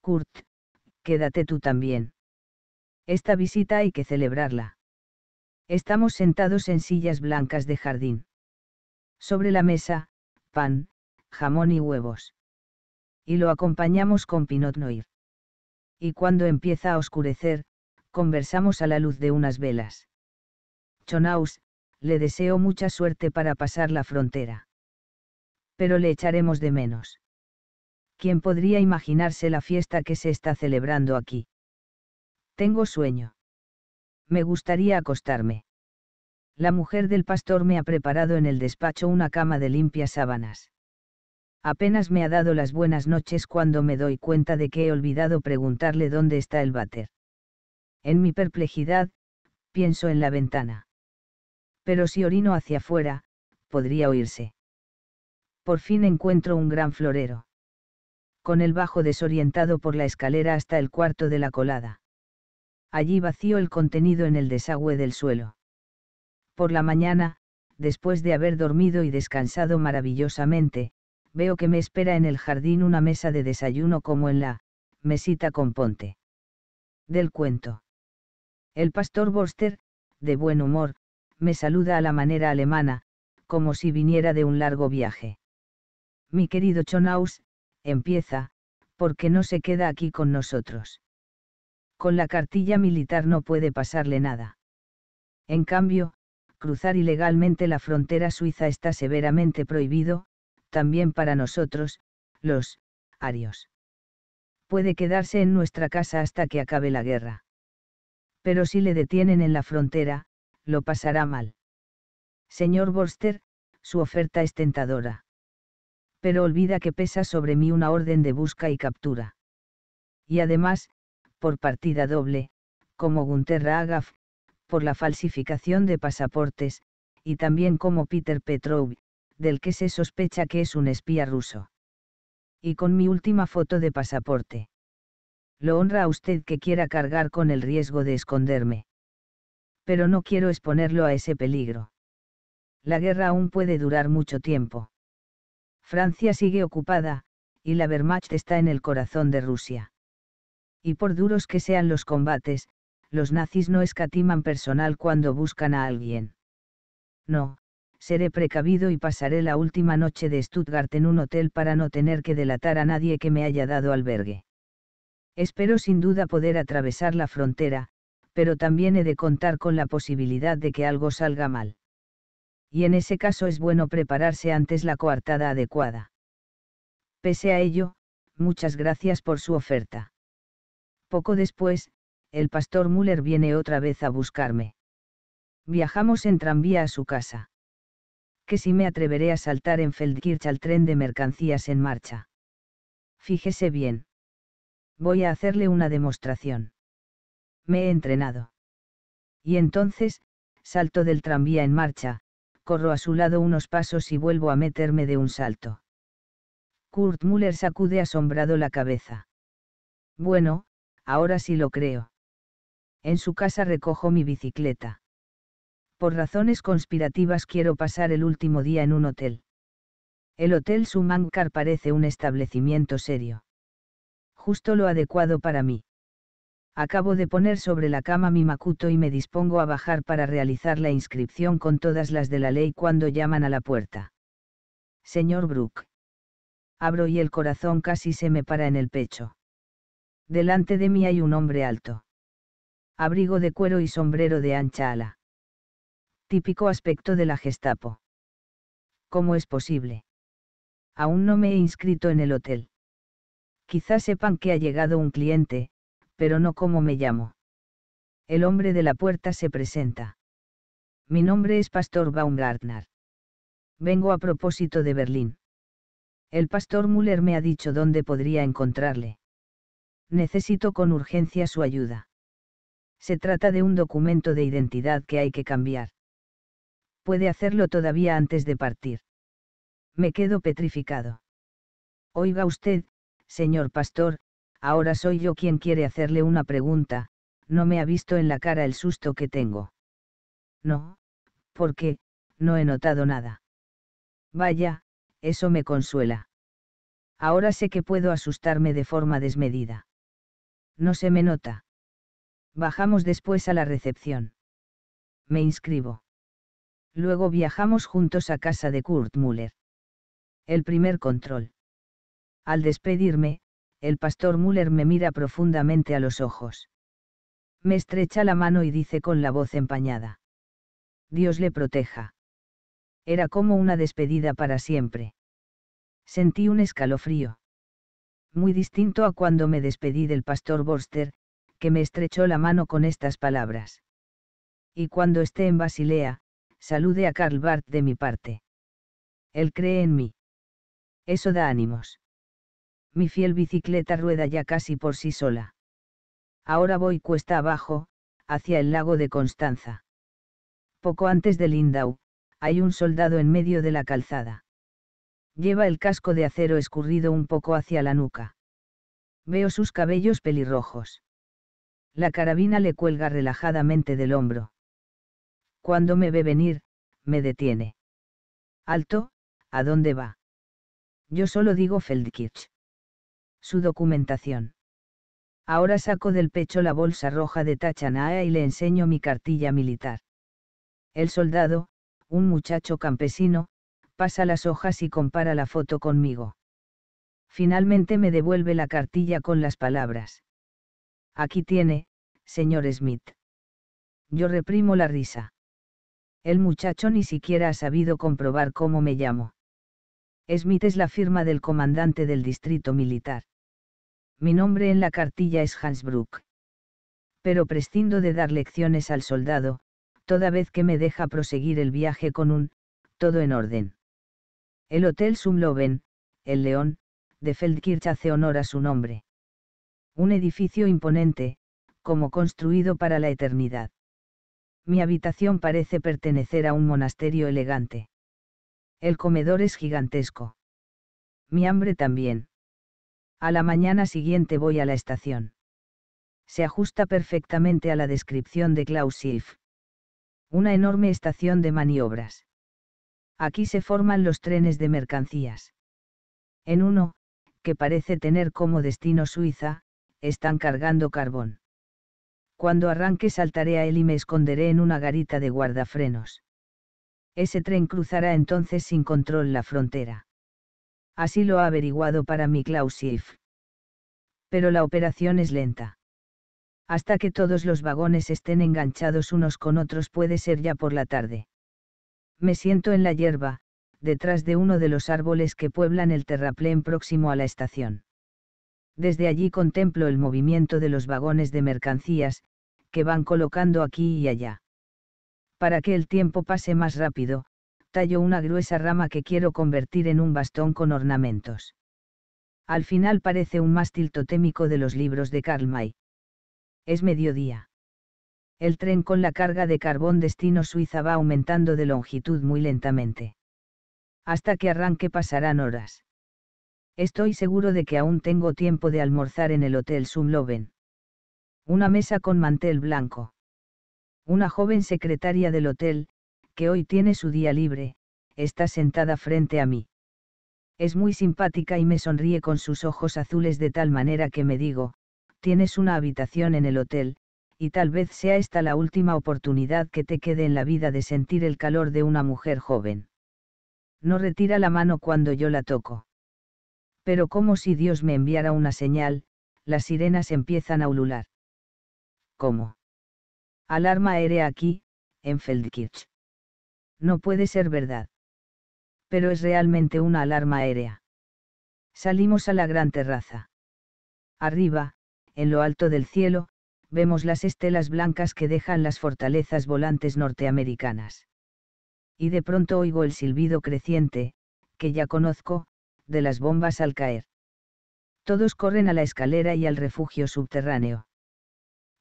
Kurt, quédate tú también. Esta visita hay que celebrarla. Estamos sentados en sillas blancas de jardín. Sobre la mesa, pan, jamón y huevos. Y lo acompañamos con Pinot Noir. Y cuando empieza a oscurecer, conversamos a la luz de unas velas. Chonaus, le deseo mucha suerte para pasar la frontera. Pero le echaremos de menos. ¿Quién podría imaginarse la fiesta que se está celebrando aquí? Tengo sueño. Me gustaría acostarme. La mujer del pastor me ha preparado en el despacho una cama de limpias sábanas. Apenas me ha dado las buenas noches cuando me doy cuenta de que he olvidado preguntarle dónde está el váter. En mi perplejidad, pienso en la ventana. Pero si orino hacia afuera, podría oírse. Por fin encuentro un gran florero. Con el bajo desorientado por la escalera hasta el cuarto de la colada. Allí vació el contenido en el desagüe del suelo. Por la mañana, después de haber dormido y descansado maravillosamente, veo que me espera en el jardín una mesa de desayuno como en la mesita con ponte. Del cuento. El pastor Borster, de buen humor, me saluda a la manera alemana, como si viniera de un largo viaje. Mi querido Chonaus, empieza, porque no se queda aquí con nosotros con la cartilla militar no puede pasarle nada. En cambio, cruzar ilegalmente la frontera suiza está severamente prohibido, también para nosotros, los arios. Puede quedarse en nuestra casa hasta que acabe la guerra. Pero si le detienen en la frontera, lo pasará mal. Señor Borster, su oferta es tentadora. Pero olvida que pesa sobre mí una orden de busca y captura. Y además, por partida doble, como Gunter Ragaf, por la falsificación de pasaportes, y también como Peter Petrov, del que se sospecha que es un espía ruso. Y con mi última foto de pasaporte. Lo honra a usted que quiera cargar con el riesgo de esconderme. Pero no quiero exponerlo a ese peligro. La guerra aún puede durar mucho tiempo. Francia sigue ocupada, y la Wehrmacht está en el corazón de Rusia. Y por duros que sean los combates, los nazis no escatiman personal cuando buscan a alguien. No, seré precavido y pasaré la última noche de Stuttgart en un hotel para no tener que delatar a nadie que me haya dado albergue. Espero sin duda poder atravesar la frontera, pero también he de contar con la posibilidad de que algo salga mal. Y en ese caso es bueno prepararse antes la coartada adecuada. Pese a ello, muchas gracias por su oferta. Poco después, el pastor Müller viene otra vez a buscarme. Viajamos en tranvía a su casa. Que si me atreveré a saltar en Feldkirch al tren de mercancías en marcha. Fíjese bien. Voy a hacerle una demostración. Me he entrenado. Y entonces, salto del tranvía en marcha, corro a su lado unos pasos y vuelvo a meterme de un salto. Kurt Müller sacude asombrado la cabeza. Bueno, Ahora sí lo creo. En su casa recojo mi bicicleta. Por razones conspirativas quiero pasar el último día en un hotel. El Hotel Sumankar parece un establecimiento serio. Justo lo adecuado para mí. Acabo de poner sobre la cama mi macuto y me dispongo a bajar para realizar la inscripción con todas las de la ley cuando llaman a la puerta. Señor Brooke. Abro y el corazón casi se me para en el pecho. Delante de mí hay un hombre alto. Abrigo de cuero y sombrero de ancha ala. Típico aspecto de la Gestapo. ¿Cómo es posible? Aún no me he inscrito en el hotel. Quizás sepan que ha llegado un cliente, pero no cómo me llamo. El hombre de la puerta se presenta. Mi nombre es Pastor Baumgartner. Vengo a propósito de Berlín. El pastor Müller me ha dicho dónde podría encontrarle necesito con urgencia su ayuda. Se trata de un documento de identidad que hay que cambiar. Puede hacerlo todavía antes de partir. Me quedo petrificado. Oiga usted, señor pastor, ahora soy yo quien quiere hacerle una pregunta, no me ha visto en la cara el susto que tengo. No, porque, no he notado nada. Vaya, eso me consuela. Ahora sé que puedo asustarme de forma desmedida. No se me nota. Bajamos después a la recepción. Me inscribo. Luego viajamos juntos a casa de Kurt Müller. El primer control. Al despedirme, el pastor Müller me mira profundamente a los ojos. Me estrecha la mano y dice con la voz empañada. Dios le proteja. Era como una despedida para siempre. Sentí un escalofrío muy distinto a cuando me despedí del pastor Borster, que me estrechó la mano con estas palabras. Y cuando esté en Basilea, salude a Karl Barth de mi parte. Él cree en mí. Eso da ánimos. Mi fiel bicicleta rueda ya casi por sí sola. Ahora voy cuesta abajo, hacia el lago de Constanza. Poco antes de Lindau, hay un soldado en medio de la calzada. Lleva el casco de acero escurrido un poco hacia la nuca. Veo sus cabellos pelirrojos. La carabina le cuelga relajadamente del hombro. Cuando me ve venir, me detiene. Alto, ¿a dónde va? Yo solo digo Feldkirch. Su documentación. Ahora saco del pecho la bolsa roja de Tachanaa y le enseño mi cartilla militar. El soldado, un muchacho campesino, pasa las hojas y compara la foto conmigo. Finalmente me devuelve la cartilla con las palabras. Aquí tiene, señor Smith. Yo reprimo la risa. El muchacho ni siquiera ha sabido comprobar cómo me llamo. Smith es la firma del comandante del distrito militar. Mi nombre en la cartilla es Hansbrook. Pero prescindo de dar lecciones al soldado, toda vez que me deja proseguir el viaje con un, todo en orden. El Hotel Sumloven, El León, de Feldkirch hace honor a su nombre. Un edificio imponente, como construido para la eternidad. Mi habitación parece pertenecer a un monasterio elegante. El comedor es gigantesco. Mi hambre también. A la mañana siguiente voy a la estación. Se ajusta perfectamente a la descripción de Klaus Una enorme estación de maniobras. Aquí se forman los trenes de mercancías. En uno, que parece tener como destino Suiza, están cargando carbón. Cuando arranque saltaré a él y me esconderé en una garita de guardafrenos. Ese tren cruzará entonces sin control la frontera. Así lo ha averiguado para mí Klaus Schiff. Pero la operación es lenta. Hasta que todos los vagones estén enganchados unos con otros puede ser ya por la tarde. Me siento en la hierba, detrás de uno de los árboles que pueblan el terraplén próximo a la estación. Desde allí contemplo el movimiento de los vagones de mercancías, que van colocando aquí y allá. Para que el tiempo pase más rápido, tallo una gruesa rama que quiero convertir en un bastón con ornamentos. Al final parece un mástil totémico de los libros de Karl May. Es mediodía el tren con la carga de carbón destino Suiza va aumentando de longitud muy lentamente. Hasta que arranque pasarán horas. Estoy seguro de que aún tengo tiempo de almorzar en el Hotel Sumloven. Una mesa con mantel blanco. Una joven secretaria del hotel, que hoy tiene su día libre, está sentada frente a mí. Es muy simpática y me sonríe con sus ojos azules de tal manera que me digo, tienes una habitación en el hotel, y tal vez sea esta la última oportunidad que te quede en la vida de sentir el calor de una mujer joven. No retira la mano cuando yo la toco. Pero como si Dios me enviara una señal, las sirenas empiezan a ulular. ¿Cómo? Alarma aérea aquí, en Feldkirch. No puede ser verdad. Pero es realmente una alarma aérea. Salimos a la gran terraza. Arriba, en lo alto del cielo, vemos las estelas blancas que dejan las fortalezas volantes norteamericanas. Y de pronto oigo el silbido creciente, que ya conozco, de las bombas al caer. Todos corren a la escalera y al refugio subterráneo.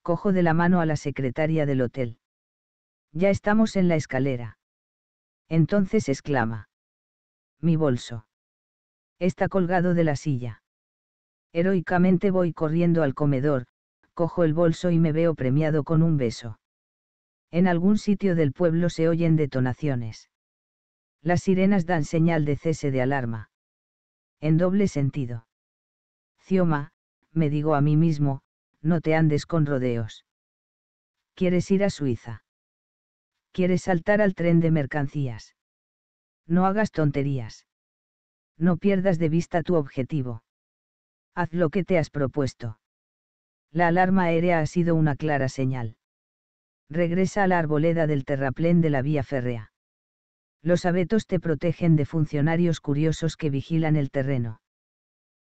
Cojo de la mano a la secretaria del hotel. Ya estamos en la escalera. Entonces exclama. Mi bolso. Está colgado de la silla. Heroicamente voy corriendo al comedor, cojo el bolso y me veo premiado con un beso. En algún sitio del pueblo se oyen detonaciones. Las sirenas dan señal de cese de alarma. En doble sentido. Cioma, me digo a mí mismo, no te andes con rodeos. ¿Quieres ir a Suiza? ¿Quieres saltar al tren de mercancías? No hagas tonterías. No pierdas de vista tu objetivo. Haz lo que te has propuesto la alarma aérea ha sido una clara señal. Regresa a la arboleda del terraplén de la vía férrea. Los abetos te protegen de funcionarios curiosos que vigilan el terreno.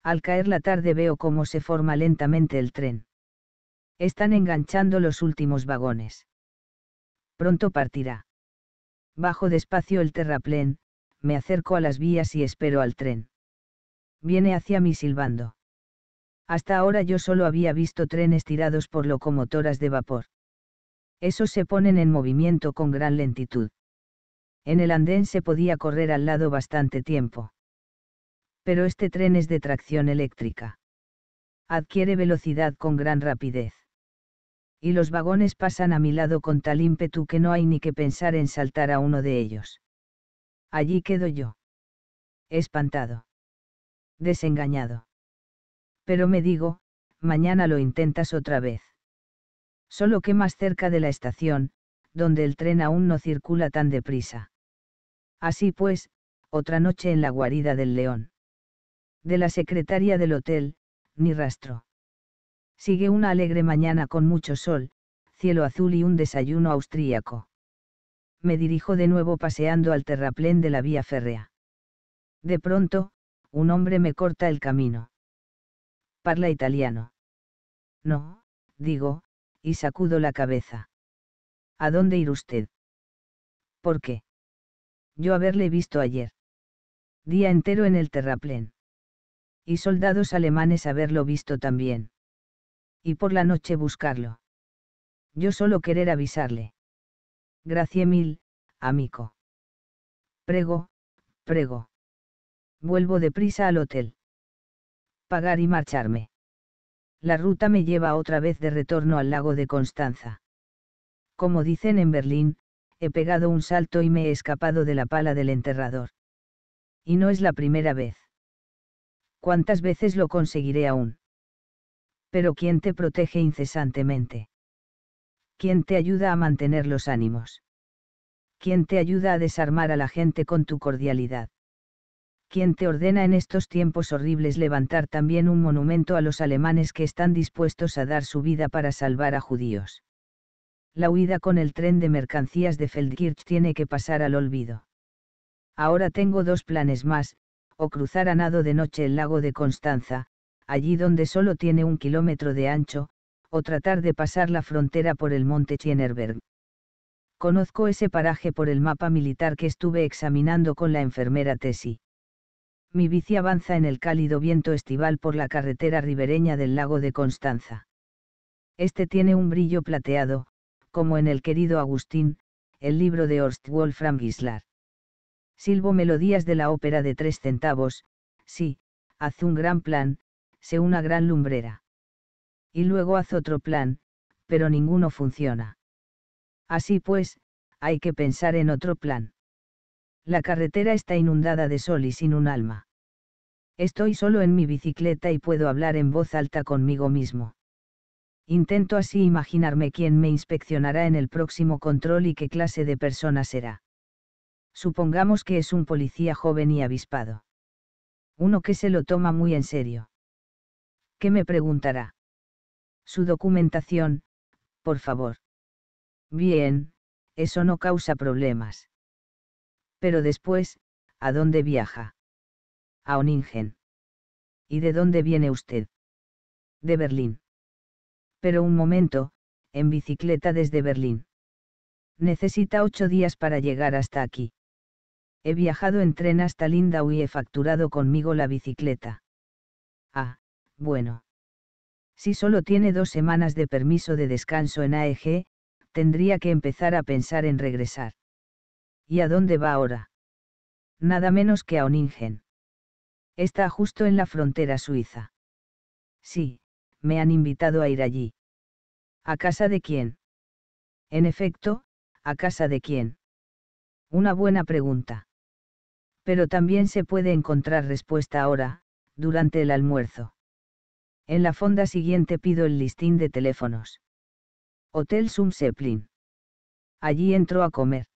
Al caer la tarde veo cómo se forma lentamente el tren. Están enganchando los últimos vagones. Pronto partirá. Bajo despacio el terraplén, me acerco a las vías y espero al tren. Viene hacia mí silbando. Hasta ahora yo solo había visto trenes tirados por locomotoras de vapor. Esos se ponen en movimiento con gran lentitud. En el andén se podía correr al lado bastante tiempo. Pero este tren es de tracción eléctrica. Adquiere velocidad con gran rapidez. Y los vagones pasan a mi lado con tal ímpetu que no hay ni que pensar en saltar a uno de ellos. Allí quedo yo. Espantado. Desengañado pero me digo, mañana lo intentas otra vez. Solo que más cerca de la estación, donde el tren aún no circula tan deprisa. Así pues, otra noche en la guarida del león. De la secretaria del hotel, ni rastro. Sigue una alegre mañana con mucho sol, cielo azul y un desayuno austríaco. Me dirijo de nuevo paseando al terraplén de la vía férrea. De pronto, un hombre me corta el camino parla italiano. No, digo, y sacudo la cabeza. ¿A dónde ir usted? ¿Por qué? Yo haberle visto ayer. Día entero en el terraplén. Y soldados alemanes haberlo visto también. Y por la noche buscarlo. Yo solo querer avisarle. Gracias mil, amigo. Prego, prego. Vuelvo deprisa al hotel pagar y marcharme. La ruta me lleva otra vez de retorno al lago de Constanza. Como dicen en Berlín, he pegado un salto y me he escapado de la pala del enterrador. Y no es la primera vez. ¿Cuántas veces lo conseguiré aún? Pero ¿quién te protege incesantemente? ¿Quién te ayuda a mantener los ánimos? ¿Quién te ayuda a desarmar a la gente con tu cordialidad? quien te ordena en estos tiempos horribles levantar también un monumento a los alemanes que están dispuestos a dar su vida para salvar a judíos. La huida con el tren de mercancías de Feldkirch tiene que pasar al olvido. Ahora tengo dos planes más, o cruzar a nado de noche el lago de Constanza, allí donde solo tiene un kilómetro de ancho, o tratar de pasar la frontera por el monte Tienerberg. Conozco ese paraje por el mapa militar que estuve examinando con la enfermera Tessie mi bici avanza en el cálido viento estival por la carretera ribereña del lago de Constanza. Este tiene un brillo plateado, como en el querido Agustín, el libro de Horst Wolfram Gislar. Silbo melodías de la ópera de tres centavos, sí, haz un gran plan, sé una gran lumbrera. Y luego haz otro plan, pero ninguno funciona. Así pues, hay que pensar en otro plan. La carretera está inundada de sol y sin un alma. Estoy solo en mi bicicleta y puedo hablar en voz alta conmigo mismo. Intento así imaginarme quién me inspeccionará en el próximo control y qué clase de persona será. Supongamos que es un policía joven y avispado. Uno que se lo toma muy en serio. ¿Qué me preguntará? Su documentación, por favor. Bien, eso no causa problemas. Pero después, ¿a dónde viaja? A Oningen. ¿Y de dónde viene usted? De Berlín. Pero un momento, en bicicleta desde Berlín. Necesita ocho días para llegar hasta aquí. He viajado en tren hasta Lindau y he facturado conmigo la bicicleta. Ah, bueno. Si solo tiene dos semanas de permiso de descanso en AEG, tendría que empezar a pensar en regresar. ¿Y a dónde va ahora? Nada menos que a Oningen. Está justo en la frontera suiza. Sí, me han invitado a ir allí. ¿A casa de quién? En efecto, ¿a casa de quién? Una buena pregunta. Pero también se puede encontrar respuesta ahora, durante el almuerzo. En la fonda siguiente pido el listín de teléfonos. Hotel Sumseplin. Allí entro a comer.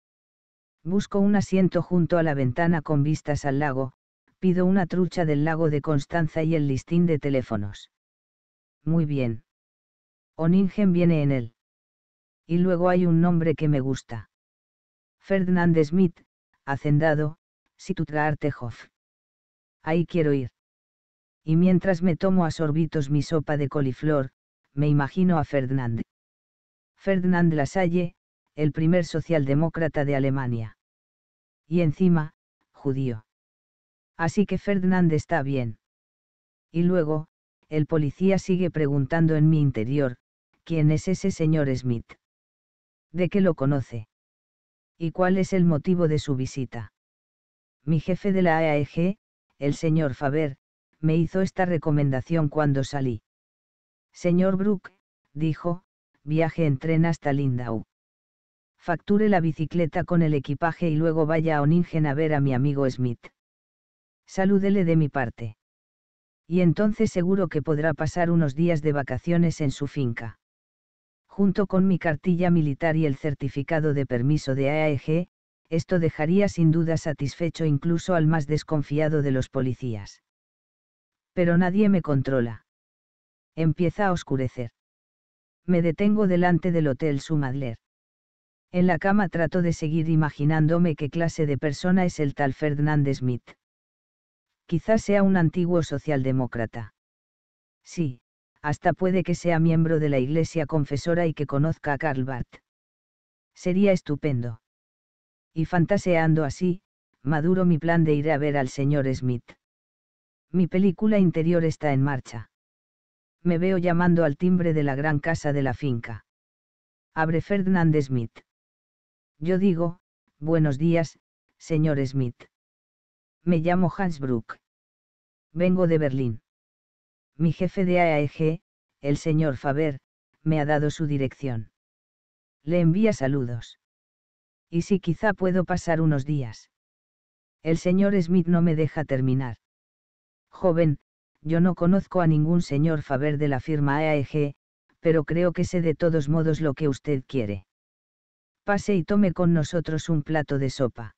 Busco un asiento junto a la ventana con vistas al lago, pido una trucha del lago de Constanza y el listín de teléfonos. Muy bien. Oningen viene en él. Y luego hay un nombre que me gusta. Ferdinand Smith, hacendado, Situtgartehof. Ahí quiero ir. Y mientras me tomo a sorbitos mi sopa de coliflor, me imagino a Ferdinand. Ferdinand Lasalle, el primer socialdemócrata de Alemania y encima, judío. Así que Ferdinand está bien. Y luego, el policía sigue preguntando en mi interior, ¿quién es ese señor Smith? ¿De qué lo conoce? ¿Y cuál es el motivo de su visita? Mi jefe de la AEG, el señor Faber, me hizo esta recomendación cuando salí. Señor Brooke, dijo, viaje en tren hasta Lindau facture la bicicleta con el equipaje y luego vaya a Oningen a ver a mi amigo Smith. Salúdele de mi parte. Y entonces seguro que podrá pasar unos días de vacaciones en su finca. Junto con mi cartilla militar y el certificado de permiso de AEG, esto dejaría sin duda satisfecho incluso al más desconfiado de los policías. Pero nadie me controla. Empieza a oscurecer. Me detengo delante del Hotel Sumadler. En la cama trato de seguir imaginándome qué clase de persona es el tal Ferdinand Smith. Quizás sea un antiguo socialdemócrata. Sí, hasta puede que sea miembro de la Iglesia Confesora y que conozca a Karl Barth. Sería estupendo. Y fantaseando así, maduro mi plan de ir a ver al señor Smith. Mi película interior está en marcha. Me veo llamando al timbre de la gran casa de la finca. Abre Ferdinand Smith. Yo digo, buenos días, señor Smith. Me llamo Hans Vengo de Berlín. Mi jefe de AEG, el señor Faber, me ha dado su dirección. Le envía saludos. Y si quizá puedo pasar unos días. El señor Smith no me deja terminar. Joven, yo no conozco a ningún señor Faber de la firma AEG, pero creo que sé de todos modos lo que usted quiere pase y tome con nosotros un plato de sopa.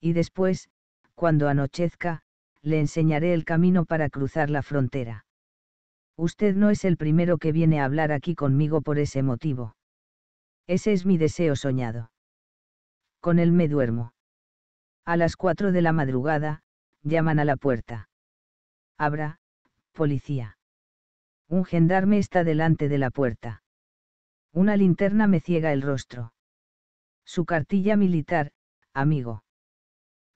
Y después, cuando anochezca, le enseñaré el camino para cruzar la frontera. Usted no es el primero que viene a hablar aquí conmigo por ese motivo. Ese es mi deseo soñado. Con él me duermo. A las cuatro de la madrugada, llaman a la puerta. Abra, policía. Un gendarme está delante de la puerta. Una linterna me ciega el rostro. Su cartilla militar, amigo.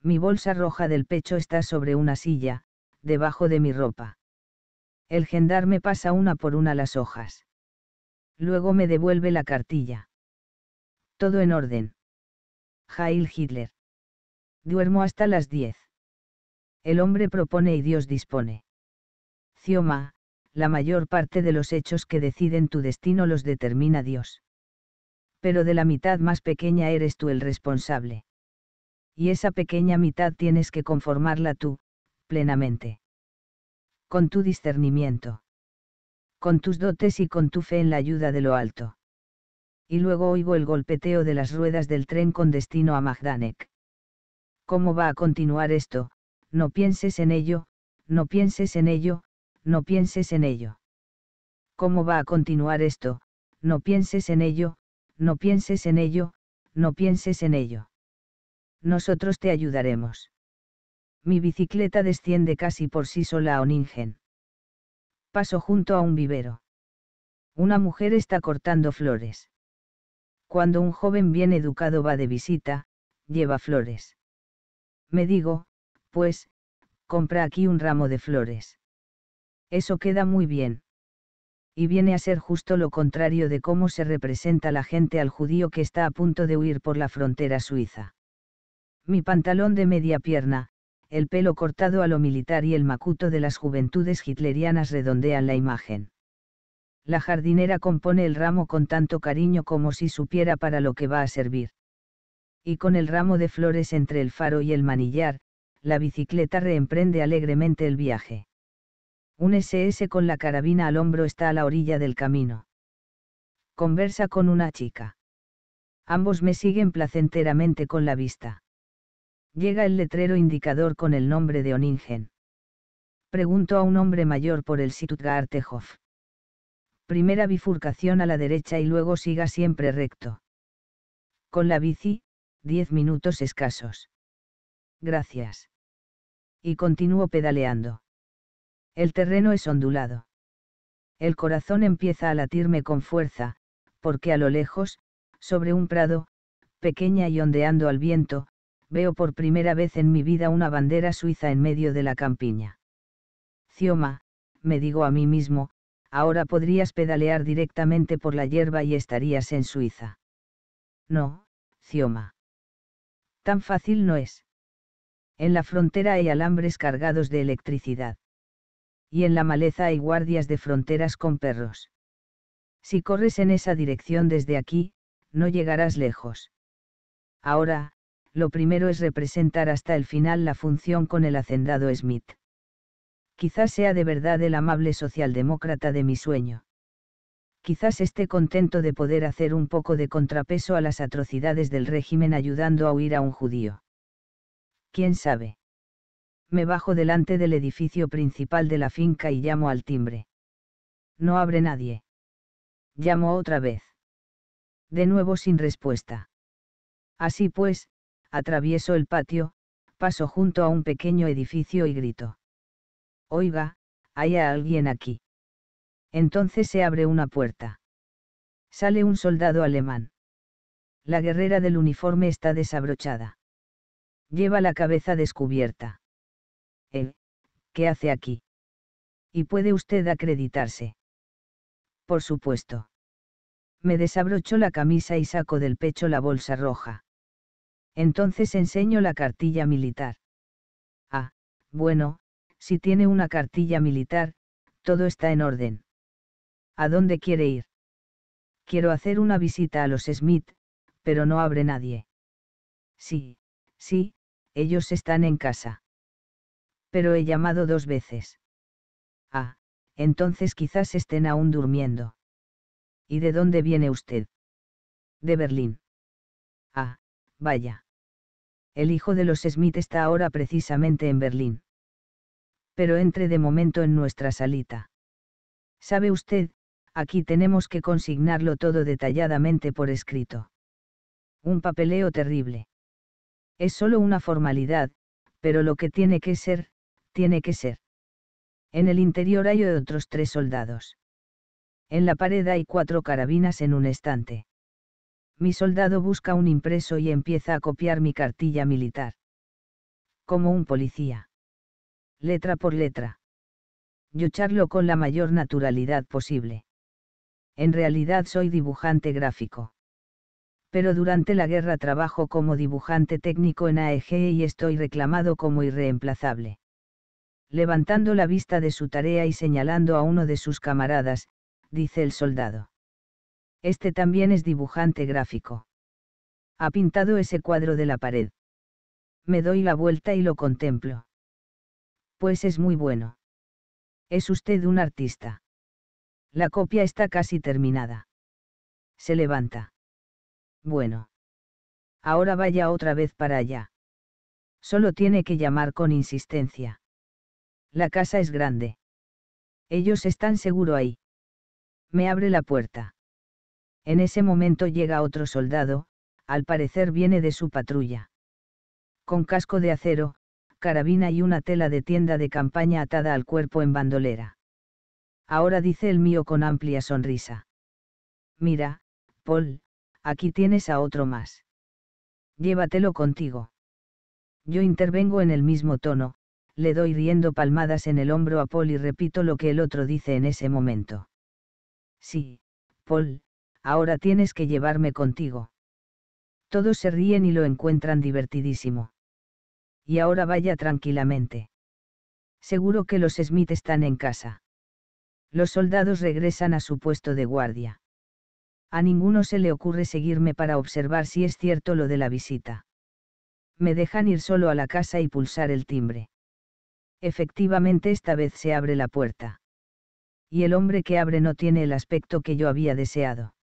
Mi bolsa roja del pecho está sobre una silla, debajo de mi ropa. El gendarme pasa una por una las hojas. Luego me devuelve la cartilla. Todo en orden. Jail Hitler. Duermo hasta las diez. El hombre propone y Dios dispone. Cioma, la mayor parte de los hechos que deciden tu destino los determina Dios pero de la mitad más pequeña eres tú el responsable. Y esa pequeña mitad tienes que conformarla tú, plenamente. Con tu discernimiento. Con tus dotes y con tu fe en la ayuda de lo alto. Y luego oigo el golpeteo de las ruedas del tren con destino a Magdanek. ¿Cómo va a continuar esto? No pienses en ello, no pienses en ello, no pienses en ello. ¿Cómo va a continuar esto? No pienses en ello, no pienses en ello, no pienses en ello. Nosotros te ayudaremos. Mi bicicleta desciende casi por sí sola a Oningen. Paso junto a un vivero. Una mujer está cortando flores. Cuando un joven bien educado va de visita, lleva flores. Me digo, pues, compra aquí un ramo de flores. Eso queda muy bien y viene a ser justo lo contrario de cómo se representa la gente al judío que está a punto de huir por la frontera suiza. Mi pantalón de media pierna, el pelo cortado a lo militar y el macuto de las juventudes hitlerianas redondean la imagen. La jardinera compone el ramo con tanto cariño como si supiera para lo que va a servir. Y con el ramo de flores entre el faro y el manillar, la bicicleta reemprende alegremente el viaje. Un SS con la carabina al hombro está a la orilla del camino. Conversa con una chica. Ambos me siguen placenteramente con la vista. Llega el letrero indicador con el nombre de Oningen. Pregunto a un hombre mayor por el Situtgartehof. Primera bifurcación a la derecha y luego siga siempre recto. Con la bici, diez minutos escasos. Gracias. Y continúo pedaleando. El terreno es ondulado. El corazón empieza a latirme con fuerza, porque a lo lejos, sobre un prado, pequeña y ondeando al viento, veo por primera vez en mi vida una bandera suiza en medio de la campiña. Cioma, me digo a mí mismo, ahora podrías pedalear directamente por la hierba y estarías en Suiza. No, Cioma. Tan fácil no es. En la frontera hay alambres cargados de electricidad y en la maleza hay guardias de fronteras con perros. Si corres en esa dirección desde aquí, no llegarás lejos. Ahora, lo primero es representar hasta el final la función con el hacendado Smith. Quizás sea de verdad el amable socialdemócrata de mi sueño. Quizás esté contento de poder hacer un poco de contrapeso a las atrocidades del régimen ayudando a huir a un judío. ¿Quién sabe? me bajo delante del edificio principal de la finca y llamo al timbre. No abre nadie. Llamo otra vez. De nuevo sin respuesta. Así pues, atravieso el patio, paso junto a un pequeño edificio y grito. Oiga, hay a alguien aquí. Entonces se abre una puerta. Sale un soldado alemán. La guerrera del uniforme está desabrochada. Lleva la cabeza descubierta. ¿qué hace aquí? Y puede usted acreditarse. Por supuesto. Me desabrocho la camisa y saco del pecho la bolsa roja. Entonces enseño la cartilla militar. Ah, bueno, si tiene una cartilla militar, todo está en orden. ¿A dónde quiere ir? Quiero hacer una visita a los Smith, pero no abre nadie. Sí, sí, ellos están en casa pero he llamado dos veces. Ah, entonces quizás estén aún durmiendo. ¿Y de dónde viene usted? De Berlín. Ah, vaya. El hijo de los Smith está ahora precisamente en Berlín. Pero entre de momento en nuestra salita. Sabe usted, aquí tenemos que consignarlo todo detalladamente por escrito. Un papeleo terrible. Es solo una formalidad, pero lo que tiene que ser, tiene que ser. En el interior hay otros tres soldados. En la pared hay cuatro carabinas en un estante. Mi soldado busca un impreso y empieza a copiar mi cartilla militar. Como un policía. Letra por letra. Yo charlo con la mayor naturalidad posible. En realidad soy dibujante gráfico. Pero durante la guerra trabajo como dibujante técnico en AEG y estoy reclamado como irreemplazable levantando la vista de su tarea y señalando a uno de sus camaradas, dice el soldado. Este también es dibujante gráfico. Ha pintado ese cuadro de la pared. Me doy la vuelta y lo contemplo. Pues es muy bueno. Es usted un artista. La copia está casi terminada. Se levanta. Bueno. Ahora vaya otra vez para allá. Solo tiene que llamar con insistencia. La casa es grande. Ellos están seguro ahí. Me abre la puerta. En ese momento llega otro soldado, al parecer viene de su patrulla. Con casco de acero, carabina y una tela de tienda de campaña atada al cuerpo en bandolera. Ahora dice el mío con amplia sonrisa. Mira, Paul, aquí tienes a otro más. Llévatelo contigo. Yo intervengo en el mismo tono, le doy riendo palmadas en el hombro a Paul y repito lo que el otro dice en ese momento. Sí, Paul, ahora tienes que llevarme contigo. Todos se ríen y lo encuentran divertidísimo. Y ahora vaya tranquilamente. Seguro que los Smith están en casa. Los soldados regresan a su puesto de guardia. A ninguno se le ocurre seguirme para observar si es cierto lo de la visita. Me dejan ir solo a la casa y pulsar el timbre. Efectivamente esta vez se abre la puerta. Y el hombre que abre no tiene el aspecto que yo había deseado.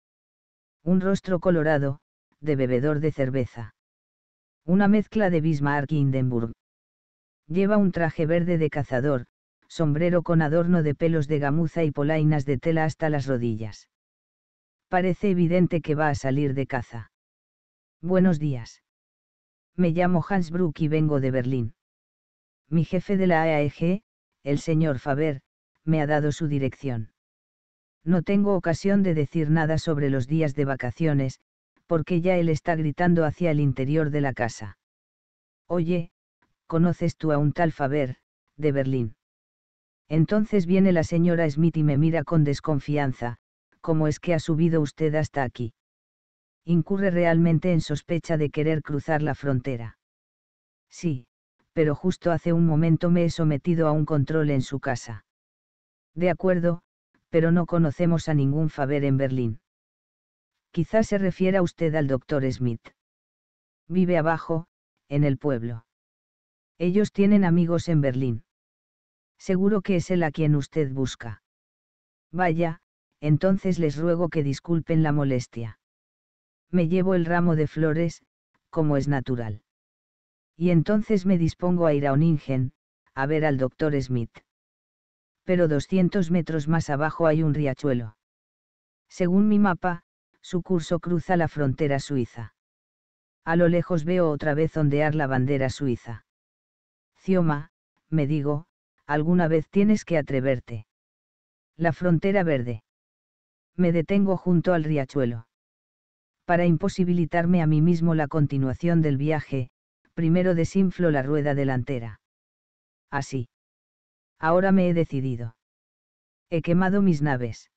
Un rostro colorado, de bebedor de cerveza. Una mezcla de Bismarck y Hindenburg. Lleva un traje verde de cazador, sombrero con adorno de pelos de gamuza y polainas de tela hasta las rodillas. Parece evidente que va a salir de caza. Buenos días. Me llamo Hans Bruck y vengo de Berlín mi jefe de la AEG, el señor Faber, me ha dado su dirección. No tengo ocasión de decir nada sobre los días de vacaciones, porque ya él está gritando hacia el interior de la casa. Oye, ¿conoces tú a un tal Faber, de Berlín? Entonces viene la señora Smith y me mira con desconfianza, ¿cómo es que ha subido usted hasta aquí? Incurre realmente en sospecha de querer cruzar la frontera. Sí, pero justo hace un momento me he sometido a un control en su casa. De acuerdo, pero no conocemos a ningún Faber en Berlín. Quizás se refiera usted al doctor Smith. Vive abajo, en el pueblo. Ellos tienen amigos en Berlín. Seguro que es él a quien usted busca. Vaya, entonces les ruego que disculpen la molestia. Me llevo el ramo de flores, como es natural y entonces me dispongo a ir a Oningen, a ver al doctor Smith. Pero 200 metros más abajo hay un riachuelo. Según mi mapa, su curso cruza la frontera suiza. A lo lejos veo otra vez ondear la bandera suiza. Cioma, me digo, alguna vez tienes que atreverte. La frontera verde. Me detengo junto al riachuelo. Para imposibilitarme a mí mismo la continuación del viaje, primero desinflo la rueda delantera. Así. Ahora me he decidido. He quemado mis naves.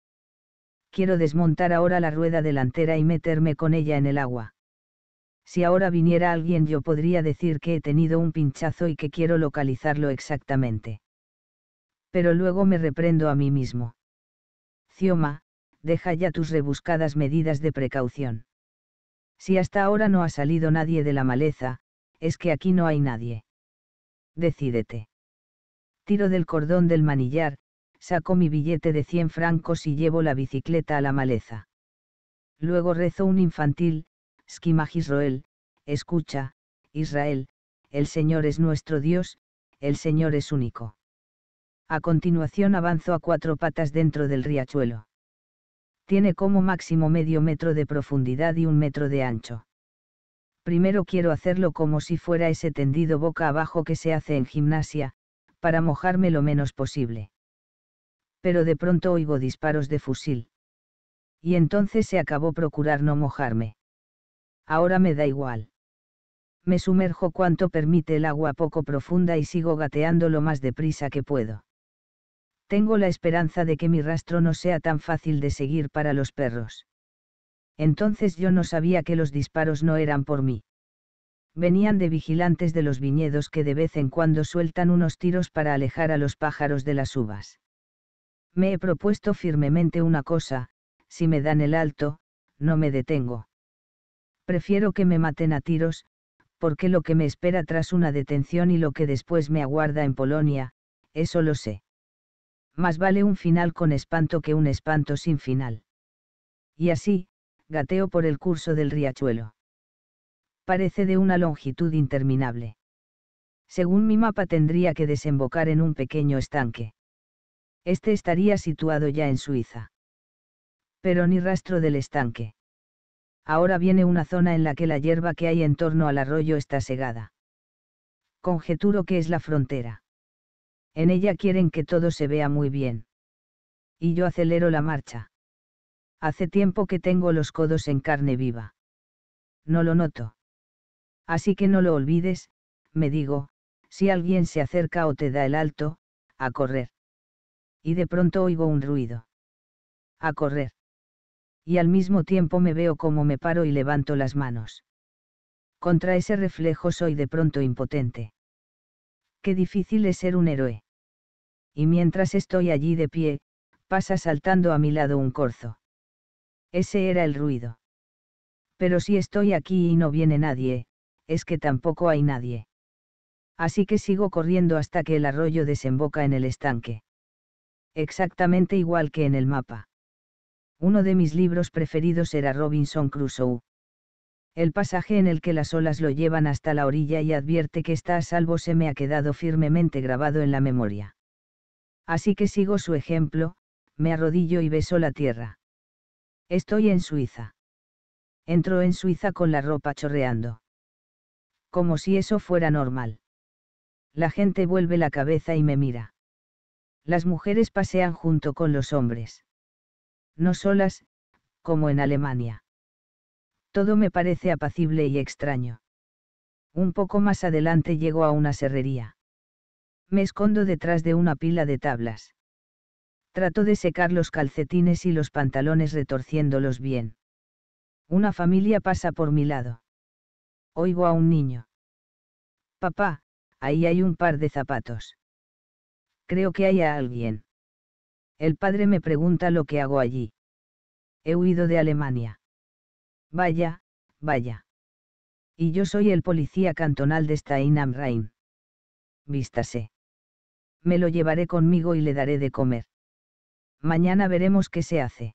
Quiero desmontar ahora la rueda delantera y meterme con ella en el agua. Si ahora viniera alguien yo podría decir que he tenido un pinchazo y que quiero localizarlo exactamente. Pero luego me reprendo a mí mismo. Cioma, deja ya tus rebuscadas medidas de precaución. Si hasta ahora no ha salido nadie de la maleza, es que aquí no hay nadie. Decídete. Tiro del cordón del manillar, saco mi billete de 100 francos y llevo la bicicleta a la maleza. Luego rezo un infantil, Skimaj Israel, escucha, Israel, el Señor es nuestro Dios, el Señor es único. A continuación avanzo a cuatro patas dentro del riachuelo. Tiene como máximo medio metro de profundidad y un metro de ancho primero quiero hacerlo como si fuera ese tendido boca abajo que se hace en gimnasia, para mojarme lo menos posible. Pero de pronto oigo disparos de fusil. Y entonces se acabó procurar no mojarme. Ahora me da igual. Me sumerjo cuanto permite el agua poco profunda y sigo gateando lo más deprisa que puedo. Tengo la esperanza de que mi rastro no sea tan fácil de seguir para los perros entonces yo no sabía que los disparos no eran por mí. Venían de vigilantes de los viñedos que de vez en cuando sueltan unos tiros para alejar a los pájaros de las uvas. Me he propuesto firmemente una cosa, si me dan el alto, no me detengo. Prefiero que me maten a tiros, porque lo que me espera tras una detención y lo que después me aguarda en Polonia, eso lo sé. Más vale un final con espanto que un espanto sin final. Y así, gateo por el curso del riachuelo. Parece de una longitud interminable. Según mi mapa tendría que desembocar en un pequeño estanque. Este estaría situado ya en Suiza. Pero ni rastro del estanque. Ahora viene una zona en la que la hierba que hay en torno al arroyo está segada. Conjeturo que es la frontera. En ella quieren que todo se vea muy bien. Y yo acelero la marcha. Hace tiempo que tengo los codos en carne viva. No lo noto. Así que no lo olvides, me digo, si alguien se acerca o te da el alto, a correr. Y de pronto oigo un ruido. A correr. Y al mismo tiempo me veo como me paro y levanto las manos. Contra ese reflejo soy de pronto impotente. Qué difícil es ser un héroe. Y mientras estoy allí de pie, pasa saltando a mi lado un corzo. Ese era el ruido. Pero si estoy aquí y no viene nadie, es que tampoco hay nadie. Así que sigo corriendo hasta que el arroyo desemboca en el estanque. Exactamente igual que en el mapa. Uno de mis libros preferidos era Robinson Crusoe. El pasaje en el que las olas lo llevan hasta la orilla y advierte que está a salvo se me ha quedado firmemente grabado en la memoria. Así que sigo su ejemplo, me arrodillo y beso la tierra. Estoy en Suiza. Entró en Suiza con la ropa chorreando. Como si eso fuera normal. La gente vuelve la cabeza y me mira. Las mujeres pasean junto con los hombres. No solas, como en Alemania. Todo me parece apacible y extraño. Un poco más adelante llego a una serrería. Me escondo detrás de una pila de tablas. Trato de secar los calcetines y los pantalones retorciéndolos bien. Una familia pasa por mi lado. Oigo a un niño. Papá, ahí hay un par de zapatos. Creo que hay a alguien. El padre me pregunta lo que hago allí. He huido de Alemania. Vaya, vaya. Y yo soy el policía cantonal de Stein am Rhein. Vístase. Me lo llevaré conmigo y le daré de comer. Mañana veremos qué se hace.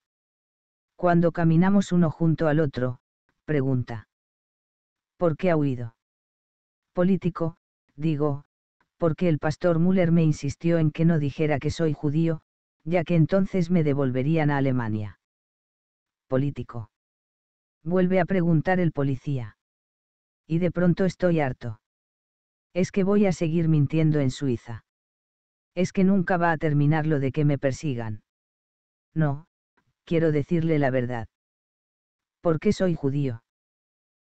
Cuando caminamos uno junto al otro, pregunta. ¿Por qué ha huido? Político, digo, porque el pastor Müller me insistió en que no dijera que soy judío, ya que entonces me devolverían a Alemania. Político. Vuelve a preguntar el policía. Y de pronto estoy harto. Es que voy a seguir mintiendo en Suiza. Es que nunca va a terminar lo de que me persigan. No, quiero decirle la verdad. Porque soy judío?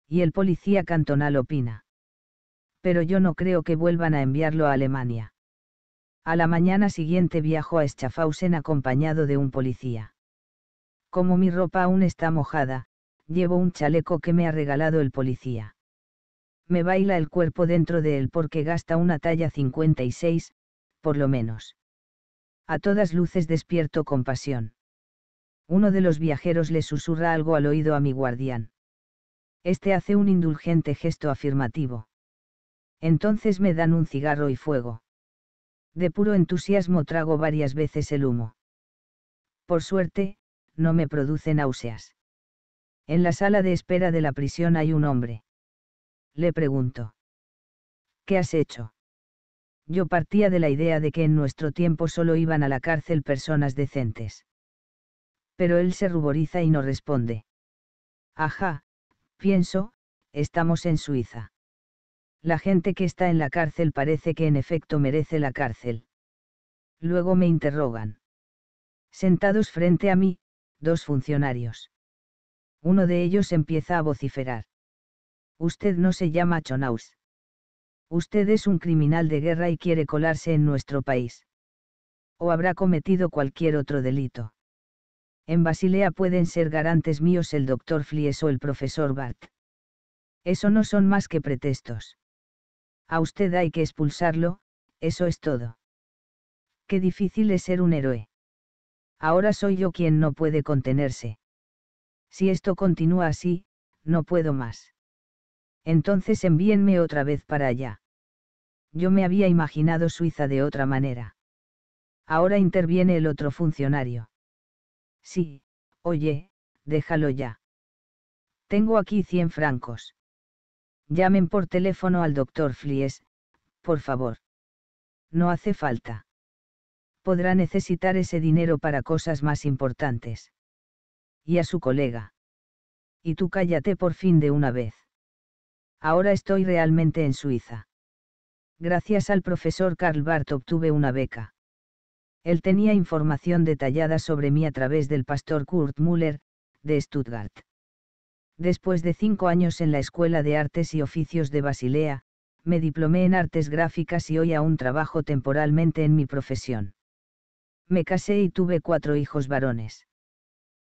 Y el policía cantonal opina. Pero yo no creo que vuelvan a enviarlo a Alemania. A la mañana siguiente viajo a Schaffhausen acompañado de un policía. Como mi ropa aún está mojada, llevo un chaleco que me ha regalado el policía. Me baila el cuerpo dentro de él porque gasta una talla 56, por lo menos. A todas luces despierto con pasión. Uno de los viajeros le susurra algo al oído a mi guardián. Este hace un indulgente gesto afirmativo. Entonces me dan un cigarro y fuego. De puro entusiasmo trago varias veces el humo. Por suerte, no me produce náuseas. En la sala de espera de la prisión hay un hombre. Le pregunto. ¿Qué has hecho? Yo partía de la idea de que en nuestro tiempo solo iban a la cárcel personas decentes pero él se ruboriza y no responde. Ajá, pienso, estamos en Suiza. La gente que está en la cárcel parece que en efecto merece la cárcel. Luego me interrogan. Sentados frente a mí, dos funcionarios. Uno de ellos empieza a vociferar. Usted no se llama Chonaus. Usted es un criminal de guerra y quiere colarse en nuestro país. O habrá cometido cualquier otro delito. En Basilea pueden ser garantes míos el doctor Flies o el profesor Bart. Eso no son más que pretextos. A usted hay que expulsarlo, eso es todo. Qué difícil es ser un héroe. Ahora soy yo quien no puede contenerse. Si esto continúa así, no puedo más. Entonces envíenme otra vez para allá. Yo me había imaginado Suiza de otra manera. Ahora interviene el otro funcionario. Sí, oye, déjalo ya. Tengo aquí 100 francos. Llamen por teléfono al doctor Flies, por favor. No hace falta. Podrá necesitar ese dinero para cosas más importantes. Y a su colega. Y tú cállate por fin de una vez. Ahora estoy realmente en Suiza. Gracias al profesor Karl Barth obtuve una beca. Él tenía información detallada sobre mí a través del pastor Kurt Müller, de Stuttgart. Después de cinco años en la Escuela de Artes y Oficios de Basilea, me diplomé en artes gráficas y hoy aún trabajo temporalmente en mi profesión. Me casé y tuve cuatro hijos varones.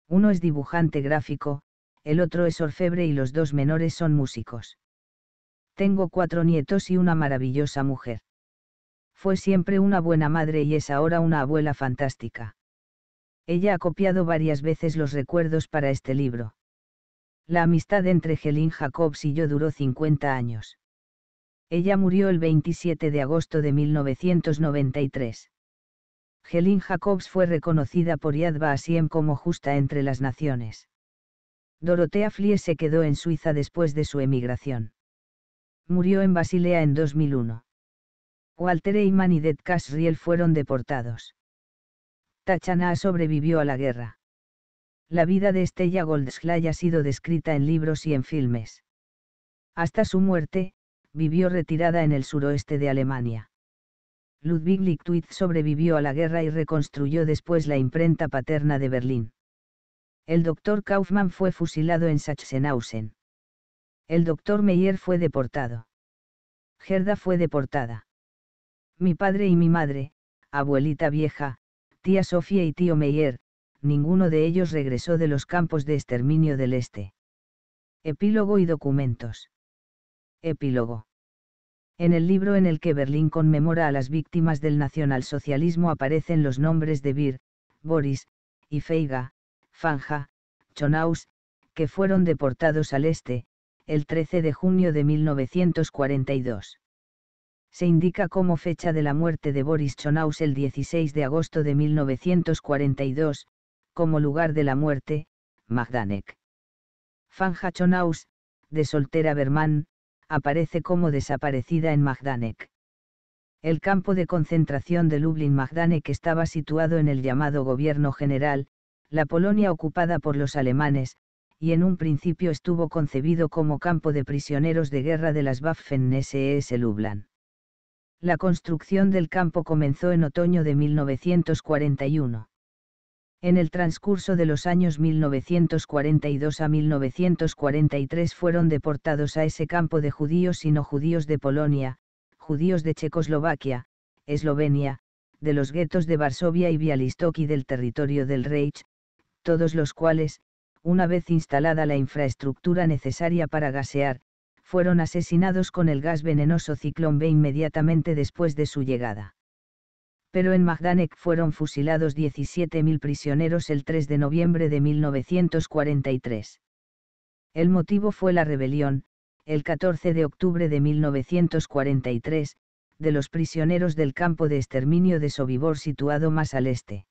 Uno es dibujante gráfico, el otro es orfebre y los dos menores son músicos. Tengo cuatro nietos y una maravillosa mujer. Fue siempre una buena madre y es ahora una abuela fantástica. Ella ha copiado varias veces los recuerdos para este libro. La amistad entre Helene Jacobs y yo duró 50 años. Ella murió el 27 de agosto de 1993. Helene Jacobs fue reconocida por Yad Vashem como justa entre las naciones. Dorotea Flie se quedó en Suiza después de su emigración. Murió en Basilea en 2001. Walter Eyman y Dead Casriel fueron deportados. Tachaná sobrevivió a la guerra. La vida de Estella Goldschlay ha sido descrita en libros y en filmes. Hasta su muerte, vivió retirada en el suroeste de Alemania. Ludwig Lichtwitz sobrevivió a la guerra y reconstruyó después la imprenta paterna de Berlín. El doctor Kaufmann fue fusilado en Sachsenhausen. El doctor Meyer fue deportado. Gerda fue deportada mi padre y mi madre, abuelita vieja, tía Sofía y tío Meyer, ninguno de ellos regresó de los campos de exterminio del Este. Epílogo y documentos. Epílogo. En el libro en el que Berlín conmemora a las víctimas del nacionalsocialismo aparecen los nombres de Bir, Boris, y Feiga, Fanja, Chonaus, que fueron deportados al este, el 13 de junio de 1942 se indica como fecha de la muerte de Boris Chonaus el 16 de agosto de 1942, como lugar de la muerte, Magdanek. Fanja Chonaus, de soltera Berman, aparece como desaparecida en Magdanek. El campo de concentración de Lublin-Magdanek estaba situado en el llamado Gobierno General, la Polonia ocupada por los alemanes, y en un principio estuvo concebido como campo de prisioneros de guerra de las Waffen-SS e Lublan. La construcción del campo comenzó en otoño de 1941. En el transcurso de los años 1942 a 1943 fueron deportados a ese campo de judíos y no judíos de Polonia, judíos de Checoslovaquia, Eslovenia, de los guetos de Varsovia y Bialystok y del territorio del Reich, todos los cuales, una vez instalada la infraestructura necesaria para gasear, fueron asesinados con el gas venenoso Ciclón B inmediatamente después de su llegada. Pero en Magdanek fueron fusilados 17.000 prisioneros el 3 de noviembre de 1943. El motivo fue la rebelión, el 14 de octubre de 1943, de los prisioneros del campo de exterminio de Sobibor situado más al este.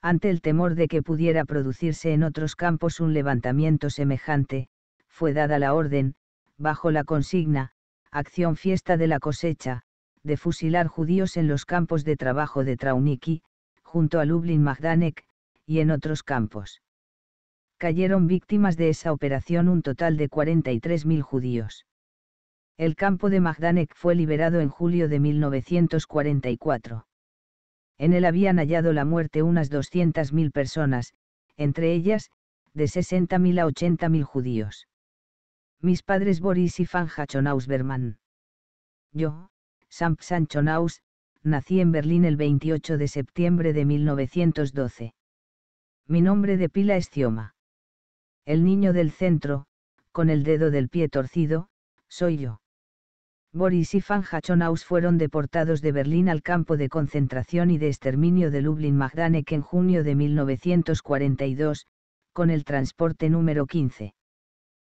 Ante el temor de que pudiera producirse en otros campos un levantamiento semejante, fue dada la orden, bajo la consigna, Acción Fiesta de la Cosecha, de fusilar judíos en los campos de trabajo de Trauniki, junto a Lublin Magdanek, y en otros campos. Cayeron víctimas de esa operación un total de 43.000 judíos. El campo de Magdanek fue liberado en julio de 1944. En él habían hallado la muerte unas 200.000 personas, entre ellas, de 60.000 a 80.000 judíos mis padres Boris y Fanjachon Berman. Yo, Sam Sanchonaus, nací en Berlín el 28 de septiembre de 1912. Mi nombre de pila es Cioma. El niño del centro, con el dedo del pie torcido, soy yo. Boris y Hachonaus fueron deportados de Berlín al campo de concentración y de exterminio de Lublin-Magdanek en junio de 1942, con el transporte número 15.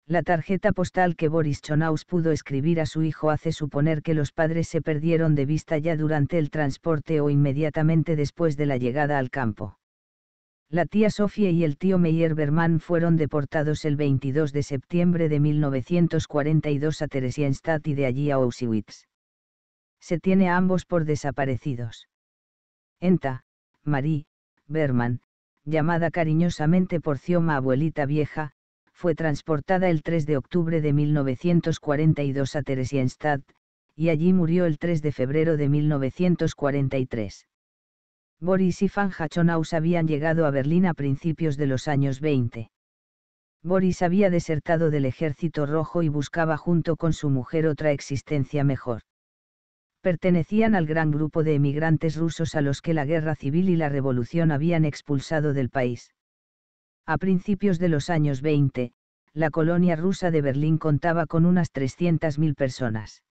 La tarjeta postal que Boris Chonaus pudo escribir a su hijo hace suponer que los padres se perdieron de vista ya durante el transporte o inmediatamente después de la llegada al campo. La tía Sofía y el tío Meyer Berman fueron deportados el 22 de septiembre de 1942 a Theresienstadt y de allí a Auschwitz. Se tiene a ambos por desaparecidos. Enta, Marie, Berman, llamada cariñosamente por Cioma abuelita vieja, fue transportada el 3 de octubre de 1942 a Theresienstadt, y allí murió el 3 de febrero de 1943. Boris y Van Hachonaus habían llegado a Berlín a principios de los años 20. Boris había desertado del ejército rojo y buscaba junto con su mujer otra existencia mejor. Pertenecían al gran grupo de emigrantes rusos a los que la guerra civil y la revolución habían expulsado del país. A principios de los años 20, la colonia rusa de Berlín contaba con unas 300.000 personas.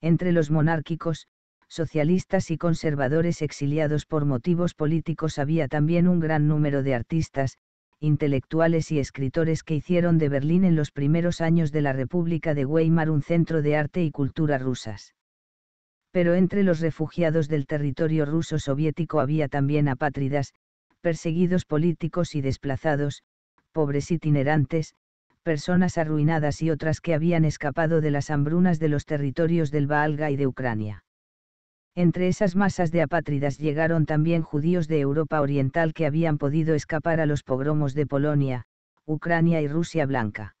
Entre los monárquicos, socialistas y conservadores exiliados por motivos políticos había también un gran número de artistas, intelectuales y escritores que hicieron de Berlín en los primeros años de la República de Weimar un centro de arte y cultura rusas. Pero entre los refugiados del territorio ruso soviético había también apátridas, perseguidos políticos y desplazados, pobres itinerantes, personas arruinadas y otras que habían escapado de las hambrunas de los territorios del Baalga y de Ucrania. Entre esas masas de apátridas llegaron también judíos de Europa Oriental que habían podido escapar a los pogromos de Polonia, Ucrania y Rusia Blanca.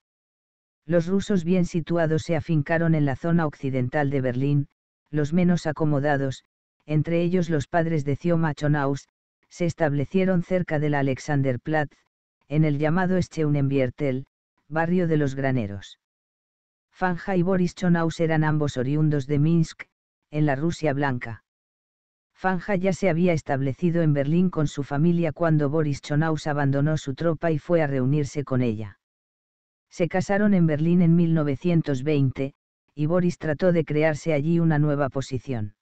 Los rusos bien situados se afincaron en la zona occidental de Berlín, los menos acomodados, entre ellos los padres de Zioma Chonaus, se establecieron cerca de la Alexanderplatz, en el llamado Scheunenviertel, barrio de los graneros. Fanja y Boris Chonaus eran ambos oriundos de Minsk, en la Rusia blanca. Fanja ya se había establecido en Berlín con su familia cuando Boris Chonaus abandonó su tropa y fue a reunirse con ella. Se casaron en Berlín en 1920, y Boris trató de crearse allí una nueva posición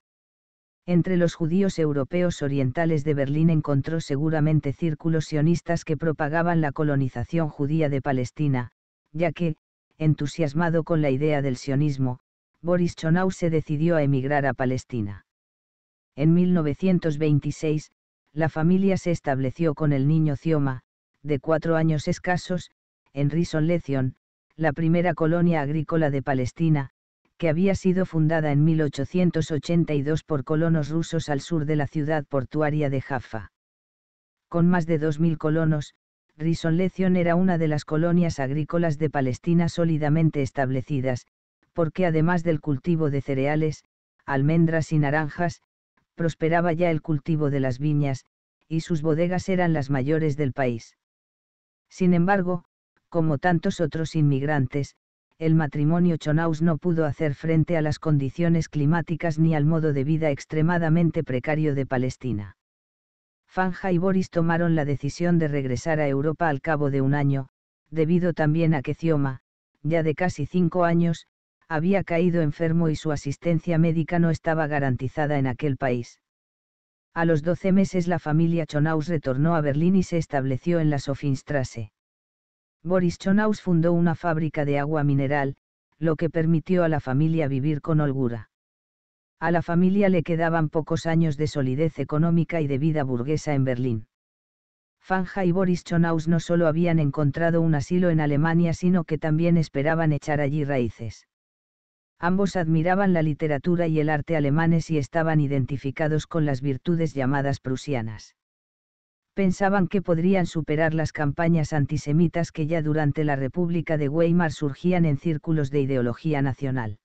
entre los judíos europeos orientales de Berlín encontró seguramente círculos sionistas que propagaban la colonización judía de Palestina, ya que, entusiasmado con la idea del sionismo, Boris Chonau se decidió a emigrar a Palestina. En 1926, la familia se estableció con el niño Cioma, de cuatro años escasos, en Rison Lezion, la primera colonia agrícola de Palestina, que había sido fundada en 1882 por colonos rusos al sur de la ciudad portuaria de Jaffa. Con más de 2.000 colonos, Rison era una de las colonias agrícolas de Palestina sólidamente establecidas, porque además del cultivo de cereales, almendras y naranjas, prosperaba ya el cultivo de las viñas, y sus bodegas eran las mayores del país. Sin embargo, como tantos otros inmigrantes, el matrimonio Chonaus no pudo hacer frente a las condiciones climáticas ni al modo de vida extremadamente precario de Palestina. Fanja y Boris tomaron la decisión de regresar a Europa al cabo de un año, debido también a que Cioma, ya de casi cinco años, había caído enfermo y su asistencia médica no estaba garantizada en aquel país. A los doce meses la familia Chonaus retornó a Berlín y se estableció en la Sofinstrasse. Boris Chonaus fundó una fábrica de agua mineral, lo que permitió a la familia vivir con holgura. A la familia le quedaban pocos años de solidez económica y de vida burguesa en Berlín. Fanja y Boris Chonaus no solo habían encontrado un asilo en Alemania, sino que también esperaban echar allí raíces. Ambos admiraban la literatura y el arte alemanes y estaban identificados con las virtudes llamadas prusianas pensaban que podrían superar las campañas antisemitas que ya durante la República de Weimar surgían en círculos de ideología nacional.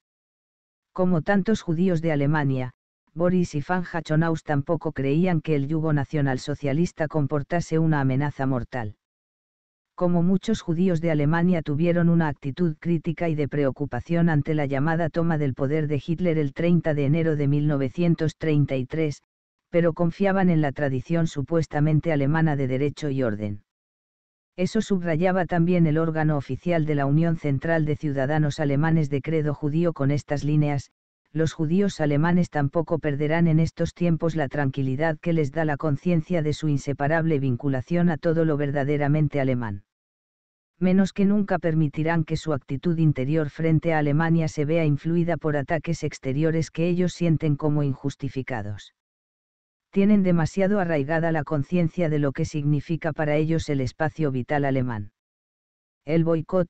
Como tantos judíos de Alemania, Boris y Fan Hachonaus tampoco creían que el yugo nacionalsocialista comportase una amenaza mortal. Como muchos judíos de Alemania tuvieron una actitud crítica y de preocupación ante la llamada toma del poder de Hitler el 30 de enero de 1933, pero confiaban en la tradición supuestamente alemana de derecho y orden. Eso subrayaba también el órgano oficial de la Unión Central de Ciudadanos Alemanes de Credo Judío con estas líneas, los judíos alemanes tampoco perderán en estos tiempos la tranquilidad que les da la conciencia de su inseparable vinculación a todo lo verdaderamente alemán. Menos que nunca permitirán que su actitud interior frente a Alemania se vea influida por ataques exteriores que ellos sienten como injustificados tienen demasiado arraigada la conciencia de lo que significa para ellos el espacio vital alemán. El boicot,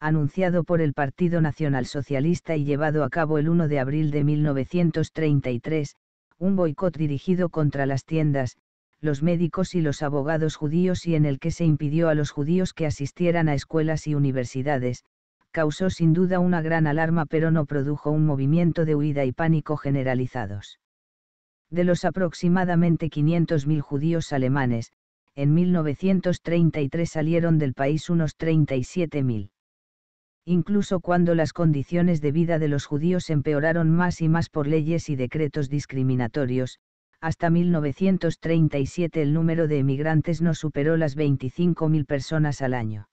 anunciado por el Partido Nacional Socialista y llevado a cabo el 1 de abril de 1933, un boicot dirigido contra las tiendas, los médicos y los abogados judíos y en el que se impidió a los judíos que asistieran a escuelas y universidades, causó sin duda una gran alarma pero no produjo un movimiento de huida y pánico generalizados de los aproximadamente 500.000 judíos alemanes, en 1933 salieron del país unos 37.000. Incluso cuando las condiciones de vida de los judíos empeoraron más y más por leyes y decretos discriminatorios, hasta 1937 el número de emigrantes no superó las 25.000 personas al año.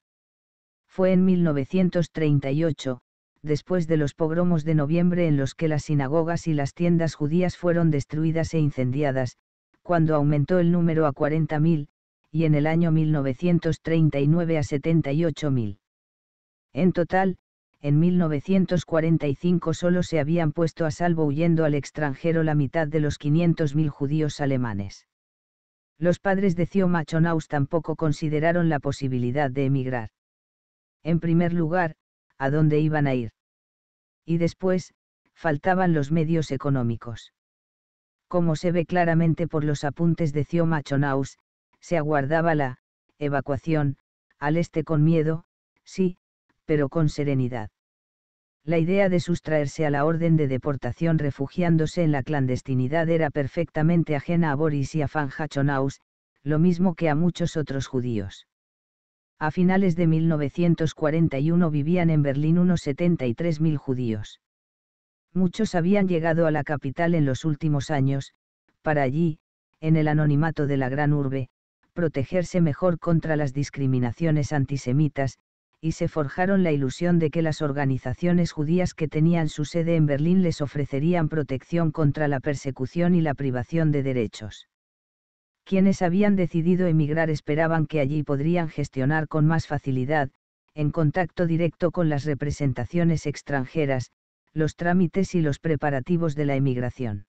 Fue en 1938, después de los pogromos de noviembre en los que las sinagogas y las tiendas judías fueron destruidas e incendiadas, cuando aumentó el número a 40.000, y en el año 1939 a 78.000. En total, en 1945 solo se habían puesto a salvo huyendo al extranjero la mitad de los 500.000 judíos alemanes. Los padres de Cio Machonaus tampoco consideraron la posibilidad de emigrar. En primer lugar, a dónde iban a ir. Y después, faltaban los medios económicos. Como se ve claramente por los apuntes de Cioma Chonaus, se aguardaba la evacuación, al este con miedo, sí, pero con serenidad. La idea de sustraerse a la orden de deportación refugiándose en la clandestinidad era perfectamente ajena a Boris y a Fanja Chonaus, lo mismo que a muchos otros judíos a finales de 1941 vivían en Berlín unos 73.000 judíos. Muchos habían llegado a la capital en los últimos años, para allí, en el anonimato de la gran urbe, protegerse mejor contra las discriminaciones antisemitas, y se forjaron la ilusión de que las organizaciones judías que tenían su sede en Berlín les ofrecerían protección contra la persecución y la privación de derechos quienes habían decidido emigrar esperaban que allí podrían gestionar con más facilidad, en contacto directo con las representaciones extranjeras, los trámites y los preparativos de la emigración.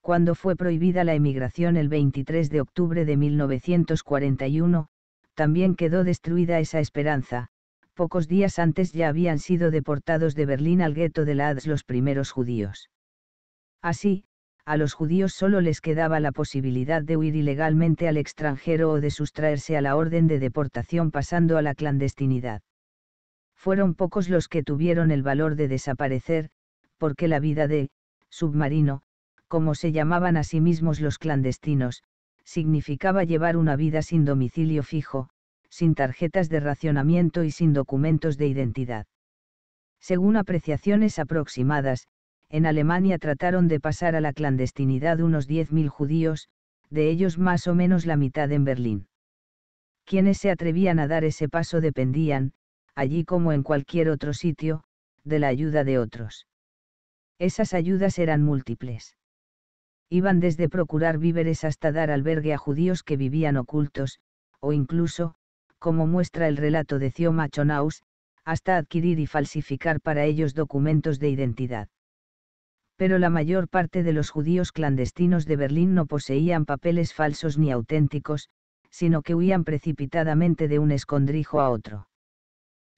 Cuando fue prohibida la emigración el 23 de octubre de 1941, también quedó destruida esa esperanza, pocos días antes ya habían sido deportados de Berlín al gueto de la los primeros judíos. Así, a los judíos solo les quedaba la posibilidad de huir ilegalmente al extranjero o de sustraerse a la orden de deportación pasando a la clandestinidad. Fueron pocos los que tuvieron el valor de desaparecer, porque la vida de submarino, como se llamaban a sí mismos los clandestinos, significaba llevar una vida sin domicilio fijo, sin tarjetas de racionamiento y sin documentos de identidad. Según apreciaciones aproximadas, en Alemania trataron de pasar a la clandestinidad unos 10.000 judíos, de ellos más o menos la mitad en Berlín. Quienes se atrevían a dar ese paso dependían, allí como en cualquier otro sitio, de la ayuda de otros. Esas ayudas eran múltiples. Iban desde procurar víveres hasta dar albergue a judíos que vivían ocultos, o incluso, como muestra el relato de Cioma Chonaus, hasta adquirir y falsificar para ellos documentos de identidad pero la mayor parte de los judíos clandestinos de Berlín no poseían papeles falsos ni auténticos, sino que huían precipitadamente de un escondrijo a otro.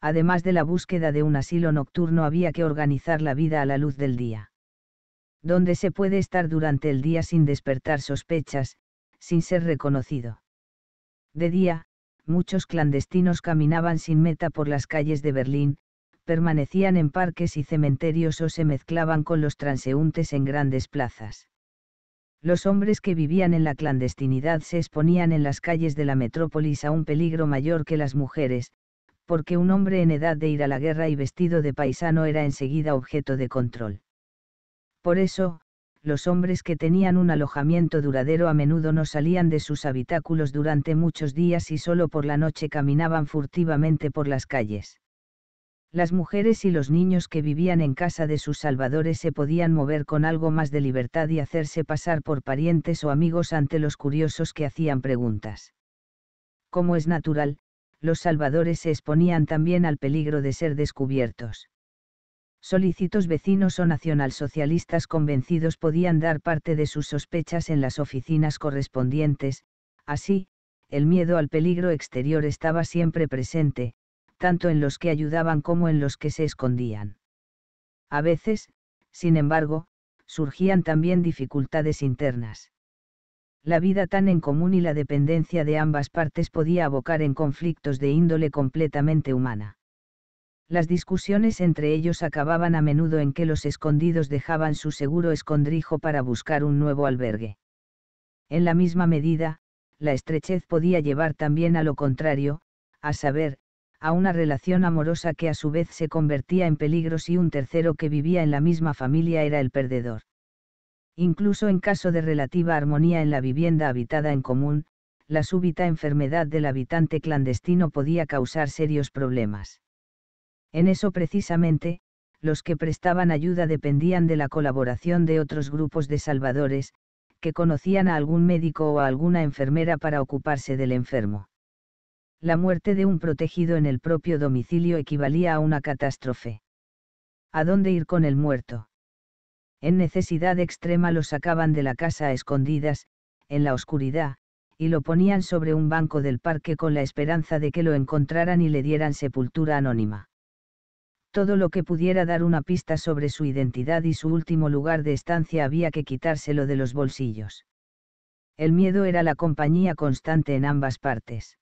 Además de la búsqueda de un asilo nocturno había que organizar la vida a la luz del día. Donde se puede estar durante el día sin despertar sospechas, sin ser reconocido? De día, muchos clandestinos caminaban sin meta por las calles de Berlín, permanecían en parques y cementerios o se mezclaban con los transeúntes en grandes plazas. Los hombres que vivían en la clandestinidad se exponían en las calles de la metrópolis a un peligro mayor que las mujeres, porque un hombre en edad de ir a la guerra y vestido de paisano era enseguida objeto de control. Por eso, los hombres que tenían un alojamiento duradero a menudo no salían de sus habitáculos durante muchos días y solo por la noche caminaban furtivamente por las calles las mujeres y los niños que vivían en casa de sus salvadores se podían mover con algo más de libertad y hacerse pasar por parientes o amigos ante los curiosos que hacían preguntas. Como es natural, los salvadores se exponían también al peligro de ser descubiertos. Solícitos vecinos o nacionalsocialistas convencidos podían dar parte de sus sospechas en las oficinas correspondientes, así, el miedo al peligro exterior estaba siempre presente, tanto en los que ayudaban como en los que se escondían. A veces, sin embargo, surgían también dificultades internas. La vida tan en común y la dependencia de ambas partes podía abocar en conflictos de índole completamente humana. Las discusiones entre ellos acababan a menudo en que los escondidos dejaban su seguro escondrijo para buscar un nuevo albergue. En la misma medida, la estrechez podía llevar también a lo contrario, a saber, a una relación amorosa que a su vez se convertía en peligro si un tercero que vivía en la misma familia era el perdedor. Incluso en caso de relativa armonía en la vivienda habitada en común, la súbita enfermedad del habitante clandestino podía causar serios problemas. En eso precisamente, los que prestaban ayuda dependían de la colaboración de otros grupos de salvadores, que conocían a algún médico o a alguna enfermera para ocuparse del enfermo la muerte de un protegido en el propio domicilio equivalía a una catástrofe. ¿A dónde ir con el muerto? En necesidad extrema lo sacaban de la casa a escondidas, en la oscuridad, y lo ponían sobre un banco del parque con la esperanza de que lo encontraran y le dieran sepultura anónima. Todo lo que pudiera dar una pista sobre su identidad y su último lugar de estancia había que quitárselo de los bolsillos. El miedo era la compañía constante en ambas partes.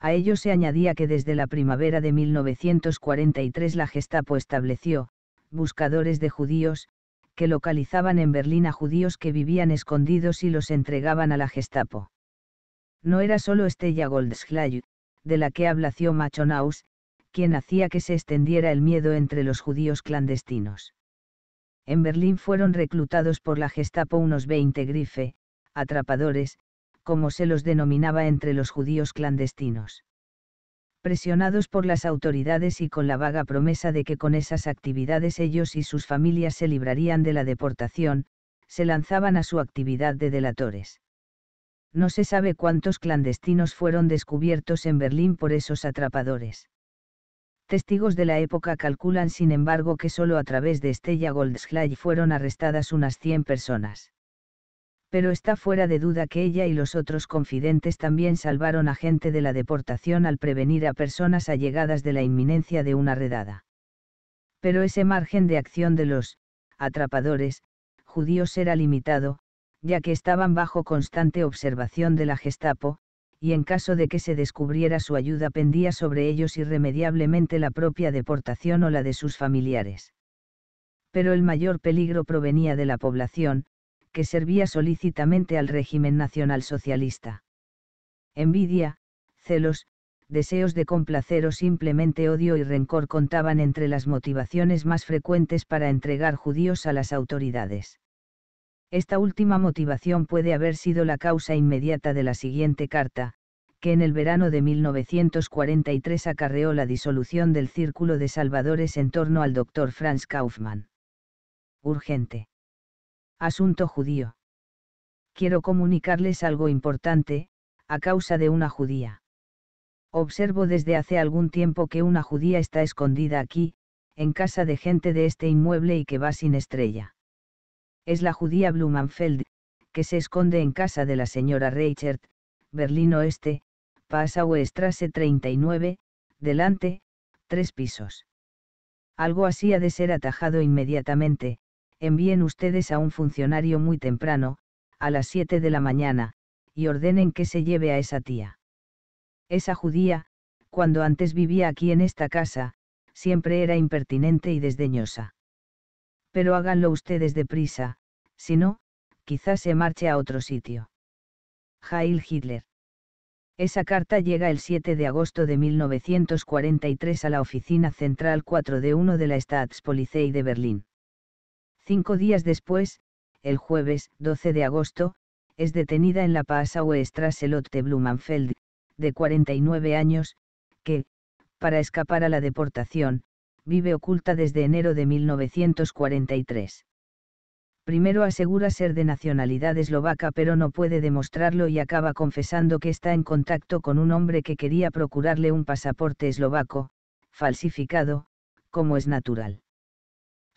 A ello se añadía que desde la primavera de 1943 la Gestapo estableció, buscadores de judíos, que localizaban en Berlín a judíos que vivían escondidos y los entregaban a la Gestapo. No era solo Estella Goldschlag, de la que hablació Machonaus, quien hacía que se extendiera el miedo entre los judíos clandestinos. En Berlín fueron reclutados por la Gestapo unos 20 grife, atrapadores, como se los denominaba entre los judíos clandestinos. Presionados por las autoridades y con la vaga promesa de que con esas actividades ellos y sus familias se librarían de la deportación, se lanzaban a su actividad de delatores. No se sabe cuántos clandestinos fueron descubiertos en Berlín por esos atrapadores. Testigos de la época calculan sin embargo que solo a través de Estella Goldschlag fueron arrestadas unas 100 personas pero está fuera de duda que ella y los otros confidentes también salvaron a gente de la deportación al prevenir a personas allegadas de la inminencia de una redada. Pero ese margen de acción de los atrapadores judíos era limitado, ya que estaban bajo constante observación de la Gestapo, y en caso de que se descubriera su ayuda pendía sobre ellos irremediablemente la propia deportación o la de sus familiares. Pero el mayor peligro provenía de la población, que servía solícitamente al régimen nacionalsocialista. Envidia, celos, deseos de complacer o simplemente odio y rencor contaban entre las motivaciones más frecuentes para entregar judíos a las autoridades. Esta última motivación puede haber sido la causa inmediata de la siguiente carta, que en el verano de 1943 acarreó la disolución del Círculo de Salvadores en torno al doctor Franz Kaufmann. Urgente. Asunto judío. Quiero comunicarles algo importante, a causa de una judía. Observo desde hace algún tiempo que una judía está escondida aquí, en casa de gente de este inmueble y que va sin estrella. Es la judía Blumenfeld, que se esconde en casa de la señora Reichert, Berlín Oeste, Passau 39, delante, tres pisos. Algo así ha de ser atajado inmediatamente, envíen ustedes a un funcionario muy temprano, a las 7 de la mañana, y ordenen que se lleve a esa tía. Esa judía, cuando antes vivía aquí en esta casa, siempre era impertinente y desdeñosa. Pero háganlo ustedes deprisa, si no, quizás se marche a otro sitio. Jail Hitler. Esa carta llega el 7 de agosto de 1943 a la oficina central 4 de 1 de la Staatspolizei de Berlín. Cinco días después, el jueves 12 de agosto, es detenida en la Passauer Strasse-Lotte Blumenfeld, de 49 años, que, para escapar a la deportación, vive oculta desde enero de 1943. Primero asegura ser de nacionalidad eslovaca pero no puede demostrarlo y acaba confesando que está en contacto con un hombre que quería procurarle un pasaporte eslovaco, falsificado, como es natural.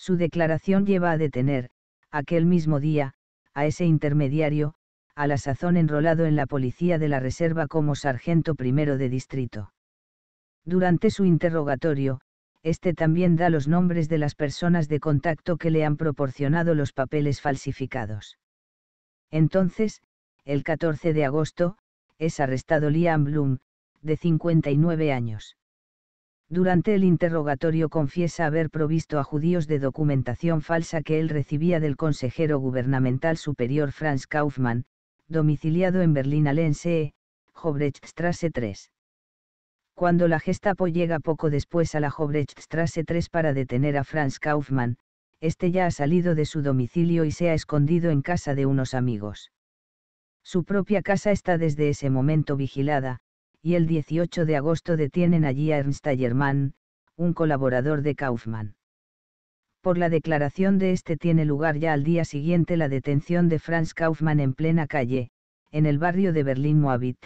Su declaración lleva a detener, aquel mismo día, a ese intermediario, a la sazón enrolado en la Policía de la Reserva como sargento primero de distrito. Durante su interrogatorio, este también da los nombres de las personas de contacto que le han proporcionado los papeles falsificados. Entonces, el 14 de agosto, es arrestado Liam Bloom, de 59 años. Durante el interrogatorio confiesa haber provisto a judíos de documentación falsa que él recibía del consejero gubernamental superior Franz Kaufmann, domiciliado en Berlín Alensee, Hobrechtstrasse 3. Cuando la Gestapo llega poco después a la Hobrechtstrasse 3 para detener a Franz Kaufmann, este ya ha salido de su domicilio y se ha escondido en casa de unos amigos. Su propia casa está desde ese momento vigilada, y el 18 de agosto detienen allí a Ernst Allermann, un colaborador de Kaufmann. Por la declaración de este tiene lugar ya al día siguiente la detención de Franz Kaufmann en plena calle, en el barrio de Berlín-Moabit.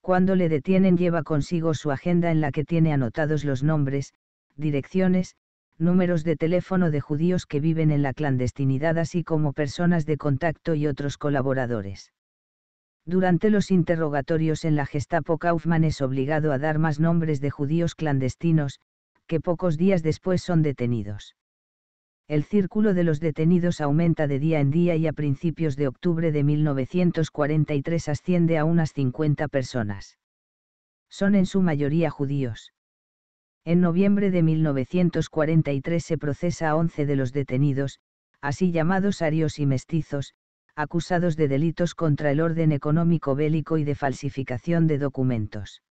Cuando le detienen lleva consigo su agenda en la que tiene anotados los nombres, direcciones, números de teléfono de judíos que viven en la clandestinidad así como personas de contacto y otros colaboradores. Durante los interrogatorios en la Gestapo Kaufmann es obligado a dar más nombres de judíos clandestinos, que pocos días después son detenidos. El círculo de los detenidos aumenta de día en día y a principios de octubre de 1943 asciende a unas 50 personas. Son en su mayoría judíos. En noviembre de 1943 se procesa a 11 de los detenidos, así llamados arios y mestizos, acusados de delitos contra el orden económico bélico y de falsificación de documentos.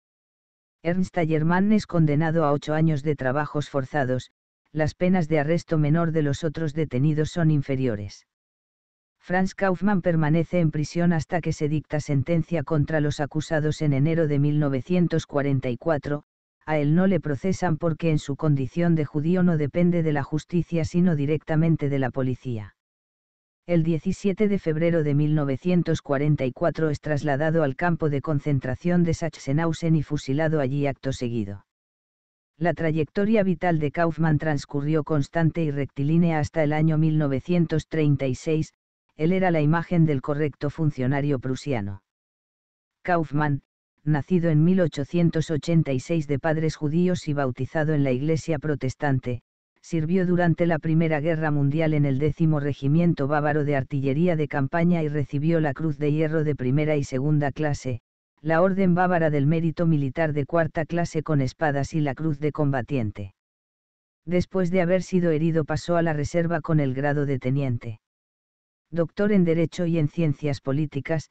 Ernst Ayermann es condenado a ocho años de trabajos forzados, las penas de arresto menor de los otros detenidos son inferiores. Franz Kaufmann permanece en prisión hasta que se dicta sentencia contra los acusados en enero de 1944, a él no le procesan porque en su condición de judío no depende de la justicia sino directamente de la policía el 17 de febrero de 1944 es trasladado al campo de concentración de Sachsenhausen y fusilado allí acto seguido. La trayectoria vital de Kaufmann transcurrió constante y rectilínea hasta el año 1936, él era la imagen del correcto funcionario prusiano. Kaufmann, nacido en 1886 de padres judíos y bautizado en la iglesia protestante, sirvió durante la Primera Guerra Mundial en el décimo Regimiento Bávaro de Artillería de Campaña y recibió la Cruz de Hierro de Primera y Segunda Clase, la Orden Bávara del Mérito Militar de Cuarta Clase con espadas y la Cruz de Combatiente. Después de haber sido herido pasó a la reserva con el grado de teniente. Doctor en Derecho y en Ciencias Políticas,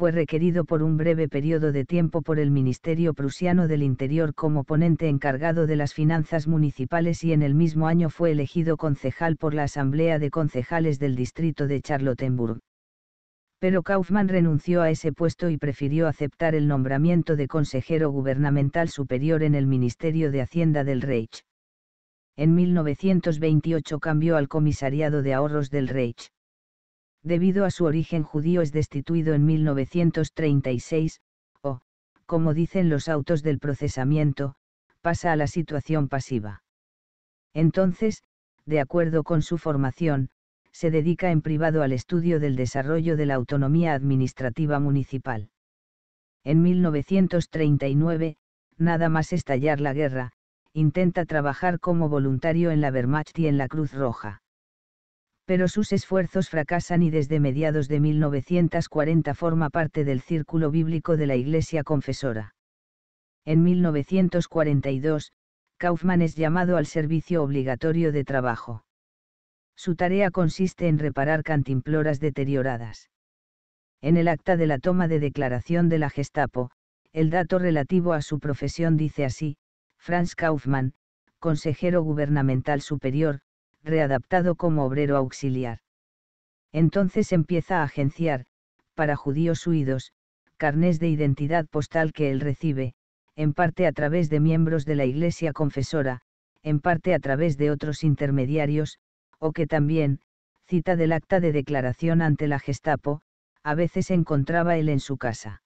fue requerido por un breve periodo de tiempo por el Ministerio Prusiano del Interior como ponente encargado de las finanzas municipales y en el mismo año fue elegido concejal por la Asamblea de Concejales del Distrito de Charlottenburg. Pero Kaufmann renunció a ese puesto y prefirió aceptar el nombramiento de consejero gubernamental superior en el Ministerio de Hacienda del Reich. En 1928 cambió al Comisariado de Ahorros del Reich debido a su origen judío es destituido en 1936, o, como dicen los autos del procesamiento, pasa a la situación pasiva. Entonces, de acuerdo con su formación, se dedica en privado al estudio del desarrollo de la autonomía administrativa municipal. En 1939, nada más estallar la guerra, intenta trabajar como voluntario en la Wehrmacht y en la Cruz Roja pero sus esfuerzos fracasan y desde mediados de 1940 forma parte del círculo bíblico de la Iglesia Confesora. En 1942, Kaufman es llamado al servicio obligatorio de trabajo. Su tarea consiste en reparar cantimploras deterioradas. En el acta de la toma de declaración de la Gestapo, el dato relativo a su profesión dice así, Franz Kaufmann, consejero gubernamental superior, readaptado como obrero auxiliar. Entonces empieza a agenciar, para judíos huidos, carnés de identidad postal que él recibe, en parte a través de miembros de la Iglesia confesora, en parte a través de otros intermediarios, o que también, cita del acta de declaración ante la Gestapo, a veces encontraba él en su casa.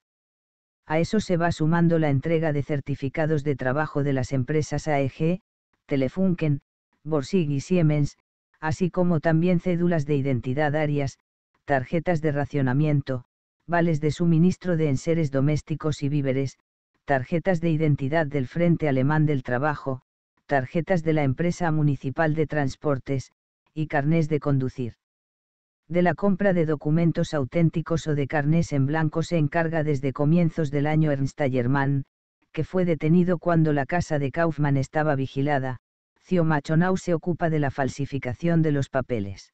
A eso se va sumando la entrega de certificados de trabajo de las empresas AEG, Telefunken, Borsig y Siemens, así como también cédulas de identidad arias, tarjetas de racionamiento, vales de suministro de enseres domésticos y víveres, tarjetas de identidad del Frente Alemán del Trabajo, tarjetas de la Empresa Municipal de Transportes, y carnés de conducir. De la compra de documentos auténticos o de carnés en blanco se encarga desde comienzos del año Ernst Ayermann, que fue detenido cuando la casa de Kaufmann estaba vigilada, Machonau se ocupa de la falsificación de los papeles.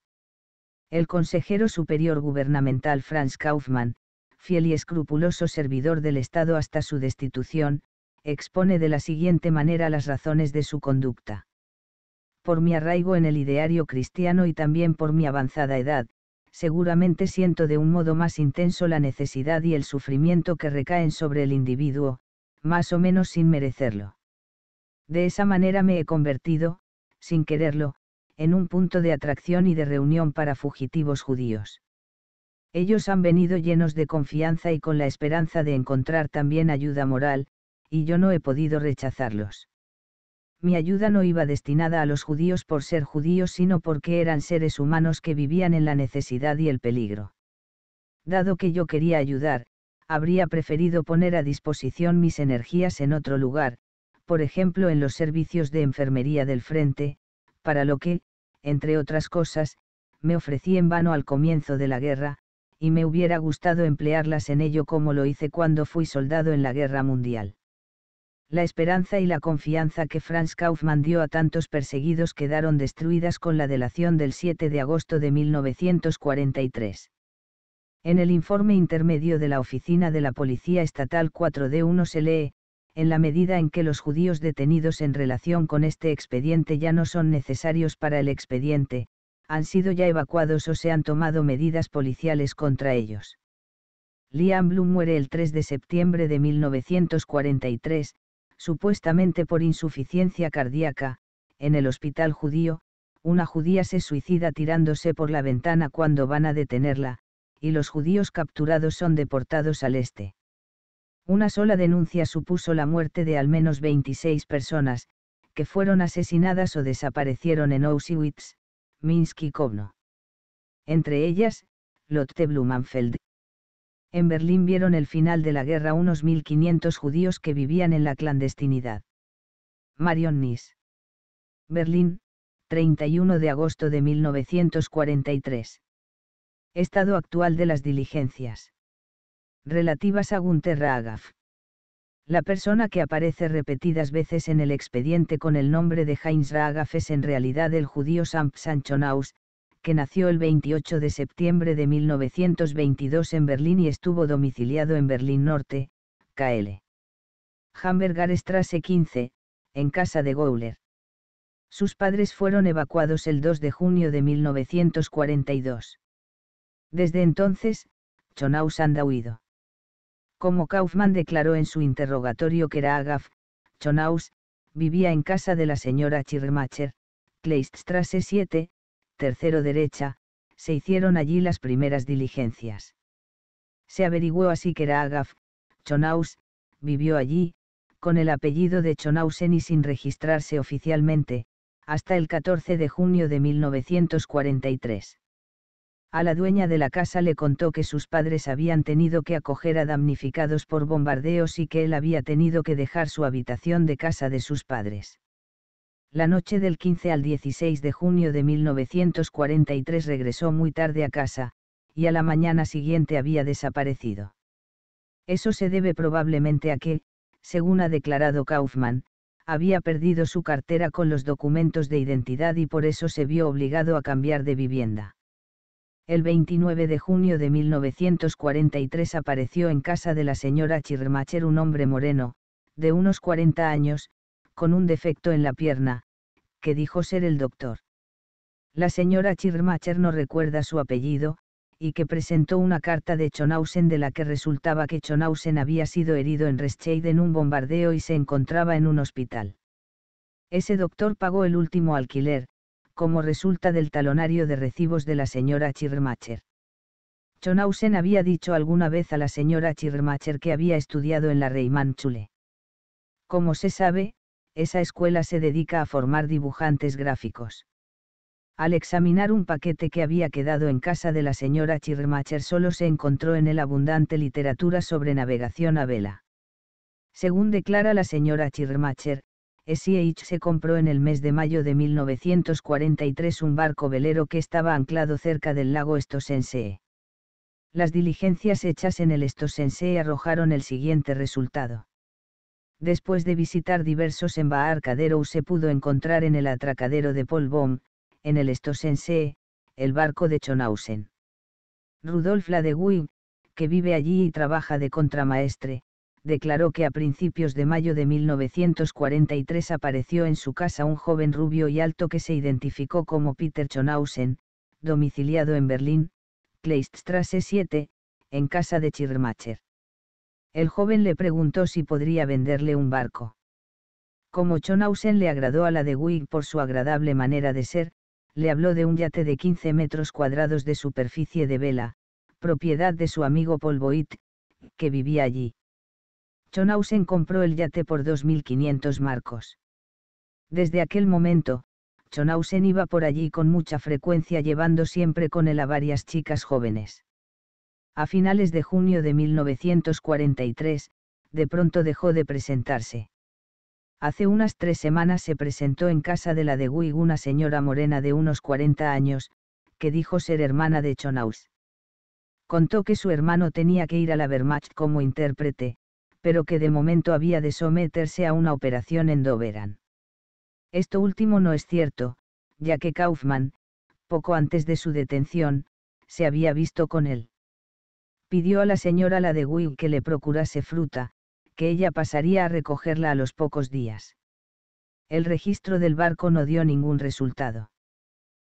El consejero superior gubernamental Franz Kaufmann, fiel y escrupuloso servidor del Estado hasta su destitución, expone de la siguiente manera las razones de su conducta. Por mi arraigo en el ideario cristiano y también por mi avanzada edad, seguramente siento de un modo más intenso la necesidad y el sufrimiento que recaen sobre el individuo, más o menos sin merecerlo. De esa manera me he convertido, sin quererlo, en un punto de atracción y de reunión para fugitivos judíos. Ellos han venido llenos de confianza y con la esperanza de encontrar también ayuda moral, y yo no he podido rechazarlos. Mi ayuda no iba destinada a los judíos por ser judíos, sino porque eran seres humanos que vivían en la necesidad y el peligro. Dado que yo quería ayudar, habría preferido poner a disposición mis energías en otro lugar, por ejemplo en los servicios de enfermería del frente, para lo que, entre otras cosas, me ofrecí en vano al comienzo de la guerra, y me hubiera gustado emplearlas en ello como lo hice cuando fui soldado en la guerra mundial. La esperanza y la confianza que Franz Kaufmann dio a tantos perseguidos quedaron destruidas con la delación del 7 de agosto de 1943. En el informe intermedio de la Oficina de la Policía Estatal 4D1 se lee, en la medida en que los judíos detenidos en relación con este expediente ya no son necesarios para el expediente, han sido ya evacuados o se han tomado medidas policiales contra ellos. Liam Bloom muere el 3 de septiembre de 1943, supuestamente por insuficiencia cardíaca, en el hospital judío, una judía se suicida tirándose por la ventana cuando van a detenerla, y los judíos capturados son deportados al este. Una sola denuncia supuso la muerte de al menos 26 personas, que fueron asesinadas o desaparecieron en Auschwitz, Minsk y Kovno. Entre ellas, Lotte Blumenfeld. En Berlín vieron el final de la guerra unos 1.500 judíos que vivían en la clandestinidad. Marion Nis. Berlín, 31 de agosto de 1943. Estado actual de las diligencias relativas a Gunther Agaf. La persona que aparece repetidas veces en el expediente con el nombre de Heinz Raagaf es en realidad el judío Sam Chonaus, que nació el 28 de septiembre de 1922 en Berlín y estuvo domiciliado en Berlín Norte, KL. Hamburger Strasse 15, en casa de Gowler. Sus padres fueron evacuados el 2 de junio de 1942. Desde entonces, Chonaus anda huido. Como Kaufman declaró en su interrogatorio que era Agaf, Chonaus, vivía en casa de la señora Chirmacher, Kleiststrasse 7, tercero derecha, se hicieron allí las primeras diligencias. Se averiguó así que era Agaf, Chonaus, vivió allí, con el apellido de Chonausen y sin registrarse oficialmente, hasta el 14 de junio de 1943 a la dueña de la casa le contó que sus padres habían tenido que acoger a damnificados por bombardeos y que él había tenido que dejar su habitación de casa de sus padres. La noche del 15 al 16 de junio de 1943 regresó muy tarde a casa, y a la mañana siguiente había desaparecido. Eso se debe probablemente a que, según ha declarado Kaufman, había perdido su cartera con los documentos de identidad y por eso se vio obligado a cambiar de vivienda el 29 de junio de 1943 apareció en casa de la señora Chirmacher un hombre moreno, de unos 40 años, con un defecto en la pierna, que dijo ser el doctor. La señora Chirmacher no recuerda su apellido, y que presentó una carta de Chonausen de la que resultaba que Chonausen había sido herido en Rescheid en un bombardeo y se encontraba en un hospital. Ese doctor pagó el último alquiler, como resulta del talonario de recibos de la señora Chirmacher. Chonausen había dicho alguna vez a la señora Chirmacher que había estudiado en la Reimanchule. Como se sabe, esa escuela se dedica a formar dibujantes gráficos. Al examinar un paquete que había quedado en casa de la señora Chirmacher solo se encontró en él abundante literatura sobre navegación a vela. Según declara la señora Chirmacher, SIH se compró en el mes de mayo de 1943 un barco velero que estaba anclado cerca del lago Estosense. Las diligencias hechas en el Estosense arrojaron el siguiente resultado. Después de visitar diversos embarcaderos se pudo encontrar en el atracadero de Polbom, en el Stosensee, el barco de Chonausen. Rudolf Ladewig, que vive allí y trabaja de contramaestre, declaró que a principios de mayo de 1943 apareció en su casa un joven rubio y alto que se identificó como Peter Schonhausen, domiciliado en Berlín, Kleiststrasse 7, en casa de Schirmacher. El joven le preguntó si podría venderle un barco. Como Chonausen le agradó a la de Wig por su agradable manera de ser, le habló de un yate de 15 metros cuadrados de superficie de vela, propiedad de su amigo Paul Boyd, que vivía allí. Chonausen compró el yate por 2.500 marcos. Desde aquel momento, Chonausen iba por allí con mucha frecuencia llevando siempre con él a varias chicas jóvenes. A finales de junio de 1943, de pronto dejó de presentarse. Hace unas tres semanas se presentó en casa de la de Wig una señora morena de unos 40 años, que dijo ser hermana de Chonaus. Contó que su hermano tenía que ir a la Wehrmacht como intérprete, pero que de momento había de someterse a una operación en Doberan. Esto último no es cierto, ya que Kaufman, poco antes de su detención, se había visto con él. Pidió a la señora la de Will que le procurase fruta, que ella pasaría a recogerla a los pocos días. El registro del barco no dio ningún resultado.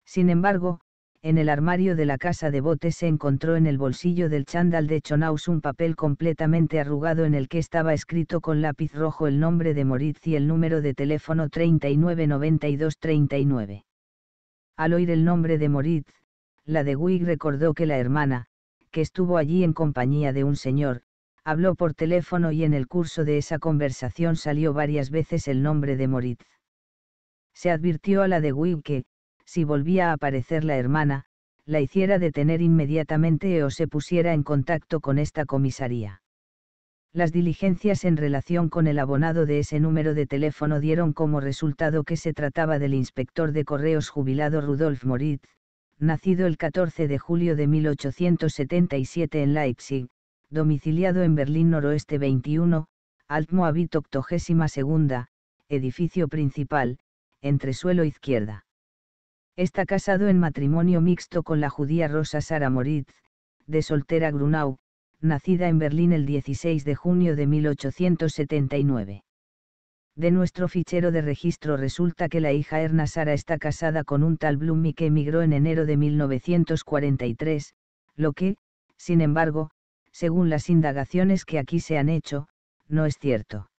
Sin embargo, en el armario de la casa de botes se encontró en el bolsillo del chándal de Chonaus un papel completamente arrugado en el que estaba escrito con lápiz rojo el nombre de Moritz y el número de teléfono 399239. Al oír el nombre de Moritz, la de Wig recordó que la hermana, que estuvo allí en compañía de un señor, habló por teléfono y en el curso de esa conversación salió varias veces el nombre de Moritz. Se advirtió a la de Wig que, si volvía a aparecer la hermana, la hiciera detener inmediatamente o se pusiera en contacto con esta comisaría. Las diligencias en relación con el abonado de ese número de teléfono dieron como resultado que se trataba del inspector de correos jubilado Rudolf Moritz, nacido el 14 de julio de 1877 en Leipzig, domiciliado en Berlín Noroeste 21, Altmoabit 82, edificio principal, entre suelo izquierda. Está casado en matrimonio mixto con la judía Rosa Sara Moritz, de soltera Grunau, nacida en Berlín el 16 de junio de 1879. De nuestro fichero de registro resulta que la hija Erna Sara está casada con un tal Blumi que emigró en enero de 1943, lo que, sin embargo, según las indagaciones que aquí se han hecho, no es cierto.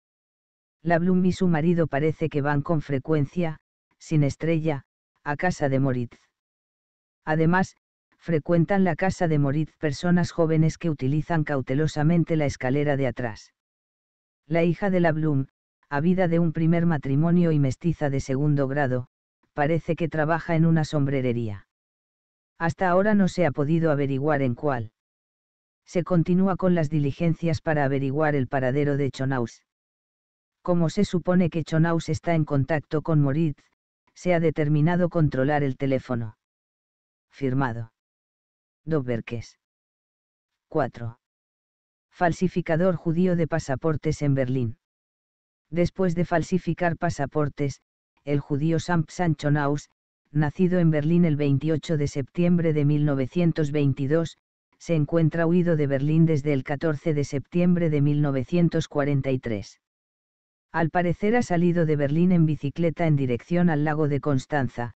La Blum y su marido parece que van con frecuencia, sin estrella, a casa de Moritz. Además, frecuentan la casa de Moritz personas jóvenes que utilizan cautelosamente la escalera de atrás. La hija de la Blum, habida de un primer matrimonio y mestiza de segundo grado, parece que trabaja en una sombrerería. Hasta ahora no se ha podido averiguar en cuál. Se continúa con las diligencias para averiguar el paradero de Chonaus. Como se supone que Chonaus está en contacto con Moritz, se ha determinado controlar el teléfono. Firmado. Dobberkes. 4. Falsificador judío de pasaportes en Berlín. Después de falsificar pasaportes, el judío Sam Naus, nacido en Berlín el 28 de septiembre de 1922, se encuentra huido de Berlín desde el 14 de septiembre de 1943. Al parecer ha salido de Berlín en bicicleta en dirección al lago de Constanza,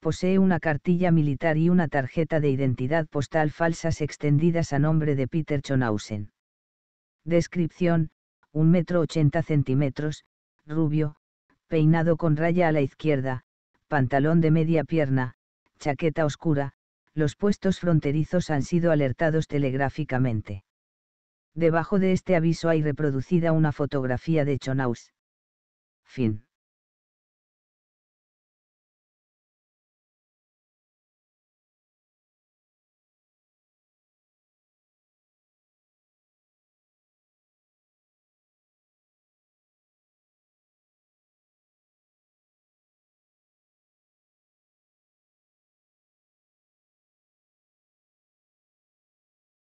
posee una cartilla militar y una tarjeta de identidad postal falsas extendidas a nombre de Peter Chonhausen. Descripción, 1 metro 80 centímetros, rubio, peinado con raya a la izquierda, pantalón de media pierna, chaqueta oscura, los puestos fronterizos han sido alertados telegráficamente. Debajo de este aviso hay reproducida una fotografía de Chonaus. Fin.